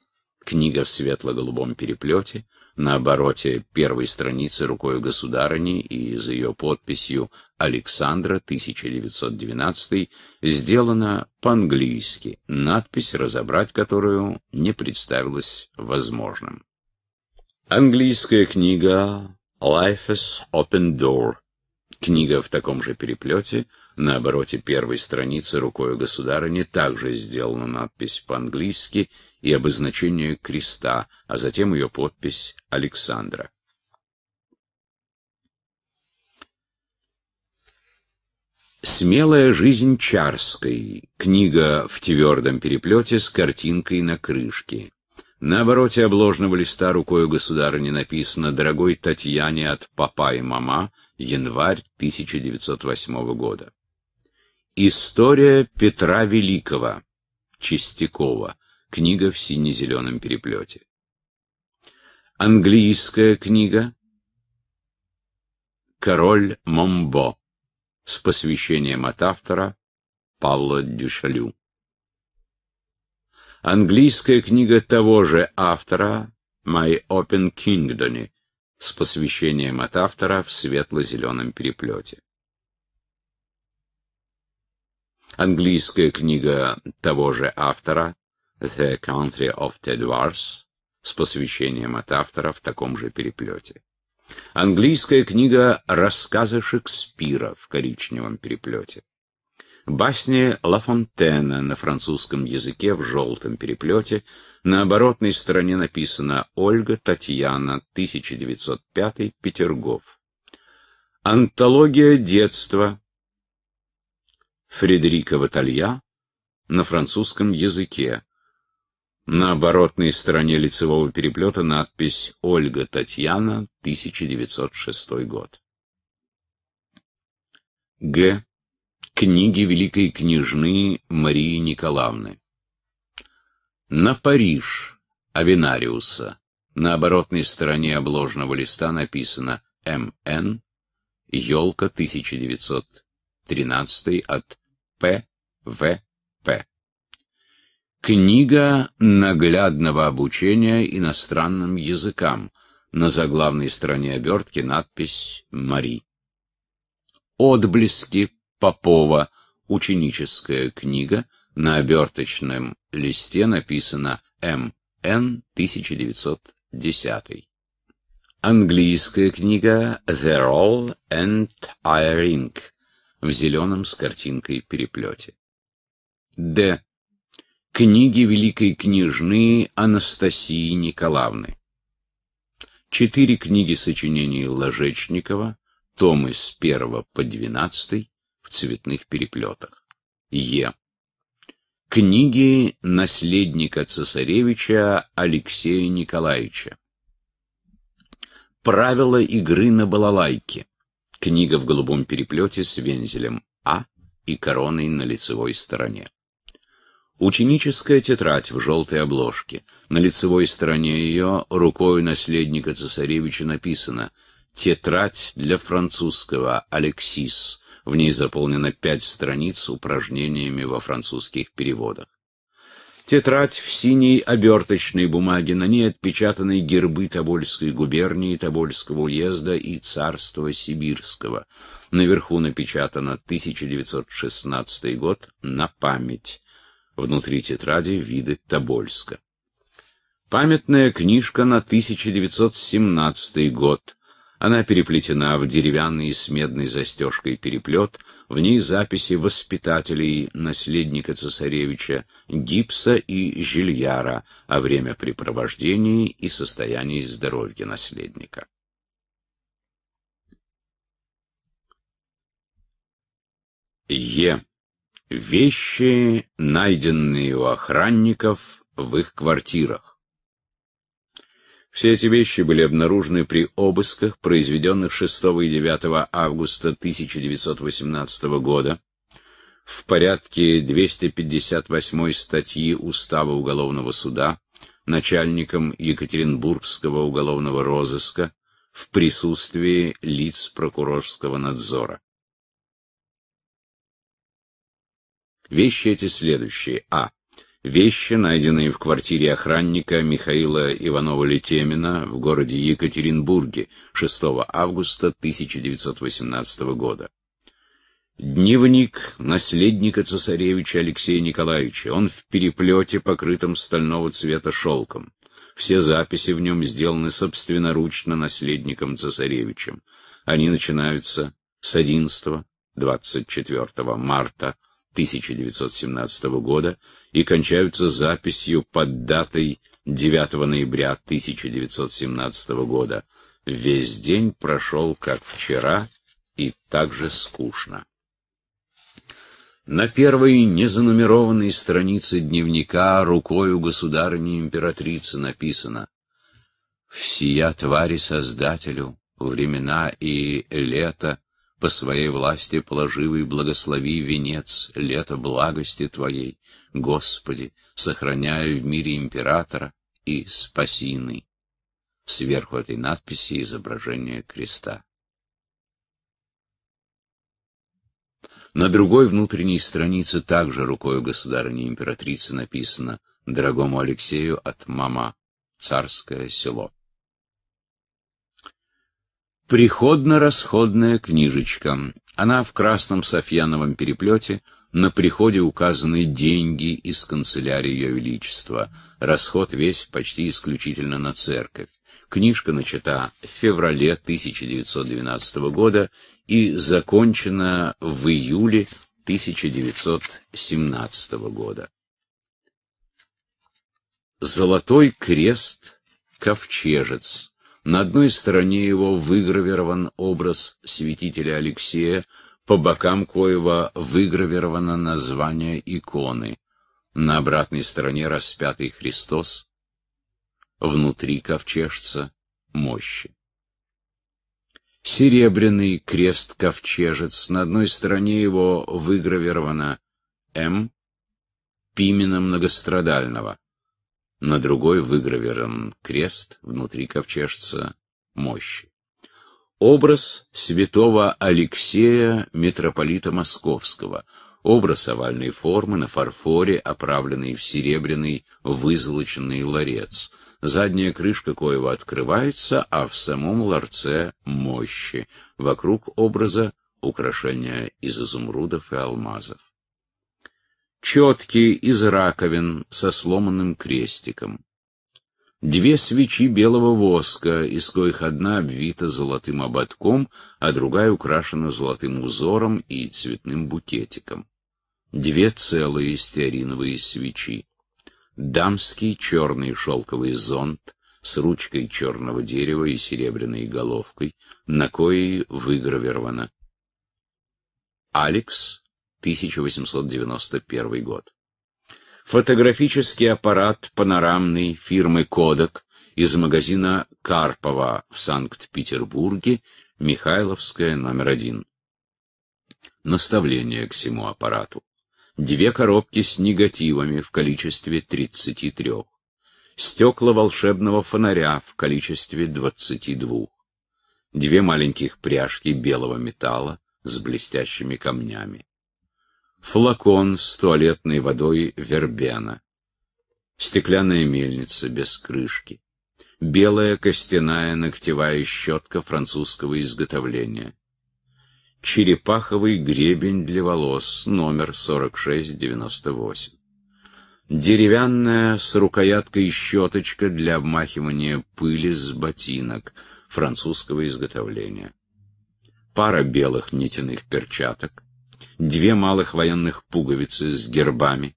Книга в светло-голубом переплете, на обороте первой страницы рукой государыни и за её подписью «Александра, 1912» сделана по-английски, надпись, разобрать которую не представилось возможным. Английская книга Life is Open Door. Книга в таком же переплете, на обороте первой страницы рукой государыни также сделана надпись по-английски и обозначение креста, а затем ее подпись Александра. «Смелая жизнь Чарской» — книга в твердом переплете с картинкой на крышке. На обороте обложного листа рукою не написано «Дорогой Татьяне от папа и мама, январь 1908 года». История Петра Великого, Чистякова, книга в сине-зеленом переплете. Английская книга «Король Момбо» с посвящением от автора Павла Дюшалю. Английская книга того же автора «My Open Kingdom» с посвящением от автора в светло-зеленом переплете. Английская книга того же автора «The Country of Wars с посвящением от автора в таком же переплете. Английская книга «Рассказы Шекспира» в коричневом переплете. Басни Ла Фонтена на французском языке в желтом переплете. На оборотной стороне написано «Ольга Татьяна, 1905, Петергоф». Антология детства Фредерика Ваталья на французском языке. На оборотной стороне лицевого переплета надпись «Ольга Татьяна, 1906 год». Г. Книги великой княжны Марии Николаевны. На Париж Авинариуса. на оборотной стороне обложного листа написано «МН», Ёлка 1913» от П.В.П. Книга наглядного обучения иностранным языкам. На заглавной стороне обертки надпись «Мари». Отблески Попова «Ученическая книга», на оберточном листе написана М.Н. 1910. Английская книга «The Roll and Iring» в зеленом с картинкой переплете. Д. Книги великой княжны Анастасии Николаевны. Четыре книги сочинений Ложечникова, томы с 1 по 12, в цветных переплетах. Е. Книги наследника цесаревича Алексея Николаевича. Правила игры на балалайке. Книга в голубом переплете с вензелем А и короной на лицевой стороне. Ученическая тетрадь в желтой обложке. На лицевой стороне ее рукой наследника цесаревича написано «Тетрадь для французского, Алексис, в ней заполнено пять страниц упражнениями во французских переводах. Тетрадь в синей оберточной бумаге, на ней отпечатаны гербы Тобольской губернии, Тобольского уезда и царства Сибирского. Наверху напечатано 1916 год на память. Внутри тетради виды Тобольска. Памятная книжка на 1917 год. Она переплетена в деревянный с медной застежкой переплет, в ней записи воспитателей наследника цесаревича Гипса и Жильяра о времяпрепровождении и состоянии здоровья наследника. Е. Вещи, найденные у охранников в их квартирах. Все эти вещи были обнаружены при обысках, произведённых 6 и 9 августа 1918 года в порядке 258 статьи Устава Уголовного суда начальником Екатеринбургского уголовного розыска в присутствии лиц прокурорского надзора. Вещи эти следующие. А. Вещи, найденные в квартире охранника Михаила Иванова-Летемина в городе Екатеринбурге 6 августа 1918 года. Дневник наследника цесаревича Алексея Николаевича. Он в переплете, покрытом стального цвета шелком. Все записи в нем сделаны собственноручно наследником цесаревичем. Они начинаются с 11-24 марта 1917 года и кончаются записью под датой 9 ноября 1917 года. Весь день прошел как вчера и так же скучно. На первой незанумерованной странице дневника рукою государыни императрицы написано «Всея твари Создателю, времена и лето по своей власти положивый благослови венец лета благости Твоей, Господи, сохраняя в мире императора и спасиный. Сверху этой надписи изображение креста. На другой внутренней странице также рукой государыни императрицы написано «Дорогому Алексею от мама. Царское село». Приходно-расходная книжечка. Она в красном софьяновом переплете, на приходе указаны деньги из канцелярии Ее Величества. Расход весь почти исключительно на церковь. Книжка начата в феврале 1912 года и закончена в июле 1917 года. Золотой крест ковчежец на одной стороне его выгравирован образ святителя Алексея, по бокам коего выгравировано название иконы. На обратной стороне распятый Христос, внутри ковчежца мощи. Серебряный крест-ковчежец, на одной стороне его выгравировано М. Пимена Многострадального, на другой выгравирован крест внутри ковчежца мощи. Образ святого Алексея, митрополита Московского, образ овальной формы на фарфоре, оправленный в серебряный вызолоченный ларец. Задняя крышка коего открывается, а в самом ларце мощи. Вокруг образа украшения из изумрудов и алмазов четкие из раковин со сломанным крестиком. Две свечи белого воска, из коих одна обвита золотым ободком, а другая украшена золотым узором и цветным букетиком. Две целые стеариновые свечи. Дамский черный шелковый зонт с ручкой черного дерева и серебряной головкой, на коей выгравировано «Алекс 1891 год. Фотографический аппарат панорамный фирмы Kodak из магазина Карпова в Санкт-Петербурге, Михайловская, номер один. Наставление к сему аппарату. Две коробки с негативами в количестве 33. Стекла волшебного фонаря в количестве 22. Две маленьких пряжки белого металла с блестящими камнями флакон с туалетной водой вербена, стеклянная мельница без крышки, белая костяная ногтевая щетка французского изготовления, черепаховый гребень для волос номер 4698, деревянная с рукояткой щеточка для обмахивания пыли с ботинок французского изготовления, пара белых нитяных перчаток, две малых военных пуговицы с гербами,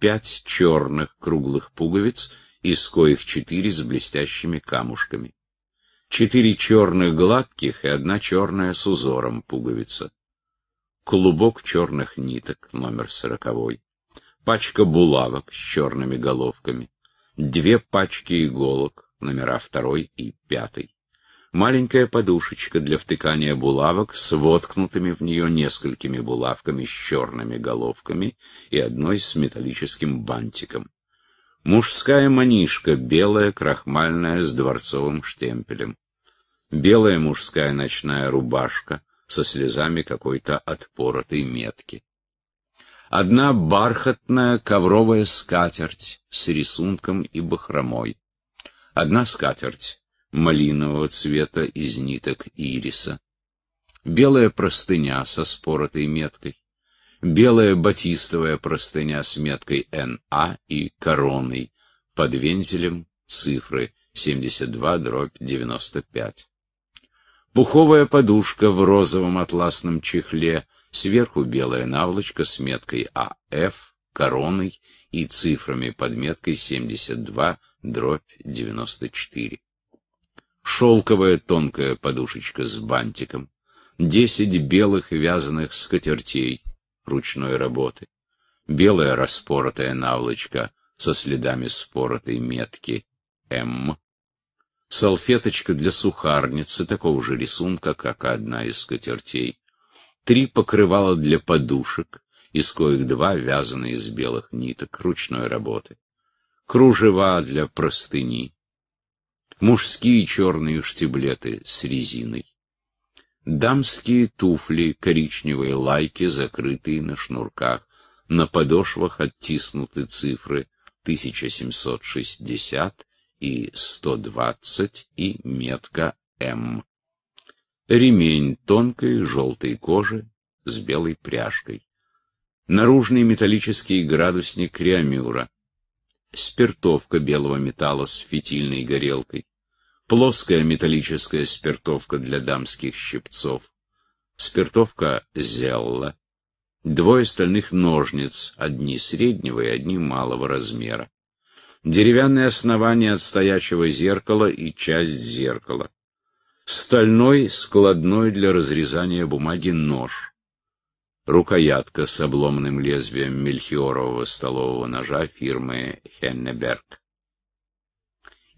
пять черных круглых пуговиц, из коих четыре с блестящими камушками, четыре черных гладких и одна черная с узором пуговица, клубок черных ниток номер сороковой, пачка булавок с черными головками, две пачки иголок номера второй и пятый, маленькая подушечка для втыкания булавок с воткнутыми в нее несколькими булавками с черными головками и одной с металлическим бантиком. Мужская манишка, белая, крахмальная, с дворцовым штемпелем. Белая мужская ночная рубашка со слезами какой-то отпоротой метки. Одна бархатная ковровая скатерть с рисунком и бахромой. Одна скатерть малинового цвета из ниток ириса, белая простыня со споротой меткой, белая батистовая простыня с меткой НА и короной под вензелем цифры 72-95. Пуховая подушка в розовом атласном чехле, сверху белая наволочка с меткой АФ, короной и цифрами под меткой 72-94 шелковая тонкая подушечка с бантиком, десять белых вязаных скатертей ручной работы, белая распоротая наволочка со следами споротой метки «М», салфеточка для сухарницы такого же рисунка, как и одна из скатертей, три покрывала для подушек, из коих два вязаны из белых ниток ручной работы, кружева для простыни, мужские черные штиблеты с резиной, дамские туфли, коричневые лайки, закрытые на шнурках, на подошвах оттиснуты цифры 1760 и 120 и метка М. Ремень тонкой желтой кожи с белой пряжкой. Наружный металлический градусник Реамюра. Спиртовка белого металла с фитильной горелкой плоская металлическая спиртовка для дамских щипцов, спиртовка зелла, двое стальных ножниц, одни среднего и одни малого размера, деревянное основание от стоячего зеркала и часть зеркала, стальной складной для разрезания бумаги нож, рукоятка с обломанным лезвием мельхиорового столового ножа фирмы Хеннеберг,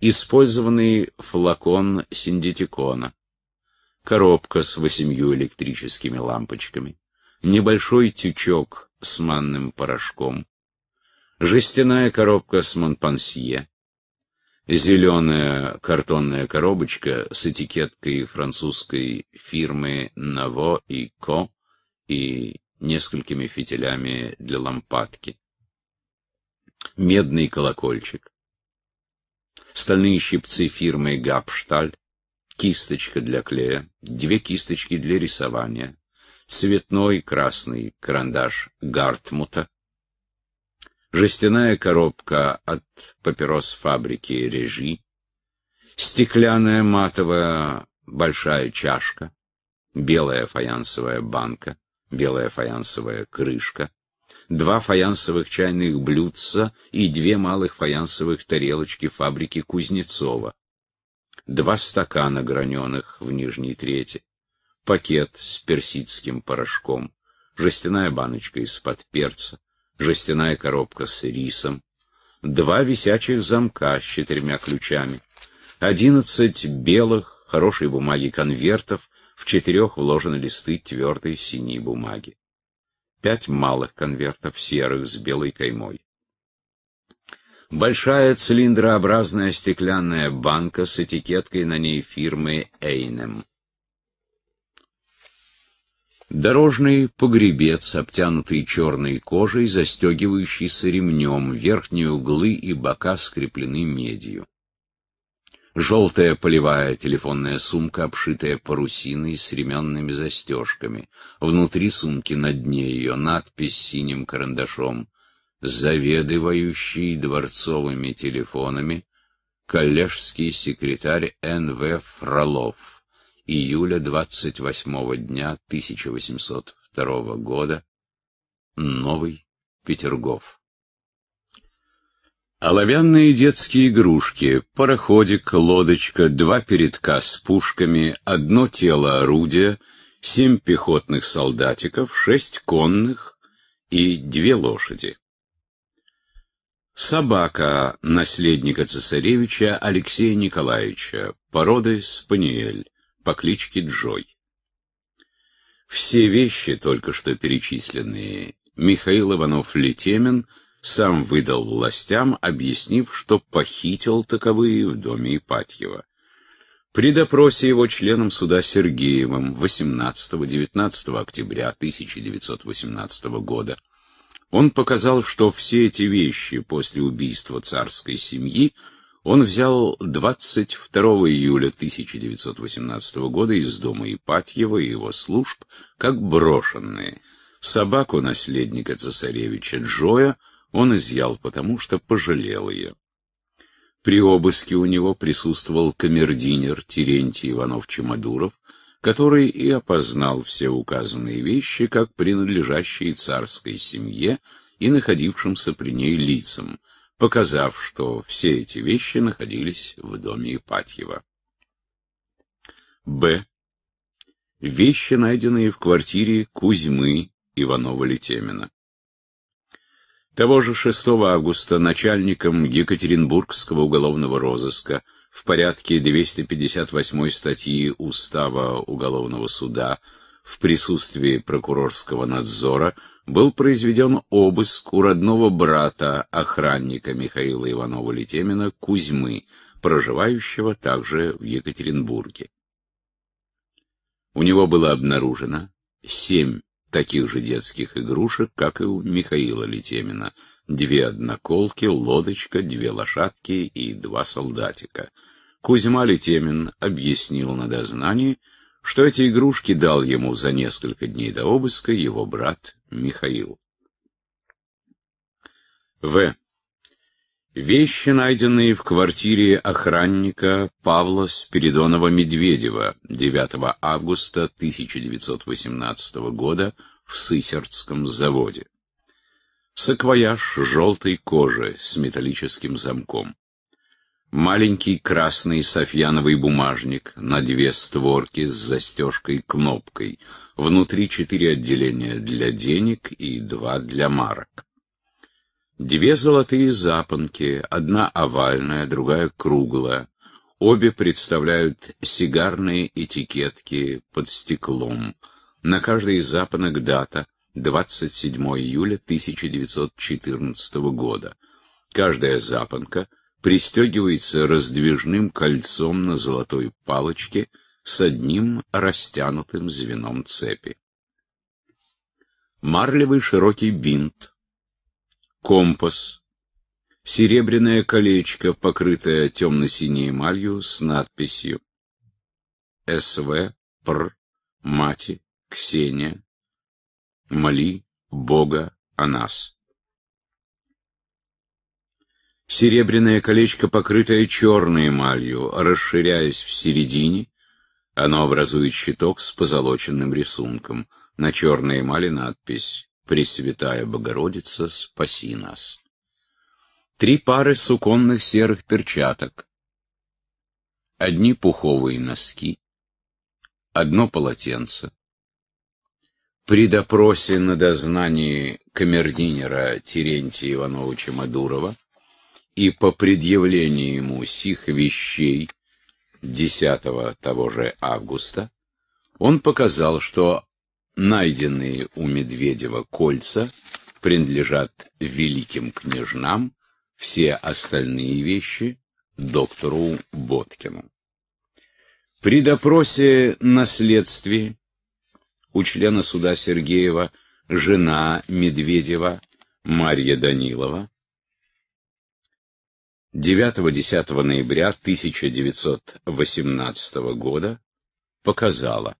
использованный флакон синдитикона, коробка с восемью электрическими лампочками, небольшой тючок с манным порошком, жестяная коробка с монпансье, зеленая картонная коробочка с этикеткой французской фирмы «Наво и Ко» и несколькими фитилями для лампадки, медный колокольчик, стальные щипцы фирмы Габшталь, кисточка для клея, две кисточки для рисования, цветной красный карандаш Гартмута, жестяная коробка от папирос фабрики Режи, стеклянная матовая большая чашка, белая фаянсовая банка, белая фаянсовая крышка, два фаянсовых чайных блюдца и две малых фаянсовых тарелочки фабрики Кузнецова, два стакана граненых в нижней трети, пакет с персидским порошком, жестяная баночка из-под перца, жестяная коробка с рисом, два висячих замка с четырьмя ключами, одиннадцать белых, хорошей бумаги конвертов, в четырех вложены листы твердой синей бумаги пять малых конвертов серых с белой каймой. Большая цилиндрообразная стеклянная банка с этикеткой на ней фирмы Эйнем. Дорожный погребец, обтянутый черной кожей, застегивающийся ремнем, верхние углы и бока скреплены медью. Желтая полевая телефонная сумка, обшитая парусиной с ременными застежками. Внутри сумки на дне ее надпись синим карандашом «Заведывающий дворцовыми телефонами» коллежский секретарь Н.В. Фролов, июля 28 дня 1802 года, Новый Петергоф. Оловянные детские игрушки, пароходик, лодочка, два передка с пушками, одно тело орудия, семь пехотных солдатиков, шесть конных и две лошади. Собака наследника цесаревича Алексея Николаевича, породы спаниель, по кличке Джой. Все вещи, только что перечисленные, Михаил Иванов-Летемин – сам выдал властям, объяснив, что похитил таковые в доме Ипатьева. При допросе его членом суда Сергеевым 18-19 октября 1918 года он показал, что все эти вещи после убийства царской семьи он взял 22 июля 1918 года из дома Ипатьева и его служб как брошенные. Собаку наследника цесаревича Джоя – он изъял, потому что пожалел ее. При обыске у него присутствовал камердинер Терентий Иванов Чемодуров, который и опознал все указанные вещи как принадлежащие царской семье и находившимся при ней лицам, показав, что все эти вещи находились в доме Ипатьева. Б. Вещи, найденные в квартире Кузьмы Иванова-Летемина. Того же 6 августа начальником Екатеринбургского уголовного розыска в порядке 258 статьи Устава уголовного суда в присутствии прокурорского надзора был произведен обыск у родного брата охранника Михаила иванова Литемина Кузьмы, проживающего также в Екатеринбурге. У него было обнаружено семь таких же детских игрушек, как и у Михаила Летемина. Две одноколки, лодочка, две лошадки и два солдатика. Кузьма Летемин объяснил на дознании, что эти игрушки дал ему за несколько дней до обыска его брат Михаил. В. Вещи, найденные в квартире охранника Павла Спиридонова-Медведева 9 августа 1918 года в Сысердском заводе. Саквояж желтой кожи с металлическим замком. Маленький красный софьяновый бумажник на две створки с застежкой-кнопкой. Внутри четыре отделения для денег и два для марок. Две золотые запонки, одна овальная, другая круглая. Обе представляют сигарные этикетки под стеклом. На каждой из запонок дата 27 июля 1914 года. Каждая запонка пристегивается раздвижным кольцом на золотой палочке с одним растянутым звеном цепи. Марлевый широкий бинт компас, серебряное колечко, покрытое темно-синей эмалью с надписью «СВ Пр Мати Ксения Моли Бога о нас». Серебряное колечко, покрытое черной эмалью, расширяясь в середине, оно образует щиток с позолоченным рисунком. На черной эмали надпись Пресвятая Богородица, спаси нас. Три пары суконных серых перчаток, одни пуховые носки, одно полотенце. При допросе на дознании камердинера Терентия Ивановича Мадурова и по предъявлению ему сих вещей 10 того же августа он показал, что найденные у Медведева кольца принадлежат великим княжнам, все остальные вещи — доктору Боткину. При допросе на у члена суда Сергеева жена Медведева Марья Данилова 9-10 ноября 1918 года показала,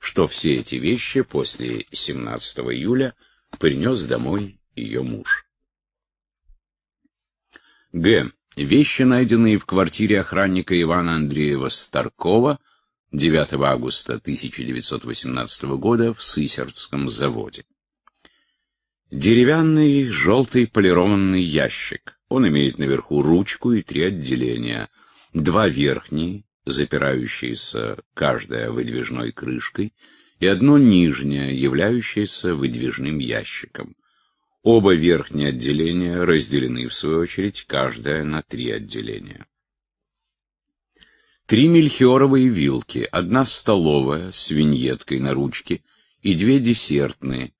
что все эти вещи после 17 июля принес домой ее муж. Г. Вещи, найденные в квартире охранника Ивана Андреева Старкова 9 августа 1918 года в Сысердском заводе. Деревянный желтый полированный ящик. Он имеет наверху ручку и три отделения. Два верхние, запирающееся каждая выдвижной крышкой, и одно нижнее, являющееся выдвижным ящиком. Оба верхние отделения разделены, в свою очередь, каждое на три отделения. Три мельхиоровые вилки, одна столовая с виньеткой на ручке и две десертные.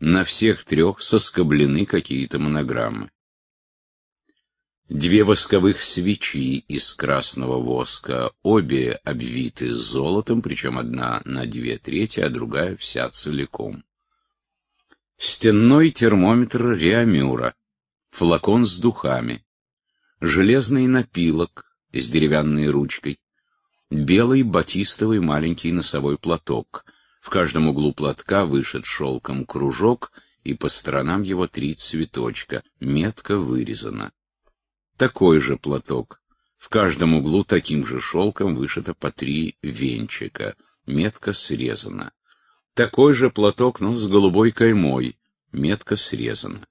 На всех трех соскоблены какие-то монограммы. Две восковых свечи из красного воска, обе обвиты золотом, причем одна на две трети, а другая вся целиком. Стенной термометр Реамюра, флакон с духами, железный напилок с деревянной ручкой, белый батистовый маленький носовой платок. В каждом углу платка вышит шелком кружок, и по сторонам его три цветочка, метко вырезано такой же платок. В каждом углу таким же шелком вышито по три венчика, метко срезано. Такой же платок, но с голубой каймой, метко срезано.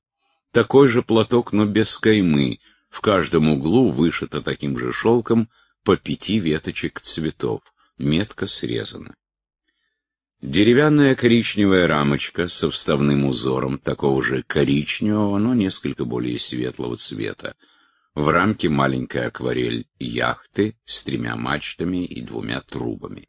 Такой же платок, но без каймы, в каждом углу вышито таким же шелком по пяти веточек цветов, метко срезано. Деревянная коричневая рамочка со вставным узором такого же коричневого, но несколько более светлого цвета. В рамке маленькая акварель яхты с тремя мачтами и двумя трубами.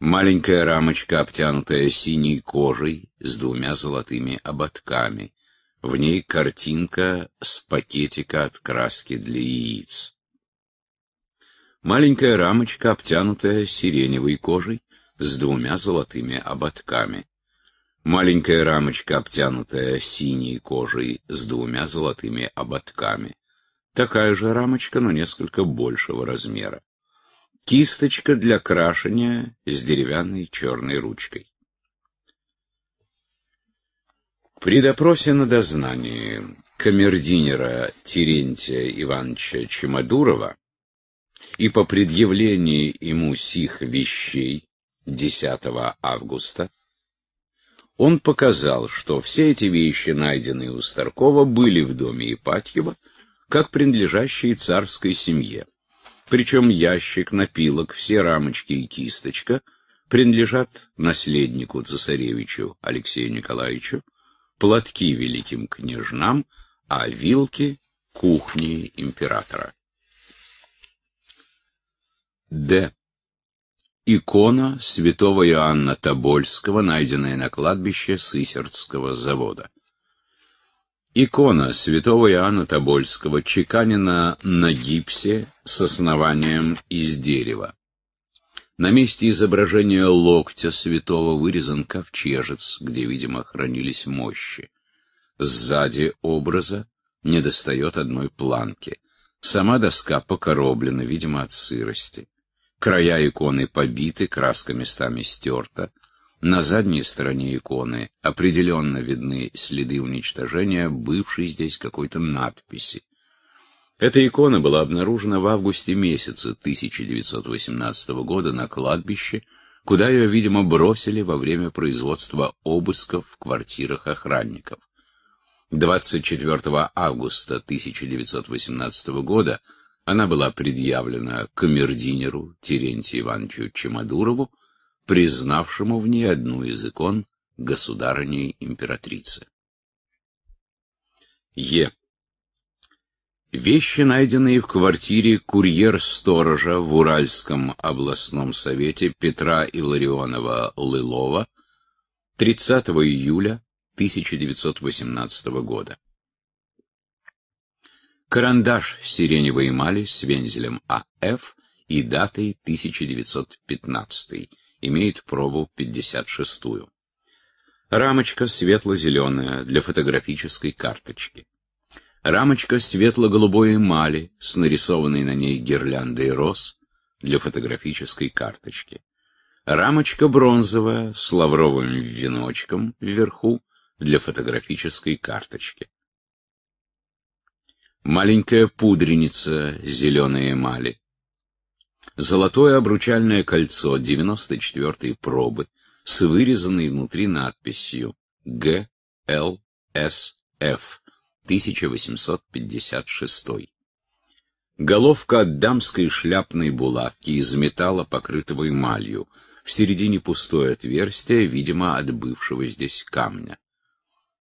Маленькая рамочка, обтянутая синей кожей с двумя золотыми ободками. В ней картинка с пакетика от краски для яиц. Маленькая рамочка, обтянутая сиреневой кожей с двумя золотыми ободками. Маленькая рамочка, обтянутая синей кожей с двумя золотыми ободками. Такая же рамочка, но несколько большего размера. Кисточка для крашения с деревянной черной ручкой. При допросе на дознании камердинера Терентия Ивановича Чемодурова и по предъявлении ему сих вещей 10 августа он показал, что все эти вещи, найденные у Старкова, были в доме Ипатьева как принадлежащие царской семье. Причем ящик, напилок, все рамочки и кисточка принадлежат наследнику цесаревичу Алексею Николаевичу, платки великим княжнам, а вилки — кухни императора. Д. Икона святого Иоанна Тобольского, найденная на кладбище Сысердского завода. Икона святого Иоанна Тобольского чеканена на гипсе с основанием из дерева. На месте изображения локтя святого вырезан ковчежец, где, видимо, хранились мощи. Сзади образа недостает одной планки. Сама доска покороблена, видимо, от сырости. Края иконы побиты, краска местами стерта. На задней стороне иконы определенно видны следы уничтожения бывшей здесь какой-то надписи. Эта икона была обнаружена в августе месяце 1918 года на кладбище, куда ее, видимо, бросили во время производства обысков в квартирах охранников. 24 августа 1918 года она была предъявлена камердинеру Терентию Ивановичу Чемодурову, признавшему в ней одну из икон государыней императрицы. Е. Вещи, найденные в квартире курьер-сторожа в Уральском областном совете Петра Илларионова-Лылова 30 июля 1918 года. Карандаш сиреневой эмали с вензелем А.Ф. и датой 1915 имеет пробу 56-ю. Рамочка светло-зеленая для фотографической карточки. Рамочка светло-голубой эмали с нарисованной на ней гирляндой роз для фотографической карточки. Рамочка бронзовая с лавровым веночком вверху для фотографической карточки. Маленькая пудреница зеленой эмали золотое обручальное кольцо 94-й пробы с вырезанной внутри надписью Г. Л. С. Ф. 1856. Головка от дамской шляпной булавки из металла, покрытого эмалью, в середине пустое отверстие, видимо, от бывшего здесь камня.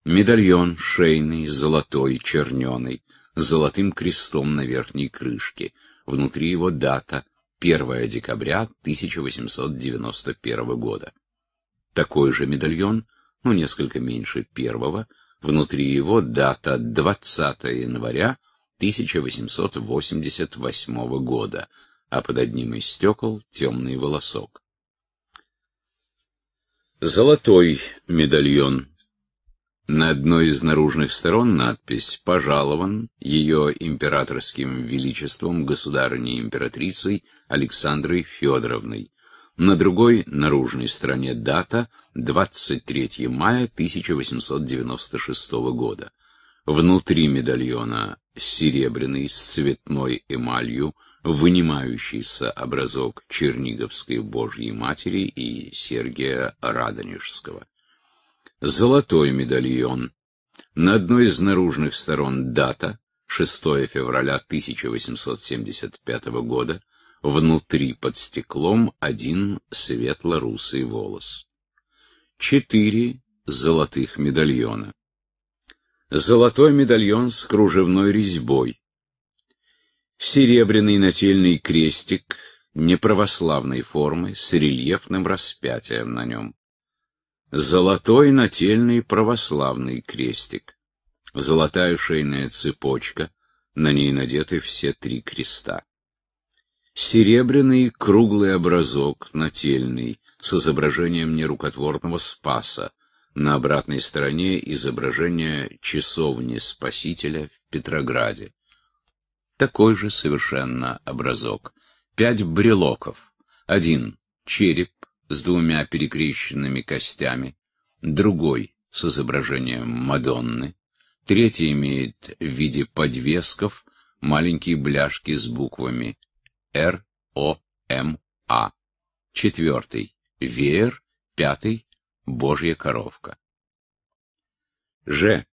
Медальон шейный, золотой, черненый, с золотым крестом на верхней крышке. Внутри его дата — 1 декабря 1891 года. Такой же медальон, но ну, несколько меньше первого, внутри его дата 20 января 1888 года, а под одним из стекол темный волосок. Золотой медальон на одной из наружных сторон надпись «Пожалован ее императорским величеством государыней-императрицей Александрой Федоровной». На другой наружной стороне дата 23 мая 1896 года. Внутри медальона серебряный с цветной эмалью, вынимающийся образок Черниговской Божьей Матери и Сергия Радонежского. Золотой медальон. На одной из наружных сторон дата 6 февраля 1875 года, внутри под стеклом один светло-русый волос. Четыре золотых медальона. Золотой медальон с кружевной резьбой. Серебряный нательный крестик неправославной формы с рельефным распятием на нем. Золотой нательный православный крестик. Золотая шейная цепочка, на ней надеты все три креста. Серебряный круглый образок нательный с изображением нерукотворного Спаса, на обратной стороне изображение часовни Спасителя в Петрограде. Такой же совершенно образок. Пять брелоков. Один — череп, с двумя перекрещенными костями, другой с изображением Мадонны, третий имеет в виде подвесков маленькие бляшки с буквами Р, О, М, А, четвертый — веер, пятый — божья коровка. Ж.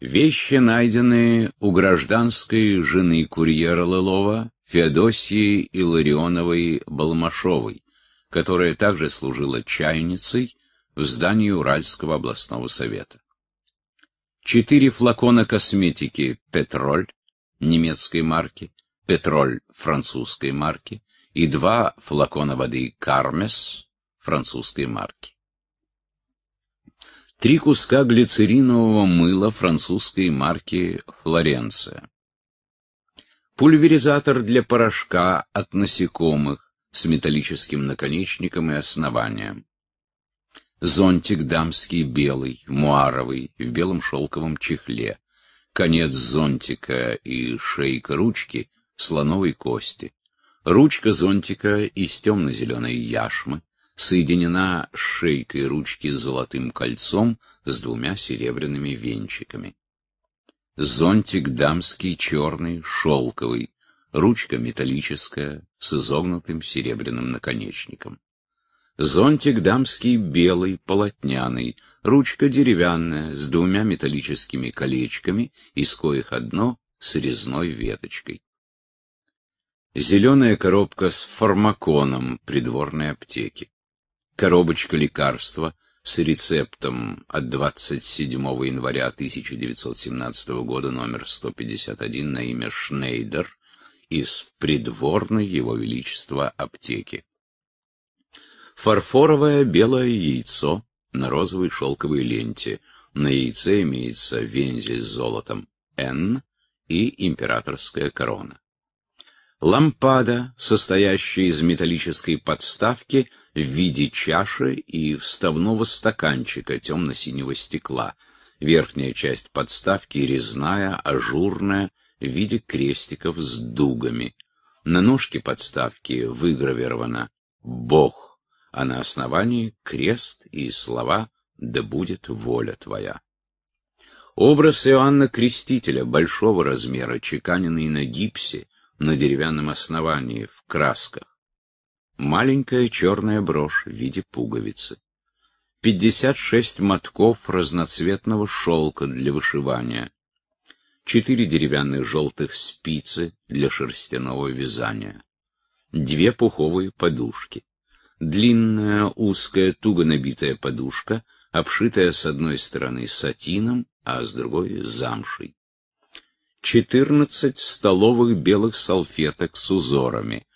Вещи, найденные у гражданской жены курьера Лылова Феодосии Иларионовой Балмашовой, которая также служила чайницей в здании Уральского областного совета. Четыре флакона косметики «Петроль» немецкой марки, «Петроль» французской марки и два флакона воды «Кармес» французской марки. Три куска глицеринового мыла французской марки «Флоренция». Пульверизатор для порошка от насекомых с металлическим наконечником и основанием. Зонтик дамский белый, муаровый, в белом шелковом чехле. Конец зонтика и шейка ручки — слоновой кости. Ручка зонтика из темно-зеленой яшмы соединена с шейкой ручки золотым кольцом с двумя серебряными венчиками. Зонтик дамский черный, шелковый, ручка металлическая, с изогнутым серебряным наконечником. Зонтик дамский белый, полотняный, ручка деревянная, с двумя металлическими колечками, из коих одно с резной веточкой. Зеленая коробка с фармаконом придворной аптеки. Коробочка лекарства с рецептом от 27 января 1917 года номер 151 на имя Шнейдер из придворной его величества аптеки. Фарфоровое белое яйцо на розовой шелковой ленте. На яйце имеется вензель с золотом «Н» и императорская корона. Лампада, состоящая из металлической подставки в виде чаши и вставного стаканчика темно-синего стекла. Верхняя часть подставки резная, ажурная, в виде крестиков с дугами. На ножке подставки выгравировано «Бог», а на основании крест и слова «Да будет воля твоя». Образ Иоанна Крестителя большого размера, чеканенный на гипсе, на деревянном основании, в красках. Маленькая черная брошь в виде пуговицы. 56 мотков разноцветного шелка для вышивания четыре деревянных желтых спицы для шерстяного вязания, две пуховые подушки, длинная узкая туго набитая подушка, обшитая с одной стороны сатином, а с другой — замшей, четырнадцать столовых белых салфеток с узорами,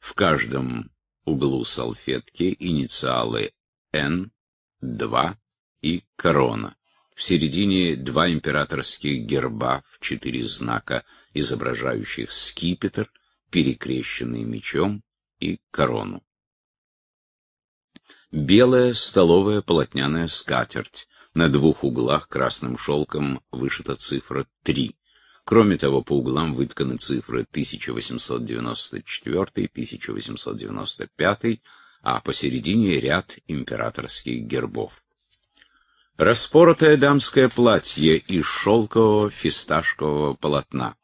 в каждом углу салфетки инициалы «Н», два и «Корона», в середине два императорских герба в четыре знака, изображающих скипетр, перекрещенный мечом и корону. Белая столовая полотняная скатерть. На двух углах красным шелком вышита цифра 3. Кроме того, по углам вытканы цифры 1894-1895, и а посередине ряд императорских гербов. Распоротое дамское платье из шелкового фисташкового полотна.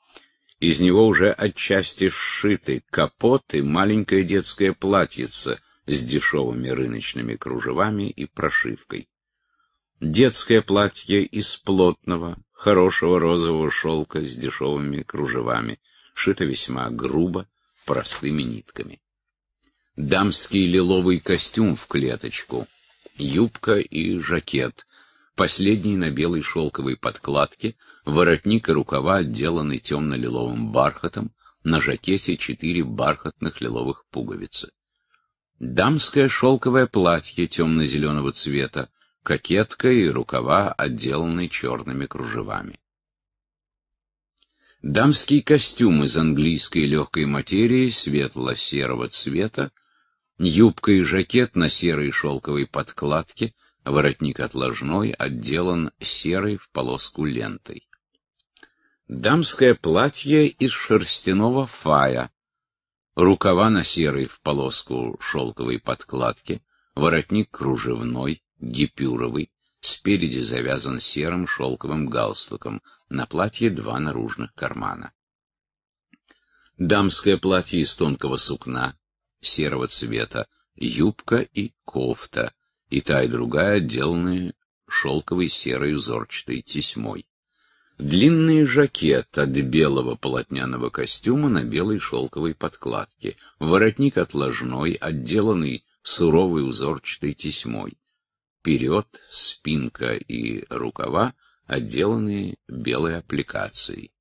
Из него уже отчасти сшиты капот и маленькое детское платьице с дешевыми рыночными кружевами и прошивкой. Детское платье из плотного, хорошего розового шелка с дешевыми кружевами, шито весьма грубо, простыми нитками. Дамский лиловый костюм в клеточку, юбка и жакет, Последний на белой шелковой подкладке, воротник и рукава отделаны темно-лиловым бархатом, на жакете четыре бархатных лиловых пуговицы. Дамское шелковое платье темно-зеленого цвета, кокетка и рукава отделаны черными кружевами. Дамский костюм из английской легкой материи светло-серого цвета, юбка и жакет на серой шелковой подкладке — воротник отложной, отделан серой в полоску лентой. Дамское платье из шерстяного фая, рукава на серой в полоску шелковой подкладке, воротник кружевной, гипюровый, спереди завязан серым шелковым галстуком, на платье два наружных кармана. Дамское платье из тонкого сукна, серого цвета, юбка и кофта, и та, и другая отделаны шелковой серой узорчатой тесьмой. Длинный жакет от белого полотняного костюма на белой шелковой подкладке, воротник отложной, отделанный суровой узорчатой тесьмой. Вперед, спинка и рукава отделанные белой аппликацией.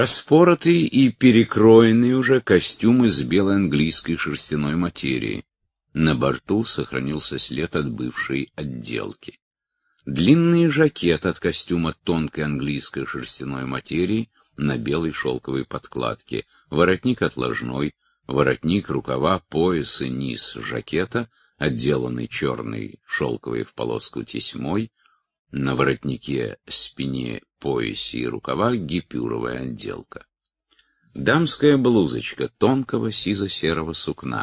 Распоротый и перекроенный уже костюм из белой английской шерстяной материи. На борту сохранился след от бывшей отделки. Длинный жакет от костюма тонкой английской шерстяной материи на белой шелковой подкладке, воротник отложной, воротник, рукава, пояс и низ жакета, отделанный черной шелковой в полоску тесьмой, на воротнике, спине поясе и рукавах гипюровая отделка. Дамская блузочка тонкого сизо-серого сукна,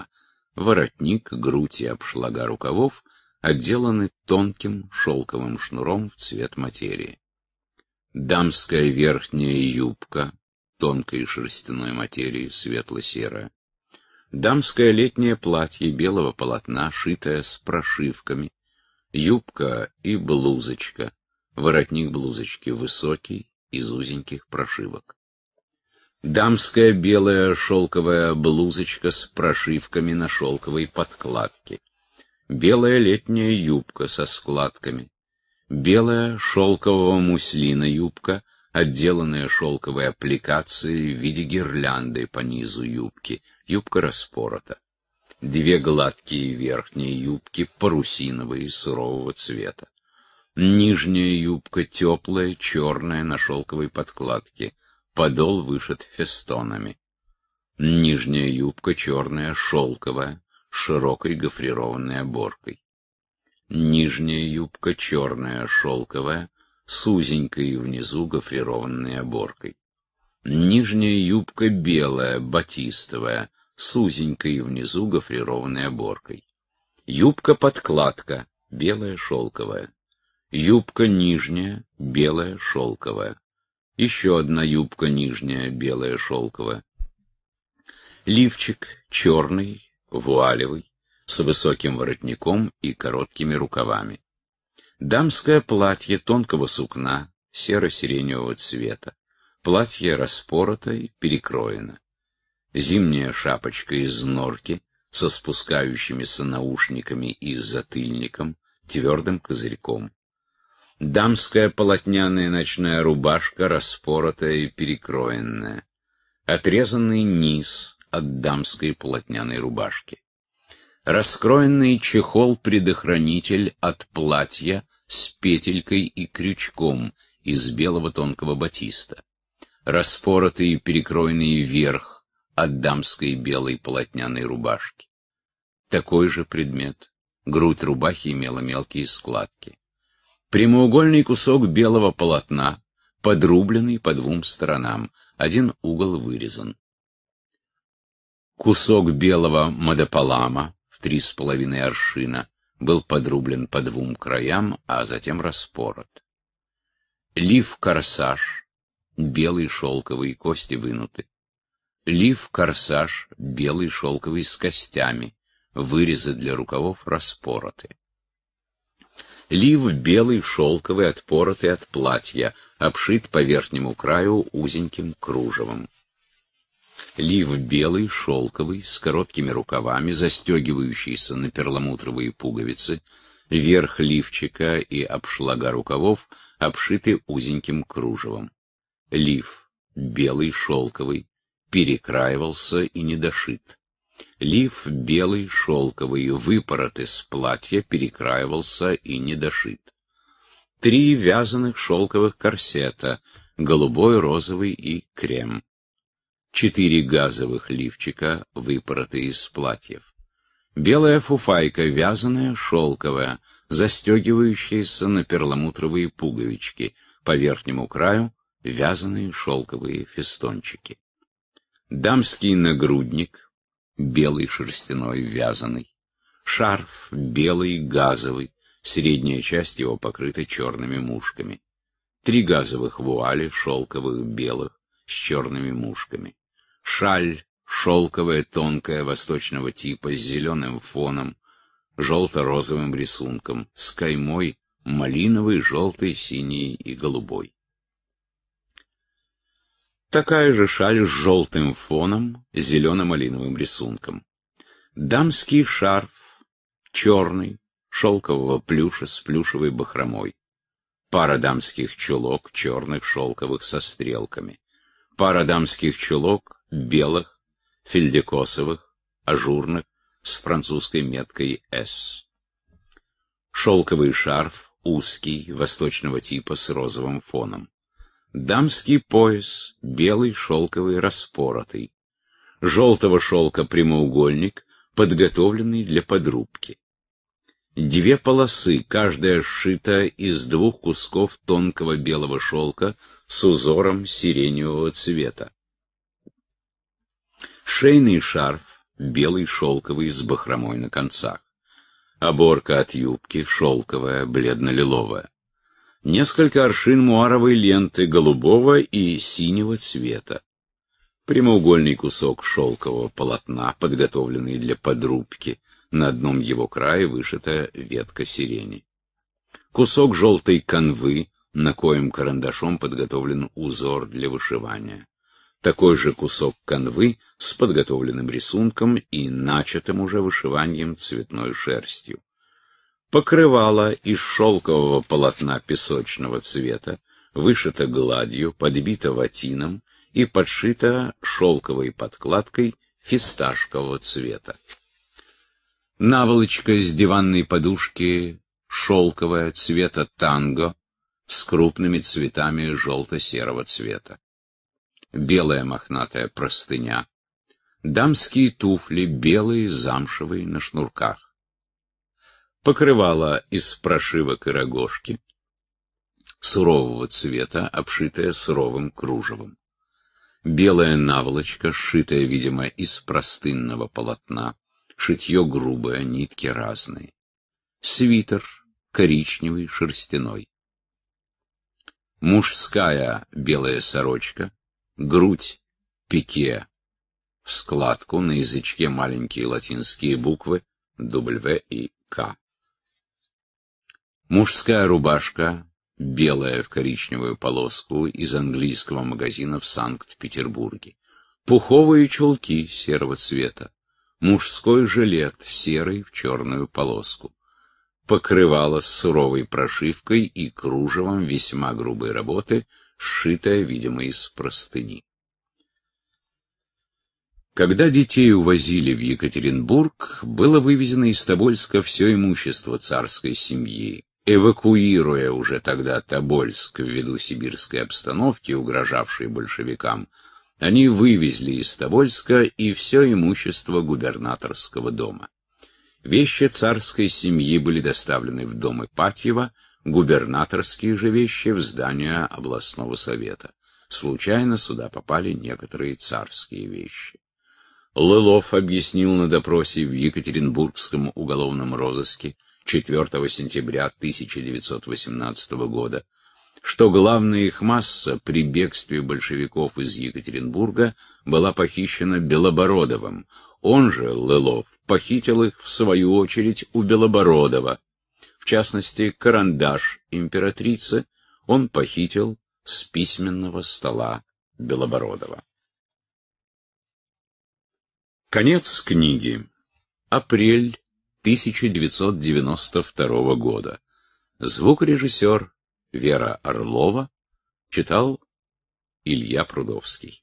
воротник, грудь и обшлага рукавов отделаны тонким шелковым шнуром в цвет материи. Дамская верхняя юбка тонкой шерстяной материи светло-серая. Дамское летнее платье белого полотна, шитое с прошивками. Юбка и блузочка Воротник блузочки высокий, из узеньких прошивок. Дамская белая шелковая блузочка с прошивками на шелковой подкладке. Белая летняя юбка со складками. Белая шелкового муслина юбка, отделанная шелковой аппликацией в виде гирлянды по низу юбки. Юбка распорота. Две гладкие верхние юбки парусиновые сурового цвета. Нижняя юбка теплая, черная, на шелковой подкладке. Подол вышит фестонами. Нижняя юбка черная, шелковая, широкой гофрированной оборкой. Нижняя юбка черная, шелковая, с узенькой внизу гофрированной оборкой. Нижняя юбка белая, батистовая, с узенькой внизу гофрированной оборкой. Юбка-подкладка, белая шелковая. Юбка нижняя, белая, шелковая. Еще одна юбка нижняя, белая, шелковая. Лифчик черный, вуалевый, с высоким воротником и короткими рукавами. Дамское платье тонкого сукна, серо-сиреневого цвета. Платье распорото и перекроено. Зимняя шапочка из норки со спускающимися наушниками и затыльником, твердым козырьком. Дамская полотняная ночная рубашка, распоротая и перекроенная. Отрезанный низ от дамской полотняной рубашки. Раскроенный чехол-предохранитель от платья с петелькой и крючком из белого тонкого батиста. Распоротый и перекроенный верх от дамской белой полотняной рубашки. Такой же предмет. Грудь рубахи имела мелкие складки. Прямоугольный кусок белого полотна, подрубленный по двум сторонам, один угол вырезан. Кусок белого модополама в три с половиной аршина был подрублен по двум краям, а затем распорот. Лиф-корсаж, белый шелковый, кости вынуты. Лиф-корсаж, белый шелковый с костями, вырезы для рукавов распороты. Лив белый, шелковый, отпоротый от платья, обшит по верхнему краю узеньким кружевом. Лив белый, шелковый, с короткими рукавами, застегивающийся на перламутровые пуговицы, верх лифчика и обшлага рукавов обшиты узеньким кружевом. Лив белый, шелковый, перекраивался и не дошит. Лиф белый, шелковый, выпорот из платья, перекраивался и не дошит. Три вязаных шелковых корсета, голубой, розовый и крем. Четыре газовых лифчика, выпороты из платьев. Белая фуфайка, вязаная, шелковая, застегивающаяся на перламутровые пуговички, по верхнему краю вязаные шелковые фестончики. Дамский нагрудник, белый шерстяной вязаный, шарф белый газовый, средняя часть его покрыта черными мушками, три газовых вуали, шелковых белых, с черными мушками, шаль шелковая, тонкая, восточного типа, с зеленым фоном, желто-розовым рисунком, с каймой, малиновый, желтый, синий и голубой. Такая же шаль с желтым фоном, зелено-малиновым рисунком. Дамский шарф, черный, шелкового плюша с плюшевой бахромой. Пара дамских чулок, черных, шелковых, со стрелками. Пара дамских чулок, белых, фельдекосовых, ажурных, с французской меткой «С». Шелковый шарф, узкий, восточного типа, с розовым фоном дамский пояс, белый, шелковый, распоротый, желтого шелка прямоугольник, подготовленный для подрубки. Две полосы, каждая сшита из двух кусков тонкого белого шелка с узором сиреневого цвета. Шейный шарф, белый шелковый с бахромой на концах. Оборка от юбки, шелковая, бледно-лиловая несколько аршин муаровой ленты голубого и синего цвета, прямоугольный кусок шелкового полотна, подготовленный для подрубки, на одном его крае вышита ветка сирени, кусок желтой канвы, на коем карандашом подготовлен узор для вышивания, такой же кусок канвы с подготовленным рисунком и начатым уже вышиванием цветной шерстью покрывало из шелкового полотна песочного цвета, вышито гладью, подбито ватином и подшито шелковой подкладкой фисташкового цвета. Наволочка с диванной подушки шелковая цвета танго с крупными цветами желто-серого цвета. Белая мохнатая простыня. Дамские туфли, белые, замшевые, на шнурках покрывало из прошивок и рогожки, сурового цвета, обшитое суровым кружевом. Белая наволочка, сшитая, видимо, из простынного полотна, шитье грубое, нитки разные. Свитер коричневый, шерстяной. Мужская белая сорочка, грудь, пике, в складку на язычке маленькие латинские буквы W и К. Мужская рубашка, белая в коричневую полоску, из английского магазина в Санкт-Петербурге. Пуховые чулки серого цвета. Мужской жилет, серый в черную полоску. Покрывало с суровой прошивкой и кружевом весьма грубой работы, сшитое, видимо, из простыни. Когда детей увозили в Екатеринбург, было вывезено из Тобольска все имущество царской семьи, эвакуируя уже тогда Тобольск ввиду сибирской обстановки, угрожавшей большевикам, они вывезли из Тобольска и все имущество губернаторского дома. Вещи царской семьи были доставлены в дом Ипатьева, губернаторские же вещи в здание областного совета. Случайно сюда попали некоторые царские вещи. Лылов объяснил на допросе в Екатеринбургском уголовном розыске, 4 сентября 1918 года, что главная их масса при бегстве большевиков из Екатеринбурга была похищена Белобородовым. Он же, Лылов, похитил их, в свою очередь, у Белобородова. В частности, карандаш императрицы он похитил с письменного стола Белобородова. Конец книги. Апрель 1992 года. Звукорежиссер Вера Орлова читал Илья Прудовский.